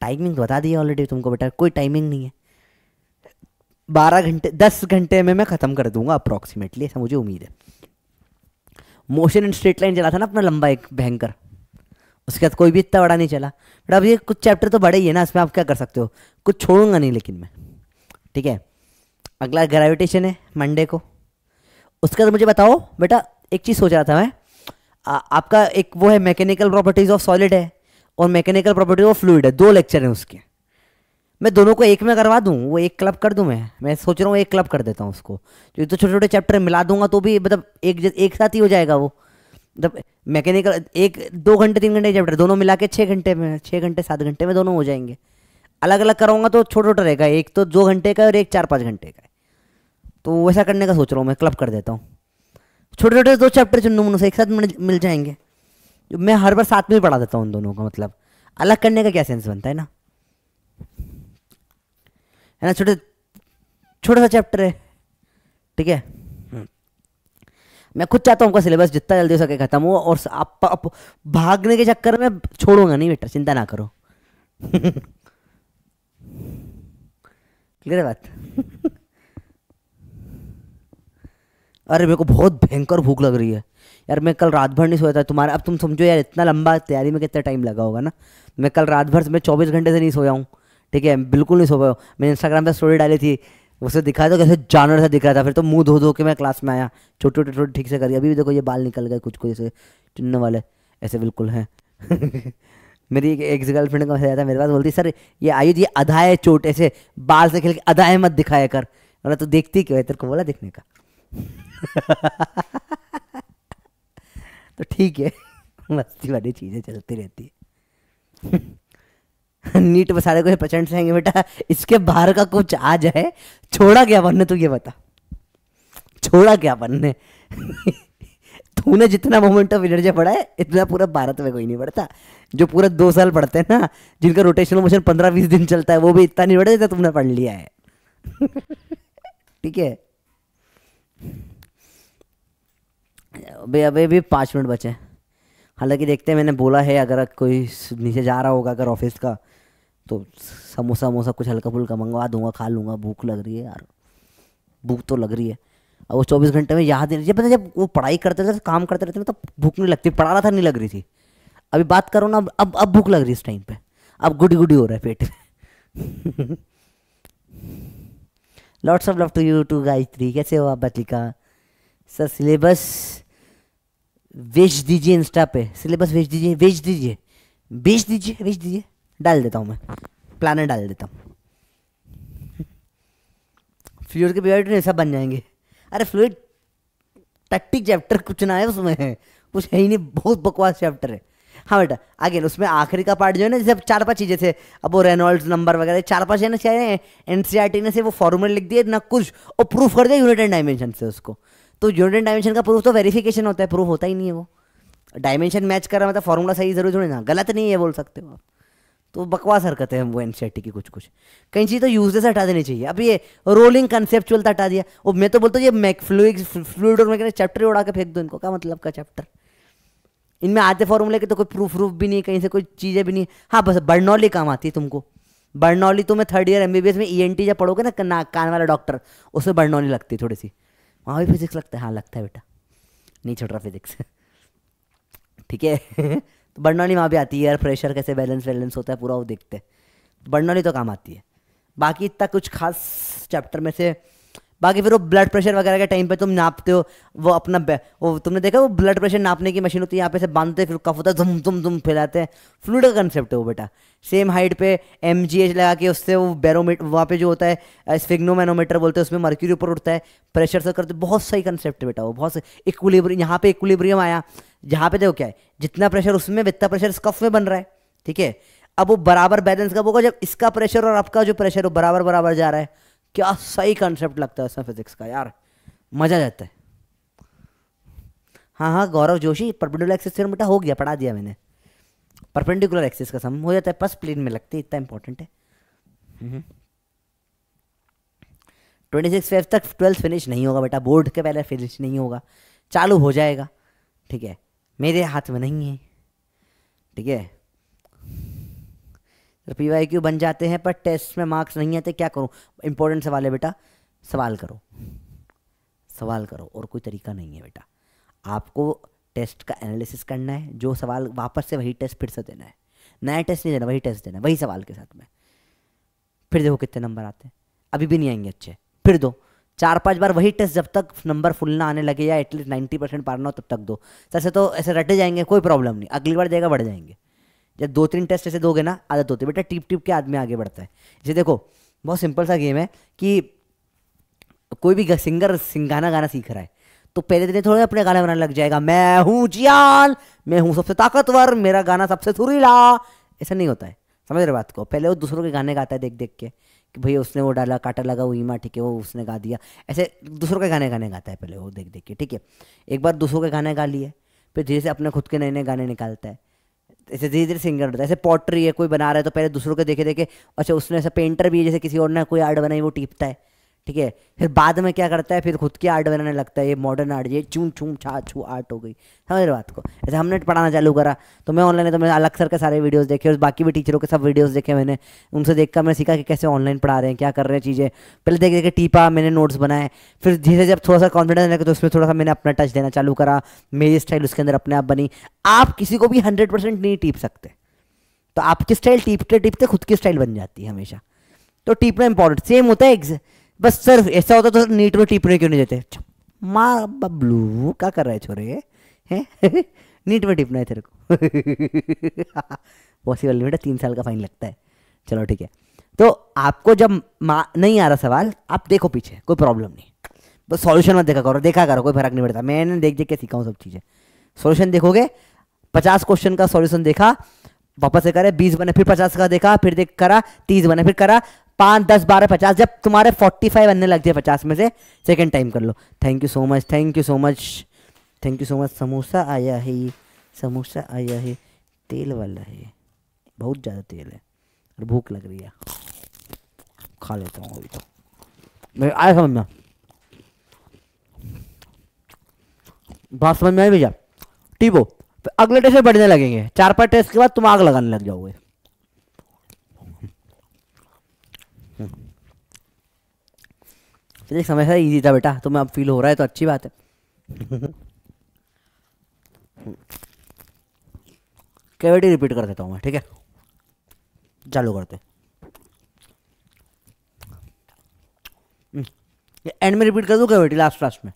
टाइमिंग बता दी ऑलरेडी तुमको बेटा कोई टाइमिंग नहीं है बारह घंटे दस घंटे में मैं ख़त्म कर दूंगा अप्रॉक्सीमेटली ऐसा मुझे उम्मीद है मोशन एंड स्ट्रेट लाइन चला था ना अपना लंबा एक भयंकर उसके बाद कोई भी इतना बड़ा नहीं चला बट अब ये कुछ चैप्टर तो बड़े ही है ना इसमें आप क्या कर सकते हो कुछ छोड़ूंगा नहीं लेकिन मैं ठीक है अगला ग्रेविटेशन है मंडे को उसके बाद मुझे बताओ बेटा एक चीज़ सोच रहा था मैं आ, आपका एक वो है मैकेनिकल प्रॉपर्टीज़ ऑफ सॉलिड है और मैकेनिकल प्रॉपर्टीज ऑफ फ्लूड है दो लेक्चर हैं उसके मैं दोनों को एक में करवा दूँ वो एक क्लब कर दूँ मैं मैं सोच रहा हूँ एक क्लब कर देता हूँ उसको जो तो छोटे छोटे चैप्टर मिला दूंगा तो भी मतलब एक एक साथ ही हो जाएगा वो मतलब मैकेनिकल एक दो घंटे तीन घंटे चैप्टर दोनों मिला के छः घंटे में छः घंटे सात घंटे में दोनों हो जाएंगे अलग अलग कराऊंगा तो छोटा छोटा रहेगा एक तो दो घंटे का और एक चार पाँच घंटे का तो वैसा करने का सोच रहा हूँ मैं क्लब कर देता हूँ छोटे छोटे दो चैप्टर चुन लूँ से एक साथ मिल जाएंगे मैं हर बार साथ में ही पढ़ा देता हूँ उन दोनों का मतलब अलग करने का क्या सेंस बनता है ना है ना छोटे छोटा सा चैप्टर है ठीक है हम्म। मैं खुद चाहता हूँ सिलेबस जितना जल्दी हो सके खत्म हो और आप, आप भागने के चक्कर में छोड़ूंगा नहीं बेटा चिंता ना करो क्लियर है बात अरे मेरे को बहुत भयंकर भूख लग रही है यार मैं कल रात भर नहीं सोया था तुम्हारा अब तुम समझो यार इतना लंबा तैयारी में कितना टाइम लगा होगा ना मैं कल रात भर मैं चौबीस घंटे से नहीं सोया हूँ ठीक है बिल्कुल नहीं सो पाया मैंने इंस्टाग्राम पर स्टोरी डाली थी उसे दिखा दो तो कैसे जानवर सा दिख रहा था फिर तो मुंह धो धो के मैं क्लास में आया छोटे छोटे छोटे ठीक से करिए अभी भी देखो ये बाल निकल गए कुछ कुछ ऐसे चुनने वाले ऐसे बिल्कुल हैं मेरी एक एक्स गर्लफ्रेंड का मैसेज आया था मेरे पास बोलती सर ये आयुध ये अधा है चोट ऐसे बाल से खेल के अधा है मत दिखाया कर बोला तो देखती क्यों है तेरे को बोला देखने का तो ठीक है मस्ती वाली चीज़ें चलती रहती है नीट में सारे कुछ पेशेंट्स रहेंगे बेटा इसके बाहर का कुछ आ जाए छोड़ा क्या बनने तू ये बता छोड़ा क्या बनने तूने जितना मोमेंट ऑफ एनर्जी पढ़ा है इतना पूरा भारत में कोई नहीं पढ़ता जो पूरा दो साल पढ़ते हैं ना जिनका रोटेशनल मोशन पंद्रह बीस दिन चलता है वो भी इतना नहीं पढ़ा जितना तुमने पढ़ लिया है ठीक है अभी अभी भी पाँच मिनट बचे हालांकि देखते हैं मैंने बोला है अगर कोई नीचे जा रहा होगा अगर ऑफिस का तो समोसा वमोसा कुछ हल्का फुल्का मंगवा दूंगा खा लूँगा भूख लग रही है यार भूख तो लग रही है और वो चौबीस घंटे में याद नहीं जब पता जब वो पढ़ाई करते थे काम करते रहते तब मतलब तो भूख नहीं लगती पढ़ा रहा था नहीं लग रही थी अभी बात करो ना अब अब भूख लग रही है इस टाइम पे अब गुडी गुडी हो रहा है पेट में lots of love to you too guys three कैसे हो आप का सर सिलेबस भेज दीजिए इंस्टा पे सिलेबस भेज दीजिए भेज दीजिए भेज दीजिए भेज दीजिए डाल देता हूँ मैं प्लानर डाल देता हूँ फ्लूड के पीरियड में सब बन जाएंगे अरे फ्लूड टट्टी चैप्टर कुछ ना है उसमें कुछ है ही नहीं बहुत बकवास चैप्टर है हाँ बेटा आगे उसमें आखिरी का पार्ट जो है ना जैसे चार पांच चीज़ें थे अब वो रेनॉल्ड्स नंबर वगैरह चार पांच है ना चाहे एन e ने से वो फॉर्मूला लिख दिए ना कुछ और प्रूफ कर दिया यूनिट एंड डायमेंशन से उसको तो यूनिट एंड डायमेंशन का प्रूफ तो वेरिफिकेशन होता है प्रूफ होता ही नहीं है वो डायमेंशन मैच कर रहा मतलब फॉर्मूला सही जरूर थोड़ी ना गलत नहीं है बोल सकते हो आप तो बकवास हरकत हैं वो एन e की कुछ कुछ कहीं चीज़ तो यूजलेस हटा देनी चाहिए अब ये रोलिंग तो कंसेप्चुअल हटा दिया और मैं तो बोलता हूँ ये मैक फ्लूड फ्लूड और मैके चैप्टर उड़ा के फेंक दो इनको क्या मतलब का चैप्टर इनमें आते फॉर्मूले के तो कोई प्रूफ व्रूफ भी नहीं कहीं से कोई चीज़ें भी नहीं हाँ बस बर्नौली काम आती है तुमको बर्नौली तुम्हें थर्ड ईयर एम में ईएनटी e जब पढ़ोगे ना नाक कान वाला डॉक्टर उसमें बर्नौली लगती है थोड़ी सी वहाँ भी फिजिक्स लगता है हाँ लगता है बेटा नहीं छोड़ रहा फिजिक्स ठीक है तो बर्नौली वहाँ भी आती है यार प्रेशर कैसे बैलेंस वैलेंस होता है पूरा वो देखते हैं बर्नौली तो काम आती है बाकी इतना कुछ खास चैप्टर में से बाकी फिर वो ब्लड प्रेशर वगैरह के टाइम पे तुम नापते हो वो अपना वो तुमने देखा वो ब्लड प्रेशर नापने की मशीन होती है यहाँ पे से बांधते फिर कफ होता है धुम धुम धुम फैलाते हैं फ्लूड का कंसेप्ट है वो बेटा सेम हाइट पे एम जी एच लगा के उससे वो बैरोमीटर वहाँ पे जो होता है स्फिग्नोमैनोमीटर बोलते हैं उसमें मर्क्यूरी ऊपर उठता है प्रेशर से करते बहुत सही कंसेप्ट है बेटा वो बहुत इक्वलीबरी यहाँ पे इक्विलिब्रियम आया जहाँ पे देखो क्या है जितना प्रेशर उसमें इतना प्रेशर इस कफ में बन रहा है ठीक है अब वो बराबर बैलेंस कब होगा जब इसका प्रेशर और आपका जो प्रेशर वो बराबर बराबर जा रहा है क्या सही कॉन्सेप्ट लगता है उसमें फिजिक्स का यार मज़ा जाता है हाँ हाँ Gaurav Joshi perpendicular axis theorem बेटा हो गया पढ़ा दिया मैंने परपेंडिकुलर एक्सिस का सम हो जाता है पस प्लेन में लगती है इतना इंपॉर्टेंट है ट्वेंटी सिक्स फेफ तक ट्वेल्थ फिनिश नहीं होगा बेटा बोर्ड के पहले फिनिश नहीं होगा चालू हो जाएगा ठीक है मेरे हाथ में नहीं है ठीक है तो पी वाई क्यू बन जाते हैं पर टेस्ट में मार्क्स नहीं आते तो क्या करूँ इंपॉर्टेंट सवाल है बेटा सवाल करो सवाल करो और कोई तरीका नहीं है बेटा आपको टेस्ट का एनालिसिस करना है जो सवाल वापस से वही टेस्ट फिर से देना है नया टेस्ट नहीं देना वही टेस्ट देना वही सवाल के साथ में फिर देखो कितने नंबर आते हैं अभी भी नहीं आएंगे अच्छे फिर दो चार पांच बार वही टेस्ट जब तक नंबर फुल ना आने लगे या एटलीस्ट नाइन्टी परसेंट पार ना हो तब तक दो सर से तो ऐसे रटे जाएंगे कोई प्रॉब्लम नहीं अगली बार जाएगा बढ़ जाएंगे जब दो तीन टेस्ट ऐसे दोगे ना आदत होती है बेटा टिप टिप के आदमी आगे बढ़ता है इसे देखो बहुत सिंपल सा गेम है कि कोई भी सिंगर सिंगाना गाना सीख रहा है तो पहले दिन थोड़े अपने गाने बनाने लग जाएगा मैं हूँ जियाल मैं हूँ सबसे ताकतवर मेरा गाना सबसे सुरीला ऐसा नहीं होता है समझ रहे बात को पहले वो दूसरों के गाने गाता है देख देख के कि भैया उसने वो डाला काटा लगा वो ईमा ठीक है वो उसने गा दिया ऐसे दूसरों के गाने गाने गाता है पहले वो देख देख के ठीक है एक बार दूसरों के गाने गा लिए फिर धीरे से अपने खुद के नए नए गाने निकालता है ऐसे धीरे धीरे सिंगर होता है ऐसे पॉटरी है कोई बना रहा है तो पहले दूसरों के देखे देखे अच्छा उसने ऐसा पेंटर भी है जैसे किसी और ने कोई आर्ट बनाई वो टीपता है ठीक है फिर बाद में क्या करता है फिर खुद की आर्ट बनाने लगता है ये मॉडर्न आर्ट ये चूम चूम छा छू आर्ट हो गई समझ रहे बात को ऐसे हमने पढ़ाना चालू करा तो मैं ऑनलाइन तो मैंने अलग सर के सारे वीडियोस देखे और बाकी भी टीचरों के सब वीडियोस देखे मैंने उनसे देखकर मैंने सीखा कि कैसे ऑनलाइन पढ़ा रहे हैं क्या कर रहे हैं चीज़ें पहले देख देखे टीपा मैंने नोट्स बनाए फिर धीरे जब थोड़ा सा कॉन्फिडेंस लगे तो उसमें थोड़ा सा मैंने अपना टच देना चालू करा मेरी स्टाइल उसके अंदर अपने आप बनी आप किसी को भी हंड्रेड नहीं टीप सकते तो आपकी स्टाइल टीपते टीपते खुद की स्टाइल बन जाती है हमेशा तो टीपना इंपॉर्टेंट सेम होता है एग्जैक्ट बस सिर्फ ऐसा होता तो नीट में टिप्पणी क्यों नहीं देते माँ बबलू क्या कर रहा है छोरे हैं नीट में टिपना है तेरे को पॉसिबल नहीं बेटा तीन साल का फाइन लगता है चलो ठीक है तो आपको जब माँ नहीं आ रहा सवाल आप देखो पीछे कोई प्रॉब्लम नहीं बस सॉल्यूशन मत देखा करो देखा करो कोई फर्क नहीं पड़ता मैंने देख देख के सीखा हूँ सब चीज़ें सॉल्यूशन देखोगे पचास क्वेश्चन का सॉल्यूशन देखा वापस से करे बीस बने फिर पचास का देखा फिर देख करा तीस बने फिर करा पांच दस बारह पचास जब तुम्हारे फोर्टी फाइव आने लग जाए पचास में से सेकेंड टाइम कर लो thank you so much thank you so much thank you so much samosa आया है समोसा आया है तेल वाला है बहुत ज़्यादा तेल है और भूख लग रही है खा लेता हूँ अभी तो मैं आया समझ में बात समझ में आई भैया टीबो तो अगले टेस्ट में बढ़ने लगेंगे चार पाँच टेस्ट के बाद तुम आग लगाने लग जाओगे समय से ईजी था बेटा तुम्हें अब फील हो रहा है तो अच्छी बात है कैविटी रिपीट कर देता हूँ मैं ठीक है चालू करते एंड हम्म, में रिपीट कर दूँ कैविटी लास्ट लास्ट में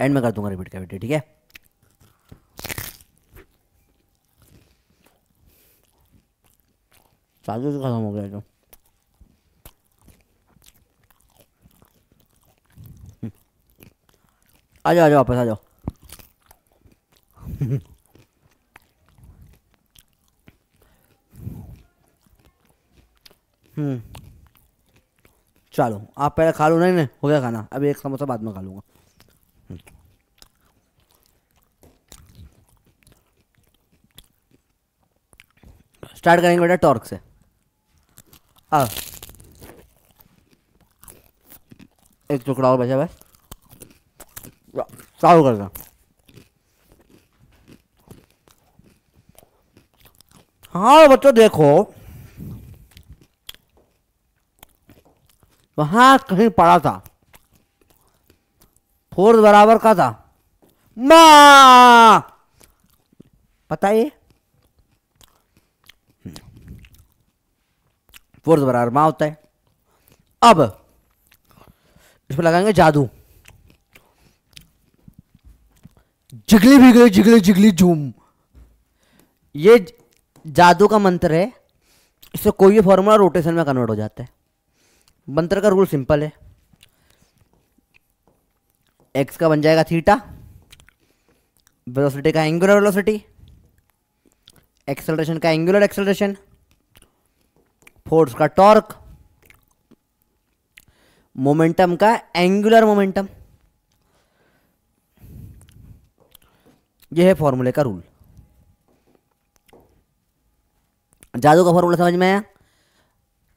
एंड में कर दूंगा रिपीट कैविटी ठीक है चालू से खत्म हो गया जो आ जाओ आ जाओ वापस आ जाओ हम्म चलो आप पहले खा लो नहीं नहीं हो गया खाना अभी एक समोसा बाद में खा लूँगा स्टार्ट करेंगे बेटा टॉर्क से आ एक टुकड़ा और बचा बस चालू कर हाँ बच्चों देखो वहां कहीं पड़ा था फोर बराबर का था पता बताइए फोर्थ बराबर माँ होता है अब इसमें लगाएंगे जादू जिगली बिगली जिगली जिगली जूम ये जादू का मंत्र है इससे कोई भी फॉर्मूला रोटेशन में कन्वर्ट हो जाता है मंत्र का रूल सिंपल है एक्स का बन जाएगा थीटा वेलोसिटी का एंगुलर वेलोसिटी एक्सेलरेशन का एंगुलर एक्सेलरेशन फोर्स का टॉर्क मोमेंटम का एंगुलर मोमेंटम यह है फॉर्मूले का रूल जादू का फॉर्मूला समझ में आया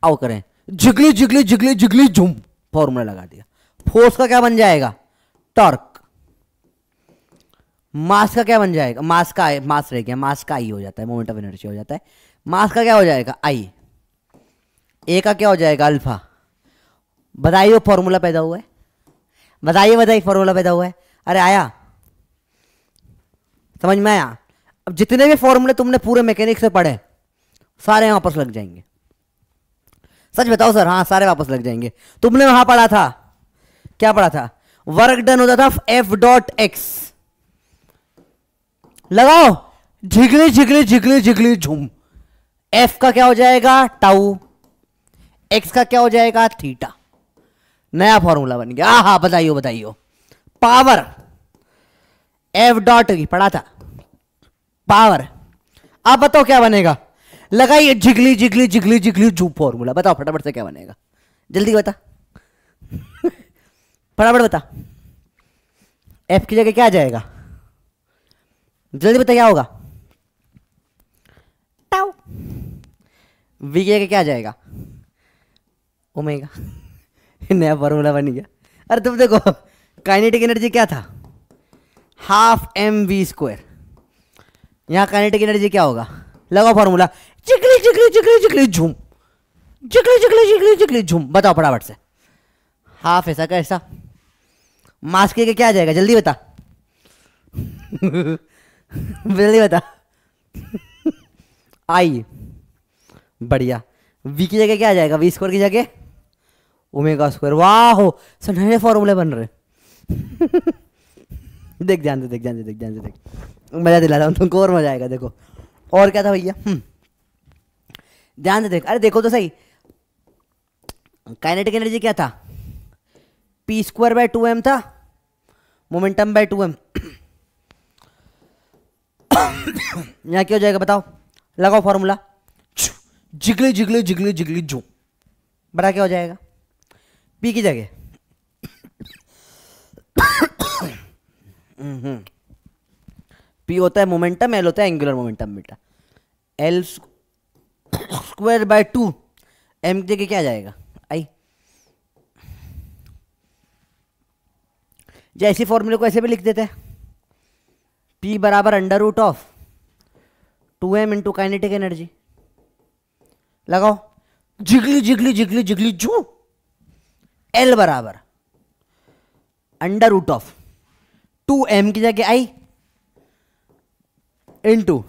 आओ करें जिगली जिगली जिगली जिगली झुम फॉर्मूला लगा दिया फोर्स का क्या बन जाएगा टॉर्क मास का क्या बन जाएगा मास का मास रह गया मास का आई हो जाता है मोमेंट ऑफ एनर्जी हो जाता है मास का क्या हो जाएगा आई ए का क्या हो जाएगा अल्फा बताइए फॉर्मूला पैदा हुआ है बताइए बताइए फॉर्मूला पैदा हुआ है अरे आया समझ में आया अब जितने भी फॉर्मूले तुमने पूरे मैकेनिक से पढ़े सारे वापस लग जाएंगे सच बताओ सर हाँ सारे वापस लग जाएंगे तुमने वहां पढ़ा था क्या पढ़ा था वर्क डन होता था एफ डॉट एक्स लगाओ झिगली झिगली झिगली झिगली झूम एफ का क्या हो जाएगा टाउ एक्स का क्या हो जाएगा थीटा नया फॉर्मूला बन गया हा बताइयो बताइयो पावर एफ डॉट पढ़ा था पावर आप बताओ क्या बनेगा लगाइए जिगली जिगली जिगली जिगली जू फॉर्मूला बताओ फटाफट से क्या बनेगा जल्दी बता फटाफट बता एफ की जगह क्या आ जाएगा जल्दी बता क्या होगा टाउ वी की जगह क्या आ जाएगा ओमेगा नया फॉर्मूला बन गया अरे तुम देखो काइनेटिक एनर्जी क्या था हाफ एम वी स्क्वायर यहाँ काइनेटिक एनर्जी क्या होगा लगाओ फॉर्मूला चिकली चिकली चिकली चिकली झूम चिकली चिकली चिकली चिकली झूम बताओ फटाफट से हाफ ऐसा का ऐसा मास के क्या आ जाएगा जल्दी बता जल्दी बता आई बढ़िया वी की जगह क्या आ जाएगा वी स्क्वायर की जगह ओमेगा स्क्वायर वाह हो नए फॉर्मूले बन रहे देख ध्यान से देख ध्यान से देख ध्यान से देख मज़ा दिला रहा हूँ तुमको और मज़ा आएगा देखो और क्या था भैया हम्म। ध्यान से देख अरे देखो तो सही काइनेटिक एनर्जी क्या था P square by two M था मोमेंटम बाय टू एम यहाँ क्या हो जाएगा बताओ लगाओ फॉर्मूला जिगली जिगली जिगली जिगली जो बड़ा क्या हो जाएगा पी की जगह पी हम्म। होता है मोमेंटम एल होता है एंगुलर मोमेंटम बेटा L square by two M के क्या जाएगा आई जैसे फॉर्मूले को ऐसे भी लिख देते हैं पी बराबर under root of two m into kinetic energy लगाओ जिगली जिगली जिगली जिगली जू एल बराबर under root of two m की जगह I into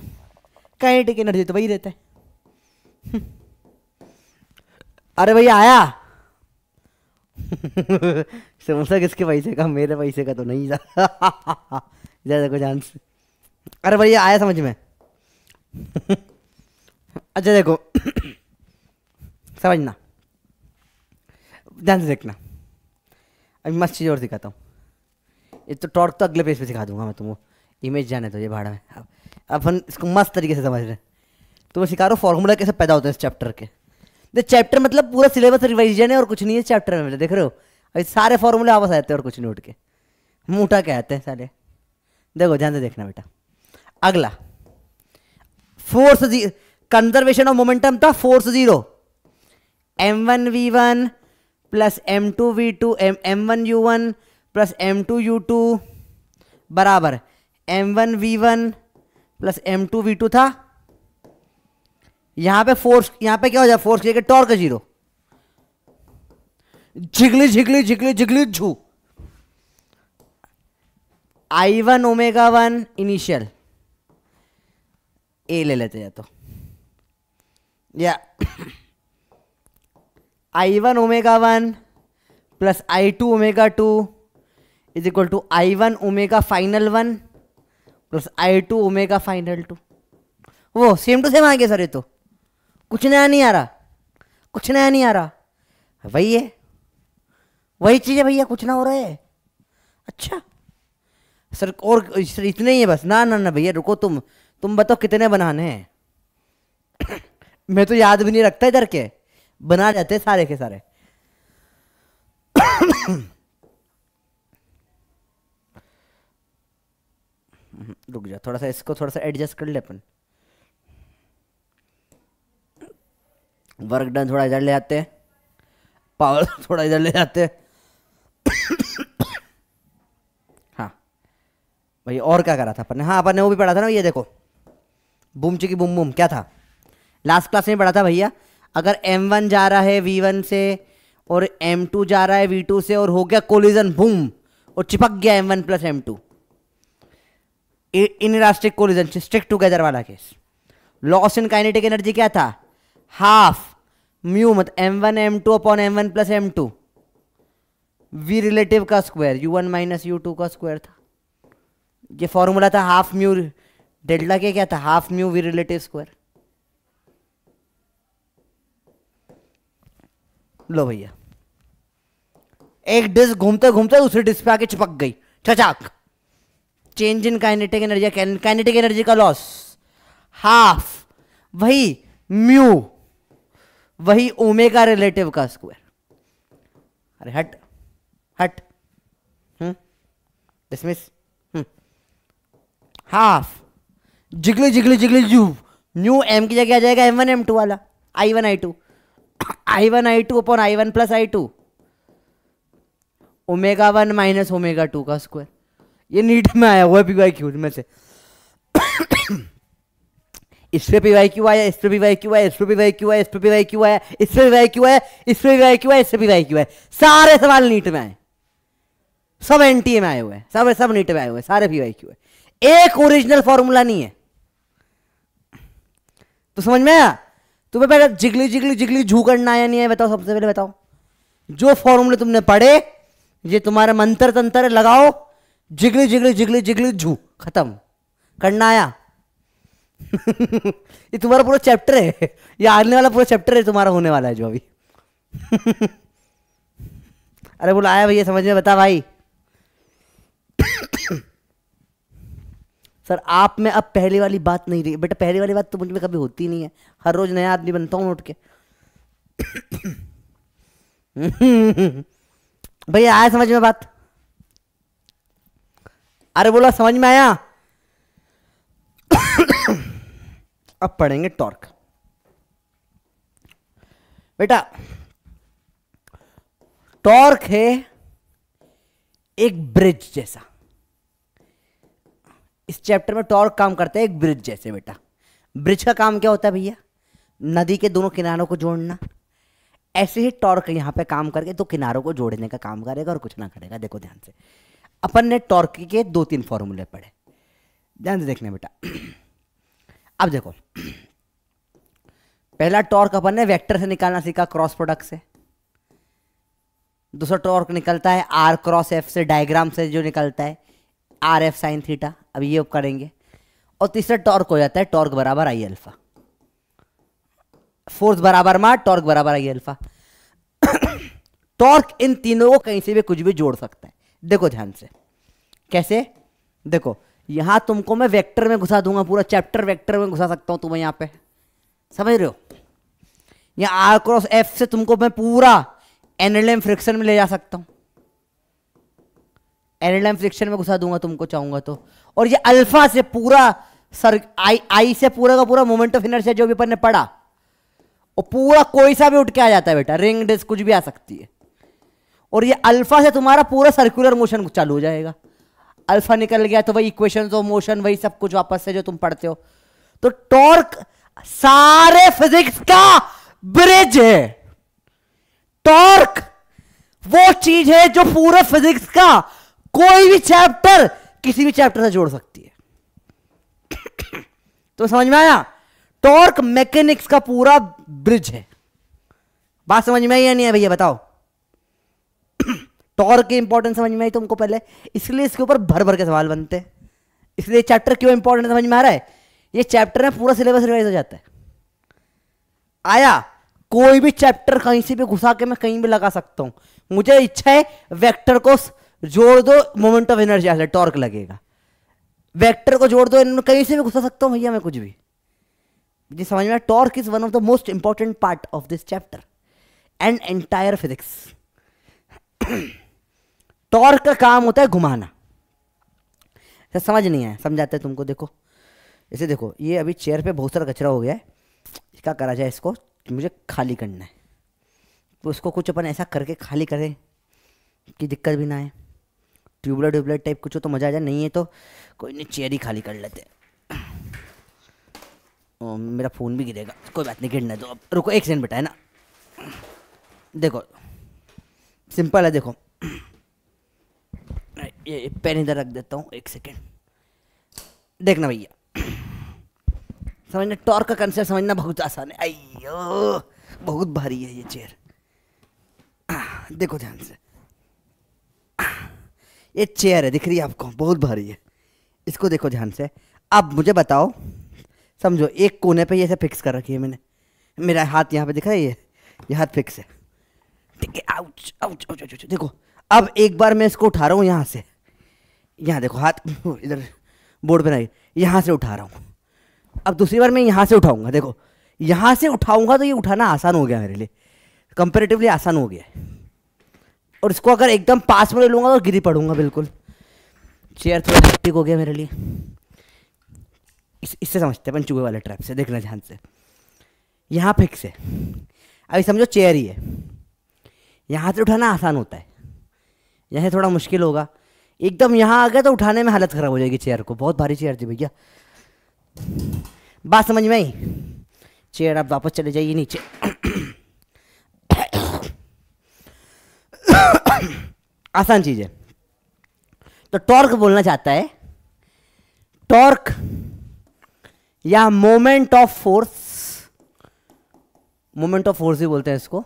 kinetic energy तो वही रहता है अरे भैया आया समोसा किसके पैसे का मेरे पैसे का तो नहीं ज़्यादा को जान से अरे भैया आया समझ में अच्छा देखो समझना ध्यान से देखना अभी मस्त चीज़ और दिखाता हूँ ये तो टॉर्क तो अगले पेज पे सिखा दूंगा मैं तुमको इमेज जाने तो ये भाड़ में अब अब हम इसको मस्त तरीके से समझ रहे हैं तुम्हें तो सिखा रहा हो फॉर्मूला कैसे पैदा होते हैं इस चैप्टर के दे तो चैप्टर मतलब पूरा सिलेबस रिवाइजन है और कुछ नहीं है चैप्टर में देख रहे हो अभी सारे फॉर्मूले वापस आते हैं और कुछ नहीं उठ के मूठा उठा के आते हैं सारे देखो ध्यान से देखना बेटा अगला फोर्स कंजर्वेशन ऑफ मोमेंटम था force zero M one V one plus M two V two M M one U one plus M two you two बराबर M one V one plus M two V two था यहां पे फोर्स यहां पे क्या हो जाए फोर्स लेके टॉर्क जीरो झिगली झिगली झिगली झिगली झू I one omega one initial ए ले लेते या तो या I one omega one plus I two omega two is equal to I one omega final one plus I two omega final two वो सेम टू सेम आ गया सर ये तो कुछ नया नहीं आ रहा कुछ नया नहीं आ रहा वही है वही चीज़ है भैया कुछ ना हो रहा है अच्छा सर और सर इतने ही है बस ना ना ना भैया रुको तुम तुम बताओ कितने बनाने हैं मैं तो याद भी नहीं रखता इधर के बना जाते सारे के सारे Mm-hmm. रुक जा थोड़ा सा इसको थोड़ा सा एडजस्ट कर ले अपन वर्क डन थोड़ा इधर ले आते हैं पावर थोड़ा इधर ले जाते हाँ भाई और क्या करा था अपन हाँ अपन ने वो भी पढ़ा था ना ये देखो बुम चुकी बुम बुम क्या था लास्ट क्लास में पढ़ा था भैया अगर एम वन जा रहा है वी वन से और एम टू जा रहा है वी टू से और हो गया कोलिजन बूम और चिपक गया M one plus M two inelastic collision stick together वाला case loss in kinetic energy क्या था हाफ म्यू मत M one M two upon M one plus M two V relative का square U one minus U two का स्क्वायर था ये फॉर्मूला था हाफ म्यू डेल्टा के क्या था half mu V relative square लो भैया एक डिस्क घूमते घूमते दूसरी डिस्क पे आके चिपक गई चचाक change in kinetic energy kinetic energy का लॉस हाफ वही म्यू वही ओमेगा रिलेटिव का स्क्वायर अरे हट हट डिसमिस हम्म. हाफ हम्म. जिगली जिगली जिगली जू न्यू एम की जगह आ जाएगा एम वन एम टू वाला I one I two I one I two upon I one plus I two omega one minus omega two का स्क्वायर ये नीट में आया हुआ है पी क्यू में से इस पे पी वाई क्यू आया इस पे पी वाई क्यू आया इस पे पी वाई क्यू आया इस पे पी वाई क्यू आया इस पे पी वाई क्यू आया इस पे पी वाई क्यू आया इस पे पी वाई क्यू आया सारे सवाल नीट में आए सब एन टी ए में आए हुए हैं सब सब नीट में आए हुए सारे पी वाई क्यू है एक ओरिजिनल फॉर्मूला नहीं है तो समझ में आया तुम्हें पहले जिगली जिगली जिगली झू करना आया नहीं है बताओ सबसे पहले बताओ जो फॉर्मूले तुमने पढ़े ये तुम्हारा मंत्र तंत्र लगाओ जिगली जिगली जिगली जिगली झू खत्म आया ये तुम्हारा पूरा चैप्टर है ये आने वाला पूरा चैप्टर है तुम्हारा होने वाला है जो अभी अरे बोला आया भैया समझ में बता भाई सर आप में अब पहली वाली बात नहीं रही बेटा पहली वाली बात तो मुझ में कभी होती नहीं है हर रोज नया आदमी बनता हूँ उठ के भैया आया समझ में बात अरे बोला समझ में आया अब पढ़ेंगे टॉर्क बेटा टॉर्क है एक ब्रिज जैसा इस चैप्टर में टॉर्क काम करता है एक ब्रिज जैसे बेटा ब्रिज का काम क्या होता है भैया नदी के दोनों किनारों को जोड़ना ऐसे ही टॉर्क यहां पे काम करके दो किनारों को जोड़ने का काम करेगा और कुछ ना करेगा देखो ध्यान से अपन ने टॉर्क के दो तीन फॉर्मूले पढ़े ध्यान से देखना बेटा अब देखो पहला टॉर्क अपन ने वेक्टर से निकालना सीखा क्रॉस प्रोडक्ट से दूसरा टॉर्क निकलता है आर क्रॉस एफ से डायग्राम से जो निकलता है आर एफ साइन थीटा अब ये करेंगे और तीसरा टॉर्क हो जाता है टॉर्क बराबर आई अल्फा फोर्स बराबर मार टॉर्क बराबर आई अल्फा टॉर्क इन तीनों को कहीं से भी कुछ भी जोड़ सकता है देखो ध्यान से कैसे देखो यहां तुमको मैं वेक्टर में घुसा दूंगा पूरा चैप्टर वेक्टर में घुसा सकता हूं तुम्हें यहां पे समझ रहे हो या आर क्रॉस एफ से तुमको मैं पूरा एनएलएम फ्रिक्शन में ले जा सकता हूं एनएलएम फ्रिक्शन में घुसा दूंगा तुमको चाहूंगा तो और ये अल्फा से पूरा सर आई आई से पूरा का पूरा मोमेंट ऑफ इनर्जी जो भी अपन ने पढ़ा और पूरा कोई सा भी उठ के आ जाता है बेटा रिंग डिस्क कुछ भी आ सकती है और ये अल्फा से तुम्हारा पूरा सर्कुलर मोशन चालू हो जाएगा अल्फा निकल गया तो वही इक्वेशन ऑफ मोशन वही सब कुछ वापस से जो तुम पढ़ते हो तो टॉर्क सारे फिजिक्स का ब्रिज है टॉर्क वो चीज है जो पूरे फिजिक्स का कोई भी चैप्टर किसी भी चैप्टर से जोड़ सकती है तो समझ में आया टॉर्क मैकेनिक्स का पूरा ब्रिज है बात समझ में आई या नहीं है भैया बताओ टॉर्क की इंपॉर्टेंस समझ में आई तुमको पहले इसलिए इसके ऊपर भर भर के सवाल बनते हैं इसलिए चैप्टर क्यों इंपॉर्टेंट समझ में आ रहा है ये चैप्टर में पूरा सिलेबस रिवाइज हो जाता है आया कोई भी चैप्टर कहीं से भी घुसा के मैं कहीं भी लगा सकता हूं मुझे इच्छा है वेक्टर को जोड़ दो मोमेंट ऑफ एनर्जी आ टॉर्क लगेगा वेक्टर को जोड़ दो कहीं से भी घुसा सकता हूँ भैया मैं कुछ भी मुझे समझ में torque is one of the most important part of this chapter and entire physics torque का काम होता है घुमाना सर अच्छा, समझ नहीं आया समझाते तुमको देखो इसे देखो ये अभी चेयर पे बहुत सारा कचरा हो गया है क्या करा जाए इसको मुझे खाली करना है तो उसको कुछ अपन ऐसा करके खाली करें कि दिक्कत भी ना आए ट्यूबलेट ट्यूबलेट टाइप कुछ हो तो मज़ा आ जाए नहीं है तो कोई नहीं चेयर ही खाली कर लेते ओ, मेरा फ़ोन भी गिरेगा कोई बात नहीं गिरने दो तो। अब रुको एक सेकेंड बेटा है ना देखो सिंपल है देखो ये पेन इधर रख देता हूँ एक सेकेंड देखना भैया समझना टॉर्क का कंसेप्ट समझना बहुत आसान है अयो बहुत भारी है ये चेयर देखो ध्यान से ये चेयर है दिख रही है आपको बहुत भारी है इसको देखो ध्यान से अब मुझे बताओ समझो एक कोने पे ये ऐसे फिक्स कर रखी है मैंने मेरा हाथ यहाँ पे दिख रहा है ये ये हाथ फिक्स है ठीक है आउच आउच आउच आउच देखो अब एक बार मैं इसको उठा रहा हूँ यहाँ से यहाँ देखो हाथ इधर बोर्ड पे नहीं यहाँ से उठा रहा हूँ अब दूसरी बार मैं यहाँ से उठाऊँगा देखो यहाँ से उठाऊँगा तो ये उठाना आसान हो गया मेरे लिए कंपेरेटिवली आसान हो गया और इसको अगर एकदम पास में ले लूँगा तो गिरी पड़ूंगा बिल्कुल चेयर थोड़ा ठीक हो गया मेरे लिए इस इससे समझते हैं चूहे वाले ट्रैप से देखना ध्यान से यहाँ फिक्स है अभी समझो चेयर ही है यहाँ से उठाना आसान होता है यहाँ थोड़ा मुश्किल होगा एकदम यहाँ आ गया तो उठाने में हालत ख़राब हो जाएगी चेयर को बहुत भारी चेयर थी भैया बात समझ में आई चेयर आप वापस चले जाइए नीचे आसान चीज़ है तो टॉर्क बोलना चाहता है टॉर्क या moment of force moment of force भी बोलते हैं इसको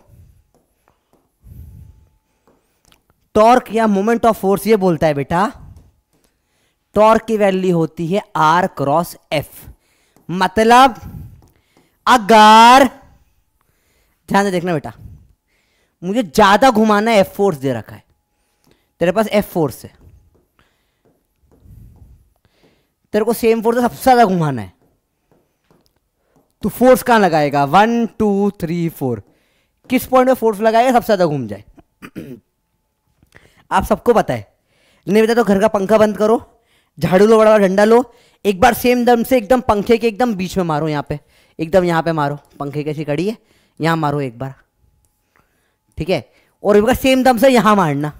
टॉर्क या मोमेंट ऑफ फोर्स ये बोलता है बेटा टॉर्क की वैल्यू होती है आर क्रॉस एफ मतलब अगर ध्यान से देखना बेटा मुझे ज्यादा घुमाना एफ फोर्स दे रखा है तेरे पास एफ फोर्स है तेरे को सेम फोर्स सबसे ज्यादा घुमाना है तो फोर्स कहां लगाएगा वन टू थ्री फोर किस पॉइंट पे फोर्स लगाएगा सबसे ज्यादा घूम जाए आप सबको पता है नहीं बेटा तो घर का पंखा बंद करो झाड़ू लो बड़ा डंडा लो एक बार सेम दम से एकदम पंखे के एकदम बीच में मारो यहाँ पे एकदम यहाँ पे मारो पंखे कैसी कड़ी है यहाँ मारो एक बार ठीक है और एक बार सेम दम से यहाँ मारना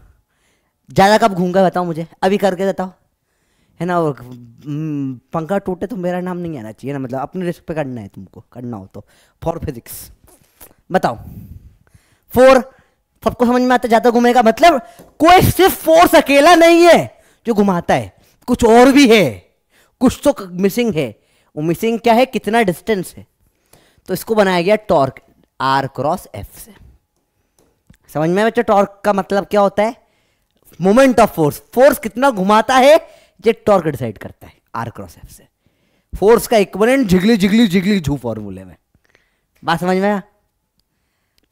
ज़्यादा कब घूमगा बताओ मुझे अभी करके बताओ है ना और हम्म, पंखा टूटे तो मेरा नाम नहीं आना चाहिए ना मतलब अपने रिस्क पे करना है तुमको करना हो तो फॉर फिजिक्स बताओ फोर सबको समझ में आता ज्यादा घूमेगा मतलब कोई सिर्फ फोर्स अकेला नहीं है जो घुमाता है कुछ और भी है कुछ तो मिसिंग है वो मिसिंग क्या है कितना डिस्टेंस है तो इसको बनाया गया टॉर्क आर क्रॉस एफ से समझ में बच्चा टॉर्क का मतलब क्या होता है मोमेंट ऑफ फोर्स फोर्स कितना घुमाता है ये टॉर्क डिसाइड करता है आर क्रॉस एफ से फोर्स का इक्वलेंट जिगली जिगली जिगली झू फॉर्मूले में बात समझ में आया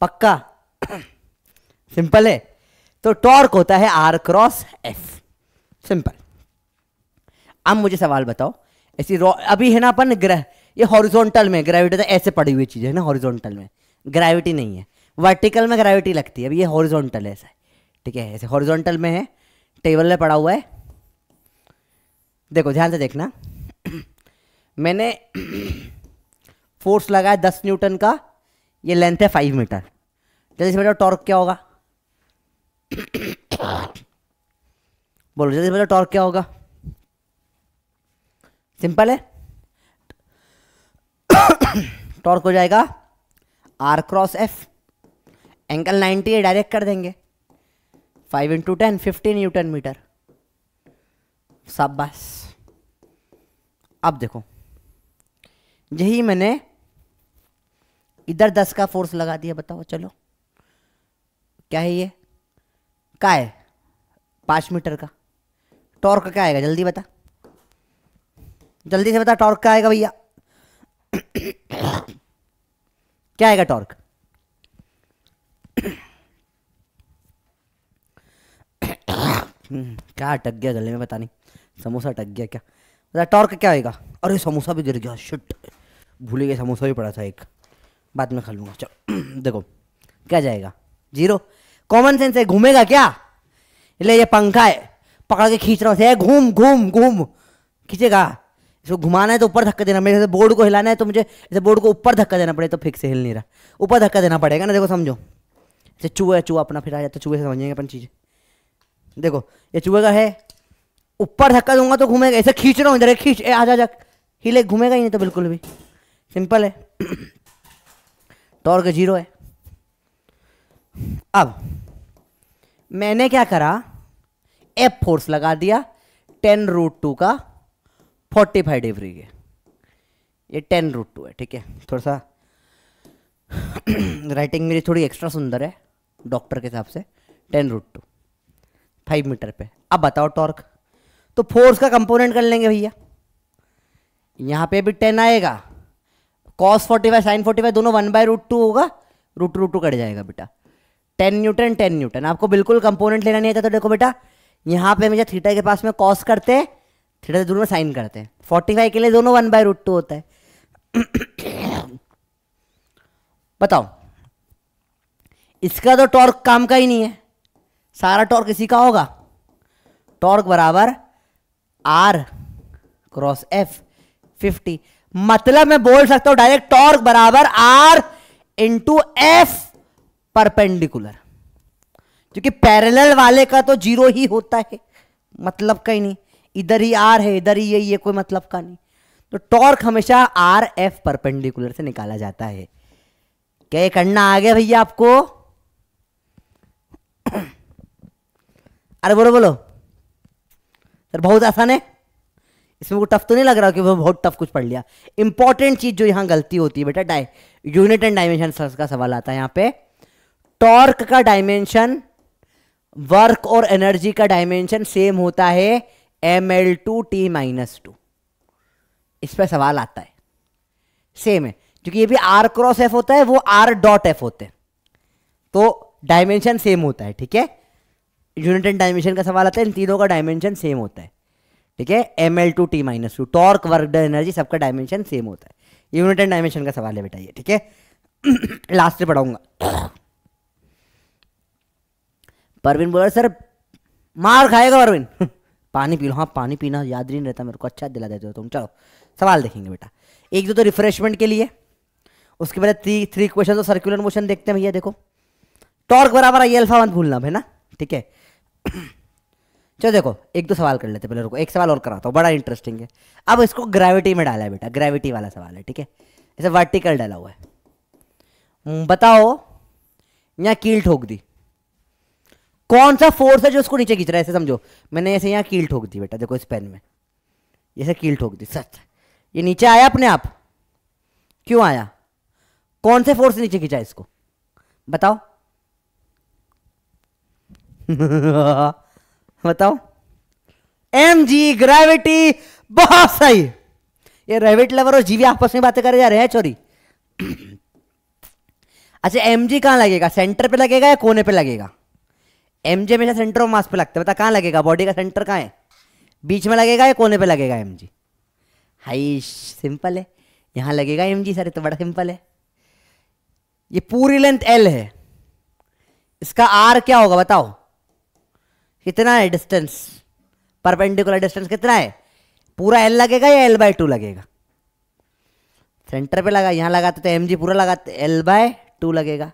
पक्का सिंपल है तो टॉर्क होता है आर क्रॉस एफ सिंपल अब मुझे सवाल बताओ ऐसी अभी है ना अपन ग्रह ये हॉरिजॉन्टल में ग्रेविटी तो ऐसे पड़ी हुई चीज़ है ना हॉरिजॉन्टल में ग्रेविटी नहीं है वर्टिकल में ग्रेविटी लगती है अब ये हॉरिजॉन्टल है ऐसा ठीक है ऐसे हॉरिजॉन्टल में है टेबल में पड़ा हुआ है देखो ध्यान से देखना मैंने फोर्स लगाया दस न्यूटन का ये लेंथ है फाइव मीटर जल्दी से बताओ टॉर्क क्या होगा बोलो जल्दी बोलो टॉर्क क्या होगा सिंपल है टॉर्क हो जाएगा are cross F angle 90 direct कर देंगे five into ten fifteen newton metre सब बस अब देखो यही मैंने इधर दस का फोर्स लगा दिया बताओ चलो क्या है ये का है पाँच मीटर का टॉर्क क्या आएगा जल्दी बता जल्दी से बता टॉर्क क्या आएगा भैया क्या आएगा टॉर्क हम्म, क्या अटक गया गले में पता नहीं समोसा अटक गया क्या बता टॉर्क क्या आएगा अरे समोसा भी गिर गया शिट भूल गया समोसा भी पड़ा था एक बाद में खा लूँगा चलो देखो क्या जाएगा जीरो कॉमन सेंस है घूमेगा क्या ले ये पंखा है पकड़ के खींच रहा है घूम घूम घूम खींचेगा इसको घुमाना है तो ऊपर धक्का देना पड़ेगा बोर्ड को हिलाना है तो मुझे इसे बोर्ड को ऊपर धक्का देना पड़ेगा तो फिक्स हिल नहीं रहा ऊपर धक्का देना पड़ेगा ना देखो समझो जैसे चूहे चूहा अपना फिर आ जाता है चूहे से समझेंगे अपन चीज़ देखो ये चूहे का है ऊपर धक्का दूंगा तो घूमेगा ऐसे खींच रहा हूँ इधर खींच ए आ जा हिले घूमेगा ही नहीं तो बिल्कुल भी सिंपल है टॉर्क जीरो है अब मैंने क्या करा एफ फोर्स लगा दिया टेन रूट टू का फोर्टी फाइव डिग्री के ये टेन रूट टू है ठीक है थोड़ा सा राइटिंग मेरी थोड़ी एक्स्ट्रा सुंदर है डॉक्टर के हिसाब से ten root two five metre पे अब बताओ टॉर्क तो फोर्स का कंपोनेंट कर लेंगे भैया यहाँ पे भी टेन आएगा cos forty five sine forty five दोनों वन बाय रूट टू होगा रूट रूट टू कट जाएगा बेटा टेन न्यूटन टेन न्यूटन आपको बिल्कुल कंपोनेंट लेना नहीं आता तो देखो बेटा यहाँ पे हमेशा थीटा के पास में कॉस करते हैं थीटा से दूर में साइन करते हैं फोर्टी फाइव के लिए दोनों वन बाय रूट टू होता है बताओ इसका तो टॉर्क काम का ही नहीं है सारा टॉर्क इसी का होगा टॉर्क बराबर आर क्रॉस एफ फिफ्टी मतलब मैं बोल सकता हूं डायरेक्ट टॉर्क बराबर आर इंटू एफ परपेंडिकुलर क्योंकि पैरेलल वाले का तो जीरो ही होता है मतलब का ही नहीं इधर ही आर है इधर ही ये ये कोई मतलब का नहीं तो टॉर्क हमेशा आर एफ परपेंडिकुलर से निकाला जाता है क्या ये करना आ गया भैया आपको अरे बोलो बोलो सर बहुत आसान है इसमें वो टफ तो नहीं लग रहा कि बहुत टफ कुछ पढ़ लिया इंपॉर्टेंट चीज जो यहां गलती होती है बेटा डाई यूनिट एंड डायमेंशन का सवाल आता है यहां पर टॉर्क का डायमेंशन वर्क और एनर्जी का डायमेंशन सेम होता है M L two T minus two इस पर सवाल आता है सेम है क्योंकि ये भी आर क्रॉस एफ होता है वो आर डॉट एफ होते हैं तो डायमेंशन सेम होता है ठीक है यूनिट एंड डायमेंशन का सवाल आता है इन तीनों का डायमेंशन सेम होता है ठीक है M L two T minus two torque work energy सबका डायमेंशन सेम होता है यूनिट एंड डायमेंशन का सवाल है बेटा ये ठीक है लास्ट से पढ़ाऊंगा परवीन बोला सर मार खाएगा परवीन पानी पी लो हाँ पानी पीना याद नहीं रहता मेरे को अच्छा दिला देते हो तुम चलो सवाल देखेंगे बेटा एक दो तो रिफ्रेशमेंट के लिए उसके बाद थ्री थ्री क्वेश्चन तो सर्कुलर मोशन देखते हैं भैया देखो टॉर्क बराबर आई अल्फा मत भूलना है ना ठीक है चलो देखो एक दो सवाल कर लेते पहले रुको एक सवाल और कराता हूँ बड़ा इंटरेस्टिंग है अब इसको ग्रेविटी में डाला है बेटा ग्रेविटी वाला सवाल है ठीक है इसे वर्टिकल डाला हुआ है बताओ यहाँ कील ठोक दी कौन सा फोर्स है जो उसको नीचे खींच रहा है ऐसे समझो मैंने ऐसे यहाँ कील ठोक दी बेटा देखो इस पेन में ऐसे कील ठोक दी सच ये नीचे आया अपने आप क्यों आया कौन से फोर्स नीचे खींचा इसको बताओ बताओ एम जी ग्रेविटी बहुत सही ये रेविट लवर और जीवी आपस में बातें करे जा रहे हैं चोरी अच्छा एम जी कहां लगेगा सेंटर पे लगेगा या कोने पे लगेगा एमजे हमेशा सेंटर ऑफ मास पे लगता है बता कहाँ लगेगा बॉडी का सेंटर कहाँ है बीच में लगेगा या कोने पे लगेगा एम जी हाई सिंपल है यहाँ लगेगा एम जी सर तो बड़ा सिंपल है ये पूरी लेंथ एल है इसका आर क्या होगा बताओ कितना है डिस्टेंस परपेंडिकुलर डिस्टेंस कितना है पूरा एल लगेगा या एल बाय टू लगेगा सेंटर पे लगा यहाँ लगाते तो एम जी पूरा लगाते एल बाय टू लगेगा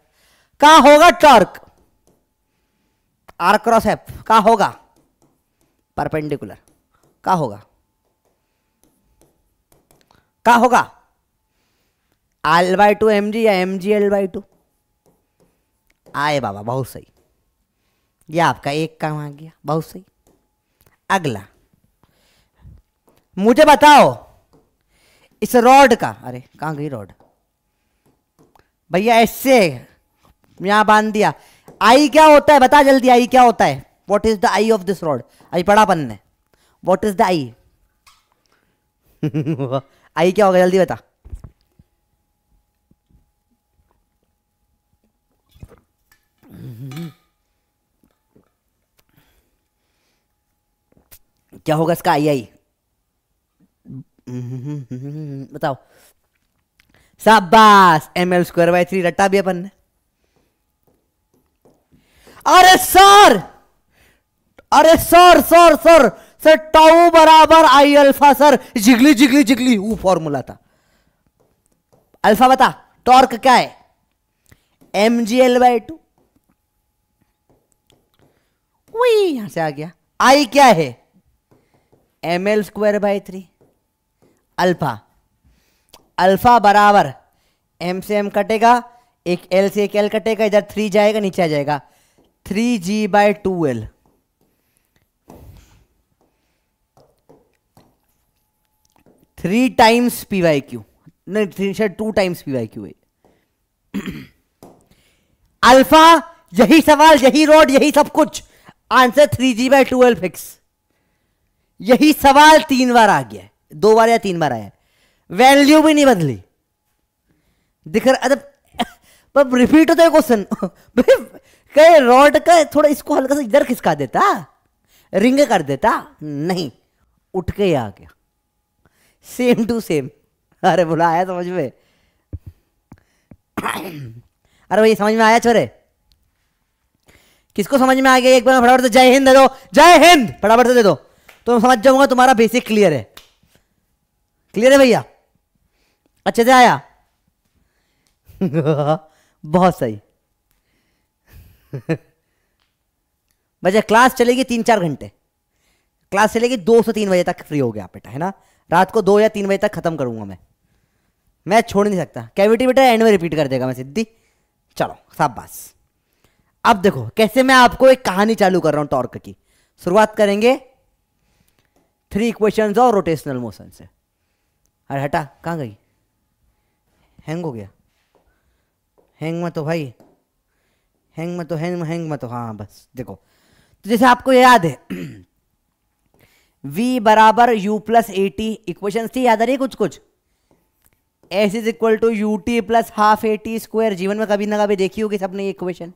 कहा होगा टॉर्क आर क्रॉस एफ का होगा परपेंडिकुलर का होगा का होगा L by two M G या M G L by two आए बाबा बहुत सही ये आपका एक काम आ गया बहुत सही अगला मुझे बताओ इस रॉड का अरे कहाँ गई रॉड भैया ऐसे यहां बांध दिया आई क्या होता है बता जल्दी आई क्या होता है what is the I of this rod अभी पढ़ा पन्न ने what is the I I क्या होगा जल्दी बता क्या होगा इसका आई आई बताओ बास M L square by three रट्टा भी अपन ने अरे सर अरे sir sir sir sir tau बराबर आई अल्फा सर जिगली जिगली जिगली वो फॉर्मूला था अल्फा बता टॉर्क क्या है M G L by two वही यहां से आ गया आई क्या है M L square by three alpha alpha बराबर एम से एम कटेगा एक एल से एक एल कटेगा इधर थ्री जाएगा नीचे आ जाएगा three g by two l three times P Y Q नहीं थ्री शायद two times P Y Q alpha यही सवाल यही रोड यही सब कुछ answer three g by two l fix यही सवाल तीन बार आ गया दो बार या तीन बार आया वैल्यू भी नहीं बदली दिख रहा अब रिपीट होता है क्वेश्चन कहे रॉड का थोड़ा इसको हल्का सा इधर खिसका देता रिंग कर देता नहीं उठ के आ गया सेम टू सेम अरे बोला आया समझ में अरे भाई समझ में आया छोरे किसको समझ में आ गया एक बार फटाफट से जय हिंद दे दो जय हिंद फटाफट से दे दो तो समझ जाऊंगा तुम्हारा बेसिक क्लियर है क्लियर है भैया अच्छे से आया बहुत सही बजे क्लास चलेगी तीन चार घंटे क्लास चलेगी दो से तीन बजे तक फ्री हो गया बेटा है ना रात को दो या तीन बजे तक खत्म करूंगा मैं मैं छोड़ नहीं सकता कैविटी बेटा एंड में रिपीट कर देगा मैं सिद्धि चलो शाबाश अब देखो कैसे मैं आपको एक कहानी चालू कर रहा हूं टॉर्क की शुरुआत करेंगे थ्री इक्वेशन और रोटेशनल मोशन से अरे हटा कहाँ गई हैंग हो गया हैंग में तो भाई हैंग मत हो हैंग हैंग मत हो हाँ बस देखो तो जैसे आपको याद है v बराबर u plus a t equation थी याद आ रही है कुछ कुछ s is equal to u t plus half a t square जीवन में कभी ना कभी देखी होगी सबने ये इक्वेशन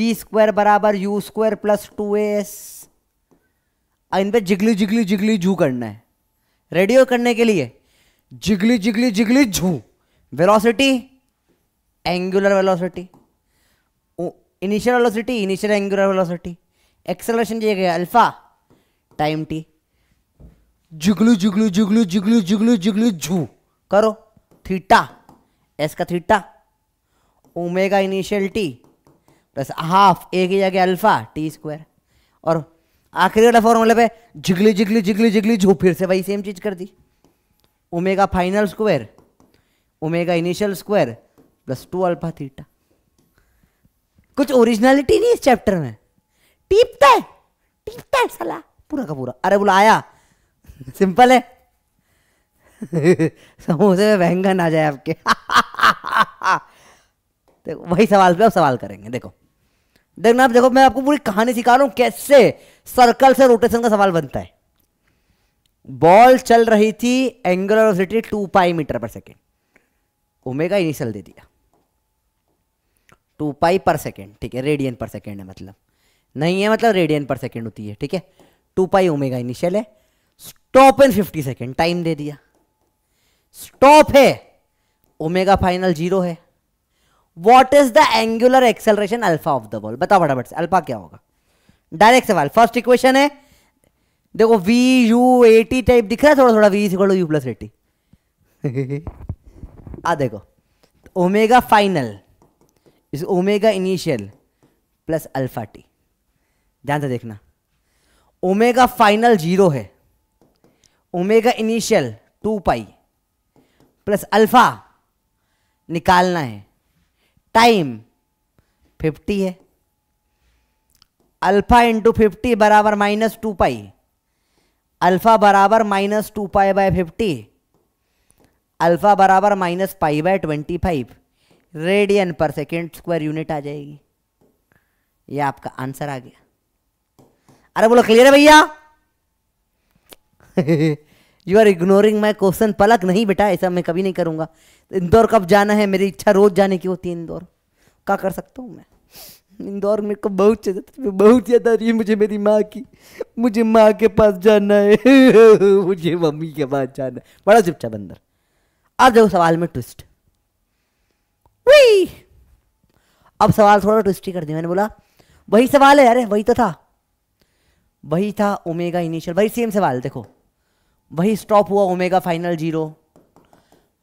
वी स्क्वायर बराबर u square plus two s इन पर जिगली जिगली जिगली झू करना है रेडियो करने के लिए जिगली जिगली जिगली झू velocity angular velocity initial velocity initial angular velocity acceleration दिया अल्फा टाइम टी जुगलू जुगलू जुगलू जुगलू जुगलू जुगलू झू करो थीटा एस का theta omega initial t plus half a की जगह अल्फा टी स्क्वायर और आखिरी वाला फॉर्मूले पे जिगली जिगली जिगली जिगली झू फिर से वही सेम चीज़ कर दी omega final square omega initial square plus two alpha theta कुछ ओरिजिनलिटी नहीं इस चैप्टर में टीपता है टीपता है साला पूरा का पूरा अरे आया सिंपल है समोसे में बैंगन आ जाए आपके देखो वही सवाल पे आप सवाल करेंगे देखो देखना आप देखो मैं आपको पूरी कहानी सिखा रहा हूं कैसे सर्कल से रोटेशन का सवाल बनता है बॉल चल रही थी angular velocity two pi metre पर सेकेंड ओमेगा इनिशियल दे दिया टू पाई पर सेकेंड ठीक है रेडियन पर सेकेंड है मतलब नहीं है मतलब रेडियन पर सेकेंड होती है ठीक है टू पाई ओमेगा इनिशियल है stop in fifty second time दे दिया स्टॉप है ओमेगा फाइनल जीरो है what is the angular acceleration alpha of the ball बताओ फटाफट से अल्फा क्या होगा डायरेक्ट सवाल फर्स्ट इक्वेशन है देखो वी यू एटी टाइप दिख रहा है थोड़ा थोड़ा v equal u plus a t आ देखो omega final is omega initial plus alpha t ध्यान से देखना ओमेगा फाइनल जीरो है omega initial two pi plus alpha निकालना है टाइम फिफ्टी है अल्फा इंटू फिफ्टी बराबर माइनस टू पाई अल्फा बराबर minus two pi by fifty alpha बराबर minus pi by twenty five radian पर सेकेंड स्क्वायर यूनिट आ जाएगी ये आपका आंसर आ गया अरे बोलो क्लियर है भैया you are ignoring my question Palak नहीं बेटा ऐसा मैं कभी नहीं करूंगा इंदौर कब जाना है मेरी इच्छा रोज जाने की होती है इंदौर क्या कर सकता हूँ मैं इंदौर मेरे को बहुत ज़्यादा बहुत ज़्यादा रही है मुझे मेरी माँ की मुझे माँ के पास जाना है मुझे मम्मी के पास जाना है बड़ा चुपचाप अंदर आ जाओ सवाल में ट्विस्ट वी अब सवाल थोड़ा ट्विस्टी कर दिया मैंने बोला वही सवाल है अरे वही तो था वही था ओमेगा इनिशियल वही सेम सवाल देखो वही स्टॉप हुआ ओमेगा फाइनल जीरो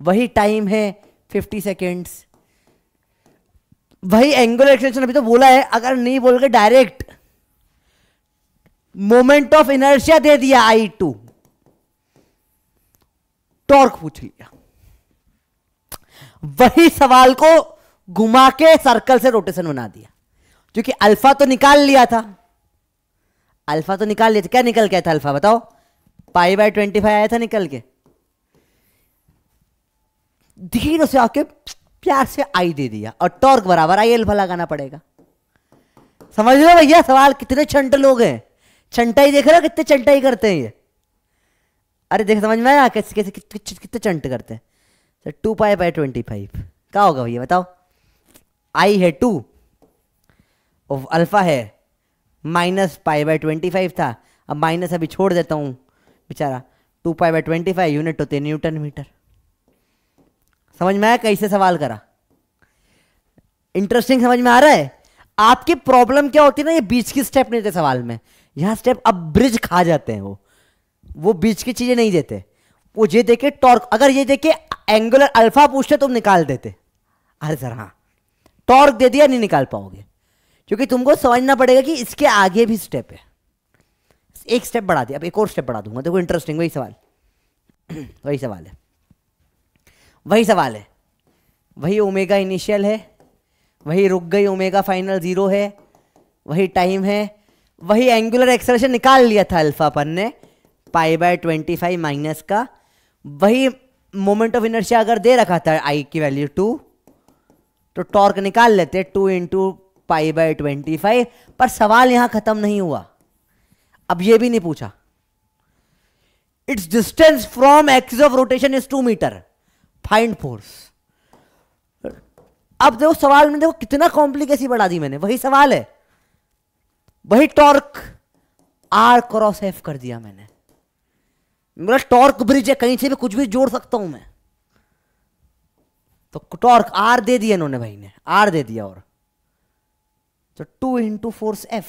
वही टाइम है फिफ्टी सेकेंड्स वही एंगुलर एक्सटेंशन अभी तो बोला है अगर नहीं बोल के डायरेक्ट मोमेंट ऑफ इनर्शिया दे दिया आई टू टॉर्क पूछ लिया वही सवाल को घुमा के सर्कल से रोटेशन बना दिया क्योंकि अल्फा तो निकाल लिया था अल्फा तो निकाल लिया था क्या निकल गया था अल्फा बताओ पाई बाय ट्वेंटी फाइव आया था निकल के धीरे से आके प्यार से आई दे दिया और टॉर्क बराबर आई अल्फा लगाना पड़ेगा समझ लो भैया सवाल कितने छंट लोग हैं छंटा ही देख रहे हो कितने चंटाई करते हैं ये अरे देख समझ में आया कैसे कैसे कितने चंट करते हैं तो two pi by twenty five क्या होगा भैया बताओ आई है टू और अल्फ़ा है minus pi by twenty five था अब माइनस अभी छोड़ देता हूँ बेचारा two pi by twenty five unit होते न्यूटन मीटर समझ में आया कैसे सवाल करा इंटरेस्टिंग समझ में आ रहा है आपकी प्रॉब्लम क्या होती है ना ये बीच की स्टेप नहीं देते सवाल में यहाँ स्टेप अब ब्रिज खा जाते हैं वो वो बीच की चीज़ें नहीं देते वो ये देखे टॉर्क अगर ये देखे एंगुलर अल्फा पूछते तुम निकाल देते अरे सर हाँ टॉर्क दे दिया नहीं निकाल पाओगे क्योंकि तुमको समझना पड़ेगा कि इसके आगे भी स्टेप है एक स्टेप बढ़ा दिया अब एक और स्टेप बढ़ा दूंगा देखो इंटरेस्टिंग वही सवाल वही सवाल है वही सवाल है वही ओमेगा इनिशियल है वही रुक गई ओमेगा फाइनल ज़ीरो है वही टाइम है वही एंगुलर एक्सलेशन निकाल लिया था अल्फा अपन ने pi by twenty five minus का वही मोमेंट ऑफ इनर्शिया अगर दे रखा था आई की वैल्यू टू तो टॉर्क निकाल लेते two into pi by twenty five पर सवाल यहां खत्म नहीं हुआ अब यह भी नहीं पूछा it's distance from axis of rotation is two metre find force अब देखो सवाल में देखो कितना कॉम्प्लिकेसी बढ़ा दी मैंने वही सवाल है वही टॉर्क आर क्रॉस एफ कर दिया मैंने मेरा टॉर्क ब्रिज है कहीं से भी कुछ भी जोड़ सकता हूं मैं तो टॉर्क आर दे दिया इन्होंने भाई ने आर दे दिया और तो टू इंटू फोर्स एफ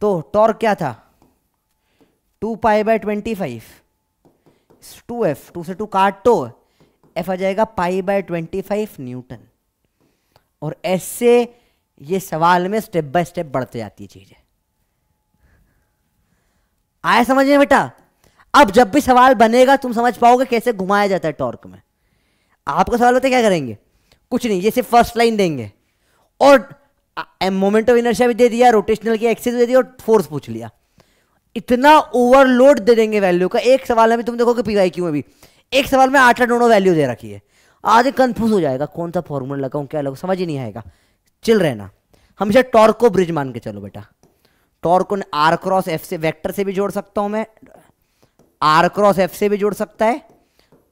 तो टॉर्क क्या था two pi by twenty five two f two से टू काट तो एफ आ जाएगा pi by twenty five newton और ऐसे ये सवाल में स्टेप बाय स्टेप बढ़ते जाती है चीज़ें आया समझ में बेटा अब जब भी सवाल बनेगा तुम समझ पाओगे कैसे घुमाया जाता है टॉर्क में आपका सवाल होता है क्या करेंगे कुछ नहीं ये सिर्फ फर्स्ट लाइन देंगे और मोमेंट ऑफ इनर्शिया भी दे दिया रोटेशनल की एक्सेस दे दिया और फोर्स पूछ लिया इतना ओवरलोड दे देंगे वैल्यू का एक सवाल में तुम देखोगे पी वाई क्यू में भी एक सवाल में आठ आठ दोनों वैल्यू दे रखी है आज कंफ्यूज हो जाएगा कौन सा फॉर्मूला लगाऊँ क्या लगाऊँ समझ ही नहीं आएगा चिल रहना हमेशा टॉर्क को ब्रिज मान के चलो बेटा टॉर्क को आर क्रॉस एफ से वेक्टर से भी जोड़ सकता हूं मैं आर क्रॉस एफ से भी जुड़ सकता है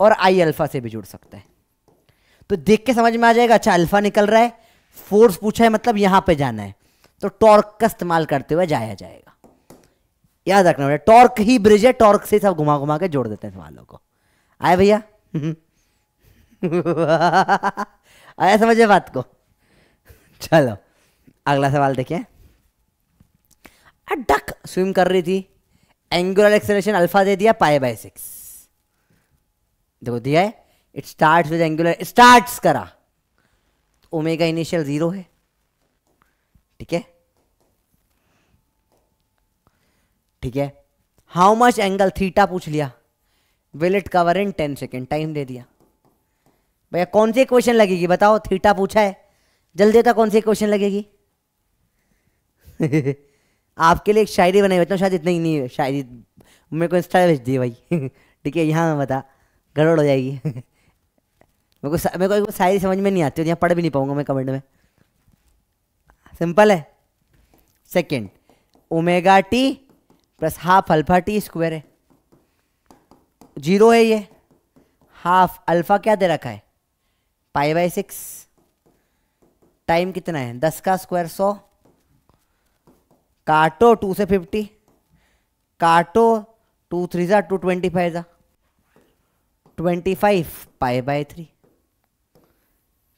और आई अल्फा से भी जुड़ सकता है तो देख के समझ में आ जाएगा अच्छा अल्फा निकल रहा है फोर्स पूछा है मतलब यहां पे जाना है तो टॉर्क का इस्तेमाल करते हुए जाया जाएगा याद रखना बेटा टॉर्क ही ब्रिज है टॉर्क से सब घुमा घुमा के जोड़ देते हैं सवालों को आया भैया आया समझे बात को चलो अगला सवाल देखिए हाँ, डक स्विम कर रही थी एंगुलर एक्सेलेशन अल्फा दे दिया पाए बाय सिक्स देखो दिया है it start with angular start करा ओमेगा इनिशियल जीरो है ठीक है ठीक है हाउ मच एंगल थीटा पूछ लिया will it cover in ten second time दे दिया भैया कौन सी क्वेश्चन लगेगी बताओ थीटा पूछा है जल्दी तक कौन सी क्वेश्चन लगेगी आपके लिए एक शायरी बनाई बताऊँ मतलब शायद इतना ही नहीं है शायरी मेरे को इंस्टा भेज दिए भाई ठीक है यहाँ बता गड़बड़ हो जाएगी मेरे को मेरे को शायरी समझ में नहीं आती यहाँ पढ़ भी नहीं पाऊँगा मैं कमेंट में सिंपल है second omega t plus half alpha t square है जीरो है ये हाफ अल्फा क्या दे रखा है पाई बाई सिक्स टाइम कितना है दस का स्क्वायर सौ काटो टू से फिफ्टी काटो टू थ्री ज़ा टू ट्वेंटी फाइव ज़ा twenty five pi by three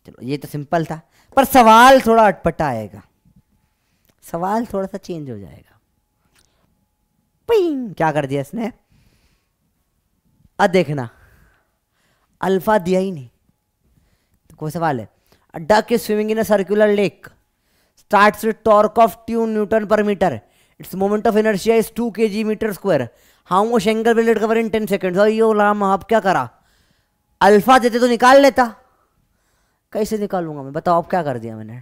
चलो ये तो सिंपल था पर सवाल थोड़ा अटपटा आएगा सवाल थोड़ा सा चेंज हो जाएगा पिंग क्या कर दिया इसने अब देखना अल्फा दिया ही नहीं तो कोई सवाल है duck is swimming in a circular lake starts with torque of 2 newton per meter. Its moment of inertia is 2 kg meter square. How much angle will it cover in 10 seconds? और यो लाम आप क्या करा अल्फा देते तो निकाल लेता कैसे निकालूंगा मैं बताओ अब क्या कर दिया मैंने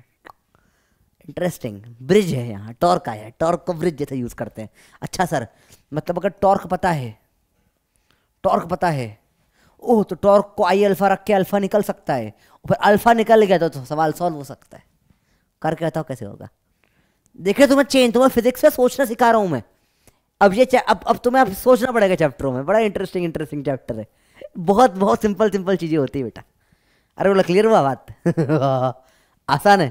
इंटरेस्टिंग ब्रिज है यहाँ टॉर्क आया है टॉर्क को ब्रिज जैसे यूज़ करते हैं अच्छा सर मतलब अगर टॉर्क पता है टॉर्क पता है ओह तो टॉर्क को आई अल्फा रख के अल्फा निकल सकता है और फिर अल्फा निकल गया तो, तो सवाल सॉल्व हो सकता है करके बताओ कैसे होगा देखिए तुम्हें चेंज तुम्हें फिजिक्स में सोचना सिखा रहा हूँ मैं अब ये अब अब तुम्हें अब सोचना पड़ेगा चैप्टरों में बड़ा इंटरेस्टिंग इंटरेस्टिंग चैप्टर है बहुत बहुत सिंपल सिंपल चीज़ें होती है बेटा अरे बोला क्लियर हुआ बात आसान है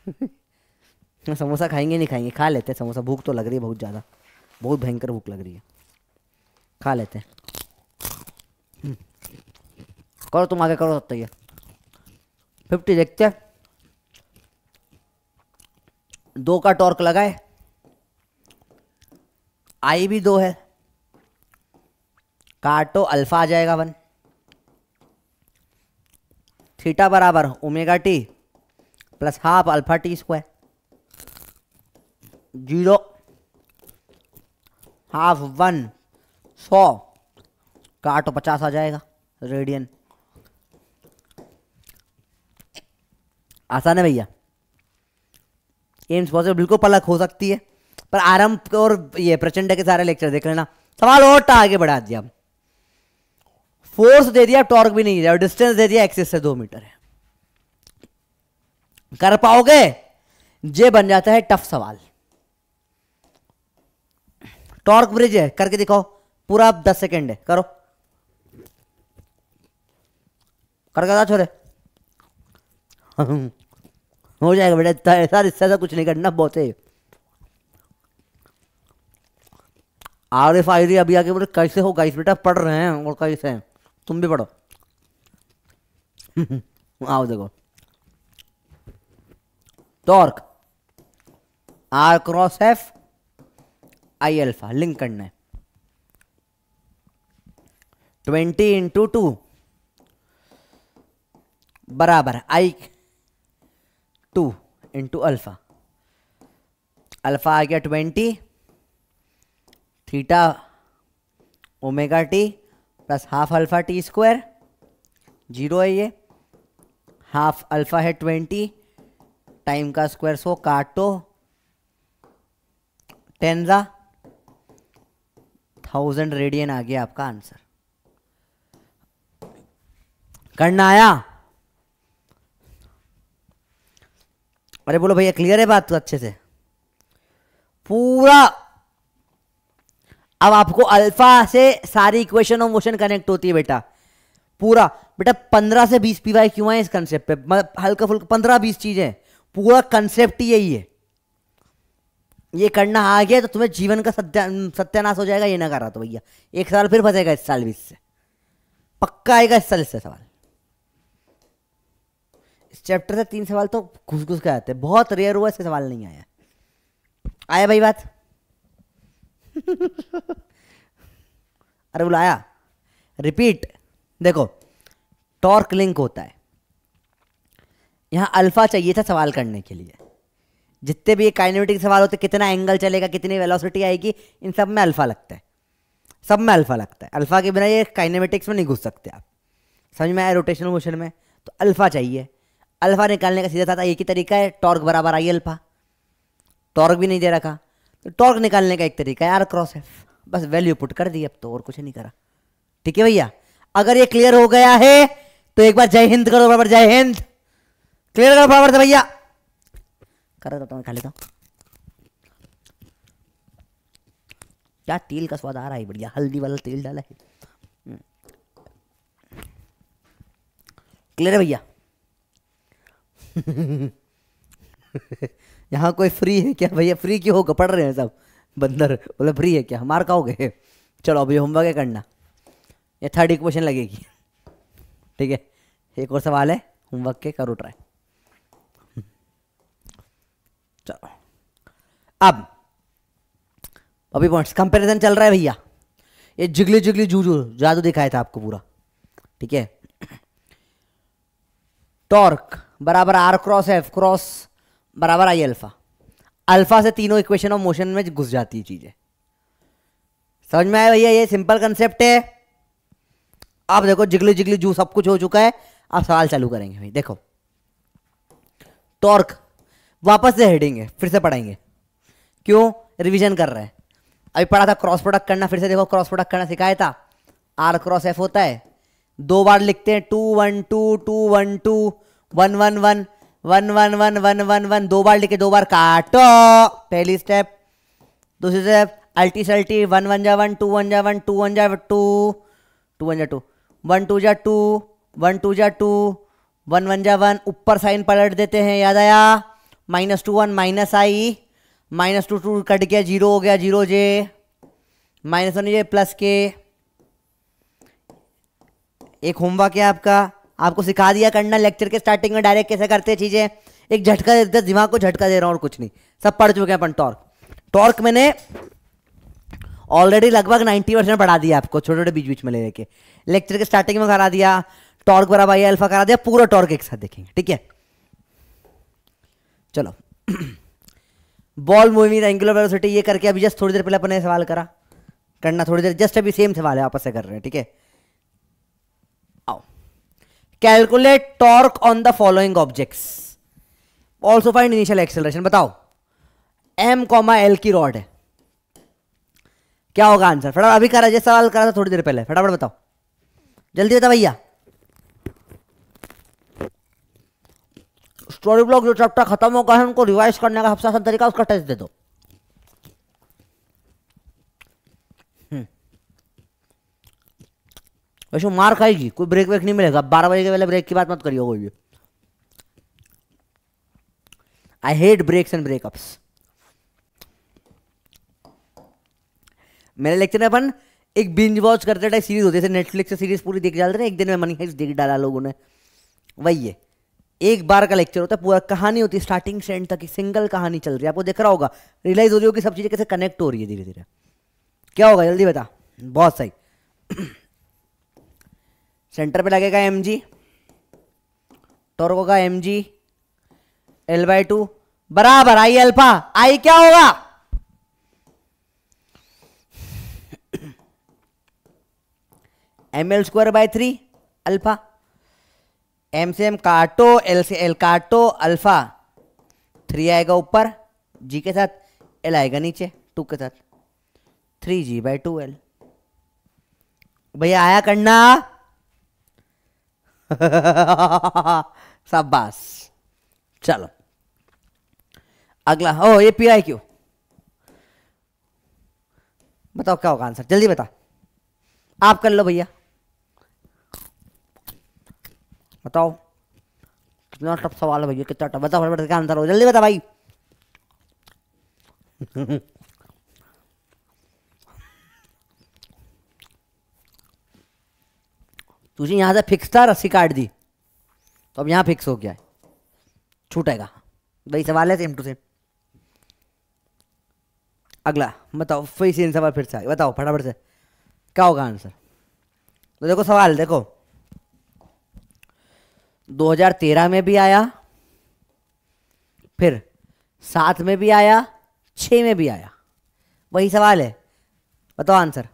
समोसा खाएंगे नहीं खाएंगे खा लेते हैं समोसा भूख तो लग रही है बहुत ज़्यादा बहुत भयंकर भूख लग रही है खा लेते हैं हम्म। करो तुम आगे करो तब फिफ्टी देखते हैं दो का टॉर्क लगाए आई भी दो है काटो अल्फा आ जाएगा वन थीटा बराबर omega t plus half alpha t square zero half one सौ काटो पचास आ जाएगा रेडियन आसान है भैया एम्स पॉसिबल बिल्कुल पलक हो सकती है पर आरम और ये प्रचंड के सारे लेक्चर देख लेना सवाल और आगे बढ़ा दिया फोर्स दे दिया टॉर्क भी नहीं दिया डिस्टेंस दे दिया एक्सिस से दो मीटर है कर पाओगे जे बन जाता है टफ सवाल टॉर्क ब्रिज है करके दिखाओ पूरा दस सेकेंड है करो करके छोरे हो जाएगा बेटा ऐसा रिश्ता ऐसा कुछ नहीं करना बहुत है आर एफ आई अभी आके बोले कैसे हो गाइस बेटा पढ़ रहे हैं और कैसे हैं तुम भी पढ़ो आओ देखो torque are cross f I alpha link करना है ट्वेंटी इंटू टू बराबर I two into alpha alpha आ गया twenty theta omega t plus half alpha t square zero है ये हाफ अल्फ़ा है ट्वेंटी टाइम का स्क्वायर सो काटो टेन रा थाउजेंड रेडियन आ गया आपका आंसर करना आया अरे बोलो भैया क्लियर है बात तो अच्छे से पूरा अब आपको अल्फा से सारी इक्वेशन और मोशन कनेक्ट होती है बेटा पूरा बेटा पंद्रह से बीस पीवाई क्यों है इस कंसेप्ट पे मतलब हल्का फुल्का पंद्रह बीस चीजें पूरा कंसेप्ट यही है ये करना आ गया तो तुम्हें जीवन का सत्या सत्यानाश हो जाएगा ये ना कर रहा तो भैया एक साल फिर फंसेगा इस साल बीस से पक्का आएगा इस साल इससे सवाल चैप्टर से तीन सवाल तो घुस घुस के आते हैं बहुत रेयर हुआ ऐसे सवाल नहीं आया आया भाई बात अरे बुलाया रिपीट देखो टॉर्क लिंक होता है यहाँ अल्फा चाहिए था सवाल करने के लिए जितने भी ये काइनेमेटिक सवाल होते कितना एंगल चलेगा कितनी वेलोसिटी आएगी इन सब में अल्फा लगता है सब में अल्फा लगता है अल्फा के बिना ये काइनेमेटिक्स में नहीं घुस सकते आप समझ में आए रोटेशनल मोशन में तो अल्फा चाहिए अल्फा निकालने का सीधा साधा एक ही तरीका है टॉर्क बराबर आई अल्फा टॉर्क भी नहीं दे रखा तो टॉर्क निकालने का एक तरीका है आर क्रॉस एफ बस वैल्यू पुट कर दी अब तो और कुछ नहीं करा ठीक है भैया अगर ये क्लियर हो गया है तो एक बार जय हिंद करो बराबर जय हिंद क्लियर करो बराबर भैया कर देता हूँ खा लेता हूँ क्या तेल का स्वाद आ रहा है बढ़िया हल्दी वाला तेल डाला है क्लियर हम्म। है भैया यहाँ कोई फ्री है क्या भैया फ्री क्यों होगा पढ़ रहे हैं सब बंदर बोले फ्री है क्या मार गए चलो अभी होमवर्क है करना ये थर्ड इक्वेशन लगेगी ठीक है एक और सवाल है होमवर्क के करो ट्राई चलो अब अभी पॉइंट्स कंपैरिजन चल रहा है भैया ये जिगली जिगली जूझू जादू दिखाया था आपको पूरा ठीक है टॉर्क बराबर आर क्रॉस एफ क्रॉस बराबर आई अल्फा अल्फा से तीनों इक्वेशन ऑफ मोशन में घुस जाती है चीज़ें समझ में आया भैया ये सिंपल कंसेप्ट है आप देखो जिगली जिगली जू सब कुछ हो चुका है आप सवाल चालू करेंगे भाई देखो टॉर्क वापस से हेडिंग है फिर से पढ़ाएंगे क्यों रिवीजन कर रहे हैं अभी पढ़ा था क्रॉस प्रोडक्ट करना फिर से देखो क्रॉस प्रोडक्ट करना सिखाया था आर क्रॉस एफ होता है दो बार लिखते हैं two one two two one two one one one one one one one one one दो बार लेके दो बार काटो पहली स्टेप दूसरी स्टेप अल्टी सल्टी वन वन जा वन टू वन जा वन टू वन जा टू टू वन जा टू वन टू जा टू वन टू जा टू वन वन जा वन ऊपर साइन पलट देते हैं याद आया minus two one minus I minus two two cut गया जीरो हो गया जीरो जे माइनस वन जे प्लस के एक होमवर्क है आपका आपको सिखा दिया करना लेक्चर के स्टार्टिंग में डायरेक्ट कैसे करते चीज़ें एक झटका दे दिमाग को झटका दे रहा हूं और कुछ नहीं सब पढ़ चुके हैं अपन टॉर्क टॉर्क मैंने ऑलरेडी लगभग 90 परसेंट पढ़ा दिया आपको छोटे छोटे बीच बीच में ले लेके लेक्चर के स्टार्टिंग में करा दिया टॉर्क बराबर या अल्फा करा दिया पूरा टॉर्क एक साथ देखेंगे ठीक है चलो बॉल मूविंग एंगुलर वेलोसिटी ये करके अभी जस्ट थोड़ी देर पहले अपने सवाल करा करना थोड़ी देर जस्ट अभी सेम सवाल है आपस से कर रहे हैं ठीक है calculate torque on the following objects also find initial acceleration बताओ एम कॉमा एल की रॉड है क्या होगा आंसर फटाफट अभी करा जैसे सवाल करा था थोड़ी देर पहले फटाफट बताओ जल्दी बताओ भैया स्टोरी ब्लॉग जो चैप्टर खत्म होगा है उनको रिवाइज करने का सबसे आसान तरीका उसका टेस्ट दे दो वैसे मार खाएगी कोई ब्रेक वेक नहीं मिलेगा बारह बजे के पहले ब्रेक की बात मत करियो कोई भी I hate breaks and breakups मेरे लेक्चर में अपन एक बिंज वॉच करते टाइप सीरीज होती है नेटफ्लिक्स से सीरीज पूरी देख डालते हैं एक दिन में मनी हाइस देख डाला लोगों ने वही है एक बार का लेक्चर होता है पूरा कहानी होती है स्टार्टिंग से एंड तक सिंगल कहानी चल रही है आपको देख रहा होगा रियलाइज हो रही होगी सब चीज़ें कैसे कनेक्ट हो रही है धीरे धीरे क्या होगा जल्दी बता बहुत सही सेंटर पे लगेगा एम जी टोर्क होगा m G L by two बराबर आई अल्फा आई क्या होगा m L square by three alpha m से एम काटो एल से एल काटो अल्फा थ्री आएगा ऊपर जी के साथ एल आएगा नीचे टू के साथ three g by two l भैया आया करना शाबाश चलो अगला ओ ये पी आई क्यू बताओ क्या होगा आंसर जल्दी बता आप कर लो भैया बताओ कितना टफ सवाल है भैया कितना टफ बताओ फटाफट क्या आंसर हो जल्दी बता भाई तुझे यहाँ से फिक्स था रस्सी काट दी तो अब यहाँ फिक्स हो गया है छूटेगा वही सवाल है सेम टू सेम अगला बताओ फिर सेम सवाल फिर से आगे बताओ फटाफट से क्या होगा आंसर तो देखो सवाल देखो 2013 में भी आया फिर सात में भी आया छ में भी आया वही सवाल है बताओ answer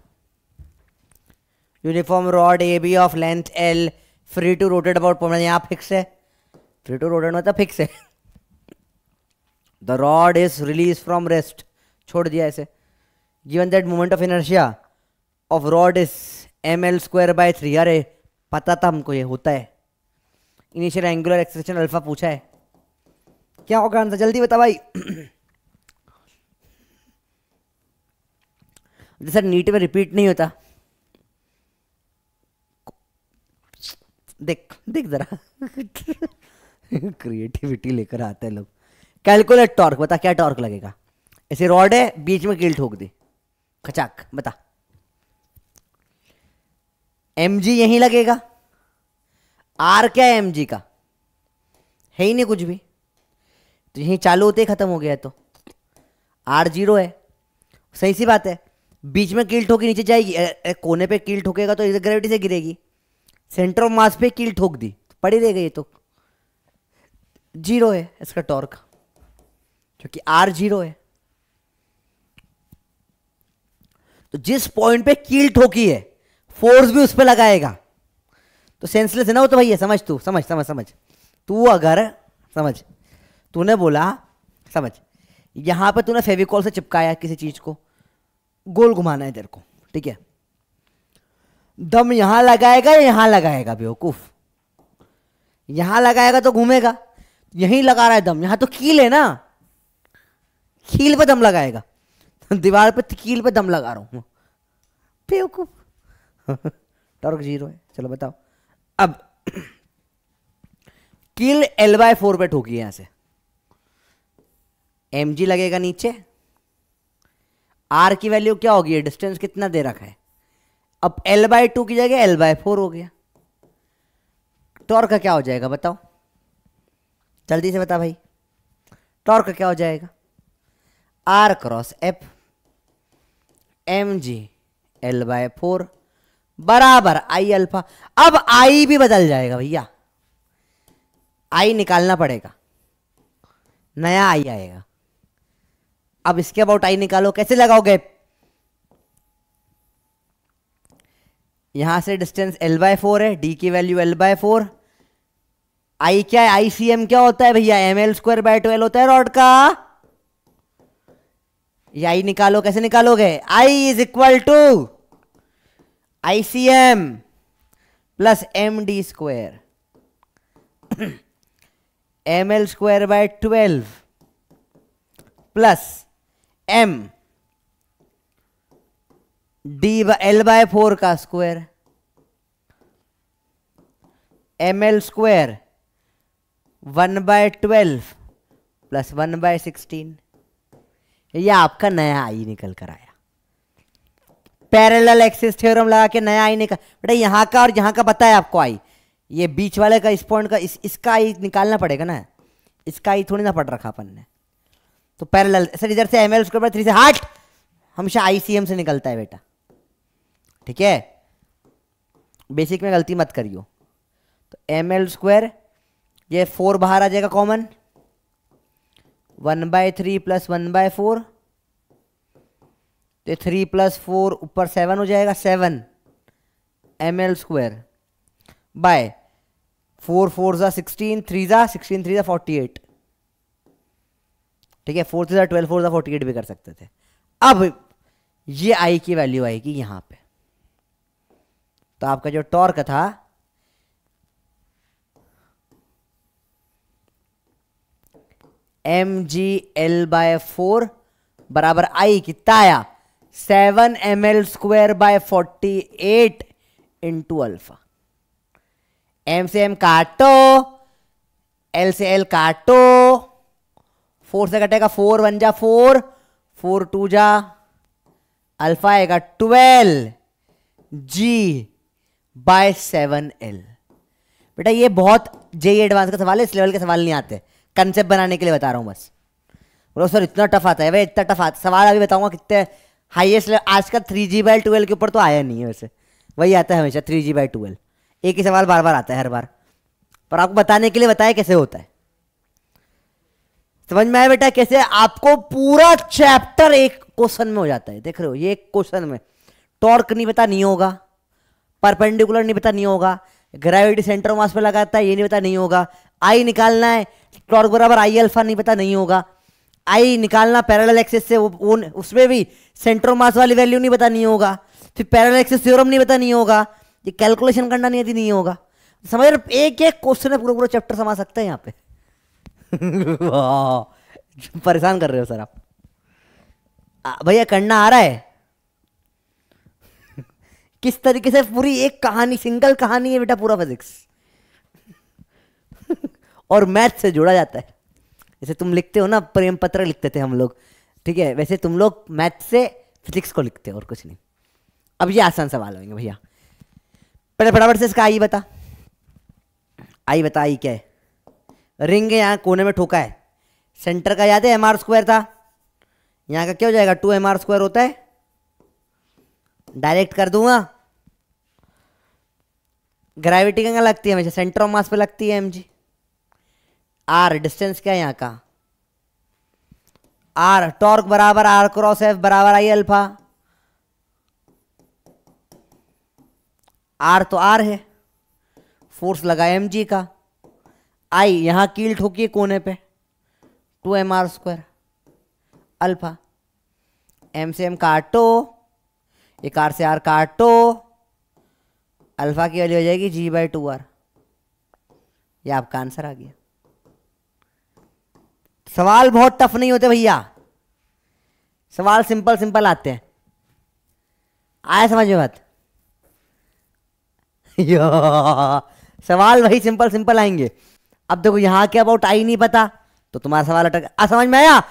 uniform rod A B of length l free to rotate about point यहाँ फिक्स है फ्री टू रोटेट मतलब फिक्स है the rod is release from rest छोड़ दिया ऐसे given that moment of inertia of rod is m L square by three अरे पता था हमको ये होता है इनिशियल एंगुलर एक्सप्रेशन अल्फा पूछा है क्या होगा आंसर जल्दी बता भाई जैसा नीट में रिपीट नहीं होता देख देख जरा क्रिएटिविटी लेकर आते हैं लोग कैलकुलेट टॉर्क बता क्या टॉर्क लगेगा ऐसे रॉड है बीच में कील ठोक दी खचाक बता एम जी यही लगेगा आर क्या है एम जी का है ही नहीं कुछ भी तो यही चालू होते ही खत्म हो गया है तो आर जीरो है सही सी बात है बीच में कील ठोकी नीचे जाएगी ए, ए, कोने पे कील ठोकेगा तो इधर ग्रेविटी से गिरेगी सेंटर ऑफ मास पे कील ठोक दी तो पड़ी रह ये तो जीरो है इसका टॉर्क क्योंकि आर जीरो है तो जिस पॉइंट पे कील ठोकी है फोर्स भी उस पर लगाएगा तो सेंसलेस है ना वो तो भैया समझ तू समझ समझ समझ तू अगर समझ तूने बोला समझ यहां पे तूने फेविकॉल से चिपकाया किसी चीज़ को गोल घुमाना है तेरे को ठीक है दम यहां लगाएगा या यहां लगाएगा बेवकूफ यहां लगाएगा तो घूमेगा यहीं लगा रहा है दम यहां तो कील है ना कील पे दम लगाएगा दीवार पे कील पे दम लगा रहा हूं बेवकूफ टॉर्क जीरो है चलो बताओ अब कील एल बाय फोर पे ठोकी यहां यहाँ से एम जी लगेगा नीचे आर की वैल्यू क्या होगी डिस्टेंस कितना दे रखा है अब एल बाई टू की जगह एल बाई फोर हो गया टॉर्क का क्या हो जाएगा बताओ जल्दी से बता भाई टॉर्क का क्या हो जाएगा are cross f m ji l by four बराबर आई अल्फा अब आई भी बदल जाएगा भैया आई निकालना पड़ेगा नया आई आएगा अब इसके अबाउट आई निकालो कैसे लगाओगे यहां से डिस्टेंस एल बाय फोर है डी की value l by four I क्या है आई सी एम क्या होता है भैया M L square by twelve होता है रॉड का ये आई निकालो कैसे निकालोगे I is equal to I C M plus M D square M L square by twelve plus M d l by four का square M L square one by twelve plus one by sixteen ये आपका नया आई निकल कर आया पैरेलल एक्सिस थ्योरम लगा के नया आई निकल बेटा यहां का और यहां का बताया आपको आई ये बीच वाले का इस पॉइंट का इस इसका आई निकालना पड़ेगा ना इसका आई थोड़ी ना पड़ रखा अपन ने तो पैरेलल सर इधर से एम एल स्क्वायर थ्री से हार्ट हमेशा आई सी एम से निकलता है बेटा ठीक है बेसिक में गलती मत करियो तो एम एल स्क्वायर ये फोर बाहर आ जाएगा common one by three plus one by four तो थ्री प्लस फोर ऊपर सेवन हो जाएगा seven M L square by four four ज़ा सिक्सटीन थ्री ज़ा सिक्सटीन थ्री ज़ा फोर्टी एट ठीक है फोर थ्री ज़ा ट्वेल्व फोर ज़ा फोर्टी एट भी कर सकते थे अब ये आई की वैल्यू आएगी यहाँ पे तो आपका जो टॉर्क था m ji l by four बराबर आई कितना आया seven M L square by forty eight into alpha m से एम काटो एल से एल काटो फोर से कटेगा फोर वन जा फोर फोर टू जा अल्फा आएगा twelve g by seven l बेटा ये बहुत जे एडवांस का सवाल है इस लेवल के सवाल नहीं आते कंसेप्ट बनाने के लिए बता रहा हूँ बस बोलो सर इतना टफ आता है भाई इतना टफ आता सवाल अभी बताऊँगा कितने हाईएस्ट आज का थ्री जी बाई ट्वेल्व के ऊपर तो आया नहीं है वैसे वही आता है हमेशा थ्री जी बाई ट्वेल्व एक ही सवाल बार बार आता है हर बार पर आपको बताने के लिए बताया कैसे होता है समझ में आया बेटा कैसे आपको पूरा चैप्टर एक क्वेश्चन में हो जाता है देख रहे हो ये एक क्वेश्चन में टॉर्क नहीं पता नहीं होगा परपेंडिकुलर नहीं पता नहीं होगा ग्रेविटी सेंटर मास पे लगाता है ये नहीं पता नहीं होगा आई निकालना है टॉर्क बराबर आई अल्फा नहीं पता नहीं होगा आई निकालना पैरेलल एक्सेस से वो, उसमें भी सेंटर मास वाली वैल्यू नहीं पता नहीं होगा फिर पैरेलल एक्सेस थ्योरम नहीं पता नहीं होगा ये कैलकुलेशन करना नहीं नहीं होगा समझ रहे एक एक क्वेश्चन है पूरा पूरा चैप्टर समा सकते हैं यहाँ पे परेशान कर रहे हो सर आप भैया करना आ रहा है किस तरीके से पूरी एक कहानी सिंगल कहानी है बेटा पूरा फिजिक्स और मैथ से जोड़ा जाता है जैसे तुम लिखते हो ना प्रेम पत्र लिखते थे हम लोग ठीक है वैसे तुम लोग मैथ से फिजिक्स को लिखते हो और कुछ नहीं अब ये आसान सवाल होंगे भैया पहले फटाफट से इसका आई बता आई बता आई क्या है रिंग यहाँ कोने में ठोका है सेंटर का याद है एम आर स्क्वायर था यहाँ का क्या हो जाएगा टू एम आर स्क्वायर होता है डायरेक्ट कर दूंगा ग्रेविटी कहाँ लगती है हमेशा सेंटर ऑफ मास पे लगती है एम जी आर डिस्टेंस क्या है यहाँ का आर टॉर्क बराबर आर क्रॉस एफ बराबर आई अल्फा आर तो आर है फोर्स लगा एम जी का आई यहाँ कील ठोकी कोने पे two M R square alpha m से एम काटो एक आर से आर काटो अल्फा की वैल्यू हो जाएगी जी बाई टू आर यह आपका आंसर आ गया सवाल बहुत टफ नहीं होते भैया सवाल सिंपल सिंपल आते हैं आया समझ में बात सवाल वही सिंपल सिंपल आएंगे अब देखो यहां के अबाउट आई नहीं पता तो तुम्हारा सवाल अटक समझ में आया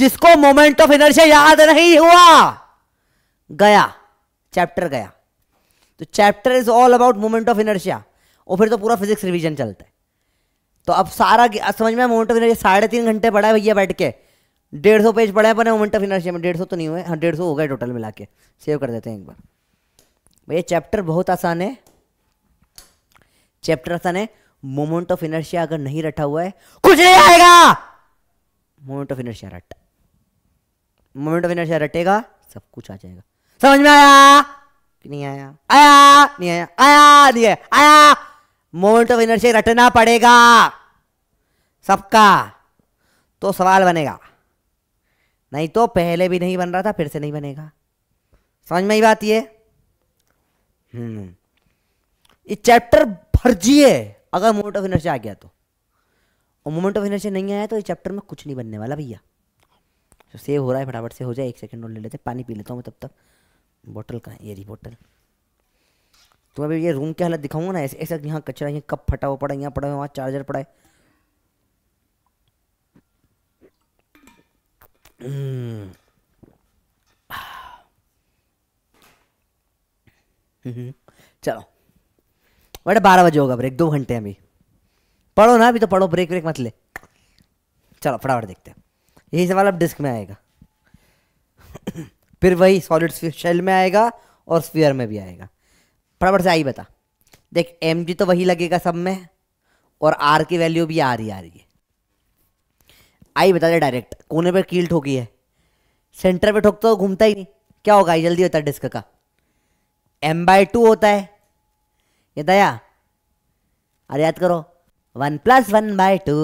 जिसको मोमेंट ऑफ इनर्शिया याद नहीं हुआ गया चैप्टर गया तो chapter is all about moment of inertia और फिर तो पूरा फिजिक्स रिवीजन चलता है तो अब सारा समझ में मोमेंट ऑफ इनर्शिया साढ़े तीन घंटे पढ़ा है भैया बैठ के डेढ़ सौ पेज पढ़ा है अपने मोमेंट ऑफ इनर्शिया में डेढ़ सौ तो नहीं हुए हाँ डेढ़ सौ हो गए टोटल मिला के सेव कर देते हैं एक बार भैया चैप्टर बहुत आसान है चैप्टर आसान है मोमेंट ऑफ इनर्शिया अगर नहीं रटा हुआ है कुछ नहीं आएगा मोमेंट ऑफ इनर्शिया रट मोमेंट ऑफ इनर्शिया रटेगा सब कुछ आ जाएगा समझ में आया कि नहीं आया आया नहीं आया आया नहीं आया आया मोमेंट ऑफ इनर्शिया रटना पड़ेगा सबका तो सवाल बनेगा नहीं तो पहले भी नहीं बन रहा था फिर से नहीं बनेगा समझ में ही बात ये ये चैप्टर फर्जी है अगर मोमेंट ऑफ इनर्शिया आ गया तो और मोमेंट ऑफ इनर्शिया नहीं आया तो इस चैप्टर में कुछ नहीं बनने वाला भैया सेव हो रहा है फटाफट से हो जाए एक सेकंड और ले लेते पानी पी लेता हूँ मैं तब तक बोतल कहाँ ये रही बोतल तो अभी ये रूम की हालत दिखाऊंगा ना ऐसे ऐसा यहाँ कचरा यहाँ कप फटा हुआ पड़ा यहाँ पड़ा हुआ वहाँ चार्जर पड़ा है हम्म। हम्म। चलो बड़े बारह बजे होगा ब्रेक दो घंटे अभी पढ़ो ना अभी तो पढ़ो ब्रेक ब्रेक मत ले चलो फटाफट देखते हैं यही सवाल अब डिस्क में आएगा फिर वही सॉलिड शेल में आएगा और स्फीयर में भी आएगा फटाफट से आई बता देख एम जी तो वही लगेगा सब में और आर की वैल्यू भी आ रही आ रही है आई बता दे डायरेक्ट कोने पर कील ठोकी है सेंटर पे ठोकता तो घूमता ही नहीं क्या होगा जल्दी होता है डिस्क का एम बाय टू होता है ये दया अरे याद करो one plus one by two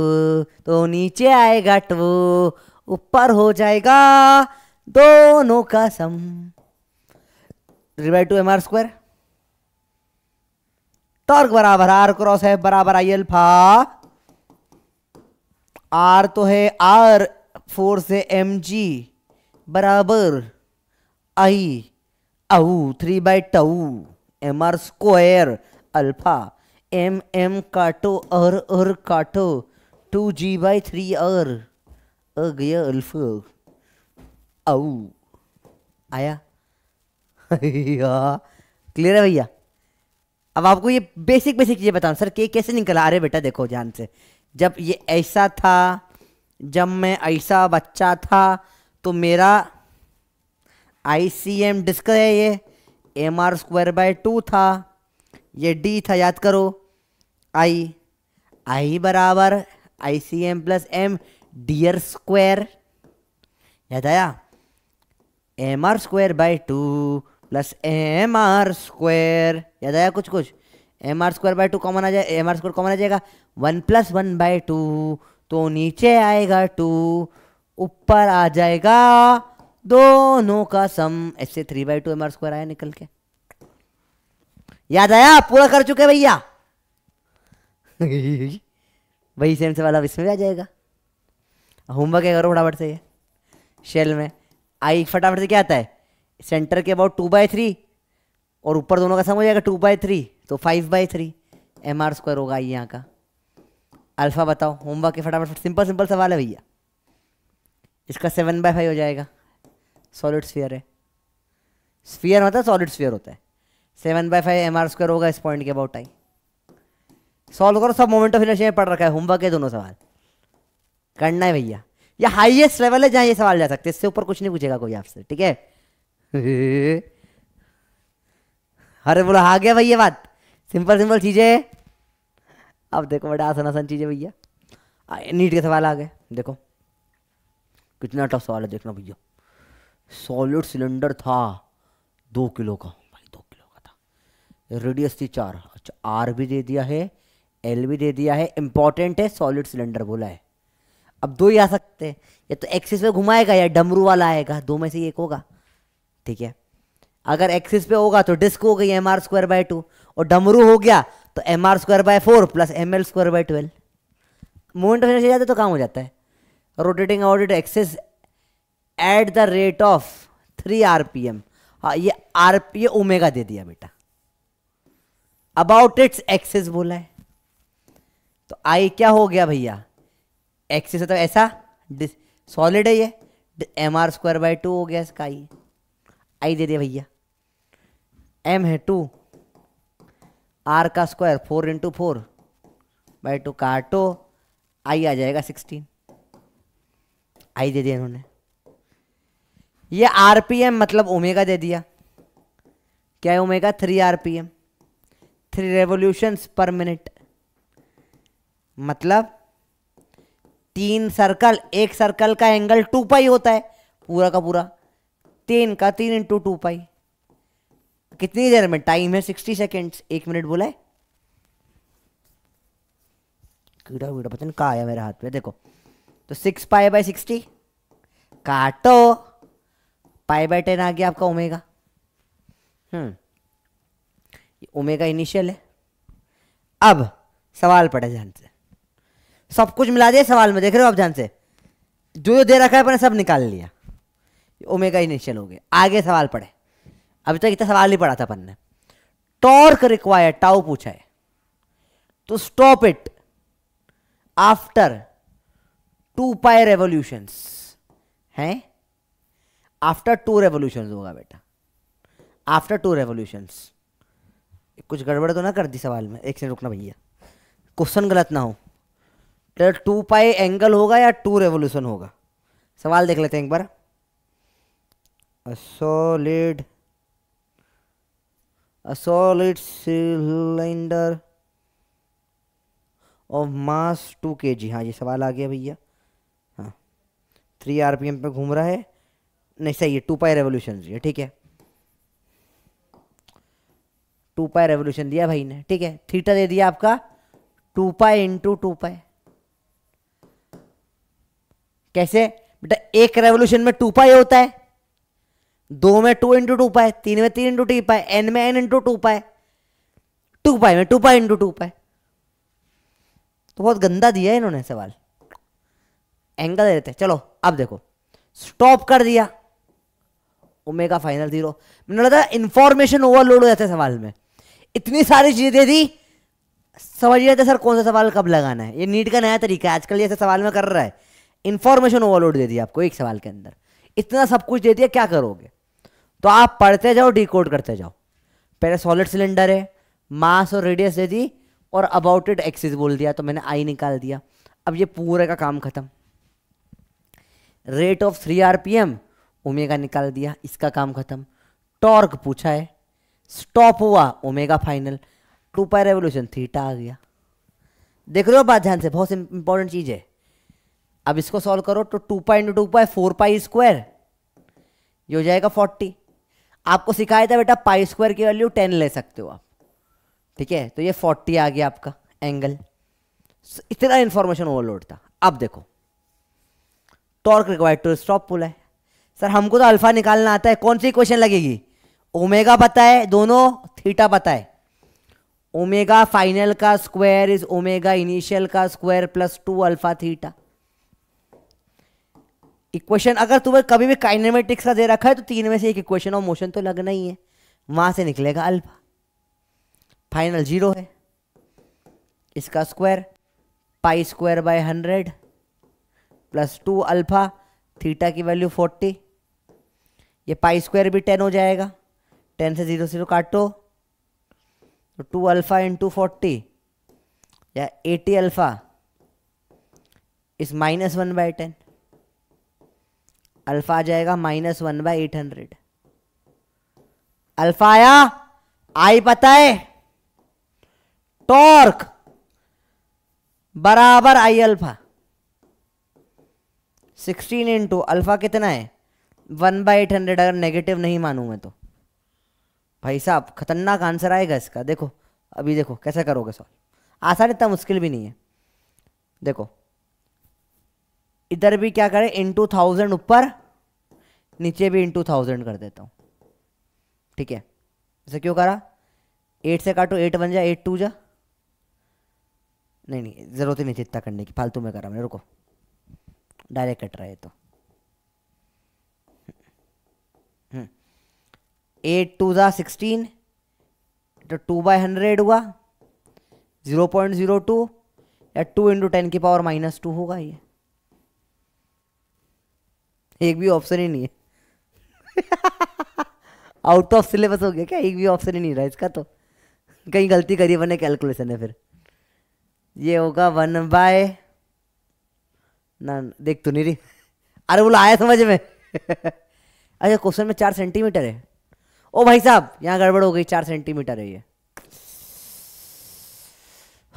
तो नीचे आएगा टू ऊपर हो जाएगा दोनों का sum divide two M R square torque बराबर आर क्रॉस है बराबर आई अल्फा आर तो है आर फोर से एम जी बराबर आई अऊ three by two M R square alpha M M काटो अर अर काटो टू जी बाई थ्री अर अ गया अल्फा औ आया क्लियर है भैया अब आपको ये बेसिक बेसिक चीज़ें बताऊँ सर केक कैसे निकला अरे बेटा देखो ध्यान से जब ये ऐसा था जब मैं ऐसा बच्चा था तो मेरा आई सी एम डिस्क है ये M are square by two था ये डी था याद करो आई आई बराबर I C M plus M D R square याद आया M are square by two plus M are square याद आया कुछ कुछ M are square by two common आ जाए एम आर स्क्वायर कॉमन आ जाएगा one plus one by two तो नीचे आएगा टू ऊपर आ जाएगा दोनों का सम ऐसे three by two M R square आया निकल के याद आया पूरा कर चुके भैया वही सेम से वाला इसमें भी आ जाएगा होमवर्क है करो फटाफट से ये शेल में आई फटाफट से क्या आता है सेंटर के अबाउट टू बाय थ्री और ऊपर दोनों का सम हो जाएगा टू बाय थ्री तो five by three M are square होगा आई यहाँ का अल्फ़ा बताओ होमवर्क के फटाफट सिंपल सिंपल सवाल है भैया इसका सेवन बाय फाइव हो जाएगा सॉलिड स्फीयर है स्फीयर मतलब सॉलिड स्फीयर होता है seven by five M R square होगा इस पॉइंट के अबाउट आई सॉल्व करो सब मोमेंट ऑफ इनर्शिया में पढ़ रखा है होमवर्क है दोनों सवाल करना है भैया ये हाईएस्ट लेवल है जहां ये सवाल जा सकते हैं इससे ऊपर कुछ नहीं पूछेगा कोई आपसे ठीक है अरे बोलो आ गया भाई ये बात सिंपल सिंपल चीज़ें अब देखो बड़ा आसान आसान चीज़ें भैया नीट के सवाल आ गए देखो कितना टफ सवाल है देखना भैया सॉलिड सिलेंडर था दो किलो का भाई दो किलो का था रेडियस थी चार अच्छा आर भी दे दिया है एल भी दे दिया है इंपॉर्टेंट है सॉलिड सिलेंडर बोला है अब दो ही आ सकते हैं या तो एक्सिस पे घुमाएगा या डमरू वाला आएगा दो में से एक होगा ठीक है अगर एक्सिस पे होगा तो डिस्क हो गई M are square by two और डमरू हो गया तो M are square by four plus M L square by twelve moment of inertia जाता तो काम हो जाता है rotating about axis at the rate of three R P M हाँ ये आर पी ओमेगा दे दिया बेटा अबाउट इट्स एक्सेस बोला है तो आई क्या हो गया भैया एक्सिस मतलब ऐसा सॉलिड है ये M are square by two हो गया इसका आई आई दे दे भैया एम है टू आर का square four into four by two काटो आई आ जाएगा सिक्सटीन आई दे दिया इन्होंने ये एम मतलब ओमेगा दे दिया क्या है omega three R P M three revolutions पर मिनट मतलब तीन सर्कल एक सर्कल का एंगल टू पाई होता है पूरा का पूरा तीन का तीन इंटू टू पाई कितनी देर में टाइम है सिक्सटी सेकेंड एक मिनट बोला है कीड़ा वीड़ा पता नहीं कहा आया मेरे हाथ में देखो तो सिक्स पाई बाय सिक्सटी काटो पाई बाय टेन आ गया आपका ओमेगा हम्म ओमेगा इनिशियल है अब सवाल पड़े ध्यान से सब कुछ मिला दिया सवाल में देख रहे हो आप ध्यान से जो जो दे रखा है अपने सब निकाल लिया ओमेगा इनिशियल हो गया आगे सवाल पढ़े अभी तक इतना सवाल ही पढ़ा था अपन ने टॉर्क रिक्वायर टाउ पूछा है तो stop it after two pi revolutions हैं आफ्टर टू रेवोल्यूशन होगा बेटा आफ्टर टू रेवोल्यूशंस कुछ गड़बड़ तो ना कर दी सवाल में एक से रुकना भैया क्वेश्चन गलत ना हो चलो तो टू पाई एंगल होगा या टू रेवोल्यूशन होगा सवाल देख लेते हैं एक बार solid solid cylinder of mass two K G हाँ ये सवाल आ गया भैया हाँ थ्री आर पी एम पे घूम रहा है नहीं सही है टू पाई रेवोल्यूशन दिया ठीक है टू पाई रेवोल्यूशन दिया भाई ने ठीक है थीटा दे दिया आपका two pi into two pi कैसे बेटा एक रेवोल्यूशन में टू पाई होता है दो में टू इंटू टू पाए तीन में तीन इंटू टी पाए एन में N into two pi two pi में टू पाए इंटू टू पाए तो बहुत गंदा दिया इन्होंने सवाल एंगल दे देते चलो अब देखो स्टॉप कर दिया ओमेगा फाइनल जीरो मैंने लगा इंफॉर्मेशन ओवरलोड हो जाते सवाल में इतनी सारी चीजें दे दी समझ जाते सर कौन सा सवाल कब लगाना है ये नीट का नया तरीका है आजकल ये सवाल में कर रहा है इन्फॉर्मेशन ओवरलोड दे दिया आपको एक सवाल के अंदर इतना सब कुछ दे दिया क्या करोगे तो आप पढ़ते जाओ डी करते जाओ पहले सॉलिड सिलेंडर है मास और रेडियस दे दी और अबाउट इट एक्सिस बोल दिया तो मैंने आई निकाल दिया अब ये पूरे का काम खत्म rate of three R P M omega निकाल दिया इसका काम खत्म टॉर्क पूछा है स्टॉप हुआ omega final two pi revolution theta आ गया देख रहे हो बात ध्यान से बहुत इंपॉर्टेंट चीज़ है अब इसको सॉल्व करो तो two pi into two pi four pi square ये हो जाएगा फोर्टी आपको सिखाया था बेटा पाई स्क्वायर की वैल्यू टेन ले सकते हो आप ठीक है तो ये फोर्टी आ गया आपका एंगल इतना इंफॉर्मेशन ओवरलोड था अब देखो torque required to stop pull है सर हमको तो अल्फा निकालना आता है कौन सी क्वेश्चन लगेगी ओमेगा पता है दोनों थीटा पता है ओमेगा फाइनल का स्क्वायर इज ओमेगा इनिशियल का square plus two alpha theta equation अगर तुम्हें कभी भी काइनेमेटिक्स का दे रखा है तो तीन में से एक इक्वेशन और मोशन तो लगना ही है वहां से निकलेगा अल्फा फाइनल जीरो है इसका square pi square by hundred plus two alpha theta की वैल्यू फोर्टी ये पाई स्क्वायर भी टेन हो जाएगा टेन से ज़ीरो ज़ीरो काटो तो टू अल्फ़ा इंटू फोर्टी या eighty alpha is minus one by ten alpha आ जाएगा minus one by eight hundred alpha आया आई पता है टॉर्क बराबर I alpha sixteen into alpha कितना है वन बाई एट हंड्रेड अगर नेगेटिव नहीं मानू मैं तो भाई साहब खतरनाक आंसर आएगा इसका देखो अभी देखो कैसे करोगे सॉल्व आसान इतना मुश्किल भी नहीं है देखो इधर भी क्या करें इंटू थाउजेंड ऊपर नीचे भी इंटू थाउजेंड कर देता हूँ ठीक है इसे क्यों करा एट से काटो एट बन जा एट टू जा नहीं नहीं ज़रूरत ही नहीं थी इतना करने की फालतू में करा मैंने रुको डायरेक्ट कट रहा है तो एट टू ज़ा सिक्सटीन तो टू बाई हंड्रेड हुआ ज़ीरो पॉइंट ज़ीरो टू या टू इंटू टेन की पावर माइनस टू होगा ये एक भी ऑप्शन ही नहीं है आउट ऑफ सिलेबस हो गया क्या एक भी ऑप्शन ही नहीं रहा इसका तो कहीं गलती करी बने कैलकुलेशन है फिर ये होगा वन बाय ना देख तो नहीं रही अरे बोला आया समझ में अच्छा क्वेश्चन में चार सेंटीमीटर है ओ भाई साहब यहाँ गड़बड़ हो गई चार सेंटीमीटर है ये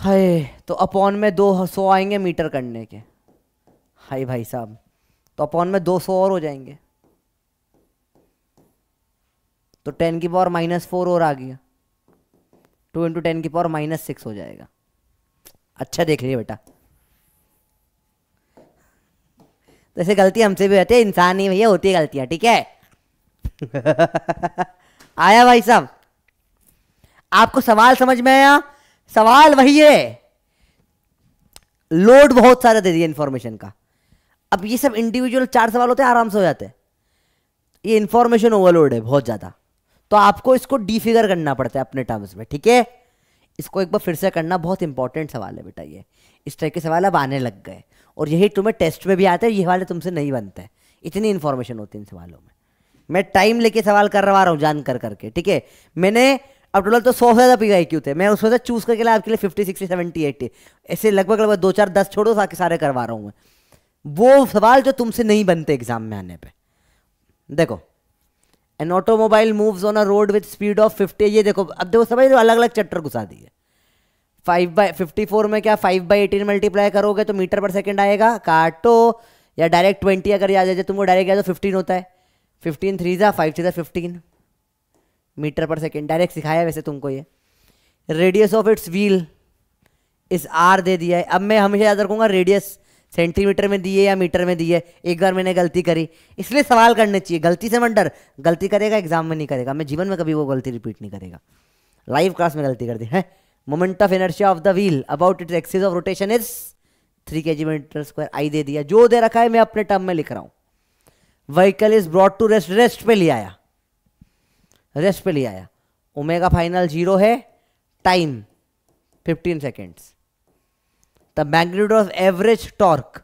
हाय तो अपॉन में दो सौ आएंगे मीटर करने के हाय भाई साहब तो अपॉन में दो सौ और हो जाएंगे तो टेन की पावर माइनस फोर और आ गया टू इंटू टेन की पावर माइनस सिक्स हो जाएगा अच्छा देख लीजिए बेटा तो ऐसे गलती हमसे भी होती है इंसान ही भैया होती है गलतियां ठीक है आया भाई साहब आपको सवाल समझ में आया सवाल वही है लोड बहुत सारा दे दिया इंफॉर्मेशन का अब ये सब इंडिविजुअल चार सवाल होते हैं आराम से हो जाते हैं ये इंफॉर्मेशन ओवरलोड है बहुत ज़्यादा तो आपको इसको डिफिगर करना पड़ता है अपने टर्म्स में ठीक है इसको एक बार फिर से करना बहुत इंपॉर्टेंट सवाल है बेटा ये इस टाइप के सवाल अब आने लग गए और यही तुम्हें टेस्ट में भी आते हैं ये वाले तुमसे नहीं बनते हैं इतनी इन्फॉर्मेशन होती है इन सवालों में मैं टाइम लेके सवाल करवा रहा हूँ जान कर करके ठीक है मैंने अब टोटल तो सौ से ज़्यादा पी आई क्यों थे मैं उसमें से चूज़ करके लाया आपके लिए फिफ्टी सिक्सटी सेवेंटी एट्टी ऐसे लगभग लगभग दो चार दस छोड़ो सारे करवा रहा हूँ मैं वो सवाल जो तुमसे नहीं बनते एग्जाम में आने पे देखो an automobile moves on a road with speed of fifty ये देखो अब देखो समझ लो अलग अलग चैप्टर घुसा दिए फाइव बाई फिफ्टी फोर में क्या फाइव बाई एटीन मल्टीप्लाई करोगे तो मीटर पर सेकेंड आएगा काटो या डायरेक्ट ट्वेंटी अगर याद आ जाए तुमको डायरेक्ट याद तो फिफ्टीन होता है फिफ्टीन थ्री ज़ा फाइव थ्री ज़ा फिफ्टीन मीटर पर सेकेंड डायरेक्ट सिखाया वैसे तुमको ये radius of its wheel is R दे दिया है अब मैं हमेशा याद रखूंगा रेडियस सेंटीमीटर में दिए या मीटर में दिए एक बार मैंने गलती करी इसलिए सवाल करने चाहिए गलती से मंडर गलती करेगा एग्जाम में नहीं करेगा मैं जीवन में कभी वो गलती रिपीट नहीं करेगा लाइव क्लास में गलती कर दी है moment of energy of the wheel about it axis of rotation is three K G metre square आई दे दिया जो दे रखा है मैं अपने टर्म में लिख रहा हूँ vehicle is brought to rest rest पे ले आया रेस्ट पे ले आया ओमेगा फाइनल जीरो है time fifteen seconds the magnitude of average torque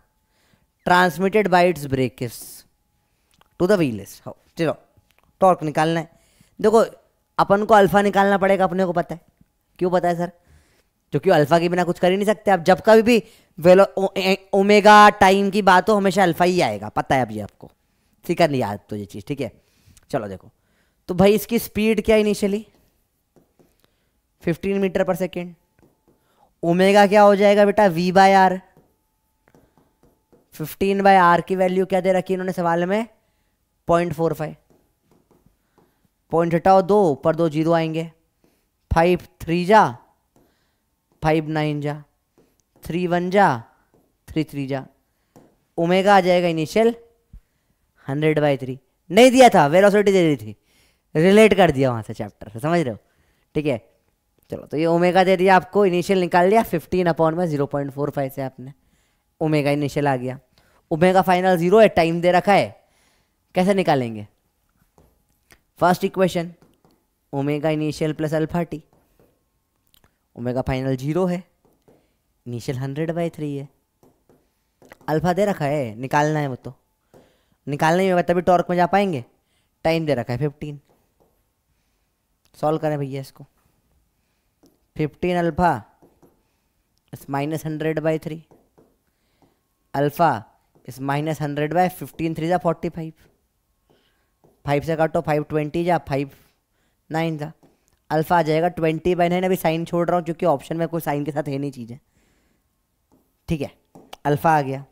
transmitted by its breakers to the wheels हो हाँ, चलो टॉर्क निकालना है देखो अपन को अल्फा निकालना पड़ेगा अपने को पता है क्यों पता है सर क्योंकि अल्फा के बिना कुछ कर ही नहीं सकते आप जब कभी भी वेलो ओमेगा टाइम की बात हो हमेशा अल्फा ही आएगा पता है अभी आपको ठीक है नहीं याद तो ये चीज़ ठीक है चलो देखो तो भाई इसकी स्पीड क्या इनिशियली 15 मीटर पर सेकेंड ओमेगा क्या हो जाएगा बेटा V by R fifteen by R की वैल्यू क्या दे रखी इन्होंने सवाल में पॉइंट फोर फाइव पॉइंट हटाओ दो ऊपर दो जीरो आएंगे फाइव थ्री जा फाइव नाइन जा थ्री वन जा थ्री थ्री जा ओमेगा आ जाएगा इनिशियल हंड्रेड बाई थ्री नहीं दिया था वेलोसिटी दे दी थी रिलेट कर दिया वहां से चैप्टर समझ रहे हो ठीक है चलो तो ये ओमेगा दे दिया आपको इनिशियल निकाल लिया फिफ्टीन अपॉन में जीरो पॉइंट फोर फाइव से आपने ओमेगा इनिशियल आ गया ओमेगा फाइनल जीरो है टाइम दे रखा है कैसे निकालेंगे first equation omega initial plus alpha T omega final zero है इनिशियल हंड्रेड बाई थ्री है अल्फा दे रखा है निकालना है वो तो निकालना ही होगा तभी टॉर्क में जा पाएंगे टाइम दे रखा है फिफ्टीन सॉल्व करें भैया इसको fifteen alpha is minus hundred by three alpha is minus hundred by fifteen three जा फाइव फाइव से काटो फाइव ट्वेंटी जा फाइव नाइन जा अल्फा आ जाएगा ट्वेंटी बाई नाइन अभी साइन छोड़ रहा हूँ क्योंकि ऑप्शन में कोई साइन के साथ है नहीं चीज़ें ठीक है अल्फा आ गया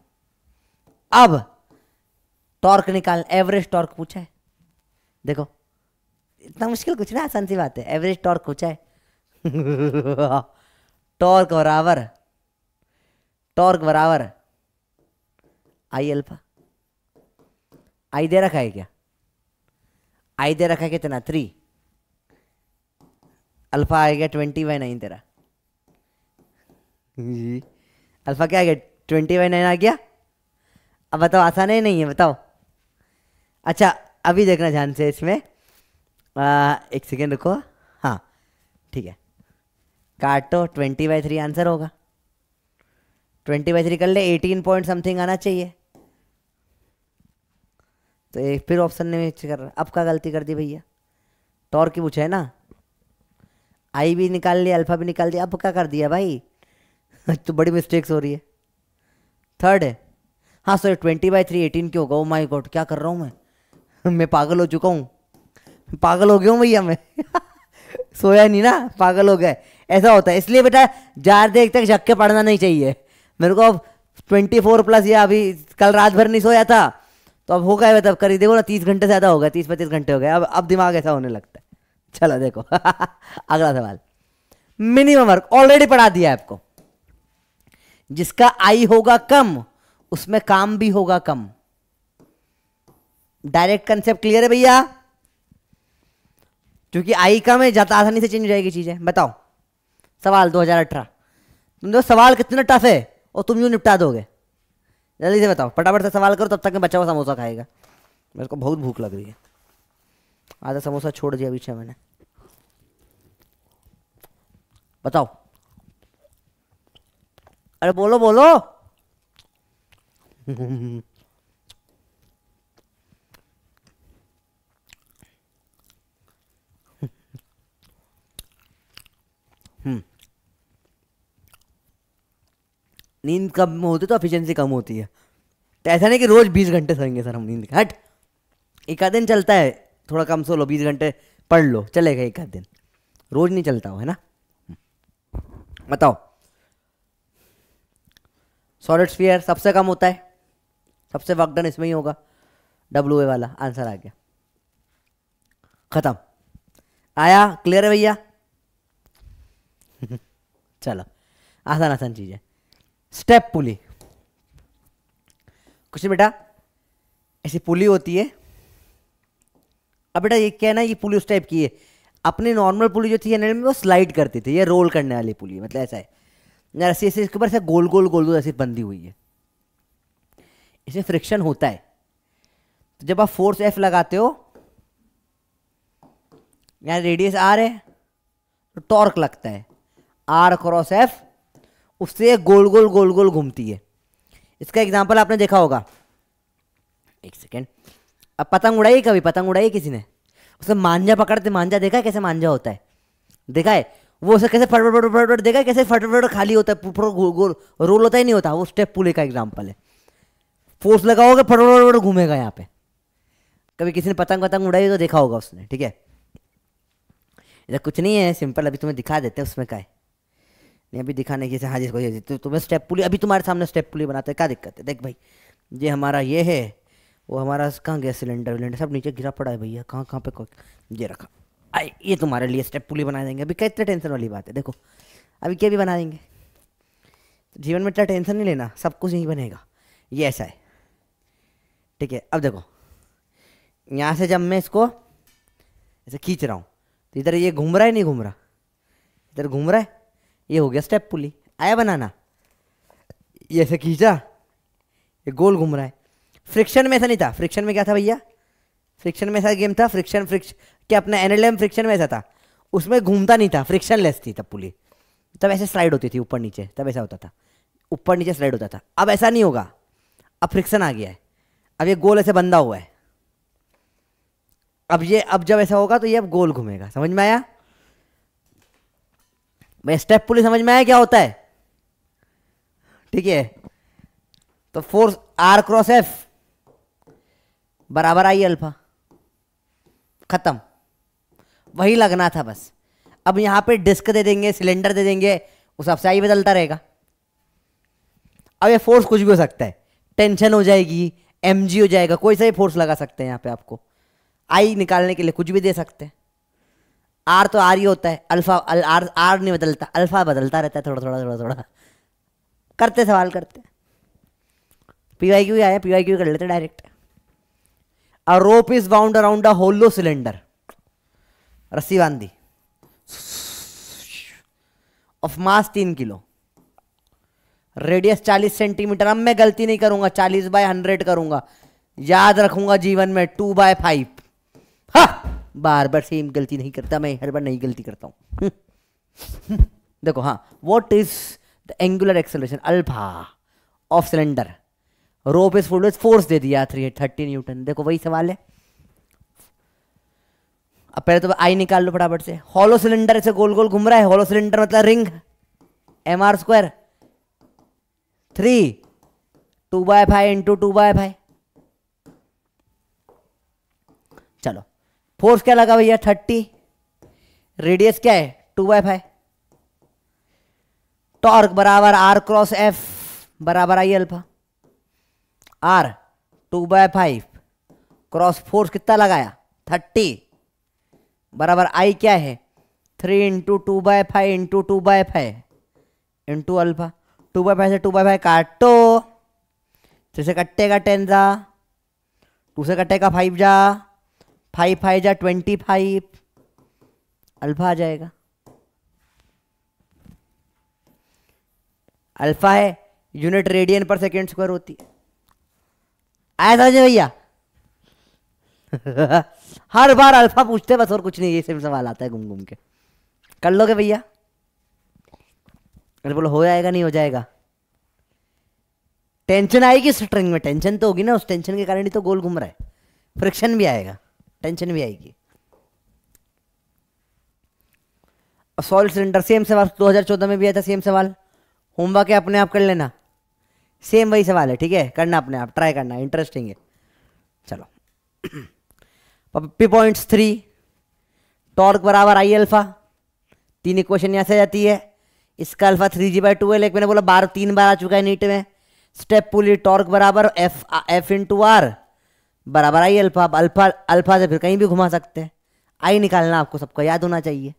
अब टॉर्क निकाल एवरेज टॉर्क पूछा है देखो इतना मुश्किल कुछ ना आसान सी बात है एवरेज टॉर्क पूछा है टॉर्क बराबर टॉर्क बराबर आई अल्फा आई दे रखा है क्या आई दे रखा है कितना थ्री अल्फा आ गया ट्वेंटी बाई नाइन तेरा अल्फा क्या आ गया ट्वेंटी बाई नाइन आ गया अब बताओ आसान है नहीं है बताओ अच्छा अभी देखना ध्यान से इसमें आ, एक सेकेंड रुको हाँ ठीक है काट तो ट्वेंटी बाई थ्री आंसर होगा ट्वेंटी बाई थ्री कर ले एटीन पॉइंट समथिंग आना चाहिए तो एक फिर ऑप्शन ने कर रहा अब का गलती कर दी भैया टॉर तो की पूछा है ना आई भी निकाल लिया अल्फा भी निकाल दिया अब का कर दिया भाई तो बड़ी मिस्टेक्स हो रही है थर्ड है हाँ sorry twenty by three eighteen क्यों होगा ओ माई गॉड क्या कर रहा हूँ मैं मैं पागल हो चुका हूँ पागल हो गया हूँ भैया मैं सोया नहीं ना पागल हो गया ऐसा होता है इसलिए बेटा जार देख तक के पढ़ना नहीं चाहिए मेरे को अब ट्वेंटी फोर प्लस या अभी कल रात भर नहीं सोया था तो अब हो गया अब करी देखो ना तीस घंटे से ज़्यादा हो गया तीस पच्चीस घंटे हो गए अब अब दिमाग ऐसा होने लगता है चलो देखो अगला सवाल मिनिमम वर्क ऑलरेडी पढ़ा दिया आपको जिसका आई होगा कम उसमें काम भी होगा कम डायरेक्ट कंसेप्ट क्लियर है भैया क्योंकि आई कम है ज्यादा आसानी से चेंज हो जाएगी चीजें बताओ सवाल 2018 तुम देखो सवाल कितना टफ है और तुम यूँ निपटा दोगे जल्दी से बताओ फटाफट से सवाल करो तब तक मैं बच्चा हुआ समोसा खाएगा मेरे को बहुत भूख लग रही है आधा समोसा छोड़ दिया पीछे मैंने बताओ अरे बोलो बोलो नींद कम होती तो एफिशिएंसी कम होती है तो ऐसा नहीं कि रोज़ बीस घंटे सोएंगे सर हम नींद हट एक आध दिन चलता है थोड़ा कम सो लो बीस घंटे पढ़ लो चलेगा एक आध दिन रोज़ नहीं चलता हो है ना हम्म। बताओ सॉलिड स्फीयर सबसे कम होता है सबसे वर्कडन इसमें ही होगा डब्ल्यू ए वाला आंसर आ गया ख़त्म आया क्लियर है भैया चलो आसान आसान चीज़ है स्टेप पुली कुछ बेटा ऐसी पुली होती है अब बेटा ये क्या है ना ये पुली उस टाइप की है अपनी नॉर्मल पुली जो थी एनएल में वो स्लाइड करती थी ये रोल करने वाली पुली मतलब ऐसा है रस्सी ऐसे इसके ऊपर ऐसे गोल गोल गोल गोल ऐसी बंधी हुई है इसमें फ्रिक्शन होता है तो जब आप फोर्स एफ लगाते हो यहाँ रेडियस आर है तो टॉर्क लगता है आर क्रॉस एफ उससे गोल गोल गोल गोल घूमती है इसका एग्जाम्पल आपने देखा होगा एक सेकेंड अब पतंग उड़ाई कभी पतंग उड़ाई किसी ने उसे मांझा पकड़ते मांझा देखा है कैसे मांझा होता है देखा है वो उसे कैसे फटफट फटफट फटफट देखा है कैसे फटफट खाली होता है पूरा गोल गोल रोल होता ही नहीं होता वो स्टेप पुले का एग्जाम्पल है फोर्स लगाओगे फटफट फटफट घूमेगा यहाँ पे कभी किसी ने पतंग पतंग उड़ाई तो देखा होगा उसने ठीक है इधर कुछ नहीं है सिंपल अभी तुम्हें दिखा देते हैं उसमें क्या है नहीं अभी दिखाने की हाँ जिसको ये तो तुम्हें स्टेप पुली अभी तुम्हारे सामने स्टेप पुली बनाते हैं क्या दिक्कत है देख भाई ये हमारा ये है वो हमारा कहाँ गया सिलेंडर विलेंडर सब नीचे गिरा पड़ा है भैया कहाँ कहाँ पे ये रखा आई ये तुम्हारे लिए स्टेप पुली बना देंगे अभी कितने टेंशन वाली बात है देखो अभी क्या भी बना देंगे जीवन में इतना टेंशन नहीं लेना सब कुछ यहीं बनेगा ये ऐसा है ठीक है अब देखो यहाँ से जब मैं इसको ऐसे खींच रहा हूँ तो इधर ये घूम रहा है नहीं घूम रहा इधर घूम रहा है ये हो गया स्टेप पुली आया बनाना ये ऐसे खींचा ये गोल घूम रहा है फ्रिक्शन में ऐसा नहीं था फ्रिक्शन में क्या था भैया फ्रिक्शन में ऐसा गेम था फ्रिक्शन फ्रिक्श क्या अपना एन फ्रिक्शन में ऐसा था उसमें घूमता नहीं था फ्रिक्शन लेस थी तब पुली तब ऐसे स्लाइड होती थी ऊपर नीचे तब ऐसा होता था ऊपर नीचे स्लाइड होता था अब ऐसा नहीं होगा अब फ्रिक्शन आ गया है अब ये गोल ऐसे बंधा हुआ है अब ये अब जब ऐसा होगा तो ये अब गोल घूमेगा समझ में आया भाई स्टेप पुलिस समझ में आया क्या होता है ठीक है तो फोर्स आर क्रॉस एफ बराबर आई अल्फा खत्म वही लगना था बस अब यहां पे डिस्क दे देंगे सिलेंडर दे देंगे उस हिसाब से आई बदलता रहेगा अब ये फोर्स कुछ भी हो सकता है टेंशन हो जाएगी एम हो जाएगा कोई सा भी फोर्स लगा सकते हैं यहां पे आपको आई निकालने के लिए कुछ भी दे सकते हैं आर तो आर ही होता है अल्फा अल, आर आर नहीं बदलता अल्फा बदलता रहता है थोड़ा थोड़ा थोड़ा थोड़ा करते सवाल करते पी वाई क्यू आया पी वाई क्यू कर लेते direct a rope is bound around a hollow cylinder रस्सी बांधी ऑफ मास तीन किलो रेडियस चालीस सेंटीमीटर अब मैं गलती नहीं करूंगा चालीस बाय हंड्रेड करूंगा याद रखूंगा जीवन में टू बाय फाइव हा बार बार सेम गलती नहीं करता मैं हर बार नई गलती करता हूँ देखो हाँ what is the angular acceleration alpha of cylinder rope is full force दे दिया थ्री थर्टी न्यूटन देखो वही सवाल है अब पहले तो आई निकाल लो फटाफट से हॉलो सिलेंडर ऐसे गोल गोल घूम रहा है हॉलो सिलेंडर मतलब ring M are square three two by five into two by five चलो फोर्स क्या लगा भैया थर्टी रेडियस क्या है टू बाय फाइव टॉर्क बराबर आर क्रॉस एफ बराबर I alpha R two by five cross force कितना लगाया थर्टी बराबर आई क्या है three into two by five into two by five into alpha two by five से टू बाय फाइव काटो थ्री से कट्टे का टेन जा टू से कट्टे का फाइव जा फाइव फाइव जा ट्वेंटी फाइव अल्फा आ जाएगा अल्फा है यूनिट रेडियन पर सेकेंड स्क्वायर होती है आया समझे भैया हर बार अल्फा पूछते बस और कुछ नहीं ये सिर्फ सवाल आता है घूम घूम के कर लोगे भैया अरे बोलो हो जाएगा नहीं हो जाएगा टेंशन आएगी स्ट्रिंग में टेंशन तो होगी ना उस टेंशन के कारण ही तो गोल घूम रहा है फ्रिक्शन भी आएगा टेंशन भी आएगी सॉलिड सिलेंडर सेम सवाल 2014 में भी आया था सेम सवाल होमवर्क है अपने आप कर लेना सेम वही सवाल है ठीक है करना अपने आप ट्राई करना इंटरेस्टिंग है चलो पप्पी पॉइंट्स थ्री टॉर्क बराबर आई अल्फा तीन इक्वेशन यहाँ से जाती है इसका alpha three G by two है लेकिन मैंने बोला बार तीन बार आ चुका है नीट में स्टेप पुली टॉर्क बराबर F F in two R बराबर आई अल्फा अल्फा अल्फा से फिर कहीं भी घुमा सकते हैं आई निकालना आपको सबको याद होना चाहिए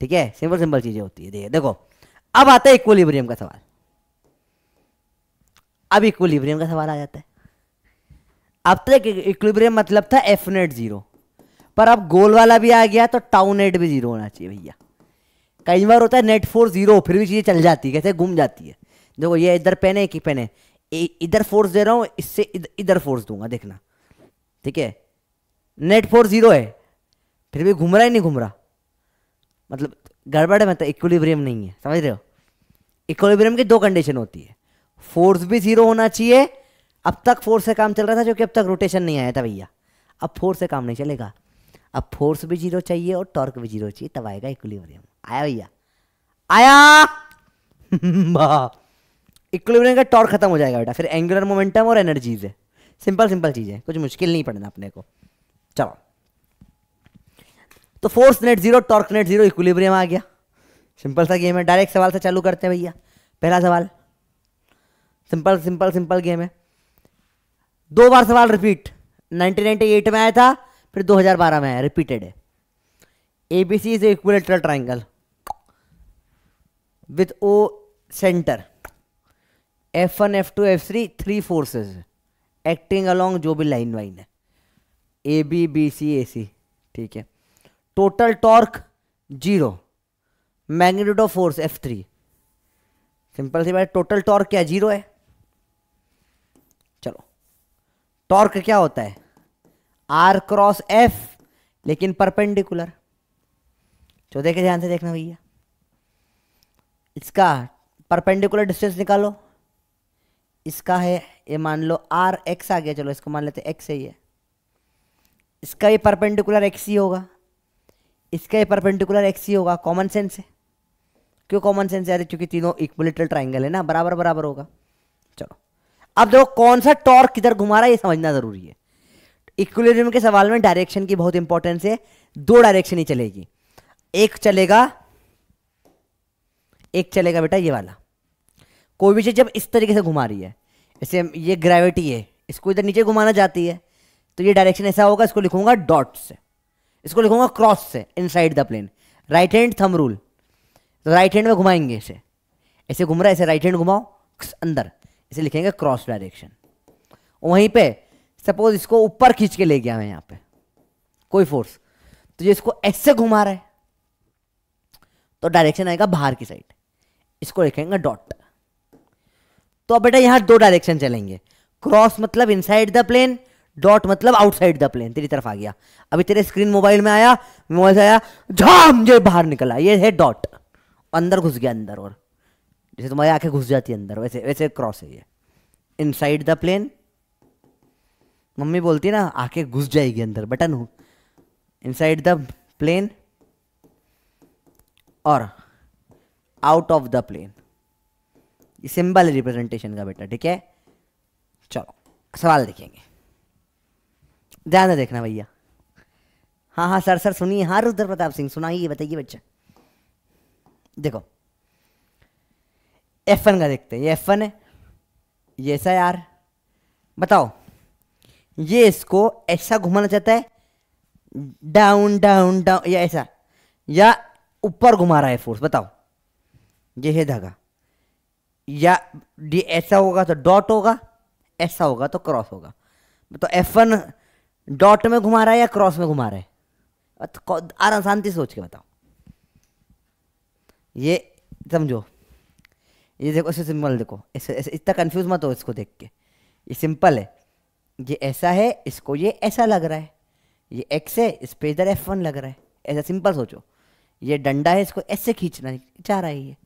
ठीक है सिंपल सिंपल चीज़ें होती है देखिए देखो अब आता है इक्वलिब्रियम का सवाल अब इक्वलिब्रियम का सवाल आ जाता है अब तक तो इक्वलिब्रियम मतलब था एफ नेट जीरो पर अब गोल वाला भी आ गया तो टाउ नेट भी जीरो होना चाहिए भैया कई बार होता है नेट फोर जीरो फिर भी चीज़ें चल जाती है कैसे घूम जाती है देखो ये इधर पेन है कि पेन है इधर फोर्स दे रहा हूं इससे इधर फोर्स दूंगा देखना ठीक है नेट फोर्स जीरो है फिर भी घूम रहा ही नहीं घूम रहा मतलब गड़बड़ है मतलब तो इक्वलीब्रियम नहीं है समझ रहे हो इक्वलीब्रियम की दो कंडीशन होती है फोर्स भी जीरो होना चाहिए अब तक फोर्स से काम चल रहा था जो कि अब तक रोटेशन नहीं आया था भैया अब फोर्स से काम नहीं चलेगा अब फोर्स भी जीरो चाहिए और टॉर्क भी जीरो चाहिए तब आएगा इक्वलीब्रियम आया भैया आया इक्विलिब्रियम का टॉर्क खत्म हो जाएगा बेटा फिर एंगुलर मोमेंटम और एनर्जीज है सिंपल सिंपल चीज़ है कुछ मुश्किल नहीं पड़ना अपने को चलो तो force net zero torque net zero equilibrium आ गया सिंपल सा गेम है डायरेक्ट सवाल से चालू करते हैं भैया पहला सवाल सिंपल सिंपल सिंपल गेम है दो बार सवाल रिपीट 1998 में आया था फिर 2012 में आया रिपीटेड है A B C is equal triangle with O centre F one F two F three three forces acting along जो भी लाइन वाइन है A B B C A C ठीक है total torque zero magnitude of force F three simple सी बात टोटल टॉर्क क्या जीरो है चलो टॉर्क क्या होता है आर क्रॉस एफ लेकिन परपेंडिकुलर तो देखे ध्यान से देखना भैया इसका परपेंडिकुलर डिस्टेंस निकालो इसका है ये मान लो आर एक्स आ गया चलो इसको मान लेते एक्स है ये इसका ये परपेंडिकुलर एक्स ही होगा इसका ये परपेंडिकुलर एक्स ही होगा कॉमन सेंस है क्यों कॉमन सेंस है क्योंकि तीनों इक्वलेटरल ट्राइंगल है ना बराबर बराबर होगा चलो अब देखो कौन सा टॉर्क किधर घुमा रहा है ये समझना ज़रूरी है इक्विलिब्रियम के सवाल में डायरेक्शन की बहुत इंपॉर्टेंस है दो डायरेक्शन ही चलेगी एक चलेगा एक चलेगा बेटा ये वाला कोई भी चीज़ जब इस तरीके से घुमा रही है ऐसे ये ग्रेविटी है इसको इधर नीचे घुमाना जाती है तो ये डायरेक्शन ऐसा होगा इसको लिखूंगा डॉट से इसको लिखूंगा क्रॉस से inside the plane right hand thumb rule तो राइट हैंड में घुमाएंगे इसे ऐसे घूम रहा है ऐसे राइट हैंड घुमाओ अंदर इसे लिखेंगे क्रॉस डायरेक्शन वहीं पे सपोज इसको ऊपर खींच के ले गया मैं यहाँ पे कोई फोर्स तो ये इसको ऐसे घुमा रहा है तो डायरेक्शन आएगा बाहर की साइड इसको लिखेंगे डॉट तो अब बेटा यहाँ दो डायरेक्शन चलेंगे क्रॉस मतलब इनसाइड द प्लेन डॉट मतलब आउटसाइड द प्लेन तेरी तरफ आ गया अभी तेरे स्क्रीन मोबाइल में आया मोबाइल से आया झाम जो बाहर निकला ये है डॉट अंदर घुस गया अंदर और जैसे तुम्हारी आंखें घुस जाती है अंदर वैसे वैसे क्रॉस है ये इनसाइड द प्लेन मम्मी बोलती ना आंखें घुस जाएगी अंदर बटन हूँ इनसाइड द प्लेन और out of the plane symbol representation का बेटा ठीक है चलो सवाल देखेंगे ध्यान देखना भैया हाँ हाँ सर सर सुनिए हाँ रुद्र प्रताप सिंह सुनाइए बताइए बच्चा देखो एफ का देखते हैं ये एफ है ये ऐसा यार बताओ ये इसको ऐसा घुमाना चाहता है डाउन डाउन डाउन या ऐसा या ऊपर घुमा रहा है फोर्स बताओ ये है धागा या डी ऐसा होगा तो डॉट होगा ऐसा होगा तो क्रॉस होगा तो एफ वन डॉट में घुमा रहा है या क्रॉस में घुमा रहा है तो आराम शांति सोच के बताओ ये समझो ये देखो इसे सिंपल देखो ऐसे ऐसे इतना कंफ्यूज मत हो इसको देख के ये सिंपल है ये ऐसा है इसको ये ऐसा लग रहा है ये एक्स है इस पर इधर एफ वन लग रहा है ऐसा सिंपल सोचो ये डंडा है इसको ऐसे खींचना चाह रहा है ये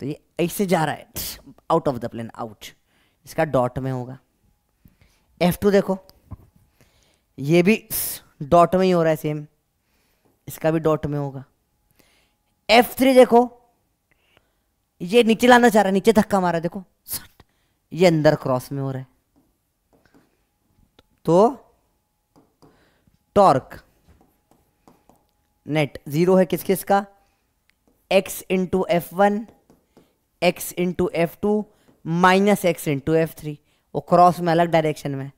तो ये ऐसे जा रहा है out of the plane out इसका डॉट में होगा एफ टू देखो ये भी डॉट में ही हो रहा है सेम इसका भी डॉट में होगा एफ थ्री देखो ये नीचे लाना चाह रहा है नीचे धक्का मारा देखो ये अंदर क्रॉस में हो रहा है तो टॉर्क नेट जीरो है किस किस का X into F one X into F two minus X into F three वो क्रॉस में अलग डायरेक्शन में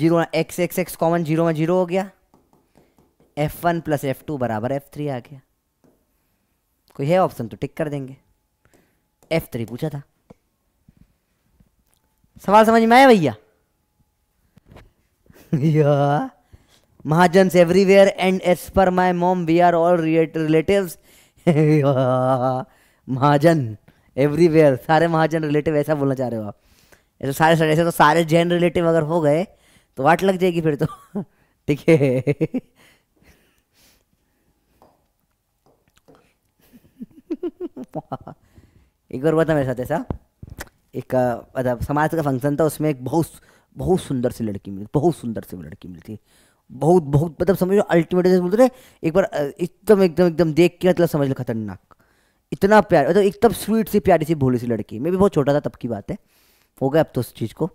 zero X X X common zero में जीरो हो गया F one plus F two बराबर एफ थ्री आ गया कोई है ऑप्शन तो टिक कर देंगे एफ थ्री पूछा था सवाल समझ में आया भैया या महाजन्स everywhere and as per my mom we are all relative Mahajan everywhere सारे महाजन रिलेटिव ऐसा बोलना चाह रहे हो आप ऐसे सारे ऐसे तो सारे जैन रिलेटिव अगर हो गए तो वाट लग जाएगी फिर तो ठीक है एक बार हुआ था मेरे साथ ऐसा एक मतलब समाज का फंक्शन था उसमें एक बहुत बहुत सुंदर सी लड़की मिली बहुत सुंदर सी लड़की मिली थी बहुत बहुत मतलब समझ लो अल्टीमेट बोलते एक बार एकदम एकदम एकदम देख के मतलब समझ लो खतरनाक इतना प्यार मतलब एकदम स्वीट सी प्यारी सी भोली सी लड़की मैं भी बहुत छोटा था तब की बात है हो गया अब तो उस चीज़ को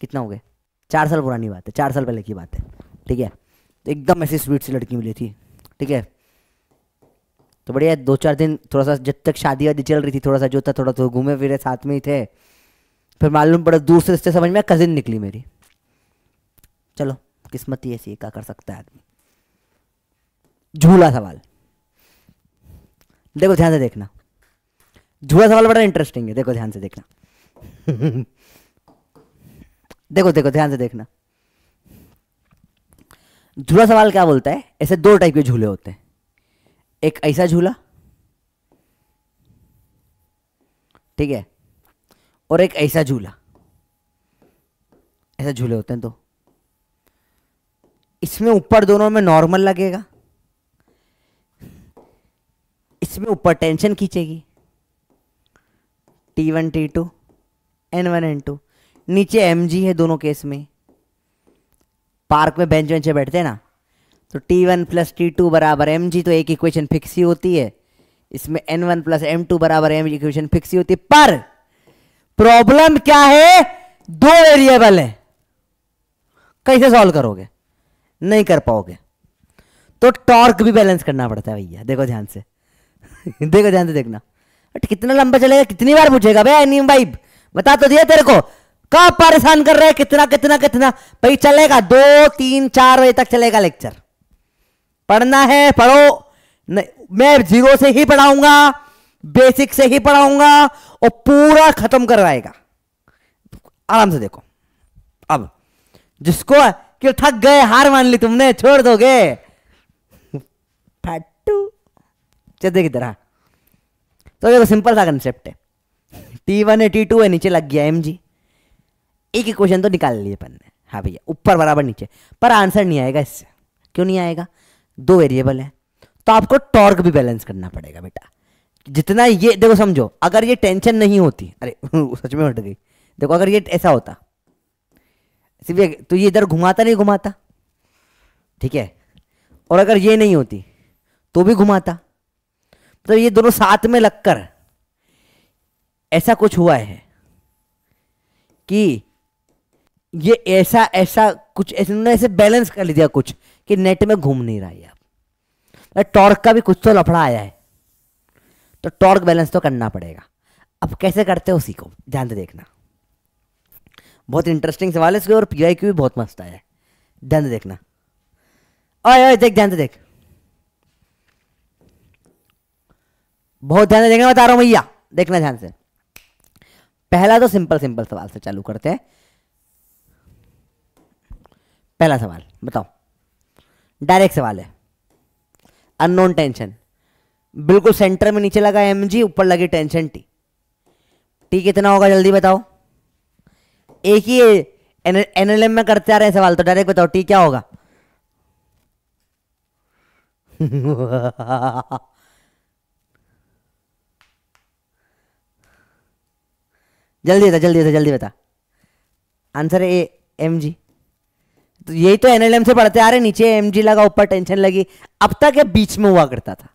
कितना हो गया चार साल पुरानी बात है चार साल पहले की बात है ठीक है तो एकदम ऐसी स्वीट सी लड़की मिली थी ठीक है तो बढ़िया दो चार दिन थोड़ा सा जब तक शादी वादी चल रही थी थोड़ा सा जो था थोड़ा थोड़ा घूमे फिरे साथ में ही थे फिर मालूम पड़ा दूर से रिश्ते समझ में कज़िन निकली मेरी चलो किस्मत ही ऐसी क्या कर सकता है आदमी झूला सवाल देखो ध्यान से देखना जुआ सवाल बड़ा इंटरेस्टिंग है देखो ध्यान से देखना देखो देखो ध्यान से देखना झूला सवाल क्या बोलता है ऐसे दो टाइप के झूले होते हैं एक ऐसा झूला ठीक है और एक ऐसा झूला ऐसा झूले होते हैं तो इसमें ऊपर दोनों में नॉर्मल लगेगा इसमें ऊपर टेंशन खींचेगी T one T two N one N two नीचे एम जी है दोनों केस में पार्क में बेंच वेंचे बैठते हैं ना तो T one plus T two बराबर एम जी तो एक इक्वेशन फिक्स ही होती है इसमें N one plus M two बराबर एम इक्वेशन फिक्स ही होती है पर प्रॉब्लम क्या है दो वेरिएबल है कैसे सॉल्व करोगे नहीं कर पाओगे तो टॉर्क भी बैलेंस करना पड़ता है भैया देखो ध्यान से देखो ध्यान से देखना कितना लंबा चलेगा कितनी बार पूछेगा भाई नीम भाई बता तो दिया तेरे को कब परेशान कर रहे हैं कितना कितना कितना भाई चलेगा दो तीन चार बजे तक चलेगा लेक्चर पढ़ना है पढ़ो मैं जीरो से ही पढ़ाऊंगा बेसिक से ही पढ़ाऊंगा और पूरा खत्म करवाएगा आराम से देखो अब जिसको क्यों थक गए हार मान ली तुमने छोड़ दोगे फटू चेदे की तरह तो ये तो सिंपल सा कंसेप्ट है टी वन है टी टू है नीचे लग गया एम जी एक इक्वेशन तो निकाल लिए अपन ने हाँ भैया ऊपर बराबर नीचे पर आंसर नहीं आएगा इससे क्यों नहीं आएगा दो वेरिएबल है तो आपको टॉर्क भी बैलेंस करना पड़ेगा बेटा जितना ये देखो समझो अगर ये टेंशन नहीं होती अरे सच में हट गई देखो अगर ये ऐसा होता सिर्फ तो ये इधर घुमाता नहीं घुमाता ठीक है और अगर ये नहीं होती तो भी घुमाता मतलब ये दोनों साथ में लगकर ऐसा कुछ हुआ है कि ये ऐसा ऐसा कुछ ऐसे उन्होंने ऐसे बैलेंस कर लिया कुछ कि नेट में घूम नहीं रहा है आप टॉर्क का भी कुछ तो लफड़ा आया है तो टॉर्क बैलेंस तो करना पड़ेगा अब कैसे करते हो उसी को ध्यान से देखना बहुत इंटरेस्टिंग सवाल है इसके और पी भी बहुत मस्त आया है ध्यान से देखना ओए ओए देख ध्यान से देख बहुत ध्यान से देखना बता रहा हूं भैया देखना ध्यान से पहला तो सिंपल सिंपल सवाल से चालू करते हैं पहला सवाल बताओ डायरेक्ट सवाल है अननोन टेंशन बिल्कुल सेंटर में नीचे लगा एम जी ऊपर लगी टेंशन टी टी कितना होगा जल्दी बताओ एक ही एनएलएम में करते आ रहे हैं सवाल तो डायरेक्ट बताओ टी क्या होगा जल्दी बता जल्दी बता जल्दी बता आंसर ए एम जी तो यही तो एन एल एम से पढ़ते आ रहे नीचे एम जी लगा ऊपर टेंशन लगी अब तक ये बीच में हुआ करता था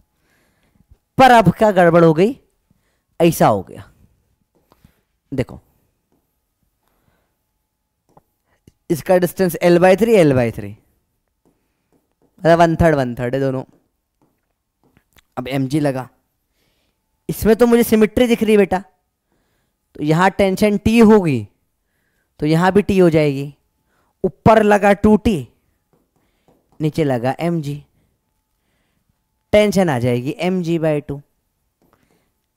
पर अब क्या गड़बड़ हो गई ऐसा हो गया देखो इसका distance L by three L by three मतलब वन थर्ड वन थर्ड है दोनों अब एम जी लगा इसमें तो मुझे सिमिट्री दिख रही बेटा तो यहाँ टेंशन टी होगी तो यहाँ भी टी हो जाएगी ऊपर लगा टू टी नीचे लगा एम जी टेंशन आ जाएगी एम जी बाय टू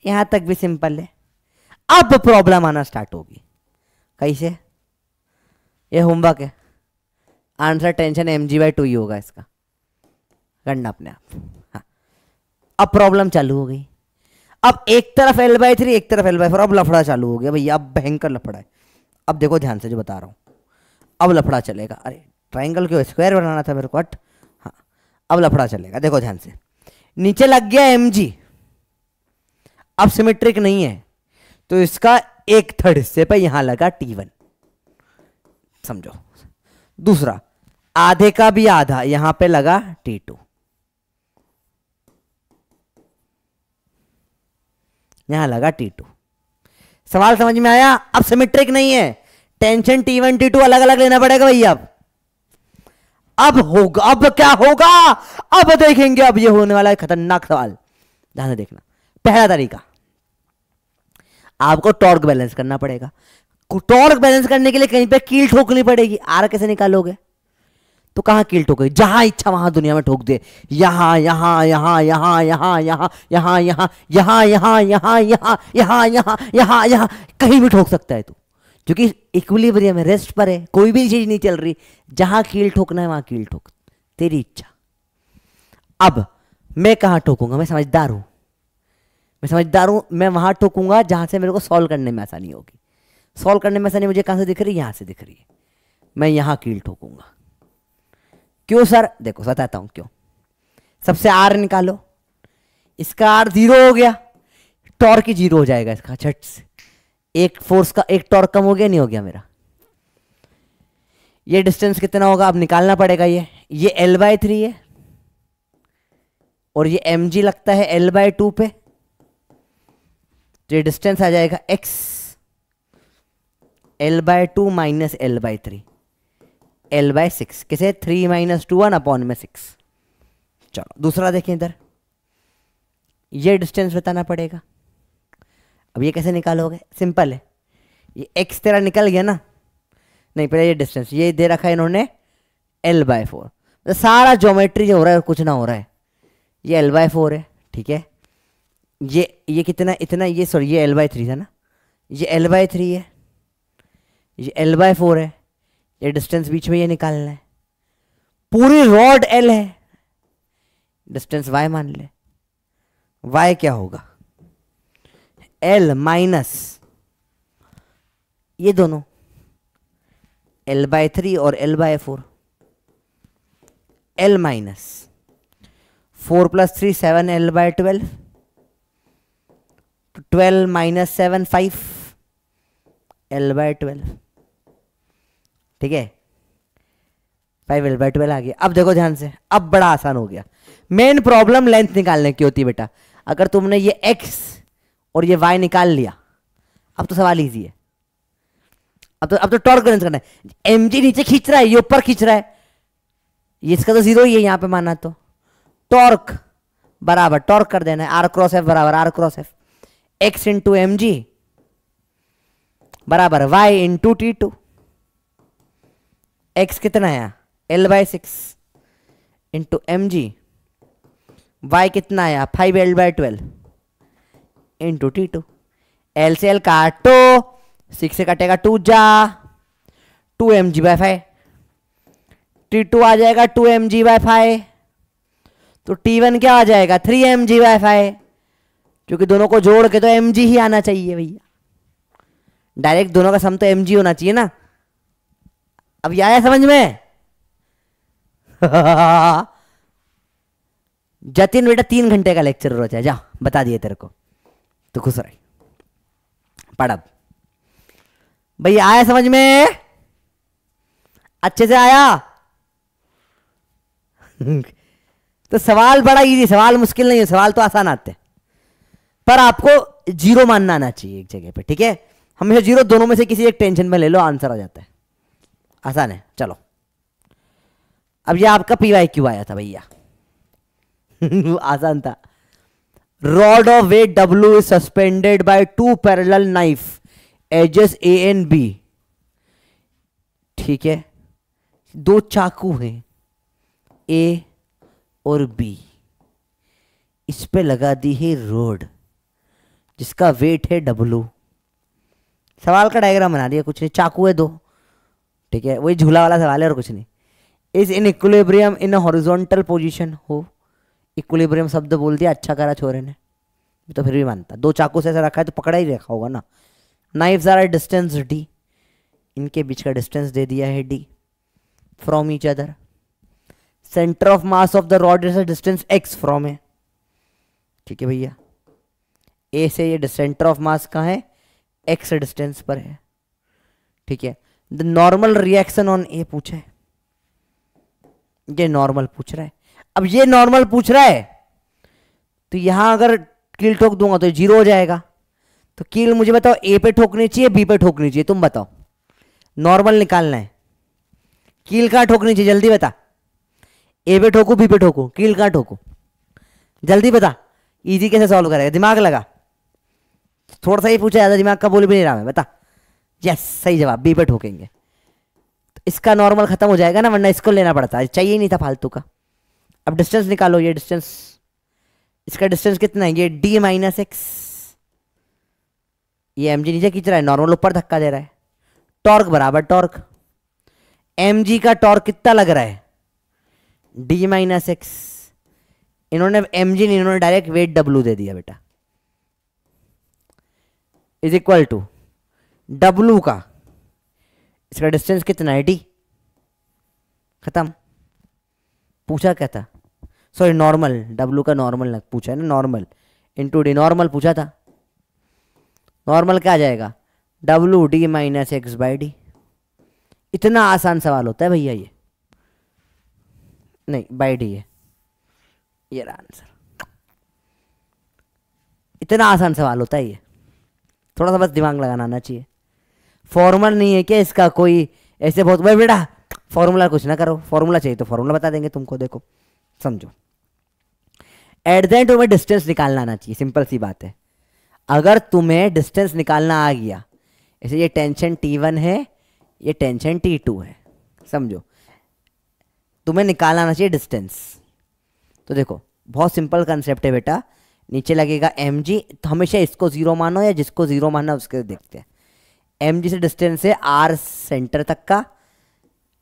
यहाँ तक भी सिंपल है अब प्रॉब्लम आना स्टार्ट होगी कैसे ये होमवर्क है answer tension M G by two ही होगा इसका करना अपने आप हाँ अब प्रॉब्लम चालू हो गई अब एक तरफ एल बाई थ्री एक तरफ एल बाई फोर अब लफड़ा चालू हो गया भैया अब भयंकर लफड़ा है अब देखो ध्यान से जो बता रहा हूँ अब लफड़ा चलेगा अरे ट्राइंगल क्यों स्क्वायर बनाना था मेरे को अट हाँ अब लफड़ा चलेगा देखो ध्यान से नीचे लग गया एम जी अब सिमेट्रिक नहीं है तो इसका एक थर्ड हिस्से पर यहां लगा टी वन समझो दूसरा आधे का भी आधा यहां पे लगा टी टू यहां लगा टी टू सवाल समझ में आया अब सिमेट्रिक नहीं है tension T one T two अलग अलग लेना पड़ेगा भैया अब अब होगा अब क्या होगा अब देखेंगे अब ये होने वाला है खतरनाक सवाल ध्यान से देखना पहला तरीका आपको टॉर्क बैलेंस करना पड़ेगा टॉर्क बैलेंस करने के लिए कहीं पे कील ठोकनी पड़ेगी आर कैसे निकालोगे तो कहाँ कील ठोके जहाँ इच्छा वहाँ दुनिया में ठोक दे यहाँ यहाँ यहाँ यहाँ यहाँ यहाँ यहाँ यहाँ यहाँ यहाँ यहाँ यहाँ यहाँ यहाँ यहाँ यहाँ कहीं भी ठोक सकता है तू क्योंकि इक्विलिब्रियम है रेस्ट पर है कोई भी चीज़ नहीं चल रही जहाँ कील ठोकना है वहाँ कील ठोक तेरी इच्छा अब मैं कहाँ ठोकूंगा मैं समझदार हूँ मैं समझदार हूँ मैं वहाँ ठोकूंगा जहाँ से मेरे को सॉल्व करने में आसानी होगी सॉल्व करने में आसानी मुझे कहाँ से दिख रही है यहाँ से दिख रही है मैं यहाँ कील ठोकूंगा क्यों सर देखो बताता हूं क्यों सबसे आर निकालो इसका आर जीरो हो गया टॉर्क ही जीरो हो जाएगा इसका छट से एक फोर्स का एक टॉर्क कम हो गया नहीं हो गया मेरा ये डिस्टेंस कितना होगा अब निकालना पड़ेगा ये ये एल बाय थ्री है और ये एम जी लगता है एल बाय टू पे तो ये डिस्टेंस आ जाएगा X L by two minus L by three L by six किसे three minus two one upon में सिक्स चलो दूसरा देखें इधर ये डिस्टेंस बताना पड़ेगा अब ये कैसे निकालोगे सिंपल है ये एक्स तेरा निकल गया ना नहीं पहले ये डिस्टेंस ये दे रखा है इन्होंने एल बाय फोर तो सारा ज्योमेट्री जो हो रहा है कुछ ना हो रहा है ये एल बाय फोर है ठीक है ये ये कितना इतना ये सॉरी ये एल बाय थ्री था ना ये एल बाय थ्री है ये एल बाय फोर है ये डिस्टेंस बीच में ये निकालना है पूरी रॉड एल है डिस्टेंस वाई मान ले वाई क्या होगा एल माइनस ये दोनों एल बाय थ्री और L by four L minus four plus three seven L by twelve twelve minus seven five L by twelve ठीक है फाइव भाई बाई ट्वेल्व आ गया अब देखो ध्यान से अब बड़ा आसान हो गया मेन प्रॉब्लम लेंथ निकालने की होती है बेटा अगर तुमने ये एक्स और ये वाई निकाल लिया अब तो सवाल ईजी है अब तो अब तो टॉर्क बैलेंस करना है एम जी नीचे खींच रहा है ये ऊपर खींच रहा है ये इसका तो जीरो ही है यहां पे माना तो टॉर्क बराबर टॉर्क कर देना है आर क्रॉस एफ बराबर are cross F X into M G बराबर Y into T two X कितना आया L by six into M G Y कितना आया five L by twelve into T two L से एल काटो सिक्स से कटेगा टू जा two M G by five T two आ जाएगा two M G by five तो टी वन क्या आ जाएगा three M G by five क्योंकि दोनों को जोड़ के तो एम जी ही आना चाहिए भैया डायरेक्ट दोनों का सम तो एम जी होना चाहिए ना अब यह आया समझ में जतिन बेटा तीन घंटे का लेक्चर रोज है जा बता दिए तेरे को तो खुश रही पढ़ अब भाई आया समझ में अच्छे से आया तो सवाल बड़ा इजी सवाल मुश्किल नहीं है सवाल तो आसान आते पर आपको जीरो मानना आना चाहिए एक जगह पे ठीक है हमेशा जीरो दोनों में से किसी एक टेंशन में ले लो आंसर आ जाता है आसान है चलो अब ये आपका पी वाई क्यू आया था भैया आसान था rod of weight W is suspended by two parallel knife edges A and B ठीक है दो चाकू हैं ए और बी इस पे लगा दी है रोड जिसका वेट है डब्लू सवाल का डायग्राम बना दिया कुछ नहीं चाकू है दो ठीक है वही झूला वाला सवाल है और कुछ नहीं is in equilibrium in horizontal position हो इक्विलिब्रियम शब्द बोल दिया अच्छा करा छोरे ने तो फिर भी मानता दो चाकू से ऐसा रखा है तो पकड़ा ही रखा होगा ना नाइफ आर डिस्टेंस डी इनके बीच का डिस्टेंस दे दिया है D from each other centre of mass of the rod is distance X from है ठीक है भैया ए से ये सेंटर ऑफ मास कहाँ है एक्स डिस्टेंस पर है ठीक है the normal reaction on A पूछा है ये नॉर्मल पूछ रहा है अब ये नॉर्मल पूछ रहा है तो यहां अगर कील ठोक दूंगा तो जीरो हो जाएगा तो कील मुझे बताओ ए पे ठोकनी चाहिए बी पे ठोकनी चाहिए तुम बताओ नॉर्मल निकालना है कील कहां ठोकनी चाहिए जल्दी बता ए पे ठोको बी पे ठोको कील कहाँ ठोको जल्दी बता इजी कैसे सॉल्व करेगा दिमाग लगा थोड़ा सा ही पूछा ज़्यादा दिमाग का बोल भी नहीं रहा है बता यस सही जवाब बी पे ठोकेंगे तो इसका नॉर्मल खत्म हो जाएगा ना वरना इसको लेना पड़ता है चाहिए नहीं था फालतू का अब डिस्टेंस निकालो ये डिस्टेंस इसका डिस्टेंस कितना है ये डी माइनस एक्स ये एम जी नीचे खींच रहा है नॉर्मल ऊपर धक्का दे रहा है टॉर्क बराबर टॉर्क एम जी का टॉर्क कितना लग रहा है डी माइनस एक्स इन्होंने एम जी नहीं इन्होंने डायरेक्ट वेट डब्लू दे दिया बेटा इज इक्वल टू डब्लू का इसका डिस्टेंस कितना है डी खत्म पूछा क्या था सॉरी नॉर्मल डब्लू का नॉर्मल पूछा है ना नॉर्मल टू डी नॉर्मल पूछा था नॉर्मल क्या आ जाएगा W D minus X by D इतना आसान सवाल होता है भैया ये नहीं बाई डी है ये रहा आंसर इतना आसान सवाल होता है ये थोड़ा सा बस दिमाग लगाना आना चाहिए फॉर्मल नहीं है क्या इसका कोई ऐसे बहुत भाई बेटा फॉर्मूला कुछ ना करो फॉर्मूला चाहिए तो फॉर्मूला बता देंगे तुमको देखो समझो एट द एंड तुम्हें डिस्टेंस निकालना आना चाहिए सिंपल सी बात है अगर तुम्हें डिस्टेंस निकालना आ गया ऐसे ये टेंशन टी वन है ये टेंशन टी टू है समझो तुम्हें निकालना आना चाहिए डिस्टेंस तो देखो बहुत सिंपल कंसेप्ट है बेटा नीचे लगेगा एम जी तो हमेशा इसको ज़ीरो मानो या जिसको ज़ीरो मानना उसके देखते हैं एम जी से डिस्टेंस है आर सेंटर तक का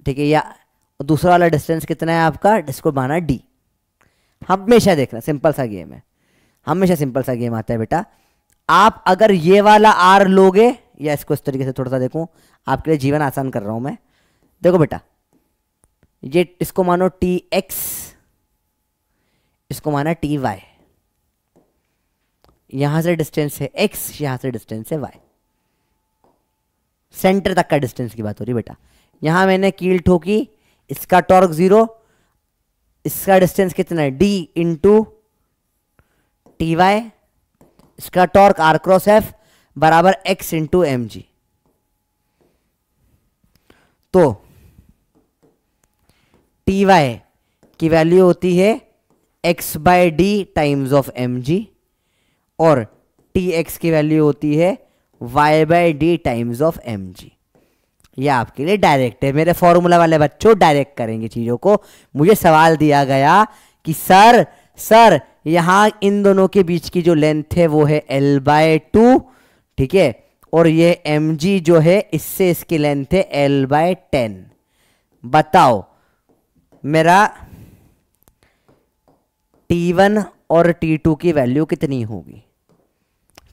ठीक है या दूसरा वाला डिस्टेंस कितना है आपका इसको माना डी हमेशा देखना सिंपल सा गेम है हमेशा सिंपल सा गेम आता है बेटा आप अगर ये वाला आर लोगे या इसको इस तरीके से थोड़ा सा देखो आपके लिए जीवन आसान कर रहा हूं मैं देखो बेटा ये इसको मानो टी एक्स इसको माना टी वाई यहां से डिस्टेंस है एक्स यहां से डिस्टेंस है वाई सेंटर तक का डिस्टेंस की बात हो रही बेटा यहां मैंने कील ठोकी इसका टॉर्क जीरो इसका डिस्टेंस कितना है डी इंटू टी वाई इसका टॉर्क आर क्रॉस एफ बराबर एक्स इंटू एम जी तो टी वाई की वैल्यू होती है X by D times of M G और टी एक्स की वैल्यू होती है Y by D times of M G ये आपके लिए डायरेक्ट है मेरे फॉर्मूला वाले बच्चों डायरेक्ट करेंगे चीज़ों को मुझे सवाल दिया गया कि सर सर यहां इन दोनों के बीच की जो लेंथ है वो है एल बाय टू ठीक है और ये एम जी जो है इससे इसकी लेंथ है एल बाय टेन बताओ मेरा टी वन और टी टू की वैल्यू कितनी होगी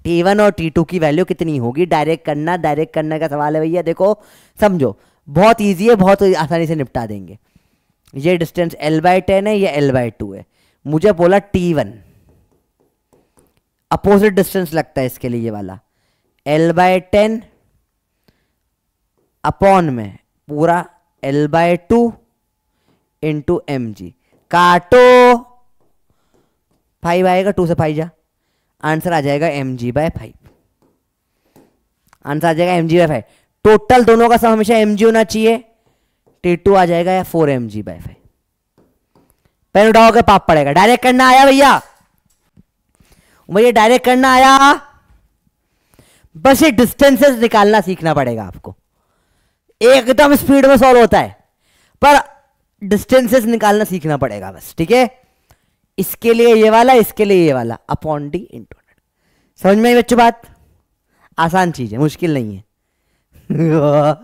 टी वन और टी टू की वैल्यू कितनी होगी डायरेक्ट करना डायरेक्ट करने का सवाल है भैया देखो समझो बहुत ईजी है बहुत आसानी से निपटा देंगे ये डिस्टेंस एल बाई टेन है या एल बाई टू है मुझे बोला टी वन अपोजिट डिस्टेंस लगता है इसके लिए ये वाला एल बाय टेन अपॉन में पूरा L by two into M G काटो फाइव आएगा टू से फाइव जा आंसर आ जाएगा M G by five answer आ जाएगा M G by five total दोनों का सम हमेशा एम जी होना चाहिए टी टू आ जाएगा या four M G by five pen उठाओगे पाप पड़ेगा डायरेक्ट करना आया भैया भैया डायरेक्ट करना आया बस ये डिस्टेंसेस निकालना सीखना पड़ेगा आपको एकदम स्पीड में सॉल्व होता है पर डिस्टेंसेस निकालना सीखना पड़ेगा बस ठीक है इसके लिए ये वाला इसके लिए ये वाला अपॉन डी टू हंड्रेड समझ में आई बच्चों बात आसान चीज़ है मुश्किल नहीं है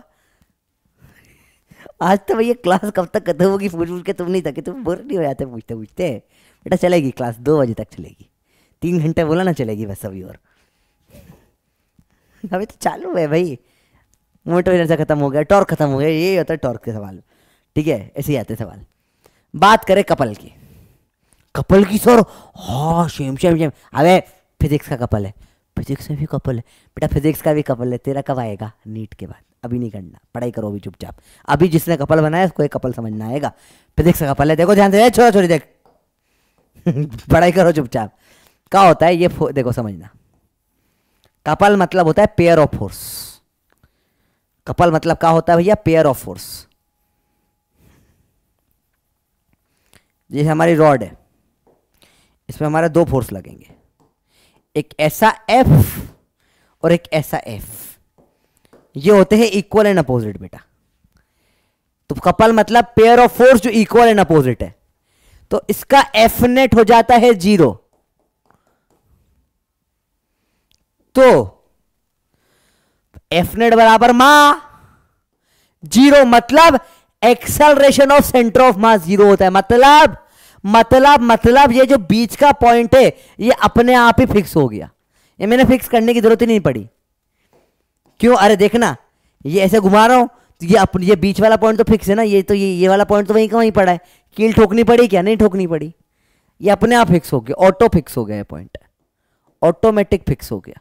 आज तो भैया क्लास कब तक खत्म होगी पूछ पूछ के तुम नहीं थके तुम बोर नहीं हो जाते पूछते पूछते बेटा चलेगी क्लास दो बजे तक चलेगी तीन घंटे बोला ना चलेगी बस अभी और अभी तो चालू है भाई मोटर इनर ख़त्म हो गया टॉर्क ख़त्म हो गया ये होता है टॉर्क के सवाल ठीक है ऐसे ही आते सवाल बात करें कपल की कपल सर हाँ शेम शेम शेम अबे फिजिक्स का कपल है फिजिक्स में भी कपल है बेटा फिजिक्स का भी कपल है तेरा कब आएगा नीट के बाद अभी नहीं करना पढ़ाई करो अभी चुपचाप अभी जिसने कपल बनाया उसको एक कपल समझना आएगा फिजिक्स का कपल है देखो ध्यान से छोरा छोरी देख पढ़ाई करो चुपचाप क्या होता है ये देखो समझना कपल मतलब होता है पेयर ऑफ फोर्स कपल मतलब क्या होता है भैया पेयर ऑफ फोर्स ये हमारी रॉड है इस पर हमारा दो फोर्स लगेंगे एक ऐसा एफ और एक ऐसा एफ ये होते हैं इक्वल एंड अपोजिट बेटा तो कपल मतलब पेयर ऑफ फोर्स जो इक्वल एंड अपोजिट है तो इसका एफ नेट हो जाता है जीरो तो एफ नेट बराबर मा जीरो मतलब acceleration of centre of mass zero होता है मतलब मतलब मतलब ये जो बीच का पॉइंट है ये अपने आप ही फिक्स हो गया ये मैंने फिक्स करने की जरूरत ही नहीं पड़ी क्यों अरे देखना ये ऐसे घुमा रहा हूं तो ये अपने ये बीच वाला पॉइंट तो फिक्स है ना ये तो ये ये वाला पॉइंट तो वहीं का वहीं पड़ा है कील ठोकनी पड़ी क्या नहीं ठोकनी पड़ी ये अपने आप फिक्स हो गया ऑटो फिक्स हो गया ये पॉइंट ऑटोमेटिक फिक्स हो गया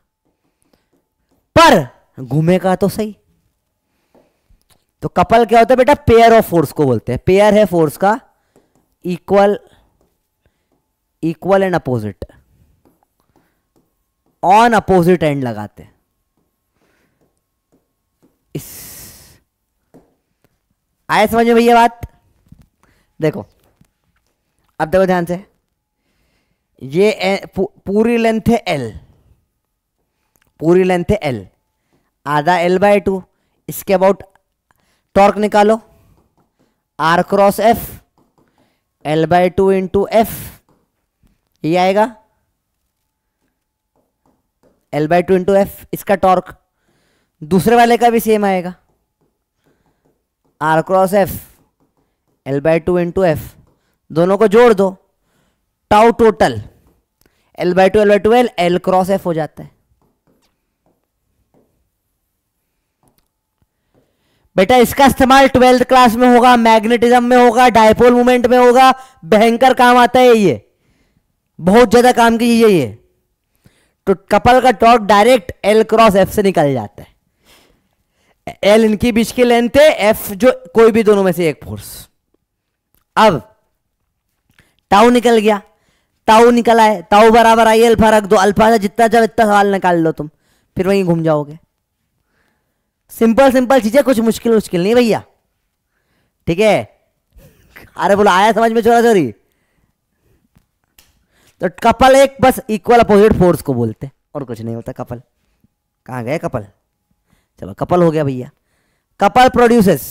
पर घूमेगा तो सही तो कपल क्या होता है बेटा पेयर ऑफ फोर्स को बोलते हैं पेयर है फोर्स का equal equal and opposite on opposite end लगाते हैं इस समझ में भैया बात देखो अब देखो ध्यान से ये ए, पू, पूरी लेंथ है एल पूरी लेंथ है एल आधा एल बाय टू इसके अबाउट टॉर्क निकालो R cross F L by two into F ये आएगा L by two into F इसका टॉर्क दूसरे वाले का भी सेम आएगा R cross F L by two into F दोनों को जोड़ दो tau total L by two L by two L L cross F हो जाता है बेटा इसका इस्तेमाल ट्वेल्थ क्लास में होगा मैग्नेटिज्म में होगा डायपोल मूवमेंट में होगा भयंकर काम आता है ये बहुत ज्यादा काम की चीज है ये तो कपल का torque direct L cross F से निकल जाता है एल इनकी बीच की लेंथ है एफ जो कोई भी दोनों में से एक फोर्स अब टाउ निकल गया टाउ निकल आए ताऊ बराबर आई अल्फा रख दो अल्फा जितना चाहो इतना सवाल निकाल लो तुम फिर वहीं घूम जाओगे सिंपल सिंपल चीजें कुछ मुश्किल मुश्किल नहीं भैया ठीक है अरे बोला आया समझ में चोरा चोरी तो कपल एक बस इक्वल अपोजिट फोर्स को बोलते हैं और कुछ नहीं होता कपल कहाँ गए कपल चलो कपल हो गया भैया कपल प्रोड्यूसेस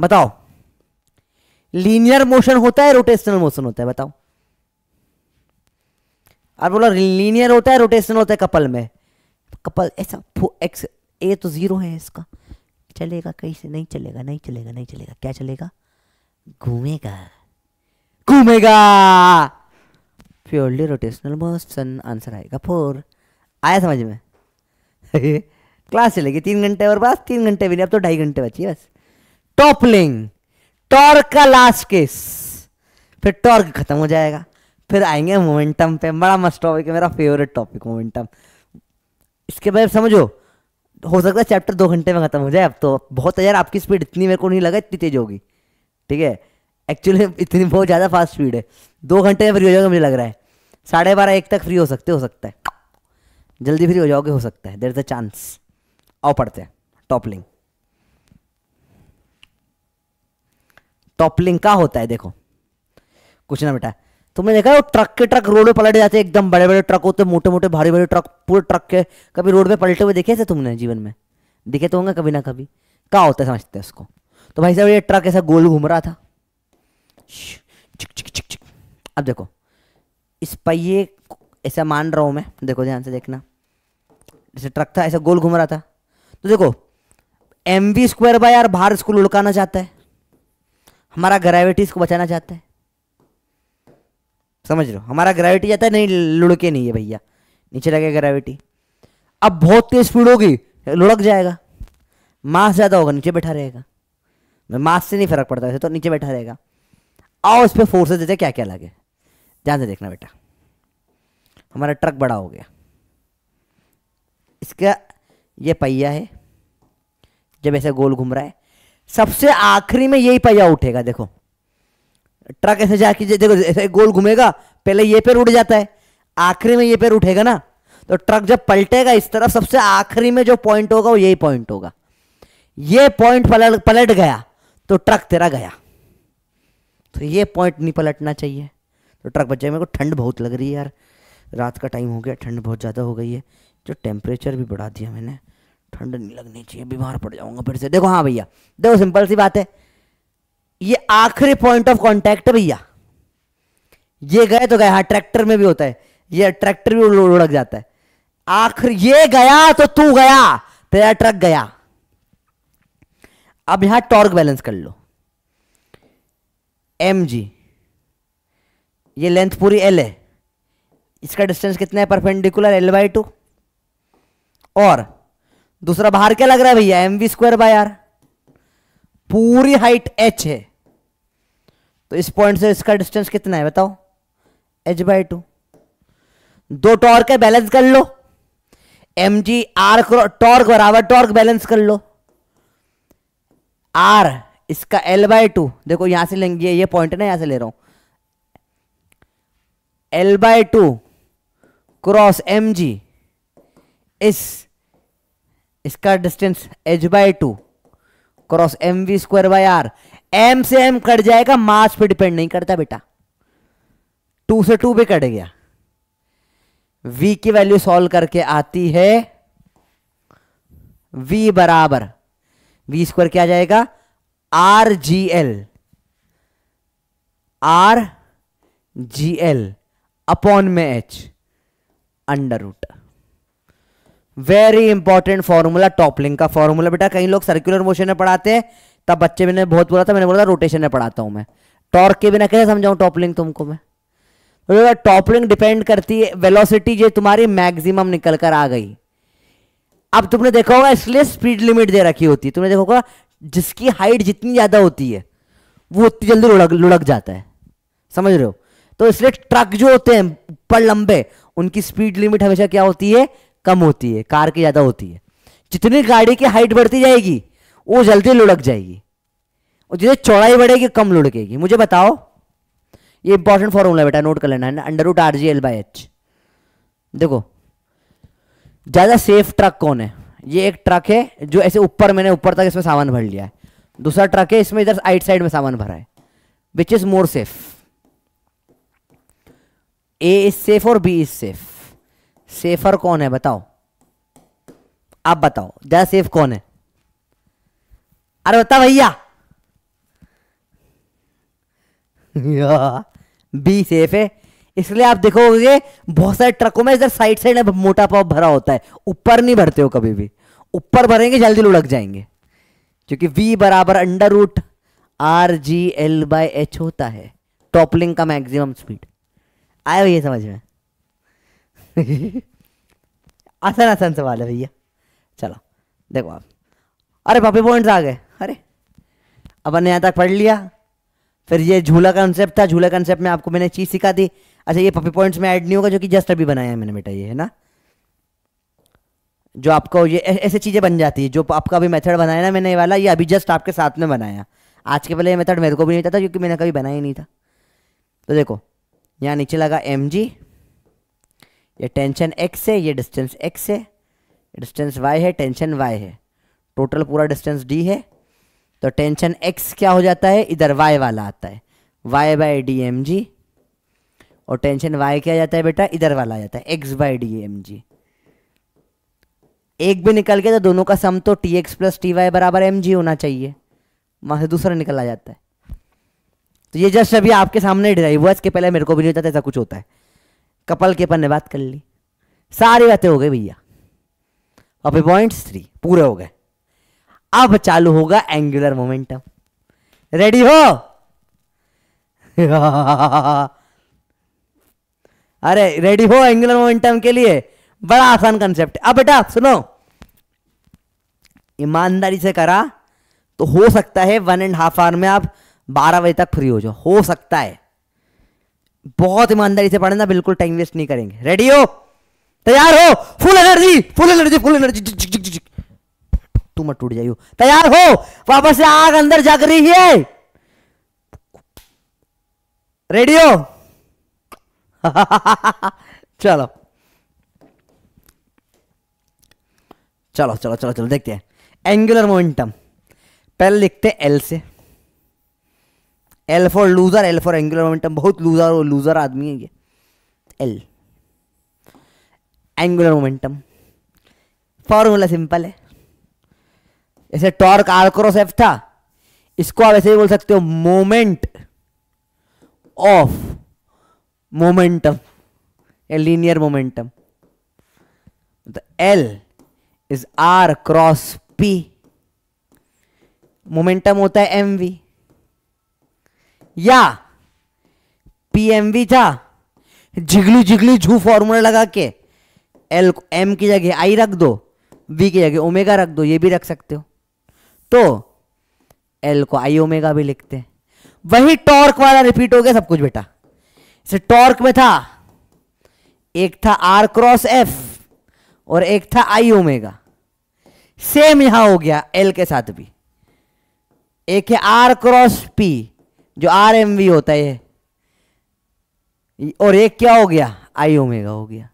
बताओ लीनियर मोशन होता है रोटेशनल मोशन होता है बताओ और बोला लीनियर होता है रोटेशनल होता है कपल में कपल ऐसा एक्स ए तो ज़ीरो है इसका चलेगा कहीं से नहीं चलेगा नहीं चलेगा नहीं चलेगा क्या चलेगा घूमेगा घूमेगा प्योरली रोटेशनल मोशन आंसर आएगा फोर आया समझ में क्लास चलेगी तीन घंटे और बस तीन घंटे भी नहीं अब तो ढाई घंटे बची बस टॉपलिंग टॉर्क का लास्ट केस फिर टॉर्क खत्म हो जाएगा फिर आएंगे मोमेंटम पे बड़ा मस्त टॉपिक है मेरा फेवरेट टॉपिक मोमेंटम इसके बारे में समझो हो सकता है चैप्टर दो घंटे में ख़त्म हो जाए अब तो बहुत यार आपकी स्पीड इतनी मेरे को नहीं लगा इतनी तेज़ होगी ठीक है एक्चुअली इतनी बहुत ज़्यादा फास्ट स्पीड है दो घंटे में फ्री हो जाओगे मुझे लग रहा है साढ़े बारह एक तक फ्री हो सकते हो सकता है जल्दी फ्री हो जाओगे हो सकता है देर इज़ अ चांस आओ पढ़ते हैं टॉपलिंग टॉपलिंग का होता है देखो कुछ ना बेटा तुमने तो देखा वो ट्रक के ट्रक रोड पे पलट जाते एकदम बड़े बड़े ट्रक होते मोटे मोटे भारी भारी ट्रक पूरे ट्रक के कभी रोड पे पलटे हुए देखे थे तुमने जीवन में दिखे तो होंगे कभी ना कभी क्या होता है समझते उसको तो भाई साहब ये ट्रक ऐसा गोल घूम रहा था चिक चिक चिक चिक अब देखो इस पहिए ऐसा मान रहा हूँ मैं देखो ध्यान से देखना जैसे ट्रक था ऐसा गोल घूम रहा था तो देखो एम वी स्क्वायर बाय यार बाहर इसको लुढ़काना चाहता है हमारा ग्रेविटी इसको बचाना चाहता है समझ लो हमारा ग्रेविटी जाता है नहीं लुढ़के नहीं है भैया नीचे लगेगा ग्रेविटी अब बहुत तेज स्पीड होगी लुढ़क जाएगा मास ज़्यादा होगा नीचे बैठा रहेगा मास से नहीं फर्क पड़ता तो नीचे बैठा रहेगा आओ इस पर फोर्सेज देते क्या क्या लगे ध्यान से देखना बेटा हमारा ट्रक बड़ा हो गया इसका ये पहिया है जब ऐसे गोल घूम रहा है सबसे आखिरी में यही पहिया उठेगा देखो ट्रक ऐसे जाके देखो ऐसे गोल घूमेगा पहले ये पैर उठ जाता है आखिरी में ये पैर उठेगा ना तो ट्रक जब पलटेगा इस तरफ सबसे आखिरी में जो पॉइंट होगा वो यही पॉइंट होगा ये पॉइंट पलट पलट गया तो ट्रक तेरा गया तो ये पॉइंट नहीं पलटना चाहिए तो ट्रक बच मेरे को ठंड बहुत लग रही है यार रात का टाइम हो गया ठंड बहुत ज़्यादा हो गई है जो टेम्परेचर भी बढ़ा दिया मैंने ठंड नहीं लगनी चाहिए बीमार पड़ जाऊँगा फिर से देखो हाँ भैया देखो सिंपल सी बात है ये आखिरी पॉइंट ऑफ कॉन्टेक्ट है भैया ये गए तो गए हाँ ट्रैक्टर में भी होता है ये ट्रैक्टर भी लुढ़क जाता है आखिर ये गया तो तू गया तेरा ट्रक गया अब यहां टॉर्क बैलेंस कर लो एम जी ये लेंथ पूरी एल है इसका डिस्टेंस कितना है परपेंडिकुलर एल बाई टू और दूसरा बाहर क्या लग रहा है भैया M we square by R पूरी हाइट एच है तो इस पॉइंट से इसका डिस्टेंस कितना है बताओ एच बाय टू दो टॉर्क है बैलेंस कर लो एम जी आर टॉर्क बराबर टॉर्क बैलेंस कर लो आर इसका एल बाय टू देखो यहां से लेंगे ये पॉइंट है ना यहां से ले रहा हूं L by two cross M G इस इसका distance H by two cross M we square by R M से एम कट जाएगा मास पे डिपेंड नहीं करता बेटा टू से टू भी कट गया v की वैल्यू सॉल्व करके आती है v बराबर v स्क्वायर क्या जाएगा R G L R G L upon में H under root very important formula toppling का फॉर्मूला बेटा कई लोग सर्कुलर मोशन में पढ़ाते हैं तब बच्चे मैंने बहुत बोला था मैंने बोला था रोटेशन में पढ़ाता हूं मैं टॉर्क के बिना कैसे समझाऊं टॉपलिंग तुमको मैं तो टॉपलिंग डिपेंड करती है वेलोसिटी जो तुम्हारी मैक्सिमम निकल कर आ गई अब तुमने देखा होगा इसलिए स्पीड लिमिट दे रखी होती है तुमने देखा होगा जिसकी हाइट जितनी ज़्यादा होती है वो उतनी जल्दी लुढ़क लुढ़क जाता है समझ रहे हो तो इसलिए ट्रक जो होते हैं ऊपर लंबे उनकी स्पीड लिमिट हमेशा क्या होती है कम होती है कार की ज़्यादा होती है जितनी गाड़ी की हाइट बढ़ती जाएगी वो जल्दी लुढ़क जाएगी और जितनी चौड़ाई बढ़ेगी कम लुढ़केगी मुझे बताओ ये इंपॉर्टेंट फॉर्मूला बेटा नोट कर लेना है under root R G L by H देखो ज़्यादा सेफ ट्रक कौन है ये एक ट्रक है जो ऐसे ऊपर मैंने ऊपर तक इसमें सामान भर लिया है दूसरा ट्रक है इसमें इधर आइट साइड में सामान भरा है which is more safe A is safe और बी इज सेफ सेफर कौन है बताओ आप बताओ ज्यादा सेफ कौन है अरे बता भैया बी सेफ है इसलिए आप देखोगे बहुत सारे ट्रकों में इधर साइड साइड मोटा पाव भरा होता है ऊपर नहीं भरते हो कभी भी ऊपर भरेंगे जल्दी लुढ़क जाएंगे क्योंकि वी बराबर under root R G L by H होता है टॉपलिंग का मैक्सिमम स्पीड आया भैया समझ में आसान आसान सवाल है भैया चलो देखो आप अरे पपी पॉइंट्स आ गए अरे अपन ने यहाँ तक पढ़ लिया फिर ये झूला कॉन्सेप्ट था झूला कॉन्सेप्ट में आपको मैंने चीज़ सिखा दी अच्छा ये पपी पॉइंट्स में ऐड नहीं होगा जो कि जस्ट अभी बनाया है मैंने बेटा ये है ना जो आपको ये ऐसे चीज़ें बन जाती है जो आपका अभी मेथड बनाया ना मैंने ये वाला ये अभी जस्ट आपके साथ में बनाया आज के पहले ये मेथड मेरे को भी नहीं पता क्योंकि मैंने कभी बनाया ही नहीं था तो देखो यहाँ नीचे लगा एम जी ये टेंशन एक्स है ये डिस्टेंस एक्स है डिस्टेंस वाई है टेंशन वाई है टोटल पूरा डिस्टेंस डी है तो टेंशन एक्स क्या हो जाता है इधर वाई वाला आता है Y by D M G और टेंशन वाई क्या जाता है बेटा इधर वाला आ जाता है X by D M G एक भी निकल गया तो दोनों का सम तो T X plus T Y बराबर एम जी होना चाहिए वहां से दूसरा निकल आ जाता है तो ये जस्ट अभी आपके सामने डिराइव हुआ इसके पहले मेरे को भी नहीं होता ऐसा कुछ होता है कपल के अपन ने बात कर ली सारी बातें हो गई भैया अब पॉइंट्स थ्री पूरे हो गए अब चालू होगा एंगुलर मोमेंटम रेडी हो अरे रेडी हो एंगुलर मोमेंटम के लिए बड़ा आसान कंसेप्ट अब बेटा सुनो ईमानदारी से करा तो हो सकता है वन एंड हाफ आवर में आप बारह बजे तक फ्री हो जाओ हो सकता है बहुत ईमानदारी से पढ़ना बिल्कुल टाइम वेस्ट नहीं करेंगे रेडी हो तैयार हो full energy full energy full energy तू मत टूट जाइयो तैयार हो वापस से आग अंदर जग रही है रेडियो चलो चलो चलो चलो चलो देखते हैं एंगुलर मोमेंटम पहले लिखते हैं एल से L for loser L for angular momentum बहुत लूजर और लूजर आदमी है ये L angular momentum formula simple है ऐसे टॉर्क आर क्रॉस एफ था इसको आप ऐसे ही बोल सकते हो मोमेंट ऑफ मोमेंटम या लीनियर मोमेंटम तो L is R cross P momentum होता है एम वी या पीएमवी था जिगली जिगली झू फॉर्मूला लगा के एल एम की जगह आई रख दो वी की जगह ओमेगा रख दो ये भी रख सकते हो तो एल को आई ओमेगा भी लिखते वही टॉर्क वाला रिपीट हो गया सब कुछ बेटा इसे टॉर्क में था एक था आर क्रॉस एफ और एक था आई ओमेगा सेम यहां हो गया एल के साथ भी एक है आर क्रॉस पी जो आर एम वी होता है ये और एक क्या हो गया आई ओमेगा हो गया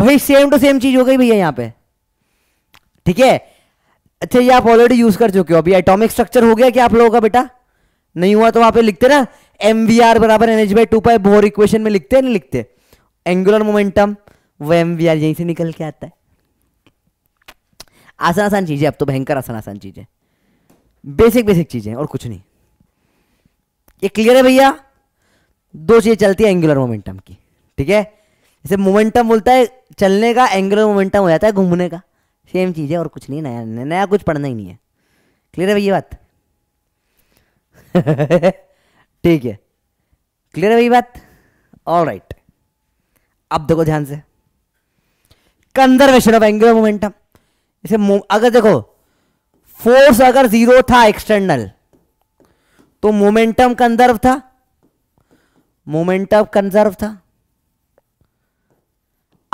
भाई सेम टू सेम चीज हो गई भैया यहां पे ठीक है अच्छा ये आप ऑलरेडी यूज कर चुके हो अभी एटॉमिक स्ट्रक्चर हो गया क्या आप लोगों का बेटा नहीं हुआ तो वहां पे लिखते ना एम वी आर बराबर N H by two pi Bohr equation में लिखते हैं नहीं लिखते एंगुलर मोमेंटम वो एम वी आर यहीं से निकल के आता है आसान आसान चीजें अब तो भयंकर आसान आसान चीजें बेसिक बेसिक चीजें और कुछ नहीं ये क्लियर है भैया दो चीजें चलती है एंगुलर मोमेंटम की ठीक है इसे मोमेंटम बोलता है चलने का एंगुलर मोमेंटम हो जाता है घूमने का सेम चीज़ है और कुछ नहीं नया नया कुछ पढ़ना ही नहीं है क्लियर है भैया बात ठीक है क्लियर है भैया बात ऑल राइट अब देखो ध्यान से कंजर्वेशन ऑफ एंगुलर मोमेंटम इसे अगर देखो फोर्स अगर जीरो था एक्सटर्नल तो मोमेंटम कंजर्व था मोमेंटम कंजर्व था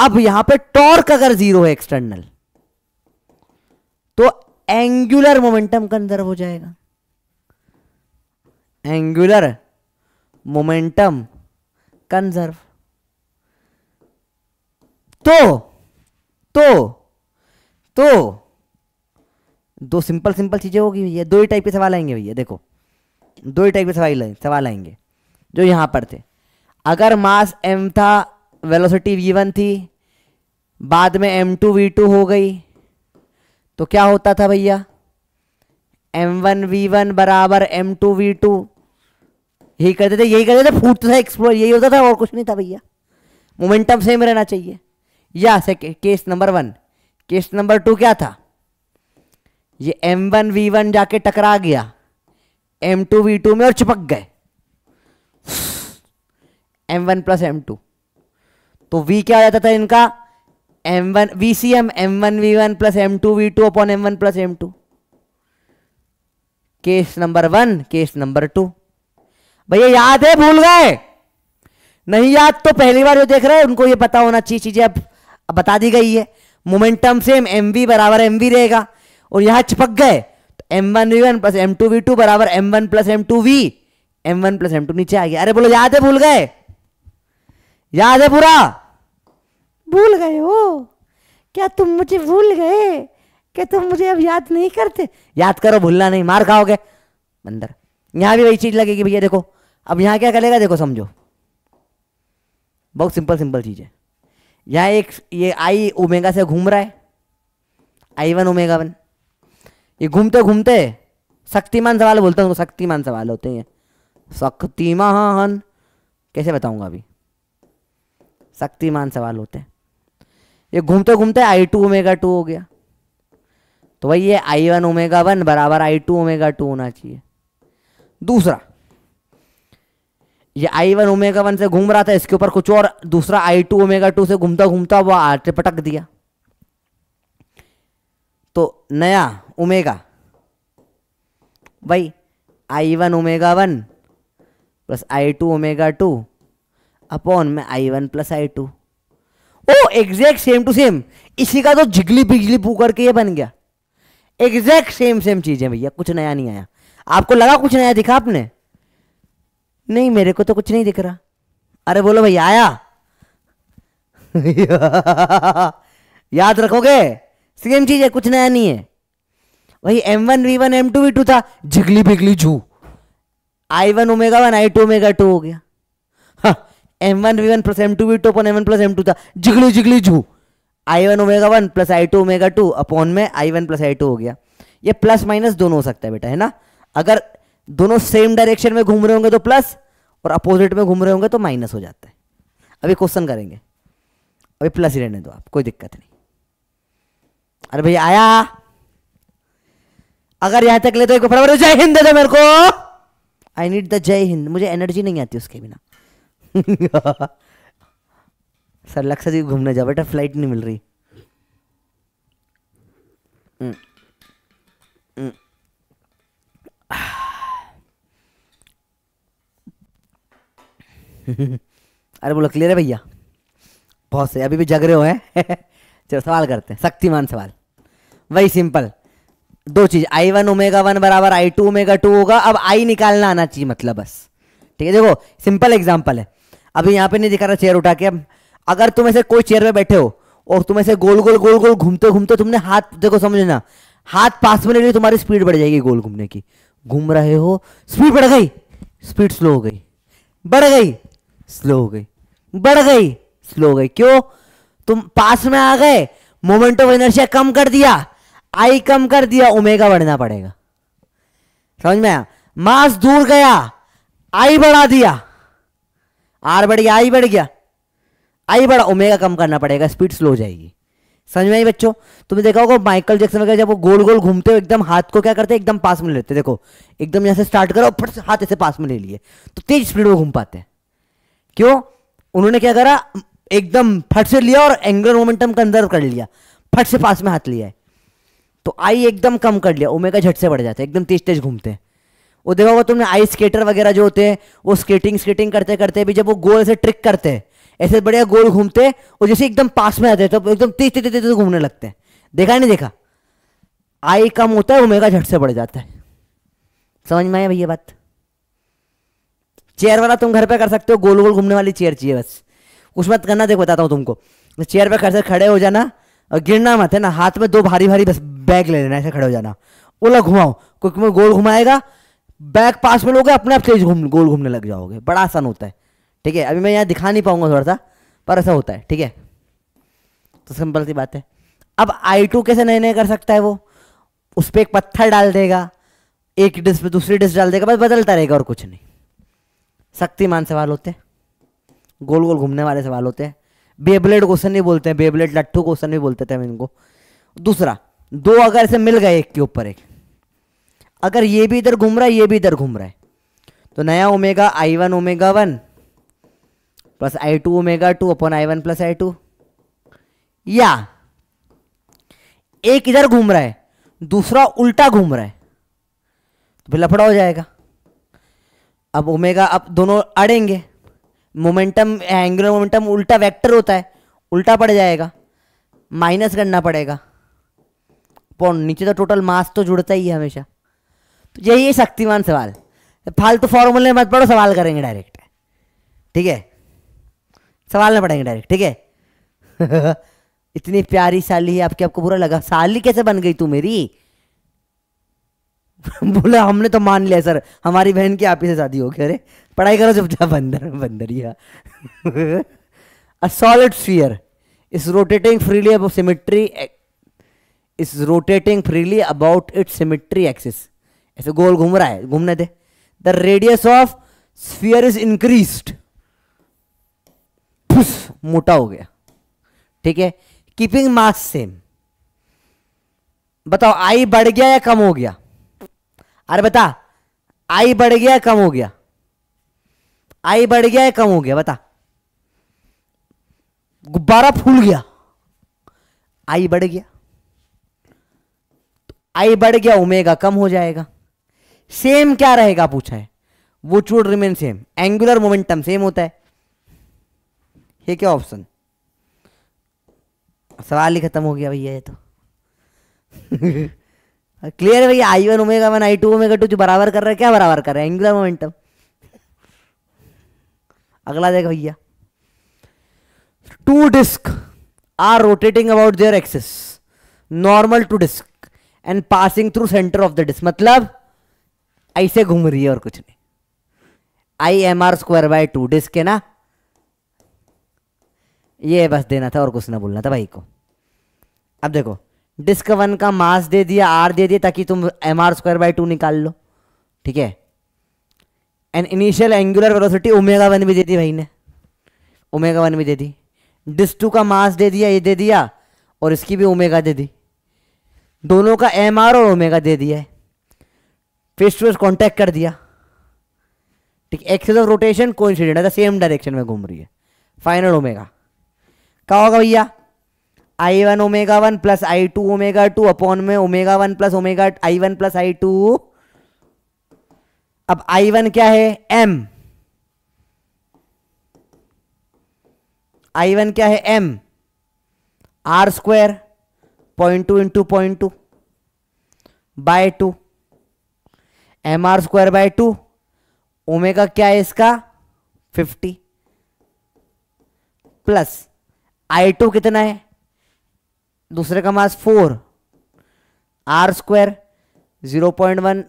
अब यहां पे टॉर्क अगर जीरो है एक्सटर्नल तो एंगुलर मोमेंटम कंजर्व हो जाएगा एंगुलर मोमेंटम कंजर्व तो तो तो दो सिंपल सिंपल चीजें होगी भैया दो ही टाइप के सवाल आएंगे भैया देखो दो ही टाइप के सवाल सवाल आएंगे जो यहाँ पर थे अगर मास एम था वेलोसिटी वी वन थी बाद में एम टू वी टू हो गई तो क्या होता था भैया एम वन वी वन बराबर एम टू वी टू यही करते थे यही करते थे फूटता था एक्सप्लोर यही होता था और कुछ नहीं था भैया मोमेंटम सेम रहना चाहिए या से case number one case number two क्या था ये एम वन वी वन जाके टकरा गया एम टू वी टू में और चिपक गए M one plus M two तो वी क्या हो जाता था इनका एम वन वी सी M M one V one plus M two V two upon M one plus M two case number one case number two भैया याद है भूल गए नहीं याद तो पहली बार जो देख रहे हैं उनको ये पता होना चाहिए चीजें अब, अब बता दी गई है मोमेंटम सेम एम वी बराबर एम वी रहेगा और यहां चिपक गए M one V one plus M two V two बराबर M one plus M two V M one plus M two नीचे आ गया अरे बोलो याद है भूल गए याद है पूरा भूल गए हो क्या तुम मुझे भूल गए क्या तुम मुझे अब याद नहीं करते याद करो भूलना नहीं मार खाओगे बंदर यहां भी वही चीज़ लगेगी भैया देखो अब यहां क्या करेगा देखो समझो बहुत सिंपल सिंपल चीज़ है यहां एक ये आई ओमेगा से घूम रहा है आई वन ओमेगा वन ये घूमते घूमते शक्तिमान सवाल बोलता हूँ तो शक्तिमान सवाल होते हैं शक्तिमान कैसे बताऊंगा अभी शक्तिमान सवाल होते हैं ये घूमते घूमते आई टू ओमेगा टू हो गया तो भाई ये आई वन ओमेगा वन बराबर आई टू ओमेगा टू होना चाहिए दूसरा ये आई वन ओमेगा वन से घूम रहा था इसके ऊपर कुछ और दूसरा आई टू ओमेगा टू से घूमता घूमता वो आटे पटक दिया तो नया ओमेगा भाई I one omega one plus I two omega two upon में I one plus I two oh exact same to same इसी का तो जिगली बिजली पू करके ये बन गया एग्जैक्ट सेम सेम चीज़ है भैया कुछ नया नहीं आया आपको लगा कुछ नया दिखा आपने नहीं मेरे को तो कुछ नहीं दिख रहा अरे बोलो भैया आया याद रखोगे सेम चीज़ है कुछ नया नहीं है वही M one V one M two V two था झिगली बिगली झू I one omega one I two omega two हो गया M one V one plus M two V two upon M one plus M two था झिगली झिगली झू I one omega one plus I two omega two upon में I one plus I two हो गया ये प्लस माइनस दोनों हो सकता है बेटा है ना अगर दोनों सेम डायरेक्शन में घूम रहे होंगे तो प्लस और अपोजिट में घूम रहे होंगे तो माइनस हो जाता है अभी क्वेश्चन करेंगे अभी प्लस ही रहने दो आप कोई दिक्कत नहीं अरे भैया आया अगर यहां तक ले तो एक बराबर जय हिंद दे दो मेरे को आई नीड द जय हिंद मुझे एनर्जी नहीं आती उसके बिना सर लक्ष्य जी घूमने जा बेटा फ्लाइट नहीं मिल रही हम्म। हम्म। अरे बोलो क्लियर है भैया बहुत सही अभी भी जग रहे हो हैं चलो सवाल करते हैं शक्तिमान सवाल वही सिंपल दो चीज आई वन ओमेगा वन बराबर आई टू ओमेगा टू होगा अब आई निकालना आना चाहिए मतलब बस ठीक है देखो सिंपल एग्जाम्पल है अभी यहाँ पे नहीं दिखा रहा चेयर उठा के अब अगर तुम ऐसे कोई चेयर पे बैठे हो और तुम ऐसे गोल गोल गोल गोल घूमते घूमते तुमने हाथ देखो समझना हाथ पास में लेने तुम्हारी स्पीड बढ़ जाएगी गोल घूमने की घूम रहे हो स्पीड बढ़ गई स्पीड स्लो हो गई बढ़ गई स्लो हो गई बढ़ गई स्लो हो गई क्यों तुम पास में आ गए मोमेंट ऑफ इनर्शिया कम कर दिया आई कम कर दिया ओमेगा बढ़ना पड़ेगा समझ में आया मास दूर गया आई बढ़ा दिया आर बढ़ गया आई बढ़ गया आई बढ़ा ओमेगा कम करना पड़ेगा स्पीड स्लो हो जाएगी समझ में आई बच्चों तुम्हें देखा होगा माइकल जैक्सन वगैरह जब वो गोल गोल घूमते हो एकदम हाथ को क्या करते हैं एकदम पास में लेते देखो एकदम यहां से स्टार्ट करो फट से हाथ ऐसे पास में ले लिए तो तेज स्पीड में घूम पाते हैं क्यों उन्होंने क्या करा एकदम फट से लिया और एंगुलर मोमेंटम कंजर्व कर लिया फट से पास में हाथ लिया है तो आई एकदम कम कर लिया ओमेगा झट से बढ़ जाते एकदम तेज तेज घूमते वो देखा होगा तुमने आई स्केटर वगैरह जो होते हैं वो स्केटिंग स्केटिंग करते करते भी जब वो गोल से ट्रिक करते हैं ऐसे बढ़िया गोल घूमते और जैसे एकदम पास में आते तो एकदम तेज तेज तेज घूमने लगते हैं देखा नहीं देखा आई कम होता है ओमेगा झट से बढ़ जाता है समझ में आया भैया बात चेयर वाला तुम घर पे कर सकते हो गोल गोल घूमने वाली चेयर चाहिए बस कुछ मत करना देख बताता हूँ तुमको चेयर पे कर से खड़े हो जाना और गिरना मत है ना हाथ में दो भारी भारी बस बैग ले लेना ऐसे खड़े हो जाना ओला घुमाओ क्योंकि मैं गोल घुमाएगा बैग पास में लोगे अपने आप तेज घूम गोल घूमने लग जाओगे बड़ा आसान होता है ठीक है अभी मैं यहाँ दिखा नहीं पाऊंगा थोड़ा सा पर ऐसा होता है ठीक है तो सिंपल सी बात है अब आई टू कैसे नए नए कर सकता है वो उस पर एक पत्थर डाल देगा एक डिस्क पे दूसरी डिस्क डाल देगा बस बदलता रहेगा और कुछ नहीं शक्तिमान सवाल होते हैं गोल गोल घूमने वाले सवाल होते हैं बेबलेट क्वेश्चन नहीं बोलते हैं बेबलेट लट्ठू क्वेश्चन भी बोलते थे हम इनको दूसरा दो अगर ऐसे मिल गए एक के ऊपर एक अगर ये भी इधर घूम रहा है ये भी इधर घूम रहा है तो नया omega I one omega one plus I two omega two upon I one plus I two या एक इधर घूम रहा है दूसरा उल्टा घूम रहा है तो फिर लफड़ा हो जाएगा अब ओमेगा अब दोनों अड़ेंगे मोमेंटम एंगुलर मोमेंटम उल्टा वेक्टर होता है उल्टा पड़ जाएगा माइनस करना पड़ेगा पौन नीचे तो टोटल मास तो जुड़ता ही है हमेशा तो यही है शक्तिमान सवाल फालतू तो फॉर्मूले मत पढ़ो सवाल करेंगे डायरेक्ट ठीक है सवाल ना पढ़ेंगे डायरेक्ट ठीक है इतनी प्यारी साली है आपकी आपको बुरा लगा साली कैसे बन गई तू मेरी बोला हमने तो मान लिया सर हमारी बहन की आप ही से शादी हो अरे पढ़ाई करो चुपचाप बंदर बंदरिया a solid sphere is rotating freely अब symmetry is rotating freely about its symmetry axis ऐसे गोल घूम रहा है घूमने दे the radius of sphere is increased फुस मोटा हो गया ठीक है कीपिंग मास सेम बताओ आई बढ़ गया या कम हो गया अरे बता आई बढ़ गया कम हो गया आई बढ़ गया या कम हो गया बता गुब्बारा फूल गया आई बढ़ गया तो आई बढ़ गया ओमेगा कम हो जाएगा सेम क्या रहेगा पूछा है वो should remain same angular momentum same होता है ये क्या ऑप्शन सवाल ही खत्म हो गया भैया ये तो क्लियर है भैया I one omega one I two omega two जो बराबर कर रहे हैं क्या बराबर कर रहे हैं एंगुलर मोमेंटम अगला देखो भैया two disc are rotating about their axes normal to disc and passing through centre of the disc मतलब ऐसे घूम रही है और कुछ नहीं I M are square by two disc है ना ये बस देना था और कुछ ना बोलना था भाई को अब देखो डिस्क वन का मास दे दिया आर दे दिया ताकि तुम M are square by two निकाल लो ठीक है and initial angular velocity omega one भी दे दी भाई ने ओमेगा वन भी दे दी डिस्क टू का मास दे दिया ये दे दिया और इसकी भी ओमेगा दे दी दोनों का एम आर और ओमेगा दे दिया है फेस टू फेस कॉन्टैक्ट कर दिया ठीक एक्सेस ऑफ रोटेशन कोइंसिडेंट है सेम तो डायरेक्शन में घूम रही है फाइनल ओमेगा क्या होगा भैया I one omega one plus I two omega two upon में omega one plus omega I one plus I two अब आई वन क्या है एम आई वन क्या है M are square point two into point two by two M R square by two omega क्या है इसका फिफ्टी प्लस आई टू कितना है दूसरे का mass four R square zero point one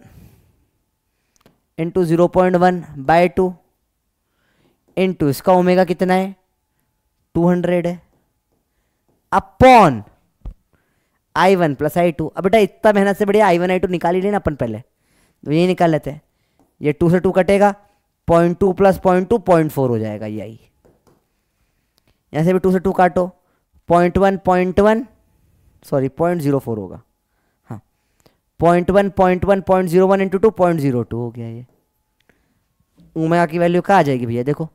into zero point one by two into इसका ओमेगा कितना है टू हंड्रेड है upon I one plus I two अब बेटा इतना मेहनत से बढ़िया आई वन आई टू निकाल ही लेना अपन पहले तो यही निकाल लेते हैं ये टू से टू कटेगा point two plus point two point four हो जाएगा ये आई यहाँ से भी टू से टू काटो point one point one sorry point zero four होगा हाँ point one point one point zero one into two point zero two हो गया ये उमेगा की वैल्यू कहाँ आ जाएगी भैया देखो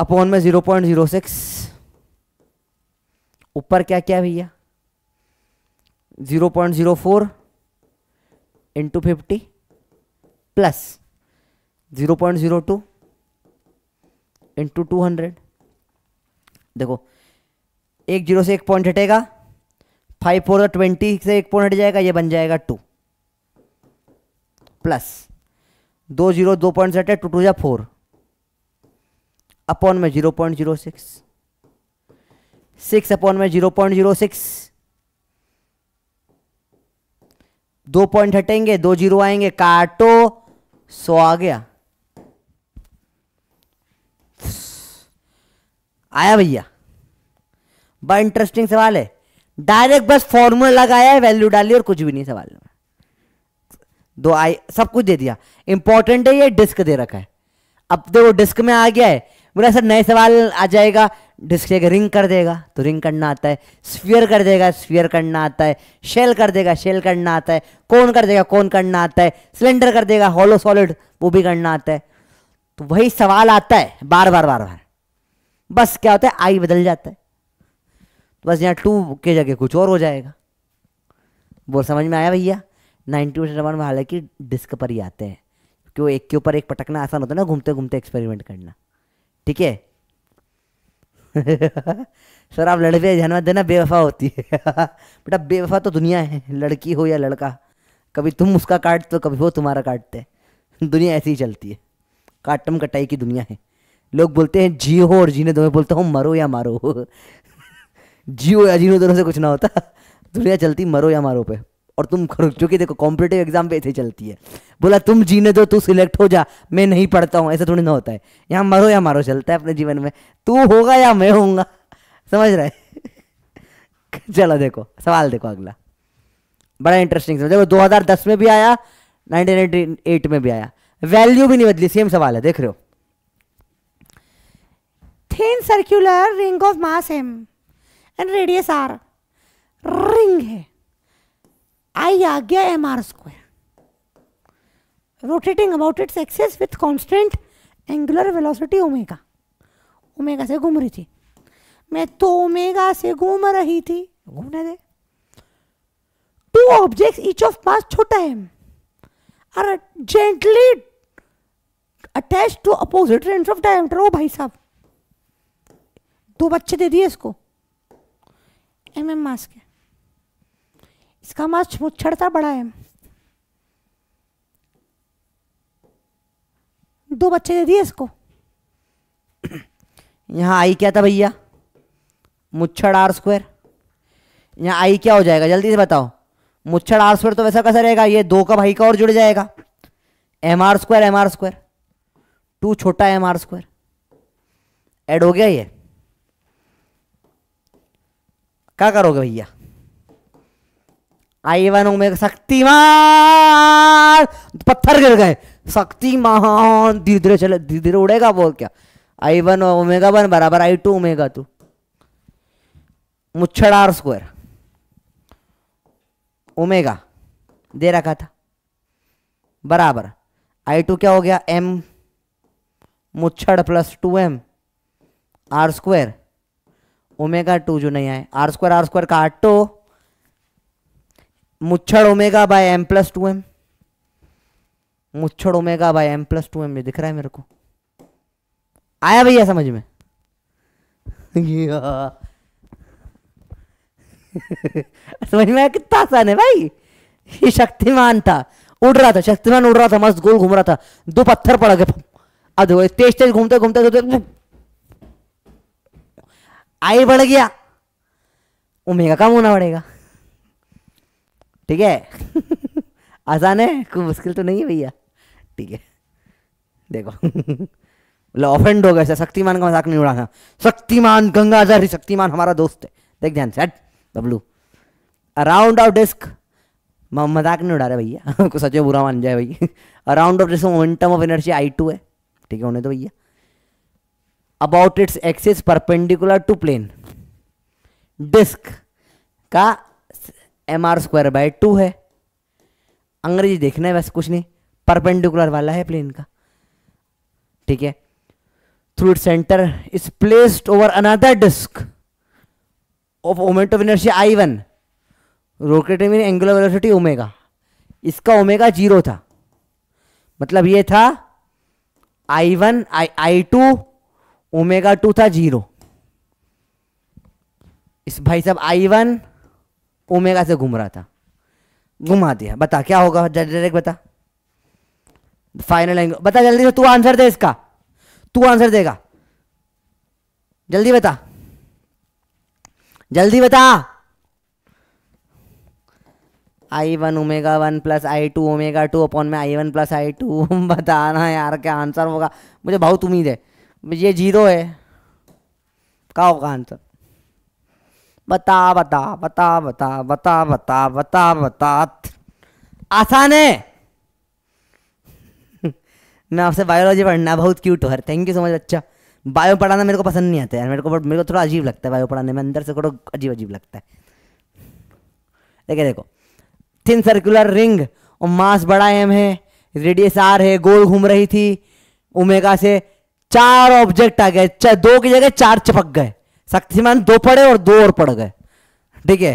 अपॉन में जीरो पॉइंट जीरो सिक्स ऊपर क्या क्या भैया zero point zero four into fifty plus zero point zero two into two hundred देखो एक जीरो से एक पॉइंट हटेगा फाइव फोर का ट्वेंटी से एक पॉइंट हट जाएगा ये बन जाएगा टू प्लस दो जीरो दो पॉइंट से हटे टू टू या फोर अपॉन में zero point zero six six upon में जीरो पॉइंट जीरो सिक्स दो पॉइंट हटेंगे दो जीरो आएंगे काटो सो आ गया आया भैया बड़ा इंटरेस्टिंग सवाल है डायरेक्ट बस फॉर्मूला लगाया है वैल्यू डाली और कुछ भी नहीं सवाल में दो आई सब कुछ दे दिया इंपॉर्टेंट है ये डिस्क दे रखा है अब देखो तो डिस्क में आ गया है बोला सर नए सवाल आ जाएगा डिस्क एक रिंग कर देगा तो रिंग करना आता है स्फीयर कर देगा स्फीयर करना आता है शेल कर देगा शेल करना आता है कौन कर देगा कौन करना आता है सिलेंडर कर देगा हॉलो सॉलिड वो भी करना आता है तो वही सवाल आता है बार बार बार बार बस क्या होता है आई बदल जाता है बस यहाँ टू के जगह कुछ और हो जाएगा बोल समझ में आया भैया नाइन्टी परसेंट हमारे हालांकि डिस्क पर ही आते हैं क्यों एक के ऊपर एक पटकना आसान होता है ना घूमते घूमते एक्सपेरिमेंट करना ठीक है सर आप लड़के ध्यान मत देना बेवफा होती है बेटा बेवफा तो दुनिया है लड़की हो या लड़का कभी तुम उसका काटते हो कभी वो तुम्हारा काटते दुनिया ऐसी ही चलती है काटम कटाई की दुनिया है लोग बोलते हैं जियो और जीने दो मैं बोलता हूँ मरो या मारो जियो या जीरो दोनों से कुछ ना होता दुनिया चलती मरो या मारो पे और तुम करो क्योंकि देखो कॉम्पिटेटिव एग्जाम पे ऐसे चलती है बोला तुम जीने दो तू सिलेक्ट हो जा मैं नहीं पढ़ता हूँ ऐसा थोड़ी ना होता है यहाँ मरो या मारो चलता है अपने जीवन में तू होगा या मैं होऊंगा समझ रहे चलो देखो सवाल देखो अगला बड़ा इंटरेस्टिंग देखो दो हजार दस में भी आया नाइनटीन एटी एट में भी आया वैल्यू भी नहीं बदली सेम सवाल है देख रहे हो thin circular ring of mass M and radius R ring है आई आ गया M are square rotating about its axis with constant angular velocity omega omega से घूम रही थी मैं तो ओमेगा से घूम रही थी घूमने दे two object each of mass छोटा M are gently attach to opposite range of diameter ओ भाई साहब दो बच्चे दे दिए इसको एम एम मास्क है इसका मास मुच्छड़ बड़ा है दो बच्चे दे दिए इसको यहाँ आई क्या था भैया मुच्छड़ आर स्क्वायर यहाँ आई क्या हो जाएगा जल्दी से बताओ मुच्छड़ आर स्क्वायर तो वैसा कैसा रहेगा ये दो का भाई का और जुड़ जाएगा M are square M R square two छोटा एम आर स्क्वायर एड हो गया ये क्या करोगे भैया आई वन में शक्तिमान पत्थर गिर गए शक्तिमान धीरे धीरे चले धीरे धीरे उड़ेगा बोल क्या आई वन ओमेगा वन बराबर आई टू ओमेगा टू मुच्छ आर स्क्वायर ओमेगा दे रखा था बराबर आई टू क्या हो गया एम मुच्छड़ plus two M R square omega two जो नहीं आए आर स्क्वायर आर स्क्वायर का आटो मुच्छड़ omega by M plus two M मुच्छड़ omega by M plus two M ये दिख रहा है मेरे को आया भैया समझ में समझ में कितना आसान है भाई ये शक्तिमान था उड़ रहा था शक्तिमान उड़ रहा था मस्त गोल घूम रहा था दो पत्थर पड़ गए अब देखो तेज तेज घूमते घूमते आई बढ़ गया ओमेगा कम होना पड़ेगा ठीक है आसान है कोई मुश्किल तो नहीं है भैया ठीक है देखो लो ऑफेंड हो गया शक्तिमान का मजाक नहीं उड़ाना शक्तिमान गंगाधर शक्तिमान हमारा दोस्त है देख ध्यान से बबलू अराउंड ऑफ डिस्क मजाक नहीं उड़ा रहे भैया को सच में बुरा मान जाए भाई around of disc momentum of energy I two है ठीक है उन्हें तो भैया about its axis perpendicular to plane disc का M are square by two है अंग्रेजी देखना है वैसे कुछ नहीं परपेंडिकुलर वाला है प्लेन का ठीक है through it centre is placed over another disc of moment of inertia I one rotate mean angular velocity omega इसका ओमेगा जीरो था मतलब ये था I one I I two omega two था जीरो इस भाई साहब आई वन ओमेगा से घूम रहा था घुमा दिया बता क्या होगा डायरेक्ट बता फाइनल एंगल बता जल्दी से तू आंसर दे इसका तू आंसर देगा जल्दी बता जल्दी बता I one omega one plus I two omega two upon में I one plus I two बताना यार क्या आंसर होगा मुझे बहुत उम्मीद है ये जीरो है का होगा आंसर बता बता बता बता बता बता बता बता आसान है मैं आपसे बायोलॉजी पढ़ना बहुत क्यूट हो यार थैंक यू सो मच अच्छा बायो पढ़ाना मेरे को पसंद नहीं आता यार मेरे को मेरे को थोड़ा अजीब लगता है बायो पढ़ाने में अंदर से थोड़ा अजीब अजीब लगता है देखे देखो थिन सर्कुलर रिंग और मास बड़ा एम है रेडियस आर है गोल घूम रही थी उमेगा से चार ऑब्जेक्ट आ गए दो की जगह चार चिपक गए शक्तिमान दो पड़े और दो और पड़ गए ठीक है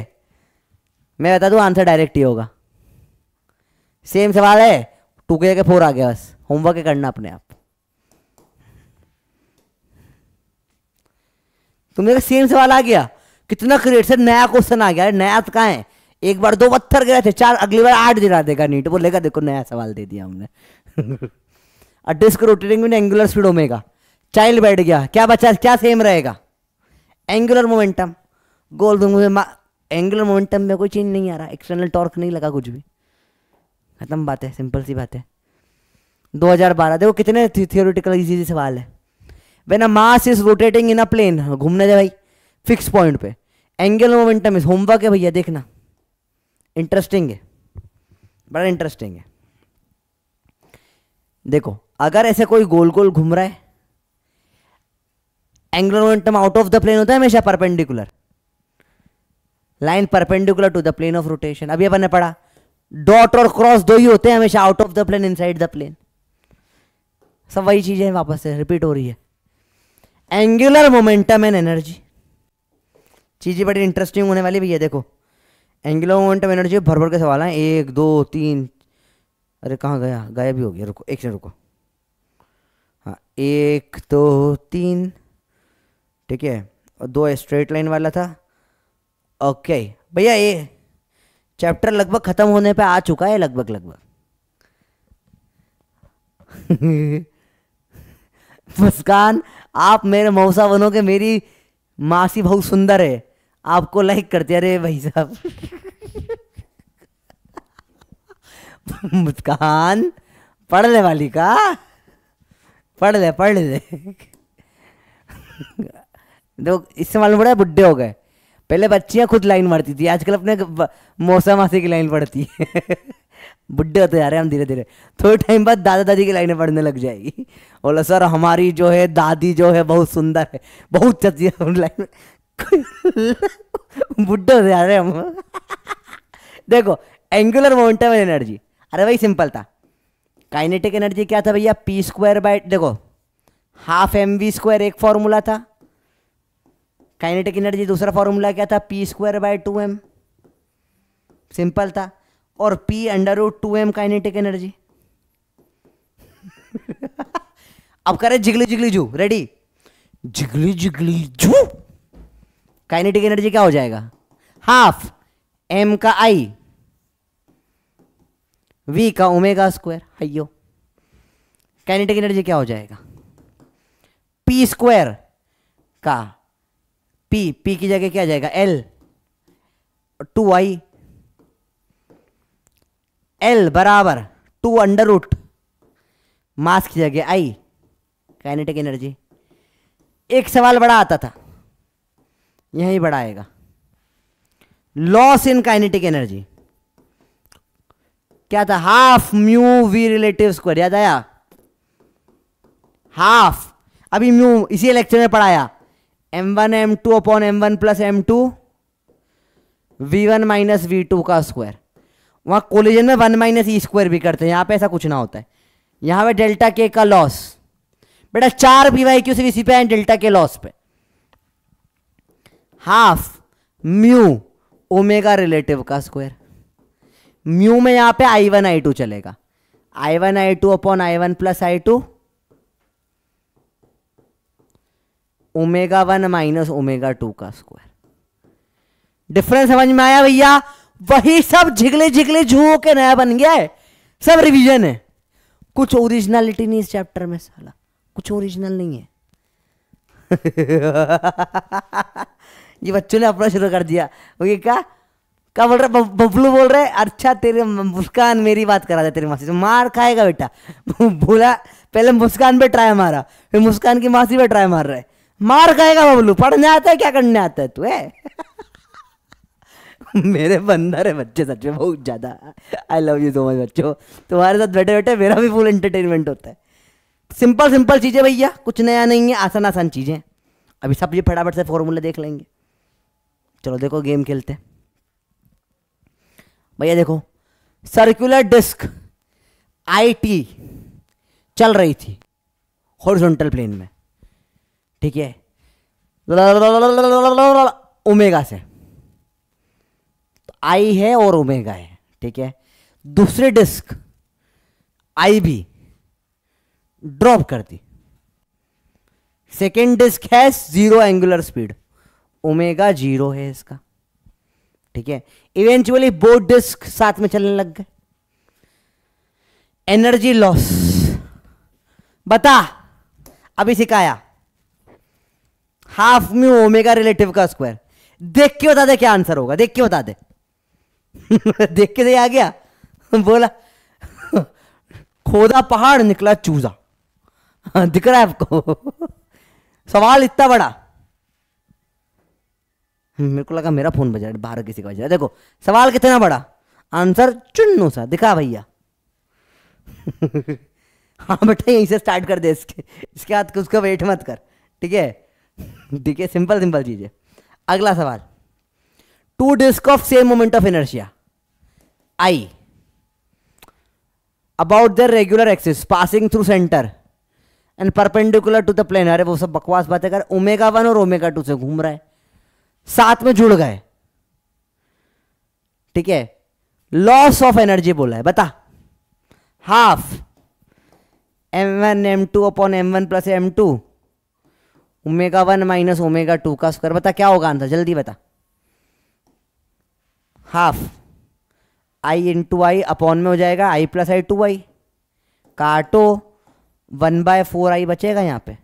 मैं बता दू आंसर डायरेक्ट ही होगा सेम सवाल है टू के जगह फोर आ गया बस होमवर्क करना अपने आप तुम देखा सेम सवाल आ गया कितना क्रिएट से नया क्वेश्चन आ गया नया तो कहा है एक बार दो पत्थर गए थे चार अगली बार आठ दिला देगा नीट बोलेगा देखो नया सवाल दे दिया हमने disc rotating with angular speed omega child बैठ गया क्या बचा क्या सेम रहेगा एंगुलर मोमेंटम गोल में एंगुलर मोमेंटम में कोई चेंज नहीं आ रहा एक्सटर्नल टॉर्क नहीं लगा कुछ भी खत्म बात है सिंपल सी बात है 2012 देखो कितने थियोरिटिकल इजी इजी सवाल है when a mass is rotating in a plane घूमने दे भाई फिक्स पॉइंट पे एंगल मोमेंटम इज होमवर्क है भैया देखना इंटरेस्टिंग है बड़ा इंटरेस्टिंग है देखो अगर ऐसे कोई गोल गोल घूम रहा है angular momentum out of the plane होता है हमेशा perpendicular line perpendicular to the plane of rotation अभी अपन ने पढ़ा डॉट और क्रॉस दो ही होते हैं हमेशा out of the plane inside the plane सब वही चीजें वापस से रिपीट हो रही है एंगुलर मोमेंटम एंड एनर्जी चीजें बड़ी इंटरेस्टिंग होने वाली भी है देखो एंगुलर मोमेंटम एनर्जी भर भर के सवाल है एक दो तीन अरे कहाँ गया गायब भी हो गया रुको एक सेकंड रुको एक दो तीन ठीक है और दो स्ट्रेट लाइन वाला था ओके भैया ये चैप्टर लगभग ख़त्म होने पे आ चुका है लगभग लगभग मुस्कान आप मेरे मौसा बनोगे मेरी मासी बहुत सुंदर है आपको लाइक करते अरे भाई साहब मुस्कान पढ़ने वाली का पढ़ ले पढ़ ले देखो इससे मालूम पड़ा बुढ़े हो गए पहले बच्चियां खुद लाइन मारती थी आजकल अपने मौसा मासी की लाइन पड़ती है बुढ़े होते जा रहे हम धीरे धीरे थोड़े टाइम बाद दादा दादी की लाइनें पढ़ने लग जाएगी बोला सर हमारी जो है दादी जो है बहुत सुंदर है बहुत चलती है लाइन बुढ़े होते जा रहे हम देखो एंगुलर मोमेंटम एनर्जी अरे वही सिंपल था काइनेटिक एनर्जी क्या था भैया पी स्क्वायर बाय देखो हाफ एम वी स्क्वायर एक फॉर्मूला था काइनेटिक एनर्जी दूसरा फॉर्मूला क्या था P square by two M simple था और P under root two M kinetic energy अब करे जिगली जिगली जू रेडी जिगली जिगली जू काइनेटिक एनर्जी क्या हो जाएगा हाफ एम का आई वी का ओमेगा स्क्वायर हयो कैनेटिक एनर्जी क्या हो जाएगा पी स्क्वायर का पी पी की जगह क्या जाएगा एल टू आई एल बराबर टू अंडर रूट मास की जगह आई काइनेटिक एनर्जी एक सवाल बड़ा आता था यही बड़ा आएगा लॉस इन काइनेटिक एनर्जी क्या था half mu V relative square याद आया हाफ अभी म्यू इसी लेक्चर में पढ़ाया M one M two upon M one plus M two V one minus V two का स्क्वायर वहां कोलिजन में वन माइनस ई स्क्वायर भी करते हैं यहां पे ऐसा कुछ ना होता है यहां पे डेल्टा के का लॉस बेटा चार पी वाई क्यू सिर्फ इसी पे है डेल्टा के लॉस पे हाफ म्यू ओमेगा रिलेटिव का स्क्वायर म्यू में यहां पे आई वन आई टू चलेगा I one I two upon I one plus I two omega one minus omega two का स्क्वायर डिफरेंस समझ में आया भैया वही सब झिगले झिगले झूओ के नया बन गया है सब रिवीजन है कुछ ओरिजिनलिटी नहीं इस चैप्टर में साला कुछ ओरिजिनल नहीं है ये बच्चों ने अपना शुरू कर दिया वो ये क्या क्या बोल रहा बबलू बोल रहे अच्छा तेरे मुस्कान मेरी बात करा था तेरी मासी से मार खाएगा बेटा बोला पहले मुस्कान पे ट्राई मारा फिर मुस्कान की मासी पे ट्राई मार रहे मार खाएगा बबलू पढ़ने आता है क्या करने आता है तू है मेरे बंदर है बच्चे सच में बहुत ज़्यादा I love you so much बच्चों तुम्हारे साथ बैठे बैठे मेरा भी फुल एंटरटेनमेंट होता है सिंपल सिंपल चीज़ें भैया कुछ नया नहीं है आसान आसान चीज़ें अभी सब ये फटाफट से फॉर्मूला देख लेंगे चलो देखो गेम खेलते हैं भैया देखो सर्कुलर डिस्क आई चल रही थी हॉरिजॉन्टल प्लेन में ठीक है ओमेगा से तो आई है और ओमेगा है ठीक है दूसरी डिस्क आई भी ड्रॉप कर दी सेकेंड डिस्क है zero angular speed omega zero है इसका ठीक है इवेंचुअली बोर्ड डिस्क साथ में चलने लग गए एनर्जी लॉस बता अभी सिखाया हाफ म्यू ओमेगा रिलेटिव का स्क्वायर देख के बता दे क्या आंसर होगा देख के बता दे देख के दे तो आ गया बोला खोदा पहाड़ निकला चूजा दिख रहा है आपको सवाल इतना बड़ा मेरे को लगा मेरा फ़ोन बजा बाहर किसी का बजा देखो सवाल कितना बड़ा आंसर चुन्नू सा दिखा भैया हाँ बेटा यहीं से स्टार्ट कर दे इसके इसके हाथ उसका वेट मत कर ठीक है ठीक है सिंपल सिंपल चीज़ है अगला सवाल two disc of same moment of inertia I about the regular axis passing through centre and perpendicular to the plane अरे वो सब बकवास बातें कर ओमेगा वन और ओमेगा टू से घूम रहा है साथ में जुड़ गए ठीक है लॉस ऑफ एनर्जी बोला है बता half M one M two upon M one plus M two omega one minus omega two का स्क्वायर बता क्या होगा आंसर जल्दी बता half I into I upon में हो जाएगा आई प्लस आई टू आई काटो वन बाय फोर आई बचेगा यहां पे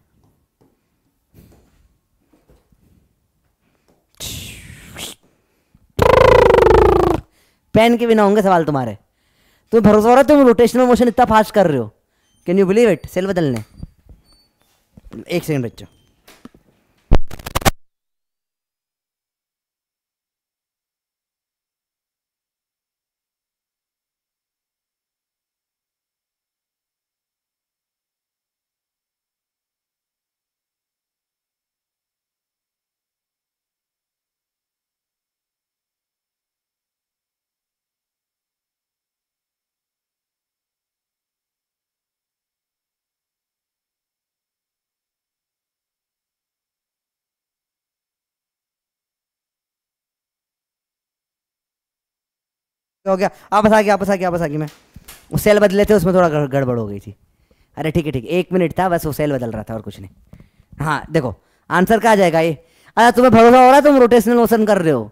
पेन के बिना होंगे सवाल तुम्हारे तुम्हें भरोसा हो रहा है तुम रोटेशनल मोशन इतना फास्ट कर रहे हो can you believe it cell बदलने एक सेकंड बच्चों हो गया आपस आ गया आपस आ गया आपस आ गया मैं वो सेल बदले थे उसमें थोड़ा गड़बड़ हो गई थी अरे ठीक है ठीक है एक मिनट था बस वो सेल बदल रहा था और कुछ नहीं हाँ देखो आंसर क्या आ जाएगा ये अरे तुम्हें भरोसा हो रहा है तुम रोटेशनल मोशन कर रहे हो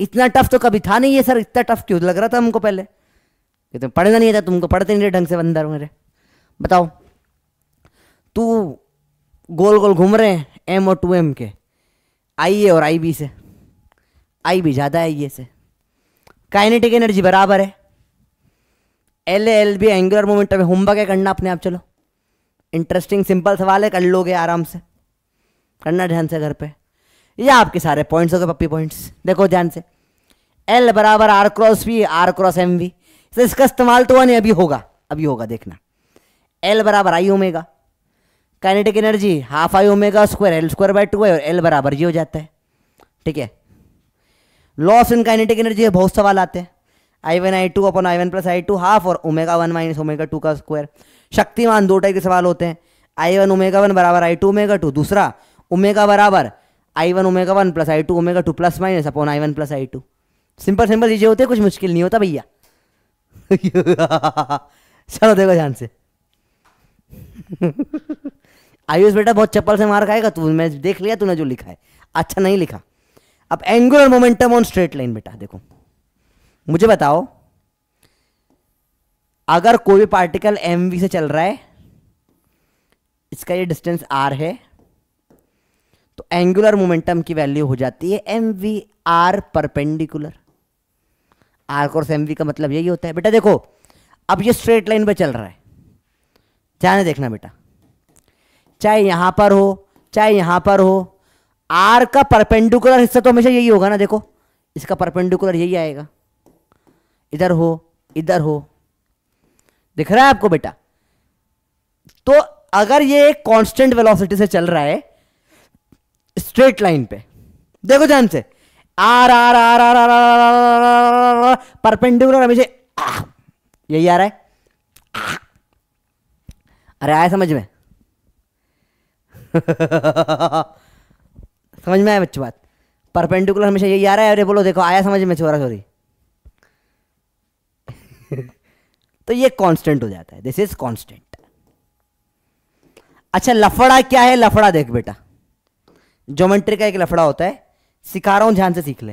इतना टफ तो कभी था नहीं ये सर इतना टफ क्यों लग रहा था हमको पहले कि तुम तो पढ़ना नहीं था तो तुमको पढ़ते नहीं रहे ढंग से बंदर मेरे बताओ तू गोल गोल घूम रहे हैं एम और टू एम के आई ए और आई बी से आई बी ज़्यादा है ये से काइनेटिक एनर्जी बराबर है L L B angular momentum है होमवर्क है करना अपने आप चलो इंटरेस्टिंग सिंपल सवाल है कर लोगे आराम से करना ध्यान से घर पे ये आपके सारे पॉइंट्स हो गए पप्पी पॉइंट्स देखो ध्यान से एल बराबर are cross V R cross M V sir इसका इस्तेमाल तो नहीं अभी होगा अभी होगा देखना एल बराबर I omega kinetic energy half I omega square L square by two है और एल बराबर जी हो जाता है ठीक है लॉस इन काइनेटिक एनर्जी है बहुत सवाल आते हैं I one I two upon I one plus I two half और omega one minus omega two का स्क्वायर शक्तिमान दो टाइप के सवाल होते हैं आई वन ओमेगा वन बराबर आई टू ओमेगा टू दूसरा ओमेगा बराबर I one omega one plus I two omega two plus minus upon I one plus I two simple simple चीज़ें होती है कुछ मुश्किल नहीं होता भैया चलो देखो ध्यान से आयुष बेटा बहुत चप्पल से मार खाएगा तू मैं देख लिया तूने जो लिखा है अच्छा नहीं लिखा अब angular momentum on straight line बेटा देखो मुझे बताओ अगर कोई भी पार्टिकल एम वी से चल रहा है इसका ये डिस्टेंस आर है तो एंगुलर मोमेंटम की वैल्यू हो जाती है M we are perpendicular R cross M V का मतलब यही होता है बेटा देखो अब ये स्ट्रेट लाइन पे चल रहा है ध्यान देखना बेटा चाहे यहां पर हो चाहे यहां पर हो आर का परपेंडिकुलर हिस्सा तो हमेशा यही होगा ना देखो इसका परपेंडिकुलर यही आएगा इधर हो इधर हो दिख रहा है आपको बेटा तो अगर ये एक कांस्टेंट वेलोसिटी से चल रहा है स्ट्रेट लाइन पे देखो ध्यान से R R R R R R perpendicular हमेशा यही आ रहा है अरे आया समझ में समझ में आया बच्चों बात परपेंडिकुलर हमेशा यही आ रहा है अरे बोलो देखो आया समझ में छोरा सॉरी तो ये कांस्टेंट हो जाता है दिस इज कांस्टेंट अच्छा लफड़ा क्या है लफड़ा देख बेटा ज्योमेट्री का एक लफड़ा होता है सिखा रहा हूं ध्यान से सीख ले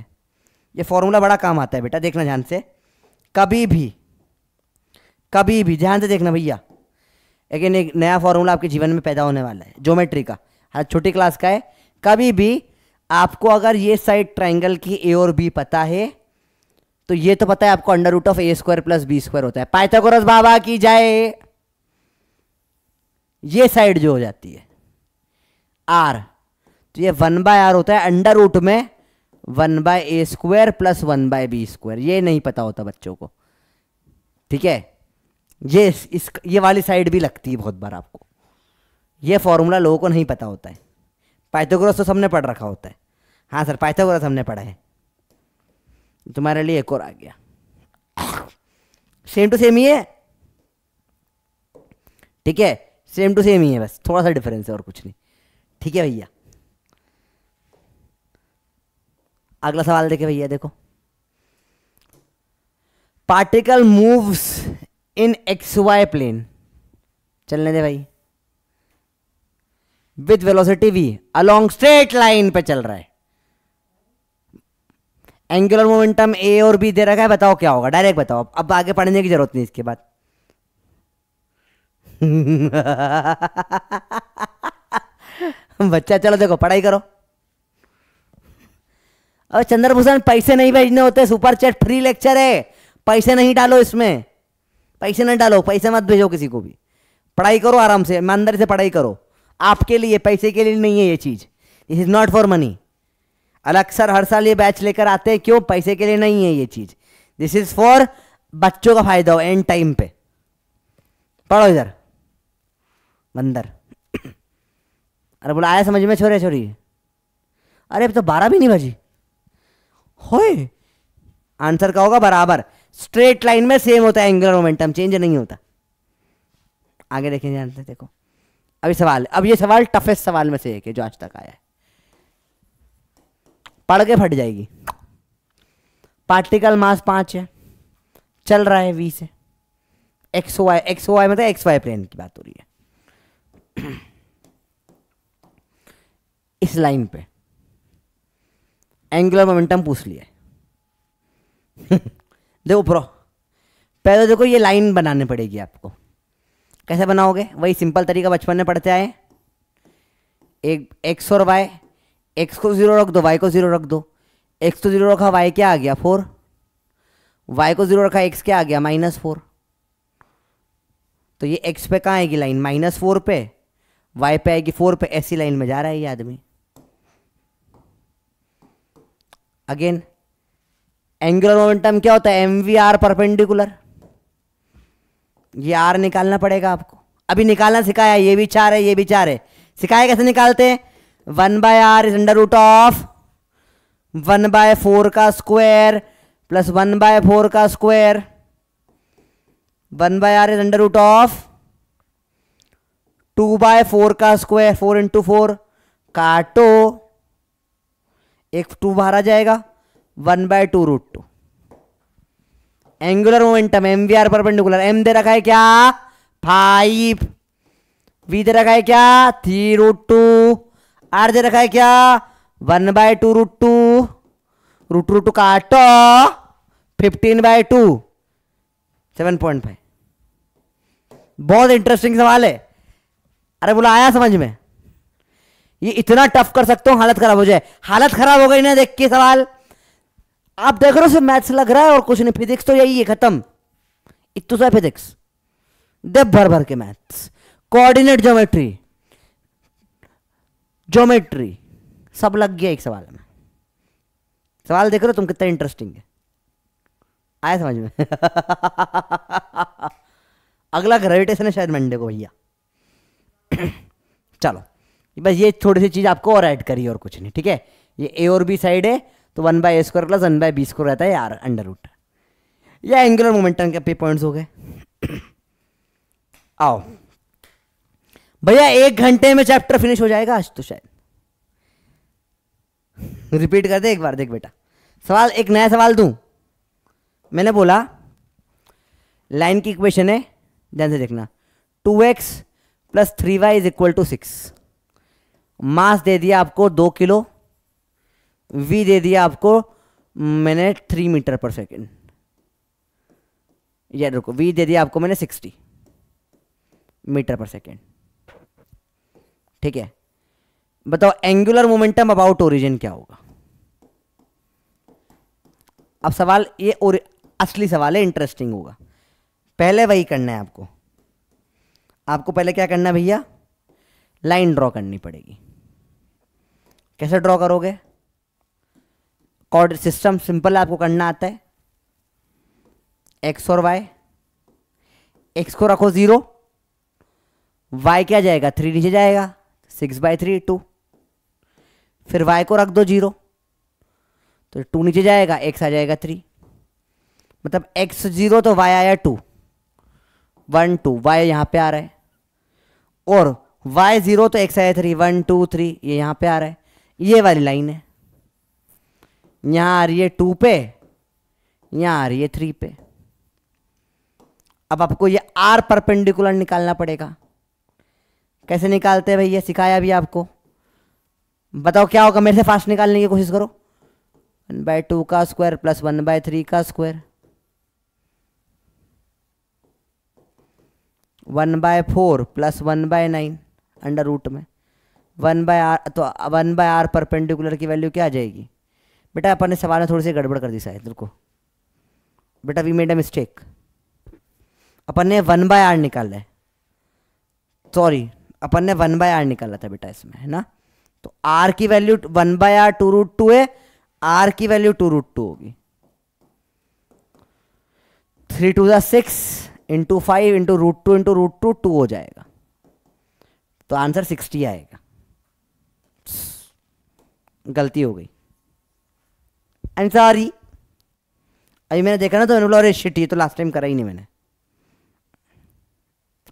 ये फॉर्मूला बड़ा काम आता है बेटा देखना ध्यान से कभी भी कभी भी ध्यान से देखना भैया लेकिन एक नया फॉर्मूला आपके जीवन में पैदा होने वाला है ज्योमेट्री का हाँ छोटी क्लास का है कभी भी आपको अगर ये साइड ट्राइंगल की ए और बी पता है तो ये तो पता है आपको under root of A square plus B square होता है पाइथागोरस बाबा की जाए ये साइड जो हो जाती है आर तो ये वन बाय आर होता है अंडर रूट में one by A square plus one by B square ये नहीं पता होता बच्चों को ठीक है ये इस ये वाली साइड भी लगती है बहुत बार आपको ये फॉर्मूला लोगों को नहीं पता होता है पाइथागोरस तो सबने पढ़ रखा होता है हाँ सर पाइथागोरस हमने पढ़ा है तुम्हारे लिए एक और आ गया सेम टू सेम ही है ठीक है सेम टू सेम ही है बस थोड़ा सा डिफरेंस है और कुछ नहीं ठीक है भैया अगला सवाल देखे भैया देखो particle moves in x Y plane चलने दे भाई with velocity V along straight line पे चल रहा है एंगुलर मोमेंटम ए और बी दे रखा है बताओ क्या होगा डायरेक्ट बताओ अब आगे पढ़ने की जरूरत नहीं इसके बाद बच्चा चलो देखो पढ़ाई करो अरे चंद्रभूषण पैसे नहीं भेजने होते सुपर चैट फ्री लेक्चर है पैसे नहीं डालो इसमें पैसे नहीं डालो पैसे मत भेजो किसी को भी पढ़ाई करो आराम से ईमानदारी से पढ़ाई करो आपके लिए पैसे के लिए नहीं है ये चीज़ this is not for money sir हर साल ये बैच लेकर आते हैं क्यों पैसे के लिए नहीं है ये चीज़ दिस इज़ फॉर बच्चों का फायदा हो एंड टाइम पे पढ़ो इधर बंदर अरे बोला आया समझ में छोरे छोरी अरे अब तो बारह भी नहीं बजी होए आंसर का होगा बराबर स्ट्रेट लाइन में सेम होता है एंगुलर मोमेंटम चेंज नहीं होता आगे देखेंगे आंसर देखो अभी सवाल अब ये सवाल टफेस्ट सवाल में से एक है जो आज तक आया है पढ़ के फट जाएगी पार्टिकल मास पांच है चल रहा है वी से एक्स वाई एक्स वाई मतलब एक्स वाई प्लेन की बात हो रही है इस लाइन पे एंगुलर मोमेंटम पूछ लिया देखो प्रो पहले देखो ये लाइन बनाने पड़ेगी आपको कैसे बनाओगे वही सिंपल तरीका बचपन में पढ़ते आए एक एक्स और वाई एक्स को ज़ीरो रख दो वाई को ज़ीरो रख दो एक्स को ज़ीरो रखा वाई क्या आ गया फोर वाई को ज़ीरो रखा एक्स क्या आ गया माइनस फोर तो ये एक्स पे कहाँ आएगी लाइन माइनस फोर पे वाई पे आएगी फोर पे ऐसी लाइन में जा रहा है ये आदमी अगेन एंगुलर मोमेंटम क्या होता है एम वी आर परपेंडिकुलर ये आर निकालना पड़ेगा आपको अभी निकालना सिखाया ये भी चार है ये भी चार है सिखाया कैसे निकालते हैं one by r is under root of one by four का square plus one by four का square one by r is under root of two by four का स्क्वायर फोर इंटू फोर काटो एक टू बाहर आ जाएगा one by two root two angular momentum m we are perpendicular m दे रखा है क्या फाइव वी दे रखा है क्या थ्री रूट टू आर दे रखा है क्या one by two root two root root two काटो fifteen by two seven point five बहुत इंटरेस्टिंग सवाल है अरे बोला आया समझ में ये इतना टफ कर सकते हो हालत खराब हो जाए हालत खराब हो गई ना देख के सवाल आप देख रहे हो सिर्फ मैथ्स लग रहा है और कुछ नहीं फिजिक्स तो यही है खत्म इतू सा फिजिक्स देव भर भर के मैथ्स कोऑर्डिनेट ज्योमेट्री ज्योमेट्री सब लग गया एक सवाल में सवाल देख रहे हो तुम कितना इंटरेस्टिंग है आया समझ में अगला ग्रेविटेशन है शायद मंडे को भैया चलो बस ये थोड़ी सी चीज़ आपको और ऐड करिए और कुछ नहीं ठीक है ये ए और बी साइड है तो one by A square plus one by B square रहता है यार अंडर रूट या एंगुलर मोमेंटम के पे पॉइंट्स हो गए आओ भैया एक घंटे में चैप्टर फिनिश हो जाएगा आज तो शायद रिपीट कर दे एक बार देख बेटा सवाल एक नया सवाल दूं मैंने बोला लाइन की इक्वेशन है ध्यान से देखना two x plus three y is equal to six mass दे दिया आपको दो किलो वी दे दिया आपको मैंने थ्री मीटर पर सेकेंड ये रुको वी दे दिया आपको मैंने सिक्सटी मीटर पर सेकेंड ठीक है बताओ एंगुलर मोमेंटम अबाउट ओरिजिन क्या होगा अब सवाल ये और असली सवाल है इंटरेस्टिंग होगा पहले वही करना है आपको आपको पहले क्या करना है भैया लाइन ड्रॉ करनी पड़ेगी कैसे ड्रॉ करोगे कॉर्ड सिस्टम सिंपल आपको करना आता है एक्स और वाई एक्स को रखो ज़ीरो वाई क्या जाएगा थ्री नीचे जाएगा सिक्स बाई थ्री टू फिर वाई को रख दो जीरो तो टू नीचे जाएगा एक्स आ जाएगा थ्री मतलब एक्स जीरो तो वाई आया टू वन टू वाई यहाँ पे आ रहा है और वाई जीरो तो एक्स आया थ्री वन टू थ्री ये यहाँ पे आ रहा है ये वाली लाइन है यहाँ आ रही है टू पे यहाँ आ रही है थ्री पे अब आपको ये आर परपेंडिकुलर निकालना पड़ेगा कैसे निकालते हैं भैया सिखाया भी आपको बताओ क्या होगा मेरे से फास्ट निकालने की कोशिश करो वन बाय टू का square plus one by three का square one by four plus one by nine under root में वन बाय आर तो वन बाय आर परपेंडिकुलर की वैल्यू क्या आ जाएगी बेटा अपन ने सवाल में थोड़ी सी गड़बड़ कर दी शायद रुको बेटा वी मेड अ मिस्टेक अपन ने वन बाय आर निकाला है सॉरी अपन ने वन बाय आर निकाला था बेटा इसमें है ना तो आर की value one by r two root two है आर की वैल्यू टू रूट टू होगी थ्री टू दिक्स six into five into root two into root two two हो जाएगा तो आंसर सिक्सटी आएगा गलती हो गई एम सॉरी अभी मैंने देखा ना तो मैंने बोला अरे शिट ये तो लास्ट टाइम करा ही नहीं मैंने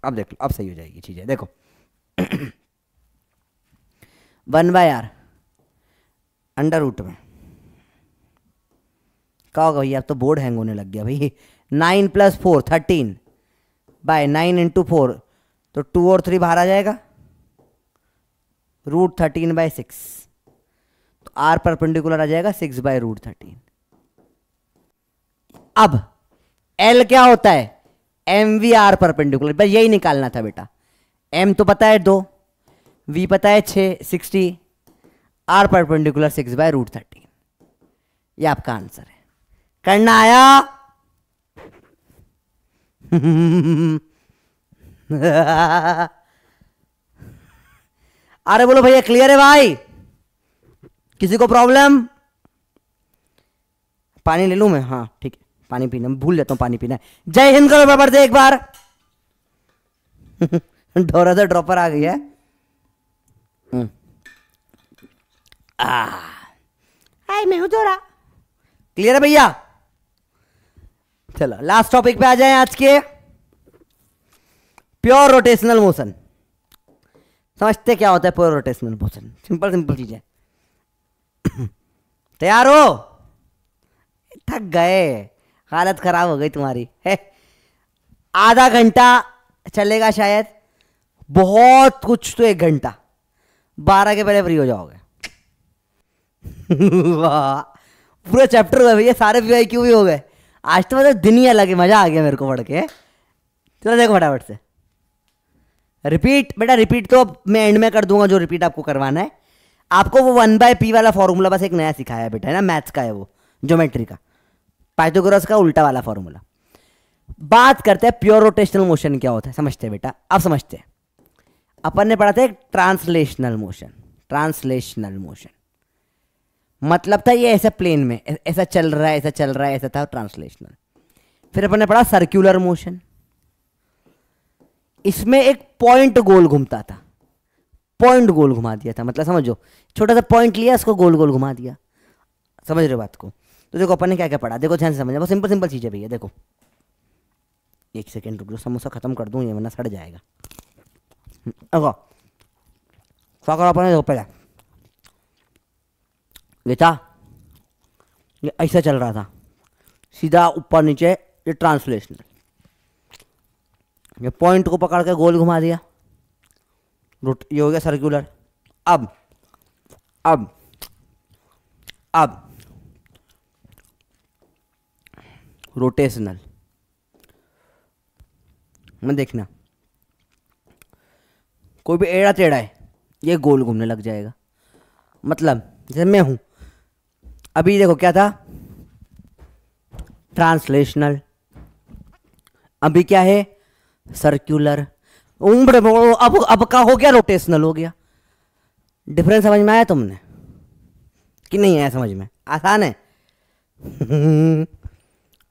अब देख लो अब सही हो जाएगी चीज़ें देखो one by r under root में क्या होगा भैया अब तो बोर्ड हैंग होने लग गया भाई nine plus four thirteen by nine into four तो टू और थ्री बाहर आ जाएगा root thirteen by six r perpendicular आ जाएगा सिक्स बाय रूट थर्टीन अब एल क्या होता है एम वी आर परपेंडिकुलर बस यही निकालना था बेटा एम तो पता है दो वी पता है छ sixty r perpendicular six by root thirteen ये आपका आंसर है करना आया अरे बोलो भैया क्लियर है भाई किसी को प्रॉब्लम पानी ले लू मैं हाँ ठीक है पानी पीना भूल जाता हूँ पानी पीना जय हिंद करो पेपर से एक बार डोरा से ड्रॉपर आ गई है हम्म। हाय मैं हूं डोरा क्लियर है भैया चलो लास्ट टॉपिक पे आ जाए आज के प्योर रोटेशनल मोशन समझते क्या होता है pure rotational motion simple simple चीज़ है तैयार हो थक गए हालत खराब हो गई तुम्हारी है आधा घंटा चलेगा शायद बहुत कुछ तो एक घंटा बारह के पहले फ्री हो जाओगे वाह पूरा चैप्टर हुआ भैया सारे पी क्यों भी हो गए आज तो मतलब दिन ही अलग है मज़ा आ गया मेरे को पढ़ के चलो देखो फटाफट से रिपीट बेटा रिपीट तो मैं एंड में कर दूंगा जो रिपीट आपको करवाना है आपको वो वन बाय पी वाला फॉर्मूला बस एक नया सिखाया बेटा है ना मैथ्स का है वो ज्योमेट्री का पाइथागोरस का उल्टा वाला फॉर्मूला बात करते हैं प्योर रोटेशनल मोशन क्या होता है समझते हैं बेटा अब समझते हैं अपन ने पढ़ा था एक ट्रांसलेशनल मोशन ट्रांसलेशनल मोशन मतलब था ये ऐसा प्लेन में ऐसा चल रहा है ऐसा चल रहा है ऐसा था ट्रांसलेशनल फिर अपन ने पढ़ा सर्क्यूलर मोशन इसमें एक पॉइंट गोल घूमता था पॉइंट गोल घुमा दिया था मतलब समझो छोटा सा पॉइंट लिया उसको गोल गोल घुमा दिया समझ रहे हो बात को तो देखो अपन ने क्या क्या पढ़ा देखो ध्यान से समझना बहुत सिंपल सिंपल चीज़ है भैया देखो एक सेकेंड रुक जो समोसा ख़त्म कर दूँ ये वरना सड़ जाएगा देखो फाकर अपन देखो पहले ये था ये ऐसा चल रहा था सीधा ऊपर नीचे ये ट्रांसलेशनल ये पॉइंट को पकड़ के गोल घुमा दिया रोट ये हो गया सर्कुलर अब अब अब रोटेशनल मैं देखना कोई भी एड़ा टेढ़ा है ये गोल घूमने लग जाएगा मतलब जैसे मैं हूँ अभी देखो क्या था ट्रांसलेशनल अभी क्या है सर्कुलर उम्र अब अब का हो गया रोटेशनल हो गया डिफरेंस समझ में आया तुमने कि नहीं आया समझ में आसान है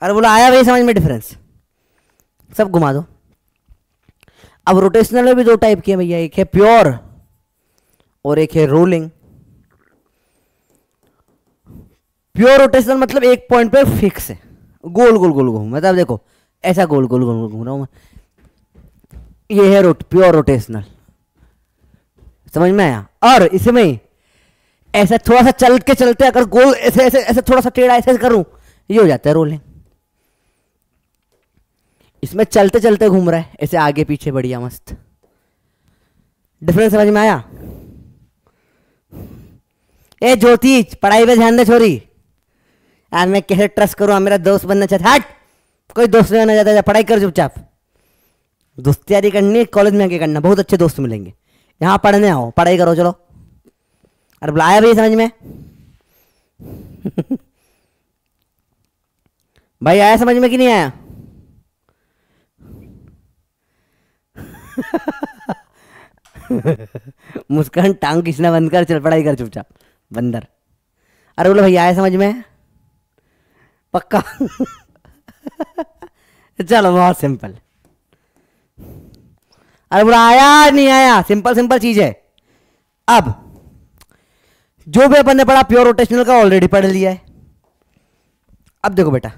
अरे बोला आया भाई समझ में डिफरेंस सब घुमा दो अब रोटेशनल में भी दो टाइप के भैया एक है प्योर और एक है रोलिंग प्योर रोटेशनल मतलब एक पॉइंट पे फिक्स है गोल गोल गोल घूम मतलब देखो ऐसा गोल गोल गोल घूम रहा हूँ मैं ये है रोट प्योर रोटेशनल समझ में आया और इसमें ऐसा थोड़ा सा चल के चलते अगर गोल ऐसे ऐसे ऐसे थोड़ा सा टेढ़ा ऐसे करूं ये हो जाता है रोलिंग इसमें चलते चलते घूम रहा है ऐसे आगे पीछे बढ़िया मस्त डिफरेंस समझ में आया ए ज्योति पढ़ाई पे ध्यान दे छोरी आज मैं कैसे ट्रस्ट करूं मेरा दोस्त बनना चाहता हट कोई दोस्त नहीं बनना चाहता पढ़ाई कर चुपचाप दोस्ती यारी करनी है कॉलेज में आगे करना बहुत अच्छे दोस्त मिलेंगे यहाँ पढ़ने आओ पढ़ाई करो चलो अरे बुलाया भैया समझ में भाई आया समझ में कि नहीं आया मुस्कान टांग खींचना बंद कर चल पढ़ाई कर चुपचाप बंदर अरे बोलो भैया आया समझ में पक्का चलो बहुत सिंपल अरे बोला आया नहीं आया सिंपल सिंपल चीज है अब जो भी अपन ने पढ़ा प्योर रोटेशनल का ऑलरेडी पढ़ लिया है अब देखो बेटा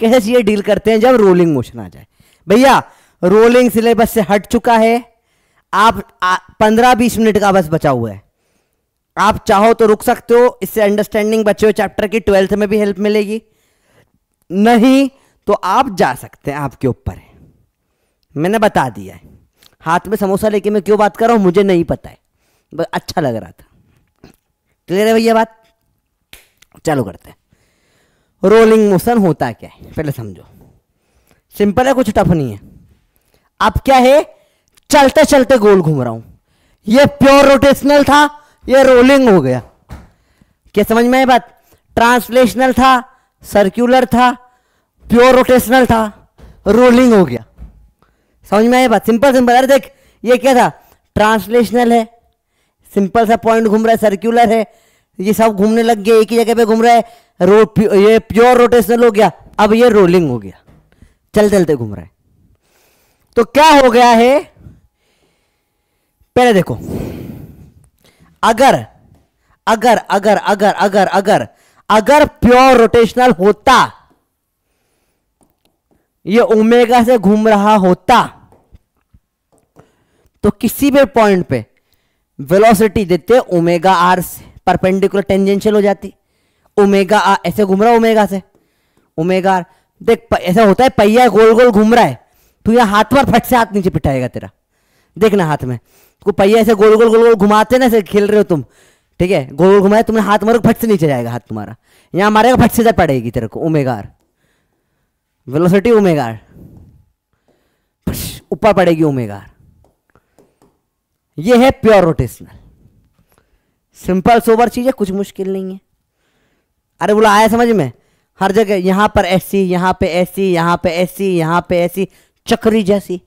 कैसे चीजें डील करते हैं जब रोलिंग मोशन आ जाए भैया रोलिंग सिलेबस से हट चुका है आप पंद्रह बीस मिनट का बस बचा हुआ है आप चाहो तो रुक सकते हो इससे अंडरस्टैंडिंग बचे हुए चैप्टर की ट्वेल्थ में भी हेल्प मिलेगी नहीं तो आप जा सकते हैं आपके ऊपर है मैंने बता दिया है हाथ में समोसा लेके मैं क्यों बात कर रहा हूँ मुझे नहीं पता है बस अच्छा लग रहा था क्लियर है भैया बात चालू करते हैं रोलिंग मोशन होता क्या है पहले समझो सिंपल है कुछ टफ नहीं है अब क्या है चलते चलते गोल घूम रहा हूं ये प्योर रोटेशनल था ये रोलिंग हो गया क्या समझ में आई बात ट्रांसलेशनल था सर्क्यूलर था प्योर रोटेशनल था रोलिंग हो गया समझ में आया बात सिंपल सिंपल अरे देख ये क्या था ट्रांसलेशनल है सिंपल सा पॉइंट घूम रहा है सर्क्यूलर है ये सब घूमने लग गया एक ही जगह पे घूम रहा है रो ये प्योर रोटेशनल हो गया अब ये रोलिंग हो गया चल चलते घूम रहा है तो क्या हो गया है पहले देखो अगर अगर अगर अगर अगर अगर अगर प्योर रोटेशनल होता ये ओमेगा से घूम रहा होता तो किसी भी पॉइंट पे वेलोसिटी देते ओमेगा आर से परपेंडिकुलर टेंजेंशियल हो जाती ओमेगा आर ऐसे घूम रहा ओमेगा से ओमेगा आर देख ऐसा होता है पहिया गोल गोल घूम रहा है तू तो यहाँ हाथ पर फट से हाथ नीचे पिटाएगा तेरा देखना हाथ में तो पहिया ऐसे गोल गोल गोल गोल घुमाते ना ऐसे खेल रहे हो तुम ठीक है गोल गोल घुमाए तुमने हाथ मारो फट से नीचे जाएगा हाथ तुम्हारा यहाँ मारेगा फट से पड़ेगी तेरे को आर वेलोसिटी ओमेगा ऊपर पड़ेगी ओमेगा ये है प्योर रोटेशनल सिंपल सोबर चीज़ है कुछ मुश्किल नहीं है अरे बोला आया समझ में हर जगह यहां पर ऐसी यहां पे ऐसी यहां पे ऐसी यहां पे ऐसी चक्री जैसी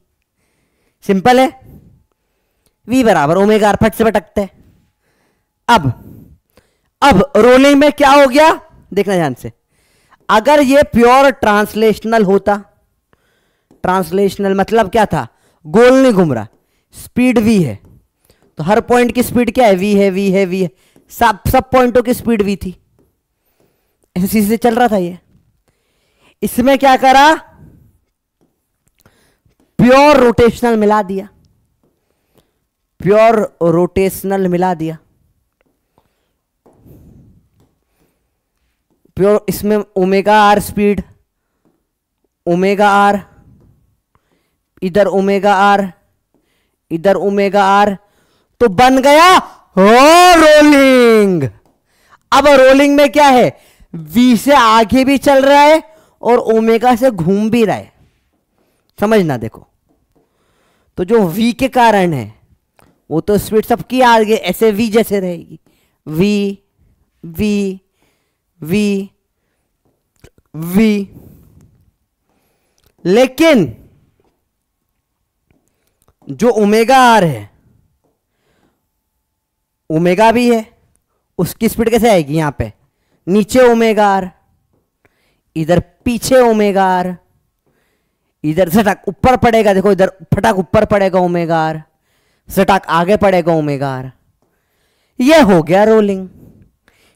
सिंपल है वी बराबर ओमेगा फट से भटकते अब अब रोलिंग में क्या हो गया देखना ध्यान से अगर ये प्योर ट्रांसलेशनल होता ट्रांसलेशनल मतलब क्या था गोल नहीं घूम रहा स्पीड वी है तो हर पॉइंट की स्पीड क्या है वी है वी है वी है सब सब पॉइंटों की स्पीड वी थी इसी से चल रहा था ये इसमें क्या करा प्योर रोटेशनल मिला दिया प्योर रोटेशनल मिला दिया प्योर इसमें omega r speed omega r इधर ओमेगा आर इधर ओमेगा आर तो बन गया हो रोलिंग अब रोलिंग में क्या है वी से आगे भी चल रहा है और ओमेगा से घूम भी रहा है समझना देखो तो जो वी के कारण है वो तो स्पीड सबकी आगे ऐसे वी जैसे रहेगी वी वी V V लेकिन जो ओमेगा आर है ओमेगा भी है उसकी स्पीड कैसे आएगी यहां पे नीचे ओमेगा आर इधर पीछे ओमेगा आर इधर सटाक ऊपर पड़ेगा देखो इधर फटाक ऊपर पड़ेगा ओमेगा आर सटाक आगे पड़ेगा ओमेगा आर यह हो गया रोलिंग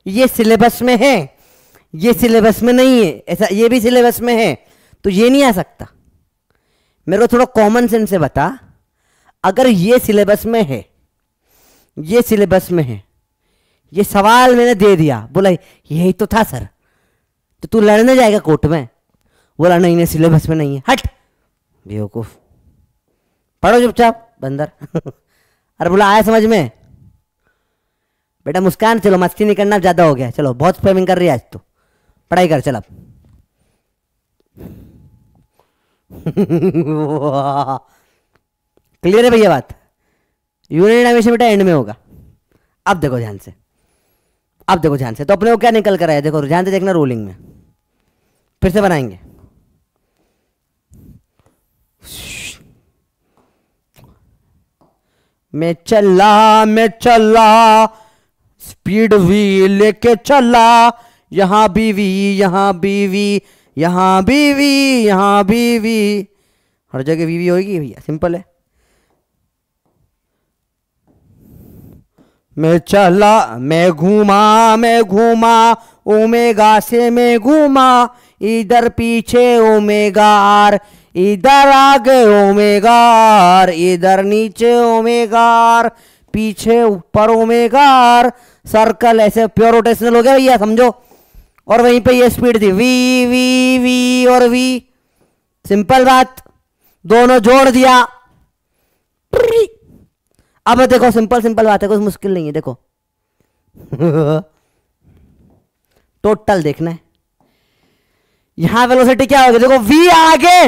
ये सिलेबस में है ये सिलेबस में नहीं है ऐसा ये भी सिलेबस में है तो ये नहीं आ सकता मेरे को थोड़ा कॉमन सेंस से बता अगर ये सिलेबस में है ये सिलेबस में है ये सवाल मैंने दे दिया बोला यही तो था सर तो तू लड़ने जाएगा कोर्ट में बोला नहीं नहीं सिलेबस में नहीं है हट बेवकूफ पढ़ो चुपचाप बंदर अरे बोला आया समझ में बेटा मुस्कान चलो मस्ती नहीं करना ज़्यादा हो गया चलो बहुत स्पेमिंग कर रही है आज तो पढ़ाई कर चलो अब क्लियर है भैया बात यूनिट हमेशा बेटा एंड में होगा अब देखो ध्यान से अब देखो ध्यान से तो अपने को क्या निकल कर आया देखो ध्यान से देखना रोलिंग में फिर से बनाएंगे मैं चला मैं चला स्पीड भी लेके चला यहाँ बीवी यहाँ बीवी यहाँ बीवी यहाँ बीवी हर जगह बीवी होगी भैया सिंपल है मैं चला मैं घूमा मैं घूमा ओमेगा से मैं घूमा इधर पीछे ओमेगा आर इधर आगे ओमेगा आर इधर नीचे ओमेगा आर पीछे ऊपर ओमेगा आर सर्कल ऐसे प्योर रोटेशनल हो गया भैया समझो और वहीं पे ये स्पीड थी वी वी वी और वी सिंपल बात दोनों जोड़ दिया अब देखो सिंपल सिंपल बात है कुछ मुश्किल नहीं है देखो टोटल देखना है यहां वेलोसिटी क्या होगी देखो वी आगे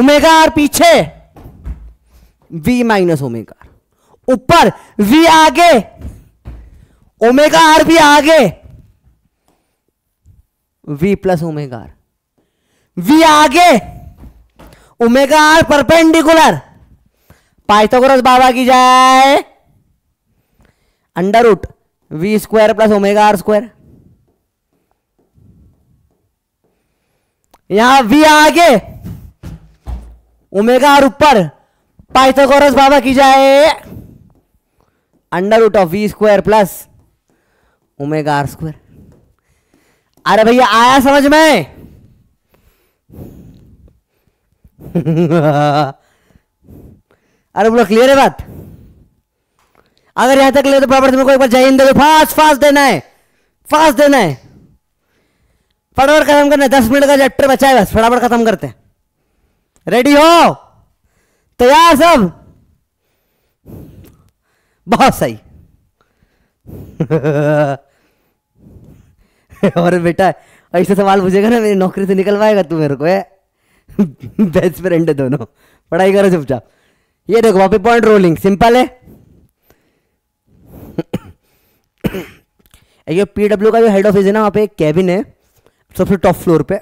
ओमेगा और पीछे वी माइनस ओमेगा ऊपर वी आगे ओमेगा आर भी आगे v plus omega r v आगे ओमेगा आर परपेंडिकुलर पाइथागोरस बाबा की जाए under root v square plus omega r square यहां वी आगे ओमेगा आर ऊपर पाइथागोरस बाबा की जाए under root of v square plus omega r square अरे भैया आया समझ में अरे बोलो क्लियर है बात अगर यहां तक ले तो प्रॉपर्टी में कोई बार जय दे फास्ट फास्ट देना है फास्ट देना है फटाफट खत्म करना है दस मिनट का चैप्टर बचा है बस फटाफट खत्म करते हैं रेडी हो तैयार सब बहुत सही और बेटा ऐसे सवाल पूछेगा ना मेरी नौकरी से निकलवाएगा तू मेरे को है बेस्ट फ्रेंड है दोनों पढ़ाई करो चुपचाप ये देखो वापी पे पॉइंट रोलिंग सिंपल है ये पीडब्ल्यू का जो हेड ऑफिस है ना वहाँ पे एक कैबिन है सबसे टॉप फ्लोर पे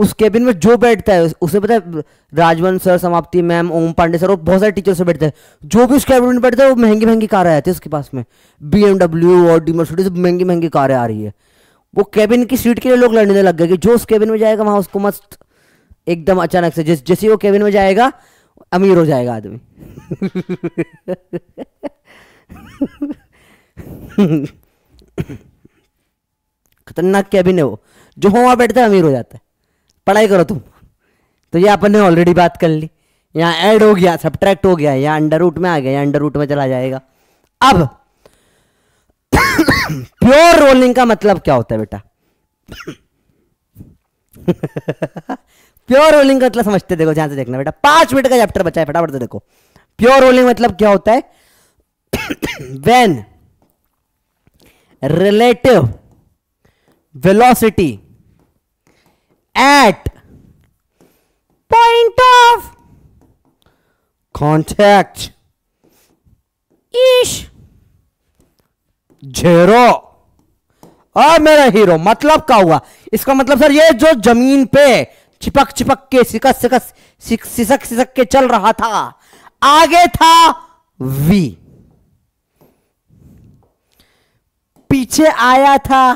उस केबिन में जो बैठता है उसे पता है राजवंश सर समाप्ति मैम ओम पांडे सर और बहुत सारे टीचर से बैठते हैं जो भी उस कैबिन में बैठता है वो महंगी महंगी कारें आती है उसके पास में बी और डी मर्सिडीज महंगी महंगी कारें आ रही है वो केबिन की सीट के लिए लोग लड़ने लग गए कि जो उस केबिन में जाएगा वहां उसको मस्त एकदम अचानक से जैसे जैसे वो केबिन में जाएगा अमीर हो जाएगा आदमी खतरनाक केबिन है वो जो वहां बैठता है अमीर हो जाता है पढ़ाई करो तुम तो ये अपन ने ऑलरेडी बात कर ली यहाँ ऐड हो गया सब हो गया यहाँ अंडर रूट में आ गया अंडर रूट में चला जाएगा अब प्योर रोलिंग का मतलब क्या होता है बेटा प्योर रोलिंग का मतलब समझते देखो ध्यान से देखना बेटा पांच मिनट का चैप्टर बचा है फटाफट से देखो प्योर रोलिंग मतलब क्या होता है when relative velocity at point of contact is zero और मेरा हीरो मतलब क्या हुआ इसका मतलब सर ये जो जमीन पे चिपक चिपक के सिकस सिकस सिसक सिसक के चल रहा था आगे था वी पीछे आया था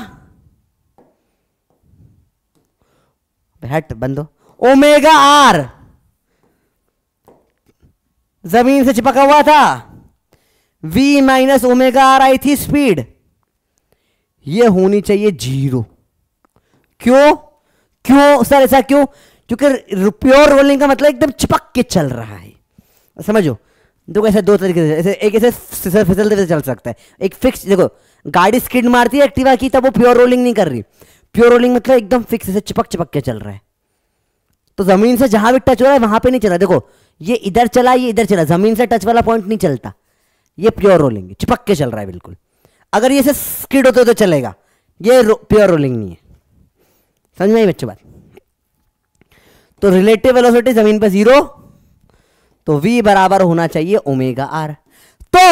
हट बंदो ओमेगा आर जमीन से चिपका हुआ था v माइनस ओमेगा आर आई थी स्पीड ये होनी चाहिए जीरो क्यों क्यों सर ऐसा क्यों क्योंकि प्योर रोलिंग का मतलब एकदम चिपक के चल रहा है समझो देखो ऐसे दो तरीके से ऐसे एक ऐसे फिसलते फिसलते चल सकता है एक फिक्स देखो गाड़ी स्किड मारती है एक्टिवा की तब वो प्योर रोलिंग नहीं कर रही प्योर रोलिंग मतलब एकदम फिक्स से चिपक चिपक के चल रहा है तो जमीन से जहां भी टच हो रहा है वहां पे नहीं चला देखो ये इधर चला ये इधर चला जमीन से टच वाला पॉइंट नहीं चलता ये प्योर रोलिंग चिपक के चल रहा है बिल्कुल अगर ये से स्किड होते तो चलेगा ये रो, प्योर रोलिंग नहीं है समझ में आई बच्चों बात तो रिलेटिव वेलोसिटी जमीन पर जीरो तो वी बराबर होना चाहिए ओमेगा आर तो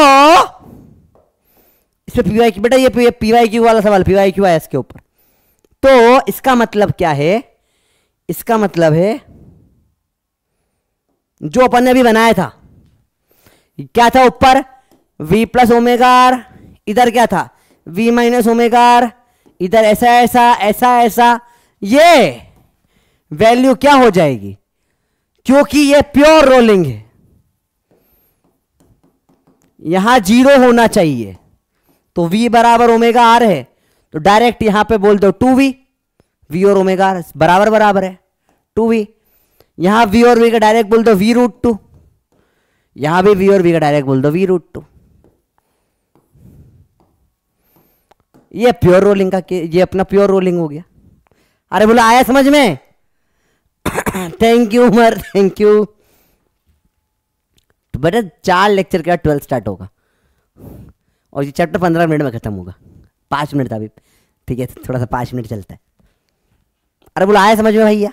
इसमें पीवाई बेटा ये पीवाई क्यू वाला सवाल पीवाई क्यू आया इसके ऊपर तो इसका मतलब क्या है इसका मतलब है जो अपन ने अभी बनाया था क्या था ऊपर v प्लस ओमेगा आर इधर क्या था v माइनस ओमेगा आर इधर ऐसा ऐसा ऐसा ऐसा ये वैल्यू क्या हो जाएगी क्योंकि ये प्योर रोलिंग है यहां जीरो होना चाहिए तो v बराबर ओमेगा आर है तो डायरेक्ट यहां पे बोल दो टू वी वी और ओमेगा बराबर बराबर है टू वी यहां वी और वी का डायरेक्ट बोल दो वी रूट टू यहां भी वी और वी का डायरेक्ट बोल दो वी रूट टू ये प्योर रोलिंग का ये अपना प्योर रोलिंग हो गया अरे बोलो आया समझ में thank you Umar thank you तो बेटा चार लेक्चर के बाद ट्वेल्थ स्टार्ट होगा और ये चैप्टर पंद्रह मिनट में खत्म होगा पाँच मिनट था अभी ठीक है थोड़ा सा पाँच मिनट चलता है अरे बोला आया समझ में भैया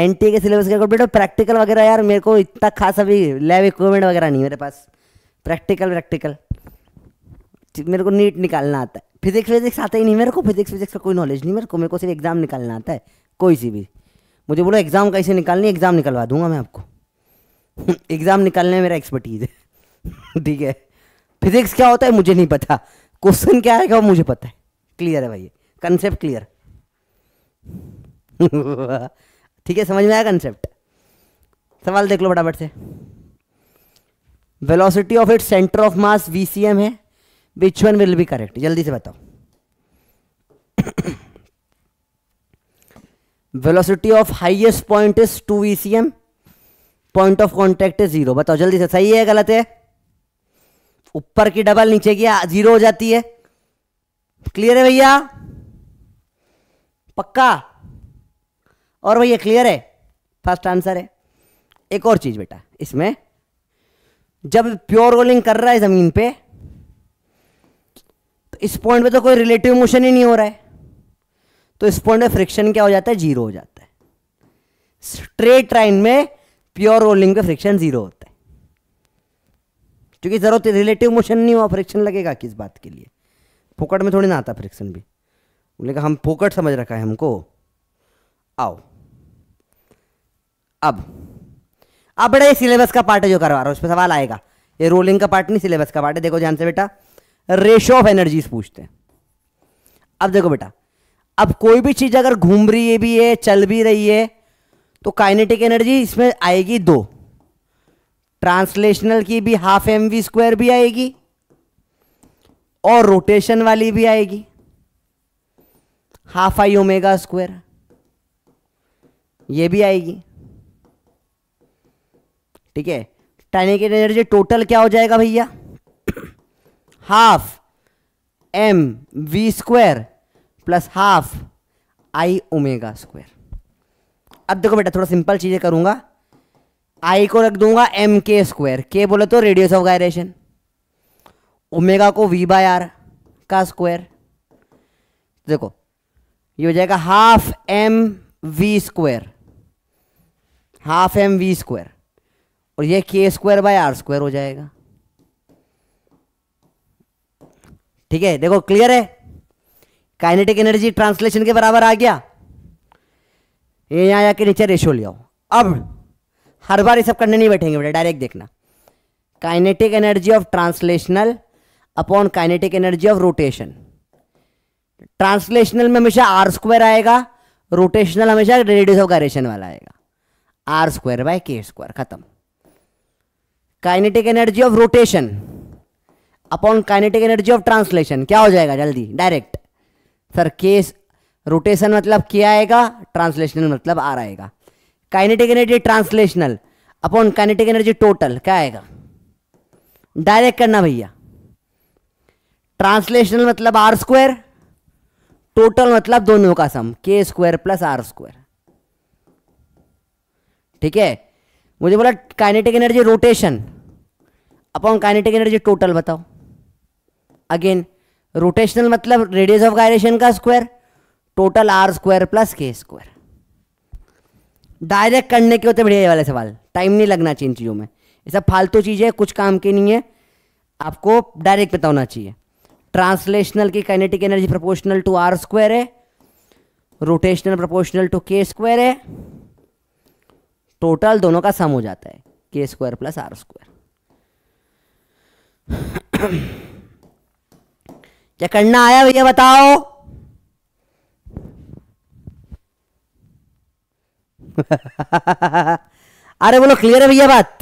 एन के सिलेबस के अकॉर्डिंग बेटा प्रैक्टिकल वगैरह यार मेरे को इतना खास अभी लैब इक्विपमेंट वगैरह नहीं मेरे पास प्रैक्टिकल प्रैक्टिकल मेरे को नीट निकालना आता है फिजिक्स फिजिक्स आता ही नहीं मेरे को फिजिक्स फिजिक्स का कोई नॉलेज नहीं मेरे को मेरे को सिर्फ एग्ज़ाम निकालना आता है कोई सी भी मुझे बोलो एग्ज़ाम कैसे निकालनी एग्ज़ाम निकलवा दूंगा मैं आपको एग्ज़ाम निकालने में मेरा एक्सपर्टीज़ है ठीक है फिजिक्स क्या होता है मुझे नहीं पता क्वेश्चन क्या आएगा वो मुझे पता है क्लियर है भाई कंसेप्ट क्लियर ठीक है समझ में आया कंसेप्ट सवाल देख लो फटाफट से velocity of it centre of mass v C M है which one will be correct जल्दी से बताओ velocity of highest point is two v C m point of contact is zero बताओ जल्दी से सही है गलत है ऊपर की डबल नीचे की जीरो हो जाती है क्लियर है भैया पक्का और भैया क्लियर है फर्स्ट आंसर है एक और चीज बेटा इसमें जब प्योर रोलिंग कर रहा है जमीन पे तो इस पॉइंट पे तो कोई रिलेटिव मोशन ही नहीं हो रहा है तो इस पॉइंट पे फ्रिक्शन क्या हो जाता है जीरो हो जाता है स्ट्रेट लाइन में प्योर रोलिंग पे फ्रिक्शन जीरो होता है क्योंकि ज़रूरत रिलेटिव मोशन नहीं हुआ फ्रिक्शन लगेगा किस बात के लिए फोकट में थोड़ी ना आता फ्रिक्शन भी बोले हम फोकट समझ रखा है हमको आओ अब अब बेटा ये सिलेबस का पार्ट है जो करवा रहा हूँ उस पर सवाल आएगा ये रोलिंग का पार्ट नहीं सिलेबस का पार्ट है देखो ध्यान से बेटा रेशो ऑफ एनर्जीज पूछते हैं अब देखो बेटा अब कोई भी चीज़ अगर घूम रही है भी है चल भी रही है तो काइनेटिक एनर्जी इसमें आएगी दो ट्रांसलेशनल की भी हाफ एम वी स्क्वायर भी आएगी और रोटेशन वाली भी आएगी हाफ आई ओमेगा स्क्वायर ये भी आएगी ठीक है टाइनिक एनर्जी टोटल क्या हो जाएगा भैया half M we square plus half I omega square अब देखो बेटा थोड़ा सिंपल चीज़ें करूंगा आई को रख दूंगा एम के स्क्वायर के बोले तो रेडियस ऑफ गायरेशन ओमेगा को वी बाय आर का स्क्वायर देखो ये हो जाएगा half M we square half M we square और ये के स्क्वायर बाय आर स्क्वायर हो जाएगा ठीक है देखो क्लियर है काइनेटिक एनर्जी ट्रांसलेशन के बराबर आ गया ये यहां आके नीचे रेशो ले आओ अब हर बार ये सब करने नहीं बैठेंगे बेटा डायरेक्ट देखना kinetic energy of translational upon kinetic energy of rotation translational में हमेशा आर स्क्वायर आएगा रोटेशनल हमेशा रेडियस ऑफ गायरेशन वाला आएगा आर स्क्वायर बाय के स्क्वायर खत्म kinetic energy of rotation upon kinetic energy of translation क्या हो जाएगा जल्दी डायरेक्ट सर केस रोटेशन मतलब क्या आएगा ट्रांसलेशनल मतलब आर आएगा kinetic energy translational upon kinetic energy total क्या आएगा डायरेक्ट करना भैया ट्रांसलेशनल मतलब आर स्क्वायर टोटल मतलब दोनों का सम के स्क्वायर प्लस आर स्क्वायर ठीक है मुझे बोला kinetic energy rotation upon kinetic energy total बताओ अगेन रोटेशनल मतलब रेडियस ऑफ गायरेशन का square total r square plus के स्क्वायर डायरेक्ट करने के होते बढ़िया वाले सवाल टाइम नहीं लगना चाहिए इन चीज़ों में ये सब फालतू चीज़ें कुछ काम की नहीं है आपको डायरेक्ट पता होना चाहिए ट्रांसलेशनल की kinetic energy proportional to are square है rotational proportional to k square है टोटल दोनों का सम हो जाता है K square plus R square क्या करना आया भैया बताओ अरे बोलो क्लियर है भैया बात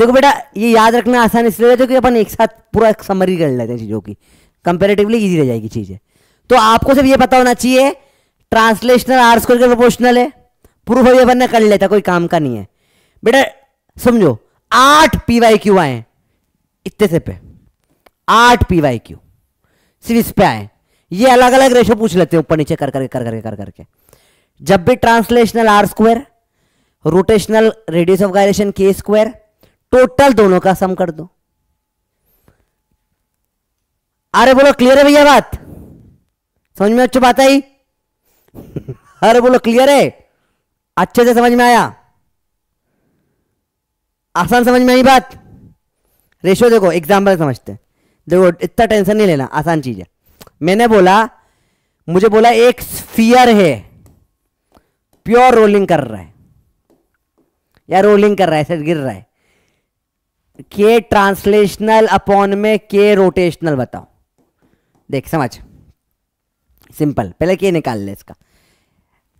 देखो बेटा ये याद रखना आसान इसलिए है क्योंकि अपन एक साथ पूरा एक समरी कर लेते हैं चीज़ों की कंपेरेटिवली इजी रह जाएगी चीज़ें तो आपको सिर्फ ये पता होना चाहिए ट्रांसलेशनल आर्स को प्रोपोर्शनल है प्रूफ अभी अपन ने कर लेता कोई काम का नहीं है बेटा समझो आठ पी वाई क्यू आए इतने से पे आठ पी वाई क्यू सिर्फ इस पे आए ये अलग अलग रेशो पूछ लेते हैं ऊपर नीचे कर करके कर करके कर करके कर, कर, कर, कर, कर, कर, कर, कर, जब भी translational r square rotational radius of gyration के स्क्वायर टोटल दोनों का सम कर दो अरे बोलो क्लियर है भैया बात समझ में अच्छी बात आई अरे बोलो क्लियर है अच्छे से समझ में आया आसान समझ में आई बात रेशो देखो एग्जाम्पल समझते देखो इतना टेंशन नहीं लेना आसान चीज है मैंने बोला मुझे बोला एक स्फीयर है प्योर रोलिंग कर रहा है या रोलिंग कर रहा है ऐसे गिर रहा है के ट्रांसलेशनल अपॉन में के रोटेशनल बताओ देख समझ सिंपल पहले के निकाल ले इसका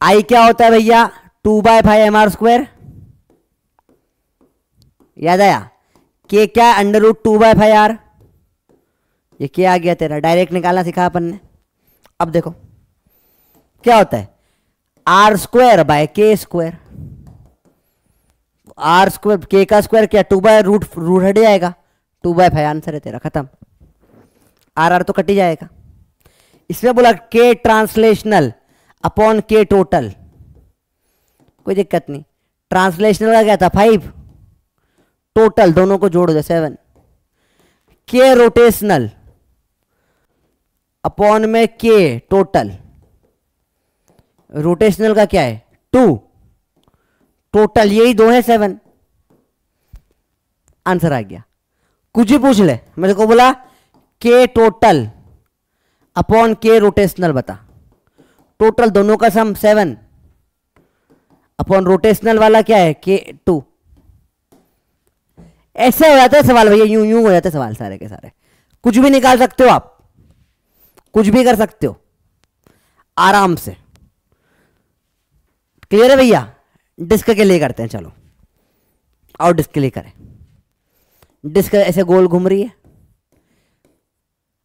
आई क्या होता है भैया two by five M R square याद आया के क्या under root two by five r ये क्या आ गया तेरा डायरेक्ट निकालना सिखा अपन ने अब देखो क्या होता है आर स्क्वायर बाय के स्क्वायर आर स्क्वायर के का स्क्वायर क्या टू बाय रूट रूट हट जाएगा टू बाय फाइव आंसर है तेरा खत्म आर आर तो कट ही जाएगा इसमें बोला के ट्रांसलेशनल अपॉन के टोटल कोई दिक्कत नहीं ट्रांसलेशनल का क्या था फाइव टोटल दोनों को जोड़ दो सेवन के रोटेशनल अपॉन में के टोटल रोटेशनल का क्या है टू टोटल यही दो है सेवन आंसर आ गया कुछ ही पूछ ले मेरे को बोला के टोटल अपॉन के रोटेशनल बता टोटल दोनों का सम सेवन अपॉन रोटेशनल वाला क्या है के टू ऐसे हो जाते सवाल भैया यूं यूं हो जाते सवाल सारे के सारे कुछ भी निकाल सकते हो आप कुछ भी कर सकते हो आराम से क्लियर है भैया डिस्क के लिए करते हैं चलो और डिस्क के लिए करें डिस्क ऐसे गोल घूम रही है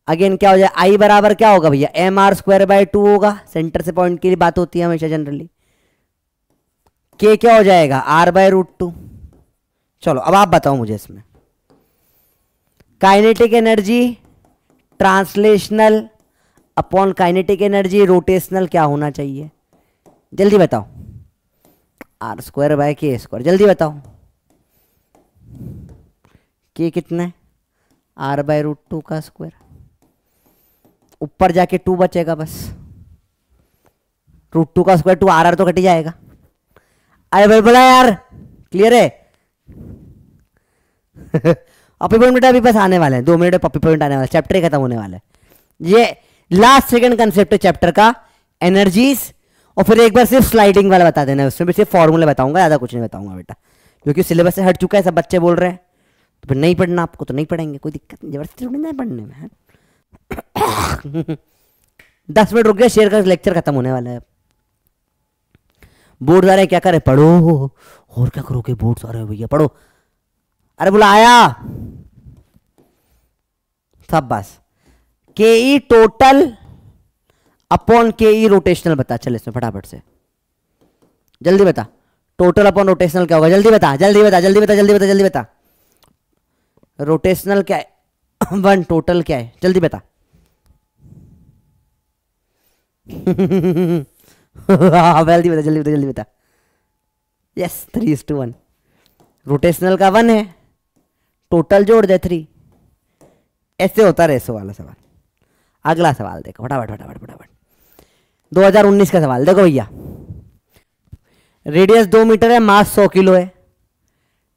अगेन क्या हो जाए आई बराबर क्या होगा भैया M R square by two होगा सेंटर से पॉइंट की लिए बात होती है हमेशा जनरली के क्या हो जाएगा आर बाय रूट टू चलो अब आप बताओ मुझे इसमें kinetic energy translational upon kinetic energy rotational क्या होना चाहिए जल्दी बताओ आर स्क्वायर बाय के स्क्वायर जल्दी बताओ के कितना है आर बाय रूट टू का स्क्वायर ऊपर जाके टू बचेगा बस रूट टू का स्क्वायर टू आर आर तो कटी जाएगा अरे भाई बोला यार क्लियर है पपी पॉइंट अभी बस आने वाले हैं दो मिनट में पॉइंट आने वाले चैप्टर ही खत्म होने वाले ये लास्ट सेकंड कंसेप्ट है चैप्टर का एनर्जीज और फिर एक बार सिर्फ स्लाइडिंग वाला बता देना उसमें भी सिर्फ फॉर्मूला बताऊंगा ज़्यादा कुछ नहीं बताऊंगा बेटा क्योंकि सिलेबस से हट चुका है सब बच्चे बोल रहे हैं तो फिर नहीं पढ़ना आपको तो नहीं पढ़ेंगे कोई दिक्कत नहीं जबरदस्ती थोड़ी ना पढ़ने में दस मिनट रुक गया शेयर कर लेक्चर खत्म होने वाला है बोर्ड सारे क्या करे पढ़ो और क्या करोगे बोर्ड सारे भैया पढ़ो अरे आया सब बस के ई टोटल अपॉन के ई रोटेशनल बता चल इसमें फटाफट से जल्दी बता टोटल अपॉन रोटेशनल क्या होगा जल्दी बता जल्दी बता जल्दी बता जल्दी बता जल्दी बता रोटेशनल क्या है वन टोटल क्या है हाँ, जल्दी बता जल्दी बता जल्दी बता जल्दी बता yes three is two one rotational का वन है टोटल जोड़ दे थ्री ऐसे होता रहे सो वाला सवाल अगला सवाल देखो फटाफट फटाफट फटाफट 2019 का सवाल देखो भैया रेडियस दो मीटर है मास 100 किलो है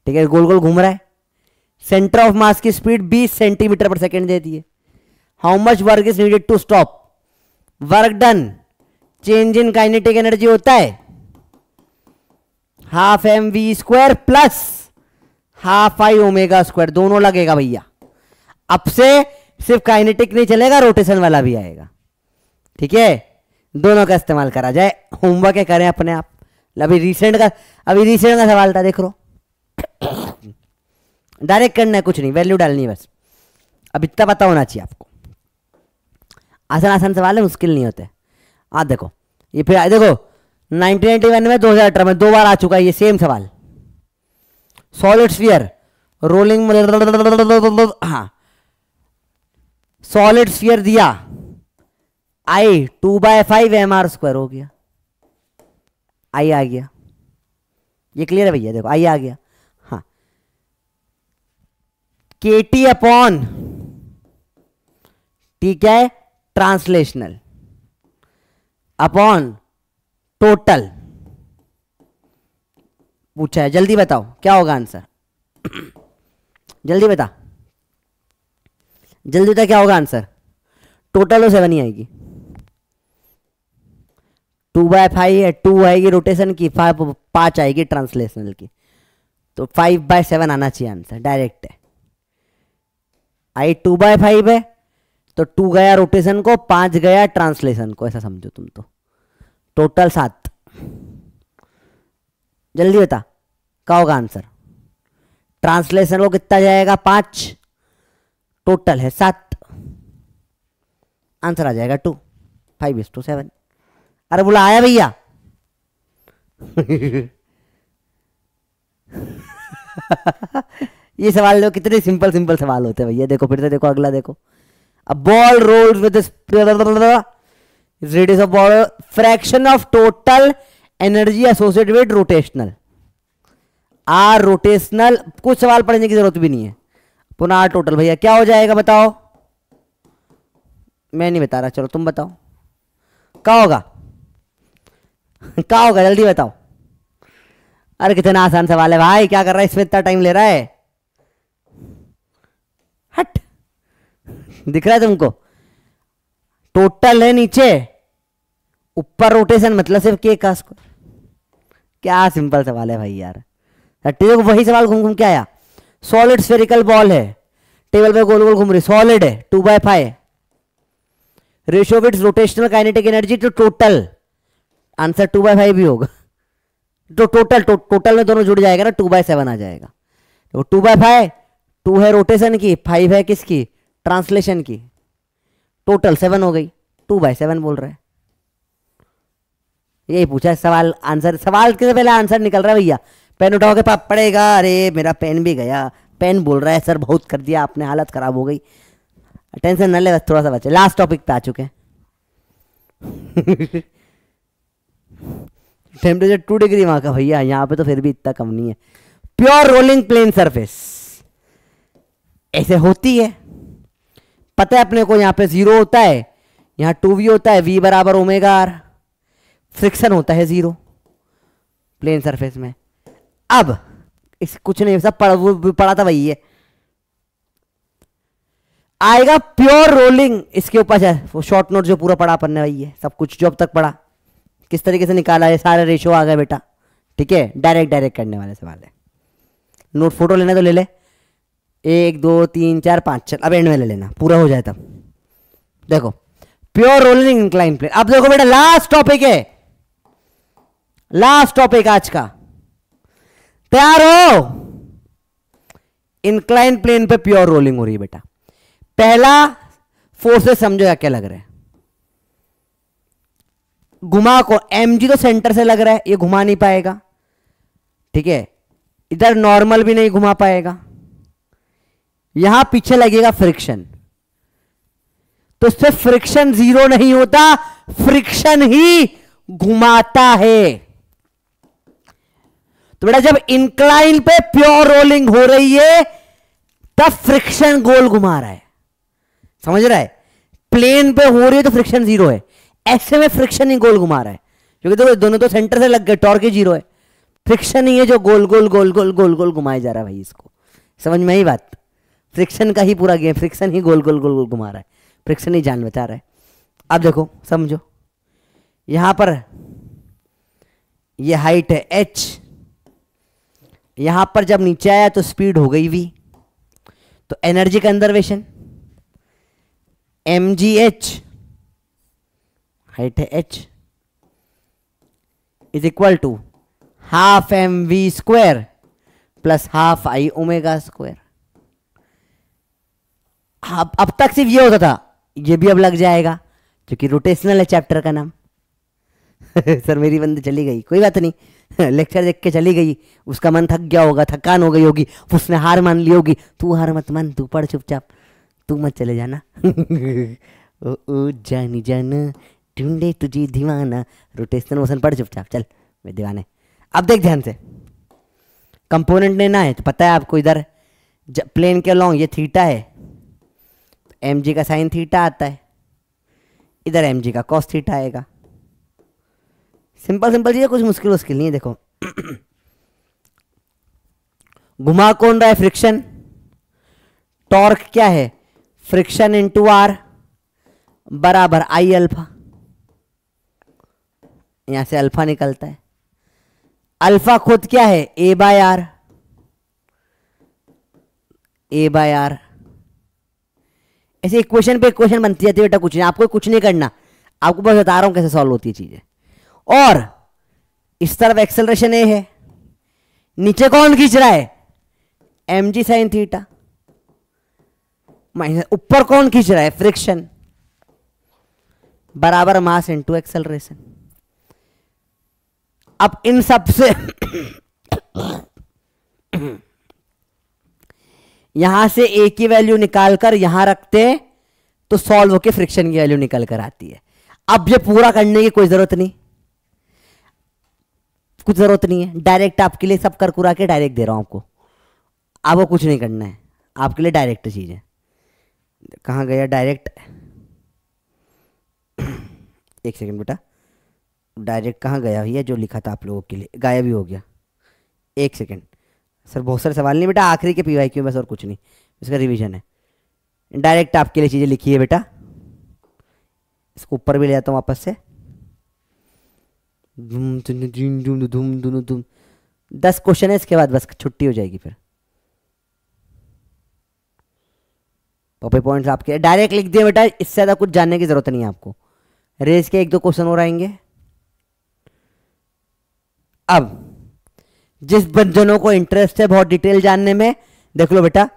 ठीक है गोल गोल घूम रहा है सेंटर ऑफ मास की स्पीड 20 सेंटीमीटर पर सेकेंड देती है how much work is needed to stop work done change in kinetic energy होता है half M we square plus half I omega square दोनों लगेगा भैया अब से सिर्फ काइनेटिक नहीं चलेगा रोटेशन वाला भी आएगा ठीक है दोनों का इस्तेमाल करा जाए होमवर्क करें अपने आप अभी रिसेंट का अभी रिसेंट का सवाल था देख लो डायरेक्ट करना है कुछ नहीं वैल्यू डालनी है बस अब इतना पता होना चाहिए आपको आसान आसान सवाल है मुश्किल नहीं होते आप देखो ये फिर देखो 1991 में दो में दो बार आ चुका है ये सेम सवाल सॉलिड स्फीयर रोलिंग हाँ सॉलिड स्फीयर दिया I two by five M R square हो गया आई आ गया ये क्लियर है भैया देखो आई आ गया हाँ के टी अपॉन टी क्या है ट्रांसलेशनल अपॉन टोटल पूछा है जल्दी बताओ क्या होगा आंसर जल्दी बता जल्दी बता क्या होगा आंसर टोटल और सेवन ही आएगी टू बाय फाइव है टू आएगी रोटेशन की फाइव पाँच आएगी ट्रांसलेशनल की तो फाइव बाय सेवन आना चाहिए आंसर डायरेक्ट है आई टू बाय फाइव है तो टू गया रोटेशन को पाँच गया ट्रांसलेशन को ऐसा समझो तुम तो टोटल सात जल्दी बता क्या होगा आंसर ट्रांसलेशन को कितना जाएगा पाँच टोटल है सात आंसर आ जाएगा two five is two seven अरे बोला आया भैया ये सवाल लो कितने सिंपल सिंपल सवाल होते हैं भैया देखो फिर से देखो अगला देखो अब ball roll with radius of ball fraction of total energy associated with rotational are rotational कुछ सवाल पढ़ने की जरूरत भी नहीं है पुनः आर टोटल भैया क्या हो जाएगा बताओ मैं नहीं बता रहा चलो तुम बताओ क्या होगा क्या होगा जल्दी बताओ अरे कितना आसान सवाल है भाई क्या कर रहा है इसमें इतना टाइम ले रहा है हट दिख रहा है तुमको टोटल है नीचे ऊपर रोटेशन मतलब सिर्फ के का स्क्वायर क्या सिंपल सवाल है भाई यार टीवी वही सवाल घूम घूम के आया सॉलिड स्फेरिकल बॉल है टेबल पे गोल गोल घूम रही सॉलिड है टू बाय फाइव रेशियो विट्स rotational kinetic energy to total answer two by five ही होगा तो टोटल तो, टोटल में दोनों जुड़ जाएगा ना टू बाय सेवन आ जाएगा तो टू बाय फाइव टू है रोटेशन की फाइव है किसकी ट्रांसलेशन की टोटल सेवन हो गई टू बाय सेवन बोल रहे हैं यही पूछा है सवाल आंसर सवाल के पहले आंसर निकल रहा है भैया पेन उठाओ के पाप पड़ेगा अरे मेरा पेन भी गया पेन बोल रहा है सर बहुत कर दिया आपने हालत ख़राब हो गई टेंशन न ले बस थोड़ा सा बचे लास्ट टॉपिक पे आ चुके हैं टेम्परेचर टू डिग्री वहां का भैया यहां पे तो फिर भी इतना कम नहीं है प्योर रोलिंग प्लेन सरफेस ऐसे होती है पता है अपने को यहां पे जीरो होता है यहां टू वी होता है वी बराबर ओमेगा आर फ्रिक्शन होता है जीरो प्लेन सरफेस में अब इस कुछ नहीं सब पढ़ पढ़ा था वही है आएगा प्योर रोलिंग इसके ऊपर शॉर्ट नोट जो पूरा पढ़ा पन्ने वही है सब कुछ जो अब तक पढ़ा किस तरीके से निकाला है सारा रेशो आ गए बेटा ठीक है डायरेक्ट डायरेक्ट करने वाले सवाल है नोट फोटो लेना तो ले ले एक दो तीन चार पाँच चल अब एंड में ले लेना पूरा हो जाए तब देखो प्योर रोलिंग इंक्लाइन प्लेन अब देखो बेटा लास्ट टॉपिक है लास्ट टॉपिक आज का तैयार हो इंक्लाइन प्लेन पे प्योर रोलिंग हो रही है बेटा पहला फोर्सेस समझो क्या क्या लग रहा है घुमा को एम जी तो सेंटर से लग रहा है ये घुमा नहीं पाएगा ठीक है इधर नॉर्मल भी नहीं घुमा पाएगा यहां पीछे लगेगा फ्रिक्शन तो इससे फ्रिक्शन जीरो नहीं होता फ्रिक्शन ही घुमाता है तो बेटा जब इंक्लाइन पे प्योर रोलिंग हो रही है तब फ्रिक्शन गोल घुमा रहा है समझ रहा है प्लेन पे हो रही है तो फ्रिक्शन जीरो है ऐसे में फ्रिक्शन ही गोल घुमा रहा है क्योंकि देखो दोनों तो सेंटर से लग गए टॉर्क ही जीरो है फ्रिक्शन ही है जो गोल गोल गोल गोल गोल गोल घुमाया जा रहा है भाई इसको समझ में ही बात फ्रिक्शन का ही पूरा गेम फ्रिक्शन ही गोल गोल गोल गोल घुमा रहा है फ्रिक्शन ही जान बचा रहा है अब देखो समझो यहां पर ये हाइट है एच यहां पर जब नीचे आया तो स्पीड हो गई भी तो energy conservation M G H height है H is equal to half M V square plus half I omega square अब अब तक सिर्फ ये होता था ये भी अब लग जाएगा क्योंकि रोटेशनल है चैप्टर का नाम सर मेरी बंद चली गई कोई बात नहीं लेक्चर देख के चली गई उसका मन थक गया होगा थकान हो गई होगी उसने हार मान ली होगी तू हार मत मान तू पढ़ चुपचाप तू मत चले जाना ओ, ओ जानी जान ढूंढे तुझे दीवाना रोटेशनल मोशन पढ़ चुपचाप चल मैं दीवाने अब देख ध्यान से कंपोनेंट लेना है तो पता है आपको इधर प्लेन के लॉन्ग ये थीटा है एम जी का साइन थीटा आता है इधर एम जी का कॉस थीटा आएगा सिंपल सिंपल चीज़ है कुछ मुश्किल मुश्किल नहीं है देखो घुमा कौन रहा है फ्रिक्शन टॉर्क क्या है फ्रिक्शन इंटू आर बराबर आई अल्फा यहां से अल्फा निकलता है अल्फा खुद क्या है A by R A by R ऐसे इक्वेशन पे क्वेश्चन बनती जाती है बेटा कुछ नहीं आपको कुछ नहीं करना आपको बस बता रहा हूं कैसे सॉल्व होती है चीज़ें और इस तरफ एक्सेलरेशन ए है नीचे कौन खींच रहा है M G sine theta minus ऊपर कौन खींच रहा है फ्रिक्शन बराबर मास इंटू एक्सेलरेशन अब इन सब से यहां से ए की वैल्यू निकालकर यहां रखते हैं तो सॉल्व होके फ्रिक्शन की वैल्यू निकल कर आती है अब ये पूरा करने की कोई जरूरत नहीं कुछ जरूरत नहीं है डायरेक्ट आपके लिए सब कर कुरा के डायरेक्ट दे रहा हूं आपको आपको कुछ नहीं करना है आपके लिए डायरेक्ट चीज है कहां गया डायरेक्ट एक सेकंड बेटा डायरेक्ट कहाँ गया भैया जो लिखा था आप लोगों के लिए गायब ही हो गया एक सेकेंड सर बहुत सारे सवाल नहीं बेटा आखिरी के पी वाई क्यू बस और कुछ नहीं इसका रिविजन है डायरेक्ट आपके लिए चीज़ें लिखी है बेटा इसको ऊपर भी ले जाता हूँ वापस से धूम धूम धूम धूम धुन धूम दस क्वेश्चन है इसके बाद बस छुट्टी हो जाएगी फिर पॉपी पॉइंट्स आपके डायरेक्ट लिख दिए बेटा इससे ज़्यादा कुछ जानने की ज़रूरत नहीं है आपको रेस के एक दो क्वेश्चन और आएंगे अब जिस बंजनों को इंटरेस्ट है बहुत डिटेल जानने में देख लो बेटा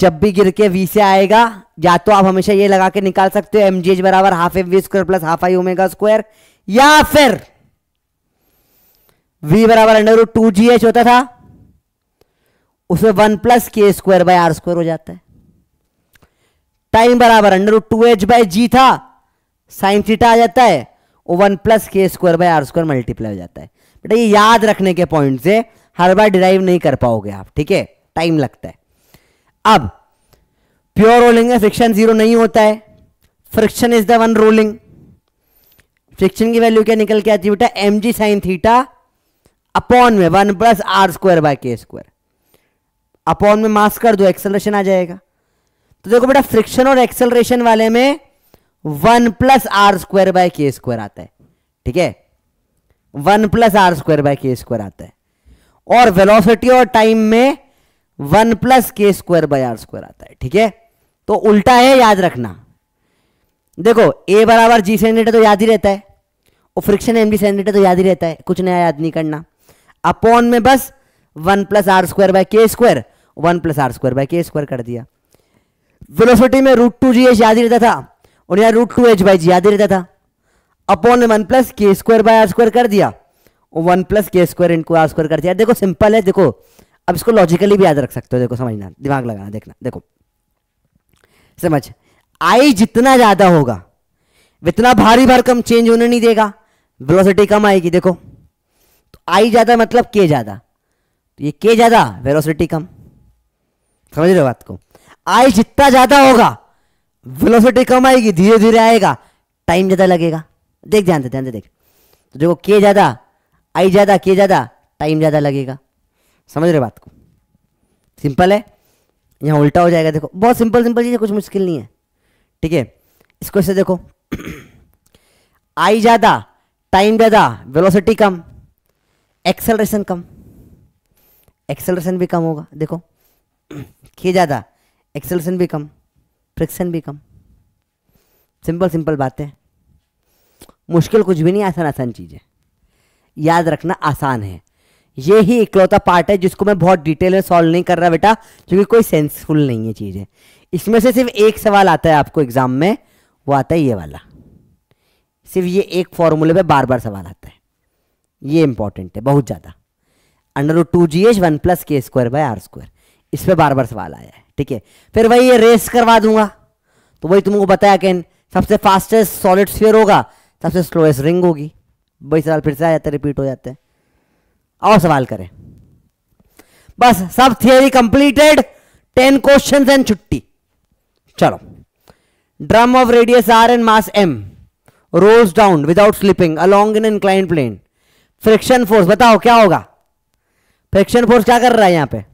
जब भी गिर के वी से आएगा या तो आप हमेशा ये लगा के निकाल सकते हो एम जी एच बराबर half M we square plus half I omega square या फिर वी बराबर under root two G H होता था उसमें वन प्लस के स्क्वायर बाय आर स्क्वायर हो जाता है टाइम बराबर under root two H by G था साइन थीटा आ जाता है वन प्लस के square by R square multiply हो जाता है बेटा ये याद रखने के पॉइंट से हर बार डिराइव नहीं कर पाओगे आप ठीक है टाइम लगता है अब प्योर रोलिंग है फ्रिक्शन जीरो नहीं होता है friction is the one rolling friction की वैल्यू क्या निकल के आती है बेटा M G sine theta upon में one plus R square by के स्क्वायर अपॉन में मास कर दो एक्सेलरेशन आ जाएगा तो देखो बेटा फ्रिक्शन और एक्सेलरेशन वाले में one plus R square by के स्क्वायर आता है ठीक है one plus R square by के स्क्वायर आता है और वेलोसिटी और टाइम में वन प्लस के स्क्वायर बाय आर स्क्वायर आता है ठीक है तो उल्टा है याद रखना देखो ए बराबर जी सेंट तो याद ही रहता है और फ्रिक्शन एम जी सेंट तो याद ही रहता है कुछ नया याद नहीं करना अपॉन में बस one plus R square by के square one plus R square by के स्क्वायर कर दिया वेलोसिटी में रूट टू जी एस याद ही रहता था और यहाँ root two H by G याद रहता था अपॉन वन प्लस के स्क्वायर बाय आर स्क्वायर कर दिया और वन प्लस के स्क्वायर इनको आर स्क्वायर कर दिया देखो सिंपल है देखो अब इसको लॉजिकली भी याद रख सकते हो देखो समझना दिमाग लगाना देखना देखो समझ आई जितना ज़्यादा होगा इतना भारी भार कम चेंज होने नहीं देगा वेलोसिटी कम आएगी देखो तो आई ज़्यादा मतलब के ज़्यादा तो ये के ज़्यादा वेलोसिटी कम समझ रहे हो बात को आई जितना ज़्यादा होगा वेलोसिटी कम आएगी धीरे धीरे आएगा टाइम ज़्यादा लगेगा देख ध्यान से ध्यान से देख तो देखो के ज़्यादा आई ज़्यादा के ज़्यादा टाइम ज़्यादा लगेगा समझ रहे बात को सिंपल है यहाँ उल्टा हो जाएगा देखो बहुत सिंपल सिंपल चीज़ है कुछ मुश्किल नहीं है ठीक है इसको ऐसे देखो आई ज़्यादा टाइम ज़्यादा वेलोसिटी कम एक्सेलरेशन कम एक्सेलरेशन भी कम होगा देखो के ज़्यादा एक्सेलरेशन भी कम फ्रिक्शन भी कम सिंपल सिंपल बातें मुश्किल कुछ भी नहीं आसान आसान चीज़ें याद रखना आसान है ये ही इकलौता पार्ट है जिसको मैं बहुत डिटेल में सॉल्व नहीं कर रहा बेटा क्योंकि कोई सेंसफुल नहीं है चीज़ें इसमें से सिर्फ एक सवाल आता है आपको एग्ज़ाम में वो आता है ये वाला सिर्फ ये एक फॉर्मूले पे बार बार सवाल आता है ये इंपॉर्टेंट है बहुत ज़्यादा under two G H one plus के स्क्वायर बाय आर स्क्वायर इस पर बार बार सवाल आया है ठीक है फिर वही ये रेस करवा दूंगा तो वही तुमको बताया कैन सबसे फास्टेस्ट सॉलिड स्फीयर होगा सबसे स्लोएस्ट रिंग होगी वही सवाल फिर से आ जाते रिपीट हो जाते हैं और सवाल करें बस सब theory completed ten question and छुट्टी चलो drum of radius R and mass M rolls down without slipping along in incline plane friction force बताओ क्या होगा फ्रिक्शन फोर्स क्या कर रहा है यहां पे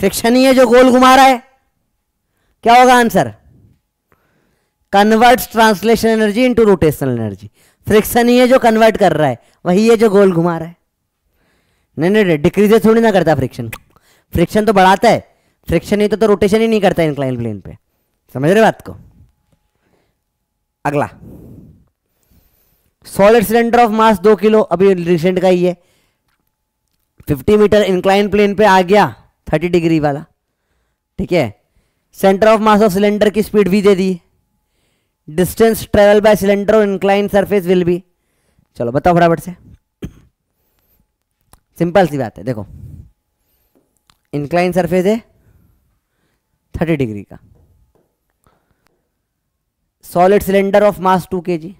फ्रिक्शन ही है जो गोल घुमा रहा है क्या होगा answer convert translation energy into rotational energy friction ही है जो कन्वर्ट कर रहा है वही है जो गोल घुमा रहा है नहीं नहीं डिक्रीज थोड़ी ना करता फ्रिक्शन फ्रिक्शन तो बढ़ाता है फ्रिक्शन ही तो, तो रोटेशन ही नहीं करता इंक्लाइन प्लेन पे समझ रहे बात को अगला सॉलिड सिलेंडर ऑफ मास दो किलो अभी रिसेंट का ही है फिफ्टी मीटर इंक्लाइन प्लेन पे आ गया थर्टी डिग्री वाला ठीक है centre of mass of cylinder की स्पीड भी दे दी डिस्टेंस ट्रेवल बाय सिलेंडर और इंक्लाइन सरफेस विल भी चलो बताओ फटाफट से सिंपल सी बात है देखो इंक्लाइन सरफेस है थर्टी डिग्री का solid cylinder of mass two K G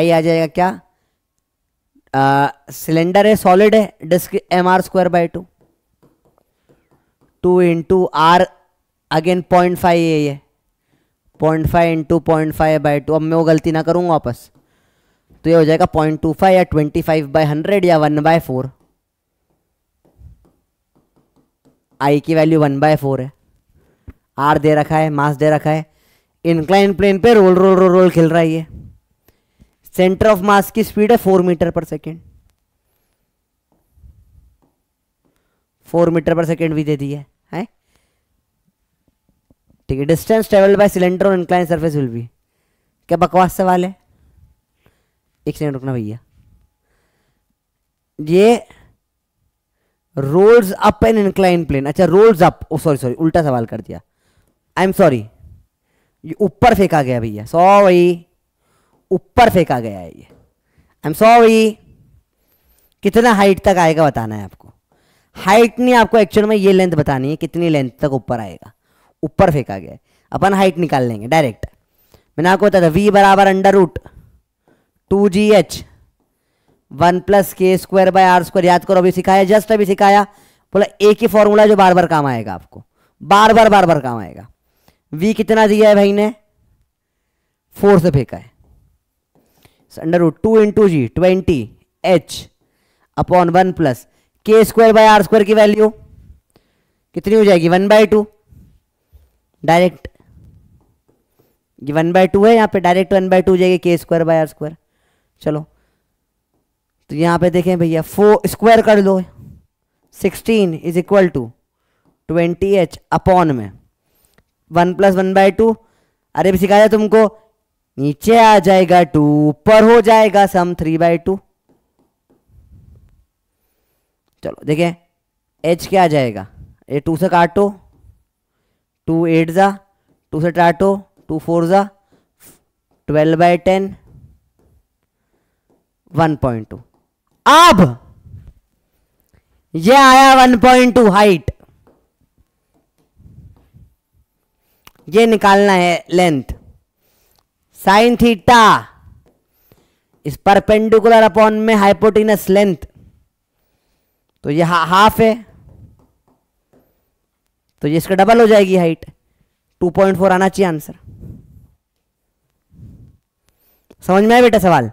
आई आ जाएगा क्या सिलेंडर है सॉलिड है disc M are square by two two into R again point five है ये point five into point five by two अब मैं वो गलती ना करूँगा वापस तो ये हो जाएगा पॉइंट टू फाइव या ट्वेंटी फाइव बाई हंड्रेड या वन बाय फोर आई की वैल्यू वन बाय फोर है आर दे रखा है मास दे रखा है इंक्लाइन प्लेन पे रोल रोल रोल रोल खिल रहा है ये सेंटर ऑफ मास की स्पीड है फोर मीटर पर सेकेंड फोर मीटर पर सेकेंड भी दे दी है ठीक है डिस्टेंस ट्रेवल्ड बाय सिलेंडर और इंक्लाइन सरफेस विल भी क्या बकवास सवाल है एक सेकेंड रुकना भैया ये rolls up an incline plane अच्छा rolls up oh sorry sorry उल्टा सवाल कर दिया आई एम सॉरी ये ऊपर फेंका गया भैया सॉरी ऊपर फेंका गया है ये आई एम सॉरी कितना हाइट तक आएगा बताना है आपको हाइट नहीं आपको एक्चुअल में ये लेंथ बतानी है कितनी लेंथ तक ऊपर आएगा ऊपर फेंका गया अपन हाइट निकाल लेंगे डायरेक्ट मैंने आपको बताया था वी बराबर under root two G H one plus के स्क्वायर बाय आर स्क्वायर याद करो अभी सिखाया जस्ट अभी सिखाया बोला एक ही फॉर्मूला जो बार बार काम आएगा आपको बार बार बार बार काम आएगा वी कितना दिया है भाई ने फोर से फेंका है under root two into G twenty H upon one plus के स्क्वायर बाय आर स्क्वायर की वैल्यू कितनी हो जाएगी वन बाय टू डायरेक्ट ये वन बाय टू है यहाँ पे डायरेक्ट वन बाय टू हो जाएगी के स्क्वायर बाय आर स्क्वायर चलो तो यहाँ पे देखें भैया फोर स्क्वायर कर लो sixteen is equal to twenty H upon में one plus one by two अरे भी सिखाया तुमको नीचे आ जाएगा टू ऊपर हो जाएगा सम थ्री बाय टू चलो देखें एच क्या आ जाएगा ये टू से काटो टू एट ज़ा टू से टाटो टू फोर ज़ा twelve by ten one point two अब ये आया वन पॉइंट टू हाइट ये निकालना है लेंथ साइन थीटा इस परपेंडिकुलर अपॉन में हाइपोटिनस लेंथ तो ये हा, हाफ है तो ये इसका डबल हो जाएगी हाइट 2.4 आना चाहिए आंसर समझ में आया बेटा सवाल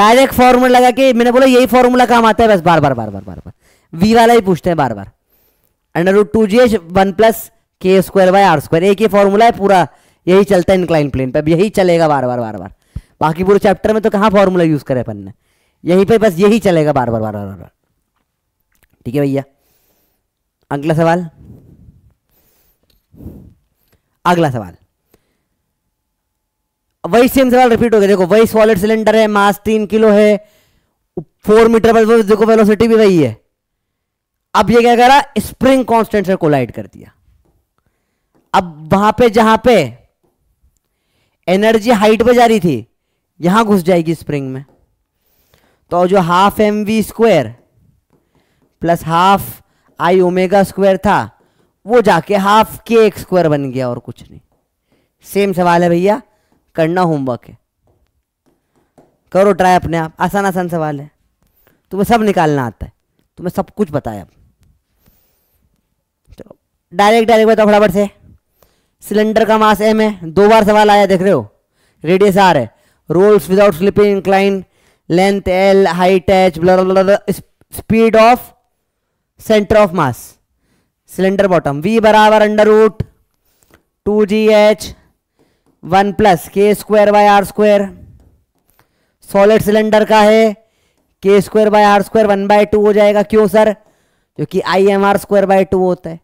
डायरेक्ट फॉर्मूला लगा के मैंने बोला यही फॉर्मूला काम आता है बस बार बार बार बार बार बार वी वाला ही पूछते हैं बार बार under root two G H one plus के स्क्वायर बाय आर स्क्वायर एक ही फॉर्मूला है पूरा यही चलता है इनक्लाइन प्लेन पर यही चलेगा बार बार बार बार बाकी पूरे चैप्टर में तो कहाँ फॉर्मूला यूज करे अपन ने यहीं पर बस यही चलेगा बार बार बार बार बार ठीक है भैया अगला सवाल अगला सवाल वही सेम सवाल रिपीट हो गया देखो वही सॉलिड सिलेंडर है मास तीन किलो है फोर मीटर पर देखो वेलोसिटी भी वही है अब ये क्या करा स्प्रिंग कांस्टेंट से कोलाइड कर दिया अब वहां पे जहां पे एनर्जी हाइट पे जा रही थी यहां घुस जाएगी स्प्रिंग में तो जो half M we square plus half I omega square था वो जाके हाफ के एक स्क्वायर बन गया और कुछ नहीं सेम सवाल है भैया करना होमवर्क है करो ट्राई अपने आप आसान आसान सवाल है तुम्हें सब निकालना आता है तुम्हें सब कुछ बताया चलो डायरेक्ट डायरेक्ट बताओ फटाफट से सिलेंडर का मास एम है दो बार सवाल आया देख रहे हो रेडियस आर है rolls without slipping incline length L height H blur speed of centre of mass cylinder bottom V बराबर under root two G H one plus के square by R square solid cylinder का है K square by R square one by two हो जाएगा क्यों सर क्योंकि I M are square by two होता है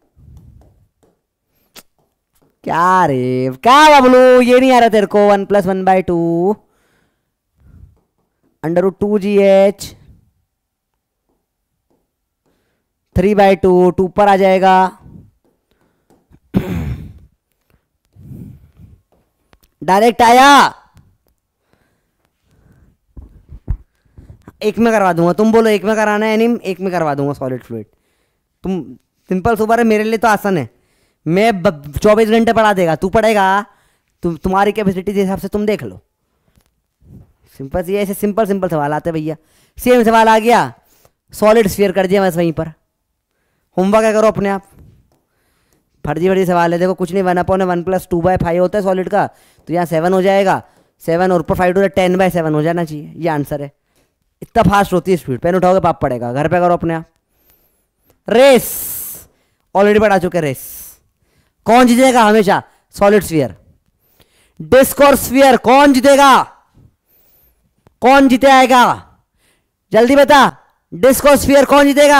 क्या रे क्या बबलू ये नहीं आ रहा तेरे को one plus one by two under two G H three by two two पर आ जाएगा डायरेक्ट आया एक में करवा दूंगा तुम बोलो एक में कराना है नहीं एक में करवा दूंगा सॉलिड फ्लूड तुम सिंपल सुबह है मेरे लिए तो आसान है मैं चौबीस घंटे पढ़ा देगा तू पढ़ेगा तु, तुम्हारी कैपेसिटी के हिसाब से तुम देख लो सिंपल ये ऐसे सिंपल सिंपल सवाल आते भैया सेम सवाल आ गया सॉलिड स्फीयर कर दिया बस वहीं पर होमवर्क क्या करो अपने आप फर्जी फर्जी सवाल है देखो कुछ नहीं one upon one plus two by five होता है सॉलिड का तो यहाँ सेवन हो जाएगा सेवन और ऊपर five two ten by seven हो जाना चाहिए ये आंसर है इतना फास्ट होती है स्पीड पेन उठाओगे पाप तो पड़ेगा घर पे करो अपने आप रेस ऑलरेडी पढ़ा चुके रेस कौन जीतेगा हमेशा सॉलिड स्वीयर डिस्क और कौन जीतेगा कौन जीते आएगा जल्दी बता डिस्क और कौन जीतेगा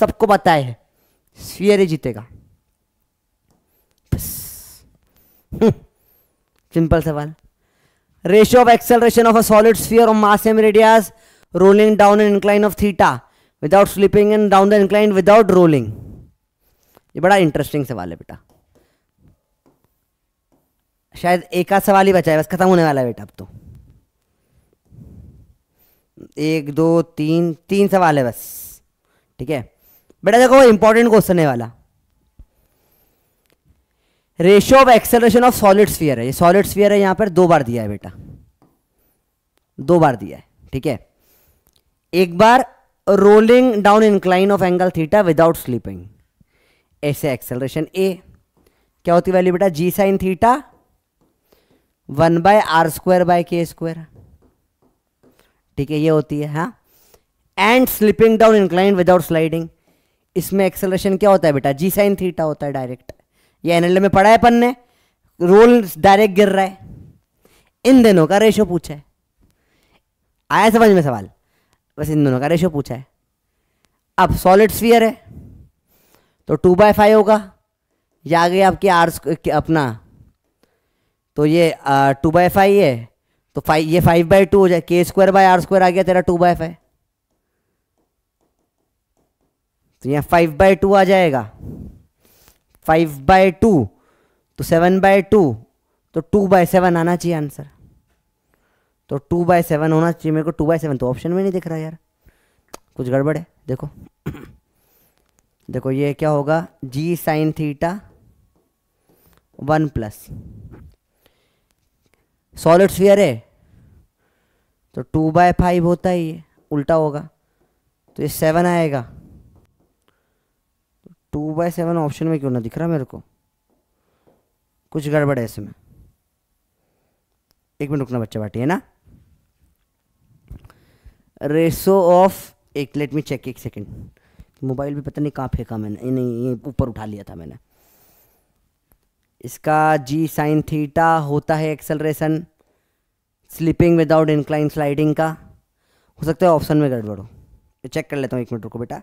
सबको पता है स्वीयर ही जीतेगा सिंपल हम्म। सवाल ratio of acceleration of a solid sphere of mass and radius rolling down an incline of theta without slipping and down the incline without rolling ये बड़ा इंटरेस्टिंग सवाल है बेटा शायद एक आध सवाल ही बचा है बस खत्म होने वाला है बेटा अब तो एक दो तीन तीन सवाल है बस ठीक है बेटा देखो इंपॉर्टेंट क्वेश्चन है वाला ratio of acceleration of solid sphere है ये सॉलिड स्फीयर है यहां पर दो बार दिया है बेटा दो बार दिया है ठीक है एक बार rolling down incline of angle theta without sleeping ऐसे एक्सेलरेशन ए क्या होती वाली बेटा G sine theta one by R square by के स्क्वायर ठीक है ये होती है हा and slipping down incline without sliding इसमें एक्सेलरेशन क्या होता है बेटा जी साइन थीटा होता है डायरेक्ट ये एन में पढ़ा है अपन ने रोल डायरेक्ट गिर रहा है इन दोनों का रेशो पूछा है आया समझ में सवाल बस इन दोनों का रेशो पूछा है अब सॉलिड स्फीयर है तो टू बाय फाइव होगा या आ गई आपकी आर अपना तो ये टू बाय फाइव है तो फाइव ये फाइव बाई टू हो जाए K square by R square आ गया तेरा टू बाय फाइव तो यहाँ फाइव बाय टू आ जाएगा फाइव बाय टू तो सेवन बाय टू तो टू बाय सेवन आना चाहिए आंसर तो टू बाय सेवन होना चाहिए मेरे को टू बाय सेवन तो ऑप्शन में नहीं दिख रहा यार कुछ गड़बड़ है देखो देखो ये क्या होगा G sine theta one plus solid sphere है तो टू बाय फाइव होता है ये उल्टा होगा तो ये सेवन आएगा टू बाई सेवन ऑप्शन में क्यों ना दिख रहा मेरे को कुछ गड़बड़ है इसमें एक मिनट रुकना बच्चा बाटी है ना रेसो ऑफ एक लेट मी चेक एक सेकेंड मोबाइल भी पता नहीं कहाँ फेंका मैंने नहीं ये ऊपर उठा लिया था मैंने इसका जी साइन थीटा होता है acceleration sleeping without incline sliding का हो सकता है ऑप्शन में गड़बड़ हो चेक कर लेता हूँ एक मिनट रुको बेटा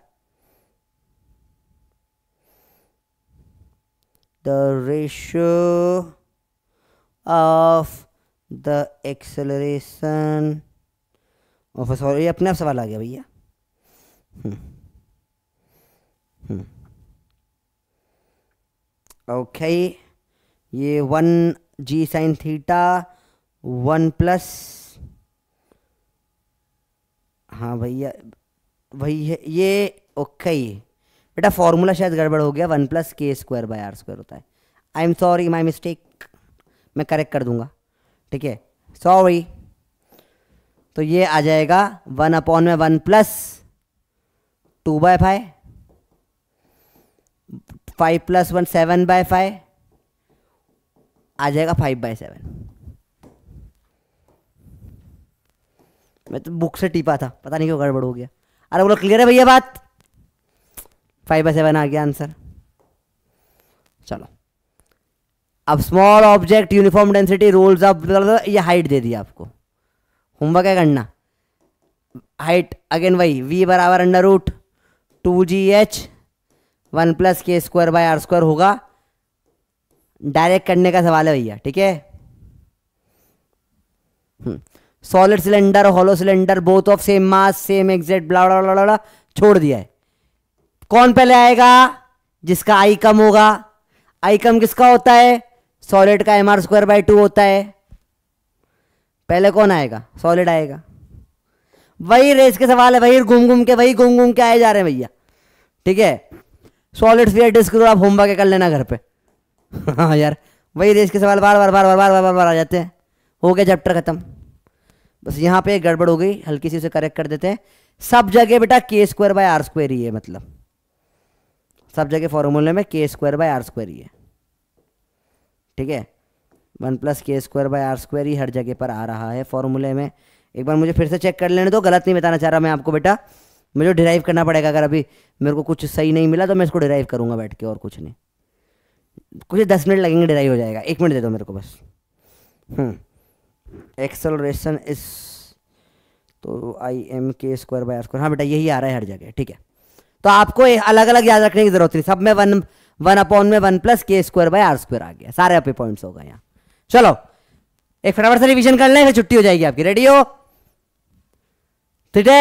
the ratio of the acceleration of a sorry ये अपने आप सवाल आ गया भैया ओके हम्म। हम्म। ये one G sine theta one plus हाँ भैया वही है ये ओके बेटा फॉर्मूला शायद गड़बड़ हो गया वन प्लस के स्क्वायर बाय आर स्क्वायर होता है I am sorry my mistake मैं करेक्ट कर दूंगा ठीक है सॉरी तो ये आ जाएगा वन अपॉन में one plus two by five five plus one seven by five आ जाएगा फाइव बाय सेवन मैं तो बुक से टीपा था पता नहीं क्यों गड़बड़ हो गया अरे बोलो क्लियर है भैया बात फाइव बाई सेवन आ गया आंसर चलो अब small object uniform density rolls up ये हाइट दे दी आपको होमवर्क क्या करना हाइट अगेन वही वी बराबर under root two G H one plus के स्क्वायर बाय आर स्क्वायर होगा डायरेक्ट करने का सवाल है भैया ठीक है solid cylinder hollow cylinder both of same mass same exact ब्लाड़ा छोड़ दिया है कौन पहले आएगा जिसका आई कम होगा आई कम किसका होता है सॉलिड का M are square by two होता है पहले कौन आएगा सॉलिड आएगा वही रेस के सवाल है वही घूम घूम के वही घूम घूम के आए जा रहे हैं भैया ठीक है सॉलिड स्पीयर डिस्क तो आप होमवर्क कर लेना घर पे हाँ यार वही रेस के सवाल बार बार बार बार बार बार बार बार आ जाते हैं हो गया चैप्टर ख़त्म बस यहाँ पे गड़बड़ हो गई हल्की सी उसे करेक्ट कर देते हैं सब जगह बेटा K square by R square ही है मतलब सब जगह फॉर्मूले में K square by R square ही है ठीक है वन प्लस के स्क्वायर बाय आर स्क्वायर ही हर जगह पर आ रहा है फॉर्मूले में एक बार मुझे फिर से चेक कर लेने दो गलत नहीं बताना चाह रहा मैं आपको बेटा मुझे डिराइव करना पड़ेगा अगर अभी मेरे को कुछ सही नहीं मिला तो मैं इसको डिराइव करूँगा बैठ के और कुछ नहीं कुछ दस मिनट लगेंगे डिराइव हो जाएगा एक मिनट दे दो मेरे को बस एक्सलरेशन हम्म। इस तो I M K square by R square हाँ बेटा यही आ रहा है हर जगह ठीक है तो आपको अलग अलग याद रखने की जरूरत नहीं सब में वन वन अपॉन में वन प्लस के स्क्वायर बाय आर स्क्वायर आ गया सारे आपके पॉइंट्स हो गए यहाँ चलो एक फटाफट से रिविजन कर लें फिर छुट्टी हो जाएगी आपकी रेडी हो थीटे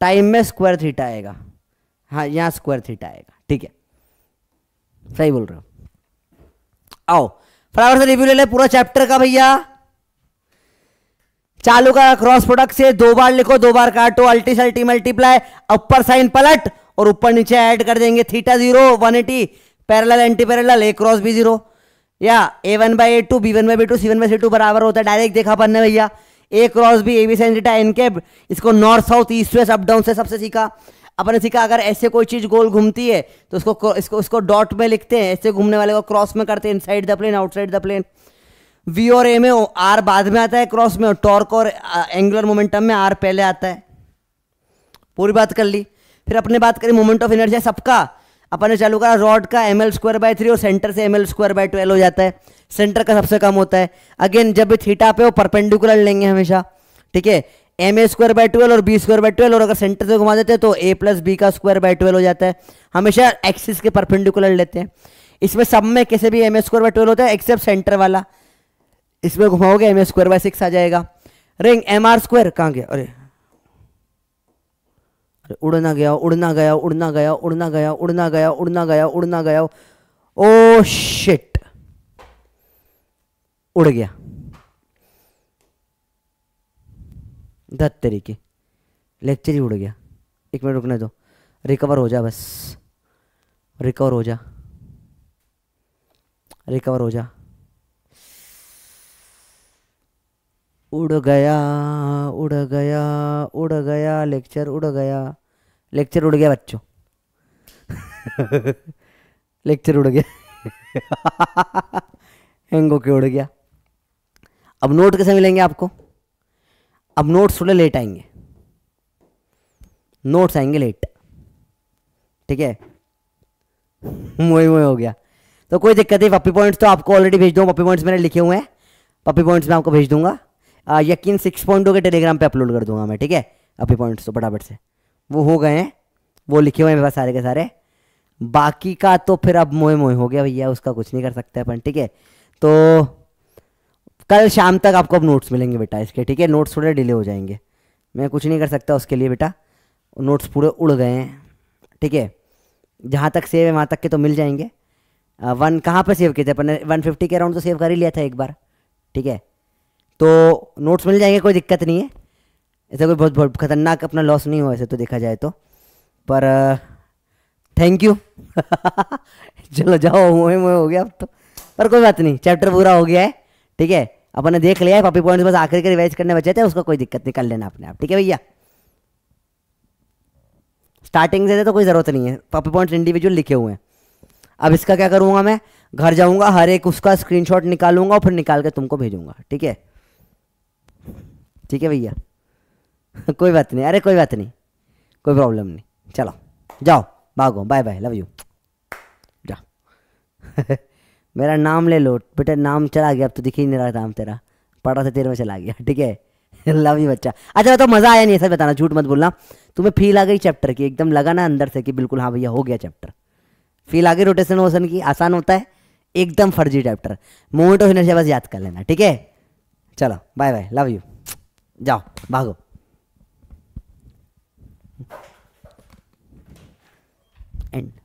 टाइम में स्क्वायर थीटा आएगा हाँ यहाँ स्क्वायर थीटा आएगा ठीक है सही बोल रहे हो आओ फटाफट से रिव्यू ले लें पूरा चैप्टर का भैया चालू का क्रॉस प्रोडक्ट से दो बार लिखो दो बार काटो अल्टी सल्टी मल्टीप्लाई अपर साइन पलट और ऊपर नीचे ऐड कर देंगे theta zero one eighty parallel anti parallel A cross B zero या A one by A two B one by B two C one by C two बराबर होता है डायरेक्ट देखा अपन भैया A cross B A B sine theta N के इसको north south east west up down से सबसे सीखा अपने सीखा अगर ऐसे कोई चीज़ गोल घूमती है तो उसको इसको उसको डॉट में लिखते हैं ऐसे घूमने वाले को क्रॉस में करते हैं inside the plane outside the plane V और ए में आर बाद में आता है क्रॉस में टॉर्क और एंगुलर मोमेंटम uh, में आर पहले आता है पूरी बात कर ली फिर अपने बात करी मोमेंट ऑफ एनर्जी सबका अपने चालू करा रॉड का M L square by three और सेंटर से M L square by twelve हो जाता है सेंटर का सबसे कम होता है अगेन जब भी थीटा पे हो परपेंडिकुलर लेंगे हमेशा ठीक है M A square by twelve और बी स्क्वायर बाय ट्वेल्व और अगर सेंटर से घुमा देते हैं तो ए प्लस बी का स्क्वायर बाय ट्वेल्व हो जाता है हमेशा एक्सिस के परपेंडिकुलर लेते हैं इसमें सब में कैसे भी M A square by twelve होता है एक्सेप्ट सेंटर वाला इसमें घुमाओगे एम स्क्वायर बाय सिक्स आ जाएगा रिंग एम आर स्क्वायर कहाँ गया अरे अरे उड़ना गया उड़ना गया उड़ना गया उड़ना गया उड़ना गया उड़ना गया उड़ना गया ओ oh, शिट उड़ गया दत तरीके लेक्चर ही उड़ गया एक मिनट रुकने दो रिकवर हो जा बस रिकवर हो जा रिकवर हो जा उड़ गया उड़ गया उड़ गया लेक्चर उड़ गया लेक्चर उड़ गया बच्चों लेक्चर उड़ गया हैंगो के उड़ गया अब नोट कैसे मिलेंगे आपको अब नोट्स थोड़े लेट आएंगे नोट्स आएंगे लेट ठीक है मोई मोई हो गया तो कोई दिक्कत नहीं पप्पी पॉइंट्स तो आपको ऑलरेडी भेज दूँ पप्पी पॉइंट्स मैंने लिखे हुए हैं पप्पी पॉइंट्स मैं आपको भेज दूंगा यकीन सिक्स पॉइंट के टेलीग्राम पे अपलोड कर दूंगा मैं ठीक है अभी पॉइंट्स तो फटाफट से वो हो गए हैं वो लिखे हुए हैं मेरे पास सारे के सारे बाकी का तो फिर अब मोए मोए हो गया भैया उसका कुछ नहीं कर सकते अपन ठीक है तो कल शाम तक आपको अब नोट्स मिलेंगे बेटा इसके ठीक है नोट्स थोड़े डिले हो जाएंगे मैं कुछ नहीं कर सकता उसके लिए बेटा नोट्स पूरे उड़ गए हैं ठीक है जहाँ तक सेव है वहाँ तक के तो मिल जाएंगे वन कहाँ पर सेव किए थे अपन ने वन फिफ्टी के अराउंड तो सेव कर ही लिया था एक बार ठीक है तो नोट्स मिल जाएंगे कोई दिक्कत नहीं है ऐसा कोई बहुत बहुत खतरनाक अपना लॉस नहीं हुआ ऐसे तो देखा जाए तो पर थैंक uh, यू चलो जाओ मुँह मुँह हो गया अब तो पर कोई बात नहीं चैप्टर पूरा हो गया है ठीक है अपन ने देख लिया है पपी पॉइंट्स बस आखिर के रिवाइज करने बचे थे उसका कोई दिक्कत नहीं कर लेना अपने आप ठीक है भैया स्टार्टिंग से तो कोई ज़रूरत नहीं है पापी पॉइंट्स इंडिविजुअल लिखे हुए हैं अब इसका क्या करूँगा मैं घर जाऊँगा हर एक उसका स्क्रीनशॉट निकालूंगा और फिर निकाल के तुमको भेजूंगा ठीक है ठीक है भैया कोई बात नहीं अरे कोई बात नहीं कोई प्रॉब्लम नहीं चलो जाओ भागो बाय बाय लव यू जा मेरा नाम ले लो बेटा नाम चला गया अब तो दिख ही नहीं रहा नाम तेरा पढ़ा था तेरे में चला गया ठीक है लव यू बच्चा अच्छा तो मज़ा आया नहीं सर बताना झूठ मत बोलना तुम्हें फील आ गई चैप्टर की एकदम लगा ना अंदर से कि बिल्कुल हाँ भैया हो गया चैप्टर फील आ गई रोटेशन वोशन की आसान होता है एकदम फर्जी चैप्टर मोमेंट ऑफ इनर्जी बस याद कर लेना ठीक है चलो bye bye love you Giàu, ba gồm. End.